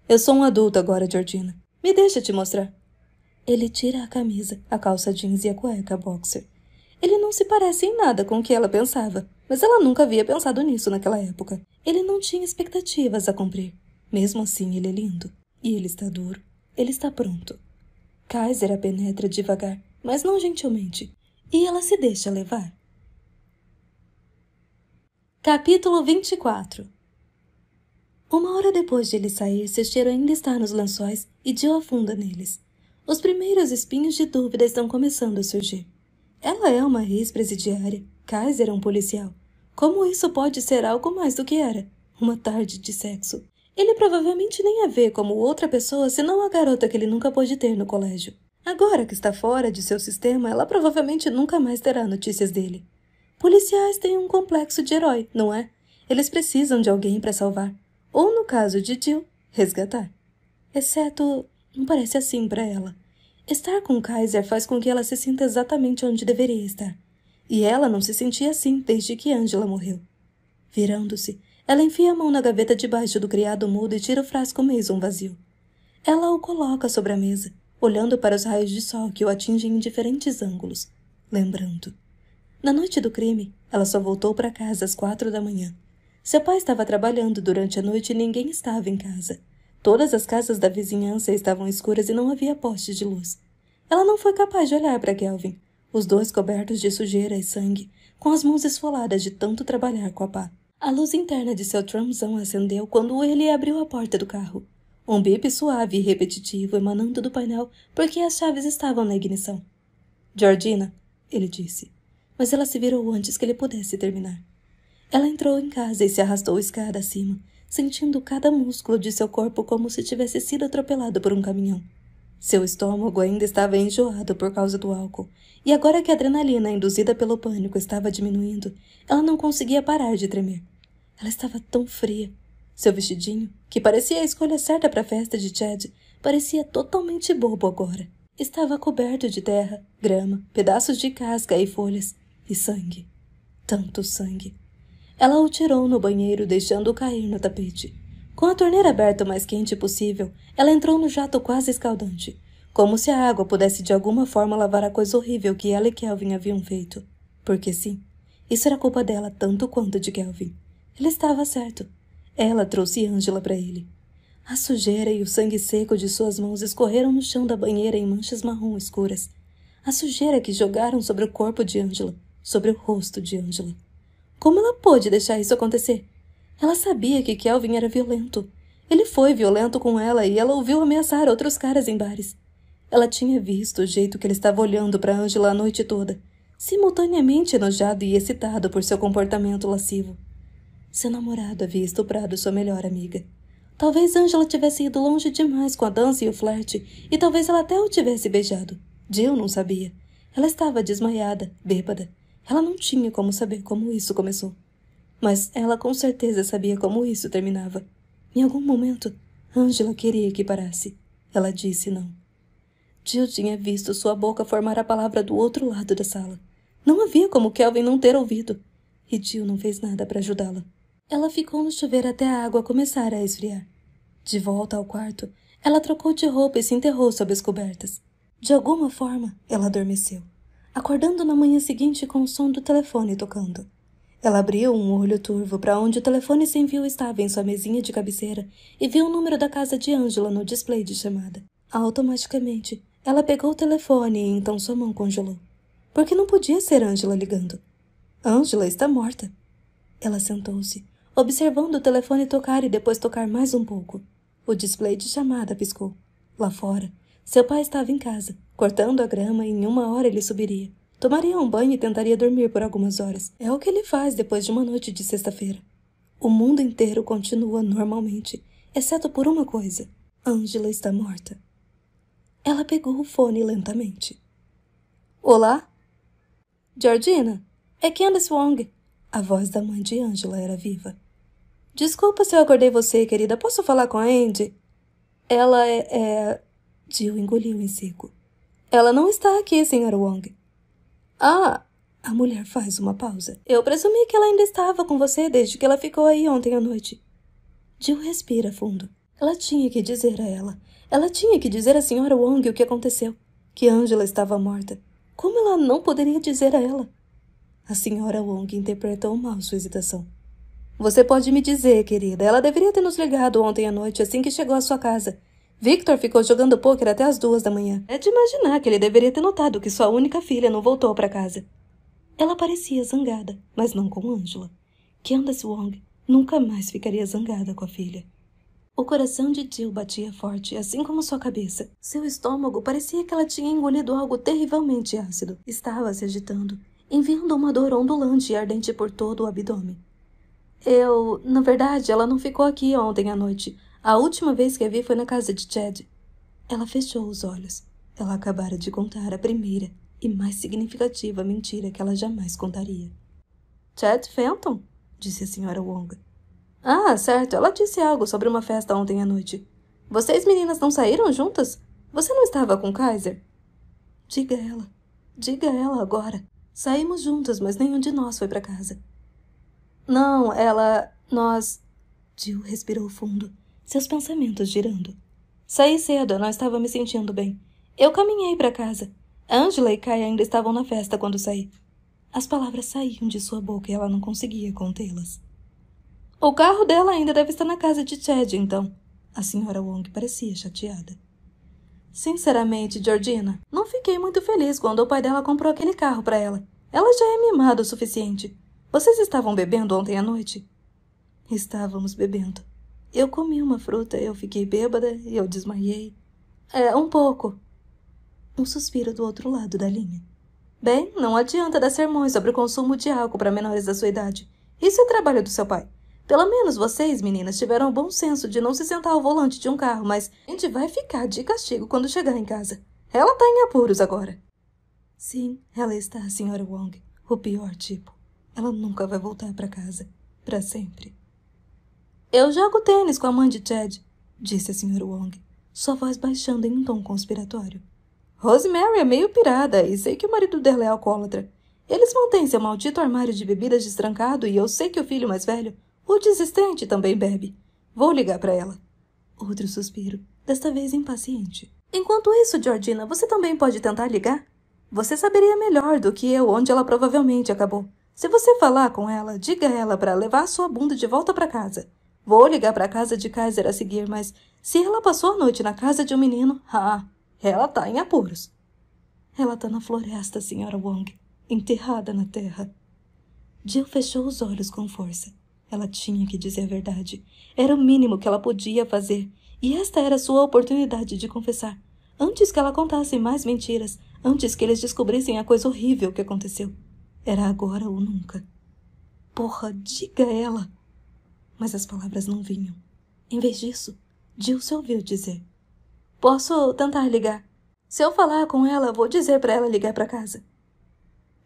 Eu sou um adulto agora, Georgina. Me deixa te mostrar. Ele tira a camisa, a calça jeans e a cueca boxer. Ele não se parece em nada com o que ela pensava, mas ela nunca havia pensado nisso naquela época. Ele não tinha expectativas a cumprir. Mesmo assim, ele é lindo. E ele está duro. Ele está pronto. Kaiser a penetra devagar, mas não gentilmente, e ela se deixa levar. Capítulo 24 Uma hora depois de ele sair, seu cheiro ainda está nos lençóis e Jill afunda neles. Os primeiros espinhos de dúvida estão começando a surgir. Ela é uma ex-presidiária, Kaiser é um policial. Como isso pode ser algo mais do que era? Uma tarde de sexo. Ele provavelmente nem a vê como outra pessoa senão a garota que ele nunca pôde ter no colégio. Agora que está fora de seu sistema, ela provavelmente nunca mais terá notícias dele. Policiais têm um complexo de herói, não é? Eles precisam de alguém para salvar. Ou, no caso de Jill, resgatar. Exceto, não parece assim para ela. Estar com Kaiser faz com que ela se sinta exatamente onde deveria estar. E ela não se sentia assim desde que Angela morreu. Virando-se, ela enfia a mão na gaveta debaixo do criado mudo e tira o frasco Mason vazio. Ela o coloca sobre a mesa, olhando para os raios de sol que o atingem em diferentes ângulos, lembrando. Na noite do crime, ela só voltou para casa às quatro da manhã. Seu pai estava trabalhando durante a noite e ninguém estava em casa. Todas as casas da vizinhança estavam escuras e não havia poste de luz. Ela não foi capaz de olhar para Kelvin, os dois cobertos de sujeira e sangue, com as mãos esfoladas de tanto trabalhar com a pá. A luz interna de seu tramzão acendeu quando ele abriu a porta do carro. Um bip suave e repetitivo emanando do painel porque as chaves estavam na ignição. Georgina, ele disse, mas ela se virou antes que ele pudesse terminar. Ela entrou em casa e se arrastou escada acima, sentindo cada músculo de seu corpo como se tivesse sido atropelado por um caminhão. Seu estômago ainda estava enjoado por causa do álcool, e agora que a adrenalina induzida pelo pânico estava diminuindo, ela não conseguia parar de tremer. Ela estava tão fria. Seu vestidinho, que parecia a escolha certa para a festa de Chad, parecia totalmente bobo agora. Estava coberto de terra, grama, pedaços de casca e folhas, e sangue. Tanto sangue. Ela o tirou no banheiro, deixando-o cair no tapete. Com a torneira aberta o mais quente possível, ela entrou no jato quase escaldante, como se a água pudesse de alguma forma lavar a coisa horrível que ela e Kelvin haviam feito. Porque sim, isso era culpa dela tanto quanto de Kelvin. Ele estava certo. Ela trouxe Angela para ele. A sujeira e o sangue seco de suas mãos escorreram no chão da banheira em manchas marrom escuras. A sujeira que jogaram sobre o corpo de Angela, sobre o rosto de Angela. Como ela pôde deixar isso acontecer? Ela sabia que Kelvin era violento. Ele foi violento com ela e ela ouviu ameaçar outros caras em bares. Ela tinha visto o jeito que ele estava olhando para Angela a noite toda, simultaneamente enojado e excitado por seu comportamento lascivo. Seu namorado havia estuprado sua melhor amiga. Talvez Angela tivesse ido longe demais com a dança e o flerte, e talvez ela até o tivesse beijado. Jill não sabia. Ela estava desmaiada, bêbada. Ela não tinha como saber como isso começou. Mas ela com certeza sabia como isso terminava. Em algum momento, Angela queria que parasse. Ela disse não. Jill tinha visto sua boca formar a palavra do outro lado da sala. Não havia como Kelvin não ter ouvido. E Jill não fez nada para ajudá-la. Ela ficou no chuveiro até a água começar a esfriar. De volta ao quarto, ela trocou de roupa e se enterrou sob as cobertas. De alguma forma, ela adormeceu, acordando na manhã seguinte com o som do telefone tocando. Ela abriu um olho turvo para onde o telefone sem fio estava em sua mesinha de cabeceira e viu o número da casa de Ângela no display de chamada. Automaticamente, ela pegou o telefone e então sua mão congelou. Porque não podia ser Ângela ligando. Ângela está morta. Ela sentou-se, observando o telefone tocar e depois tocar mais um pouco. O display de chamada piscou. Lá fora, seu pai estava em casa, cortando a grama e em uma hora ele subiria. Tomaria um banho e tentaria dormir por algumas horas. É o que ele faz depois de uma noite de sexta-feira. O mundo inteiro continua normalmente, exceto por uma coisa: Angela está morta. Ela pegou o fone lentamente. Olá? Georgina, é Candace Wong. A voz da mãe de Angela era viva. Desculpa se eu acordei você, querida. Posso falar com a Andy? Ela é. é... Jill engoliu em seco. Ela não está aqui, Sr. Wong. Ah! A mulher faz uma pausa. Eu presumi que ela ainda estava com você desde que ela ficou aí ontem à noite. Jill respira fundo. Ela tinha que dizer a ela. Ela tinha que dizer à senhora Wong o que aconteceu. Que Angela estava morta. Como ela não poderia dizer a ela? A senhora Wong interpretou mal sua hesitação. Você pode me dizer, querida, ela deveria ter nos ligado ontem à noite assim que chegou à sua casa. Victor ficou jogando pôquer até as duas da manhã. É de imaginar que ele deveria ter notado que sua única filha não voltou para casa. Ela parecia zangada, mas não com Angela. Candace Wong nunca mais ficaria zangada com a filha. O coração de Jill batia forte, assim como sua cabeça. Seu estômago parecia que ela tinha engolido algo terrivelmente ácido. Estava se agitando, enviando uma dor ondulante e ardente por todo o abdômen. Eu, na verdade, ela não ficou aqui ontem à noite. A última vez que a vi foi na casa de Chad. Ela fechou os olhos. Ela acabara de contar a primeira e mais significativa mentira que ela jamais contaria. Chad Fenton? disse a senhora Wong. Ah, certo, ela disse algo sobre uma festa ontem à noite. Vocês meninas não saíram juntas? Você não estava com Kaiser? Diga ela. Diga ela agora. Saímos juntas, mas nenhum de nós foi para casa. Não, ela. Nós. Jill respirou fundo seus pensamentos girando. Saí cedo, não estava me sentindo bem. Eu caminhei para casa. Angela e Kai ainda estavam na festa quando saí. As palavras saíam de sua boca e ela não conseguia contê-las. O carro dela ainda deve estar na casa de Chad, então. A senhora Wong parecia chateada. Sinceramente, Georgina, não fiquei muito feliz quando o pai dela comprou aquele carro para ela. Ela já é mimada o suficiente. Vocês estavam bebendo ontem à noite? Estávamos bebendo. Eu comi uma fruta, eu fiquei bêbada e eu desmaiei. É, um pouco. Um suspiro do outro lado da linha. Bem, não adianta dar sermões sobre o consumo de álcool para menores da sua idade. Isso é trabalho do seu pai. Pelo menos vocês, meninas, tiveram o bom senso de não se sentar ao volante de um carro, mas a gente vai ficar de castigo quando chegar em casa. Ela está em apuros agora. Sim, ela está, Sra. Wong. O pior tipo. Ela nunca vai voltar para casa. Para sempre. Eu jogo tênis com a mãe de Ted", disse a senhora Wong, sua voz baixando em um tom conspiratório. Rosemary é meio pirada e sei que o marido dela é alcoólatra. Eles mantêm seu maldito armário de bebidas destrancado e eu sei que o filho mais velho, o desistente, também bebe. Vou ligar para ela. Outro suspiro, desta vez impaciente. Enquanto isso, Georgina, você também pode tentar ligar? Você saberia melhor do que eu onde ela provavelmente acabou. Se você falar com ela, diga a ela para levar sua bunda de volta para casa. Vou ligar para a casa de Kaiser a seguir, mas se ela passou a noite na casa de um menino, ah, ela tá em apuros. Ela tá na floresta, Sra. Wong, enterrada na terra. Jill fechou os olhos com força. Ela tinha que dizer a verdade. Era o mínimo que ela podia fazer. E esta era sua oportunidade de confessar. Antes que ela contasse mais mentiras, antes que eles descobrissem a coisa horrível que aconteceu. Era agora ou nunca. Porra, diga ela! mas as palavras não vinham. Em vez disso, Jill se ouviu dizer: Posso tentar ligar. Se eu falar com ela, vou dizer para ela ligar para casa.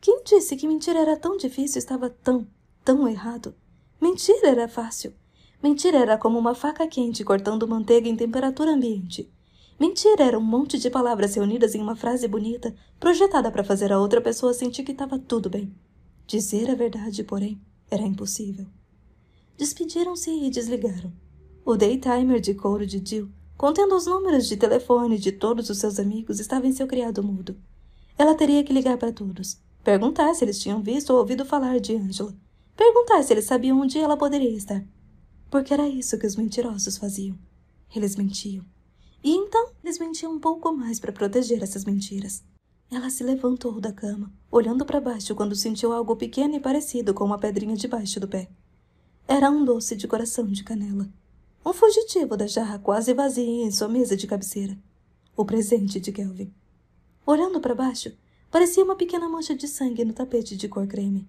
Quem disse que mentir era tão difícil estava tão, tão errado? Mentir era fácil. Mentir era como uma faca quente cortando manteiga em temperatura ambiente. Mentir era um monte de palavras reunidas em uma frase bonita, projetada para fazer a outra pessoa sentir que estava tudo bem. Dizer a verdade, porém, era impossível. Despediram-se e desligaram. O daytimer de couro de Jill, contendo os números de telefone de todos os seus amigos, estava em seu criado mudo. Ela teria que ligar para todos. Perguntar se eles tinham visto ou ouvido falar de Angela. Perguntar se eles sabiam onde ela poderia estar. Porque era isso que os mentirosos faziam. Eles mentiam. E então eles mentiam um pouco mais para proteger essas mentiras. Ela se levantou da cama, olhando para baixo quando sentiu algo pequeno e parecido com uma pedrinha debaixo do pé. Era um doce de coração de canela. Um fugitivo da jarra quase vazia em sua mesa de cabeceira. O presente de Kelvin. Olhando para baixo, parecia uma pequena mancha de sangue no tapete de cor creme.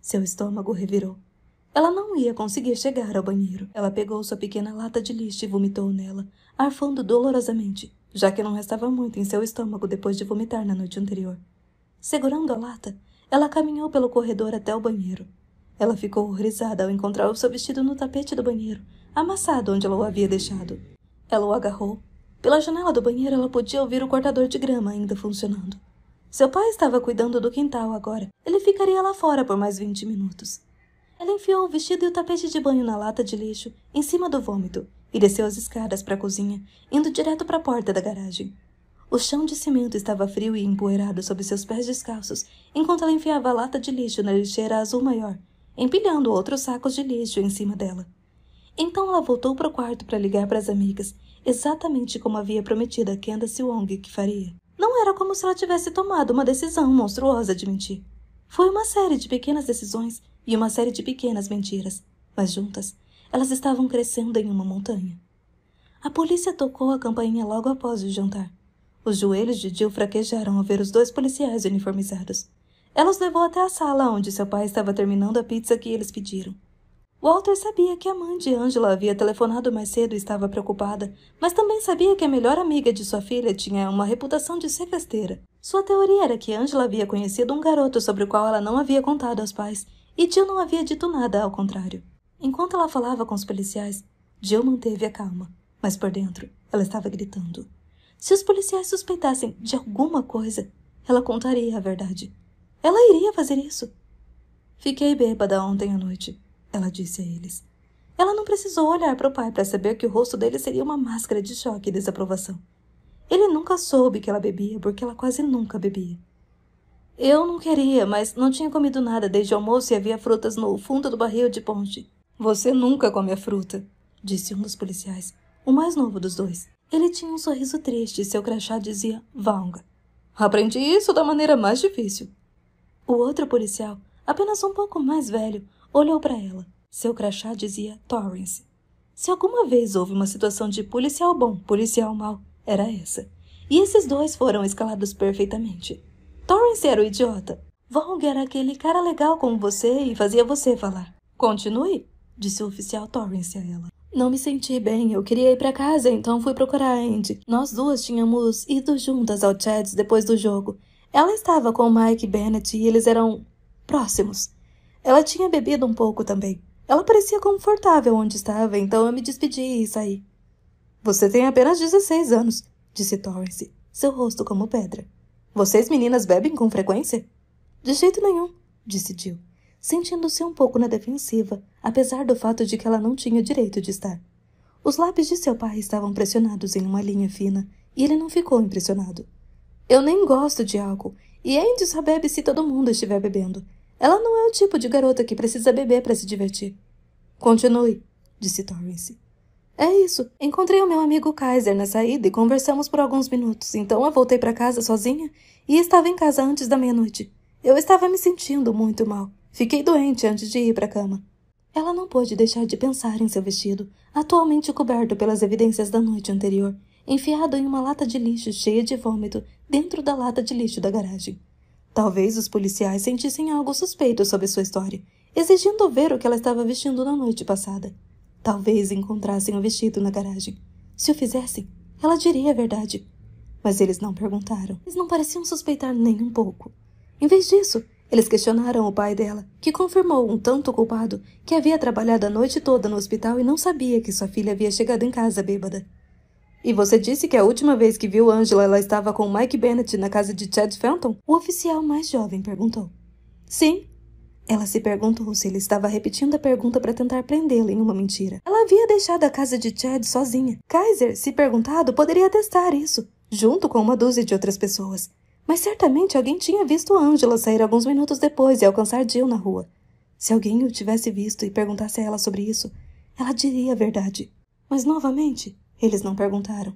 Seu estômago revirou. Ela não ia conseguir chegar ao banheiro. Ela pegou sua pequena lata de lixo e vomitou nela, arfando dolorosamente, já que não restava muito em seu estômago depois de vomitar na noite anterior. Segurando a lata, ela caminhou pelo corredor até o banheiro. Ela ficou horrorizada ao encontrar o seu vestido no tapete do banheiro, amassado onde ela o havia deixado. Ela o agarrou. Pela janela do banheiro, ela podia ouvir o cortador de grama ainda funcionando. Seu pai estava cuidando do quintal agora. Ele ficaria lá fora por mais vinte minutos. Ela enfiou o vestido e o tapete de banho na lata de lixo, em cima do vômito, e desceu as escadas para a cozinha, indo direto para a porta da garagem. O chão de cimento estava frio e empoeirado sob seus pés descalços, enquanto ela enfiava a lata de lixo na lixeira azul maior empilhando outros sacos de lixo em cima dela. Então ela voltou para o quarto para ligar para as amigas, exatamente como havia prometido a Candace Wong que faria. Não era como se ela tivesse tomado uma decisão monstruosa de mentir. Foi uma série de pequenas decisões e uma série de pequenas mentiras, mas juntas, elas estavam crescendo em uma montanha. A polícia tocou a campainha logo após o jantar. Os joelhos de Jill fraquejaram ao ver os dois policiais uniformizados. Ela os levou até a sala onde seu pai estava terminando a pizza que eles pediram. Walter sabia que a mãe de Angela havia telefonado mais cedo e estava preocupada, mas também sabia que a melhor amiga de sua filha tinha uma reputação de ser festeira. Sua teoria era que Angela havia conhecido um garoto sobre o qual ela não havia contado aos pais, e Jill não havia dito nada ao contrário. Enquanto ela falava com os policiais, Jill manteve a calma, mas por dentro ela estava gritando. Se os policiais suspeitassem de alguma coisa, ela contaria a verdade. Ela iria fazer isso. Fiquei bêbada ontem à noite, ela disse a eles. Ela não precisou olhar para o pai para saber que o rosto dele seria uma máscara de choque e desaprovação. Ele nunca soube que ela bebia, porque ela quase nunca bebia. Eu não queria, mas não tinha comido nada desde o almoço e havia frutas no fundo do barril de ponte. Você nunca come a fruta, disse um dos policiais, o mais novo dos dois. Ele tinha um sorriso triste e seu crachá dizia Vanga. Aprendi isso da maneira mais difícil, o outro policial, apenas um pouco mais velho, olhou para ela. Seu crachá dizia Torrance. Se alguma vez houve uma situação de policial bom, policial mau, era essa. E esses dois foram escalados perfeitamente. Torrance era o idiota. Vong era aquele cara legal como você e fazia você falar. Continue, disse o oficial Torrance a ela. Não me senti bem, eu queria ir para casa, então fui procurar a Andy. Nós duas tínhamos ido juntas ao Chad's depois do jogo, ela estava com Mike Bennett e eles eram próximos. Ela tinha bebido um pouco também. Ela parecia confortável onde estava, então eu me despedi e saí. Você tem apenas 16 anos, disse Torrance, seu rosto como pedra. Vocês meninas bebem com frequência? De jeito nenhum, disse Jill, sentindo-se um pouco na defensiva, apesar do fato de que ela não tinha direito de estar. Os lábios de seu pai estavam pressionados em uma linha fina e ele não ficou impressionado. Eu nem gosto de álcool, e ainda é só bebe se todo mundo estiver bebendo. Ela não é o tipo de garota que precisa beber para se divertir. Continue, disse Torrance. É isso. Encontrei o meu amigo Kaiser na saída e conversamos por alguns minutos. Então eu voltei para casa sozinha e estava em casa antes da meia-noite. Eu estava me sentindo muito mal. Fiquei doente antes de ir para a cama. Ela não pôde deixar de pensar em seu vestido, atualmente coberto pelas evidências da noite anterior, enfiado em uma lata de lixo cheia de vômito dentro da lata de lixo da garagem. Talvez os policiais sentissem algo suspeito sobre sua história, exigindo ver o que ela estava vestindo na noite passada. Talvez encontrassem o vestido na garagem. Se o fizessem, ela diria a verdade. Mas eles não perguntaram. Eles não pareciam suspeitar nem um pouco. Em vez disso, eles questionaram o pai dela, que confirmou, um tanto culpado, que havia trabalhado a noite toda no hospital e não sabia que sua filha havia chegado em casa bêbada. E você disse que a última vez que viu Angela ela estava com Mike Bennett na casa de Chad Fenton? O oficial mais jovem perguntou. Sim. Ela se perguntou se ele estava repetindo a pergunta para tentar prendê-la em uma mentira. Ela havia deixado a casa de Chad sozinha. Kaiser, se perguntado, poderia testar isso, junto com uma dúzia de outras pessoas. Mas certamente alguém tinha visto Angela sair alguns minutos depois e alcançar Jill na rua. Se alguém o tivesse visto e perguntasse a ela sobre isso, ela diria a verdade. Mas novamente, eles não perguntaram.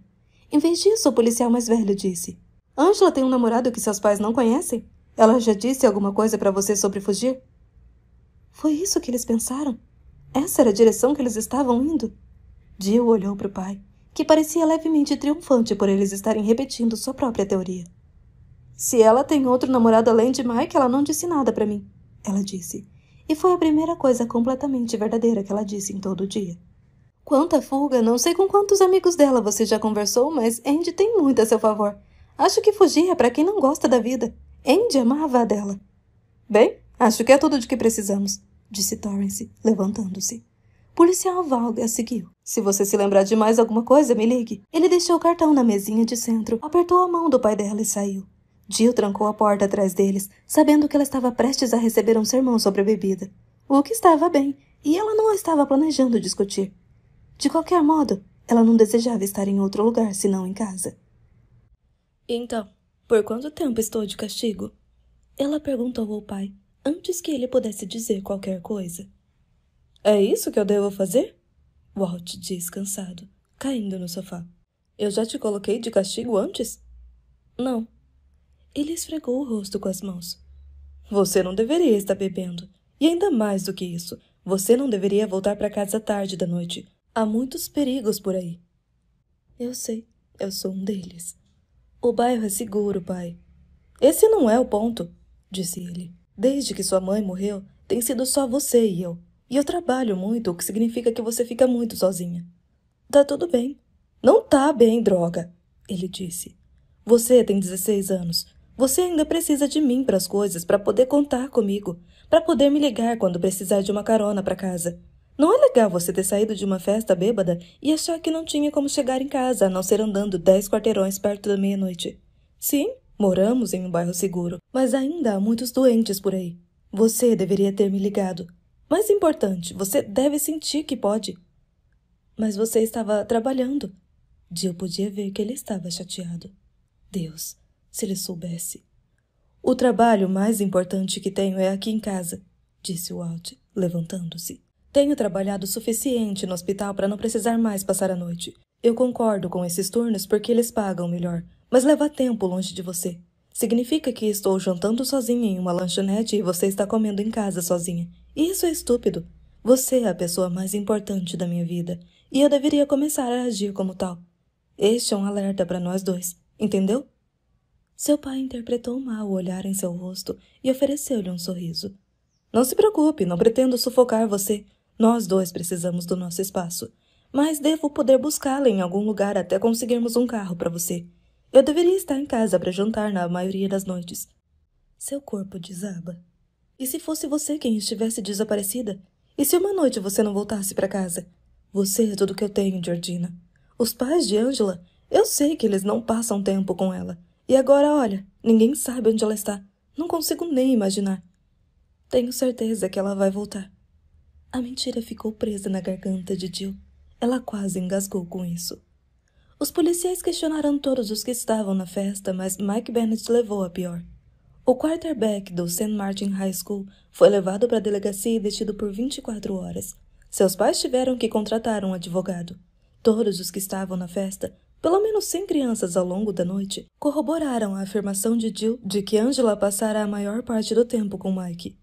Em vez disso, o policial mais velho disse: Angela tem um namorado que seus pais não conhecem? Ela já disse alguma coisa para você sobre fugir? Foi isso que eles pensaram? Essa era a direção que eles estavam indo? Jill olhou para o pai, que parecia levemente triunfante por eles estarem repetindo sua própria teoria. Se ela tem outro namorado além de Mike, ela não disse nada para mim, ela disse. E foi a primeira coisa completamente verdadeira que ela disse em todo o dia quanta fuga, não sei com quantos amigos dela você já conversou, mas Andy tem muito a seu favor. Acho que fugir é para quem não gosta da vida. Andy amava a dela. Bem, acho que é tudo de que precisamos, disse Torrance, levantando-se. Policial Valga seguiu. Se você se lembrar de mais alguma coisa, me ligue. Ele deixou o cartão na mesinha de centro, apertou a mão do pai dela e saiu. Jill trancou a porta atrás deles, sabendo que ela estava prestes a receber um sermão sobre a bebida. O que estava bem, e ela não estava planejando discutir. De qualquer modo, ela não desejava estar em outro lugar senão em casa. Então, por quanto tempo estou de castigo? Ela perguntou ao pai, antes que ele pudesse dizer qualquer coisa. É isso que eu devo fazer? Walt diz cansado, caindo no sofá. Eu já te coloquei de castigo antes? Não. Ele esfregou o rosto com as mãos. Você não deveria estar bebendo. E ainda mais do que isso, você não deveria voltar para casa tarde da noite. Há muitos perigos por aí. Eu sei, eu sou um deles. O bairro é seguro, pai. Esse não é o ponto, disse ele. Desde que sua mãe morreu, tem sido só você e eu. E eu trabalho muito, o que significa que você fica muito sozinha. Tá tudo bem. Não tá bem, droga, ele disse. Você tem 16 anos. Você ainda precisa de mim para as coisas, para poder contar comigo, para poder me ligar quando precisar de uma carona para casa. Não é legal você ter saído de uma festa bêbada e achar que não tinha como chegar em casa, a não ser andando dez quarteirões perto da meia-noite. Sim, moramos em um bairro seguro, mas ainda há muitos doentes por aí. Você deveria ter me ligado. Mais importante, você deve sentir que pode. Mas você estava trabalhando. Jill podia ver que ele estava chateado. Deus, se ele soubesse. O trabalho mais importante que tenho é aqui em casa, disse Walt, levantando-se. Tenho trabalhado o suficiente no hospital para não precisar mais passar a noite. Eu concordo com esses turnos porque eles pagam melhor, mas leva tempo longe de você. Significa que estou jantando sozinha em uma lanchonete e você está comendo em casa sozinha. E isso é estúpido. Você é a pessoa mais importante da minha vida, e eu deveria começar a agir como tal. Este é um alerta para nós dois, entendeu? Seu pai interpretou mal o olhar em seu rosto e ofereceu-lhe um sorriso. Não se preocupe, não pretendo sufocar você. Nós dois precisamos do nosso espaço, mas devo poder buscá-la em algum lugar até conseguirmos um carro para você. Eu deveria estar em casa para jantar na maioria das noites. Seu corpo desaba. E se fosse você quem estivesse desaparecida? E se uma noite você não voltasse para casa? Você é tudo que eu tenho, Georgina. Os pais de Angela, eu sei que eles não passam tempo com ela. E agora, olha, ninguém sabe onde ela está. Não consigo nem imaginar. Tenho certeza que ela vai voltar. A mentira ficou presa na garganta de Jill. Ela quase engasgou com isso. Os policiais questionaram todos os que estavam na festa, mas Mike Bennett levou a pior. O quarterback do St. Martin High School foi levado para a delegacia e detido por 24 horas. Seus pais tiveram que contratar um advogado. Todos os que estavam na festa, pelo menos 100 crianças ao longo da noite, corroboraram a afirmação de Jill de que Angela passara a maior parte do tempo com Mike.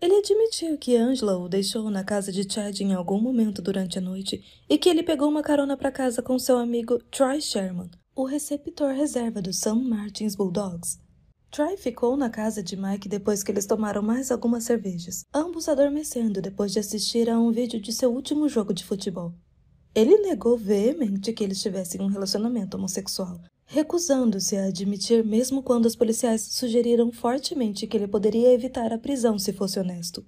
Ele admitiu que Angela o deixou na casa de Chad em algum momento durante a noite e que ele pegou uma carona para casa com seu amigo Troy Sherman, o receptor reserva do St. Martin's Bulldogs. Troy ficou na casa de Mike depois que eles tomaram mais algumas cervejas, ambos adormecendo depois de assistir a um vídeo de seu último jogo de futebol. Ele negou veemente que eles tivessem um relacionamento homossexual, recusando-se a admitir mesmo quando os policiais sugeriram fortemente que ele poderia evitar a prisão se fosse honesto.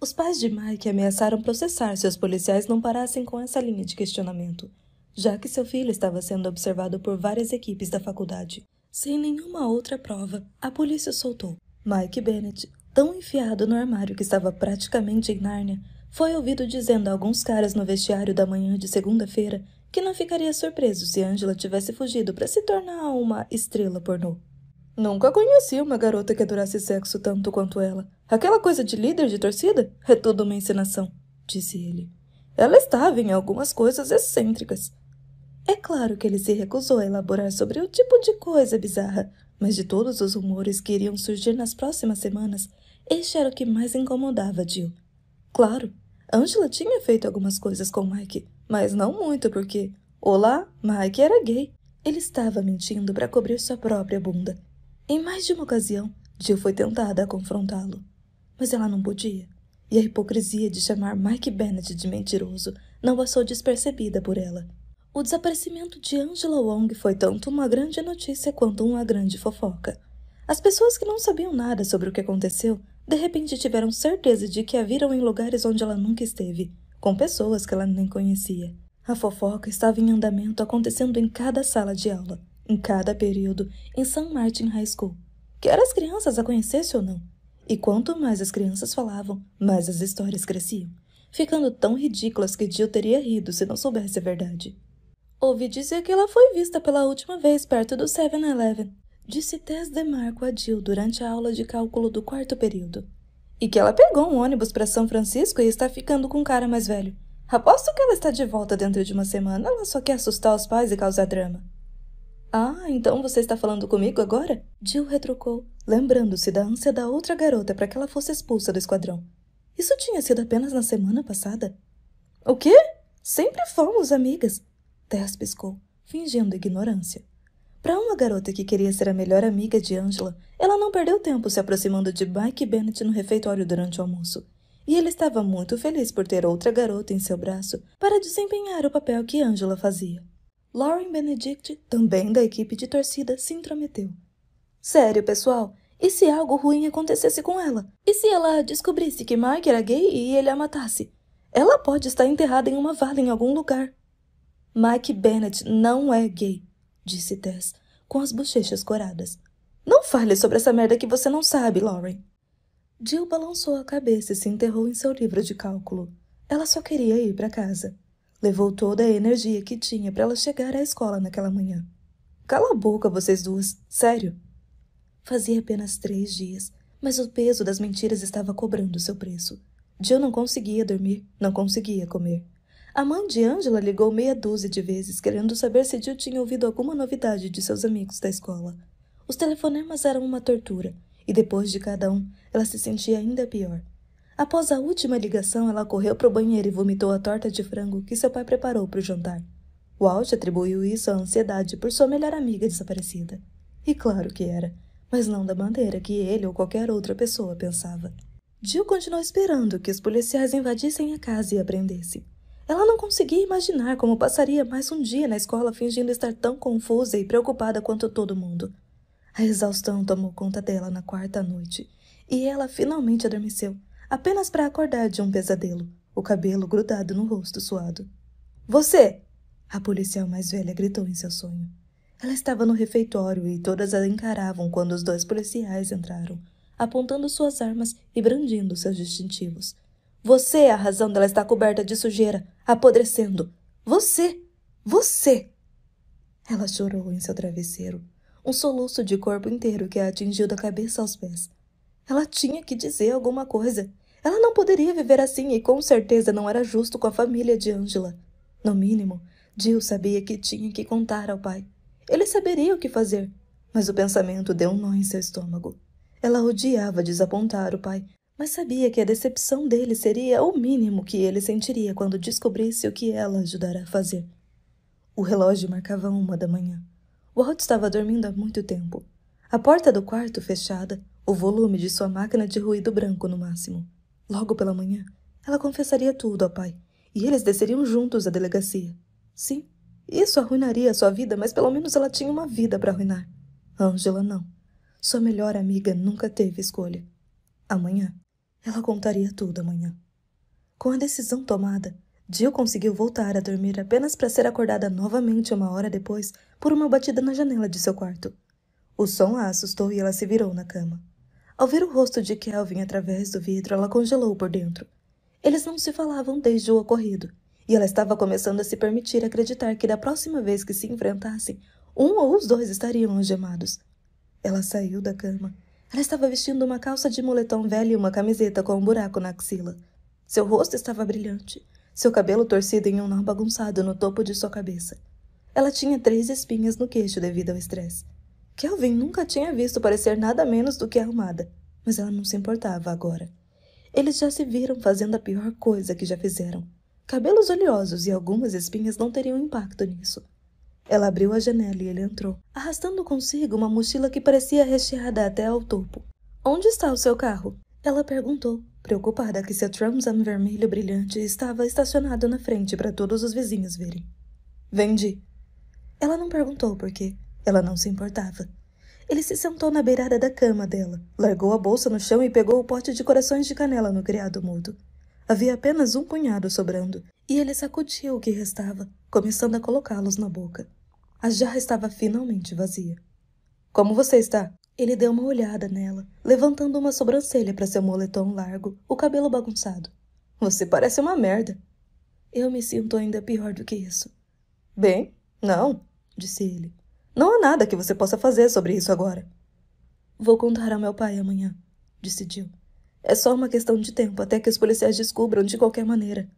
Os pais de Mike ameaçaram processar se os policiais não parassem com essa linha de questionamento, já que seu filho estava sendo observado por várias equipes da faculdade. Sem nenhuma outra prova, a polícia soltou. Mike Bennett, tão enfiado no armário que estava praticamente em Nárnia, foi ouvido dizendo a alguns caras no vestiário da manhã de segunda-feira que não ficaria surpreso se Angela tivesse fugido para se tornar uma estrela pornô. Nunca conheci uma garota que adorasse sexo tanto quanto ela. Aquela coisa de líder de torcida é tudo uma encenação, disse ele. Ela estava em algumas coisas excêntricas. É claro que ele se recusou a elaborar sobre o tipo de coisa bizarra, mas de todos os rumores que iriam surgir nas próximas semanas, este era o que mais incomodava Jill. Claro, Angela tinha feito algumas coisas com Mike, mas não muito porque, olá, Mike era gay. Ele estava mentindo para cobrir sua própria bunda. Em mais de uma ocasião, Jill foi tentada a confrontá-lo, mas ela não podia. E a hipocrisia de chamar Mike Bennett de mentiroso não passou despercebida por ela. O desaparecimento de Angela Wong foi tanto uma grande notícia quanto uma grande fofoca. As pessoas que não sabiam nada sobre o que aconteceu de repente tiveram certeza de que a viram em lugares onde ela nunca esteve, com pessoas que ela nem conhecia. A fofoca estava em andamento acontecendo em cada sala de aula, em cada período, em St. Martin High School. Quer as crianças a conhecessem ou não. E quanto mais as crianças falavam, mais as histórias cresciam, ficando tão ridículas que Jill teria rido se não soubesse a verdade. Ouvi dizer que ela foi vista pela última vez perto do 7-Eleven, Disse Tess DeMarco a Jill durante a aula de cálculo do quarto período. E que ela pegou um ônibus para São Francisco e está ficando com um cara mais velho. Aposto que ela está de volta dentro de uma semana, ela só quer assustar os pais e causar drama. Ah, então você está falando comigo agora? Jill retrucou, lembrando-se da ânsia da outra garota para que ela fosse expulsa do esquadrão. Isso tinha sido apenas na semana passada. O quê? Sempre fomos amigas. Tess piscou, fingindo ignorância. Para uma garota que queria ser a melhor amiga de Angela, ela não perdeu tempo se aproximando de Mike Bennett no refeitório durante o almoço. E ele estava muito feliz por ter outra garota em seu braço para desempenhar o papel que Angela fazia. Lauren Benedict, também da equipe de torcida, se intrometeu. Sério, pessoal, e se algo ruim acontecesse com ela? E se ela descobrisse que Mike era gay e ele a matasse? Ela pode estar enterrada em uma vala em algum lugar. Mike Bennett não é gay disse Tess, com as bochechas coradas. Não fale sobre essa merda que você não sabe, Lauren. Jill balançou a cabeça e se enterrou em seu livro de cálculo. Ela só queria ir para casa. Levou toda a energia que tinha para ela chegar à escola naquela manhã. Cala a boca, vocês duas, sério. Fazia apenas três dias, mas o peso das mentiras estava cobrando seu preço. Jill não conseguia dormir, não conseguia comer. A mãe de Angela ligou meia dúzia de vezes, querendo saber se Jill tinha ouvido alguma novidade de seus amigos da escola. Os telefonemas eram uma tortura, e depois de cada um, ela se sentia ainda pior. Após a última ligação, ela correu para o banheiro e vomitou a torta de frango que seu pai preparou para o jantar. Walt atribuiu isso à ansiedade por sua melhor amiga desaparecida. E claro que era, mas não da maneira que ele ou qualquer outra pessoa pensava. Jill continuou esperando que os policiais invadissem a casa e a prendessem. Ela não conseguia imaginar como passaria mais um dia na escola fingindo estar tão confusa e preocupada quanto todo mundo. A exaustão tomou conta dela na quarta noite, e ela finalmente adormeceu, apenas para acordar de um pesadelo, o cabelo grudado no rosto suado. Você! A policial mais velha gritou em seu sonho. Ela estava no refeitório e todas a encaravam quando os dois policiais entraram, apontando suas armas e brandindo seus distintivos. Você é a razão dela estar coberta de sujeira, apodrecendo. Você! Você! Ela chorou em seu travesseiro, um soluço de corpo inteiro que a atingiu da cabeça aos pés. Ela tinha que dizer alguma coisa. Ela não poderia viver assim e com certeza não era justo com a família de Angela. No mínimo, Jill sabia que tinha que contar ao pai. Ele saberia o que fazer, mas o pensamento deu um nó em seu estômago. Ela odiava desapontar o pai, mas sabia que a decepção dele seria o mínimo que ele sentiria quando descobrisse o que ela ajudara a fazer. O relógio marcava uma da manhã. Walt estava dormindo há muito tempo. A porta do quarto fechada, o volume de sua máquina de ruído branco no máximo. Logo pela manhã, ela confessaria tudo ao pai, e eles desceriam juntos à delegacia. Sim, isso arruinaria sua vida, mas pelo menos ela tinha uma vida para arruinar. Angela não. Sua melhor amiga nunca teve escolha. Amanhã. Ela contaria tudo amanhã. Com a decisão tomada, Jill conseguiu voltar a dormir apenas para ser acordada novamente uma hora depois por uma batida na janela de seu quarto. O som a assustou e ela se virou na cama. Ao ver o rosto de Kelvin através do vidro, ela congelou por dentro. Eles não se falavam desde o ocorrido, e ela estava começando a se permitir acreditar que da próxima vez que se enfrentassem, um ou os dois estariam algemados. Ela saiu da cama ela estava vestindo uma calça de moletom velha e uma camiseta com um buraco na axila. Seu rosto estava brilhante, seu cabelo torcido em um nó bagunçado no topo de sua cabeça. Ela tinha três espinhas no queixo devido ao estresse. Kelvin nunca tinha visto parecer nada menos do que arrumada, mas ela não se importava agora. Eles já se viram fazendo a pior coisa que já fizeram. Cabelos oleosos e algumas espinhas não teriam impacto nisso. Ela abriu a janela e ele entrou, arrastando consigo uma mochila que parecia recheada até ao topo. Onde está o seu carro? Ela perguntou, preocupada que seu Trumzan vermelho brilhante estava estacionado na frente para todos os vizinhos verem. Vendi. Ela não perguntou por quê. Ela não se importava. Ele se sentou na beirada da cama dela, largou a bolsa no chão e pegou o pote de corações de canela no criado mudo. Havia apenas um punhado sobrando, e ele sacudia o que restava, começando a colocá-los na boca. A jarra estava finalmente vazia. Como você está? Ele deu uma olhada nela, levantando uma sobrancelha para seu moletom largo, o cabelo bagunçado. Você parece uma merda. Eu me sinto ainda pior do que isso. Bem, não, disse ele. Não há nada que você possa fazer sobre isso agora. Vou contar ao meu pai amanhã, decidiu. É só uma questão de tempo até que os policiais descubram de qualquer maneira.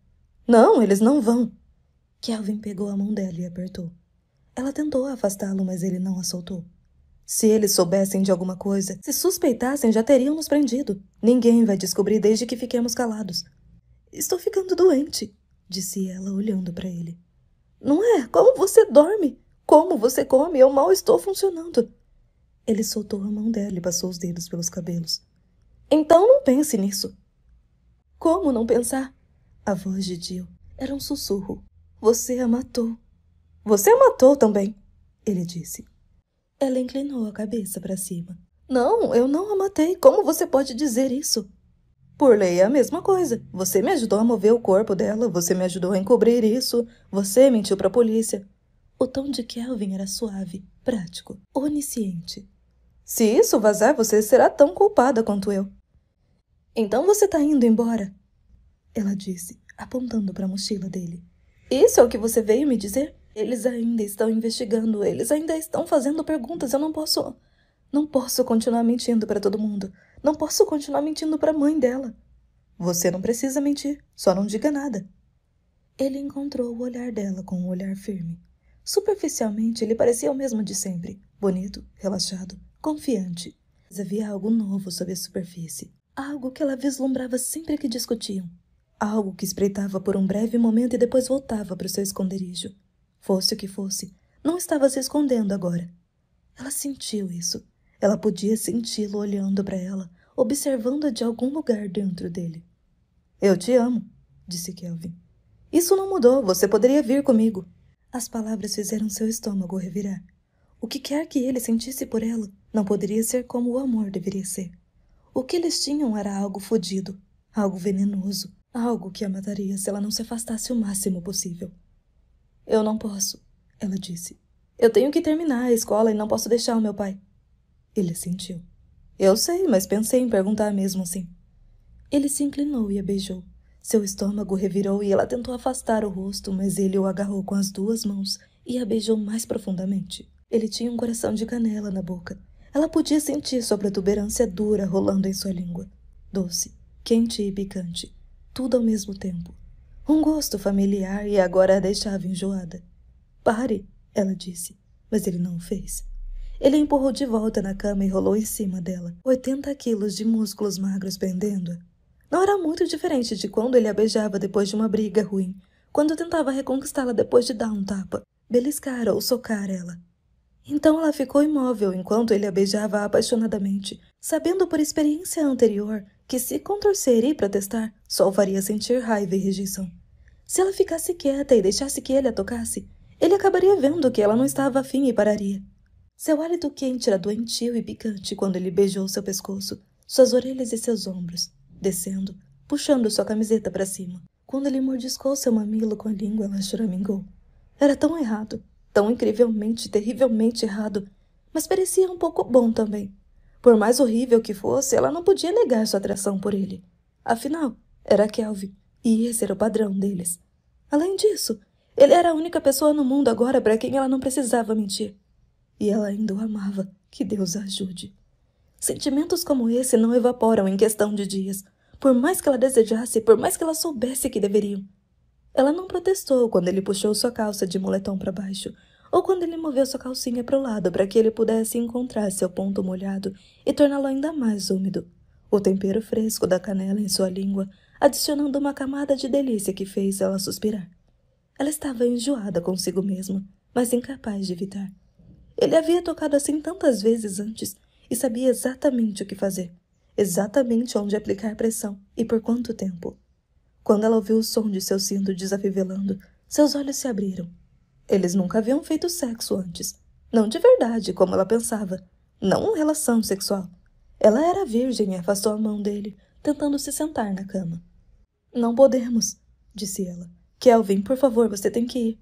Não, eles não vão. Kelvin pegou a mão dela e apertou. Ela tentou afastá-lo, mas ele não a soltou. Se eles soubessem de alguma coisa, se suspeitassem, já teriam nos prendido. Ninguém vai descobrir desde que fiquemos calados. Estou ficando doente, disse ela, olhando para ele. Não é? Como você dorme? Como você come? Eu mal estou funcionando. Ele soltou a mão dela e passou os dedos pelos cabelos. Então não pense nisso. Como não pensar? A voz de Jill era um sussurro. Você a matou. Você a matou também, ele disse. Ela inclinou a cabeça para cima. Não, eu não a matei. Como você pode dizer isso? Por lei é a mesma coisa. Você me ajudou a mover o corpo dela, você me ajudou a encobrir isso, você mentiu para a polícia. O tom de Kelvin era suave, prático, onisciente. Se isso vazar, você será tão culpada quanto eu. Então você tá indo embora? Ela disse, apontando para a mochila dele. Isso é o que você veio me dizer? Eles ainda estão investigando, eles ainda estão fazendo perguntas. Eu não posso. Não posso continuar mentindo para todo mundo. Não posso continuar mentindo para a mãe dela. Você não precisa mentir, só não diga nada. Ele encontrou o olhar dela com um olhar firme. Superficialmente, ele parecia o mesmo de sempre: bonito, relaxado, confiante. Mas havia algo novo sob a superfície algo que ela vislumbrava sempre que discutiam, algo que espreitava por um breve momento e depois voltava para o seu esconderijo. Fosse o que fosse, não estava se escondendo agora. Ela sentiu isso. Ela podia senti-lo olhando para ela, observando-a de algum lugar dentro dele. Eu te amo, disse Kelvin. Isso não mudou, você poderia vir comigo. As palavras fizeram seu estômago revirar. O que quer que ele sentisse por ela não poderia ser como o amor deveria ser. O que eles tinham era algo fodido, algo venenoso, algo que a mataria se ela não se afastasse o máximo possível. Eu não posso, ela disse. Eu tenho que terminar a escola e não posso deixar o meu pai. Ele assentiu. Eu sei, mas pensei em perguntar mesmo assim. Ele se inclinou e a beijou. Seu estômago revirou e ela tentou afastar o rosto, mas ele o agarrou com as duas mãos e a beijou mais profundamente. Ele tinha um coração de canela na boca ela podia sentir sua protuberância dura rolando em sua língua, doce, quente e picante, tudo ao mesmo tempo. Um gosto familiar e agora a deixava enjoada. Pare, ela disse, mas ele não o fez. Ele a empurrou de volta na cama e rolou em cima dela, 80 quilos de músculos magros prendendo-a. Não era muito diferente de quando ele a beijava depois de uma briga ruim, quando tentava reconquistá-la depois de dar um tapa, beliscar ou socar ela. Então ela ficou imóvel enquanto ele a beijava apaixonadamente, sabendo por experiência anterior que se contorcer e protestar só o faria sentir raiva e rejeição. Se ela ficasse quieta e deixasse que ele a tocasse, ele acabaria vendo que ela não estava afim e pararia. Seu hálito quente era doentio e picante quando ele beijou seu pescoço, suas orelhas e seus ombros, descendo, puxando sua camiseta para cima. Quando ele mordiscou seu mamilo com a língua, ela choramingou. Era tão errado, tão incrivelmente, terrivelmente errado, mas parecia um pouco bom também. Por mais horrível que fosse, ela não podia negar sua atração por ele. Afinal, era Kelvin, e esse era o padrão deles. Além disso, ele era a única pessoa no mundo agora para quem ela não precisava mentir. E ela ainda o amava, que Deus a ajude. Sentimentos como esse não evaporam em questão de dias, por mais que ela desejasse, por mais que ela soubesse que deveriam. Ela não protestou quando ele puxou sua calça de moletom para baixo ou quando ele moveu sua calcinha para o lado para que ele pudesse encontrar seu ponto molhado e torná-lo ainda mais úmido. O tempero fresco da canela em sua língua, adicionando uma camada de delícia que fez ela suspirar. Ela estava enjoada consigo mesma, mas incapaz de evitar. Ele havia tocado assim tantas vezes antes e sabia exatamente o que fazer, exatamente onde aplicar pressão e por quanto tempo. Quando ela ouviu o som de seu cinto desafivelando, seus olhos se abriram eles nunca haviam feito sexo antes. Não de verdade, como ela pensava. Não relação sexual. Ela era virgem e afastou a mão dele, tentando se sentar na cama. Não podemos, disse ela. Kelvin, por favor, você tem que ir.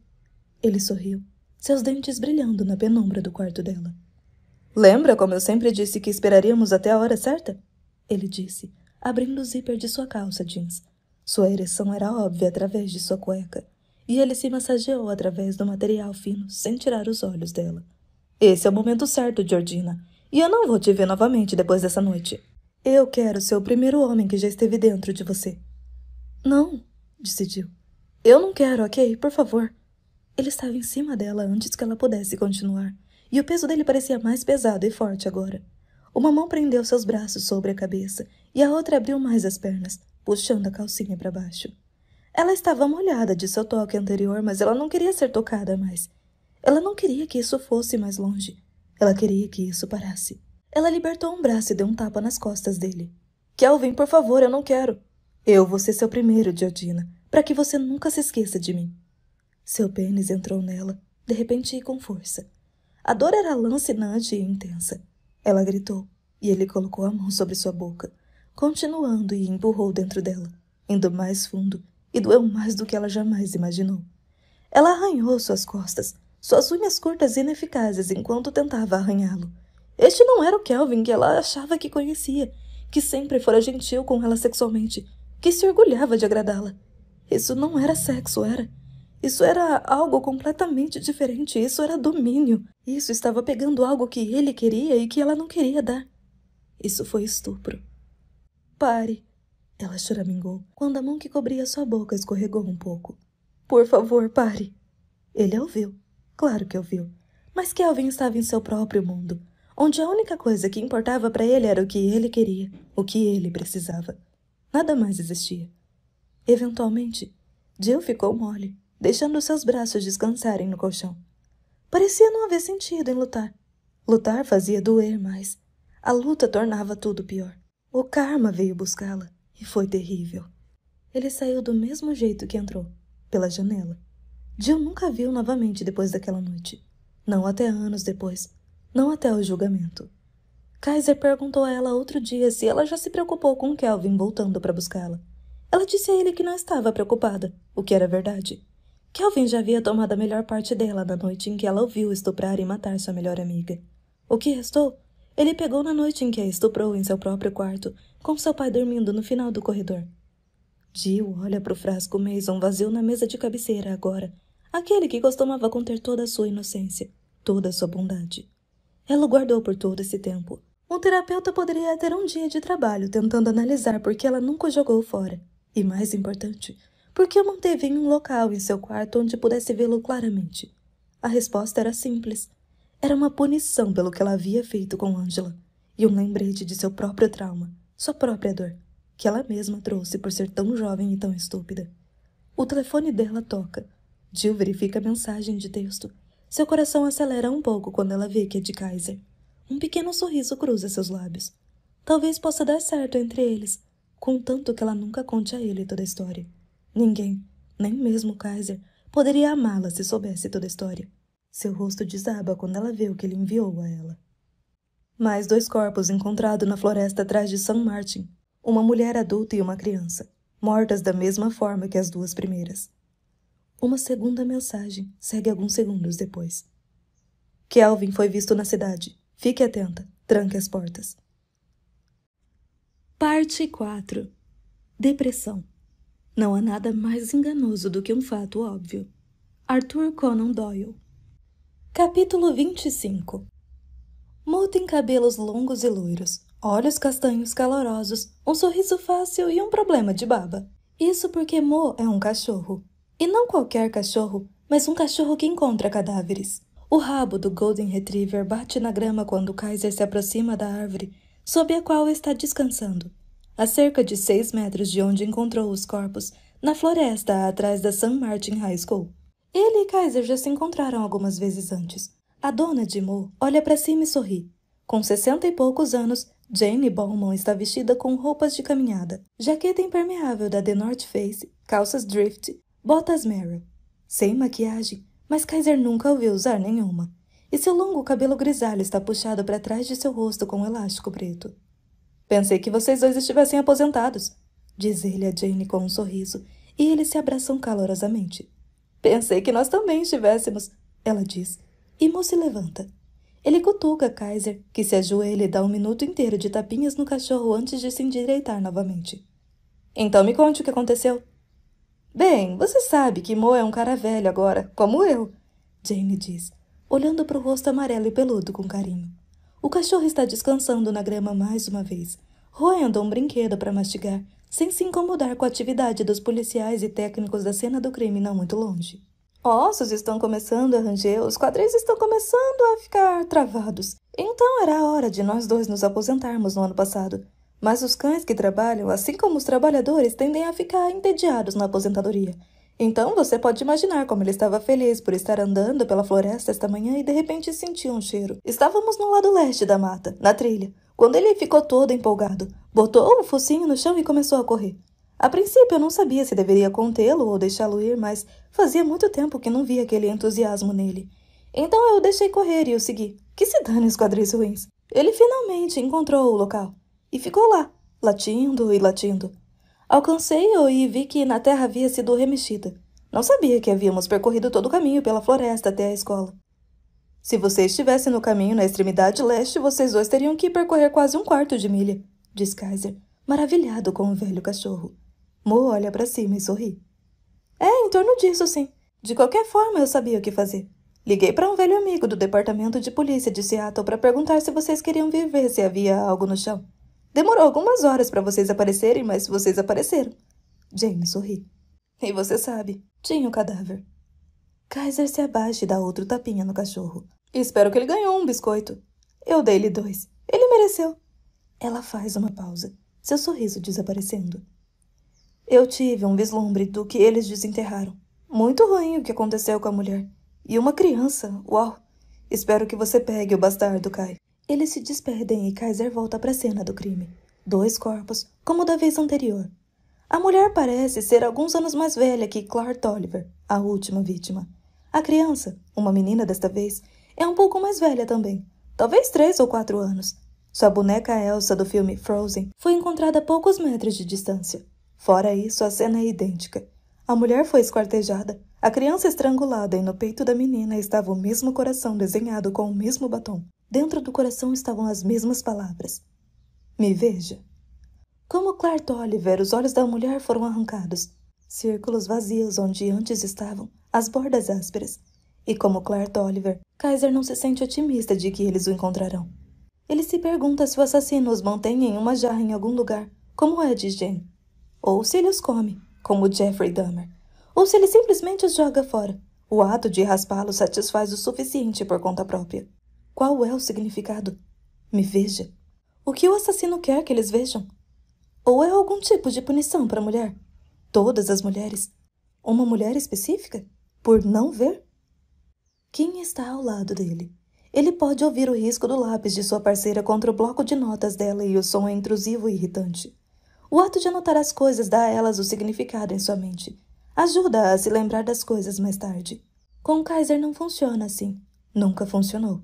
Ele sorriu, seus dentes brilhando na penumbra do quarto dela. Lembra como eu sempre disse que esperaríamos até a hora certa? Ele disse, abrindo o zíper de sua calça jeans. Sua ereção era óbvia através de sua cueca e ele se massageou através do material fino sem tirar os olhos dela. Esse é o momento certo, Georgina, e eu não vou te ver novamente depois dessa noite. Eu quero ser o primeiro homem que já esteve dentro de você. Não, decidiu. Eu não quero, ok? Por favor. Ele estava em cima dela antes que ela pudesse continuar, e o peso dele parecia mais pesado e forte agora. Uma mão prendeu seus braços sobre a cabeça e a outra abriu mais as pernas, puxando a calcinha para baixo. Ela estava molhada de seu toque anterior, mas ela não queria ser tocada mais. Ela não queria que isso fosse mais longe. Ela queria que isso parasse. Ela libertou um braço e deu um tapa nas costas dele. Kelvin, por favor, eu não quero. Eu vou ser seu primeiro, Georgina, para que você nunca se esqueça de mim. Seu pênis entrou nela, de repente e com força. A dor era lancinante e intensa. Ela gritou, e ele colocou a mão sobre sua boca, continuando e empurrou dentro dela, indo mais fundo e doeu mais do que ela jamais imaginou. Ela arranhou suas costas, suas unhas curtas e ineficazes enquanto tentava arranhá-lo. Este não era o Kelvin que ela achava que conhecia, que sempre fora gentil com ela sexualmente, que se orgulhava de agradá-la. Isso não era sexo, era. Isso era algo completamente diferente, isso era domínio. Isso estava pegando algo que ele queria e que ela não queria dar. Isso foi estupro. Pare, ela choramingou quando a mão que cobria sua boca escorregou um pouco. Por favor, pare. Ele a ouviu. Claro que ouviu. Mas Kelvin estava em seu próprio mundo, onde a única coisa que importava para ele era o que ele queria, o que ele precisava. Nada mais existia. Eventualmente, Jill ficou mole, deixando seus braços descansarem no colchão. Parecia não haver sentido em lutar. Lutar fazia doer mais. A luta tornava tudo pior. O karma veio buscá-la. E foi terrível. Ele saiu do mesmo jeito que entrou, pela janela. Jill nunca viu novamente depois daquela noite. Não até anos depois. Não até o julgamento. Kaiser perguntou a ela outro dia se ela já se preocupou com Kelvin voltando para buscá-la. Ela disse a ele que não estava preocupada, o que era verdade. Kelvin já havia tomado a melhor parte dela na noite em que ela ouviu estuprar e matar sua melhor amiga. O que restou ele pegou na noite em que a estuprou em seu próprio quarto, com seu pai dormindo no final do corredor. Jill olha para o frasco Mason vazio na mesa de cabeceira agora, aquele que costumava conter toda a sua inocência, toda a sua bondade. Ela o guardou por todo esse tempo. Um terapeuta poderia ter um dia de trabalho tentando analisar por que ela nunca o jogou fora. E mais importante, por que o manteve em um local em seu quarto onde pudesse vê-lo claramente. A resposta era simples. Era uma punição pelo que ela havia feito com Angela e um lembrete de seu próprio trauma, sua própria dor, que ela mesma trouxe por ser tão jovem e tão estúpida. O telefone dela toca. Jill verifica a mensagem de texto. Seu coração acelera um pouco quando ela vê que é de Kaiser. Um pequeno sorriso cruza seus lábios. Talvez possa dar certo entre eles, contanto que ela nunca conte a ele toda a história. Ninguém, nem mesmo Kaiser, poderia amá-la se soubesse toda a história. Seu rosto desaba quando ela vê o que ele enviou a ela. Mais dois corpos encontrados na floresta atrás de São Martin, uma mulher adulta e uma criança, mortas da mesma forma que as duas primeiras. Uma segunda mensagem segue alguns segundos depois. Kelvin foi visto na cidade. Fique atenta. Tranque as portas. Parte 4 Depressão Não há nada mais enganoso do que um fato óbvio. Arthur Conan Doyle Capítulo 25 em cabelos longos e loiros, olhos castanhos calorosos, um sorriso fácil e um problema de baba. Isso porque Mo é um cachorro. E não qualquer cachorro, mas um cachorro que encontra cadáveres. O rabo do Golden Retriever bate na grama quando Kaiser se aproxima da árvore sob a qual está descansando, a cerca de seis metros de onde encontrou os corpos, na floresta atrás da St. Martin High School. Ele e Kaiser já se encontraram algumas vezes antes. A dona de Mo olha para cima e sorri. Com sessenta e poucos anos, Jane Bowman está vestida com roupas de caminhada, jaqueta impermeável da The North Face, calças drift, botas Merrill. Sem maquiagem, mas Kaiser nunca ouviu usar nenhuma. E seu longo cabelo grisalho está puxado para trás de seu rosto com um elástico preto. Pensei que vocês dois estivessem aposentados, diz ele a Jane com um sorriso, e eles se abraçam calorosamente. Pensei que nós também estivéssemos, ela diz. E Mo se levanta. Ele cutuca Kaiser, que se ajoelha e dá um minuto inteiro de tapinhas no cachorro antes de se endireitar novamente. Então me conte o que aconteceu. Bem, você sabe que Mo é um cara velho agora, como eu, Jane diz, olhando para o rosto amarelo e peludo com carinho. O cachorro está descansando na grama mais uma vez, roendo um brinquedo para mastigar sem se incomodar com a atividade dos policiais e técnicos da cena do crime não muito longe. Ossos estão começando a ranger, os quadris estão começando a ficar travados. Então era a hora de nós dois nos aposentarmos no ano passado. Mas os cães que trabalham, assim como os trabalhadores, tendem a ficar entediados na aposentadoria. Então você pode imaginar como ele estava feliz por estar andando pela floresta esta manhã e de repente sentiu um cheiro. Estávamos no lado leste da mata, na trilha. Quando ele ficou todo empolgado, botou o focinho no chão e começou a correr. A princípio, eu não sabia se deveria contê-lo ou deixá-lo ir, mas fazia muito tempo que não via aquele entusiasmo nele. Então eu o deixei correr e o segui. Que se dane os quadris ruins. Ele finalmente encontrou o local e ficou lá, latindo e latindo. Alcancei-o e vi que na terra havia sido remexida. Não sabia que havíamos percorrido todo o caminho pela floresta até a escola. Se você estivesse no caminho na extremidade leste, vocês dois teriam que percorrer quase um quarto de milha, diz Kaiser, maravilhado com o velho cachorro. Mo olha para cima e sorri. É, em torno disso, sim. De qualquer forma, eu sabia o que fazer. Liguei para um velho amigo do departamento de polícia de Seattle para perguntar se vocês queriam viver se havia algo no chão. Demorou algumas horas para vocês aparecerem, mas vocês apareceram. Jane sorri. E você sabe, tinha o um cadáver. Kaiser se abaixa e dá outro tapinha no cachorro. Espero que ele ganhou um biscoito. Eu dei-lhe dois. Ele mereceu. Ela faz uma pausa, seu sorriso desaparecendo. Eu tive um vislumbre do que eles desenterraram. Muito ruim o que aconteceu com a mulher. E uma criança, uau! Espero que você pegue o bastardo, Kai. Eles se despedem e Kaiser volta para a cena do crime. Dois corpos, como da vez anterior. A mulher parece ser alguns anos mais velha que Clark Oliver, a última vítima. A criança, uma menina desta vez, é um pouco mais velha também, talvez três ou quatro anos. Sua boneca Elsa do filme Frozen foi encontrada a poucos metros de distância. Fora isso, a cena é idêntica. A mulher foi esquartejada, a criança estrangulada e no peito da menina estava o mesmo coração desenhado com o mesmo batom. Dentro do coração estavam as mesmas palavras. Me veja. Como Clark Oliver, os olhos da mulher foram arrancados. Círculos vazios onde antes estavam, as bordas ásperas. E como Clark Tolliver, Kaiser não se sente otimista de que eles o encontrarão. Ele se pergunta se o assassino os mantém em uma jarra em algum lugar, como é de Jane. Ou se ele os come, como Jeffrey Dahmer. Ou se ele simplesmente os joga fora. O ato de raspá-los satisfaz o suficiente por conta própria. Qual é o significado? Me veja. O que o assassino quer que eles vejam? Ou é algum tipo de punição para a mulher? Todas as mulheres? Uma mulher específica? Por não ver? quem está ao lado dele. Ele pode ouvir o risco do lápis de sua parceira contra o bloco de notas dela e o som é intrusivo e irritante. O ato de anotar as coisas dá a elas o significado em sua mente. Ajuda a, a se lembrar das coisas mais tarde. Com o Kaiser não funciona assim. Nunca funcionou.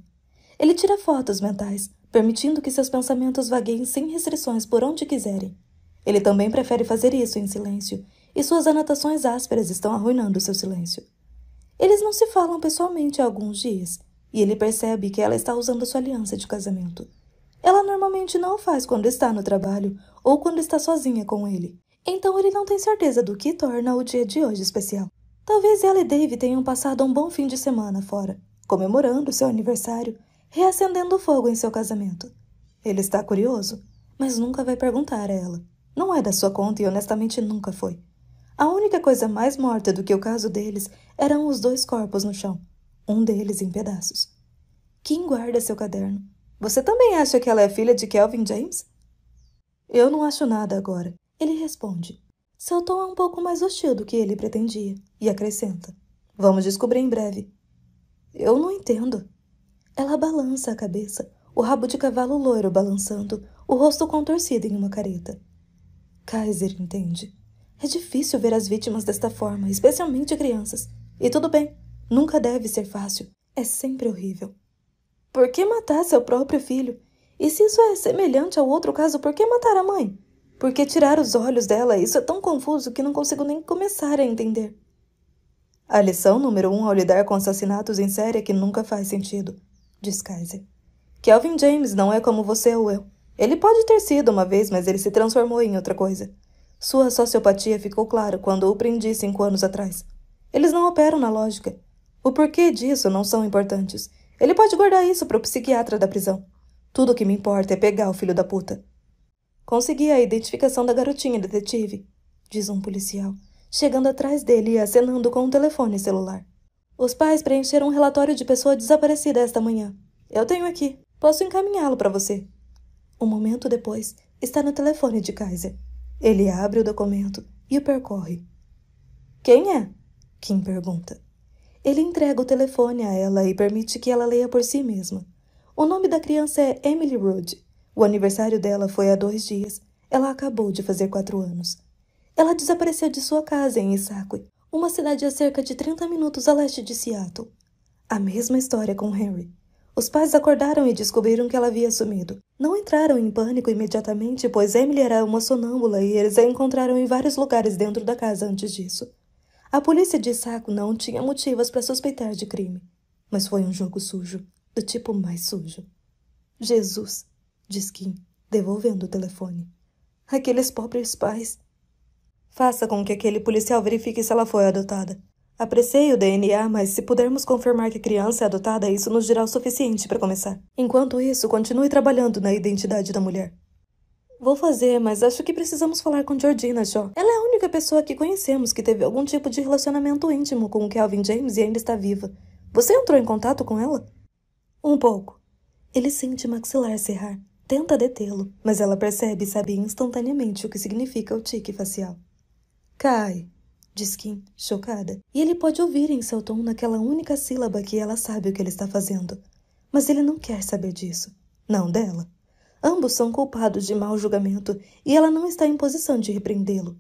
Ele tira fotos mentais, permitindo que seus pensamentos vagueiem sem restrições por onde quiserem. Ele também prefere fazer isso em silêncio, e suas anotações ásperas estão arruinando seu silêncio. Eles não se falam pessoalmente há alguns dias e ele percebe que ela está usando sua aliança de casamento. Ela normalmente não o faz quando está no trabalho ou quando está sozinha com ele, então ele não tem certeza do que torna o dia de hoje especial. Talvez ela e Dave tenham passado um bom fim de semana fora, comemorando seu aniversário, reacendendo o fogo em seu casamento. Ele está curioso, mas nunca vai perguntar a ela. Não é da sua conta e honestamente nunca foi. A única coisa mais morta do que o caso deles eram os dois corpos no chão, um deles em pedaços. Kim guarda seu caderno. Você também acha que ela é filha de Kelvin James? Eu não acho nada agora, ele responde. Seu tom é um pouco mais hostil do que ele pretendia, e acrescenta: Vamos descobrir em breve. Eu não entendo. Ela balança a cabeça, o rabo de cavalo loiro balançando, o rosto contorcido em uma careta. Kaiser entende. É difícil ver as vítimas desta forma, especialmente crianças. E tudo bem, nunca deve ser fácil, é sempre horrível. Por que matar seu próprio filho? E se isso é semelhante ao outro caso, por que matar a mãe? Por que tirar os olhos dela? Isso é tão confuso que não consigo nem começar a entender. A lição número um ao lidar com assassinatos em série é que nunca faz sentido, diz Kaiser. Kelvin James não é como você ou eu. Ele pode ter sido uma vez, mas ele se transformou em outra coisa. Sua sociopatia ficou clara quando o prendi cinco anos atrás. Eles não operam na lógica. O porquê disso não são importantes. Ele pode guardar isso para o psiquiatra da prisão. Tudo o que me importa é pegar o filho da puta. Consegui a identificação da garotinha, detetive, diz um policial, chegando atrás dele e acenando com um telefone celular. Os pais preencheram um relatório de pessoa desaparecida esta manhã. Eu tenho aqui. Posso encaminhá-lo para você. Um momento depois, está no telefone de Kaiser. Ele abre o documento e o percorre. Quem é? Kim pergunta. Ele entrega o telefone a ela e permite que ela leia por si mesma. O nome da criança é Emily Road. O aniversário dela foi há dois dias. Ela acabou de fazer quatro anos. Ela desapareceu de sua casa em Issaquah, uma cidade a cerca de 30 minutos a leste de Seattle. A mesma história com Henry. Os pais acordaram e descobriram que ela havia sumido. Não entraram em pânico imediatamente, pois Emily era uma sonâmbula e eles a encontraram em vários lugares dentro da casa antes disso. A polícia de Saco não tinha motivos para suspeitar de crime, mas foi um jogo sujo, do tipo mais sujo. Jesus, diz Kim, devolvendo o telefone. Aqueles pobres pais. Faça com que aquele policial verifique se ela foi adotada. Apreciei o DNA, mas se pudermos confirmar que a criança é adotada, isso nos dirá o suficiente para começar. Enquanto isso, continue trabalhando na identidade da mulher. Vou fazer, mas acho que precisamos falar com Georgina, Jó. Ela é a única pessoa que conhecemos que teve algum tipo de relacionamento íntimo com o Calvin James e ainda está viva. Você entrou em contato com ela? Um pouco. Ele sente maxilar cerrar. Tenta detê-lo, mas ela percebe e sabe instantaneamente o que significa o tique facial. Cai, diz Kim, chocada. E ele pode ouvir em seu tom naquela única sílaba que ela sabe o que ele está fazendo. Mas ele não quer saber disso. Não dela. Ambos são culpados de mau julgamento e ela não está em posição de repreendê-lo.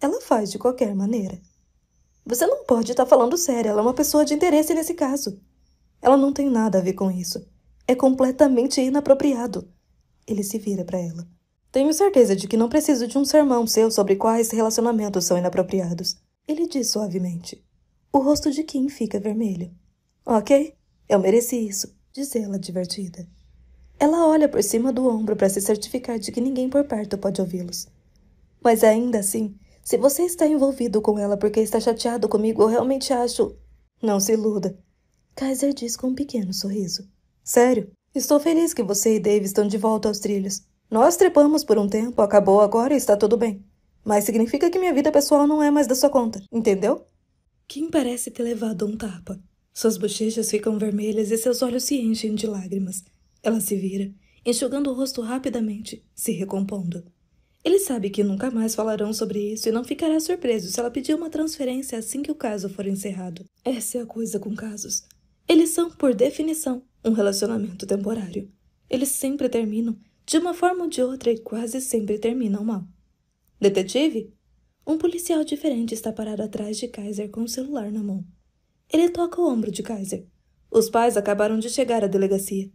Ela faz de qualquer maneira. Você não pode estar tá falando sério, ela é uma pessoa de interesse nesse caso. Ela não tem nada a ver com isso. É completamente inapropriado. Ele se vira para ela. Tenho certeza de que não preciso de um sermão seu sobre quais relacionamentos são inapropriados. Ele diz suavemente. O rosto de Kim fica vermelho. Ok, eu mereci isso, diz ela divertida. Ela olha por cima do ombro para se certificar de que ninguém por perto pode ouvi-los. Mas ainda assim, se você está envolvido com ela porque está chateado comigo, eu realmente acho. Não se iluda. Kaiser diz com um pequeno sorriso. Sério, estou feliz que você e Dave estão de volta aos trilhos. Nós trepamos por um tempo, acabou agora e está tudo bem. Mas significa que minha vida pessoal não é mais da sua conta, entendeu? Kim parece ter levado um tapa. Suas bochechas ficam vermelhas e seus olhos se enchem de lágrimas. Ela se vira, enxugando o rosto rapidamente, se recompondo. Ele sabe que nunca mais falarão sobre isso e não ficará surpreso se ela pedir uma transferência assim que o caso for encerrado. Essa é a coisa com casos. Eles são, por definição, um relacionamento temporário. Eles sempre terminam, de uma forma ou de outra, e quase sempre terminam mal. Detetive? Um policial diferente está parado atrás de Kaiser com o celular na mão. Ele toca o ombro de Kaiser. Os pais acabaram de chegar à delegacia.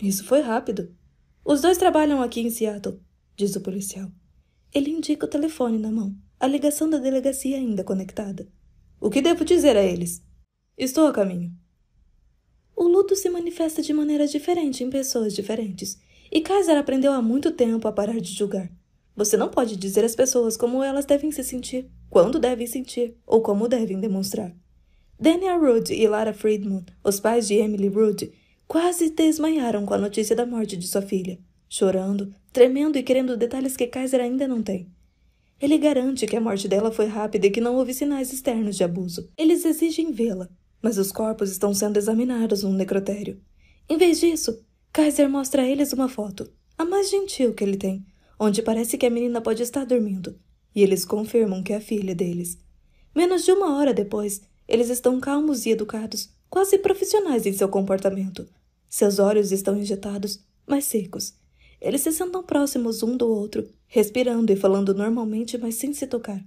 Isso foi rápido. Os dois trabalham aqui em Seattle, diz o policial. Ele indica o telefone na mão, a ligação da delegacia ainda conectada. O que devo dizer a eles? Estou a caminho. O luto se manifesta de maneira diferente em pessoas diferentes, e Kaiser aprendeu há muito tempo a parar de julgar. Você não pode dizer às pessoas como elas devem se sentir, quando devem sentir ou como devem demonstrar. Daniel Rudd e Lara Friedman, os pais de Emily Rudd, quase desmaiaram com a notícia da morte de sua filha, chorando, tremendo e querendo detalhes que Kaiser ainda não tem. Ele garante que a morte dela foi rápida e que não houve sinais externos de abuso. Eles exigem vê-la, mas os corpos estão sendo examinados num necrotério. Em vez disso, Kaiser mostra a eles uma foto, a mais gentil que ele tem, onde parece que a menina pode estar dormindo, e eles confirmam que é a filha deles. Menos de uma hora depois, eles estão calmos e educados, quase profissionais em seu comportamento, seus olhos estão injetados, mas secos. Eles se sentam próximos um do outro, respirando e falando normalmente, mas sem se tocar.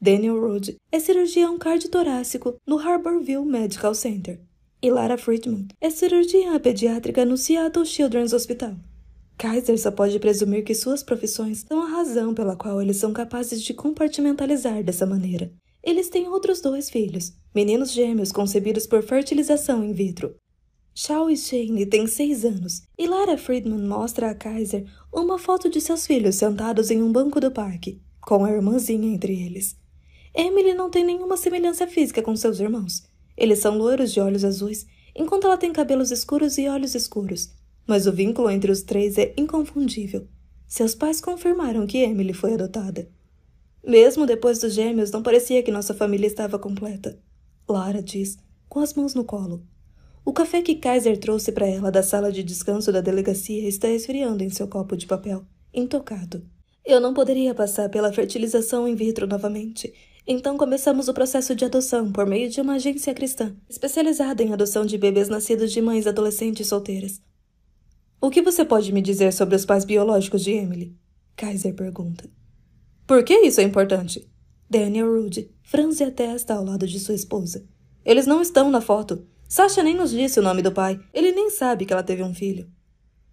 Daniel Rood é cirurgião cardiotorácico no Harborville Medical Center. E Lara Friedman é cirurgiã pediátrica no Seattle Children's Hospital. Kaiser só pode presumir que suas profissões são a razão pela qual eles são capazes de compartimentalizar dessa maneira. Eles têm outros dois filhos, meninos gêmeos concebidos por fertilização in vitro, Shaw Shane têm seis anos e Lara Friedman mostra a Kaiser uma foto de seus filhos sentados em um banco do parque, com a irmãzinha entre eles. Emily não tem nenhuma semelhança física com seus irmãos. Eles são loiros de olhos azuis, enquanto ela tem cabelos escuros e olhos escuros, mas o vínculo entre os três é inconfundível. Seus pais confirmaram que Emily foi adotada. Mesmo depois dos gêmeos, não parecia que nossa família estava completa. Lara diz, com as mãos no colo. O café que Kaiser trouxe para ela da sala de descanso da delegacia está esfriando em seu copo de papel, intocado. Eu não poderia passar pela fertilização in vitro novamente, então começamos o processo de adoção por meio de uma agência cristã, especializada em adoção de bebês nascidos de mães adolescentes solteiras. O que você pode me dizer sobre os pais biológicos de Emily? Kaiser pergunta. Por que isso é importante? Daniel Rude franze a testa ao lado de sua esposa. Eles não estão na foto. Sasha nem nos disse o nome do pai. Ele nem sabe que ela teve um filho.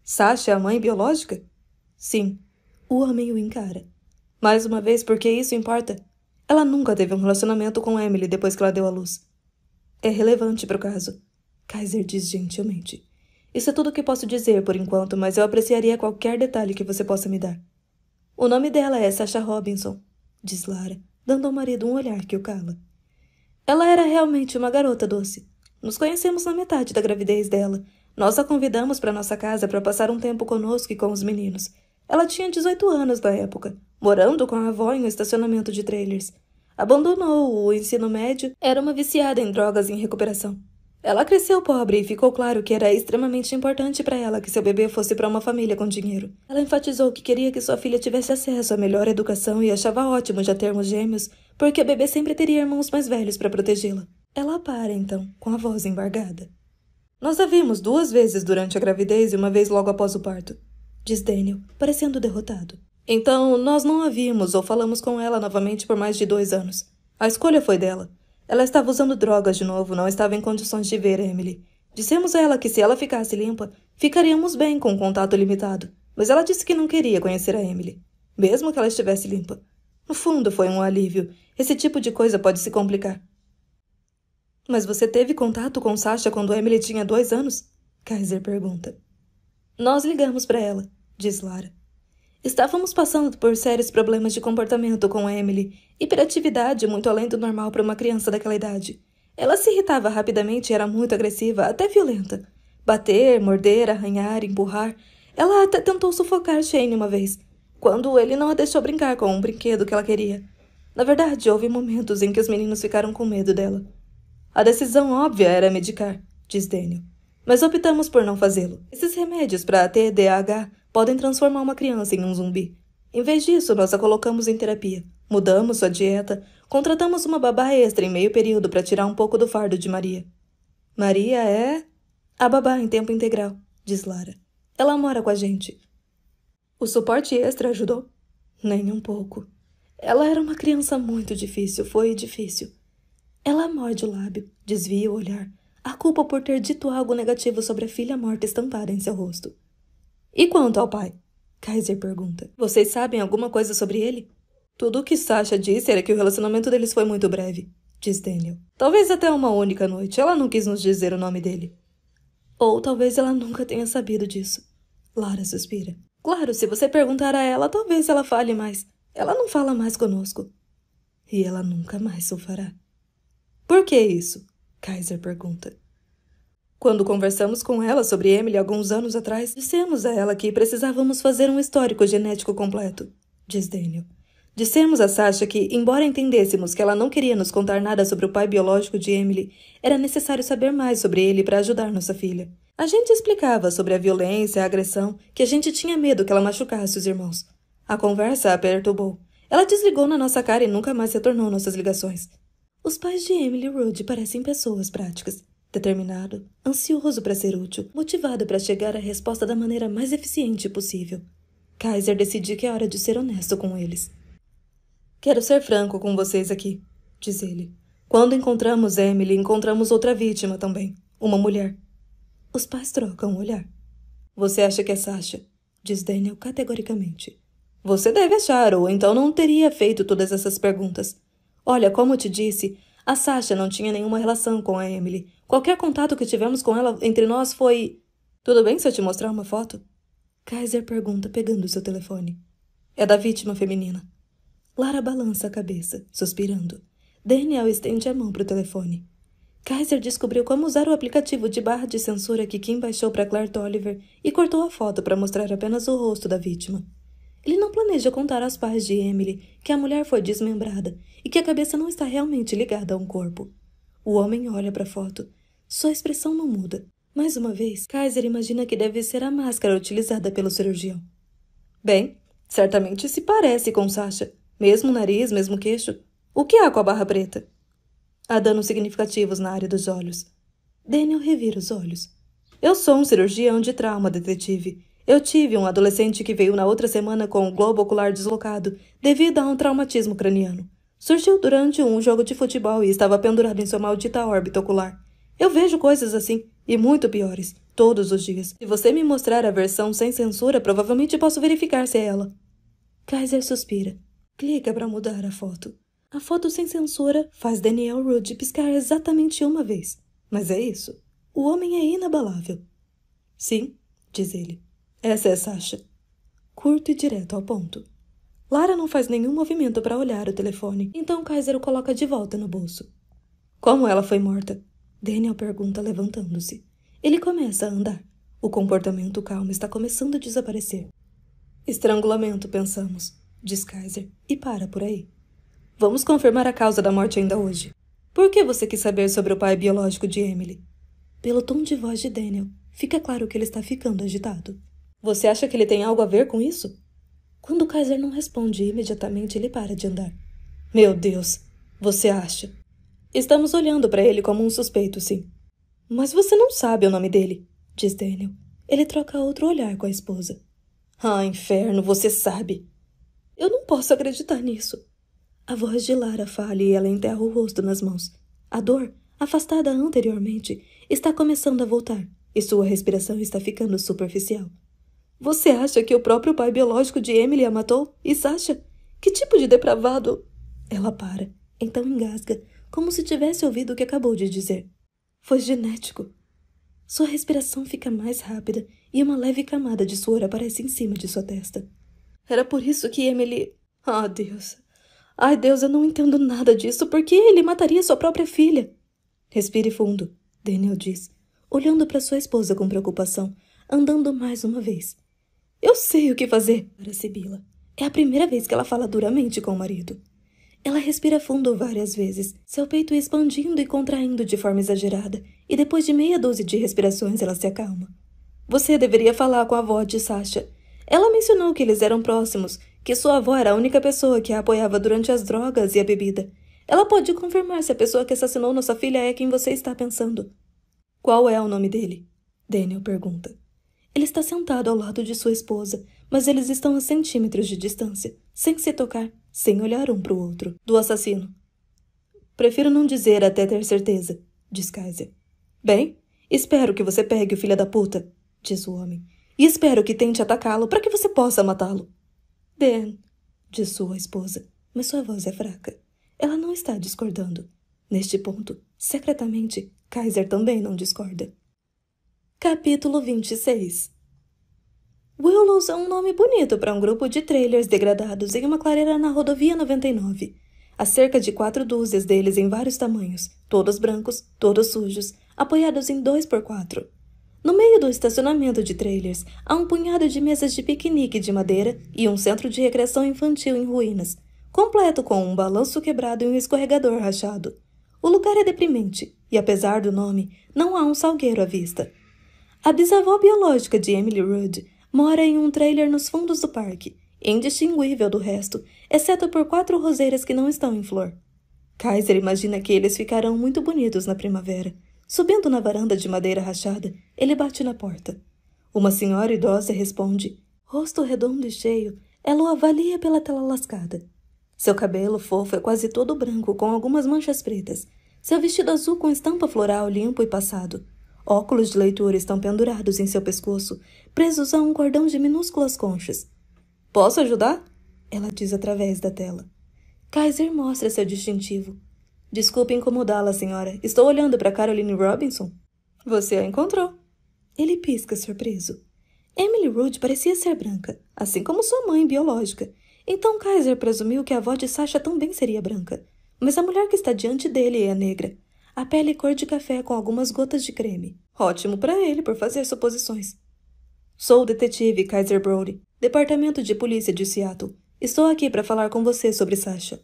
Sasha é a mãe biológica? Sim. O homem o encara. Mais uma vez, porque isso importa. Ela nunca teve um relacionamento com Emily depois que ela deu à luz. É relevante para o caso. Kaiser diz gentilmente. Isso é tudo o que posso dizer por enquanto, mas eu apreciaria qualquer detalhe que você possa me dar. O nome dela é Sasha Robinson, diz Lara, dando ao marido um olhar que o cala. Ela era realmente uma garota doce. Nos conhecemos na metade da gravidez dela. Nós a convidamos para nossa casa para passar um tempo conosco e com os meninos. Ela tinha 18 anos na época, morando com a avó em um estacionamento de trailers. Abandonou o ensino médio, era uma viciada em drogas em recuperação. Ela cresceu pobre e ficou claro que era extremamente importante para ela que seu bebê fosse para uma família com dinheiro. Ela enfatizou que queria que sua filha tivesse acesso à melhor educação e achava ótimo já termos gêmeos, porque a bebê sempre teria irmãos mais velhos para protegê-la. Ela para então, com a voz embargada. Nós a vimos duas vezes durante a gravidez e uma vez logo após o parto, diz Daniel, parecendo derrotado. Então, nós não a vimos ou falamos com ela novamente por mais de dois anos. A escolha foi dela. Ela estava usando drogas de novo, não estava em condições de ver Emily. Dissemos a ela que se ela ficasse limpa, ficaríamos bem com o um contato limitado, mas ela disse que não queria conhecer a Emily, mesmo que ela estivesse limpa. No fundo, foi um alívio. Esse tipo de coisa pode se complicar. Mas você teve contato com Sasha quando Emily tinha dois anos? Kaiser pergunta. Nós ligamos para ela, diz Lara. Estávamos passando por sérios problemas de comportamento com Emily, hiperatividade muito além do normal para uma criança daquela idade. Ela se irritava rapidamente e era muito agressiva, até violenta. Bater, morder, arranhar, empurrar. Ela até tentou sufocar Shane uma vez, quando ele não a deixou brincar com um brinquedo que ela queria. Na verdade, houve momentos em que os meninos ficaram com medo dela. A decisão óbvia era medicar, diz Daniel. Mas optamos por não fazê-lo. Esses remédios para TDAH podem transformar uma criança em um zumbi. Em vez disso, nós a colocamos em terapia, mudamos sua dieta, contratamos uma babá extra em meio período para tirar um pouco do fardo de Maria. Maria é. a babá em tempo integral, diz Lara. Ela mora com a gente. O suporte extra ajudou? Nem um pouco. Ela era uma criança muito difícil, foi difícil. Ela morde o lábio, desvia o olhar, a culpa por ter dito algo negativo sobre a filha morta estampada em seu rosto. E quanto ao pai? Kaiser pergunta. Vocês sabem alguma coisa sobre ele? Tudo o que Sasha disse era que o relacionamento deles foi muito breve, diz Daniel. Talvez até uma única noite. Ela não quis nos dizer o nome dele. Ou talvez ela nunca tenha sabido disso. Lara suspira. Claro, se você perguntar a ela, talvez ela fale mais. Ela não fala mais conosco. E ela nunca mais o fará. Por que isso? Kaiser pergunta. Quando conversamos com ela sobre Emily alguns anos atrás, dissemos a ela que precisávamos fazer um histórico genético completo, diz Daniel. Dissemos a Sasha que, embora entendêssemos que ela não queria nos contar nada sobre o pai biológico de Emily, era necessário saber mais sobre ele para ajudar nossa filha. A gente explicava sobre a violência, a agressão, que a gente tinha medo que ela machucasse os irmãos. A conversa a perturbou. Ela desligou na nossa cara e nunca mais retornou nossas ligações. Os pais de Emily Rudd parecem pessoas práticas. Determinado, ansioso para ser útil, motivado para chegar à resposta da maneira mais eficiente possível. Kaiser decide que é hora de ser honesto com eles. Quero ser franco com vocês aqui, diz ele. Quando encontramos Emily, encontramos outra vítima também. Uma mulher. Os pais trocam o olhar. Você acha que é Sasha? Diz Daniel categoricamente. Você deve achar, ou então não teria feito todas essas perguntas. Olha, como eu te disse, a Sasha não tinha nenhuma relação com a Emily. Qualquer contato que tivemos com ela entre nós foi. Tudo bem se eu te mostrar uma foto? Kaiser pergunta, pegando seu telefone. É da vítima feminina. Lara balança a cabeça, suspirando. Daniel estende a mão para o telefone. Kaiser descobriu como usar o aplicativo de barra de censura que Kim baixou para Claire Tolliver e cortou a foto para mostrar apenas o rosto da vítima. Ele não planeja contar aos pais de Emily que a mulher foi desmembrada e que a cabeça não está realmente ligada a um corpo. O homem olha para a foto. Sua expressão não muda. Mais uma vez, Kaiser imagina que deve ser a máscara utilizada pelo cirurgião. Bem, certamente se parece com Sasha. Mesmo nariz, mesmo queixo. O que há com a barra preta? Há danos significativos na área dos olhos. Daniel revira os olhos. Eu sou um cirurgião de trauma, detetive. Eu tive um adolescente que veio na outra semana com o globo ocular deslocado devido a um traumatismo craniano. Surgiu durante um jogo de futebol e estava pendurado em sua maldita órbita ocular. Eu vejo coisas assim, e muito piores, todos os dias. Se você me mostrar a versão sem censura, provavelmente posso verificar se é ela. Kaiser suspira. Clica para mudar a foto. A foto sem censura faz Daniel Rude piscar exatamente uma vez. Mas é isso. O homem é inabalável. Sim, diz ele. Essa é Sasha. Curto e direto ao ponto. Lara não faz nenhum movimento para olhar o telefone, então Kaiser o coloca de volta no bolso. Como ela foi morta? Daniel pergunta, levantando-se. Ele começa a andar. O comportamento calmo está começando a desaparecer. Estrangulamento, pensamos, diz Kaiser, e para por aí. Vamos confirmar a causa da morte ainda hoje. Por que você quis saber sobre o pai biológico de Emily? Pelo tom de voz de Daniel, fica claro que ele está ficando agitado. Você acha que ele tem algo a ver com isso? Quando o Kaiser não responde imediatamente, ele para de andar. Meu Deus, você acha? Estamos olhando para ele como um suspeito, sim. Mas você não sabe o nome dele, diz Daniel. Ele troca outro olhar com a esposa. Ah, inferno, você sabe. Eu não posso acreditar nisso. A voz de Lara falha e ela enterra o rosto nas mãos. A dor, afastada anteriormente, está começando a voltar e sua respiração está ficando superficial. Você acha que o próprio pai biológico de Emily a matou? E Sasha? Que tipo de depravado? Ela para, então engasga, como se tivesse ouvido o que acabou de dizer. Foi genético. Sua respiração fica mais rápida e uma leve camada de suor aparece em cima de sua testa. Era por isso que Emily. Ah, oh, Deus. Ai, Deus, eu não entendo nada disso. Por que ele mataria sua própria filha? Respire fundo, Daniel diz, olhando para sua esposa com preocupação, andando mais uma vez. Eu sei o que fazer, para Sibila. É a primeira vez que ela fala duramente com o marido. Ela respira fundo várias vezes, seu peito expandindo e contraindo de forma exagerada, e depois de meia dúzia de respirações ela se acalma. Você deveria falar com a avó de Sasha. Ela mencionou que eles eram próximos, que sua avó era a única pessoa que a apoiava durante as drogas e a bebida. Ela pode confirmar se a pessoa que assassinou nossa filha é quem você está pensando. Qual é o nome dele? Daniel pergunta. Ele está sentado ao lado de sua esposa, mas eles estão a centímetros de distância, sem se tocar, sem olhar um para o outro. Do assassino. Prefiro não dizer até ter certeza, diz Kaiser. Bem, espero que você pegue o filho da puta, diz o homem, e espero que tente atacá-lo para que você possa matá-lo. Dan, diz sua esposa, mas sua voz é fraca. Ela não está discordando. Neste ponto, secretamente, Kaiser também não discorda. Capítulo 26 Willows é um nome bonito para um grupo de trailers degradados em uma clareira na rodovia 99. Há cerca de quatro dúzias deles em vários tamanhos, todos brancos, todos sujos, apoiados em dois por quatro. No meio do estacionamento de trailers, há um punhado de mesas de piquenique de madeira e um centro de recreação infantil em ruínas, completo com um balanço quebrado e um escorregador rachado. O lugar é deprimente, e apesar do nome, não há um salgueiro à vista. A bisavó biológica de Emily Rudd mora em um trailer nos fundos do parque, indistinguível do resto, exceto por quatro roseiras que não estão em flor. Kaiser imagina que eles ficarão muito bonitos na primavera. Subindo na varanda de madeira rachada, ele bate na porta. Uma senhora idosa responde. Rosto redondo e cheio, ela o avalia pela tela lascada. Seu cabelo fofo é quase todo branco, com algumas manchas pretas. Seu vestido azul com estampa floral limpo e passado. Óculos de leitura estão pendurados em seu pescoço, presos a um cordão de minúsculas conchas. Posso ajudar? Ela diz através da tela. Kaiser mostra seu distintivo. Desculpe incomodá-la, senhora. Estou olhando para Caroline Robinson. Você a encontrou. Ele pisca surpreso. Emily Rude parecia ser branca, assim como sua mãe biológica. Então Kaiser presumiu que a avó de Sasha também seria branca. Mas a mulher que está diante dele é negra a pele cor de café com algumas gotas de creme. Ótimo para ele por fazer suposições. Sou o detetive Kaiser Brody, Departamento de Polícia de Seattle. Estou aqui para falar com você sobre Sasha.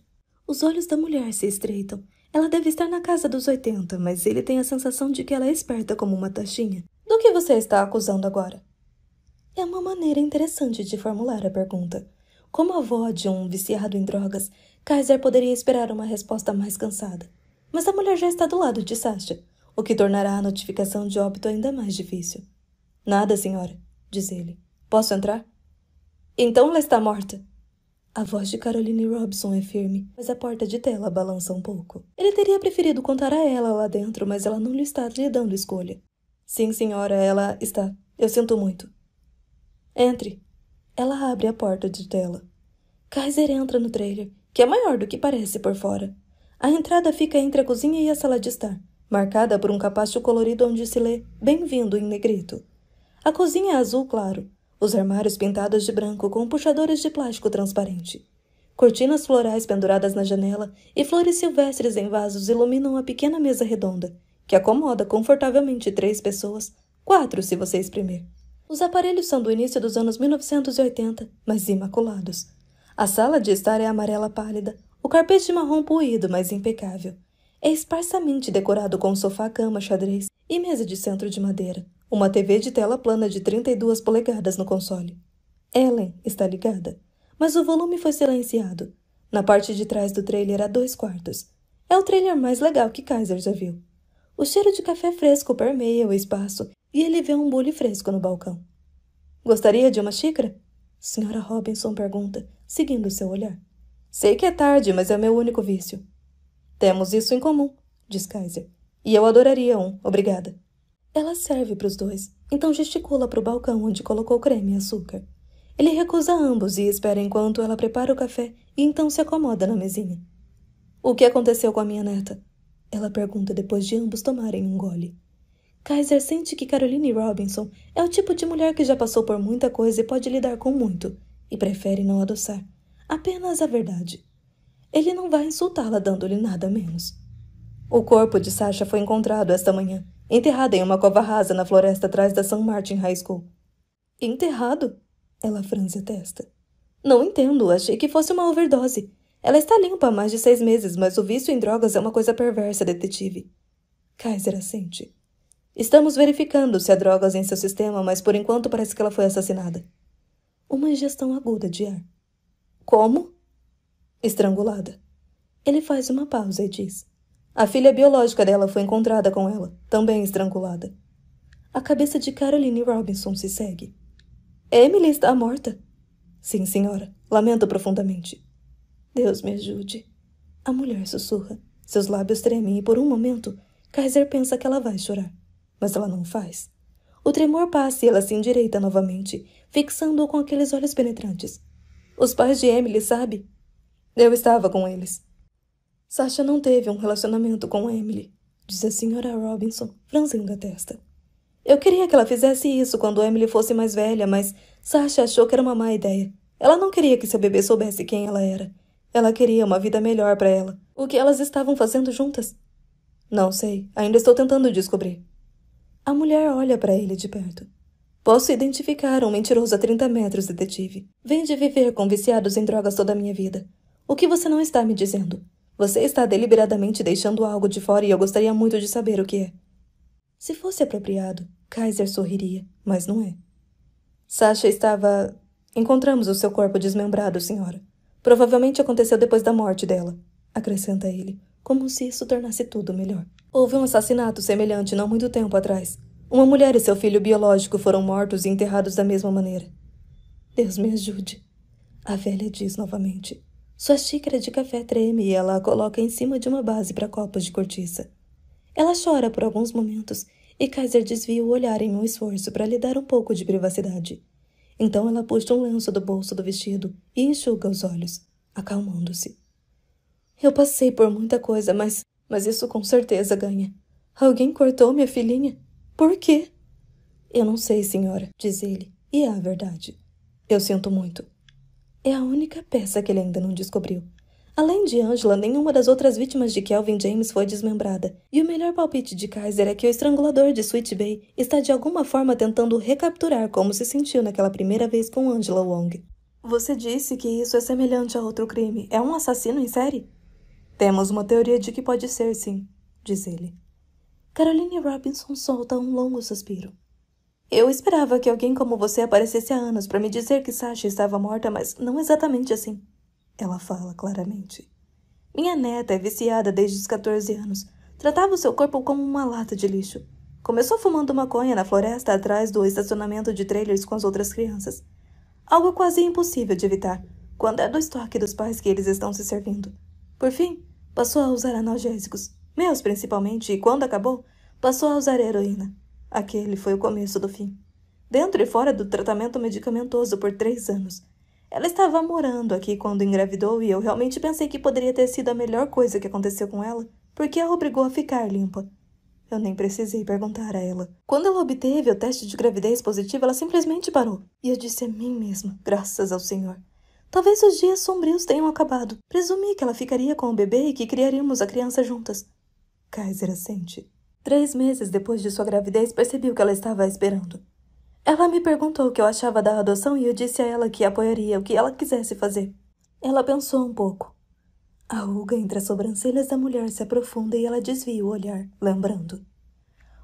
Os olhos da mulher se estreitam. Ela deve estar na casa dos 80, mas ele tem a sensação de que ela é esperta como uma taxinha. Do que você está acusando agora? É uma maneira interessante de formular a pergunta. Como avó de um viciado em drogas, Kaiser poderia esperar uma resposta mais cansada mas a mulher já está do lado de Sasha, o que tornará a notificação de óbito ainda mais difícil. Nada, senhora, diz ele. Posso entrar? Então ela está morta. A voz de Caroline Robson é firme, mas a porta de tela balança um pouco. Ele teria preferido contar a ela lá dentro, mas ela não lhe está lhe dando escolha. Sim, senhora, ela está. Eu sinto muito. Entre. Ela abre a porta de tela. Kaiser entra no trailer, que é maior do que parece por fora. A entrada fica entre a cozinha e a sala de estar, marcada por um capacho colorido onde se lê Bem-vindo em negrito. A cozinha é azul claro, os armários pintados de branco com puxadores de plástico transparente. Cortinas florais penduradas na janela e flores silvestres em vasos iluminam a pequena mesa redonda, que acomoda confortavelmente três pessoas, quatro se você exprimir. Os aparelhos são do início dos anos 1980, mas imaculados. A sala de estar é amarela pálida, o carpete marrom poído, mas impecável. É esparsamente decorado com sofá-cama xadrez e mesa de centro de madeira, uma TV de tela plana de 32 polegadas no console. Ellen está ligada, mas o volume foi silenciado. Na parte de trás do trailer há dois quartos. É o trailer mais legal que Kaiser já viu. O cheiro de café fresco permeia o espaço e ele vê um bule fresco no balcão. Gostaria de uma xícara? Senhora Robinson pergunta, seguindo seu olhar. Sei que é tarde, mas é o meu único vício. Temos isso em comum, diz Kaiser. E eu adoraria um, obrigada. Ela serve para os dois, então gesticula para o balcão onde colocou creme e açúcar. Ele recusa ambos e espera enquanto ela prepara o café e então se acomoda na mesinha. O que aconteceu com a minha neta? Ela pergunta depois de ambos tomarem um gole. Kaiser sente que Caroline Robinson é o tipo de mulher que já passou por muita coisa e pode lidar com muito, e prefere não adoçar. Apenas a verdade. Ele não vai insultá-la dando-lhe nada menos. O corpo de Sasha foi encontrado esta manhã, enterrado em uma cova rasa na floresta atrás da San Martin High School. Enterrado? Ela franze a testa. Não entendo, achei que fosse uma overdose. Ela está limpa há mais de seis meses, mas o vício em drogas é uma coisa perversa, detetive. Kaiser assente. Estamos verificando se há drogas em seu sistema, mas por enquanto parece que ela foi assassinada. Uma ingestão aguda de ar. Como? Estrangulada. Ele faz uma pausa e diz: A filha biológica dela foi encontrada com ela, também estrangulada. A cabeça de Caroline Robinson se segue. Emily está morta? Sim, senhora. Lamento profundamente. Deus me ajude. A mulher sussurra. Seus lábios tremem e, por um momento, Kaiser pensa que ela vai chorar. Mas ela não faz. O tremor passa e ela se endireita novamente, fixando-o com aqueles olhos penetrantes. Os pais de Emily, sabe? Eu estava com eles. Sasha não teve um relacionamento com Emily, diz a senhora Robinson, franzindo a testa. Eu queria que ela fizesse isso quando Emily fosse mais velha, mas Sasha achou que era uma má ideia. Ela não queria que seu bebê soubesse quem ela era. Ela queria uma vida melhor para ela. O que elas estavam fazendo juntas? Não sei. Ainda estou tentando descobrir. A mulher olha para ele de perto. Posso identificar um mentiroso a 30 metros, detetive. Vem de viver com viciados em drogas toda a minha vida. O que você não está me dizendo? Você está deliberadamente deixando algo de fora e eu gostaria muito de saber o que é. Se fosse apropriado, Kaiser sorriria, mas não é. Sasha estava. Encontramos o seu corpo desmembrado, senhora. Provavelmente aconteceu depois da morte dela, acrescenta ele, como se isso tornasse tudo melhor. Houve um assassinato semelhante não muito tempo atrás, uma mulher e seu filho biológico foram mortos e enterrados da mesma maneira. Deus me ajude. A velha diz novamente. Sua xícara de café treme e ela a coloca em cima de uma base para copos de cortiça. Ela chora por alguns momentos e Kaiser desvia o olhar em um esforço para lhe dar um pouco de privacidade. Então ela puxa um lenço do bolso do vestido e enxuga os olhos, acalmando-se. Eu passei por muita coisa, mas, mas isso com certeza ganha. Alguém cortou minha filhinha? Por quê? Eu não sei, senhora, diz ele, e é a verdade. Eu sinto muito. É a única peça que ele ainda não descobriu. Além de Angela, nenhuma das outras vítimas de Kelvin James foi desmembrada, e o melhor palpite de Kaiser é que o estrangulador de Sweet Bay está de alguma forma tentando recapturar como se sentiu naquela primeira vez com Angela Wong. Você disse que isso é semelhante a outro crime. É um assassino em série? Temos uma teoria de que pode ser, sim, diz ele. Caroline Robinson solta um longo suspiro. Eu esperava que alguém como você aparecesse há anos para me dizer que Sasha estava morta, mas não exatamente assim. Ela fala claramente. Minha neta é viciada desde os 14 anos. Tratava o seu corpo como uma lata de lixo. Começou fumando maconha na floresta atrás do estacionamento de trailers com as outras crianças. Algo quase impossível de evitar, quando é do estoque dos pais que eles estão se servindo. Por fim, passou a usar analgésicos, meus, principalmente, e quando acabou, passou a usar heroína. Aquele foi o começo do fim. Dentro e fora do tratamento medicamentoso por três anos. Ela estava morando aqui quando engravidou e eu realmente pensei que poderia ter sido a melhor coisa que aconteceu com ela, porque a obrigou a ficar limpa. Eu nem precisei perguntar a ela. Quando ela obteve o teste de gravidez positivo, ela simplesmente parou. E eu disse a mim mesma, graças ao Senhor. Talvez os dias sombrios tenham acabado. Presumi que ela ficaria com o bebê e que criaríamos a criança juntas. Kaiser assente. Três meses depois de sua gravidez, percebi o que ela estava esperando. Ela me perguntou o que eu achava da adoção e eu disse a ela que apoiaria o que ela quisesse fazer. Ela pensou um pouco. A ruga entre as sobrancelhas da mulher se aprofunda e ela desvia o olhar, lembrando.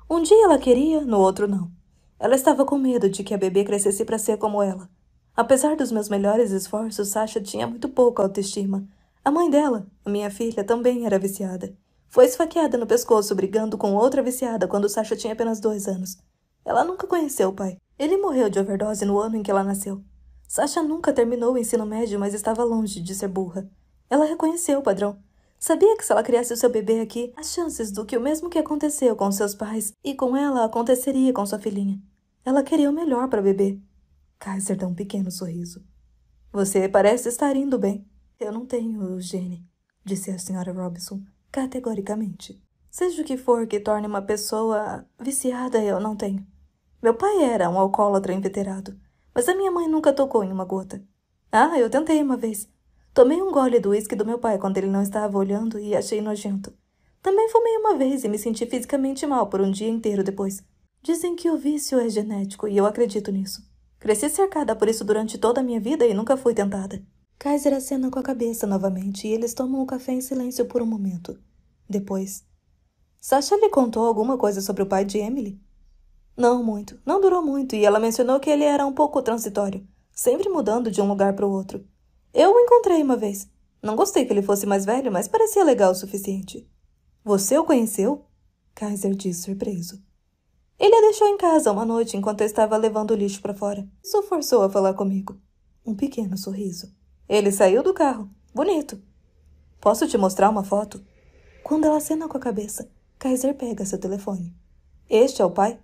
Um dia ela queria, no outro não. Ela estava com medo de que a bebê crescesse para ser como ela. Apesar dos meus melhores esforços, Sasha tinha muito pouca autoestima. A mãe dela, a minha filha, também era viciada. Foi esfaqueada no pescoço brigando com outra viciada quando Sasha tinha apenas dois anos. Ela nunca conheceu o pai. Ele morreu de overdose no ano em que ela nasceu. Sasha nunca terminou o ensino médio, mas estava longe de ser burra. Ela reconheceu o padrão. Sabia que se ela criasse o seu bebê aqui, as chances do que o mesmo que aconteceu com seus pais e com ela aconteceria com sua filhinha. Ela queria o melhor para o bebê. Kaiser deu um pequeno sorriso. Você parece estar indo bem. Eu não tenho, Eugênia, disse a senhora Robinson categoricamente. Seja o que for que torne uma pessoa viciada, eu não tenho. Meu pai era um alcoólatra inveterado, mas a minha mãe nunca tocou em uma gota. Ah, eu tentei uma vez. Tomei um gole do uísque do meu pai quando ele não estava olhando e achei nojento. Também fumei uma vez e me senti fisicamente mal por um dia inteiro depois. Dizem que o vício é genético e eu acredito nisso. Cresci cercada por isso durante toda a minha vida e nunca fui tentada. Kaiser acena com a cabeça novamente e eles tomam o café em silêncio por um momento. Depois, Sasha lhe contou alguma coisa sobre o pai de Emily? Não muito, não durou muito e ela mencionou que ele era um pouco transitório, sempre mudando de um lugar para o outro. Eu o encontrei uma vez. Não gostei que ele fosse mais velho, mas parecia legal o suficiente. Você o conheceu? Kaiser disse surpreso. Ele a deixou em casa uma noite enquanto eu estava levando o lixo para fora. Isso forçou a falar comigo. Um pequeno sorriso. Ele saiu do carro. Bonito. Posso te mostrar uma foto? Quando ela acena com a cabeça, Kaiser pega seu telefone. Este é o pai?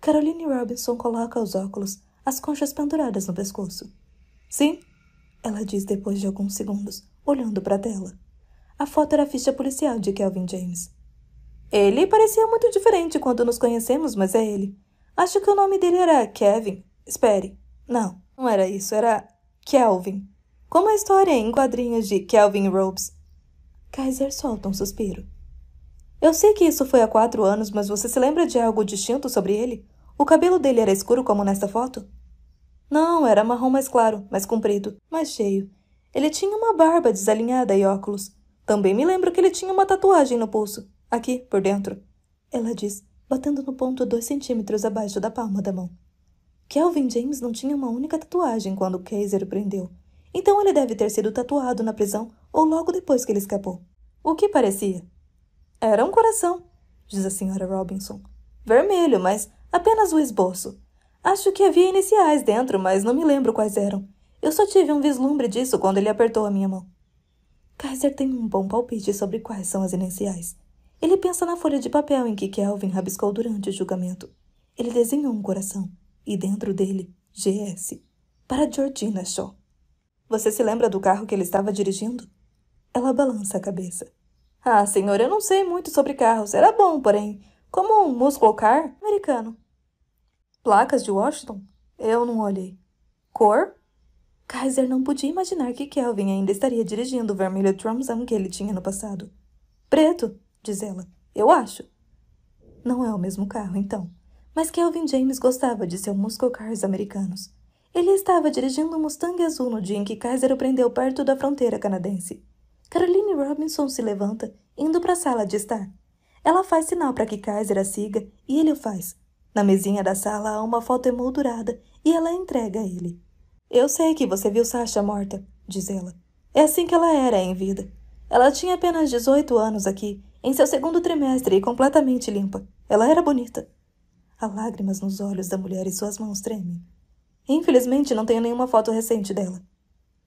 Caroline Robinson coloca os óculos, as conchas penduradas no pescoço. Sim, ela diz depois de alguns segundos, olhando para a tela. A foto era a ficha policial de Kelvin James. Ele parecia muito diferente quando nos conhecemos, mas é ele. Acho que o nome dele era Kevin. Espere. Não, não era isso, era Kelvin como é a história em quadrinhos de Kelvin Robes. Kaiser solta um suspiro. Eu sei que isso foi há quatro anos, mas você se lembra de algo distinto sobre ele? O cabelo dele era escuro como nesta foto? Não, era marrom mais claro, mais comprido, mais cheio. Ele tinha uma barba desalinhada e óculos. Também me lembro que ele tinha uma tatuagem no pulso, aqui, por dentro. Ela diz, batendo no ponto dois centímetros abaixo da palma da mão. Kelvin James não tinha uma única tatuagem quando Kaiser o prendeu. Então ele deve ter sido tatuado na prisão ou logo depois que ele escapou. O que parecia? Era um coração, diz a senhora Robinson. Vermelho, mas apenas o esboço. Acho que havia iniciais dentro, mas não me lembro quais eram. Eu só tive um vislumbre disso quando ele apertou a minha mão. Kaiser tem um bom palpite sobre quais são as iniciais. Ele pensa na folha de papel em que Kelvin rabiscou durante o julgamento. Ele desenhou um coração, e dentro dele, GS, para Georgina Shaw. Você se lembra do carro que ele estava dirigindo? Ela balança a cabeça. Ah, senhor, eu não sei muito sobre carros. Era bom, porém. Como um muscle car americano. Placas de Washington? Eu não olhei. Cor? Kaiser não podia imaginar que Kelvin ainda estaria dirigindo o vermelho Tromsam que ele tinha no passado. Preto, diz ela. Eu acho. Não é o mesmo carro, então. Mas Kelvin James gostava de seus muscle cars americanos. Ele estava dirigindo um Mustang azul no dia em que Kaiser o prendeu perto da fronteira canadense. Caroline Robinson se levanta, indo para a sala de estar. Ela faz sinal para que Kaiser a siga e ele o faz. Na mesinha da sala há uma foto emoldurada e ela a entrega a ele. Eu sei que você viu Sasha morta, diz ela. É assim que ela era em vida. Ela tinha apenas 18 anos aqui, em seu segundo trimestre e completamente limpa. Ela era bonita. Há lágrimas nos olhos da mulher e suas mãos tremem. Infelizmente, não tenho nenhuma foto recente dela.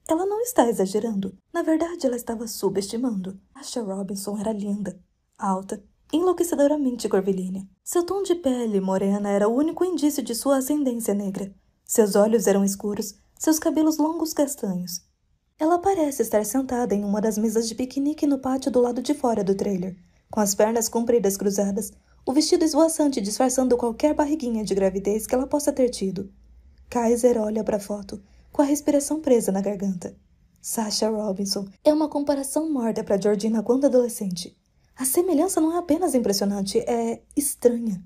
Ela não está exagerando. Na verdade, ela estava subestimando. Asha Robinson era linda, alta, enlouquecedoramente corvilínea. Seu tom de pele morena era o único indício de sua ascendência negra. Seus olhos eram escuros, seus cabelos longos castanhos. Ela parece estar sentada em uma das mesas de piquenique no pátio do lado de fora do trailer, com as pernas compridas cruzadas, o vestido esvoaçante disfarçando qualquer barriguinha de gravidez que ela possa ter tido. Kaiser olha para a foto, com a respiração presa na garganta. Sasha Robinson é uma comparação morta para Georgina quando adolescente. A semelhança não é apenas impressionante, é estranha.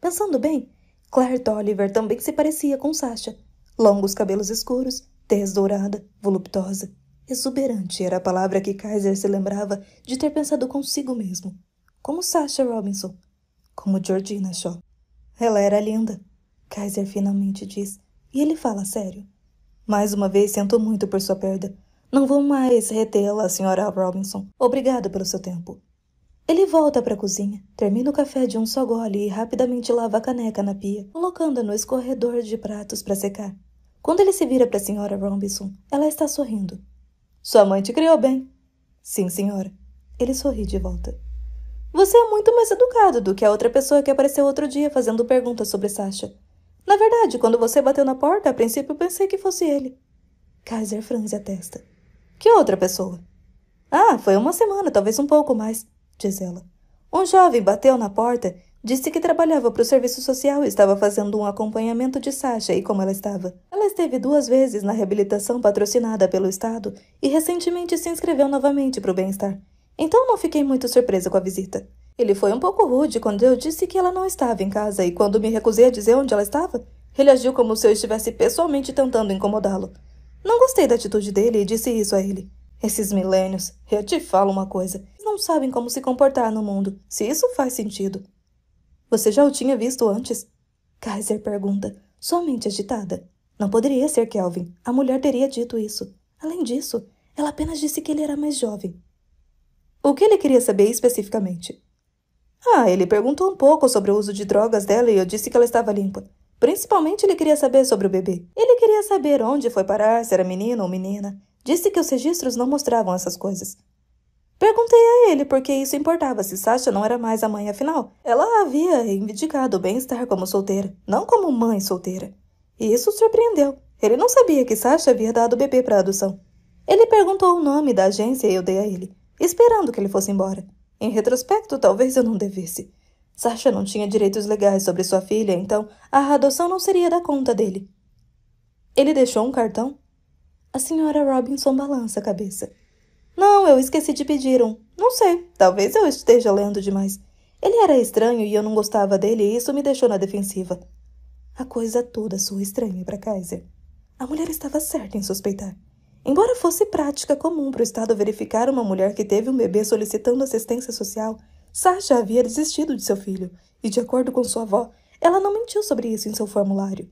Pensando bem, Claire Tolliver também se parecia com Sasha. Longos cabelos escuros, tez dourada, voluptuosa. Exuberante era a palavra que Kaiser se lembrava de ter pensado consigo mesmo. Como Sasha Robinson. Como Georgina Shaw. Ela era linda. Kaiser finalmente diz, e ele fala sério. Mais uma vez, sinto muito por sua perda. Não vou mais retê-la, senhora Robinson. Obrigada pelo seu tempo. Ele volta para a cozinha, termina o café de um só gole e rapidamente lava a caneca na pia, colocando-a no escorredor de pratos para secar. Quando ele se vira para a senhora Robinson, ela está sorrindo. Sua mãe te criou bem. Sim, senhora. Ele sorri de volta. Você é muito mais educado do que a outra pessoa que apareceu outro dia fazendo perguntas sobre Sasha. Na verdade, quando você bateu na porta, a princípio pensei que fosse ele. Kaiser franze a testa. Que outra pessoa? Ah, foi uma semana, talvez um pouco mais, diz ela. Um jovem bateu na porta, disse que trabalhava para o serviço social e estava fazendo um acompanhamento de Sasha e como ela estava. Ela esteve duas vezes na reabilitação patrocinada pelo Estado e recentemente se inscreveu novamente para o bem-estar. Então não fiquei muito surpresa com a visita. Ele foi um pouco rude quando eu disse que ela não estava em casa e quando me recusei a dizer onde ela estava, ele agiu como se eu estivesse pessoalmente tentando incomodá-lo. Não gostei da atitude dele e disse isso a ele. Esses milênios, eu te falo uma coisa, não sabem como se comportar no mundo, se isso faz sentido. Você já o tinha visto antes? Kaiser pergunta, somente agitada. Não poderia ser Kelvin, a mulher teria dito isso. Além disso, ela apenas disse que ele era mais jovem. O que ele queria saber especificamente? Ah, ele perguntou um pouco sobre o uso de drogas dela e eu disse que ela estava limpa. Principalmente ele queria saber sobre o bebê. Ele queria saber onde foi parar, se era menino ou menina. Disse que os registros não mostravam essas coisas. Perguntei a ele por que isso importava se Sasha não era mais a mãe, afinal. Ela havia reivindicado o bem-estar como solteira, não como mãe solteira. E isso surpreendeu. Ele não sabia que Sasha havia dado o bebê para adoção. Ele perguntou o nome da agência e eu dei a ele, esperando que ele fosse embora. Em retrospecto, talvez eu não devesse. Sasha não tinha direitos legais sobre sua filha, então a adoção não seria da conta dele. Ele deixou um cartão? A senhora Robinson balança a cabeça. Não, eu esqueci de pedir um. Não sei, talvez eu esteja lendo demais. Ele era estranho e eu não gostava dele, e isso me deixou na defensiva. A coisa toda soa estranha para Kaiser. A mulher estava certa em suspeitar. Embora fosse prática comum para o Estado verificar uma mulher que teve um bebê solicitando assistência social, Sasha havia desistido de seu filho e, de acordo com sua avó, ela não mentiu sobre isso em seu formulário.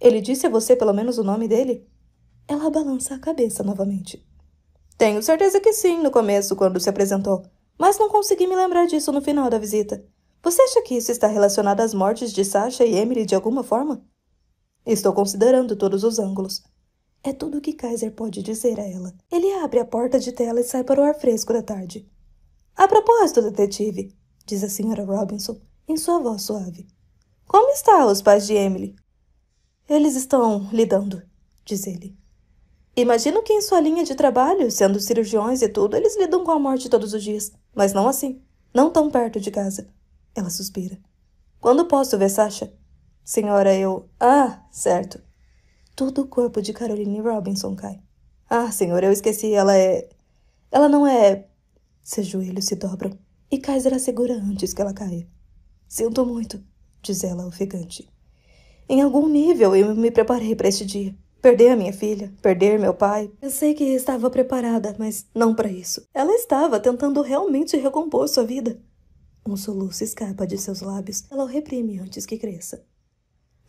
Ele disse a você pelo menos o nome dele? Ela balança a cabeça novamente. Tenho certeza que sim, no começo, quando se apresentou, mas não consegui me lembrar disso no final da visita. Você acha que isso está relacionado às mortes de Sasha e Emily de alguma forma? Estou considerando todos os ângulos. É tudo o que Kaiser pode dizer a ela. Ele abre a porta de tela e sai para o ar fresco da tarde. A propósito, detetive, diz a senhora Robinson, em sua voz suave. Como está os pais de Emily? Eles estão lidando, diz ele. Imagino que em sua linha de trabalho, sendo cirurgiões e tudo, eles lidam com a morte todos os dias, mas não assim, não tão perto de casa. Ela suspira. Quando posso ver Sasha? Senhora, eu. Ah, certo. Todo o corpo de Caroline Robinson cai. Ah, senhor, eu esqueci, ela é. Ela não é. Seus joelhos se dobram e Kaiser a segura antes que ela caia. Sinto muito, diz ela ofegante. Em algum nível eu me preparei para este dia. Perder a minha filha, perder meu pai. Eu sei que estava preparada, mas não para isso. Ela estava tentando realmente recompor sua vida. Um soluço escapa de seus lábios. Ela o reprime antes que cresça.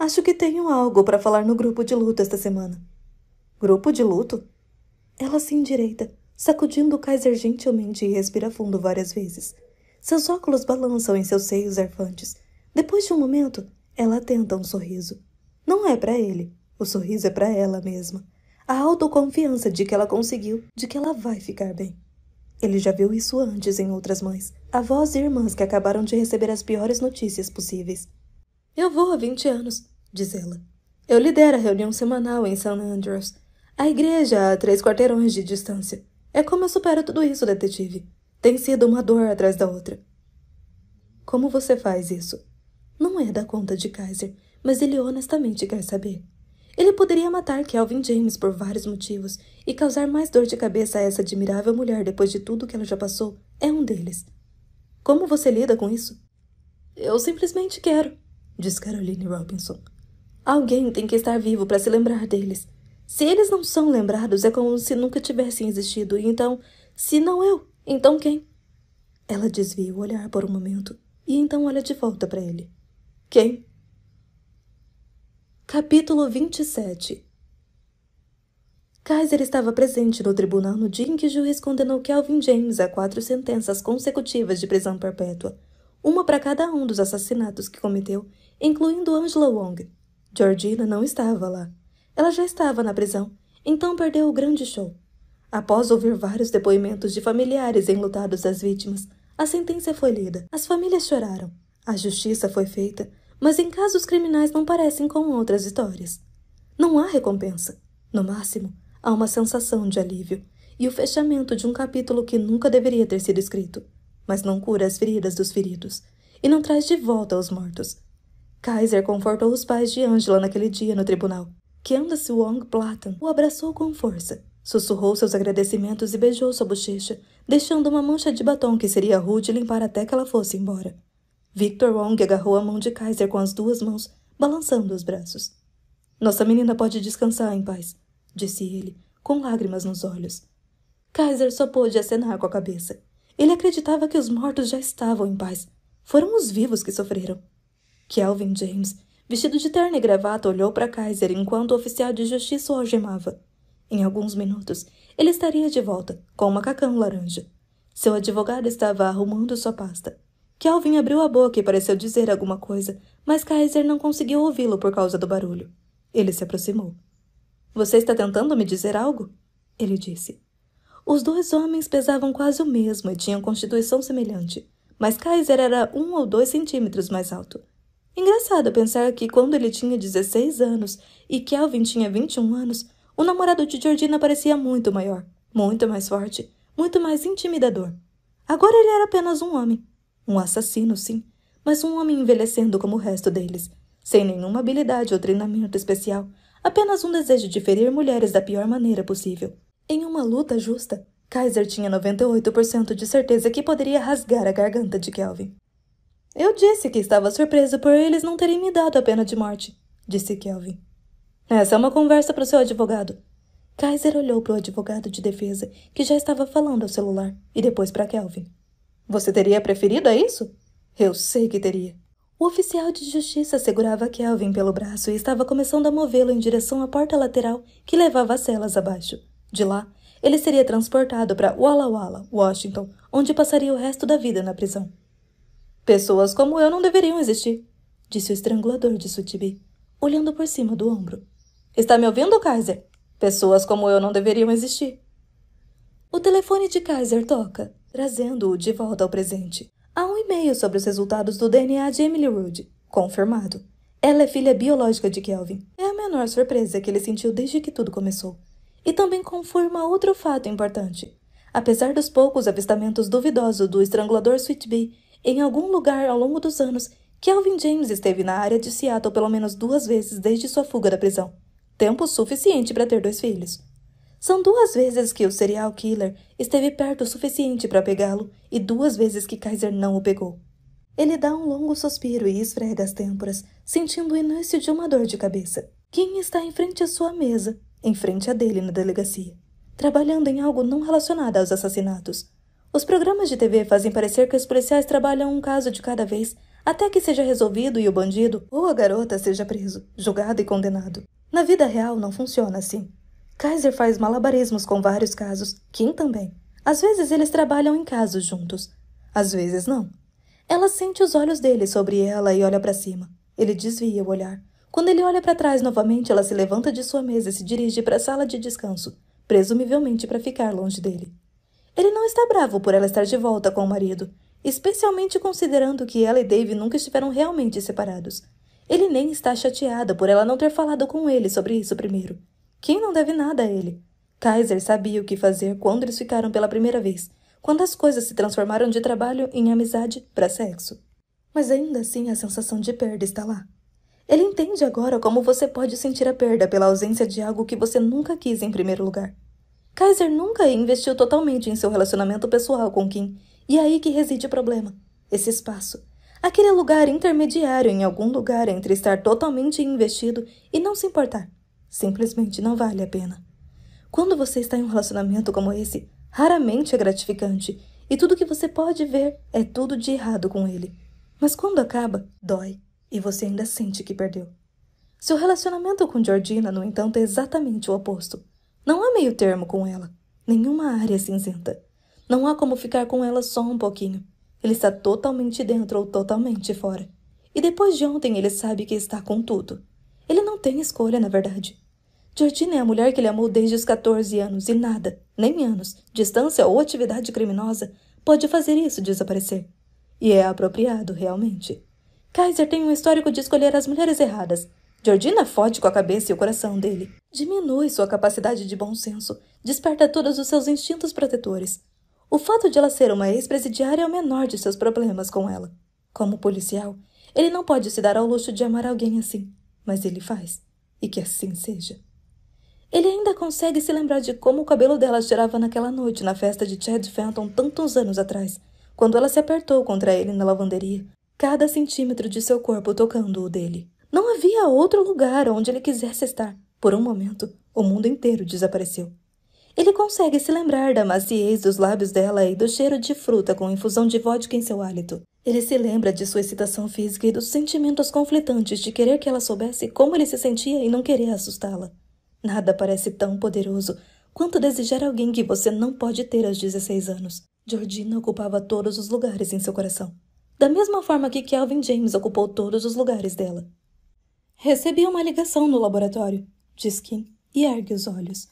Acho que tenho algo para falar no grupo de luto esta semana. Grupo de luto? Ela se endireita, sacudindo o Kaiser gentilmente e respira fundo várias vezes. Seus óculos balançam em seus seios arfantes. Depois de um momento, ela tenta um sorriso. Não é para ele, o sorriso é para ela mesma. A autoconfiança de que ela conseguiu, de que ela vai ficar bem. Ele já viu isso antes em outras mães, avós e irmãs que acabaram de receber as piores notícias possíveis. Eu vou há 20 anos diz ela. Eu lidero a reunião semanal em St. Andrews. A igreja a três quarteirões de distância. É como eu supero tudo isso, detetive. Tem sido uma dor atrás da outra. Como você faz isso? Não é da conta de Kaiser, mas ele honestamente quer saber. Ele poderia matar Kelvin James por vários motivos e causar mais dor de cabeça a essa admirável mulher depois de tudo que ela já passou é um deles. Como você lida com isso? Eu simplesmente quero, diz Caroline Robinson. Alguém tem que estar vivo para se lembrar deles. Se eles não são lembrados, é como se nunca tivessem existido. Então, se não eu, então quem? Ela desvia o olhar por um momento e então olha de volta para ele. Quem? Capítulo 27 Kaiser estava presente no tribunal no dia em que o juiz condenou Kelvin James a quatro sentenças consecutivas de prisão perpétua, uma para cada um dos assassinatos que cometeu, incluindo Angela Wong, Georgina não estava lá. Ela já estava na prisão, então perdeu o grande show. Após ouvir vários depoimentos de familiares enlutados das vítimas, a sentença foi lida. As famílias choraram. A justiça foi feita, mas em casos criminais não parecem com outras histórias. Não há recompensa. No máximo, há uma sensação de alívio e o fechamento de um capítulo que nunca deveria ter sido escrito, mas não cura as feridas dos feridos e não traz de volta os mortos, Kaiser confortou os pais de Angela naquele dia no tribunal. Candace Wong Platten o abraçou com força, sussurrou seus agradecimentos e beijou sua bochecha, deixando uma mancha de batom que seria rude limpar até que ela fosse embora. Victor Wong agarrou a mão de Kaiser com as duas mãos, balançando os braços. Nossa menina pode descansar em paz, disse ele, com lágrimas nos olhos. Kaiser só pôde acenar com a cabeça. Ele acreditava que os mortos já estavam em paz. Foram os vivos que sofreram. Kelvin James, vestido de terno e gravata, olhou para Kaiser enquanto o oficial de justiça o algemava. Em alguns minutos, ele estaria de volta, com um macacão laranja. Seu advogado estava arrumando sua pasta. Kelvin abriu a boca e pareceu dizer alguma coisa, mas Kaiser não conseguiu ouvi-lo por causa do barulho. Ele se aproximou. Você está tentando me dizer algo? Ele disse. Os dois homens pesavam quase o mesmo e tinham constituição semelhante, mas Kaiser era um ou dois centímetros mais alto. Engraçado pensar que quando ele tinha 16 anos e Kelvin tinha 21 anos, o namorado de Georgina parecia muito maior, muito mais forte, muito mais intimidador. Agora ele era apenas um homem. Um assassino, sim, mas um homem envelhecendo como o resto deles, sem nenhuma habilidade ou treinamento especial, apenas um desejo de ferir mulheres da pior maneira possível. Em uma luta justa, Kaiser tinha 98% de certeza que poderia rasgar a garganta de Kelvin. Eu disse que estava surpreso por eles não terem me dado a pena de morte, disse Kelvin. Essa é uma conversa para o seu advogado. Kaiser olhou para o advogado de defesa, que já estava falando ao celular, e depois para Kelvin. Você teria preferido a isso? Eu sei que teria. O oficial de justiça segurava Kelvin pelo braço e estava começando a movê-lo em direção à porta lateral que levava as celas abaixo. De lá, ele seria transportado para Walla Walla, Washington, onde passaria o resto da vida na prisão. Pessoas como eu não deveriam existir, disse o estrangulador de Sutibi, olhando por cima do ombro. Está me ouvindo, Kaiser? Pessoas como eu não deveriam existir. O telefone de Kaiser toca, trazendo-o de volta ao presente. Há um e-mail sobre os resultados do DNA de Emily Rude, confirmado. Ela é filha biológica de Kelvin. É a menor surpresa que ele sentiu desde que tudo começou. E também confirma outro fato importante. Apesar dos poucos avistamentos duvidosos do estrangulador Bee, em algum lugar ao longo dos anos, Kelvin James esteve na área de Seattle pelo menos duas vezes desde sua fuga da prisão tempo suficiente para ter dois filhos. São duas vezes que o serial killer esteve perto o suficiente para pegá-lo e duas vezes que Kaiser não o pegou. Ele dá um longo suspiro e esfrega as têmporas, sentindo o início de uma dor de cabeça. Kim está em frente à sua mesa, em frente a dele na delegacia, trabalhando em algo não relacionado aos assassinatos. Os programas de TV fazem parecer que os policiais trabalham um caso de cada vez, até que seja resolvido e o bandido ou a garota seja preso, julgado e condenado. Na vida real não funciona assim. Kaiser faz malabarismos com vários casos, Kim também. Às vezes eles trabalham em casos juntos, às vezes não. Ela sente os olhos dele sobre ela e olha para cima. Ele desvia o olhar. Quando ele olha para trás novamente, ela se levanta de sua mesa e se dirige para a sala de descanso, presumivelmente para ficar longe dele. Ele não está bravo por ela estar de volta com o marido, especialmente considerando que ela e Dave nunca estiveram realmente separados. Ele nem está chateado por ela não ter falado com ele sobre isso primeiro. Quem não deve nada a ele? Kaiser sabia o que fazer quando eles ficaram pela primeira vez, quando as coisas se transformaram de trabalho em amizade para sexo. Mas ainda assim a sensação de perda está lá. Ele entende agora como você pode sentir a perda pela ausência de algo que você nunca quis em primeiro lugar. Kaiser nunca investiu totalmente em seu relacionamento pessoal com Kim, e é aí que reside o problema. Esse espaço. Aquele lugar intermediário em algum lugar entre estar totalmente investido e não se importar. Simplesmente não vale a pena. Quando você está em um relacionamento como esse, raramente é gratificante, e tudo que você pode ver é tudo de errado com ele. Mas quando acaba, dói, e você ainda sente que perdeu. Seu relacionamento com Georgina, no entanto, é exatamente o oposto. Não há meio termo com ela. Nenhuma área cinzenta. Não há como ficar com ela só um pouquinho. Ele está totalmente dentro ou totalmente fora. E depois de ontem ele sabe que está com tudo. Ele não tem escolha, na verdade. Georgina é a mulher que ele amou desde os 14 anos e nada, nem anos, distância ou atividade criminosa, pode fazer isso desaparecer. E é apropriado, realmente. Kaiser tem um histórico de escolher as mulheres erradas, Georgina fode com a cabeça e o coração dele. Diminui sua capacidade de bom senso. Desperta todos os seus instintos protetores. O fato de ela ser uma ex-presidiária é o menor de seus problemas com ela. Como policial, ele não pode se dar ao luxo de amar alguém assim. Mas ele faz. E que assim seja. Ele ainda consegue se lembrar de como o cabelo dela cheirava naquela noite na festa de Chad Fenton tantos anos atrás, quando ela se apertou contra ele na lavanderia, cada centímetro de seu corpo tocando o dele. Não havia outro lugar onde ele quisesse estar. Por um momento, o mundo inteiro desapareceu. Ele consegue se lembrar da maciez dos lábios dela e do cheiro de fruta com infusão de vodka em seu hálito. Ele se lembra de sua excitação física e dos sentimentos conflitantes de querer que ela soubesse como ele se sentia e não querer assustá-la. Nada parece tão poderoso quanto desejar alguém que você não pode ter aos 16 anos. Georgina ocupava todos os lugares em seu coração. Da mesma forma que Calvin James ocupou todos os lugares dela. Recebi uma ligação no laboratório, diz Kim e ergue os olhos.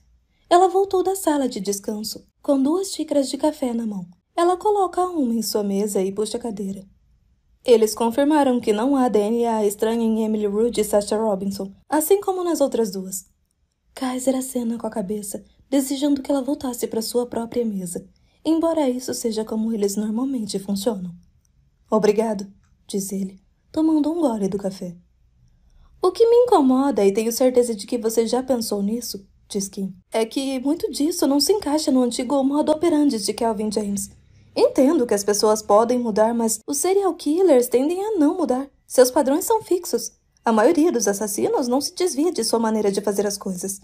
Ela voltou da sala de descanso, com duas xícaras de café na mão. Ela coloca uma em sua mesa e puxa a cadeira. Eles confirmaram que não há DNA estranho em Emily Rude e Sasha Robinson, assim como nas outras duas. Kaiser acena com a cabeça, desejando que ela voltasse para sua própria mesa, embora isso seja como eles normalmente funcionam. Obrigado, diz ele, tomando um gole do café. O que me incomoda, e tenho certeza de que você já pensou nisso, diz Kim, é que muito disso não se encaixa no antigo modo operandi de Kelvin James. Entendo que as pessoas podem mudar, mas os serial killers tendem a não mudar. Seus padrões são fixos. A maioria dos assassinos não se desvia de sua maneira de fazer as coisas.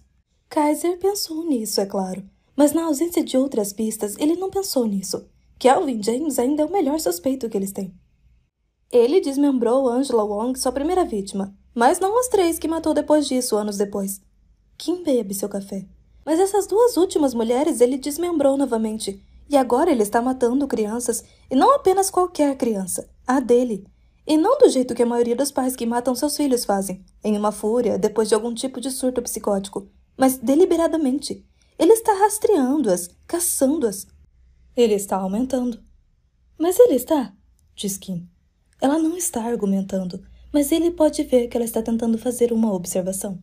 Kaiser pensou nisso, é claro. Mas na ausência de outras pistas, ele não pensou nisso. Kelvin James ainda é o melhor suspeito que eles têm. Ele desmembrou Angela Wong, sua primeira vítima, mas não as três que matou depois disso, anos depois. Kim bebe seu café. Mas essas duas últimas mulheres ele desmembrou novamente. E agora ele está matando crianças, e não apenas qualquer criança, a dele. E não do jeito que a maioria dos pais que matam seus filhos fazem, em uma fúria, depois de algum tipo de surto psicótico, mas deliberadamente. Ele está rastreando-as, caçando-as. Ele está aumentando. Mas ele está, diz Kim. Ela não está argumentando mas ele pode ver que ela está tentando fazer uma observação.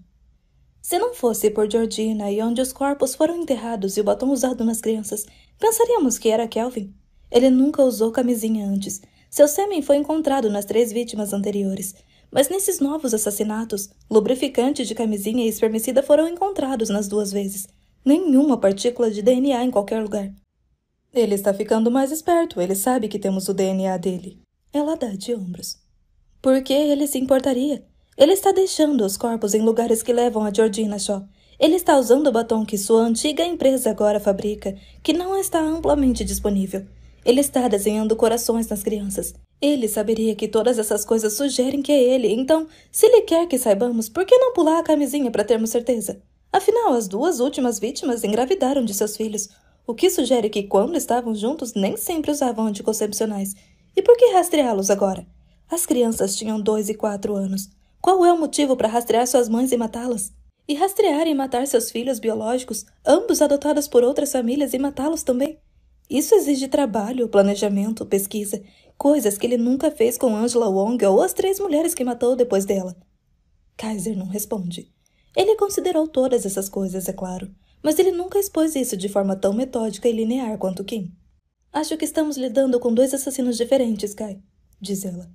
Se não fosse por Georgina e onde os corpos foram enterrados e o batom usado nas crianças, pensaríamos que era Kelvin. Ele nunca usou camisinha antes. Seu sêmen foi encontrado nas três vítimas anteriores. Mas nesses novos assassinatos, lubrificante de camisinha e espermicida foram encontrados nas duas vezes. Nenhuma partícula de DNA em qualquer lugar. Ele está ficando mais esperto, ele sabe que temos o DNA dele. Ela dá de ombros. Por que ele se importaria? Ele está deixando os corpos em lugares que levam a Georgina Shaw. Ele está usando o batom que sua antiga empresa agora fabrica, que não está amplamente disponível. Ele está desenhando corações nas crianças. Ele saberia que todas essas coisas sugerem que é ele, então, se ele quer que saibamos, por que não pular a camisinha para termos certeza? Afinal, as duas últimas vítimas engravidaram de seus filhos, o que sugere que quando estavam juntos nem sempre usavam anticoncepcionais. E por que rastreá-los agora? As crianças tinham dois e quatro anos. Qual é o motivo para rastrear suas mães e matá-las? E rastrear e matar seus filhos biológicos, ambos adotados por outras famílias, e matá-los também? Isso exige trabalho, planejamento, pesquisa, coisas que ele nunca fez com Angela Wong ou as três mulheres que matou depois dela. Kaiser não responde. Ele considerou todas essas coisas, é claro, mas ele nunca expôs isso de forma tão metódica e linear quanto Kim. Acho que estamos lidando com dois assassinos diferentes, Kai, diz ela.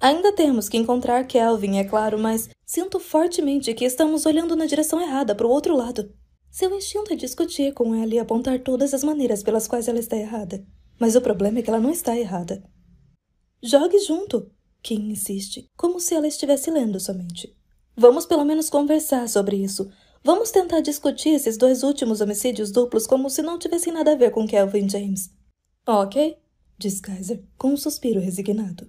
Ainda temos que encontrar Kelvin, é claro, mas sinto fortemente que estamos olhando na direção errada, para o outro lado. Seu instinto é discutir com ela e apontar todas as maneiras pelas quais ela está errada. Mas o problema é que ela não está errada. Jogue junto, Kim insiste, como se ela estivesse lendo somente. Vamos pelo menos conversar sobre isso. Vamos tentar discutir esses dois últimos homicídios duplos como se não tivessem nada a ver com Kelvin James. Ok, diz Kaiser, com um suspiro resignado.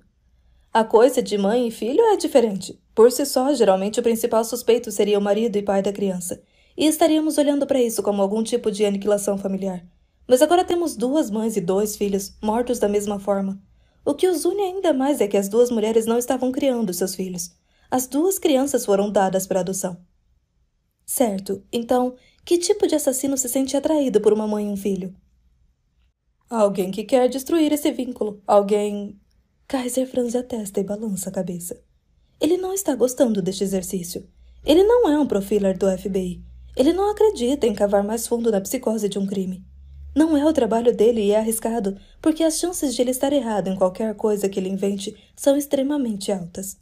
A coisa de mãe e filho é diferente. Por si só, geralmente o principal suspeito seria o marido e pai da criança. E estaríamos olhando para isso como algum tipo de aniquilação familiar. Mas agora temos duas mães e dois filhos, mortos da mesma forma. O que os une ainda mais é que as duas mulheres não estavam criando seus filhos. As duas crianças foram dadas para adoção. Certo, então, que tipo de assassino se sente atraído por uma mãe e um filho? Alguém que quer destruir esse vínculo. Alguém Kaiser franze a testa e balança a cabeça. Ele não está gostando deste exercício. Ele não é um profiler do FBI. Ele não acredita em cavar mais fundo na psicose de um crime. Não é o trabalho dele e é arriscado, porque as chances de ele estar errado em qualquer coisa que ele invente são extremamente altas.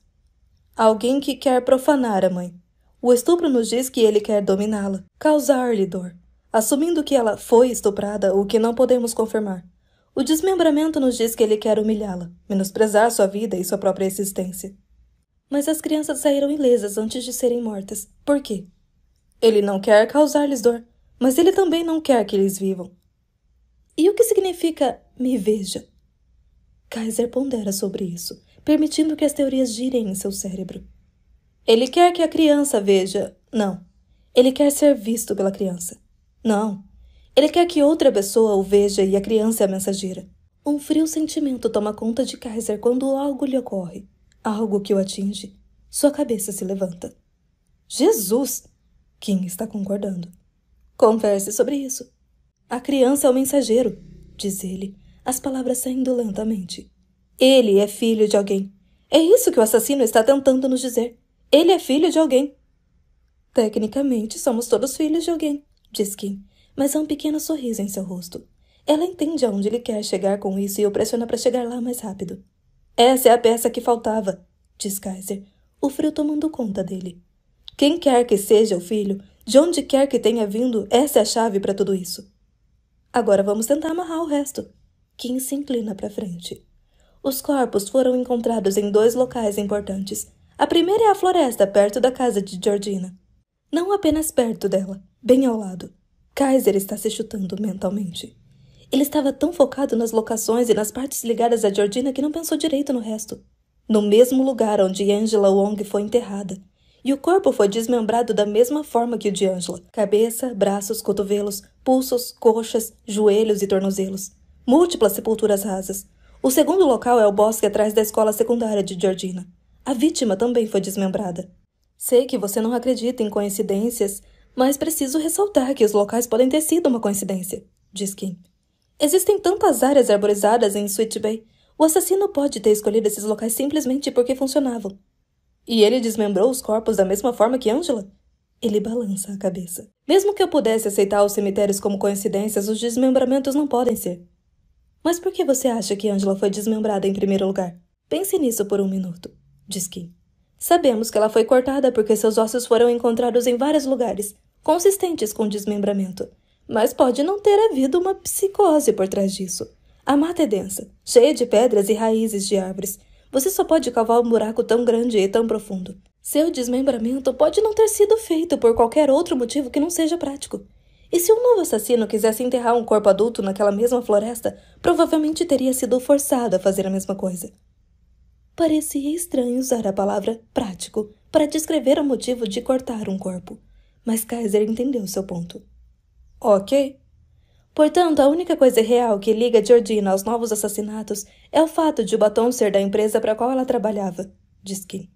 Alguém que quer profanar a mãe. O estupro nos diz que ele quer dominá-la, causar-lhe dor, assumindo que ela foi estuprada, o que não podemos confirmar. O desmembramento nos diz que ele quer humilhá-la, menosprezar sua vida e sua própria existência. Mas as crianças saíram ilesas antes de serem mortas. Por quê? Ele não quer causar-lhes dor, mas ele também não quer que eles vivam. E o que significa me veja? Kaiser pondera sobre isso, permitindo que as teorias girem em seu cérebro. Ele quer que a criança veja. Não. Ele quer ser visto pela criança. Não. Ele quer que outra pessoa o veja e a criança é a mensageira. Um frio sentimento toma conta de Kaiser quando algo lhe ocorre, algo que o atinge. Sua cabeça se levanta. Jesus! Kim está concordando. Converse sobre isso. A criança é o mensageiro, diz ele, as palavras saindo lentamente. Ele é filho de alguém. É isso que o assassino está tentando nos dizer. Ele é filho de alguém. Tecnicamente, somos todos filhos de alguém, diz Kim, mas há um pequeno sorriso em seu rosto. Ela entende aonde ele quer chegar com isso e o pressiona para chegar lá mais rápido. Essa é a peça que faltava, diz Kaiser, o frio tomando conta dele. Quem quer que seja o filho, de onde quer que tenha vindo, essa é a chave para tudo isso. Agora vamos tentar amarrar o resto. Kim se inclina para frente. Os corpos foram encontrados em dois locais importantes. A primeira é a floresta, perto da casa de Georgina. Não apenas perto dela, bem ao lado. Kaiser está se chutando mentalmente. Ele estava tão focado nas locações e nas partes ligadas a Georgina que não pensou direito no resto. No mesmo lugar onde Angela Wong foi enterrada. E o corpo foi desmembrado da mesma forma que o de Angela: cabeça, braços, cotovelos, pulsos, coxas, joelhos e tornozelos. Múltiplas sepulturas rasas. O segundo local é o bosque atrás da escola secundária de Georgina. A vítima também foi desmembrada. Sei que você não acredita em coincidências, mas preciso ressaltar que os locais podem ter sido uma coincidência, diz Kim. Existem tantas áreas arborizadas em Sweet Bay. O assassino pode ter escolhido esses locais simplesmente porque funcionavam. E ele desmembrou os corpos da mesma forma que Angela? Ele balança a cabeça. Mesmo que eu pudesse aceitar os cemitérios como coincidências, os desmembramentos não podem ser. Mas por que você acha que Angela foi desmembrada em primeiro lugar? Pense nisso por um minuto, diz Kim. Sabemos que ela foi cortada porque seus ossos foram encontrados em vários lugares, consistentes com desmembramento. Mas pode não ter havido uma psicose por trás disso. A mata é densa, cheia de pedras e raízes de árvores. Você só pode cavar um buraco tão grande e tão profundo. Seu desmembramento pode não ter sido feito por qualquer outro motivo que não seja prático. E se um novo assassino quisesse enterrar um corpo adulto naquela mesma floresta, provavelmente teria sido forçado a fazer a mesma coisa. Parecia estranho usar a palavra prático para descrever o motivo de cortar um corpo mas Kaiser entendeu seu ponto. Ok. Portanto, a única coisa real que liga Georgina aos novos assassinatos é o fato de o batom ser da empresa para a qual ela trabalhava, disse Kim.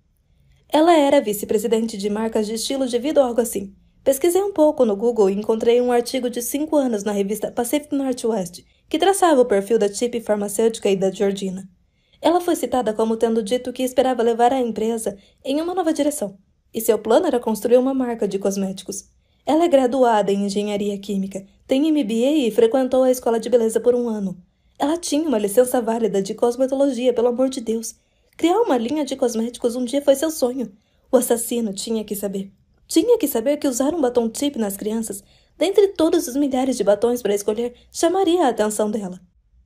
Ela era vice-presidente de marcas de estilo de vida ou algo assim. Pesquisei um pouco no Google e encontrei um artigo de cinco anos na revista Pacific Northwest que traçava o perfil da Chip farmacêutica e da Georgina. Ela foi citada como tendo dito que esperava levar a empresa em uma nova direção e seu plano era construir uma marca de cosméticos. Ela é graduada em engenharia química, tem MBA e frequentou a escola de beleza por um ano. Ela tinha uma licença válida de cosmetologia, pelo amor de Deus. Criar uma linha de cosméticos um dia foi seu sonho. O assassino tinha que saber. Tinha que saber que usar um batom tip nas crianças, dentre todos os milhares de batons para escolher, chamaria a atenção dela.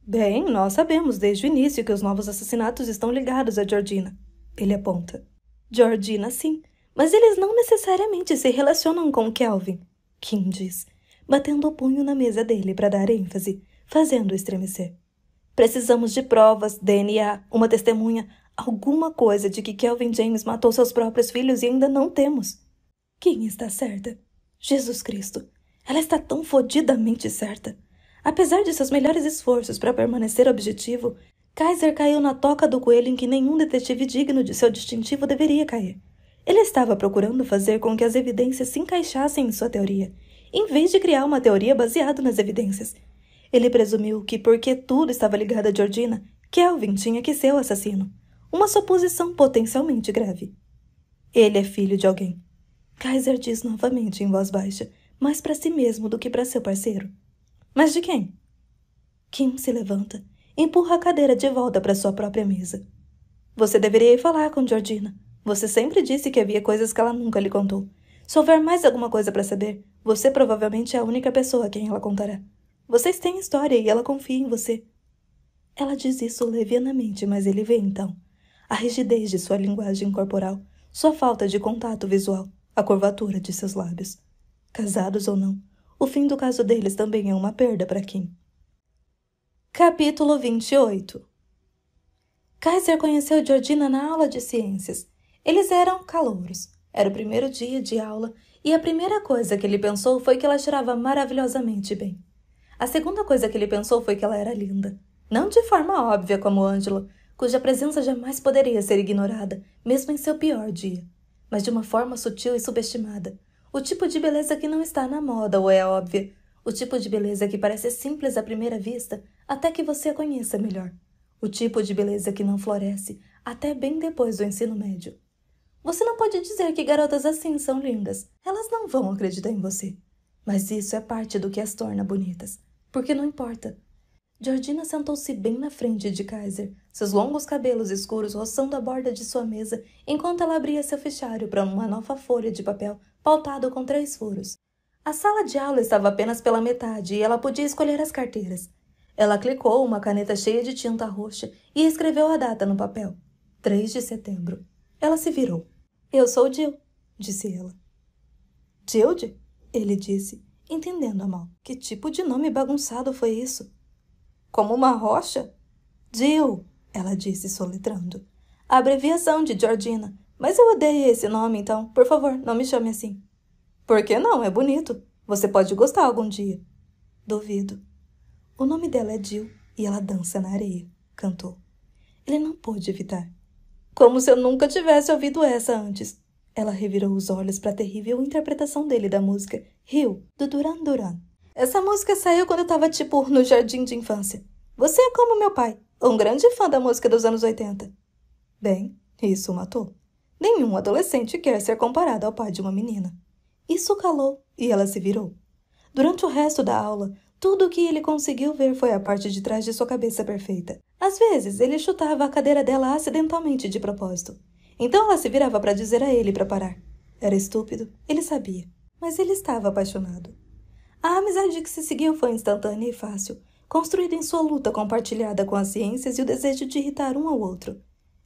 Bem, nós sabemos desde o início que os novos assassinatos estão ligados a Georgina. Ele aponta. Georgina, sim. Mas eles não necessariamente se relacionam com Kelvin, Kim diz, batendo o punho na mesa dele para dar ênfase, fazendo estremecer. Precisamos de provas, DNA, uma testemunha, alguma coisa de que Kelvin James matou seus próprios filhos e ainda não temos. Kim está certa. Jesus Cristo. Ela está tão fodidamente certa. Apesar de seus melhores esforços para permanecer objetivo, Kaiser caiu na toca do coelho em que nenhum detetive digno de seu distintivo deveria cair. Ele estava procurando fazer com que as evidências se encaixassem em sua teoria, em vez de criar uma teoria baseada nas evidências. Ele presumiu que, porque tudo estava ligado a Georgina, Kelvin tinha que ser o assassino. Uma suposição potencialmente grave. Ele é filho de alguém. Kaiser diz novamente em voz baixa, mais para si mesmo do que para seu parceiro. Mas de quem? Kim se levanta, empurra a cadeira de volta para sua própria mesa. Você deveria ir falar com Georgina. Você sempre disse que havia coisas que ela nunca lhe contou. Se houver mais alguma coisa para saber, você provavelmente é a única pessoa a quem ela contará. Vocês têm história e ela confia em você. Ela diz isso levianamente, mas ele vê então. A rigidez de sua linguagem corporal, sua falta de contato visual, a curvatura de seus lábios. Casados ou não, o fim do caso deles também é uma perda para Kim. Capítulo 28 Kaiser conheceu Georgina na aula de ciências eles eram calouros. Era o primeiro dia de aula e a primeira coisa que ele pensou foi que ela tirava maravilhosamente bem. A segunda coisa que ele pensou foi que ela era linda. Não de forma óbvia como Ângela, cuja presença jamais poderia ser ignorada, mesmo em seu pior dia, mas de uma forma sutil e subestimada. O tipo de beleza que não está na moda ou é óbvia, o tipo de beleza que parece simples à primeira vista até que você a conheça melhor. O tipo de beleza que não floresce até bem depois do ensino médio. Você não pode dizer que garotas assim são lindas. Elas não vão acreditar em você. Mas isso é parte do que as torna bonitas. Porque não importa. Georgina sentou-se bem na frente de Kaiser, seus longos cabelos escuros roçando a borda de sua mesa enquanto ela abria seu fichário para uma nova folha de papel pautado com três furos. A sala de aula estava apenas pela metade e ela podia escolher as carteiras. Ela clicou uma caneta cheia de tinta roxa e escreveu a data no papel: 3 de setembro. Ela se virou. Eu sou Jill, disse ela. Jilde? Ele disse, entendendo a mal. Que tipo de nome bagunçado foi isso? Como uma rocha? Jill, ela disse, soletrando. A abreviação de Georgina. Mas eu odeio esse nome, então, por favor, não me chame assim. Por que não? É bonito. Você pode gostar algum dia. Duvido. O nome dela é Jill e ela dança na areia, cantou. Ele não pôde evitar. Como se eu nunca tivesse ouvido essa antes. Ela revirou os olhos para a terrível interpretação dele da música Rio, do Duran Duran. Essa música saiu quando eu estava tipo no jardim de infância. Você é como meu pai, um grande fã da música dos anos 80. Bem, isso matou. Nenhum adolescente quer ser comparado ao pai de uma menina. Isso calou e ela se virou. Durante o resto da aula, tudo o que ele conseguiu ver foi a parte de trás de sua cabeça perfeita. Às vezes, ele chutava a cadeira dela acidentalmente de propósito. Então ela se virava para dizer a ele para parar. Era estúpido, ele sabia, mas ele estava apaixonado. A amizade que se seguiu foi instantânea e fácil, construída em sua luta compartilhada com as ciências e o desejo de irritar um ao outro.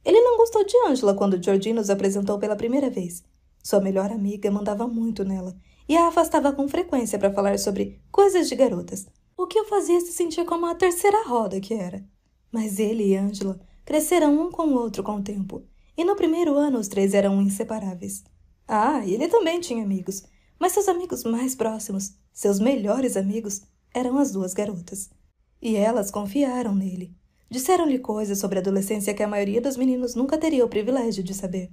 Ele não gostou de Angela quando Georgina os apresentou pela primeira vez. Sua melhor amiga mandava muito nela e a afastava com frequência para falar sobre coisas de garotas, o que o fazia se sentir como a terceira roda que era. Mas ele e Angela cresceram um com o outro com o tempo, e no primeiro ano os três eram inseparáveis. Ah, ele também tinha amigos, mas seus amigos mais próximos, seus melhores amigos, eram as duas garotas. E elas confiaram nele. Disseram-lhe coisas sobre a adolescência que a maioria dos meninos nunca teria o privilégio de saber.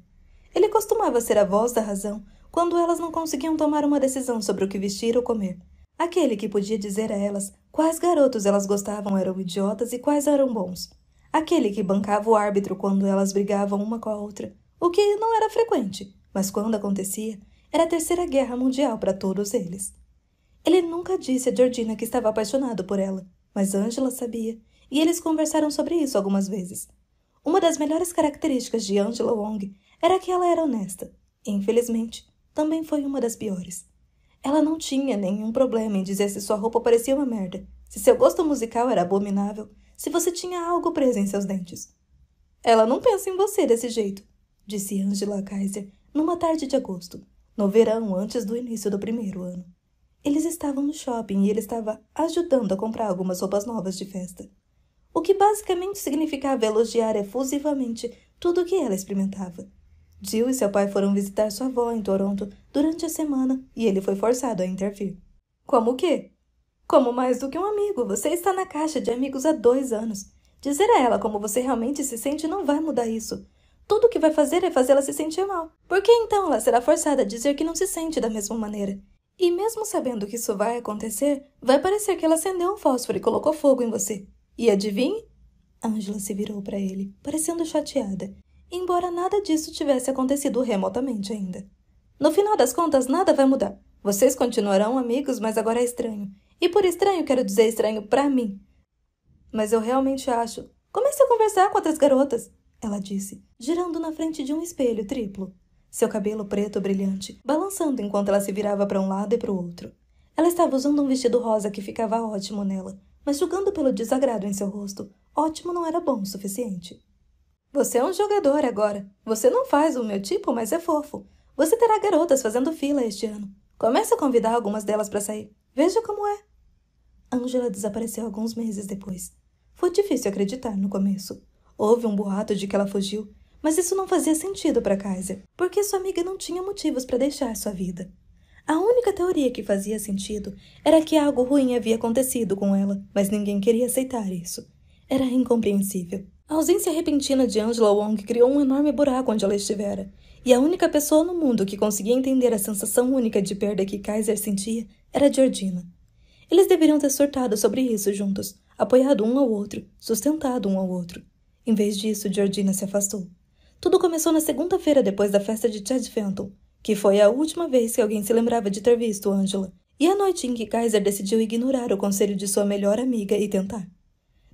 Ele costumava ser a voz da razão quando elas não conseguiam tomar uma decisão sobre o que vestir ou comer. Aquele que podia dizer a elas quais garotos elas gostavam eram idiotas e quais eram bons. Aquele que bancava o árbitro quando elas brigavam uma com a outra, o que não era frequente, mas quando acontecia, era a Terceira Guerra Mundial para todos eles. Ele nunca disse a Georgina que estava apaixonado por ela, mas Angela sabia, e eles conversaram sobre isso algumas vezes, uma das melhores características de Angela Wong era que ela era honesta. E, infelizmente, também foi uma das piores. Ela não tinha nenhum problema em dizer se sua roupa parecia uma merda, se seu gosto musical era abominável, se você tinha algo preso em seus dentes. Ela não pensa em você desse jeito, disse Angela Kaiser numa tarde de agosto, no verão antes do início do primeiro ano. Eles estavam no shopping e ele estava ajudando a comprar algumas roupas novas de festa o que basicamente significava elogiar efusivamente tudo o que ela experimentava. Jill e seu pai foram visitar sua avó em Toronto durante a semana e ele foi forçado a intervir. Como o quê? Como mais do que um amigo, você está na caixa de amigos há dois anos. Dizer a ela como você realmente se sente não vai mudar isso. Tudo o que vai fazer é fazê-la se sentir mal. Por que então ela será forçada a dizer que não se sente da mesma maneira? E mesmo sabendo que isso vai acontecer, vai parecer que ela acendeu um fósforo e colocou fogo em você. E adivinhe? Ângela se virou para ele, parecendo chateada, embora nada disso tivesse acontecido remotamente ainda. No final das contas, nada vai mudar. Vocês continuarão amigos, mas agora é estranho. E por estranho quero dizer estranho para mim. Mas eu realmente acho. Comece a conversar com outras garotas, ela disse, girando na frente de um espelho triplo, seu cabelo preto brilhante, balançando enquanto ela se virava para um lado e para o outro. Ela estava usando um vestido rosa que ficava ótimo nela, mas julgando pelo desagrado em seu rosto, ótimo não era bom o suficiente. Você é um jogador agora. Você não faz o meu tipo, mas é fofo. Você terá garotas fazendo fila este ano. Comece a convidar algumas delas para sair. Veja como é. Angela desapareceu alguns meses depois. Foi difícil acreditar no começo. Houve um boato de que ela fugiu, mas isso não fazia sentido para Kaiser, porque sua amiga não tinha motivos para deixar sua vida. A única teoria que fazia sentido era que algo ruim havia acontecido com ela, mas ninguém queria aceitar isso. Era incompreensível. A ausência repentina de Angela Wong criou um enorme buraco onde ela estivera, e a única pessoa no mundo que conseguia entender a sensação única de perda que Kaiser sentia era Georgina. Eles deveriam ter surtado sobre isso juntos, apoiado um ao outro, sustentado um ao outro. Em vez disso, Georgina se afastou. Tudo começou na segunda-feira depois da festa de Chad Fenton, que foi a última vez que alguém se lembrava de ter visto Angela, e a noite em que Kaiser decidiu ignorar o conselho de sua melhor amiga e tentar.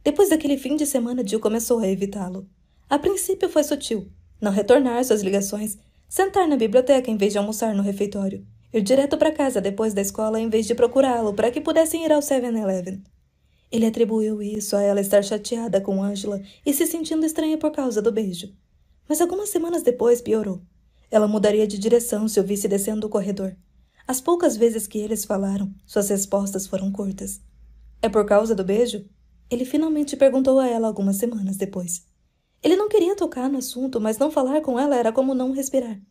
Depois daquele fim de semana, Jill começou a evitá-lo. A princípio foi sutil. Não retornar suas ligações, sentar na biblioteca em vez de almoçar no refeitório, ir direto para casa depois da escola em vez de procurá-lo para que pudessem ir ao 7-Eleven. Ele atribuiu isso a ela estar chateada com Angela e se sentindo estranha por causa do beijo. Mas algumas semanas depois piorou. Ela mudaria de direção se o visse descendo o corredor. As poucas vezes que eles falaram, suas respostas foram curtas. É por causa do beijo? Ele finalmente perguntou a ela algumas semanas depois. Ele não queria tocar no assunto, mas não falar com ela era como não respirar.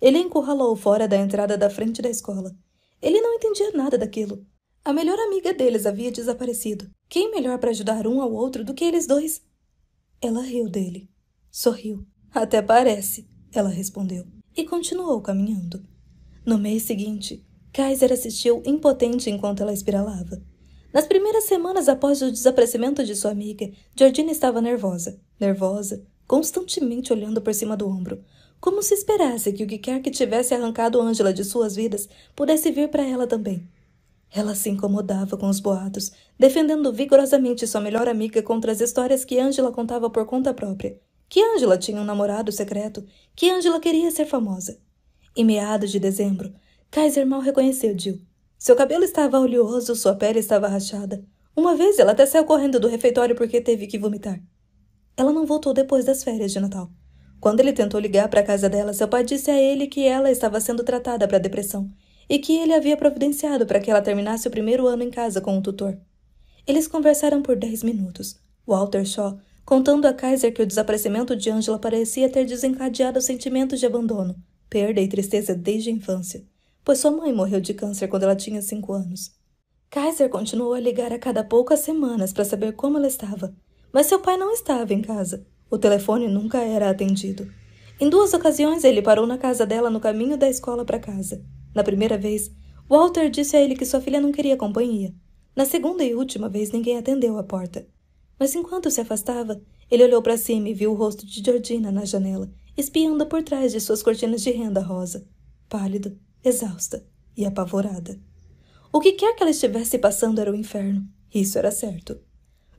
Ele encurralou fora da entrada da frente da escola. Ele não entendia nada daquilo. A melhor amiga deles havia desaparecido. Quem melhor para ajudar um ao outro do que eles dois? Ela riu dele. Sorriu. Até parece, ela respondeu e continuou caminhando. No mês seguinte, Kaiser assistiu impotente enquanto ela espiralava. Nas primeiras semanas após o desaparecimento de sua amiga, Georgina estava nervosa, nervosa, constantemente olhando por cima do ombro, como se esperasse que o que quer que tivesse arrancado Angela de suas vidas pudesse vir para ela também. Ela se incomodava com os boatos, defendendo vigorosamente sua melhor amiga contra as histórias que Angela contava por conta própria, que Angela tinha um namorado secreto, que Angela queria ser famosa. Em meados de dezembro, Kaiser mal reconheceu Jill. Seu cabelo estava oleoso, sua pele estava rachada. Uma vez ela até saiu correndo do refeitório porque teve que vomitar. Ela não voltou depois das férias de Natal. Quando ele tentou ligar para a casa dela, seu pai disse a ele que ela estava sendo tratada para depressão e que ele havia providenciado para que ela terminasse o primeiro ano em casa com um tutor. Eles conversaram por dez minutos. Walter Shaw contando a Kaiser que o desaparecimento de Angela parecia ter desencadeado sentimentos de abandono, perda e tristeza desde a infância, pois sua mãe morreu de câncer quando ela tinha cinco anos. Kaiser continuou a ligar a cada poucas semanas para saber como ela estava, mas seu pai não estava em casa. O telefone nunca era atendido. Em duas ocasiões, ele parou na casa dela no caminho da escola para casa. Na primeira vez, Walter disse a ele que sua filha não queria companhia. Na segunda e última vez, ninguém atendeu a porta. Mas enquanto se afastava, ele olhou para cima e viu o rosto de Georgina na janela, espiando por trás de suas cortinas de renda rosa, pálida, exausta e apavorada. O que quer que ela estivesse passando era o inferno, isso era certo.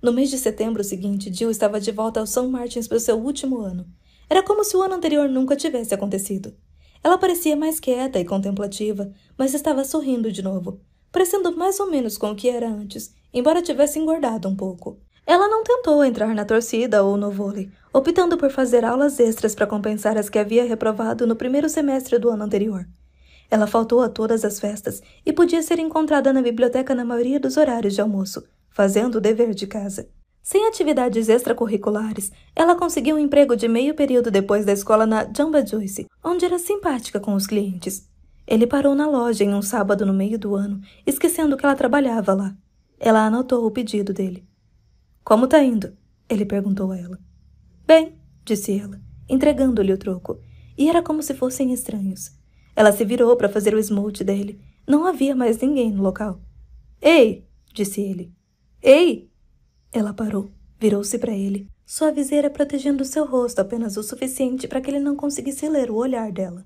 No mês de setembro seguinte, Jill estava de volta ao São Martins para o seu último ano. Era como se o ano anterior nunca tivesse acontecido. Ela parecia mais quieta e contemplativa, mas estava sorrindo de novo, parecendo mais ou menos com o que era antes, embora tivesse engordado um pouco. Ela não tentou entrar na torcida ou no vôlei, optando por fazer aulas extras para compensar as que havia reprovado no primeiro semestre do ano anterior. Ela faltou a todas as festas e podia ser encontrada na biblioteca na maioria dos horários de almoço, fazendo o dever de casa. Sem atividades extracurriculares, ela conseguiu um emprego de meio período depois da escola na Jamba Joyce, onde era simpática com os clientes. Ele parou na loja em um sábado no meio do ano, esquecendo que ela trabalhava lá. Ela anotou o pedido dele. Como tá indo? Ele perguntou a ela. Bem, disse ela, entregando-lhe o troco. E era como se fossem estranhos. Ela se virou para fazer o esmolte dele. Não havia mais ninguém no local. Ei! disse ele. Ei! Ela parou, virou-se para ele, sua viseira protegendo seu rosto apenas o suficiente para que ele não conseguisse ler o olhar dela.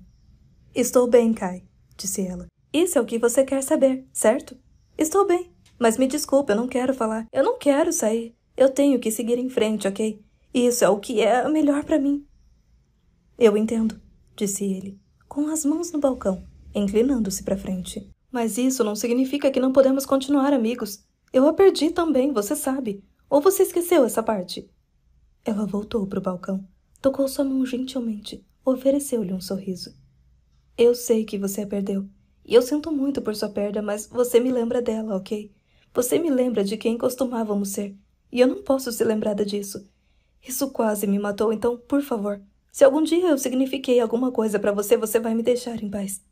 Estou bem, Kai, disse ela. Isso é o que você quer saber, certo? Estou bem, mas me desculpe, eu não quero falar. Eu não quero sair. Eu tenho que seguir em frente, ok? Isso é o que é melhor para mim. Eu entendo, disse ele, com as mãos no balcão, inclinando-se para frente. Mas isso não significa que não podemos continuar amigos. Eu a perdi também, você sabe. Ou você esqueceu essa parte? Ela voltou para o balcão, tocou sua mão gentilmente, ofereceu-lhe um sorriso. Eu sei que você a perdeu, e eu sinto muito por sua perda, mas você me lembra dela, ok? Você me lembra de quem costumávamos ser, e eu não posso ser lembrada disso. Isso quase me matou, então, por favor, se algum dia eu signifiquei alguma coisa para você, você vai me deixar em paz.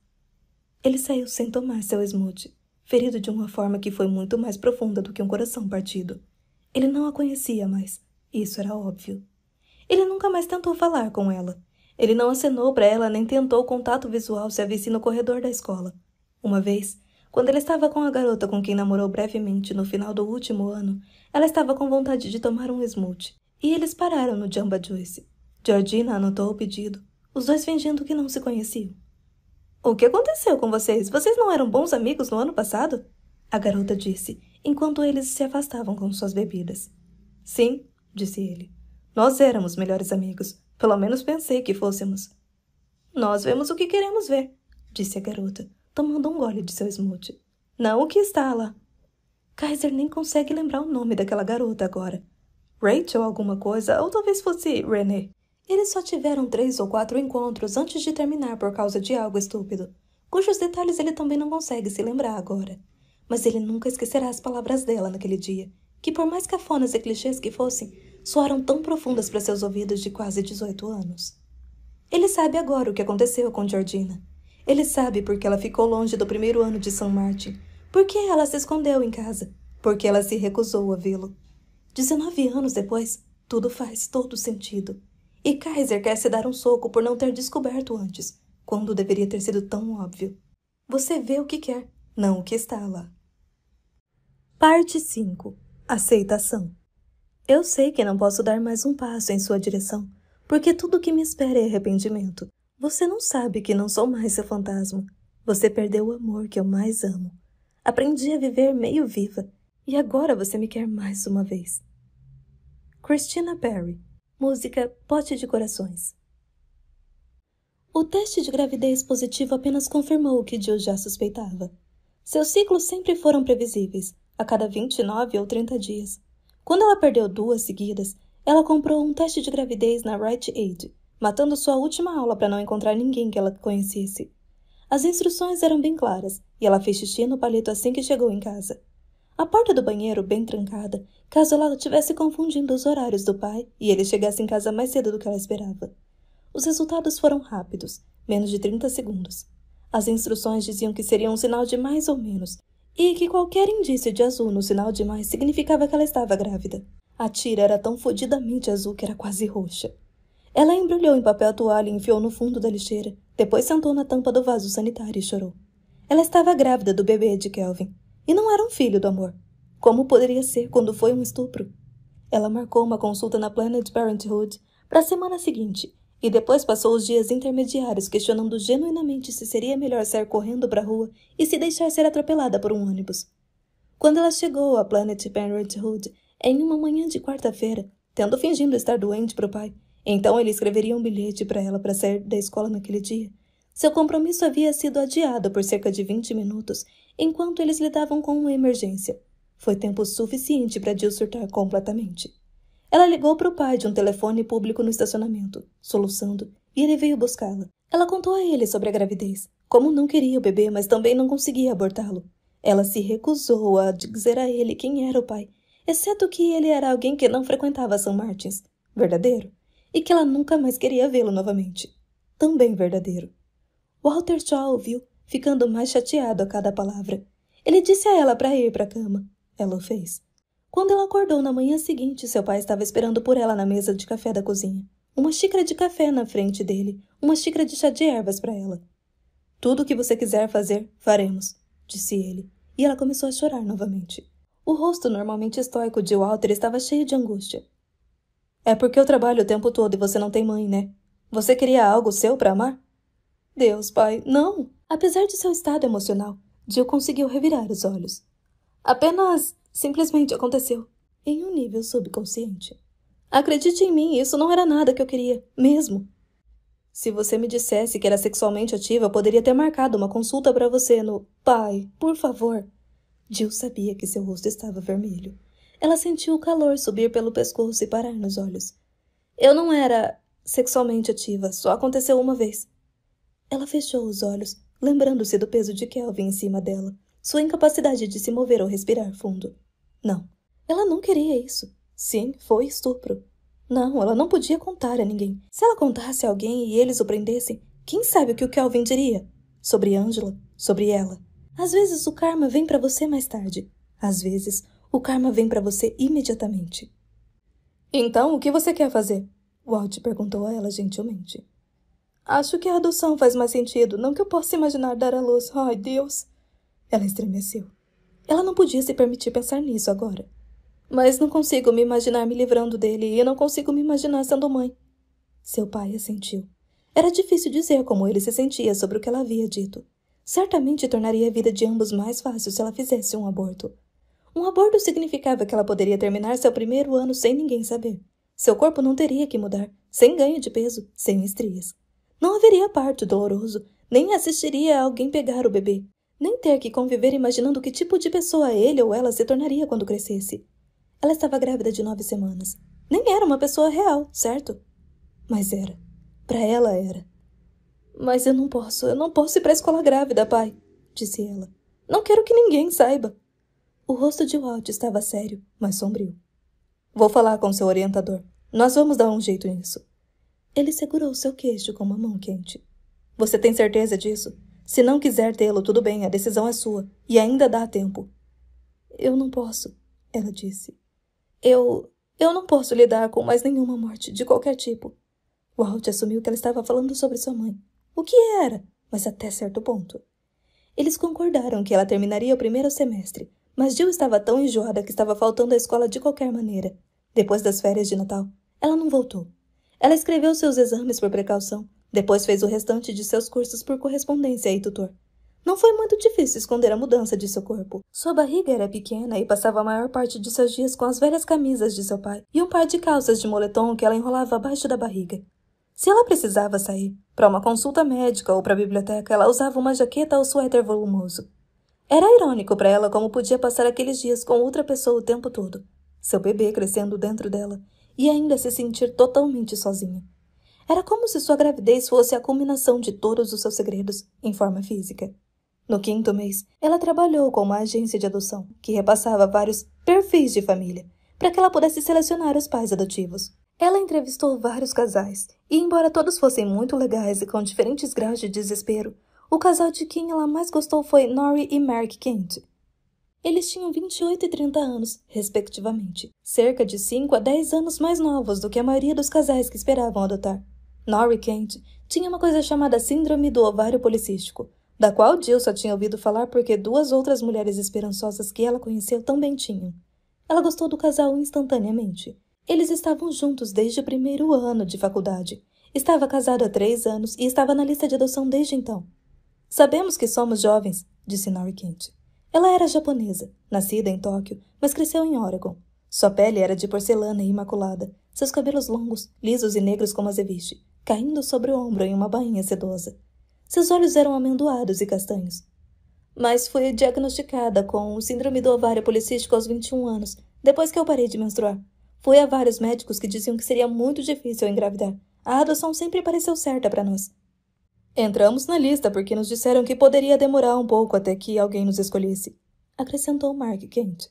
Ele saiu sem tomar seu esmute, ferido de uma forma que foi muito mais profunda do que um coração partido. Ele não a conhecia mais, isso era óbvio. Ele nunca mais tentou falar com ela. Ele não acenou para ela nem tentou contato visual se a visse no corredor da escola. Uma vez, quando ele estava com a garota com quem namorou brevemente no final do último ano, ela estava com vontade de tomar um smoothie, e eles pararam no Jamba Juice. Georgina anotou o pedido, os dois fingindo que não se conheciam. O que aconteceu com vocês? Vocês não eram bons amigos no ano passado? A garota disse, enquanto eles se afastavam com suas bebidas. Sim, disse ele. Nós éramos melhores amigos. Pelo menos pensei que fôssemos. Nós vemos o que queremos ver, disse a garota, tomando um gole de seu smoothie. Não o que está lá. Kaiser nem consegue lembrar o nome daquela garota agora. Rachel alguma coisa, ou talvez fosse René. Eles só tiveram três ou quatro encontros antes de terminar por causa de algo estúpido, cujos detalhes ele também não consegue se lembrar agora. Mas ele nunca esquecerá as palavras dela naquele dia, que por mais cafonas e clichês que fossem, soaram tão profundas para seus ouvidos de quase 18 anos. Ele sabe agora o que aconteceu com Georgina. Ele sabe porque ela ficou longe do primeiro ano de São Martin, que ela se escondeu em casa, porque ela se recusou a vê-lo. Dezenove anos depois, tudo faz todo sentido. E Kaiser quer se dar um soco por não ter descoberto antes, quando deveria ter sido tão óbvio. Você vê o que quer, não o que está lá. Parte 5 Aceitação Eu sei que não posso dar mais um passo em sua direção, porque tudo o que me espera é arrependimento. Você não sabe que não sou mais seu fantasma. Você perdeu o amor que eu mais amo. Aprendi a viver meio viva e agora você me quer mais uma vez. Christina Perry, música Pote de Corações. O teste de gravidez positivo apenas confirmou o que Jill já suspeitava. Seus ciclos sempre foram previsíveis, a cada 29 ou 30 dias. Quando ela perdeu duas seguidas, ela comprou um teste de gravidez na Rite Aid, matando sua última aula para não encontrar ninguém que ela conhecesse. As instruções eram bem claras, e ela fez xixi no palito assim que chegou em casa. A porta do banheiro bem trancada, caso ela tivesse confundindo os horários do pai e ele chegasse em casa mais cedo do que ela esperava. Os resultados foram rápidos, menos de 30 segundos. As instruções diziam que seria um sinal de mais ou menos, e que qualquer indício de azul no sinal de mais significava que ela estava grávida. A tira era tão fodidamente azul que era quase roxa. Ela embrulhou em papel toalha e enfiou no fundo da lixeira. Depois sentou na tampa do vaso sanitário e chorou. Ela estava grávida do bebê de Kelvin. E não era um filho do amor. Como poderia ser quando foi um estupro? Ela marcou uma consulta na Planet Parenthood para a semana seguinte e depois passou os dias intermediários questionando genuinamente se seria melhor sair correndo para a rua e se deixar ser atropelada por um ônibus. Quando ela chegou à Planet Parenthood, em uma manhã de quarta-feira, tendo fingindo estar doente para o pai, então ele escreveria um bilhete para ela para sair da escola naquele dia. Seu compromisso havia sido adiado por cerca de 20 minutos, enquanto eles lidavam com uma emergência. Foi tempo suficiente para Jill surtar completamente. Ela ligou para o pai de um telefone público no estacionamento, soluçando, e ele veio buscá-la. Ela contou a ele sobre a gravidez, como não queria o bebê, mas também não conseguia abortá-lo. Ela se recusou a dizer a ele quem era o pai, exceto que ele era alguém que não frequentava São Martins. Verdadeiro? e que ela nunca mais queria vê-lo novamente. Também verdadeiro. Walter Shaw ouviu, ficando mais chateado a cada palavra. Ele disse a ela para ir para a cama. Ela o fez. Quando ela acordou na manhã seguinte, seu pai estava esperando por ela na mesa de café da cozinha. Uma xícara de café na frente dele, uma xícara de chá de ervas para ela. Tudo o que você quiser fazer, faremos, disse ele, e ela começou a chorar novamente. O rosto normalmente estoico de Walter estava cheio de angústia. É porque eu trabalho o tempo todo e você não tem mãe, né? Você queria algo seu para amar? Deus, pai, não! Apesar de seu estado emocional, Jill conseguiu revirar os olhos. Apenas simplesmente aconteceu, em um nível subconsciente. Acredite em mim, isso não era nada que eu queria, mesmo. Se você me dissesse que era sexualmente ativa, eu poderia ter marcado uma consulta para você no Pai, por favor. Jill sabia que seu rosto estava vermelho. Ela sentiu o calor subir pelo pescoço e parar nos olhos. Eu não era sexualmente ativa, só aconteceu uma vez. Ela fechou os olhos, lembrando-se do peso de Kelvin em cima dela, sua incapacidade de se mover ou respirar fundo. Não, ela não queria isso. Sim, foi estupro. Não, ela não podia contar a ninguém. Se ela contasse a alguém e eles o prendessem, quem sabe o que o Kelvin diria? Sobre Angela? Sobre ela? Às vezes o karma vem para você mais tarde. Às vezes o karma vem para você imediatamente. Então, o que você quer fazer? Walt perguntou a ela gentilmente. Acho que a adoção faz mais sentido, não que eu possa imaginar dar à luz. Ai, Deus! Ela estremeceu. Ela não podia se permitir pensar nisso agora. Mas não consigo me imaginar me livrando dele e não consigo me imaginar sendo mãe. Seu pai assentiu. Era difícil dizer como ele se sentia sobre o que ela havia dito. Certamente tornaria a vida de ambos mais fácil se ela fizesse um aborto. Um aborto significava que ela poderia terminar seu primeiro ano sem ninguém saber. Seu corpo não teria que mudar, sem ganho de peso, sem estrias. Não haveria parto doloroso, nem assistiria a alguém pegar o bebê, nem ter que conviver imaginando que tipo de pessoa ele ou ela se tornaria quando crescesse. Ela estava grávida de nove semanas. Nem era uma pessoa real, certo? Mas era. Para ela era. Mas eu não posso, eu não posso ir para a escola grávida, pai, disse ela. Não quero que ninguém saiba. O rosto de Walt estava sério, mas sombrio. Vou falar com seu orientador. Nós vamos dar um jeito nisso. Ele segurou seu queixo com uma mão quente. Você tem certeza disso? Se não quiser tê-lo, tudo bem, a decisão é sua, e ainda dá tempo. Eu não posso, ela disse. Eu. Eu não posso lidar com mais nenhuma morte, de qualquer tipo. Walt assumiu que ela estava falando sobre sua mãe. O que era? Mas até certo ponto. Eles concordaram que ela terminaria o primeiro semestre, mas Jill estava tão enjoada que estava faltando à escola de qualquer maneira. Depois das férias de Natal, ela não voltou. Ela escreveu seus exames por precaução, depois fez o restante de seus cursos por correspondência e tutor. Não foi muito difícil esconder a mudança de seu corpo. Sua barriga era pequena e passava a maior parte de seus dias com as velhas camisas de seu pai e um par de calças de moletom que ela enrolava abaixo da barriga. Se ela precisava sair para uma consulta médica ou para a biblioteca, ela usava uma jaqueta ou suéter volumoso. Era irônico para ela como podia passar aqueles dias com outra pessoa o tempo todo, seu bebê crescendo dentro dela e ainda se sentir totalmente sozinha. Era como se sua gravidez fosse a culminação de todos os seus segredos em forma física. No quinto mês, ela trabalhou com uma agência de adoção que repassava vários perfis de família para que ela pudesse selecionar os pais adotivos. Ela entrevistou vários casais e, embora todos fossem muito legais e com diferentes graus de desespero, o casal de quem ela mais gostou foi Norrie e Merrick Kent. Eles tinham 28 e 30 anos, respectivamente, cerca de 5 a 10 anos mais novos do que a maioria dos casais que esperavam adotar. Norrie Kent tinha uma coisa chamada Síndrome do Ovário Policístico, da qual Jill só tinha ouvido falar porque duas outras mulheres esperançosas que ela conheceu também tinham. Ela gostou do casal instantaneamente. Eles estavam juntos desde o primeiro ano de faculdade. Estava casado há três anos e estava na lista de adoção desde então. Sabemos que somos jovens, disse Nori Kent. Ela era japonesa, nascida em Tóquio, mas cresceu em Oregon. Sua pele era de porcelana e imaculada, seus cabelos longos, lisos e negros como azeviche, caindo sobre o ombro em uma bainha sedosa. Seus olhos eram amendoados e castanhos. Mas foi diagnosticada com síndrome do ovário policístico aos 21 anos, depois que eu parei de menstruar. Fui a vários médicos que diziam que seria muito difícil engravidar. A adoção sempre pareceu certa para nós. Entramos na lista porque nos disseram que poderia demorar um pouco até que alguém nos escolhesse, acrescentou Mark Kent.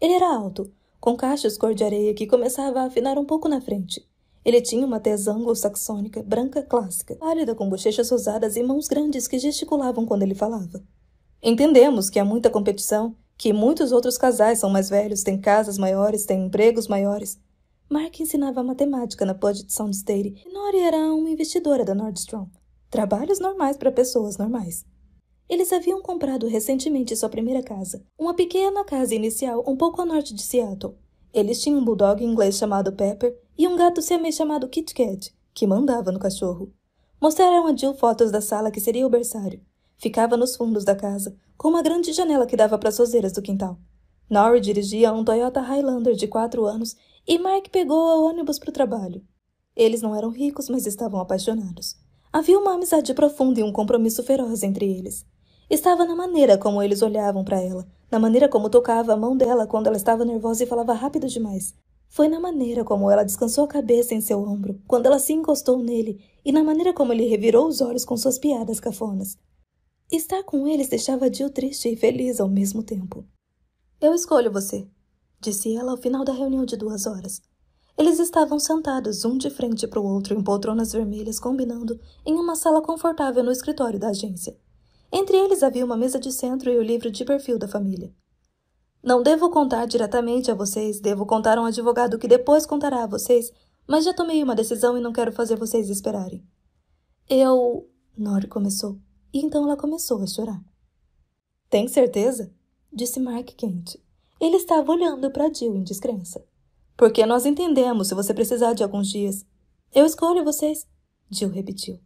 Ele era alto, com cachos cor de areia que começava a afinar um pouco na frente. Ele tinha uma tez anglo-saxônica, branca clássica, pálida com bochechas rosadas e mãos grandes que gesticulavam quando ele falava. Entendemos que há muita competição, que muitos outros casais são mais velhos, têm casas maiores, têm empregos maiores. Mark ensinava matemática na Puget Sound State e Nori era uma investidora da Nordstrom. Trabalhos normais para pessoas normais. Eles haviam comprado recentemente sua primeira casa, uma pequena casa inicial um pouco a norte de Seattle. Eles tinham um bulldog inglês chamado Pepper e um gato siamês chamado Kit Kat, que mandava no cachorro. Mostraram a Jill fotos da sala que seria o berçário. Ficava nos fundos da casa, com uma grande janela que dava para as roseiras do quintal. Norrie dirigia um Toyota Highlander de quatro anos e Mark pegou o ônibus para o trabalho. Eles não eram ricos, mas estavam apaixonados. Havia uma amizade profunda e um compromisso feroz entre eles. Estava na maneira como eles olhavam para ela, na maneira como tocava a mão dela quando ela estava nervosa e falava rápido demais. Foi na maneira como ela descansou a cabeça em seu ombro quando ela se encostou nele e na maneira como ele revirou os olhos com suas piadas cafonas. Estar com eles deixava Jill triste e feliz ao mesmo tempo. Eu escolho você, disse ela ao final da reunião de duas horas. Eles estavam sentados um de frente para o outro em poltronas vermelhas combinando em uma sala confortável no escritório da agência. Entre eles havia uma mesa de centro e o livro de perfil da família. Não devo contar diretamente a vocês, devo contar a um advogado que depois contará a vocês, mas já tomei uma decisão e não quero fazer vocês esperarem. Eu. Nori começou, e então ela começou a chorar. Tem certeza? disse Mark quente. Ele estava olhando para Jill em descrença. Porque nós entendemos se você precisar de alguns dias. Eu escolho vocês, Jill repetiu.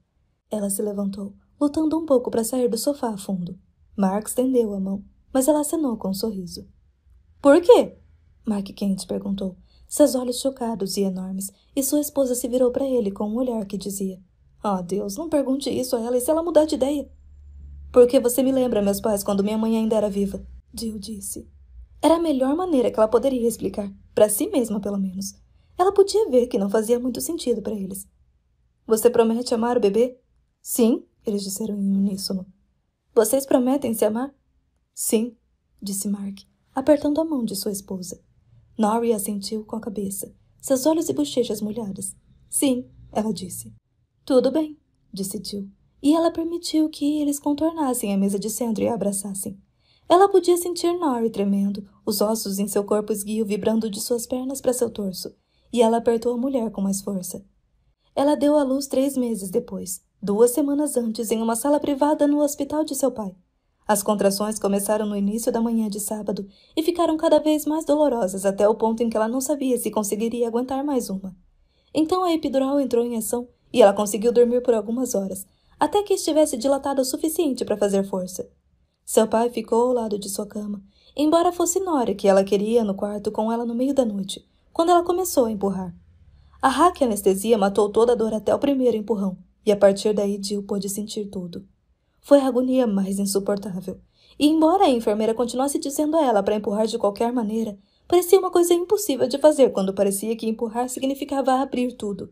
Ela se levantou, lutando um pouco para sair do sofá a fundo. Mark estendeu a mão, mas ela acenou com um sorriso. Por quê? Mark Kent perguntou, seus olhos chocados e enormes, e sua esposa se virou para ele com um olhar que dizia: Ah, oh, Deus, não pergunte isso a ela e se ela mudar de ideia? Porque você me lembra meus pais quando minha mãe ainda era viva, Jill disse. Era a melhor maneira que ela poderia explicar, para si mesma pelo menos. Ela podia ver que não fazia muito sentido para eles. Você promete amar o bebê? Sim, eles disseram em uníssono. Vocês prometem se amar? Sim, disse Mark, apertando a mão de sua esposa. Nori assentiu com a cabeça, seus olhos e bochechas molhadas. Sim, ela disse. Tudo bem, disse Jill, e ela permitiu que eles contornassem a mesa de centro e a abraçassem. Ela podia sentir Nori tremendo, os ossos em seu corpo esguio vibrando de suas pernas para seu torso, e ela apertou a mulher com mais força. Ela deu à luz três meses depois, duas semanas antes, em uma sala privada no hospital de seu pai. As contrações começaram no início da manhã de sábado e ficaram cada vez mais dolorosas até o ponto em que ela não sabia se conseguiria aguentar mais uma. Então a epidural entrou em ação e ela conseguiu dormir por algumas horas, até que estivesse dilatada o suficiente para fazer força. Seu pai ficou ao lado de sua cama embora fosse Nora que ela queria no quarto com ela no meio da noite, quando ela começou a empurrar. A hack anestesia matou toda a dor até o primeiro empurrão, e a partir daí Jill pôde sentir tudo. Foi a agonia mais insuportável. E embora a enfermeira continuasse dizendo a ela para empurrar de qualquer maneira, parecia uma coisa impossível de fazer quando parecia que empurrar significava abrir tudo.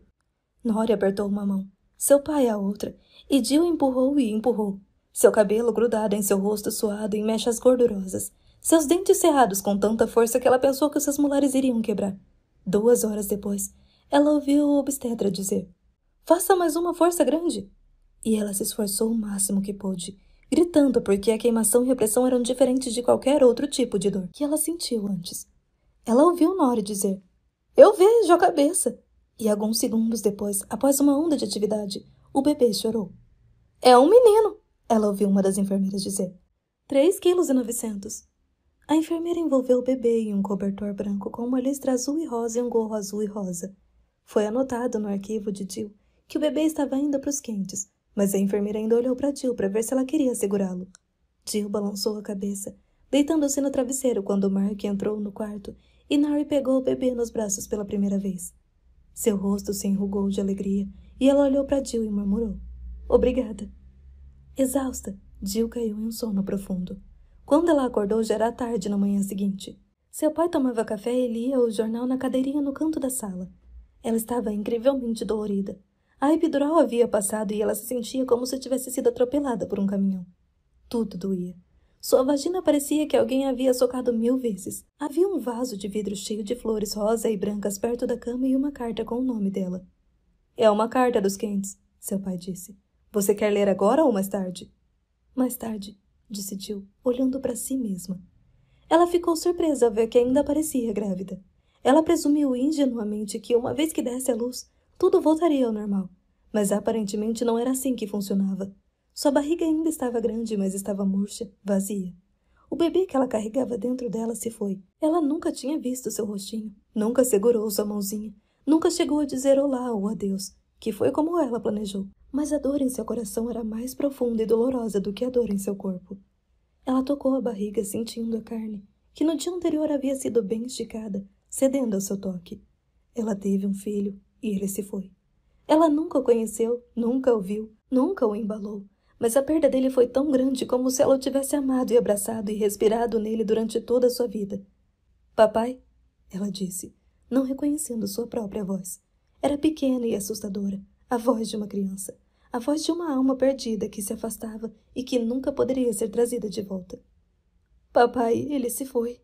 Nori apertou uma mão, seu pai a outra, e Jill empurrou e empurrou, seu cabelo grudado em seu rosto suado em mechas gordurosas, seus dentes cerrados com tanta força que ela pensou que os seus molares iriam quebrar. Duas horas depois, ela ouviu o obstetra dizer: Faça mais uma força grande! E ela se esforçou o máximo que pôde, gritando porque a queimação e a pressão eram diferentes de qualquer outro tipo de dor que ela sentiu antes. Ela ouviu Nori dizer: Eu vejo a cabeça! E alguns segundos depois, após uma onda de atividade, o bebê chorou. É um menino! Ela ouviu uma das enfermeiras dizer. Três quilos e novecentos. A enfermeira envolveu o bebê em um cobertor branco com uma listra azul e rosa e um gorro azul e rosa. Foi anotado no arquivo de Jill que o bebê estava ainda para os quentes, mas a enfermeira ainda olhou para Jill para ver se ela queria segurá-lo. Jill balançou a cabeça, deitando-se no travesseiro quando Mark entrou no quarto e Nari pegou o bebê nos braços pela primeira vez. Seu rosto se enrugou de alegria e ela olhou para Jill e murmurou: Obrigada. Exausta, Jill caiu em um sono profundo. Quando ela acordou, já era tarde na manhã seguinte. Seu pai tomava café e lia o jornal na cadeirinha no canto da sala. Ela estava incrivelmente dolorida. A epidural havia passado e ela se sentia como se tivesse sido atropelada por um caminhão. Tudo doía. Sua vagina parecia que alguém havia socado mil vezes. Havia um vaso de vidro cheio de flores rosa e brancas perto da cama e uma carta com o nome dela. É uma carta dos quentes, seu pai disse. Você quer ler agora ou mais tarde? Mais tarde, disse Jill, olhando para si mesma. Ela ficou surpresa ao ver que ainda parecia grávida. Ela presumiu ingenuamente que, uma vez que desse à luz, tudo voltaria ao normal. Mas aparentemente não era assim que funcionava. Sua barriga ainda estava grande, mas estava murcha, vazia. O bebê que ela carregava dentro dela se foi. Ela nunca tinha visto seu rostinho, nunca segurou sua mãozinha, nunca chegou a dizer olá ou adeus, que foi como ela planejou. Mas a dor em seu coração era mais profunda e dolorosa do que a dor em seu corpo. Ela tocou a barriga sentindo a carne, que no dia anterior havia sido bem esticada, cedendo ao seu toque. Ela teve um filho e ele se foi. Ela nunca o conheceu, nunca o viu, nunca o embalou, mas a perda dele foi tão grande como se ela o tivesse amado e abraçado e respirado nele durante toda a sua vida. Papai, ela disse, não reconhecendo sua própria voz. Era pequena e assustadora, a voz de uma criança, a voz de uma alma perdida que se afastava e que nunca poderia ser trazida de volta. Papai, ele se foi.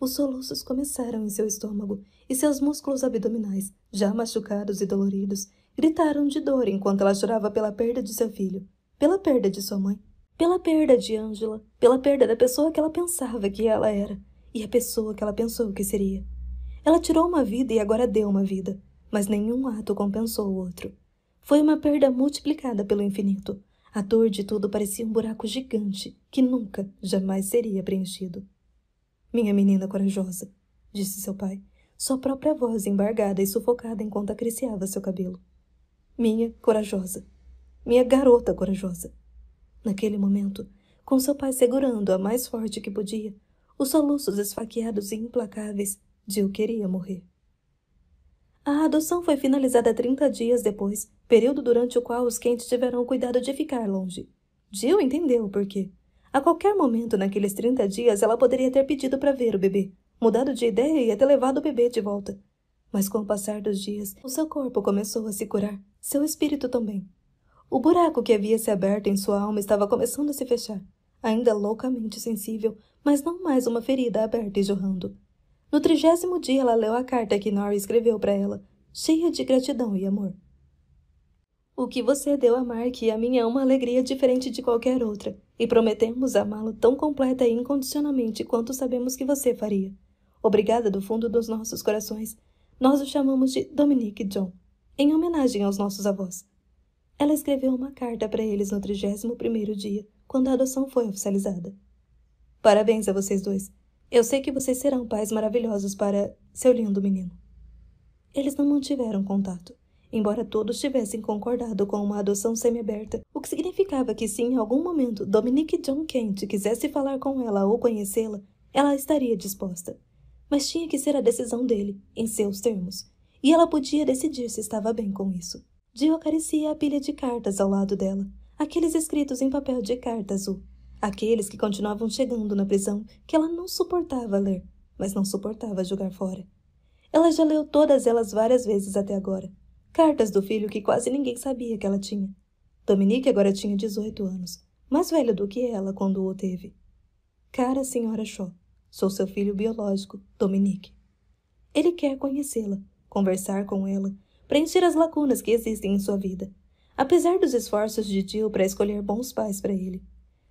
Os soluços começaram em seu estômago e seus músculos abdominais, já machucados e doloridos, gritaram de dor enquanto ela chorava pela perda de seu filho, pela perda de sua mãe, pela perda de Ângela, pela perda da pessoa que ela pensava que ela era e a pessoa que ela pensou que seria. Ela tirou uma vida e agora deu uma vida, mas nenhum ato compensou o outro. Foi uma perda multiplicada pelo infinito. A dor de tudo parecia um buraco gigante que nunca, jamais seria preenchido. Minha menina corajosa, disse seu pai, sua própria voz embargada e sufocada enquanto acariciava seu cabelo. Minha corajosa. Minha garota corajosa. Naquele momento, com seu pai segurando-a mais forte que podia, os soluços esfaqueados e implacáveis Jill queria morrer. A adoção foi finalizada 30 dias depois, período durante o qual os quentes tiveram o cuidado de ficar longe. Jill entendeu por quê. A qualquer momento naqueles 30 dias ela poderia ter pedido para ver o bebê, mudado de ideia e até levado o bebê de volta. Mas com o passar dos dias, o seu corpo começou a se curar, seu espírito também. O buraco que havia se aberto em sua alma estava começando a se fechar, ainda loucamente sensível, mas não mais uma ferida aberta e jorrando. No trigésimo dia, ela leu a carta que Nora escreveu para ela, cheia de gratidão e amor. O que você deu a Mark e a mim é uma alegria diferente de qualquer outra, e prometemos amá-lo tão completa e incondicionalmente quanto sabemos que você faria. Obrigada do fundo dos nossos corações. Nós o chamamos de Dominique John, em homenagem aos nossos avós. Ela escreveu uma carta para eles no 31 primeiro dia, quando a adoção foi oficializada. Parabéns a vocês dois. Eu sei que vocês serão pais maravilhosos para seu lindo menino. Eles não mantiveram contato, embora todos tivessem concordado com uma adoção semi-aberta, o que significava que se em algum momento Dominique John Kent quisesse falar com ela ou conhecê-la, ela estaria disposta. Mas tinha que ser a decisão dele, em seus termos, e ela podia decidir se estava bem com isso. Dio acaricia a pilha de cartas ao lado dela, aqueles escritos em papel de carta azul, Aqueles que continuavam chegando na prisão, que ela não suportava ler, mas não suportava jogar fora. Ela já leu todas elas várias vezes até agora. Cartas do filho que quase ninguém sabia que ela tinha. Dominique agora tinha 18 anos, mais velho do que ela quando o teve. Cara senhora Shaw, sou seu filho biológico, Dominique. Ele quer conhecê-la, conversar com ela, preencher as lacunas que existem em sua vida, apesar dos esforços de Tio para escolher bons pais para ele.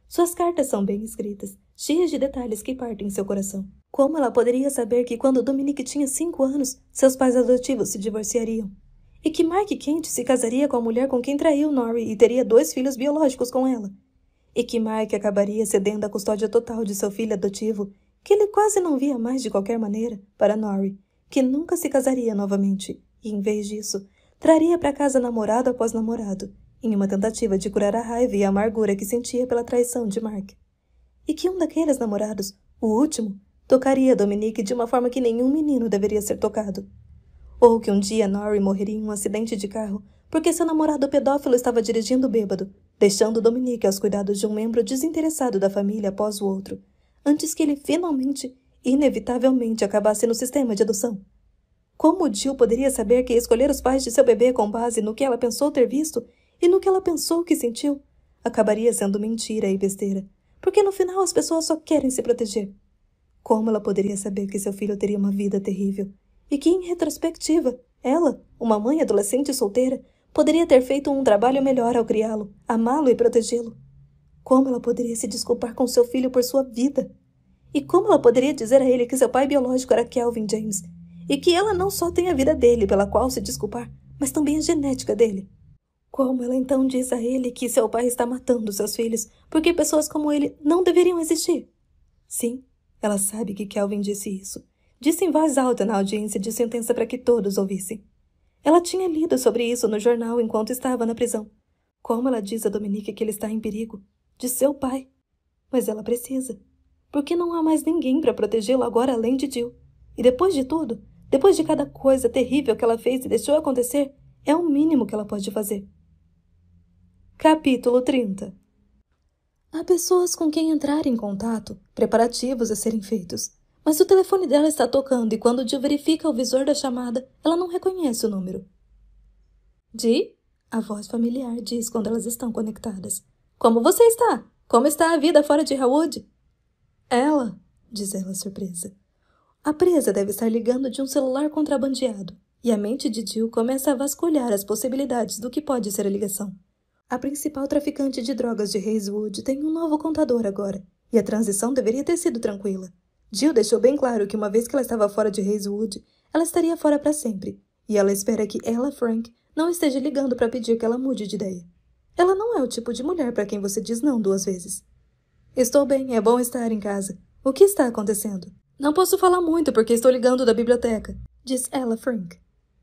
Suas cartas são bem escritas, cheias de detalhes que partem seu coração. Como ela poderia saber que quando Dominique tinha cinco anos, seus pais adotivos se divorciariam? E que Mike Kent se casaria com a mulher com quem traiu Norrie e teria dois filhos biológicos com ela? E que Mike acabaria cedendo a custódia total de seu filho adotivo, que ele quase não via mais de qualquer maneira, para Norrie, que nunca se casaria novamente, e em vez disso, traria para casa namorado após namorado, em uma tentativa de curar a raiva e a amargura que sentia pela traição de Mark. E que um daqueles namorados, o último, tocaria Dominique de uma forma que nenhum menino deveria ser tocado. Ou que um dia Norrie morreria em um acidente de carro porque seu namorado pedófilo estava dirigindo bêbado, deixando Dominique aos cuidados de um membro desinteressado da família após o outro, antes que ele finalmente, inevitavelmente, acabasse no sistema de adoção. Como o Jill poderia saber que escolher os pais de seu bebê com base no que ela pensou ter visto e no que ela pensou que sentiu, acabaria sendo mentira e besteira, porque no final as pessoas só querem se proteger. Como ela poderia saber que seu filho teria uma vida terrível? E que, em retrospectiva, ela, uma mãe adolescente solteira, poderia ter feito um trabalho melhor ao criá-lo, amá-lo e protegê-lo. Como ela poderia se desculpar com seu filho por sua vida? E como ela poderia dizer a ele que seu pai biológico era Kelvin James e que ela não só tem a vida dele pela qual se desculpar, mas também a genética dele? Como ela então diz a ele que seu pai está matando seus filhos porque pessoas como ele não deveriam existir? Sim, ela sabe que Kelvin disse isso. Disse em voz alta na audiência de sentença para que todos ouvissem. Ela tinha lido sobre isso no jornal enquanto estava na prisão. Como ela diz a Dominique que ele está em perigo? De seu pai. Mas ela precisa. Porque não há mais ninguém para protegê-lo agora além de Jill. E depois de tudo, depois de cada coisa terrível que ela fez e deixou acontecer, é o mínimo que ela pode fazer. Capítulo 30 Há pessoas com quem entrar em contato, preparativos a serem feitos. Mas o telefone dela está tocando e quando Jill verifica o visor da chamada, ela não reconhece o número. Di? A voz familiar diz quando elas estão conectadas. Como você está? Como está a vida fora de Howard? Ela, diz ela surpresa. A presa deve estar ligando de um celular contrabandeado, e a mente de Jill começa a vasculhar as possibilidades do que pode ser a ligação. A principal traficante de drogas de Hazewood tem um novo contador agora, e a transição deveria ter sido tranquila. Jill deixou bem claro que uma vez que ela estava fora de Hazewood, ela estaria fora para sempre, e ela espera que ela, Frank, não esteja ligando para pedir que ela mude de ideia. Ela não é o tipo de mulher para quem você diz não duas vezes. Estou bem, é bom estar em casa. O que está acontecendo? Não posso falar muito porque estou ligando da biblioteca, diz ela, Frank.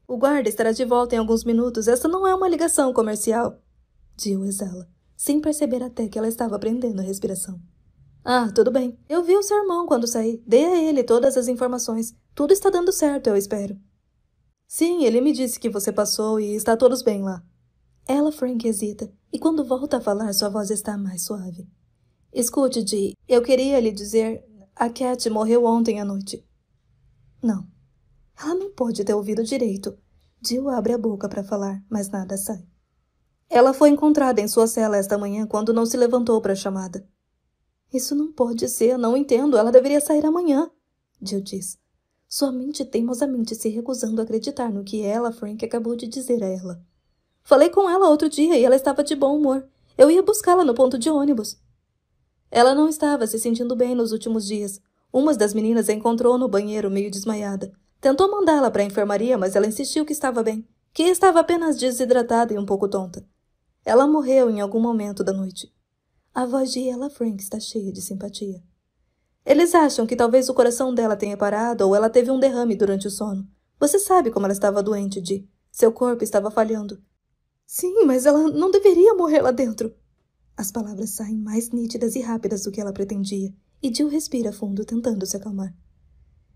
O guarda estará de volta em alguns minutos. Essa não é uma ligação comercial. Jill exala, sem perceber até que ela estava prendendo a respiração. Ah, tudo bem. Eu vi o seu irmão quando saí. Dei a ele todas as informações. Tudo está dando certo, eu espero. Sim, ele me disse que você passou e está todos bem lá. Ela, Frank, hesita, e quando volta a falar, sua voz está mais suave. Escute, Dee, eu queria lhe dizer. A Cat morreu ontem à noite. Não. Ela não pode ter ouvido direito. Jill abre a boca para falar, mas nada sai. Ela foi encontrada em sua cela esta manhã quando não se levantou para a chamada. Isso não pode ser, não entendo. Ela deveria sair amanhã, Jill sua mente teimosamente se recusando a acreditar no que ela, Frank, acabou de dizer a ela. Falei com ela outro dia e ela estava de bom humor. Eu ia buscá-la no ponto de ônibus. Ela não estava se sentindo bem nos últimos dias. Uma das meninas a encontrou no banheiro meio desmaiada. Tentou mandá-la para a enfermaria, mas ela insistiu que estava bem, que estava apenas desidratada e um pouco tonta. Ela morreu em algum momento da noite. A voz de Ella Frank está cheia de simpatia. Eles acham que talvez o coração dela tenha parado ou ela teve um derrame durante o sono. Você sabe como ela estava doente, Di. Seu corpo estava falhando. Sim, mas ela não deveria morrer lá dentro. As palavras saem mais nítidas e rápidas do que ela pretendia, e Jill respira fundo, tentando se acalmar.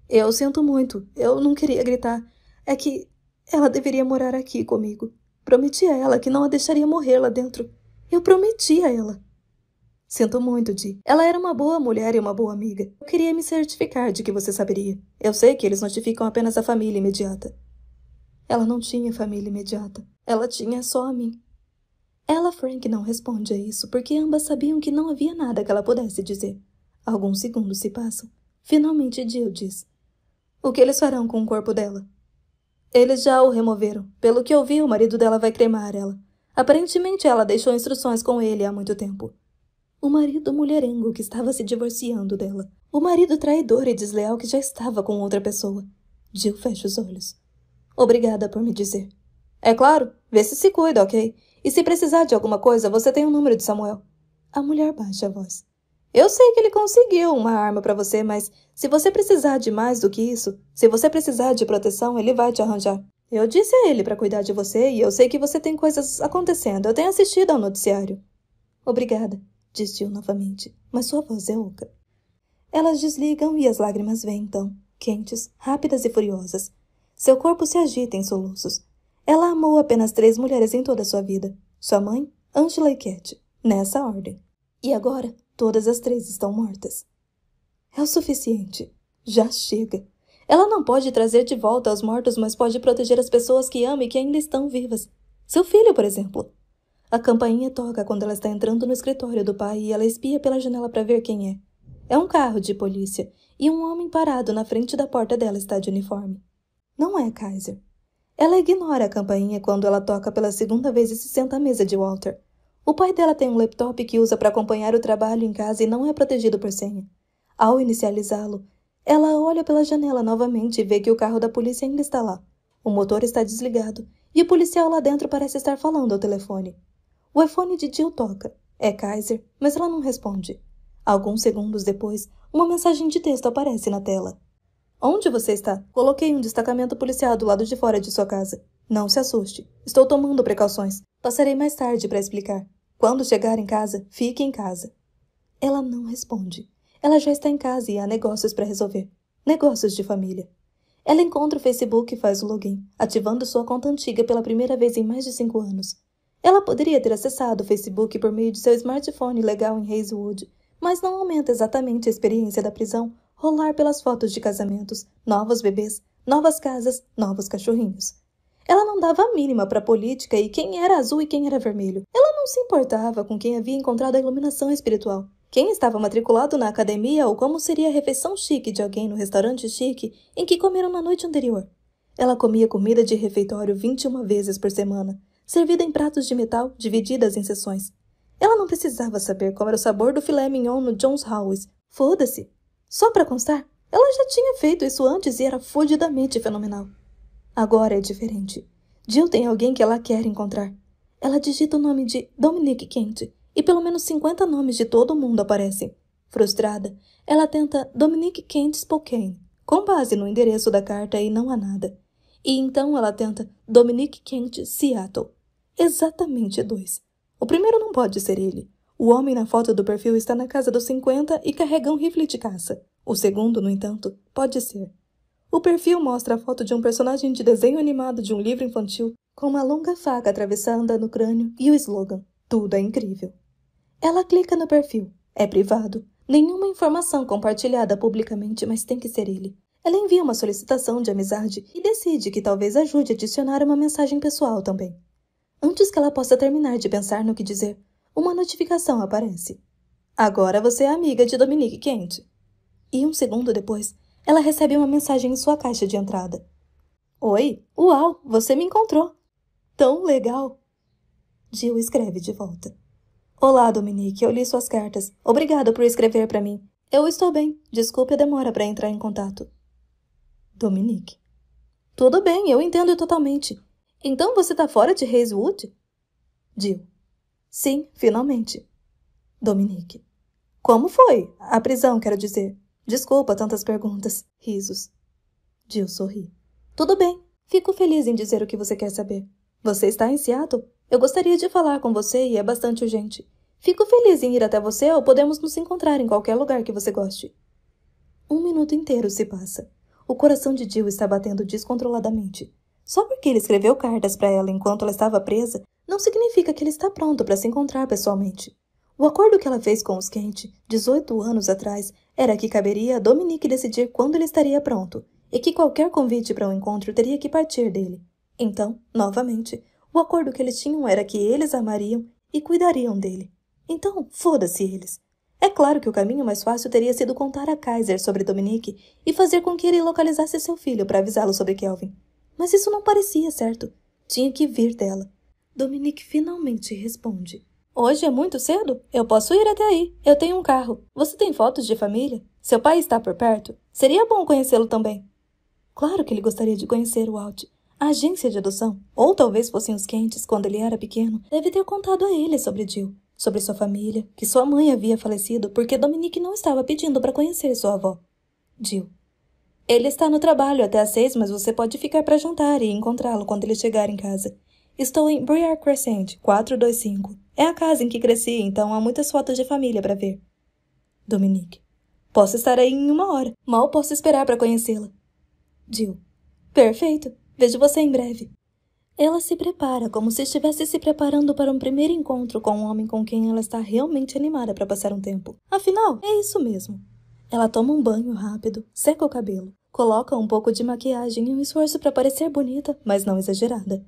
Eu sinto muito. Eu não queria gritar. É que ela deveria morar aqui comigo. Prometi a ela que não a deixaria morrer lá dentro. Eu prometi a ela. Sinto muito, Di. Ela era uma boa mulher e uma boa amiga. Eu queria me certificar de que você saberia. Eu sei que eles notificam apenas a família imediata. Ela não tinha família imediata. Ela tinha só a mim. Ela, Frank, não responde a isso porque ambas sabiam que não havia nada que ela pudesse dizer. Alguns segundos se passam. Finalmente Jill diz: O que eles farão com o corpo dela? Eles já o removeram. Pelo que ouvi, o marido dela vai cremar ela. Aparentemente, ela deixou instruções com ele há muito tempo. O marido mulherengo que estava se divorciando dela. O marido traidor e desleal que já estava com outra pessoa. Jill fecha os olhos. Obrigada por me dizer. É claro, vê se se cuida, ok? E se precisar de alguma coisa, você tem o um número de Samuel. A mulher baixa a voz. Eu sei que ele conseguiu uma arma para você, mas se você precisar de mais do que isso, se você precisar de proteção, ele vai te arranjar. Eu disse a ele para cuidar de você e eu sei que você tem coisas acontecendo. Eu tenho assistido ao noticiário. Obrigada, disse eu novamente, mas sua voz é oca. Elas desligam e as lágrimas vêm então, quentes, rápidas e furiosas. Seu corpo se agita em soluços. Ela amou apenas três mulheres em toda a sua vida: sua mãe, Angela e Cat, nessa ordem. E agora, todas as três estão mortas. É o suficiente. Já chega. Ela não pode trazer de volta os mortos, mas pode proteger as pessoas que ama e que ainda estão vivas. Seu filho, por exemplo. A campainha toca quando ela está entrando no escritório do pai e ela espia pela janela para ver quem é. É um carro de polícia e um homem parado na frente da porta dela está de uniforme. Não é Kaiser. Ela ignora a campainha quando ela toca pela segunda vez e se senta à mesa de Walter. O pai dela tem um laptop que usa para acompanhar o trabalho em casa e não é protegido por senha. Ao inicializá-lo, ela olha pela janela novamente e vê que o carro da polícia ainda está lá. O motor está desligado e o policial lá dentro parece estar falando ao telefone. O iPhone de Jill toca. É Kaiser, mas ela não responde. Alguns segundos depois, uma mensagem de texto aparece na tela. Onde você está? Coloquei um destacamento policial do lado de fora de sua casa. Não se assuste. Estou tomando precauções. Passarei mais tarde para explicar. Quando chegar em casa, fique em casa. Ela não responde. Ela já está em casa e há negócios para resolver. Negócios de família. Ela encontra o Facebook e faz o login, ativando sua conta antiga pela primeira vez em mais de cinco anos. Ela poderia ter acessado o Facebook por meio de seu smartphone legal em Hazelwood, mas não aumenta exatamente a experiência da prisão rolar pelas fotos de casamentos, novos bebês, novas casas, novos cachorrinhos. Ela não dava a mínima para a política e quem era azul e quem era vermelho. Ela não se importava com quem havia encontrado a iluminação espiritual. Quem estava matriculado na academia ou como seria a refeição chique de alguém no restaurante chique em que comeram na noite anterior. Ela comia comida de refeitório 21 vezes por semana, servida em pratos de metal divididas em seções. Ela não precisava saber como era o sabor do filé mignon no John's House. Foda-se! Só para constar, ela já tinha feito isso antes e era fodidamente fenomenal. Agora é diferente. Jill tem alguém que ela quer encontrar. Ela digita o nome de Dominique Kent e pelo menos 50 nomes de todo mundo aparecem. Frustrada, ela tenta Dominique Kent Spokane, com base no endereço da carta e não há nada. E então ela tenta Dominique Kent Seattle. Exatamente dois. O primeiro não pode ser ele. O homem na foto do perfil está na casa dos 50 e carrega um rifle de caça. O segundo, no entanto, pode ser. O perfil mostra a foto de um personagem de desenho animado de um livro infantil com uma longa faca atravessando no crânio e o slogan: Tudo é incrível. Ela clica no perfil. É privado. Nenhuma informação compartilhada publicamente, mas tem que ser ele. Ela envia uma solicitação de amizade e decide que talvez ajude a adicionar uma mensagem pessoal também. Antes que ela possa terminar de pensar no que dizer, uma notificação aparece. Agora você é amiga de Dominique Quente. E um segundo depois, ela recebe uma mensagem em sua caixa de entrada. Oi, uau, você me encontrou. Tão legal. Jill escreve de volta. Olá, Dominique, eu li suas cartas. Obrigado por escrever para mim. Eu estou bem. Desculpe a demora para entrar em contato. Dominique. Tudo bem, eu entendo totalmente. Então você está fora de Hazewood? Jill. Sim, finalmente. Dominique. Como foi? A prisão, quero dizer. Desculpa tantas perguntas. Risos. Jill sorri. Tudo bem. Fico feliz em dizer o que você quer saber. Você está em Seattle? Eu gostaria de falar com você e é bastante urgente. Fico feliz em ir até você ou podemos nos encontrar em qualquer lugar que você goste. Um minuto inteiro se passa. O coração de Jill está batendo descontroladamente. Só porque ele escreveu cartas para ela enquanto ela estava presa, não significa que ele está pronto para se encontrar pessoalmente. O acordo que ela fez com os Kent, 18 anos atrás, era que caberia a Dominique decidir quando ele estaria pronto, e que qualquer convite para um encontro teria que partir dele. Então, novamente, o acordo que eles tinham era que eles amariam e cuidariam dele. Então, foda-se eles. É claro que o caminho mais fácil teria sido contar a Kaiser sobre Dominique e fazer com que ele localizasse seu filho para avisá-lo sobre Kelvin. Mas isso não parecia certo. Tinha que vir dela. Dominique finalmente responde. Hoje é muito cedo? Eu posso ir até aí. Eu tenho um carro. Você tem fotos de família? Seu pai está por perto? Seria bom conhecê-lo também. Claro que ele gostaria de conhecer o Walt, a agência de adoção, ou talvez fossem os quentes quando ele era pequeno, deve ter contado a ele sobre Jill, sobre sua família, que sua mãe havia falecido porque Dominique não estava pedindo para conhecer sua avó. Jill. Ele está no trabalho até às seis, mas você pode ficar para jantar e encontrá-lo quando ele chegar em casa. Estou em Briar Crescent, 425. É a casa em que cresci, então há muitas fotos de família para ver. Dominique. Posso estar aí em uma hora. Mal posso esperar para conhecê-la. Jill. Perfeito. Vejo você em breve. Ela se prepara como se estivesse se preparando para um primeiro encontro com um homem com quem ela está realmente animada para passar um tempo. Afinal, é isso mesmo. Ela toma um banho rápido, seca o cabelo, coloca um pouco de maquiagem e um esforço para parecer bonita, mas não exagerada.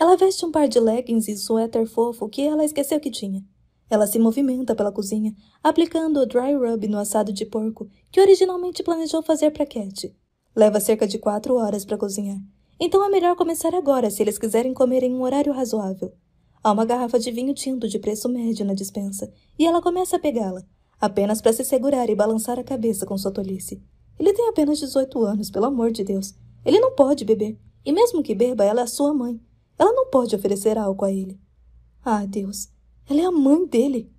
Ela veste um par de leggings e suéter fofo que ela esqueceu que tinha. Ela se movimenta pela cozinha, aplicando o dry rub no assado de porco que originalmente planejou fazer para Cat. Leva cerca de quatro horas para cozinhar, então é melhor começar agora se eles quiserem comer em um horário razoável. Há uma garrafa de vinho tinto de preço médio na dispensa, e ela começa a pegá-la, apenas para se segurar e balançar a cabeça com sua tolice. Ele tem apenas 18 anos, pelo amor de Deus. Ele não pode beber, e mesmo que beba, ela é a sua mãe. Ela não pode oferecer álcool a ele. Ah, Deus, ela é a mãe dele.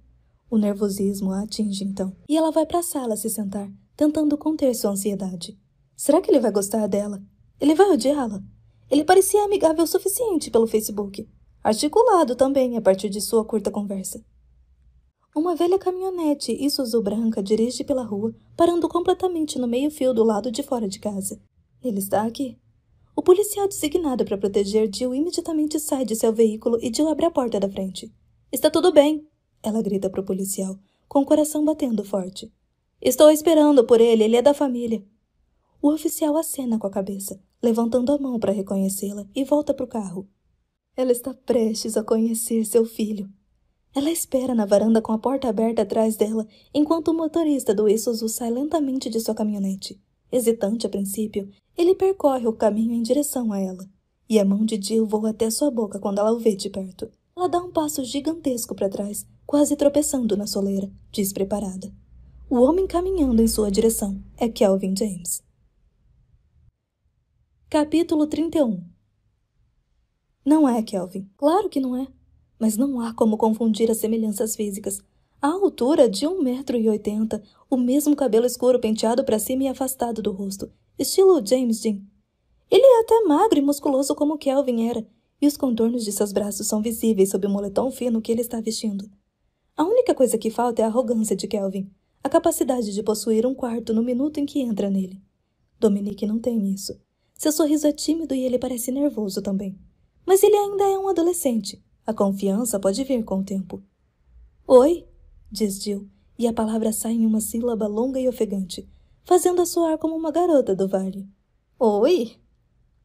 O nervosismo a atinge então, e ela vai para a sala se sentar, tentando conter sua ansiedade. Será que ele vai gostar dela? Ele vai odiá-la. Ele parecia amigável o suficiente pelo Facebook, articulado também a partir de sua curta conversa. Uma velha caminhonete Isuzu branca dirige pela rua, parando completamente no meio-fio do lado de fora de casa. Ele está aqui. O policial designado para proteger Jill imediatamente sai de seu veículo e Jill abre a porta da frente. Está tudo bem, ela grita para o policial, com o coração batendo forte. Estou esperando por ele, ele é da família. O oficial acena com a cabeça, levantando a mão para reconhecê-la, e volta para o carro. Ela está prestes a conhecer seu filho. Ela espera na varanda com a porta aberta atrás dela, enquanto o motorista do Isuzu sai lentamente de sua caminhonete. Hesitante a princípio, ele percorre o caminho em direção a ela, e a mão de Jill voa até sua boca quando ela o vê de perto. Ela dá um passo gigantesco para trás, quase tropeçando na soleira, despreparada. O homem caminhando em sua direção é Kelvin James. Capítulo 31 Não é, Kelvin. Claro que não é. Mas não há como confundir as semelhanças físicas. A altura de um metro e oitenta, o mesmo cabelo escuro penteado para cima e afastado do rosto, estilo James Dean. Ele é até magro e musculoso como Kelvin era, e os contornos de seus braços são visíveis sob o moletom fino que ele está vestindo. A única coisa que falta é a arrogância de Kelvin, a capacidade de possuir um quarto no minuto em que entra nele. Dominique não tem isso. Seu sorriso é tímido e ele parece nervoso também. Mas ele ainda é um adolescente. A confiança pode vir com o tempo. Oi, diz Jill, e a palavra sai em uma sílaba longa e ofegante, fazendo-a soar como uma garota do vale. Oi?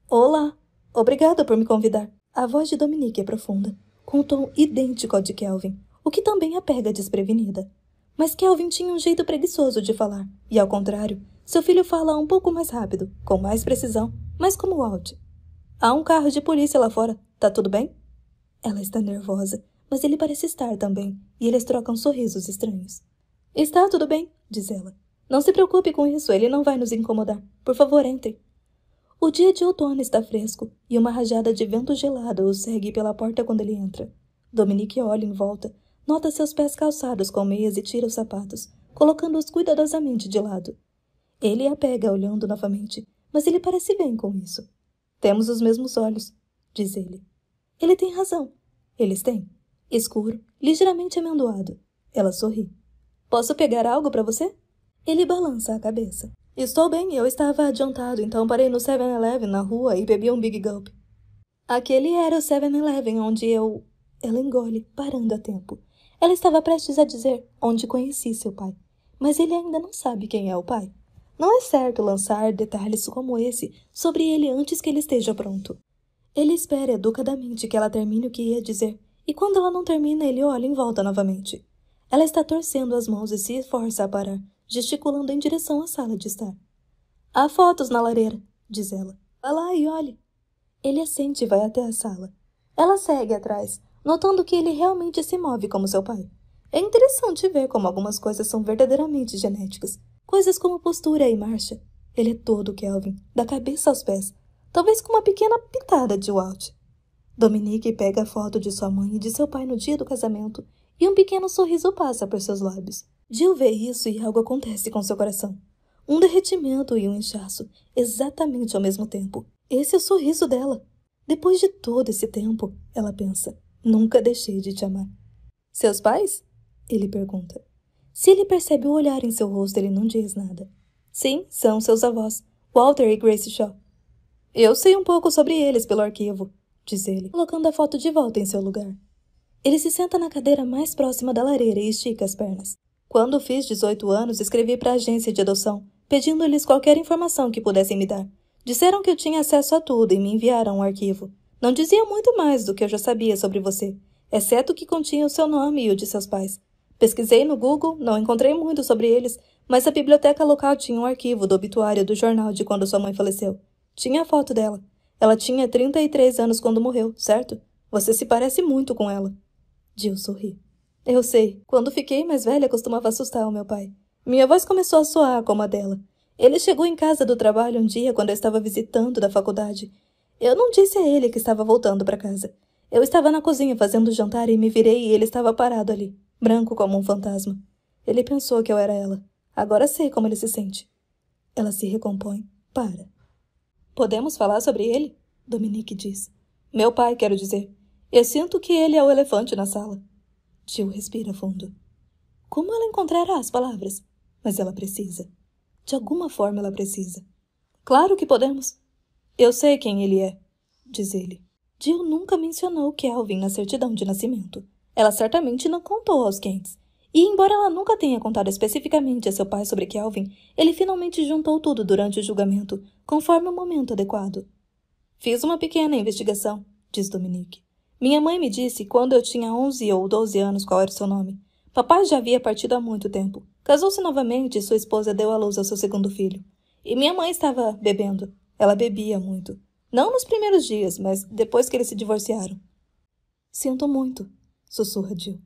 Olá. Obrigada por me convidar. A voz de Dominique é profunda, com um tom idêntico ao de Kelvin, o que também a pega desprevenida. Mas Kelvin tinha um jeito preguiçoso de falar, e ao contrário, seu filho fala um pouco mais rápido, com mais precisão mas como Walt? Há um carro de polícia lá fora. Tá tudo bem? Ela está nervosa, mas ele parece estar também, e eles trocam sorrisos estranhos. Está tudo bem, diz ela. Não se preocupe com isso, ele não vai nos incomodar. Por favor, entre. O dia de outono está fresco, e uma rajada de vento gelado o segue pela porta quando ele entra. Dominique olha em volta, nota seus pés calçados com meias e tira os sapatos, colocando-os cuidadosamente de lado. Ele a pega olhando novamente, mas ele parece bem com isso. Temos os mesmos olhos, diz ele. Ele tem razão. Eles têm. Escuro, ligeiramente amendoado. Ela sorri. Posso pegar algo para você? Ele balança a cabeça. Estou bem, eu estava adiantado, então parei no 7-Eleven na rua e bebi um Big Gulp. Aquele era o 7-Eleven onde eu. Ela engole, parando a tempo. Ela estava prestes a dizer onde conheci seu pai, mas ele ainda não sabe quem é o pai. Não é certo lançar detalhes como esse sobre ele antes que ele esteja pronto. Ele espera educadamente que ela termine o que ia dizer, e quando ela não termina, ele olha em volta novamente. Ela está torcendo as mãos e se esforça a parar, gesticulando em direção à sala de estar. Há fotos na lareira, diz ela. Vá lá e olhe. Ele assente e vai até a sala. Ela segue atrás, notando que ele realmente se move como seu pai. É interessante ver como algumas coisas são verdadeiramente genéticas coisas como postura e marcha. Ele é todo Kelvin, da cabeça aos pés, talvez com uma pequena pitada de Walt. Dominique pega a foto de sua mãe e de seu pai no dia do casamento e um pequeno sorriso passa por seus lábios. Jill vê isso e algo acontece com seu coração. Um derretimento e um inchaço, exatamente ao mesmo tempo. Esse é o sorriso dela. Depois de todo esse tempo, ela pensa, nunca deixei de te amar. Seus pais? Ele pergunta. Se ele percebe o olhar em seu rosto, ele não diz nada. Sim, são seus avós, Walter e Grace Shaw. Eu sei um pouco sobre eles pelo arquivo, diz ele, colocando a foto de volta em seu lugar. Ele se senta na cadeira mais próxima da lareira e estica as pernas. Quando fiz 18 anos, escrevi para a agência de adoção, pedindo-lhes qualquer informação que pudessem me dar. Disseram que eu tinha acesso a tudo e me enviaram um arquivo. Não dizia muito mais do que eu já sabia sobre você, exceto que continha o seu nome e o de seus pais. Pesquisei no Google, não encontrei muito sobre eles, mas a biblioteca local tinha um arquivo do obituário do jornal de quando sua mãe faleceu. Tinha a foto dela. Ela tinha 33 anos quando morreu, certo? Você se parece muito com ela. Jill sorri. Eu sei. Quando fiquei mais velha, costumava assustar o meu pai. Minha voz começou a soar como a dela. Ele chegou em casa do trabalho um dia quando eu estava visitando da faculdade. Eu não disse a ele que estava voltando para casa. Eu estava na cozinha fazendo jantar e me virei e ele estava parado ali branco como um fantasma. Ele pensou que eu era ela. Agora sei como ele se sente. Ela se recompõe. Para. Podemos falar sobre ele? Dominique diz. Meu pai, quero dizer. Eu sinto que ele é o elefante na sala. Jill respira fundo. Como ela encontrará as palavras? Mas ela precisa. De alguma forma ela precisa. Claro que podemos. Eu sei quem ele é, diz ele. Jill nunca mencionou Kelvin na certidão de nascimento. Ela certamente não contou aos Kents. E embora ela nunca tenha contado especificamente a seu pai sobre Kelvin, ele finalmente juntou tudo durante o julgamento, conforme o momento adequado. Fiz uma pequena investigação, diz Dominique. Minha mãe me disse quando eu tinha 11 ou 12 anos qual era o seu nome. Papai já havia partido há muito tempo. Casou-se novamente e sua esposa deu à luz ao seu segundo filho. E minha mãe estava bebendo. Ela bebia muito. Não nos primeiros dias, mas depois que eles se divorciaram. Sinto muito, sussurra Jill.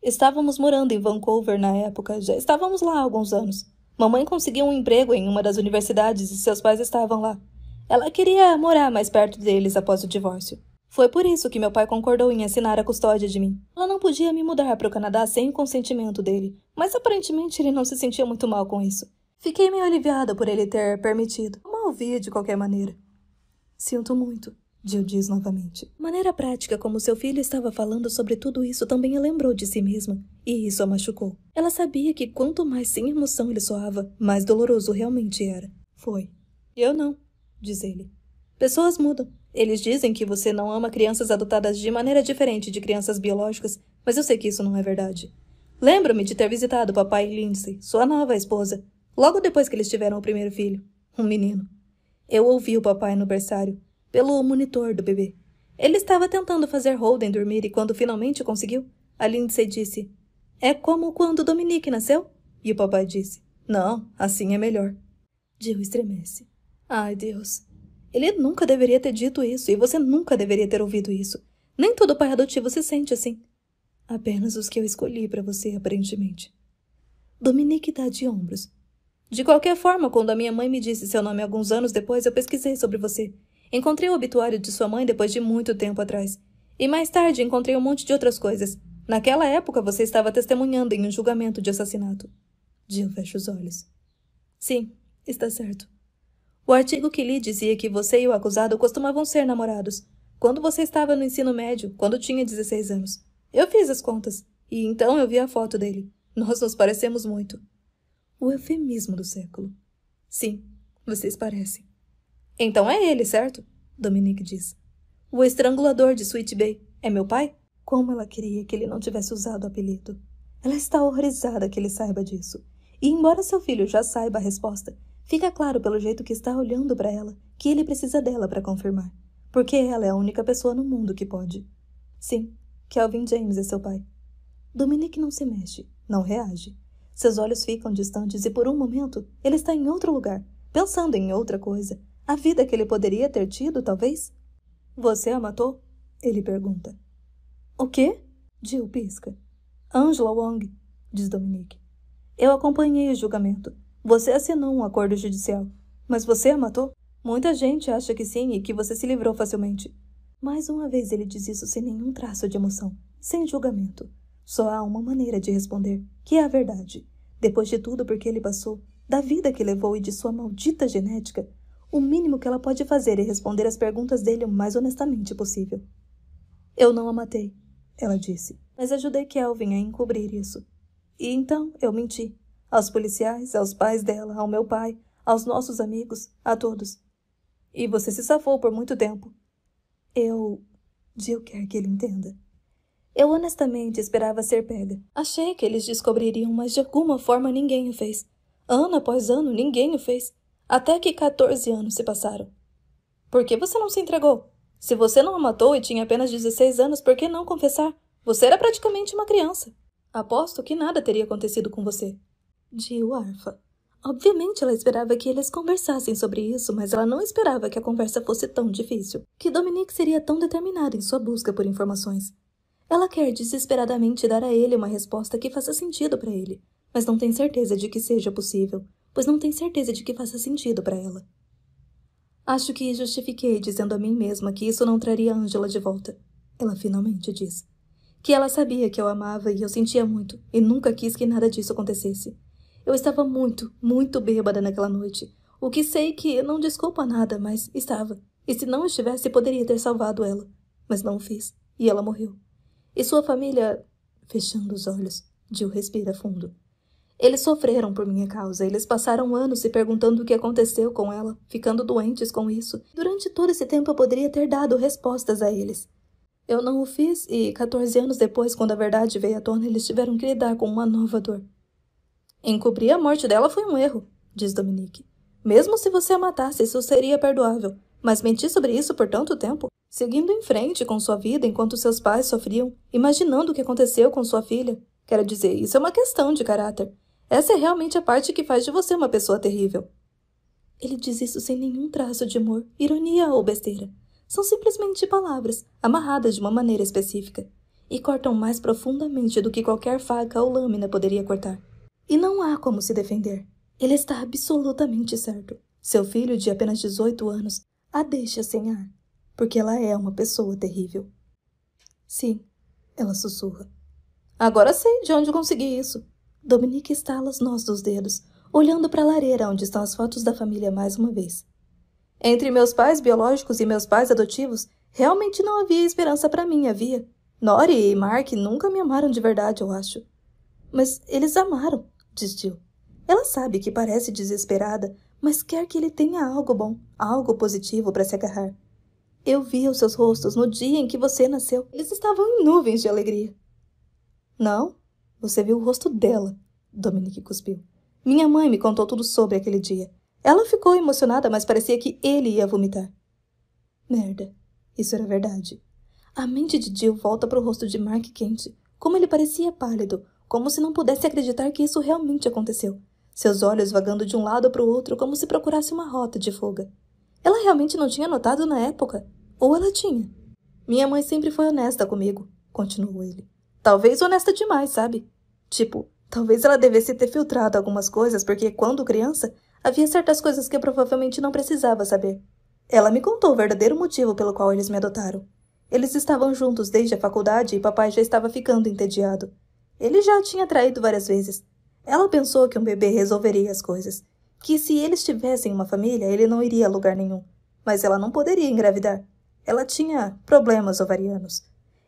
Estávamos morando em Vancouver na época, já estávamos lá há alguns anos. Mamãe conseguiu um emprego em uma das universidades e seus pais estavam lá. Ela queria morar mais perto deles após o divórcio. Foi por isso que meu pai concordou em assinar a custódia de mim. Ela não podia me mudar para o Canadá sem o consentimento dele, mas aparentemente ele não se sentia muito mal com isso. Fiquei meio aliviada por ele ter permitido. Mal vi de qualquer maneira. Sinto muito, Jill diz novamente. Maneira prática como seu filho estava falando sobre tudo isso também a lembrou de si mesma, e isso a machucou. Ela sabia que quanto mais sem emoção ele soava, mais doloroso realmente era. Foi. Eu não, diz ele. Pessoas mudam. Eles dizem que você não ama crianças adotadas de maneira diferente de crianças biológicas, mas eu sei que isso não é verdade. Lembro-me de ter visitado papai Lindsay, sua nova esposa, logo depois que eles tiveram o primeiro filho, um menino. Eu ouvi o papai no berçário, pelo monitor do bebê. Ele estava tentando fazer Holden dormir e quando finalmente conseguiu, a Lindsay disse: É como quando Dominique nasceu? E o papai disse: Não, assim é melhor. Jill estremece. Ai, Deus. Ele nunca deveria ter dito isso e você nunca deveria ter ouvido isso. Nem todo pai adotivo se sente assim. Apenas os que eu escolhi para você, aparentemente. Dominique dá tá de ombros. De qualquer forma, quando a minha mãe me disse seu nome alguns anos depois, eu pesquisei sobre você Encontrei o obituário de sua mãe depois de muito tempo atrás. E mais tarde encontrei um monte de outras coisas. Naquela época você estava testemunhando em um julgamento de assassinato. Jill fecha os olhos. Sim, está certo. O artigo que li dizia que você e o acusado costumavam ser namorados. Quando você estava no ensino médio, quando tinha 16 anos. Eu fiz as contas. E então eu vi a foto dele. Nós nos parecemos muito. O eufemismo do século. Sim, vocês parecem. Então é ele, certo? Dominique diz. O estrangulador de Sweet Bay. É meu pai? Como ela queria que ele não tivesse usado o apelido. Ela está horrorizada que ele saiba disso. E embora seu filho já saiba a resposta, fica claro pelo jeito que está olhando para ela que ele precisa dela para confirmar. Porque ela é a única pessoa no mundo que pode. Sim, Kelvin James é seu pai. Dominique não se mexe, não reage. Seus olhos ficam distantes e por um momento ele está em outro lugar, pensando em outra coisa, a vida que ele poderia ter tido, talvez? Você a matou? Ele pergunta. O quê? Jill pisca. Angela Wong, diz Dominique. Eu acompanhei o julgamento. Você assinou um acordo judicial. Mas você a matou? Muita gente acha que sim e que você se livrou facilmente. Mais uma vez ele diz isso sem nenhum traço de emoção, sem julgamento. Só há uma maneira de responder, que é a verdade. Depois de tudo por que ele passou, da vida que levou e de sua maldita genética, o mínimo que ela pode fazer é responder às perguntas dele o mais honestamente possível. Eu não a matei, ela disse, mas ajudei Kelvin a encobrir isso. E então eu menti. Aos policiais, aos pais dela, ao meu pai, aos nossos amigos, a todos. E você se safou por muito tempo. Eu. Jill quer que ele entenda. Eu honestamente esperava ser pega. Achei que eles descobririam, mas de alguma forma ninguém o fez. Ano após ano, ninguém o fez até que 14 anos se passaram. Por que você não se entregou? Se você não a matou e tinha apenas 16 anos, por que não confessar? Você era praticamente uma criança. Aposto que nada teria acontecido com você. Dio Arfa. Obviamente ela esperava que eles conversassem sobre isso, mas ela não esperava que a conversa fosse tão difícil, que Dominique seria tão determinado em sua busca por informações. Ela quer desesperadamente dar a ele uma resposta que faça sentido para ele, mas não tem certeza de que seja possível pois não tem certeza de que faça sentido para ela. Acho que justifiquei dizendo a mim mesma que isso não traria Angela de volta. Ela finalmente disse. Que ela sabia que eu amava e eu sentia muito, e nunca quis que nada disso acontecesse. Eu estava muito, muito bêbada naquela noite, o que sei que não desculpa nada, mas estava. E se não estivesse, poderia ter salvado ela. Mas não o fiz, e ela morreu. E sua família. Fechando os olhos, Jill respira fundo. Eles sofreram por minha causa, eles passaram anos se perguntando o que aconteceu com ela, ficando doentes com isso. Durante todo esse tempo eu poderia ter dado respostas a eles. Eu não o fiz e, 14 anos depois, quando a verdade veio à tona, eles tiveram que lidar com uma nova dor. Encobrir a morte dela foi um erro, diz Dominique. Mesmo se você a matasse, isso seria perdoável. Mas mentir sobre isso por tanto tempo, seguindo em frente com sua vida enquanto seus pais sofriam, imaginando o que aconteceu com sua filha. Quero dizer, isso é uma questão de caráter. Essa é realmente a parte que faz de você uma pessoa terrível. Ele diz isso sem nenhum traço de amor, ironia ou besteira. São simplesmente palavras, amarradas de uma maneira específica, e cortam mais profundamente do que qualquer faca ou lâmina poderia cortar. E não há como se defender. Ele está absolutamente certo. Seu filho, de apenas 18 anos, a deixa sem ar, porque ela é uma pessoa terrível. Sim, ela sussurra. Agora sei de onde consegui isso. Dominique estala os nós dos dedos, olhando para a lareira onde estão as fotos da família mais uma vez. Entre meus pais biológicos e meus pais adotivos, realmente não havia esperança para mim, havia. Nori e Mark nunca me amaram de verdade, eu acho. Mas eles amaram, diz Jill. Ela sabe que parece desesperada, mas quer que ele tenha algo bom, algo positivo para se agarrar. Eu vi os seus rostos no dia em que você nasceu. Eles estavam em nuvens de alegria. Não, você viu o rosto dela, Dominique cuspiu. Minha mãe me contou tudo sobre aquele dia. Ela ficou emocionada, mas parecia que ele ia vomitar. Merda. Isso era verdade. A mente de Jill volta para o rosto de Mark Kent. Como ele parecia pálido, como se não pudesse acreditar que isso realmente aconteceu. Seus olhos vagando de um lado para o outro como se procurasse uma rota de fuga. Ela realmente não tinha notado na época. Ou ela tinha. Minha mãe sempre foi honesta comigo, continuou ele. Talvez honesta demais, sabe? Tipo, talvez ela devesse ter filtrado algumas coisas porque, quando criança, havia certas coisas que eu provavelmente não precisava saber. Ela me contou o verdadeiro motivo pelo qual eles me adotaram. Eles estavam juntos desde a faculdade e papai já estava ficando entediado. Ele já a tinha traído várias vezes. Ela pensou que um bebê resolveria as coisas, que se eles tivessem uma família, ele não iria a lugar nenhum. Mas ela não poderia engravidar. Ela tinha problemas ovarianos.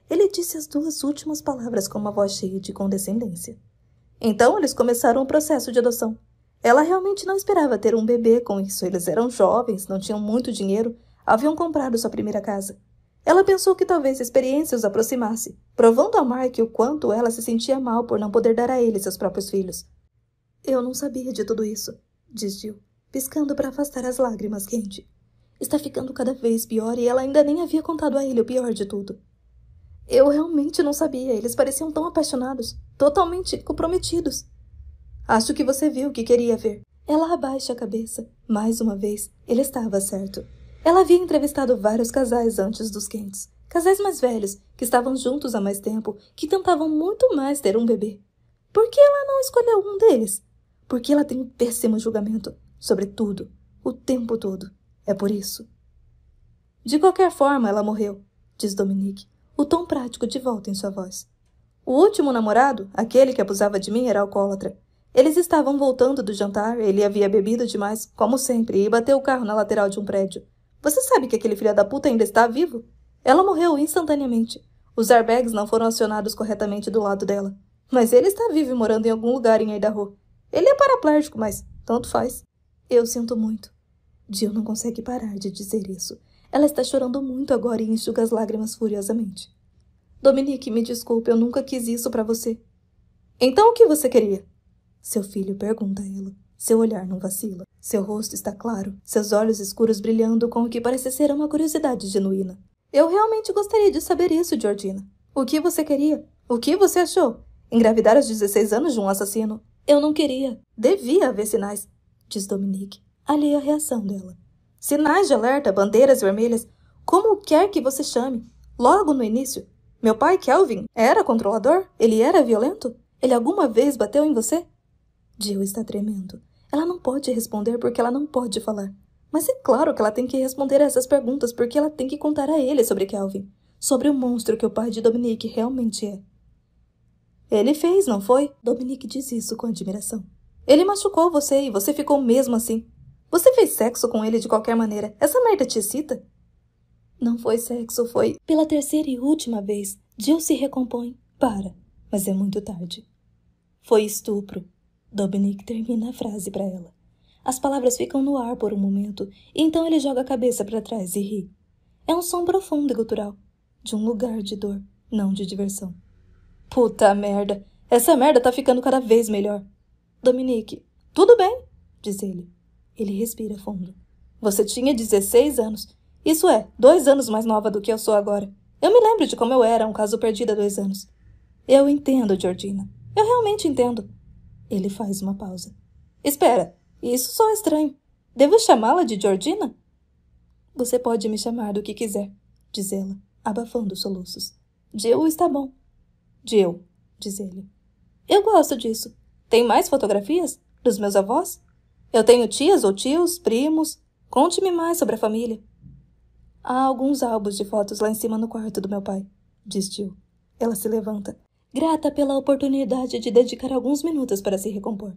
Ele disse as duas últimas palavras com uma voz cheia de condescendência. Então eles começaram o processo de adoção. Ela realmente não esperava ter um bebê com isso. Eles eram jovens, não tinham muito dinheiro, haviam comprado sua primeira casa. Ela pensou que talvez a experiência os aproximasse, provando a Mark o quanto ela se sentia mal por não poder dar a ele seus próprios filhos. Eu não sabia de tudo isso, diz Jill, piscando para afastar as lágrimas quente. Está ficando cada vez pior e ela ainda nem havia contado a ele o pior de tudo. Eu realmente não sabia. Eles pareciam tão apaixonados, totalmente comprometidos. Acho que você viu o que queria ver. Ela abaixa a cabeça. Mais uma vez, ele estava certo. Ela havia entrevistado vários casais antes dos quentes. Casais mais velhos, que estavam juntos há mais tempo, que tentavam muito mais ter um bebê. Por que ela não escolheu um deles? Porque ela tem um péssimo julgamento, sobre tudo, o tempo todo. É por isso. De qualquer forma, ela morreu, diz Dominique o tom prático de volta em sua voz. O último namorado, aquele que abusava de mim, era alcoólatra. Eles estavam voltando do jantar, ele havia bebido demais, como sempre, e bateu o carro na lateral de um prédio. Você sabe que aquele filho da puta ainda está vivo? Ela morreu instantaneamente. Os airbags não foram acionados corretamente do lado dela. Mas ele está vivo e morando em algum lugar em Idaho. Ele é paraplégico, mas tanto faz. Eu sinto muito. Jill não consegue parar de dizer isso. Ela está chorando muito agora e enxuga as lágrimas furiosamente. Dominique, me desculpe, eu nunca quis isso para você. Então o que você queria? Seu filho pergunta a ela. Seu olhar não vacila. Seu rosto está claro, seus olhos escuros brilhando com o que parece ser uma curiosidade genuína. Eu realmente gostaria de saber isso, Georgina. O que você queria? O que você achou? Engravidar aos 16 anos de um assassino? Eu não queria. Devia haver sinais, diz Dominique, Ali a reação dela. Sinais de alerta, bandeiras vermelhas, como quer que você chame. Logo no início, meu pai, Kelvin, era controlador? Ele era violento? Ele alguma vez bateu em você? Jill está tremendo. Ela não pode responder porque ela não pode falar. Mas é claro que ela tem que responder a essas perguntas porque ela tem que contar a ele sobre Kelvin, sobre o monstro que o pai de Dominique realmente é. Ele fez, não foi? Dominique diz isso com admiração. Ele machucou você e você ficou mesmo assim. Você fez sexo com ele de qualquer maneira. Essa merda te excita? Não foi sexo, foi. Pela terceira e última vez, Jill se recompõe. Para, mas é muito tarde. Foi estupro. Dominic termina a frase para ela. As palavras ficam no ar por um momento, e então ele joga a cabeça para trás e ri. É um som profundo e gutural. De um lugar de dor, não de diversão. Puta merda! Essa merda tá ficando cada vez melhor. Dominique, tudo bem, diz ele. Ele respira fundo. Você tinha 16 anos. Isso é, dois anos mais nova do que eu sou agora. Eu me lembro de como eu era um caso perdido há dois anos. Eu entendo, Georgina. Eu realmente entendo. Ele faz uma pausa. Espera, isso só é estranho. Devo chamá-la de Georgina? Você pode me chamar do que quiser, diz ela, abafando os soluços. Jill está bom. Jill, diz ele. Eu gosto disso. Tem mais fotografias? Dos meus avós? Eu tenho tias ou tios, primos. Conte-me mais sobre a família. Há alguns álbuns de fotos lá em cima no quarto do meu pai, diz Jill. Ela se levanta, grata pela oportunidade de dedicar alguns minutos para se recompor.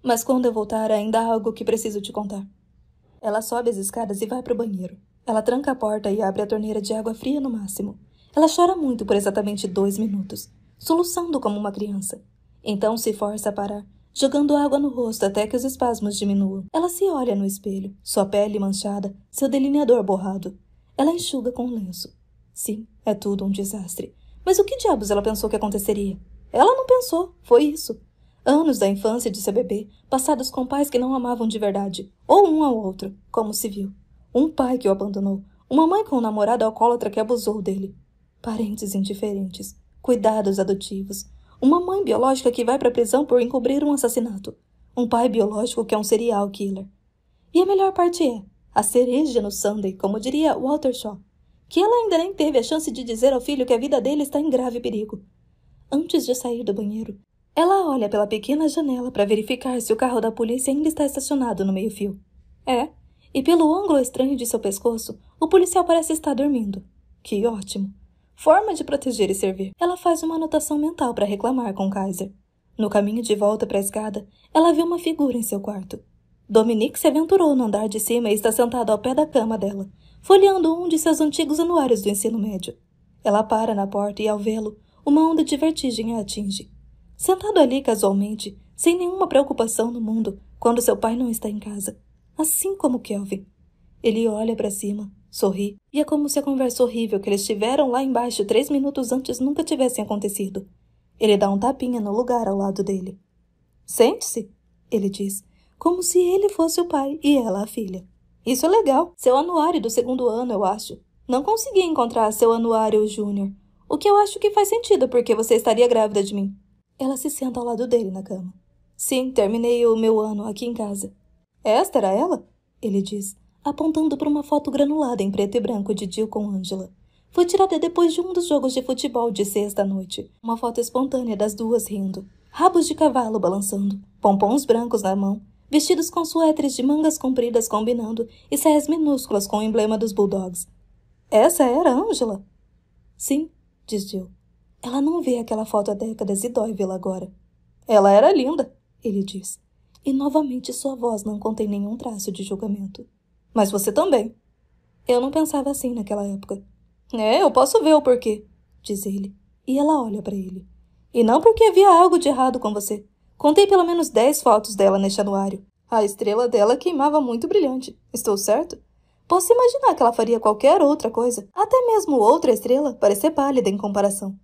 Mas quando eu voltar, ainda há algo que preciso te contar. Ela sobe as escadas e vai para o banheiro. Ela tranca a porta e abre a torneira de água fria no máximo. Ela chora muito por exatamente dois minutos, soluçando como uma criança. Então se força a parar jogando água no rosto até que os espasmos diminuam. Ela se olha no espelho, sua pele manchada, seu delineador borrado. Ela enxuga com um lenço. Sim, é tudo um desastre. Mas o que diabos ela pensou que aconteceria? Ela não pensou, foi isso. Anos da infância de seu bebê, passados com pais que não amavam de verdade, ou um ao outro, como se viu. Um pai que o abandonou, uma mãe com um namorado alcoólatra que abusou dele. Parentes indiferentes, cuidados adotivos, uma mãe biológica que vai para a prisão por encobrir um assassinato. Um pai biológico que é um serial killer. E a melhor parte é, a cereja no Sunday, como diria Walter Shaw, que ela ainda nem teve a chance de dizer ao filho que a vida dele está em grave perigo. Antes de sair do banheiro, ela olha pela pequena janela para verificar se o carro da polícia ainda está estacionado no meio-fio. É, e pelo ângulo estranho de seu pescoço, o policial parece estar dormindo. Que ótimo! forma de proteger e servir. Ela faz uma anotação mental para reclamar com Kaiser. No caminho de volta para a escada, ela vê uma figura em seu quarto. Dominique se aventurou no andar de cima e está sentado ao pé da cama dela, folheando um de seus antigos anuários do ensino médio. Ela para na porta e, ao vê-lo, uma onda de vertigem a atinge. Sentado ali casualmente, sem nenhuma preocupação no mundo, quando seu pai não está em casa, assim como Kelvin. Ele olha para cima, Sorri, e é como se a conversa horrível que eles tiveram lá embaixo três minutos antes nunca tivesse acontecido. Ele dá um tapinha no lugar ao lado dele. Sente-se, ele diz, como se ele fosse o pai e ela a filha. Isso é legal. Seu anuário do segundo ano, eu acho. Não consegui encontrar seu anuário júnior, o que eu acho que faz sentido porque você estaria grávida de mim. Ela se senta ao lado dele na cama. Sim, terminei o meu ano aqui em casa. Esta era ela? Ele diz apontando para uma foto granulada em preto e branco de Jill com Angela. Foi tirada depois de um dos jogos de futebol de sexta noite. Uma foto espontânea das duas rindo, rabos de cavalo balançando, pompons brancos na mão, vestidos com suéteres de mangas compridas combinando e saias minúsculas com o emblema dos Bulldogs. Essa era Angela? Sim, diz Jill. Ela não vê aquela foto há décadas e dói vê-la agora. Ela era linda, ele diz. E novamente sua voz não contém nenhum traço de julgamento. Mas você também. Eu não pensava assim naquela época. É, eu posso ver o porquê, diz ele. E ela olha para ele. E não porque havia algo de errado com você. Contei pelo menos dez fotos dela neste anuário. A estrela dela queimava muito brilhante. Estou certo? Posso imaginar que ela faria qualquer outra coisa, até mesmo outra estrela, parecer pálida em comparação.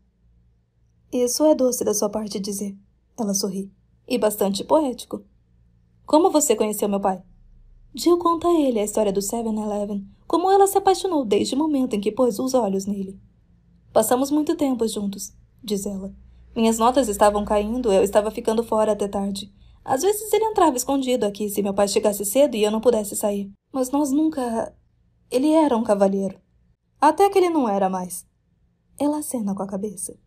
Isso é doce da sua parte dizer. Ela sorri. E bastante poético. Como você conheceu meu pai? Jill conta a ele a história do 7-Eleven, como ela se apaixonou desde o momento em que pôs os olhos nele. Passamos muito tempo juntos, diz ela. Minhas notas estavam caindo, eu estava ficando fora até tarde. Às vezes ele entrava escondido aqui se meu pai chegasse cedo e eu não pudesse sair. Mas nós nunca. Ele era um cavalheiro. Até que ele não era mais. Ela acena com a cabeça.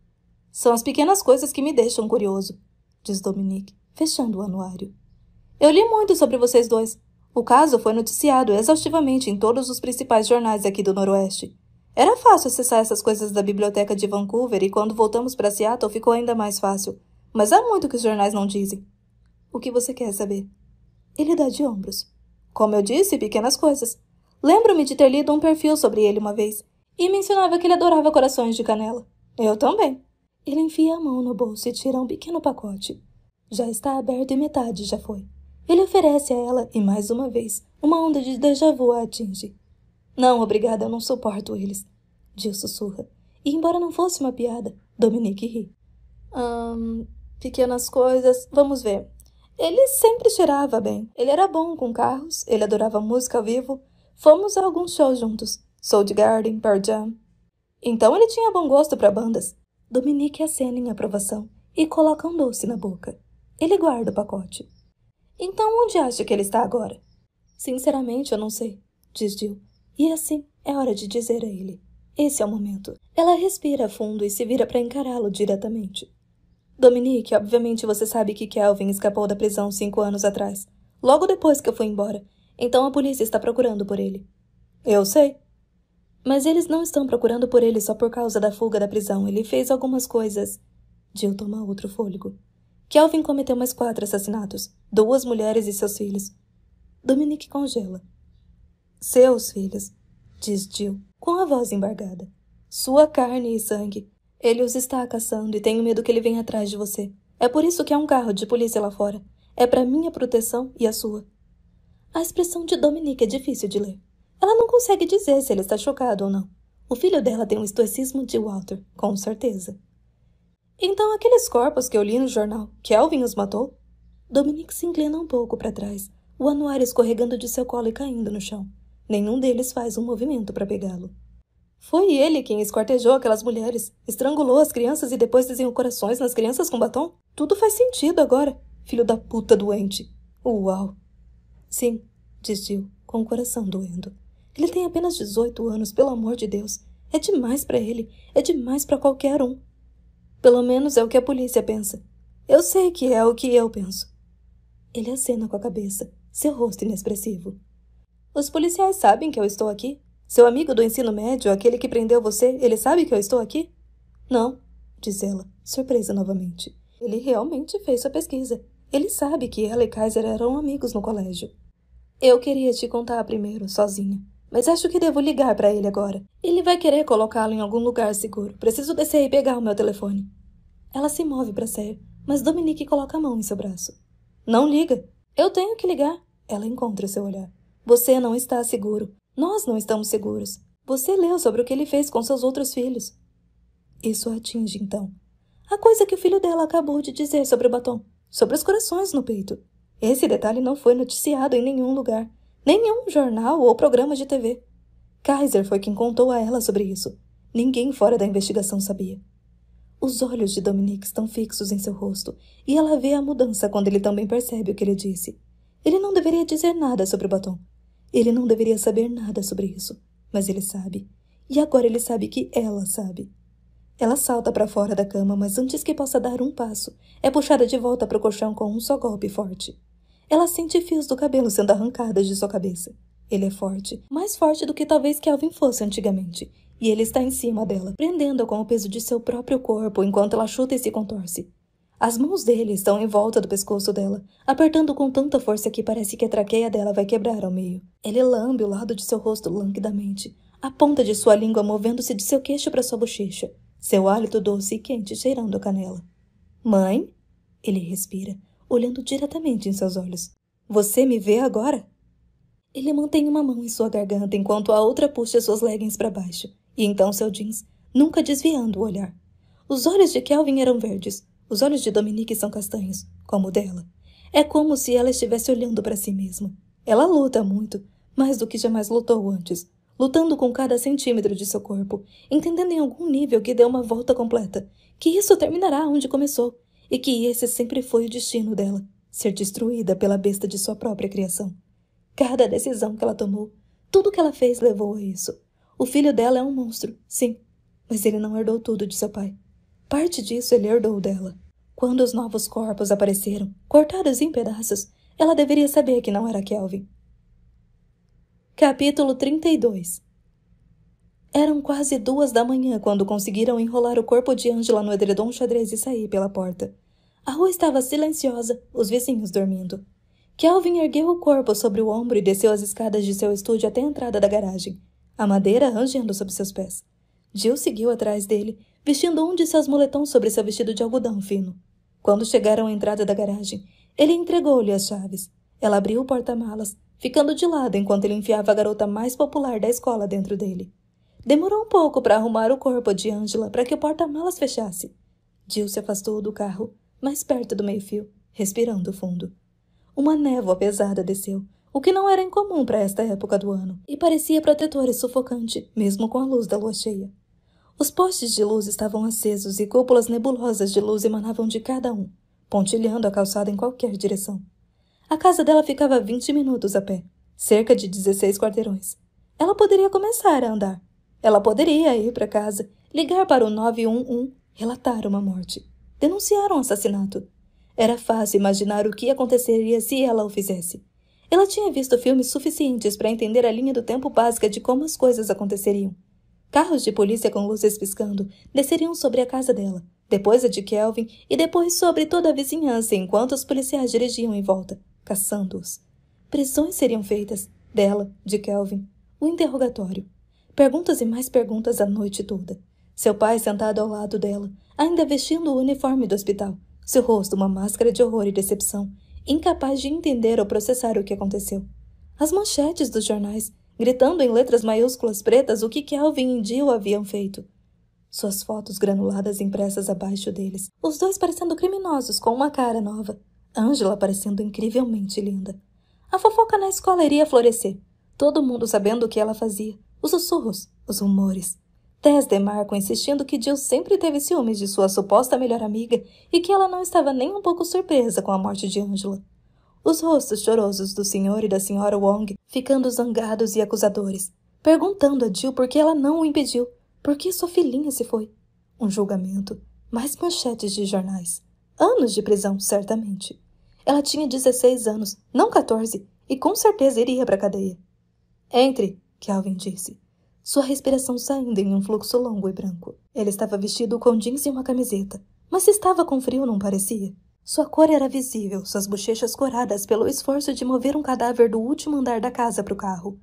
São as pequenas coisas que me deixam curioso, diz Dominique, fechando o anuário. Eu li muito sobre vocês dois. O caso foi noticiado exaustivamente em todos os principais jornais aqui do Noroeste. Era fácil acessar essas coisas da biblioteca de Vancouver e quando voltamos para Seattle ficou ainda mais fácil. Mas há muito que os jornais não dizem. O que você quer saber? Ele dá de ombros. Como eu disse, pequenas coisas. Lembro-me de ter lido um perfil sobre ele uma vez e mencionava que ele adorava corações de canela. Eu também. Ele enfia a mão no bolso e tira um pequeno pacote. Já está aberto e metade já foi. Ele oferece a ela e, mais uma vez, uma onda de déjà vu a atinge. Não, obrigada, eu não suporto eles. Jill sussurra. E, embora não fosse uma piada, Dominique ri. Hum, pequenas coisas, vamos ver. Ele sempre cheirava bem. Ele era bom com carros, ele adorava música ao vivo. Fomos a alguns shows juntos. Soul Garden, Pearl Jam. Então ele tinha bom gosto para bandas. Dominique acena em aprovação e coloca um doce na boca. Ele guarda o pacote. Então onde acha que ele está agora? Sinceramente, eu não sei, diz Jill. E assim, é hora de dizer a ele. Esse é o momento. Ela respira fundo e se vira para encará-lo diretamente. Dominique, obviamente você sabe que Kelvin escapou da prisão cinco anos atrás, logo depois que eu fui embora. Então a polícia está procurando por ele. Eu sei. Mas eles não estão procurando por ele só por causa da fuga da prisão. Ele fez algumas coisas. Jill toma outro fôlego. Kelvin cometeu mais quatro assassinatos, duas mulheres e seus filhos. Dominique congela. Seus filhos, diz Jill, com a voz embargada. Sua carne e sangue. Ele os está caçando e tenho medo que ele venha atrás de você. É por isso que há um carro de polícia lá fora. É para minha proteção e a sua. A expressão de Dominique é difícil de ler. Ela não consegue dizer se ele está chocado ou não. O filho dela tem um estoicismo de Walter, com certeza. Então, aqueles corpos que eu li no jornal, Kelvin os matou? Dominique se inclina um pouco para trás, o anuário escorregando de seu colo e caindo no chão. Nenhum deles faz um movimento para pegá-lo. Foi ele quem escortejou aquelas mulheres, estrangulou as crianças e depois desenhou corações nas crianças com batom? Tudo faz sentido agora, filho da puta doente. Uau! Sim, diz Jill, com o coração doendo. Ele tem apenas 18 anos, pelo amor de Deus. É demais para ele, é demais para qualquer um. Pelo menos é o que a polícia pensa. Eu sei que é o que eu penso. Ele acena com a cabeça, seu rosto inexpressivo. Os policiais sabem que eu estou aqui? Seu amigo do ensino médio, aquele que prendeu você, ele sabe que eu estou aqui? Não, diz ela, surpresa novamente. Ele realmente fez sua pesquisa. Ele sabe que ela e Kaiser eram amigos no colégio. Eu queria te contar primeiro, sozinha. Mas acho que devo ligar para ele agora. Ele vai querer colocá-lo em algum lugar seguro. Preciso descer e pegar o meu telefone. Ela se move para sair, mas Dominique coloca a mão em seu braço. Não liga. Eu tenho que ligar. Ela encontra seu olhar. Você não está seguro. Nós não estamos seguros. Você leu sobre o que ele fez com seus outros filhos. Isso atinge, então. A coisa que o filho dela acabou de dizer sobre o batom, sobre os corações no peito. Esse detalhe não foi noticiado em nenhum lugar. Nenhum jornal ou programa de TV. Kaiser foi quem contou a ela sobre isso. Ninguém fora da investigação sabia. Os olhos de Dominique estão fixos em seu rosto e ela vê a mudança quando ele também percebe o que ele disse. Ele não deveria dizer nada sobre o batom. Ele não deveria saber nada sobre isso. Mas ele sabe. E agora ele sabe que ela sabe. Ela salta para fora da cama, mas antes que possa dar um passo, é puxada de volta para o colchão com um só golpe forte. Ela sente fios do cabelo sendo arrancadas de sua cabeça. Ele é forte, mais forte do que talvez Kelvin fosse antigamente, e ele está em cima dela, prendendo-a com o peso de seu próprio corpo enquanto ela chuta e se contorce. As mãos dele estão em volta do pescoço dela, apertando com tanta força que parece que a traqueia dela vai quebrar ao meio. Ele lambe o lado de seu rosto languidamente, a ponta de sua língua movendo-se de seu queixo para sua bochecha, seu hálito doce e quente cheirando a canela. Mãe? Ele respira, olhando diretamente em seus olhos. Você me vê agora? Ele mantém uma mão em sua garganta enquanto a outra puxa suas leggings para baixo, e então seu jeans, nunca desviando o olhar. Os olhos de Kelvin eram verdes, os olhos de Dominique são castanhos, como o dela. É como se ela estivesse olhando para si mesma. Ela luta muito, mais do que jamais lutou antes, lutando com cada centímetro de seu corpo, entendendo em algum nível que deu uma volta completa, que isso terminará onde começou, e que esse sempre foi o destino dela ser destruída pela besta de sua própria criação. Cada decisão que ela tomou, tudo que ela fez levou a isso. O filho dela é um monstro, sim, mas ele não herdou tudo de seu pai. Parte disso ele herdou dela. Quando os novos corpos apareceram, cortados em pedaços, ela deveria saber que não era Kelvin. Capítulo 32 eram quase duas da manhã quando conseguiram enrolar o corpo de Angela no edredom xadrez e sair pela porta. A rua estava silenciosa, os vizinhos dormindo. Kelvin ergueu o corpo sobre o ombro e desceu as escadas de seu estúdio até a entrada da garagem, a madeira rangendo sob seus pés. Jill seguiu atrás dele, vestindo um de seus moletons sobre seu vestido de algodão fino. Quando chegaram à entrada da garagem, ele entregou-lhe as chaves. Ela abriu o porta-malas, ficando de lado enquanto ele enfiava a garota mais popular da escola dentro dele. Demorou um pouco para arrumar o corpo de Angela para que o porta-malas fechasse. Jill se afastou do carro, mais perto do meio-fio, respirando fundo. Uma névoa pesada desceu, o que não era incomum para esta época do ano, e parecia protetora e sufocante, mesmo com a luz da lua cheia. Os postes de luz estavam acesos e cúpulas nebulosas de luz emanavam de cada um, pontilhando a calçada em qualquer direção. A casa dela ficava vinte minutos a pé, cerca de dezesseis quarteirões. Ela poderia começar a andar, ela poderia ir para casa, ligar para o 911, relatar uma morte, denunciar um assassinato. Era fácil imaginar o que aconteceria se ela o fizesse. Ela tinha visto filmes suficientes para entender a linha do tempo básica de como as coisas aconteceriam. Carros de polícia com luzes piscando desceriam sobre a casa dela, depois a de Kelvin e depois sobre toda a vizinhança enquanto os policiais dirigiam em volta, caçando-os. Prisões seriam feitas, dela, de Kelvin, o interrogatório. Perguntas e mais perguntas a noite toda. Seu pai sentado ao lado dela, ainda vestindo o uniforme do hospital, seu rosto uma máscara de horror e decepção, incapaz de entender ou processar o que aconteceu. As manchetes dos jornais, gritando em letras maiúsculas pretas o que Kelvin e Jill haviam feito. Suas fotos granuladas impressas abaixo deles, os dois parecendo criminosos com uma cara nova. Angela parecendo incrivelmente linda. A fofoca na escola iria florescer, todo mundo sabendo o que ela fazia, os sussurros, os rumores. Tess Demarco insistindo que Jill sempre teve ciúmes de sua suposta melhor amiga e que ela não estava nem um pouco surpresa com a morte de Angela. Os rostos chorosos do senhor e da senhora Wong ficando zangados e acusadores, perguntando a Jill por que ela não o impediu, por que sua filhinha se foi. Um julgamento, mais manchetes de jornais. Anos de prisão, certamente. Ela tinha 16 anos, não 14, e com certeza iria para a cadeia. Entre, Calvin disse, sua respiração saindo em um fluxo longo e branco. Ele estava vestido com jeans e uma camiseta, mas se estava com frio, não parecia. Sua cor era visível, suas bochechas coradas pelo esforço de mover um cadáver do último andar da casa para o carro.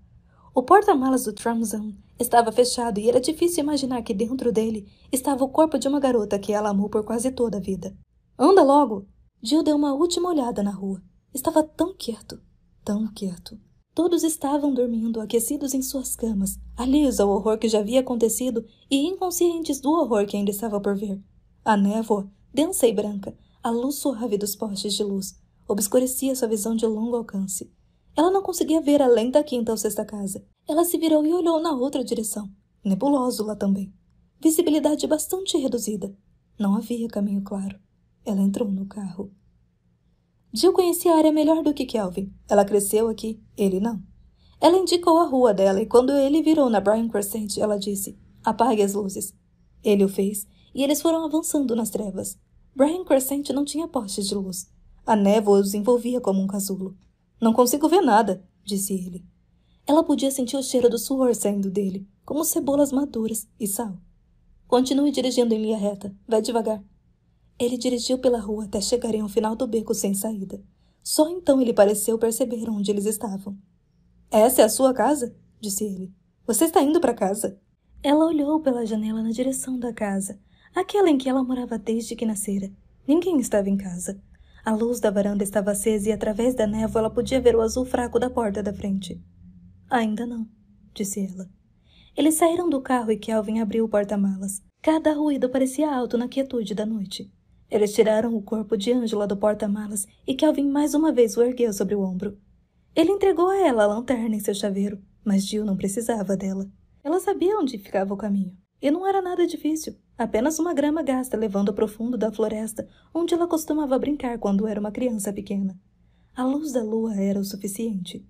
O porta-malas do Tramzan estava fechado e era difícil imaginar que dentro dele estava o corpo de uma garota que ela amou por quase toda a vida. Anda logo! Jill deu uma última olhada na rua. Estava tão quieto, tão quieto. Todos estavam dormindo, aquecidos em suas camas, alheios ao horror que já havia acontecido e inconscientes do horror que ainda estava por vir. A névoa, densa e branca, a luz suave dos postes de luz, obscurecia sua visão de longo alcance. Ela não conseguia ver além da quinta ou sexta casa. Ela se virou e olhou na outra direção, nebuloso lá também. Visibilidade bastante reduzida. Não havia caminho claro. Ela entrou no carro. Jill conhecia a área melhor do que Kelvin. Ela cresceu aqui, ele não. Ela indicou a rua dela e quando ele virou na Brian Crescent, ela disse: Apague as luzes. Ele o fez e eles foram avançando nas trevas. Brian Crescent não tinha postes de luz. A névoa os envolvia como um casulo. Não consigo ver nada, disse ele. Ela podia sentir o cheiro do suor saindo dele, como cebolas maduras e sal. Continue dirigindo em linha reta. Vai devagar. Ele dirigiu pela rua até chegarem ao final do beco sem saída. Só então ele pareceu perceber onde eles estavam. Essa é a sua casa? disse ele. Você está indo para casa? Ela olhou pela janela na direção da casa, aquela em que ela morava desde que nascera. Ninguém estava em casa. A luz da varanda estava acesa e através da névoa ela podia ver o azul fraco da porta da frente. Ainda não, disse ela. Eles saíram do carro e Kelvin abriu o porta-malas. Cada ruído parecia alto na quietude da noite. Eles tiraram o corpo de Angela do porta-malas e Kelvin mais uma vez o ergueu sobre o ombro. Ele entregou a ela a lanterna em seu chaveiro, mas Jill não precisava dela. Ela sabia onde ficava o caminho. E não era nada difícil, apenas uma grama gasta levando ao profundo da floresta, onde ela costumava brincar quando era uma criança pequena. A luz da lua era o suficiente.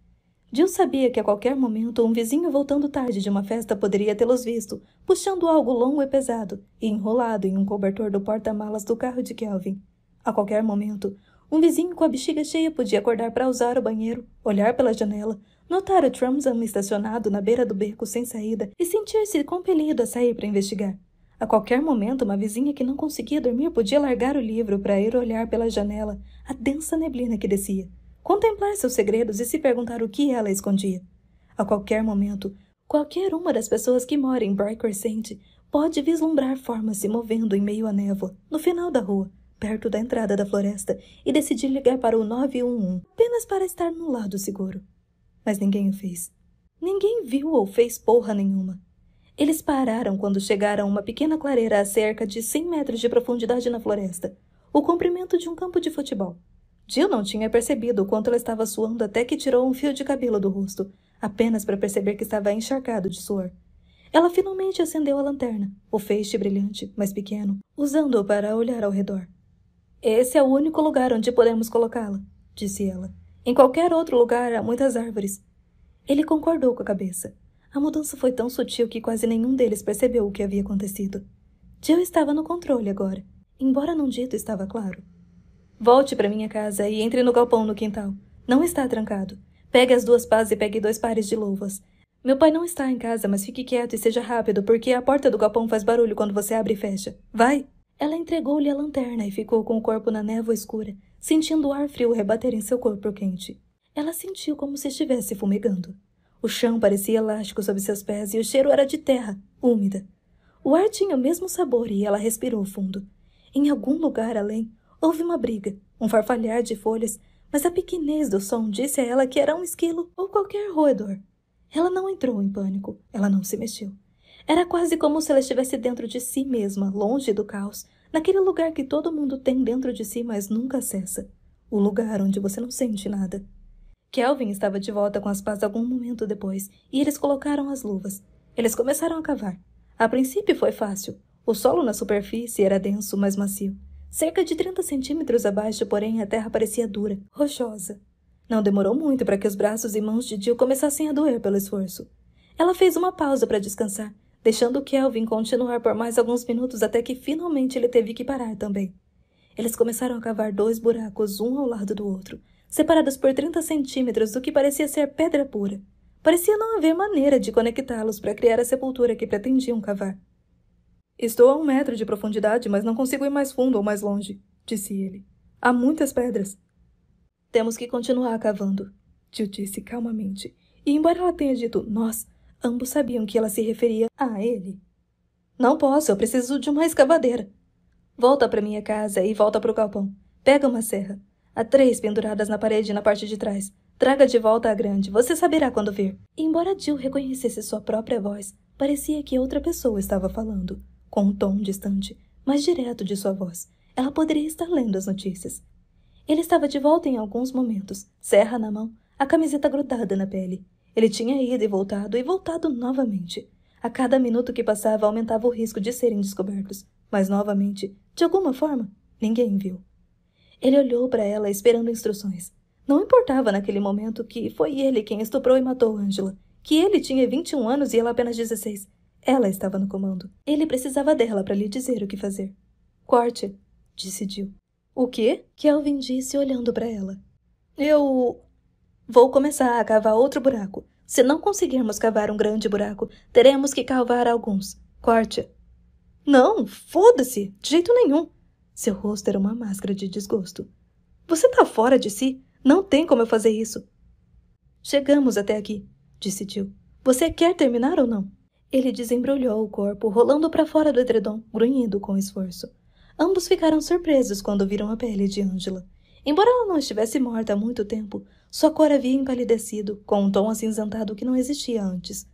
Jill sabia que a qualquer momento um vizinho voltando tarde de uma festa poderia tê-los visto, puxando algo longo e pesado, e enrolado em um cobertor do porta-malas do carro de Kelvin. A qualquer momento, um vizinho com a bexiga cheia podia acordar para usar o banheiro, olhar pela janela, notar o Trumzam estacionado na beira do beco sem saída e sentir-se compelido a sair para investigar. A qualquer momento, uma vizinha que não conseguia dormir podia largar o livro para ir olhar pela janela, a densa neblina que descia contemplar seus segredos e se perguntar o que ela escondia. A qualquer momento, qualquer uma das pessoas que mora em Bright Crescent pode vislumbrar formas se movendo em meio à névoa, no final da rua, perto da entrada da floresta, e decidir ligar para o 911 apenas para estar no lado seguro. Mas ninguém o fez. Ninguém viu ou fez porra nenhuma. Eles pararam quando chegaram a uma pequena clareira a cerca de 100 metros de profundidade na floresta, o comprimento de um campo de futebol. Jill não tinha percebido o quanto ela estava suando até que tirou um fio de cabelo do rosto, apenas para perceber que estava encharcado de suor. Ela finalmente acendeu a lanterna, o feixe brilhante, mas pequeno, usando-o para olhar ao redor. Esse é o único lugar onde podemos colocá-la, disse ela. Em qualquer outro lugar há muitas árvores. Ele concordou com a cabeça. A mudança foi tão sutil que quase nenhum deles percebeu o que havia acontecido. Jill estava no controle agora, embora não dito estava claro. Volte para minha casa e entre no galpão no quintal. Não está trancado. Pegue as duas pás e pegue dois pares de luvas. Meu pai não está em casa, mas fique quieto e seja rápido, porque a porta do galpão faz barulho quando você abre e fecha. Vai! Ela entregou-lhe a lanterna e ficou com o corpo na névoa escura, sentindo o ar frio rebater em seu corpo quente. Ela sentiu como se estivesse fumegando. O chão parecia elástico sob seus pés e o cheiro era de terra, úmida. O ar tinha o mesmo sabor e ela respirou fundo. Em algum lugar além, Houve uma briga, um farfalhar de folhas, mas a pequenez do som disse a ela que era um esquilo ou qualquer roedor. Ela não entrou em pânico, ela não se mexeu. Era quase como se ela estivesse dentro de si mesma, longe do caos, naquele lugar que todo mundo tem dentro de si, mas nunca acessa O lugar onde você não sente nada. Kelvin estava de volta com as pás algum momento depois, e eles colocaram as luvas. Eles começaram a cavar. A princípio foi fácil. O solo na superfície era denso, mas macio. Cerca de 30 centímetros abaixo, porém, a terra parecia dura, rochosa. Não demorou muito para que os braços e mãos de Jill começassem a doer pelo esforço. Ela fez uma pausa para descansar, deixando Kelvin continuar por mais alguns minutos até que finalmente ele teve que parar também. Eles começaram a cavar dois buracos, um ao lado do outro, separados por 30 centímetros do que parecia ser pedra pura. Parecia não haver maneira de conectá-los para criar a sepultura que pretendiam cavar. Estou a um metro de profundidade, mas não consigo ir mais fundo ou mais longe, disse ele. Há muitas pedras. Temos que continuar cavando, Tio disse calmamente. E embora ela tenha dito nós, ambos sabiam que ela se referia a ele. Não posso, eu preciso de uma escavadeira. Volta para minha casa e volta para o galpão. Pega uma serra. Há três penduradas na parede na parte de trás. Traga de volta a grande, você saberá quando vir. Embora Jill reconhecesse sua própria voz, parecia que outra pessoa estava falando com um tom distante, mas direto de sua voz. Ela poderia estar lendo as notícias. Ele estava de volta em alguns momentos, serra na mão, a camiseta grudada na pele. Ele tinha ido e voltado e voltado novamente. A cada minuto que passava aumentava o risco de serem descobertos, mas novamente, de alguma forma, ninguém viu. Ele olhou para ela esperando instruções. Não importava naquele momento que foi ele quem estuprou e matou Angela, que ele tinha 21 anos e ela apenas 16, ela estava no comando. Ele precisava dela para lhe dizer o que fazer. Corte, disse Jill. O quê? Kelvin disse olhando para ela. Eu. Vou começar a cavar outro buraco. Se não conseguirmos cavar um grande buraco, teremos que cavar alguns. Corte. Não, foda-se, de jeito nenhum. Seu rosto era uma máscara de desgosto. Você tá fora de si. Não tem como eu fazer isso. Chegamos até aqui, disse Jill. Você quer terminar ou não? Ele desembrulhou o corpo, rolando para fora do edredom, grunhindo com esforço. Ambos ficaram surpresos quando viram a pele de Angela. Embora ela não estivesse morta há muito tempo, sua cor havia empalidecido, com um tom acinzentado que não existia antes.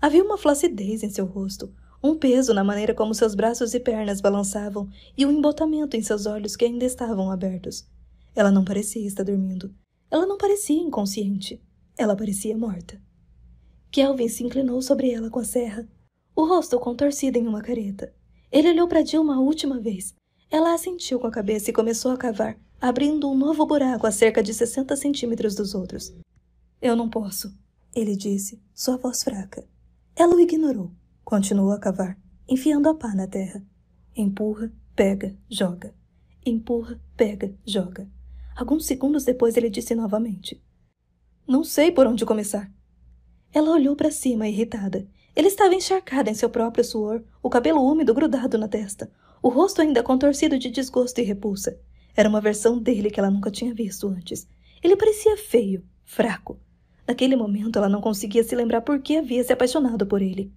Havia uma flacidez em seu rosto, um peso na maneira como seus braços e pernas balançavam e um embotamento em seus olhos que ainda estavam abertos. Ela não parecia estar dormindo. Ela não parecia inconsciente. Ela parecia morta. Kelvin se inclinou sobre ela com a serra, o rosto contorcido em uma careta. Ele olhou para Dilma uma última vez. Ela assentiu com a cabeça e começou a cavar, abrindo um novo buraco a cerca de 60 centímetros dos outros. Eu não posso, ele disse, sua voz fraca. Ela o ignorou. Continuou a cavar, enfiando a pá na terra. Empurra, pega, joga. Empurra, pega, joga. Alguns segundos depois ele disse novamente: Não sei por onde começar. Ela olhou para cima, irritada. Ele estava encharcado em seu próprio suor, o cabelo úmido grudado na testa, o rosto ainda contorcido de desgosto e repulsa. Era uma versão dele que ela nunca tinha visto antes. Ele parecia feio, fraco. Naquele momento ela não conseguia se lembrar por que havia se apaixonado por ele.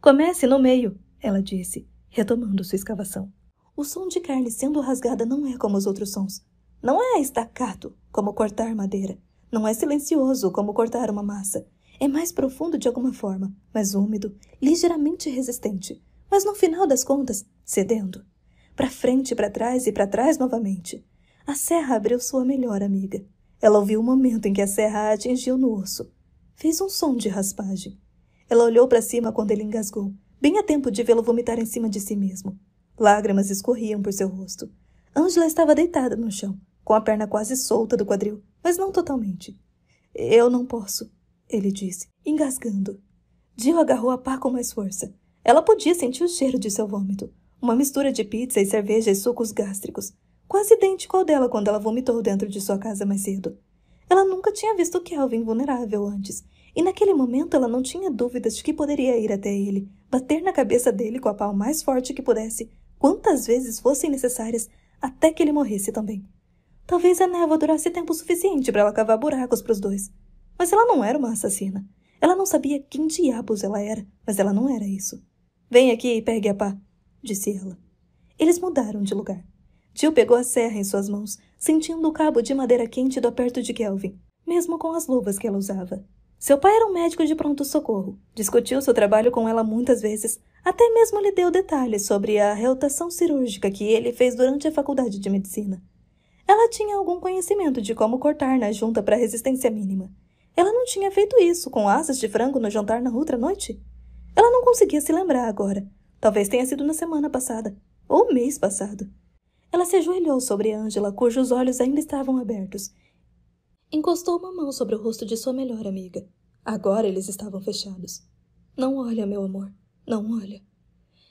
Comece no meio, ela disse, retomando sua escavação. O som de carne sendo rasgada não é como os outros sons. Não é estacato, como cortar madeira. Não é silencioso, como cortar uma massa. É mais profundo de alguma forma, mais úmido, ligeiramente resistente, mas no final das contas, cedendo. Para frente, para trás e para trás novamente. A serra abriu sua melhor amiga. Ela ouviu o momento em que a serra a atingiu no osso. Fez um som de raspagem. Ela olhou para cima quando ele engasgou, bem a tempo de vê-lo vomitar em cima de si mesmo. Lágrimas escorriam por seu rosto. Ângela estava deitada no chão, com a perna quase solta do quadril, mas não totalmente. Eu não posso, ele disse, engasgando. Jill agarrou a pá com mais força. Ela podia sentir o cheiro de seu vômito. Uma mistura de pizza e cerveja e sucos gástricos. Quase idêntico ao dela quando ela vomitou dentro de sua casa mais cedo. Ela nunca tinha visto Kelvin vulnerável antes, e naquele momento ela não tinha dúvidas de que poderia ir até ele, bater na cabeça dele com a pau mais forte que pudesse, quantas vezes fossem necessárias, até que ele morresse também. Talvez a névoa durasse tempo suficiente para ela cavar buracos para os dois, mas ela não era uma assassina. Ela não sabia quem diabos ela era, mas ela não era isso. Vem aqui e pegue a pá, disse ela. Eles mudaram de lugar. Jill pegou a serra em suas mãos, sentindo o cabo de madeira quente do aperto de Kelvin, mesmo com as luvas que ela usava. Seu pai era um médico de pronto-socorro. Discutiu seu trabalho com ela muitas vezes, até mesmo lhe deu detalhes sobre a reutação cirúrgica que ele fez durante a faculdade de medicina. Ela tinha algum conhecimento de como cortar na junta para resistência mínima, ela não tinha feito isso com asas de frango no jantar na outra noite? Ela não conseguia se lembrar agora. Talvez tenha sido na semana passada, ou mês passado. Ela se ajoelhou sobre Angela, cujos olhos ainda estavam abertos. Encostou uma mão sobre o rosto de sua melhor amiga. Agora eles estavam fechados. Não olha, meu amor, não olha.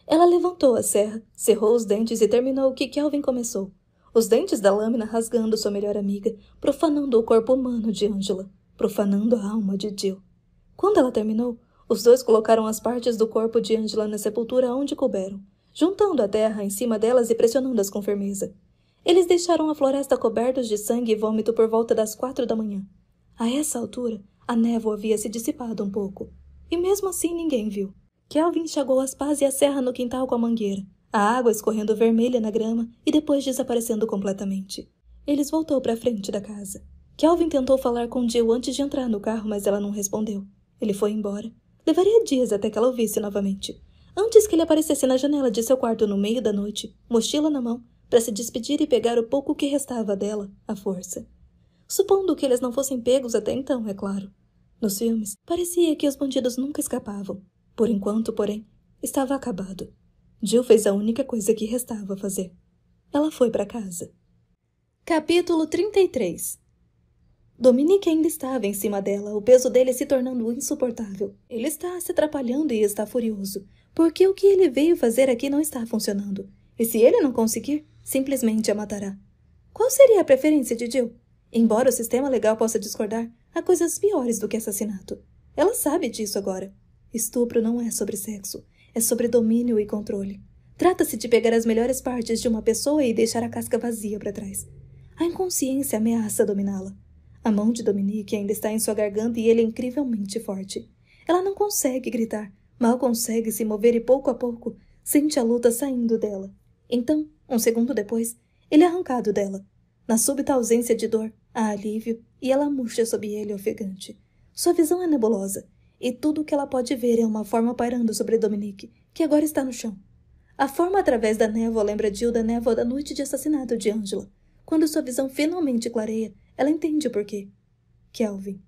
Ela levantou a serra, cerrou os dentes e terminou o que Kelvin começou. Os dentes da lâmina rasgando sua melhor amiga, profanando o corpo humano de Angela profanando a alma de Jill. Quando ela terminou, os dois colocaram as partes do corpo de Angela na sepultura onde couberam, juntando a terra em cima delas e pressionando-as com firmeza. Eles deixaram a floresta cobertos de sangue e vômito por volta das quatro da manhã. A essa altura, a névoa havia se dissipado um pouco. E mesmo assim ninguém viu. Kelvin enxagou as pás e a serra no quintal com a mangueira, a água escorrendo vermelha na grama e depois desaparecendo completamente. Eles voltou para a frente da casa. Kelvin tentou falar com Jill antes de entrar no carro, mas ela não respondeu. Ele foi embora. Levaria dias até que ela o visse novamente. Antes que ele aparecesse na janela de seu quarto no meio da noite, mochila na mão, para se despedir e pegar o pouco que restava dela, à força. Supondo que eles não fossem pegos até então, é claro. Nos filmes, parecia que os bandidos nunca escapavam. Por enquanto, porém, estava acabado. Jill fez a única coisa que restava fazer. Ela foi para casa. Capítulo 33 Dominique ainda estava em cima dela, o peso dele se tornando insuportável. Ele está se atrapalhando e está furioso, porque o que ele veio fazer aqui não está funcionando. E se ele não conseguir, simplesmente a matará. Qual seria a preferência de Jill? Embora o sistema legal possa discordar, há coisas piores do que assassinato. Ela sabe disso agora. Estupro não é sobre sexo, é sobre domínio e controle. Trata-se de pegar as melhores partes de uma pessoa e deixar a casca vazia para trás. A inconsciência ameaça dominá-la. A mão de Dominique ainda está em sua garganta e ele é incrivelmente forte. Ela não consegue gritar, mal consegue se mover e pouco a pouco sente a luta saindo dela. Então, um segundo depois, ele é arrancado dela. Na súbita ausência de dor, há alívio e ela murcha sob ele ofegante. Sua visão é nebulosa e tudo o que ela pode ver é uma forma pairando sobre Dominique, que agora está no chão. A forma através da névoa lembra Jill da névoa da noite de assassinato de Angela. Quando sua visão finalmente clareia, ela entende o porquê. Kelvin.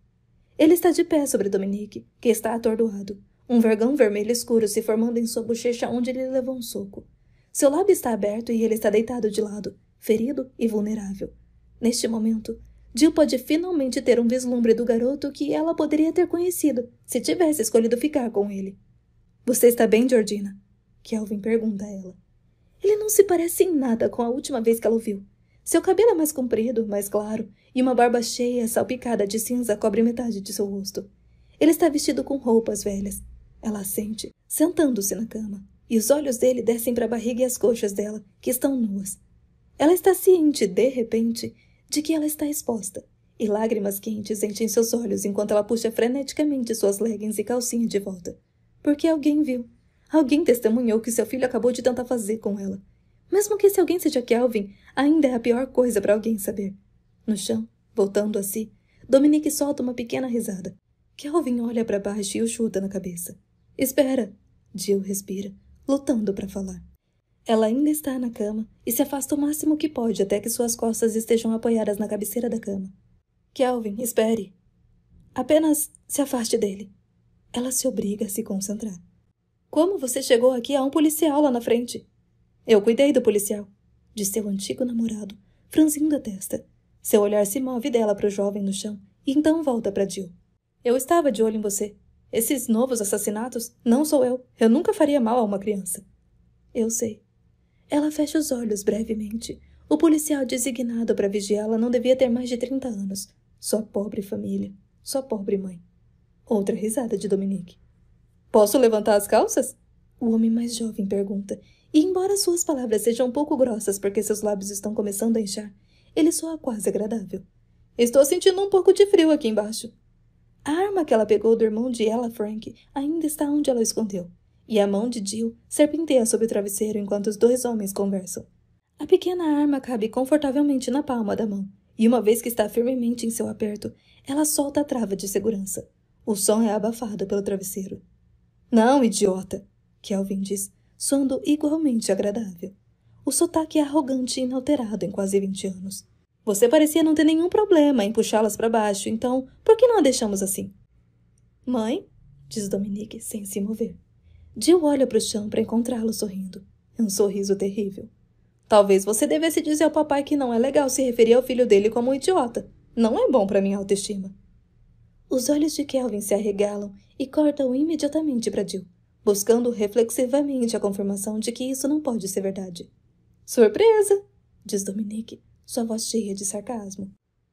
Ele está de pé sobre Dominique, que está atordoado. Um vergão vermelho escuro se formando em sua bochecha onde ele levou um soco. Seu lábio está aberto e ele está deitado de lado, ferido e vulnerável. Neste momento, Jill pode finalmente ter um vislumbre do garoto que ela poderia ter conhecido se tivesse escolhido ficar com ele. Você está bem, Georgina? Kelvin pergunta a ela. Ele não se parece em nada com a última vez que ela o viu. Seu cabelo é mais comprido, mais claro, e uma barba cheia, salpicada de cinza, cobre metade de seu rosto. Ele está vestido com roupas velhas. Ela assente, sentando-se na cama, e os olhos dele descem para a barriga e as coxas dela, que estão nuas. Ela está ciente, de repente, de que ela está exposta, e lágrimas quentes enchem seus olhos enquanto ela puxa freneticamente suas leggings e calcinha de volta. Porque alguém viu. Alguém testemunhou que seu filho acabou de tentar fazer com ela. Mesmo que esse alguém seja Kelvin, ainda é a pior coisa para alguém saber. No chão, voltando a si, Dominique solta uma pequena risada. Kelvin olha para baixo e o chuta na cabeça. Espera! Jill respira, lutando para falar. Ela ainda está na cama e se afasta o máximo que pode até que suas costas estejam apoiadas na cabeceira da cama. Kelvin, espere. Apenas se afaste dele. Ela se obriga a se concentrar. Como você chegou aqui a um policial lá na frente? Eu cuidei do policial de seu antigo namorado, franzindo a testa. Seu olhar se move dela para o jovem no chão e então volta para Jill. Eu estava de olho em você. Esses novos assassinatos não sou eu. Eu nunca faria mal a uma criança. Eu sei. Ela fecha os olhos brevemente. O policial designado para vigiá-la não devia ter mais de 30 anos. Sua pobre família. Sua pobre mãe. Outra risada de Dominique. Posso levantar as calças? O homem mais jovem pergunta, e embora suas palavras sejam um pouco grossas porque seus lábios estão começando a inchar, ele soa quase agradável. Estou sentindo um pouco de frio aqui embaixo. A arma que ela pegou do irmão de ela, Frank, ainda está onde ela escondeu, e a mão de Jill serpenteia sobre o travesseiro enquanto os dois homens conversam. A pequena arma cabe confortavelmente na palma da mão, e uma vez que está firmemente em seu aperto, ela solta a trava de segurança. O som é abafado pelo travesseiro. Não, idiota! Kelvin diz, soando igualmente agradável. O sotaque é arrogante e inalterado em quase 20 anos. Você parecia não ter nenhum problema em puxá-las para baixo, então por que não a deixamos assim? Mãe? diz Dominique, sem se mover. Jill olha para o chão para encontrá-lo sorrindo. É um sorriso terrível. Talvez você devesse dizer ao papai que não é legal se referir ao filho dele como um idiota. Não é bom para minha autoestima. Os olhos de Kelvin se arregalam e cortam imediatamente para Jill buscando reflexivamente a confirmação de que isso não pode ser verdade. Surpresa! diz Dominique, sua voz cheia de sarcasmo.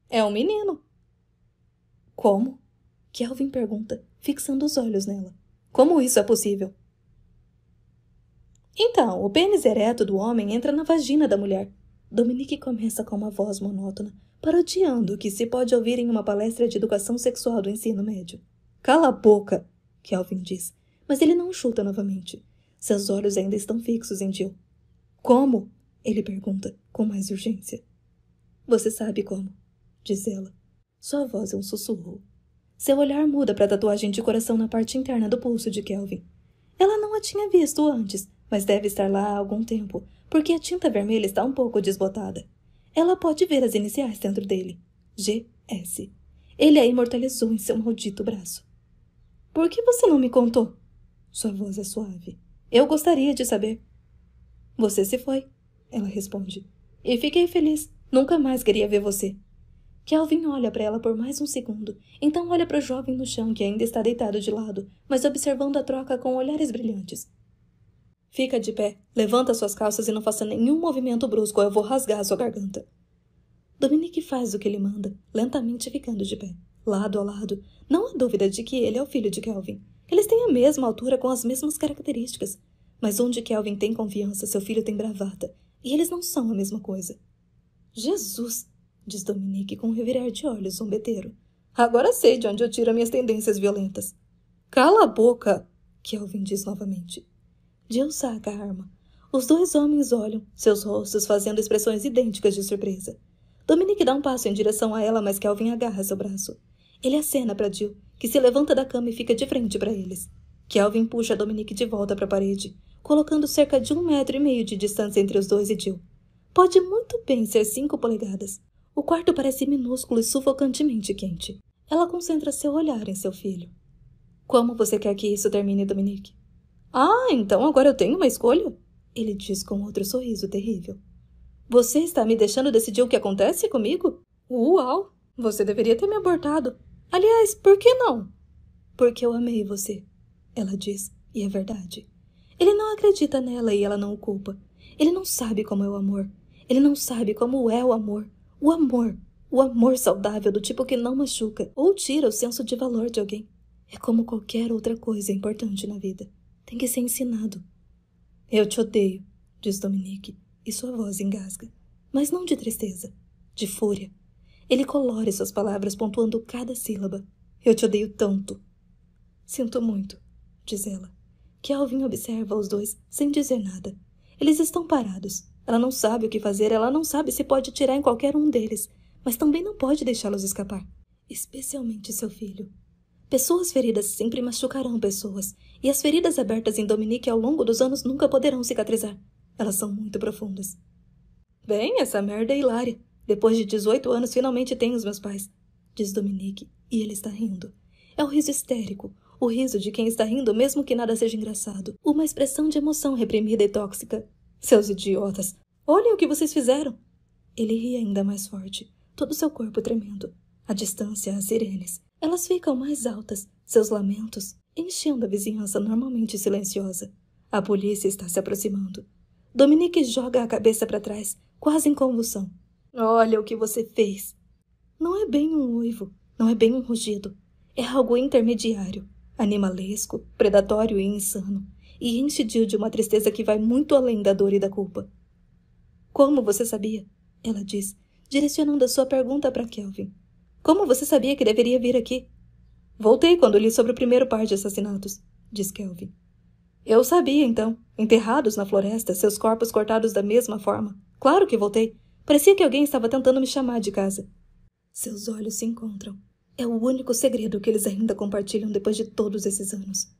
É um menino! Como? Kelvin pergunta, fixando os olhos nela. Como isso é possível? Então, o pênis ereto do homem entra na vagina da mulher. Dominique começa com uma voz monótona, parodiando o que se pode ouvir em uma palestra de educação sexual do ensino médio. Cala a boca, Kelvin diz, mas ele não chuta novamente. Seus olhos ainda estão fixos em Jill. Como? Ele pergunta, com mais urgência. Você sabe como, diz ela. Sua voz é um sussurro. Seu olhar muda para a tatuagem de coração na parte interna do pulso de Kelvin. Ela não a tinha visto antes, mas deve estar lá há algum tempo, porque a tinta vermelha está um pouco desbotada. Ela pode ver as iniciais dentro dele. G.S. Ele a imortalizou em seu maldito braço. Por que você não me contou? Sua voz é suave. Eu gostaria de saber. Você se foi, ela responde. E fiquei feliz. Nunca mais queria ver você. Kelvin olha para ela por mais um segundo, então olha para o jovem no chão que ainda está deitado de lado, mas observando a troca com olhares brilhantes. Fica de pé, levanta suas calças e não faça nenhum movimento brusco ou eu vou rasgar sua garganta. Dominique faz o que ele manda, lentamente ficando de pé, lado a lado. Não há dúvida de que ele é o filho de Kelvin, eles têm a mesma altura com as mesmas características, mas onde Kelvin tem confiança, seu filho tem bravata, e eles não são a mesma coisa. Jesus! diz Dominique com um revirar de olhos zombeteiro. Agora sei de onde eu tiro minhas tendências violentas. Cala a boca! Kelvin diz novamente. Jill saca a arma. Os dois homens olham, seus rostos fazendo expressões idênticas de surpresa. Dominique dá um passo em direção a ela, mas Kelvin agarra seu braço. Ele acena para Jill que se levanta da cama e fica de frente para eles. Kelvin puxa Dominique de volta para a parede, colocando cerca de um metro e meio de distância entre os dois e Jill. Pode muito bem ser cinco polegadas. O quarto parece minúsculo e sufocantemente quente. Ela concentra seu olhar em seu filho. Como você quer que isso termine, Dominique? Ah, então agora eu tenho uma escolha? Ele diz com outro sorriso terrível. Você está me deixando decidir o que acontece comigo? Uau! Você deveria ter me abortado. Aliás, por que não? Porque eu amei você, ela diz, e é verdade. Ele não acredita nela e ela não o culpa. Ele não sabe como é o amor. Ele não sabe como é o amor. O amor. O amor saudável, do tipo que não machuca ou tira o senso de valor de alguém. É como qualquer outra coisa importante na vida. Tem que ser ensinado. Eu te odeio, diz Dominique, e sua voz engasga. Mas não de tristeza, de fúria. Ele colore suas palavras, pontuando cada sílaba. Eu te odeio tanto. Sinto muito, diz ela. Kelvin observa os dois, sem dizer nada. Eles estão parados. Ela não sabe o que fazer, ela não sabe se pode atirar em qualquer um deles, mas também não pode deixá-los escapar. Especialmente seu filho. Pessoas feridas sempre machucarão pessoas, e as feridas abertas em Dominique ao longo dos anos nunca poderão cicatrizar. Elas são muito profundas. Bem, essa merda é hilária, depois de 18 anos, finalmente tenho os meus pais, diz Dominique, e ele está rindo. É o riso histérico, o riso de quem está rindo mesmo que nada seja engraçado, uma expressão de emoção reprimida e tóxica. Seus idiotas, olhem o que vocês fizeram! Ele ri ainda mais forte, todo seu corpo tremendo. A distância, as sirenes. Elas ficam mais altas, seus lamentos, enchendo a vizinhança normalmente silenciosa. A polícia está se aproximando. Dominique joga a cabeça para trás, quase em convulsão. Olha o que você fez. Não é bem um uivo, não é bem um rugido. É algo intermediário, animalesco, predatório e insano, e enche Jill de uma tristeza que vai muito além da dor e da culpa. Como você sabia? Ela diz, direcionando a sua pergunta para Kelvin. Como você sabia que deveria vir aqui? Voltei quando li sobre o primeiro par de assassinatos, diz Kelvin. Eu sabia, então. Enterrados na floresta, seus corpos cortados da mesma forma. Claro que voltei. Parecia que alguém estava tentando me chamar de casa. Seus olhos se encontram. É o único segredo que eles ainda compartilham depois de todos esses anos.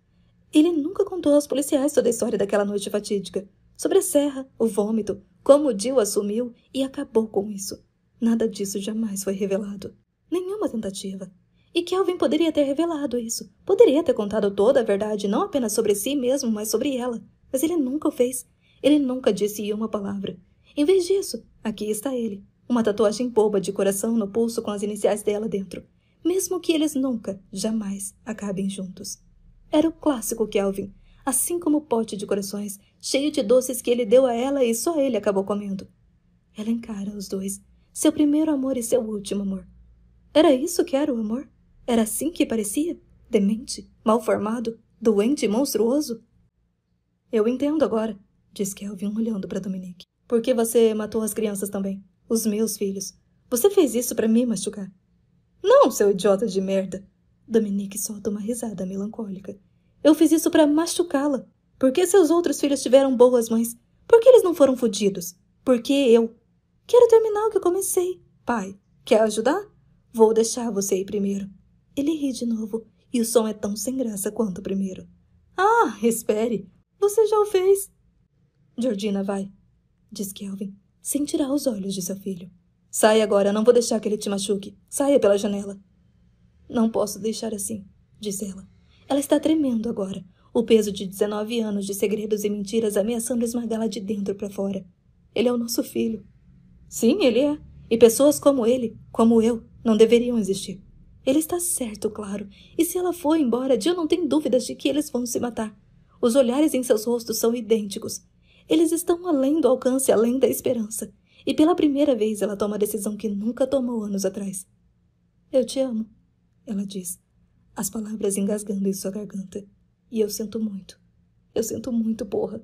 Ele nunca contou aos policiais toda a história daquela noite fatídica. Sobre a serra, o vômito, como o Jill assumiu e acabou com isso. Nada disso jamais foi revelado. Nenhuma tentativa. E Kelvin poderia ter revelado isso. Poderia ter contado toda a verdade, não apenas sobre si mesmo, mas sobre ela. Mas ele nunca o fez. Ele nunca disse uma palavra. Em vez disso, Aqui está ele. Uma tatuagem boba de coração no pulso com as iniciais dela dentro. Mesmo que eles nunca, jamais, acabem juntos. Era o clássico Kelvin, assim como o pote de corações, cheio de doces que ele deu a ela e só ele acabou comendo. Ela encara os dois, seu primeiro amor e seu último amor. Era isso que era o amor? Era assim que parecia? Demente, mal formado, doente e monstruoso? Eu entendo agora, diz Kelvin olhando para Dominique. Por que você matou as crianças também? Os meus filhos. Você fez isso para me machucar. Não, seu idiota de merda. Dominique solta uma risada melancólica. Eu fiz isso para machucá-la. Por que seus outros filhos tiveram boas mães? Por que eles não foram fodidos? Por que eu? Quero terminar o que eu comecei. Pai, quer ajudar? Vou deixar você ir primeiro. Ele ri de novo, e o som é tão sem graça quanto o primeiro. Ah, espere! Você já o fez! Georgina vai disse Kelvin, sem tirar os olhos de seu filho. Saia agora, não vou deixar que ele te machuque. Saia pela janela. Não posso deixar assim, disse ela. Ela está tremendo agora, o peso de 19 anos de segredos e mentiras ameaçando esmagá-la de dentro para fora. Ele é o nosso filho. Sim, ele é. E pessoas como ele, como eu, não deveriam existir. Ele está certo, claro. E se ela for embora, Jill não tem dúvidas de que eles vão se matar. Os olhares em seus rostos são idênticos. Eles estão além do alcance, além da esperança. E pela primeira vez ela toma a decisão que nunca tomou anos atrás. Eu te amo, ela diz, as palavras engasgando em sua garganta. E eu sinto muito. Eu sinto muito, porra.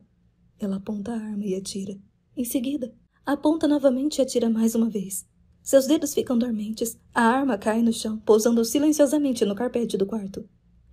Ela aponta a arma e atira. Em seguida, aponta novamente e atira mais uma vez. Seus dedos ficam dormentes, a arma cai no chão, pousando silenciosamente no carpete do quarto.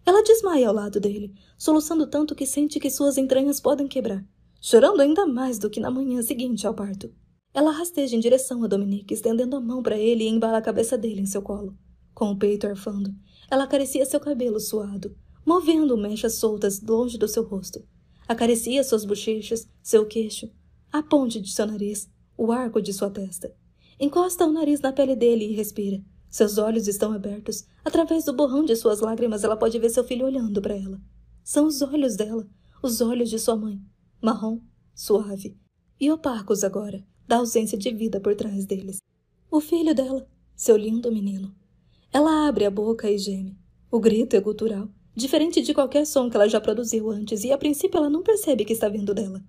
Ela desmaia ao lado dele, soluçando tanto que sente que suas entranhas podem quebrar chorando ainda mais do que na manhã seguinte ao parto. Ela rasteja em direção a Dominique, estendendo a mão para ele e embala a cabeça dele em seu colo. Com o peito arfando, ela acaricia seu cabelo suado, movendo mechas soltas longe do seu rosto. Acaricia suas bochechas, seu queixo, a ponte de seu nariz, o arco de sua testa. Encosta o nariz na pele dele e respira. Seus olhos estão abertos. Através do borrão de suas lágrimas, ela pode ver seu filho olhando para ela. São os olhos dela, os olhos de sua mãe, marrom, suave, e opacos agora, da ausência de vida por trás deles. O filho dela, seu lindo menino. Ela abre a boca e geme. O grito é gutural, diferente de qualquer som que ela já produziu antes, e a princípio ela não percebe que está vindo dela.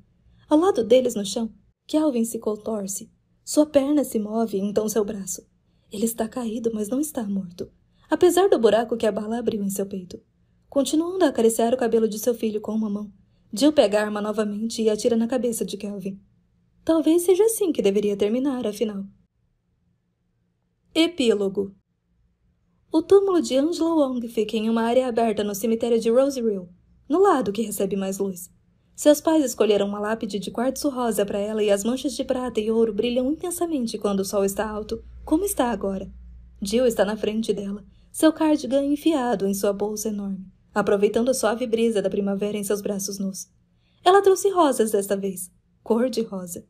Ao lado deles no chão, Kelvin se contorce. Sua perna se move, então seu braço. Ele está caído, mas não está morto, apesar do buraco que a bala abriu em seu peito. Continuando a acariciar o cabelo de seu filho com uma mão, Jill pega a arma novamente e atira na cabeça de Kelvin. Talvez seja assim que deveria terminar, afinal. Epílogo O túmulo de Angela Wong fica em uma área aberta no cemitério de Roseville, no lado que recebe mais luz. Seus pais escolheram uma lápide de quartzo rosa para ela e as manchas de prata e ouro brilham intensamente quando o sol está alto, como está agora. Jill está na frente dela, seu cardigan enfiado em sua bolsa enorme aproveitando a suave brisa da primavera em seus braços nus. Ela trouxe rosas desta vez, cor de rosa.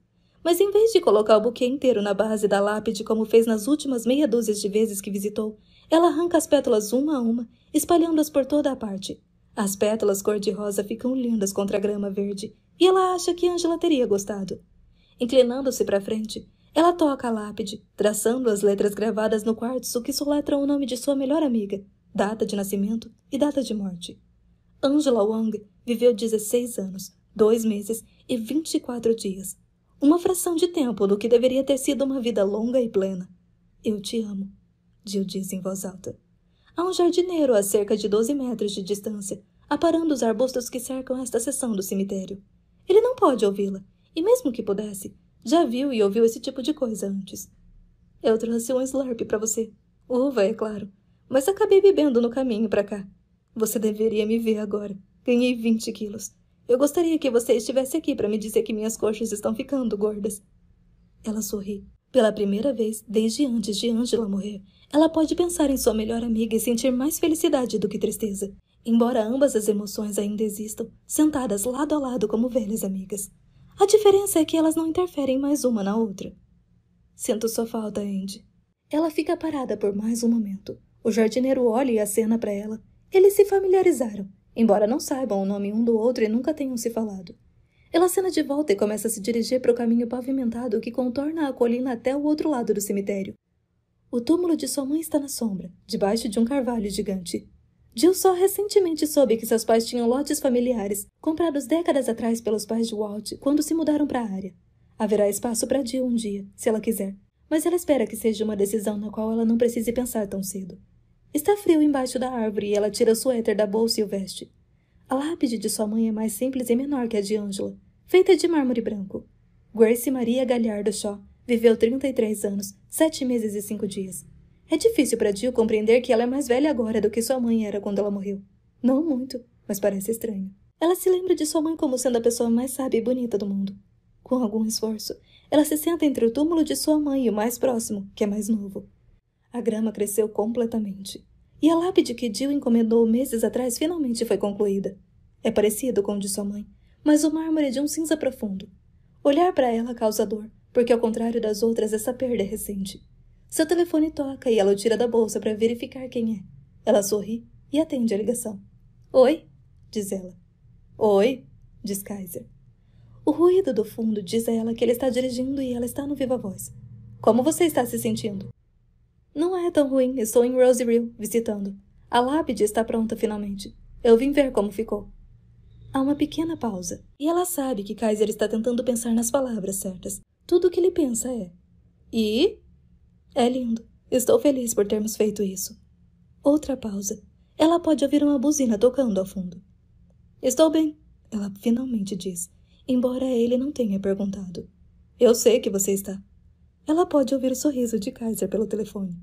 Mas em vez de colocar o buquê inteiro na base da lápide, como fez nas últimas meia dúzia de vezes que visitou, ela arranca as pétalas uma a uma, espalhando-as por toda a parte. As pétalas cor-de-rosa ficam lindas contra a grama verde, e ela acha que Angela teria gostado. Inclinando-se para frente, ela toca a lápide, traçando as letras gravadas no quartzo que soletram o nome de sua melhor amiga, data de nascimento e data de morte. Angela Wang viveu 16 anos, 2 meses e 24 dias. Uma fração de tempo do que deveria ter sido uma vida longa e plena. Eu te amo, Jill disse em voz alta. Há um jardineiro a cerca de 12 metros de distância, aparando os arbustos que cercam esta seção do cemitério. Ele não pode ouvi-la, e mesmo que pudesse, já viu e ouviu esse tipo de coisa antes. Eu trouxe um slurp para você. Uva, é claro mas acabei bebendo no caminho para cá. Você deveria me ver agora. Ganhei 20 quilos. Eu gostaria que você estivesse aqui para me dizer que minhas coxas estão ficando gordas. Ela sorri. Pela primeira vez, desde antes de Angela morrer, ela pode pensar em sua melhor amiga e sentir mais felicidade do que tristeza. Embora ambas as emoções ainda existam, sentadas lado a lado como velhas amigas. A diferença é que elas não interferem mais uma na outra. Sinto sua falta, Andy. Ela fica parada por mais um momento, o jardineiro olha e acena para ela. Eles se familiarizaram, embora não saibam o nome um do outro e nunca tenham se falado. Ela acena de volta e começa a se dirigir para o caminho pavimentado que contorna a colina até o outro lado do cemitério. O túmulo de sua mãe está na sombra, debaixo de um carvalho gigante. Jill só recentemente soube que seus pais tinham lotes familiares, comprados décadas atrás pelos pais de Walt, quando se mudaram para a área. Haverá espaço para Jill um dia, se ela quiser, mas ela espera que seja uma decisão na qual ela não precise pensar tão cedo. Está frio embaixo da árvore e ela tira o suéter da bolsa e o veste. A lápide de sua mãe é mais simples e menor que a de Ângela, feita de mármore branco. Grace Maria Galhardo Shaw viveu 33 anos, 7 meses e 5 dias. É difícil para Jill compreender que ela é mais velha agora do que sua mãe era quando ela morreu. Não muito, mas parece estranho. Ela se lembra de sua mãe como sendo a pessoa mais sábia e bonita do mundo. Com algum esforço, ela se senta entre o túmulo de sua mãe e o mais próximo, que é mais novo. A grama cresceu completamente. E a lápide que Jill encomendou meses atrás finalmente foi concluída. É parecido com o de sua mãe, mas o mármore é de um cinza profundo. Olhar para ela causa dor, porque ao contrário das outras, essa perda é recente. Seu telefone toca e ela o tira da bolsa para verificar quem é. Ela sorri e atende a ligação. Oi, diz ela. Oi, diz Kaiser. O ruído do fundo diz a ela que ele está dirigindo e ela está no viva voz. Como você está se sentindo? Não é tão ruim, estou em Rosereal, visitando. A lápide está pronta finalmente. Eu vim ver como ficou. Há uma pequena pausa, e ela sabe que Kaiser está tentando pensar nas palavras certas. Tudo o que ele pensa é: E? É lindo. Estou feliz por termos feito isso. Outra pausa. Ela pode ouvir uma buzina tocando ao fundo. Estou bem, ela finalmente diz, embora ele não tenha perguntado. Eu sei que você está. Ela pode ouvir o sorriso de Kaiser pelo telefone.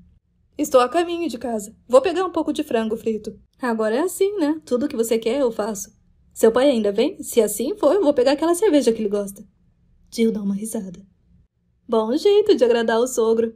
Estou a caminho de casa. Vou pegar um pouco de frango frito. Agora é assim, né? Tudo o que você quer, eu faço. Seu pai ainda vem? Se assim for, eu vou pegar aquela cerveja que ele gosta. Jill dá uma risada. Bom jeito de agradar o sogro.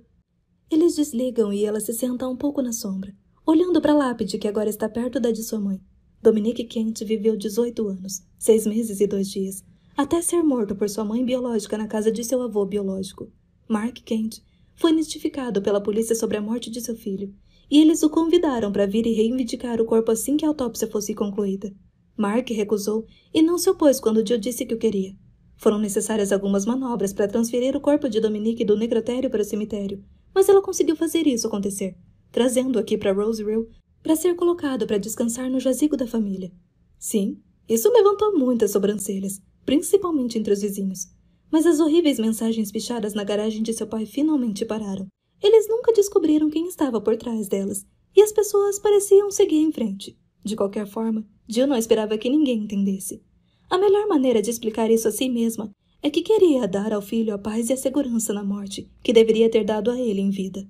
Eles desligam e ela se senta um pouco na sombra, olhando para a lápide que agora está perto da de sua mãe. Dominique Kent viveu 18 anos, seis meses e dois dias, até ser morto por sua mãe biológica na casa de seu avô biológico. Mark Kent, foi notificado pela polícia sobre a morte de seu filho, e eles o convidaram para vir e reivindicar o corpo assim que a autópsia fosse concluída. Mark recusou e não se opôs quando Jill disse que o queria. Foram necessárias algumas manobras para transferir o corpo de Dominique do necrotério para o cemitério, mas ela conseguiu fazer isso acontecer, trazendo-o aqui para Roseville para ser colocado para descansar no jazigo da família. Sim, isso levantou muitas sobrancelhas, principalmente entre os vizinhos, mas as horríveis mensagens pichadas na garagem de seu pai finalmente pararam. Eles nunca descobriram quem estava por trás delas, e as pessoas pareciam seguir em frente. De qualquer forma, Jill não esperava que ninguém entendesse. A melhor maneira de explicar isso a si mesma é que queria dar ao filho a paz e a segurança na morte que deveria ter dado a ele em vida.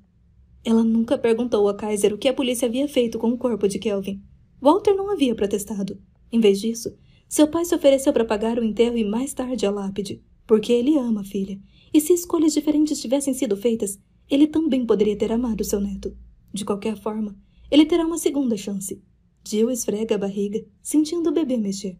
Ela nunca perguntou a Kaiser o que a polícia havia feito com o corpo de Kelvin. Walter não havia protestado. Em vez disso, seu pai se ofereceu para pagar o enterro e mais tarde a lápide. Porque ele ama, filha. E se escolhas diferentes tivessem sido feitas, ele também poderia ter amado seu neto. De qualquer forma, ele terá uma segunda chance. Jill esfrega a barriga, sentindo o bebê mexer.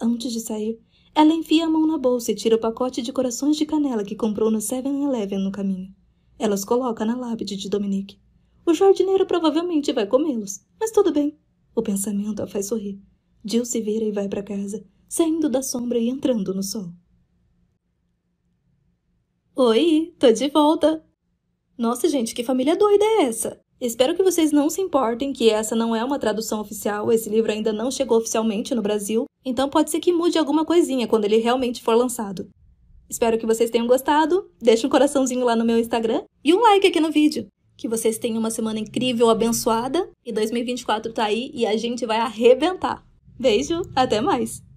Antes de sair, ela enfia a mão na bolsa e tira o pacote de corações de canela que comprou no 7-Eleven no caminho. Ela os coloca na lápide de Dominique. O jardineiro provavelmente vai comê-los, mas tudo bem. O pensamento a faz sorrir. Jill se vira e vai para casa, saindo da sombra e entrando no sol. Oi, tô de volta! Nossa, gente, que família doida é essa? Espero que vocês não se importem que essa não é uma tradução oficial, esse livro ainda não chegou oficialmente no Brasil, então pode ser que mude alguma coisinha quando ele realmente for lançado. Espero que vocês tenham gostado, deixe um coraçãozinho lá no meu Instagram e um like aqui no vídeo. Que vocês tenham uma semana incrível, abençoada, e 2024 tá aí e a gente vai arrebentar. Beijo, até mais!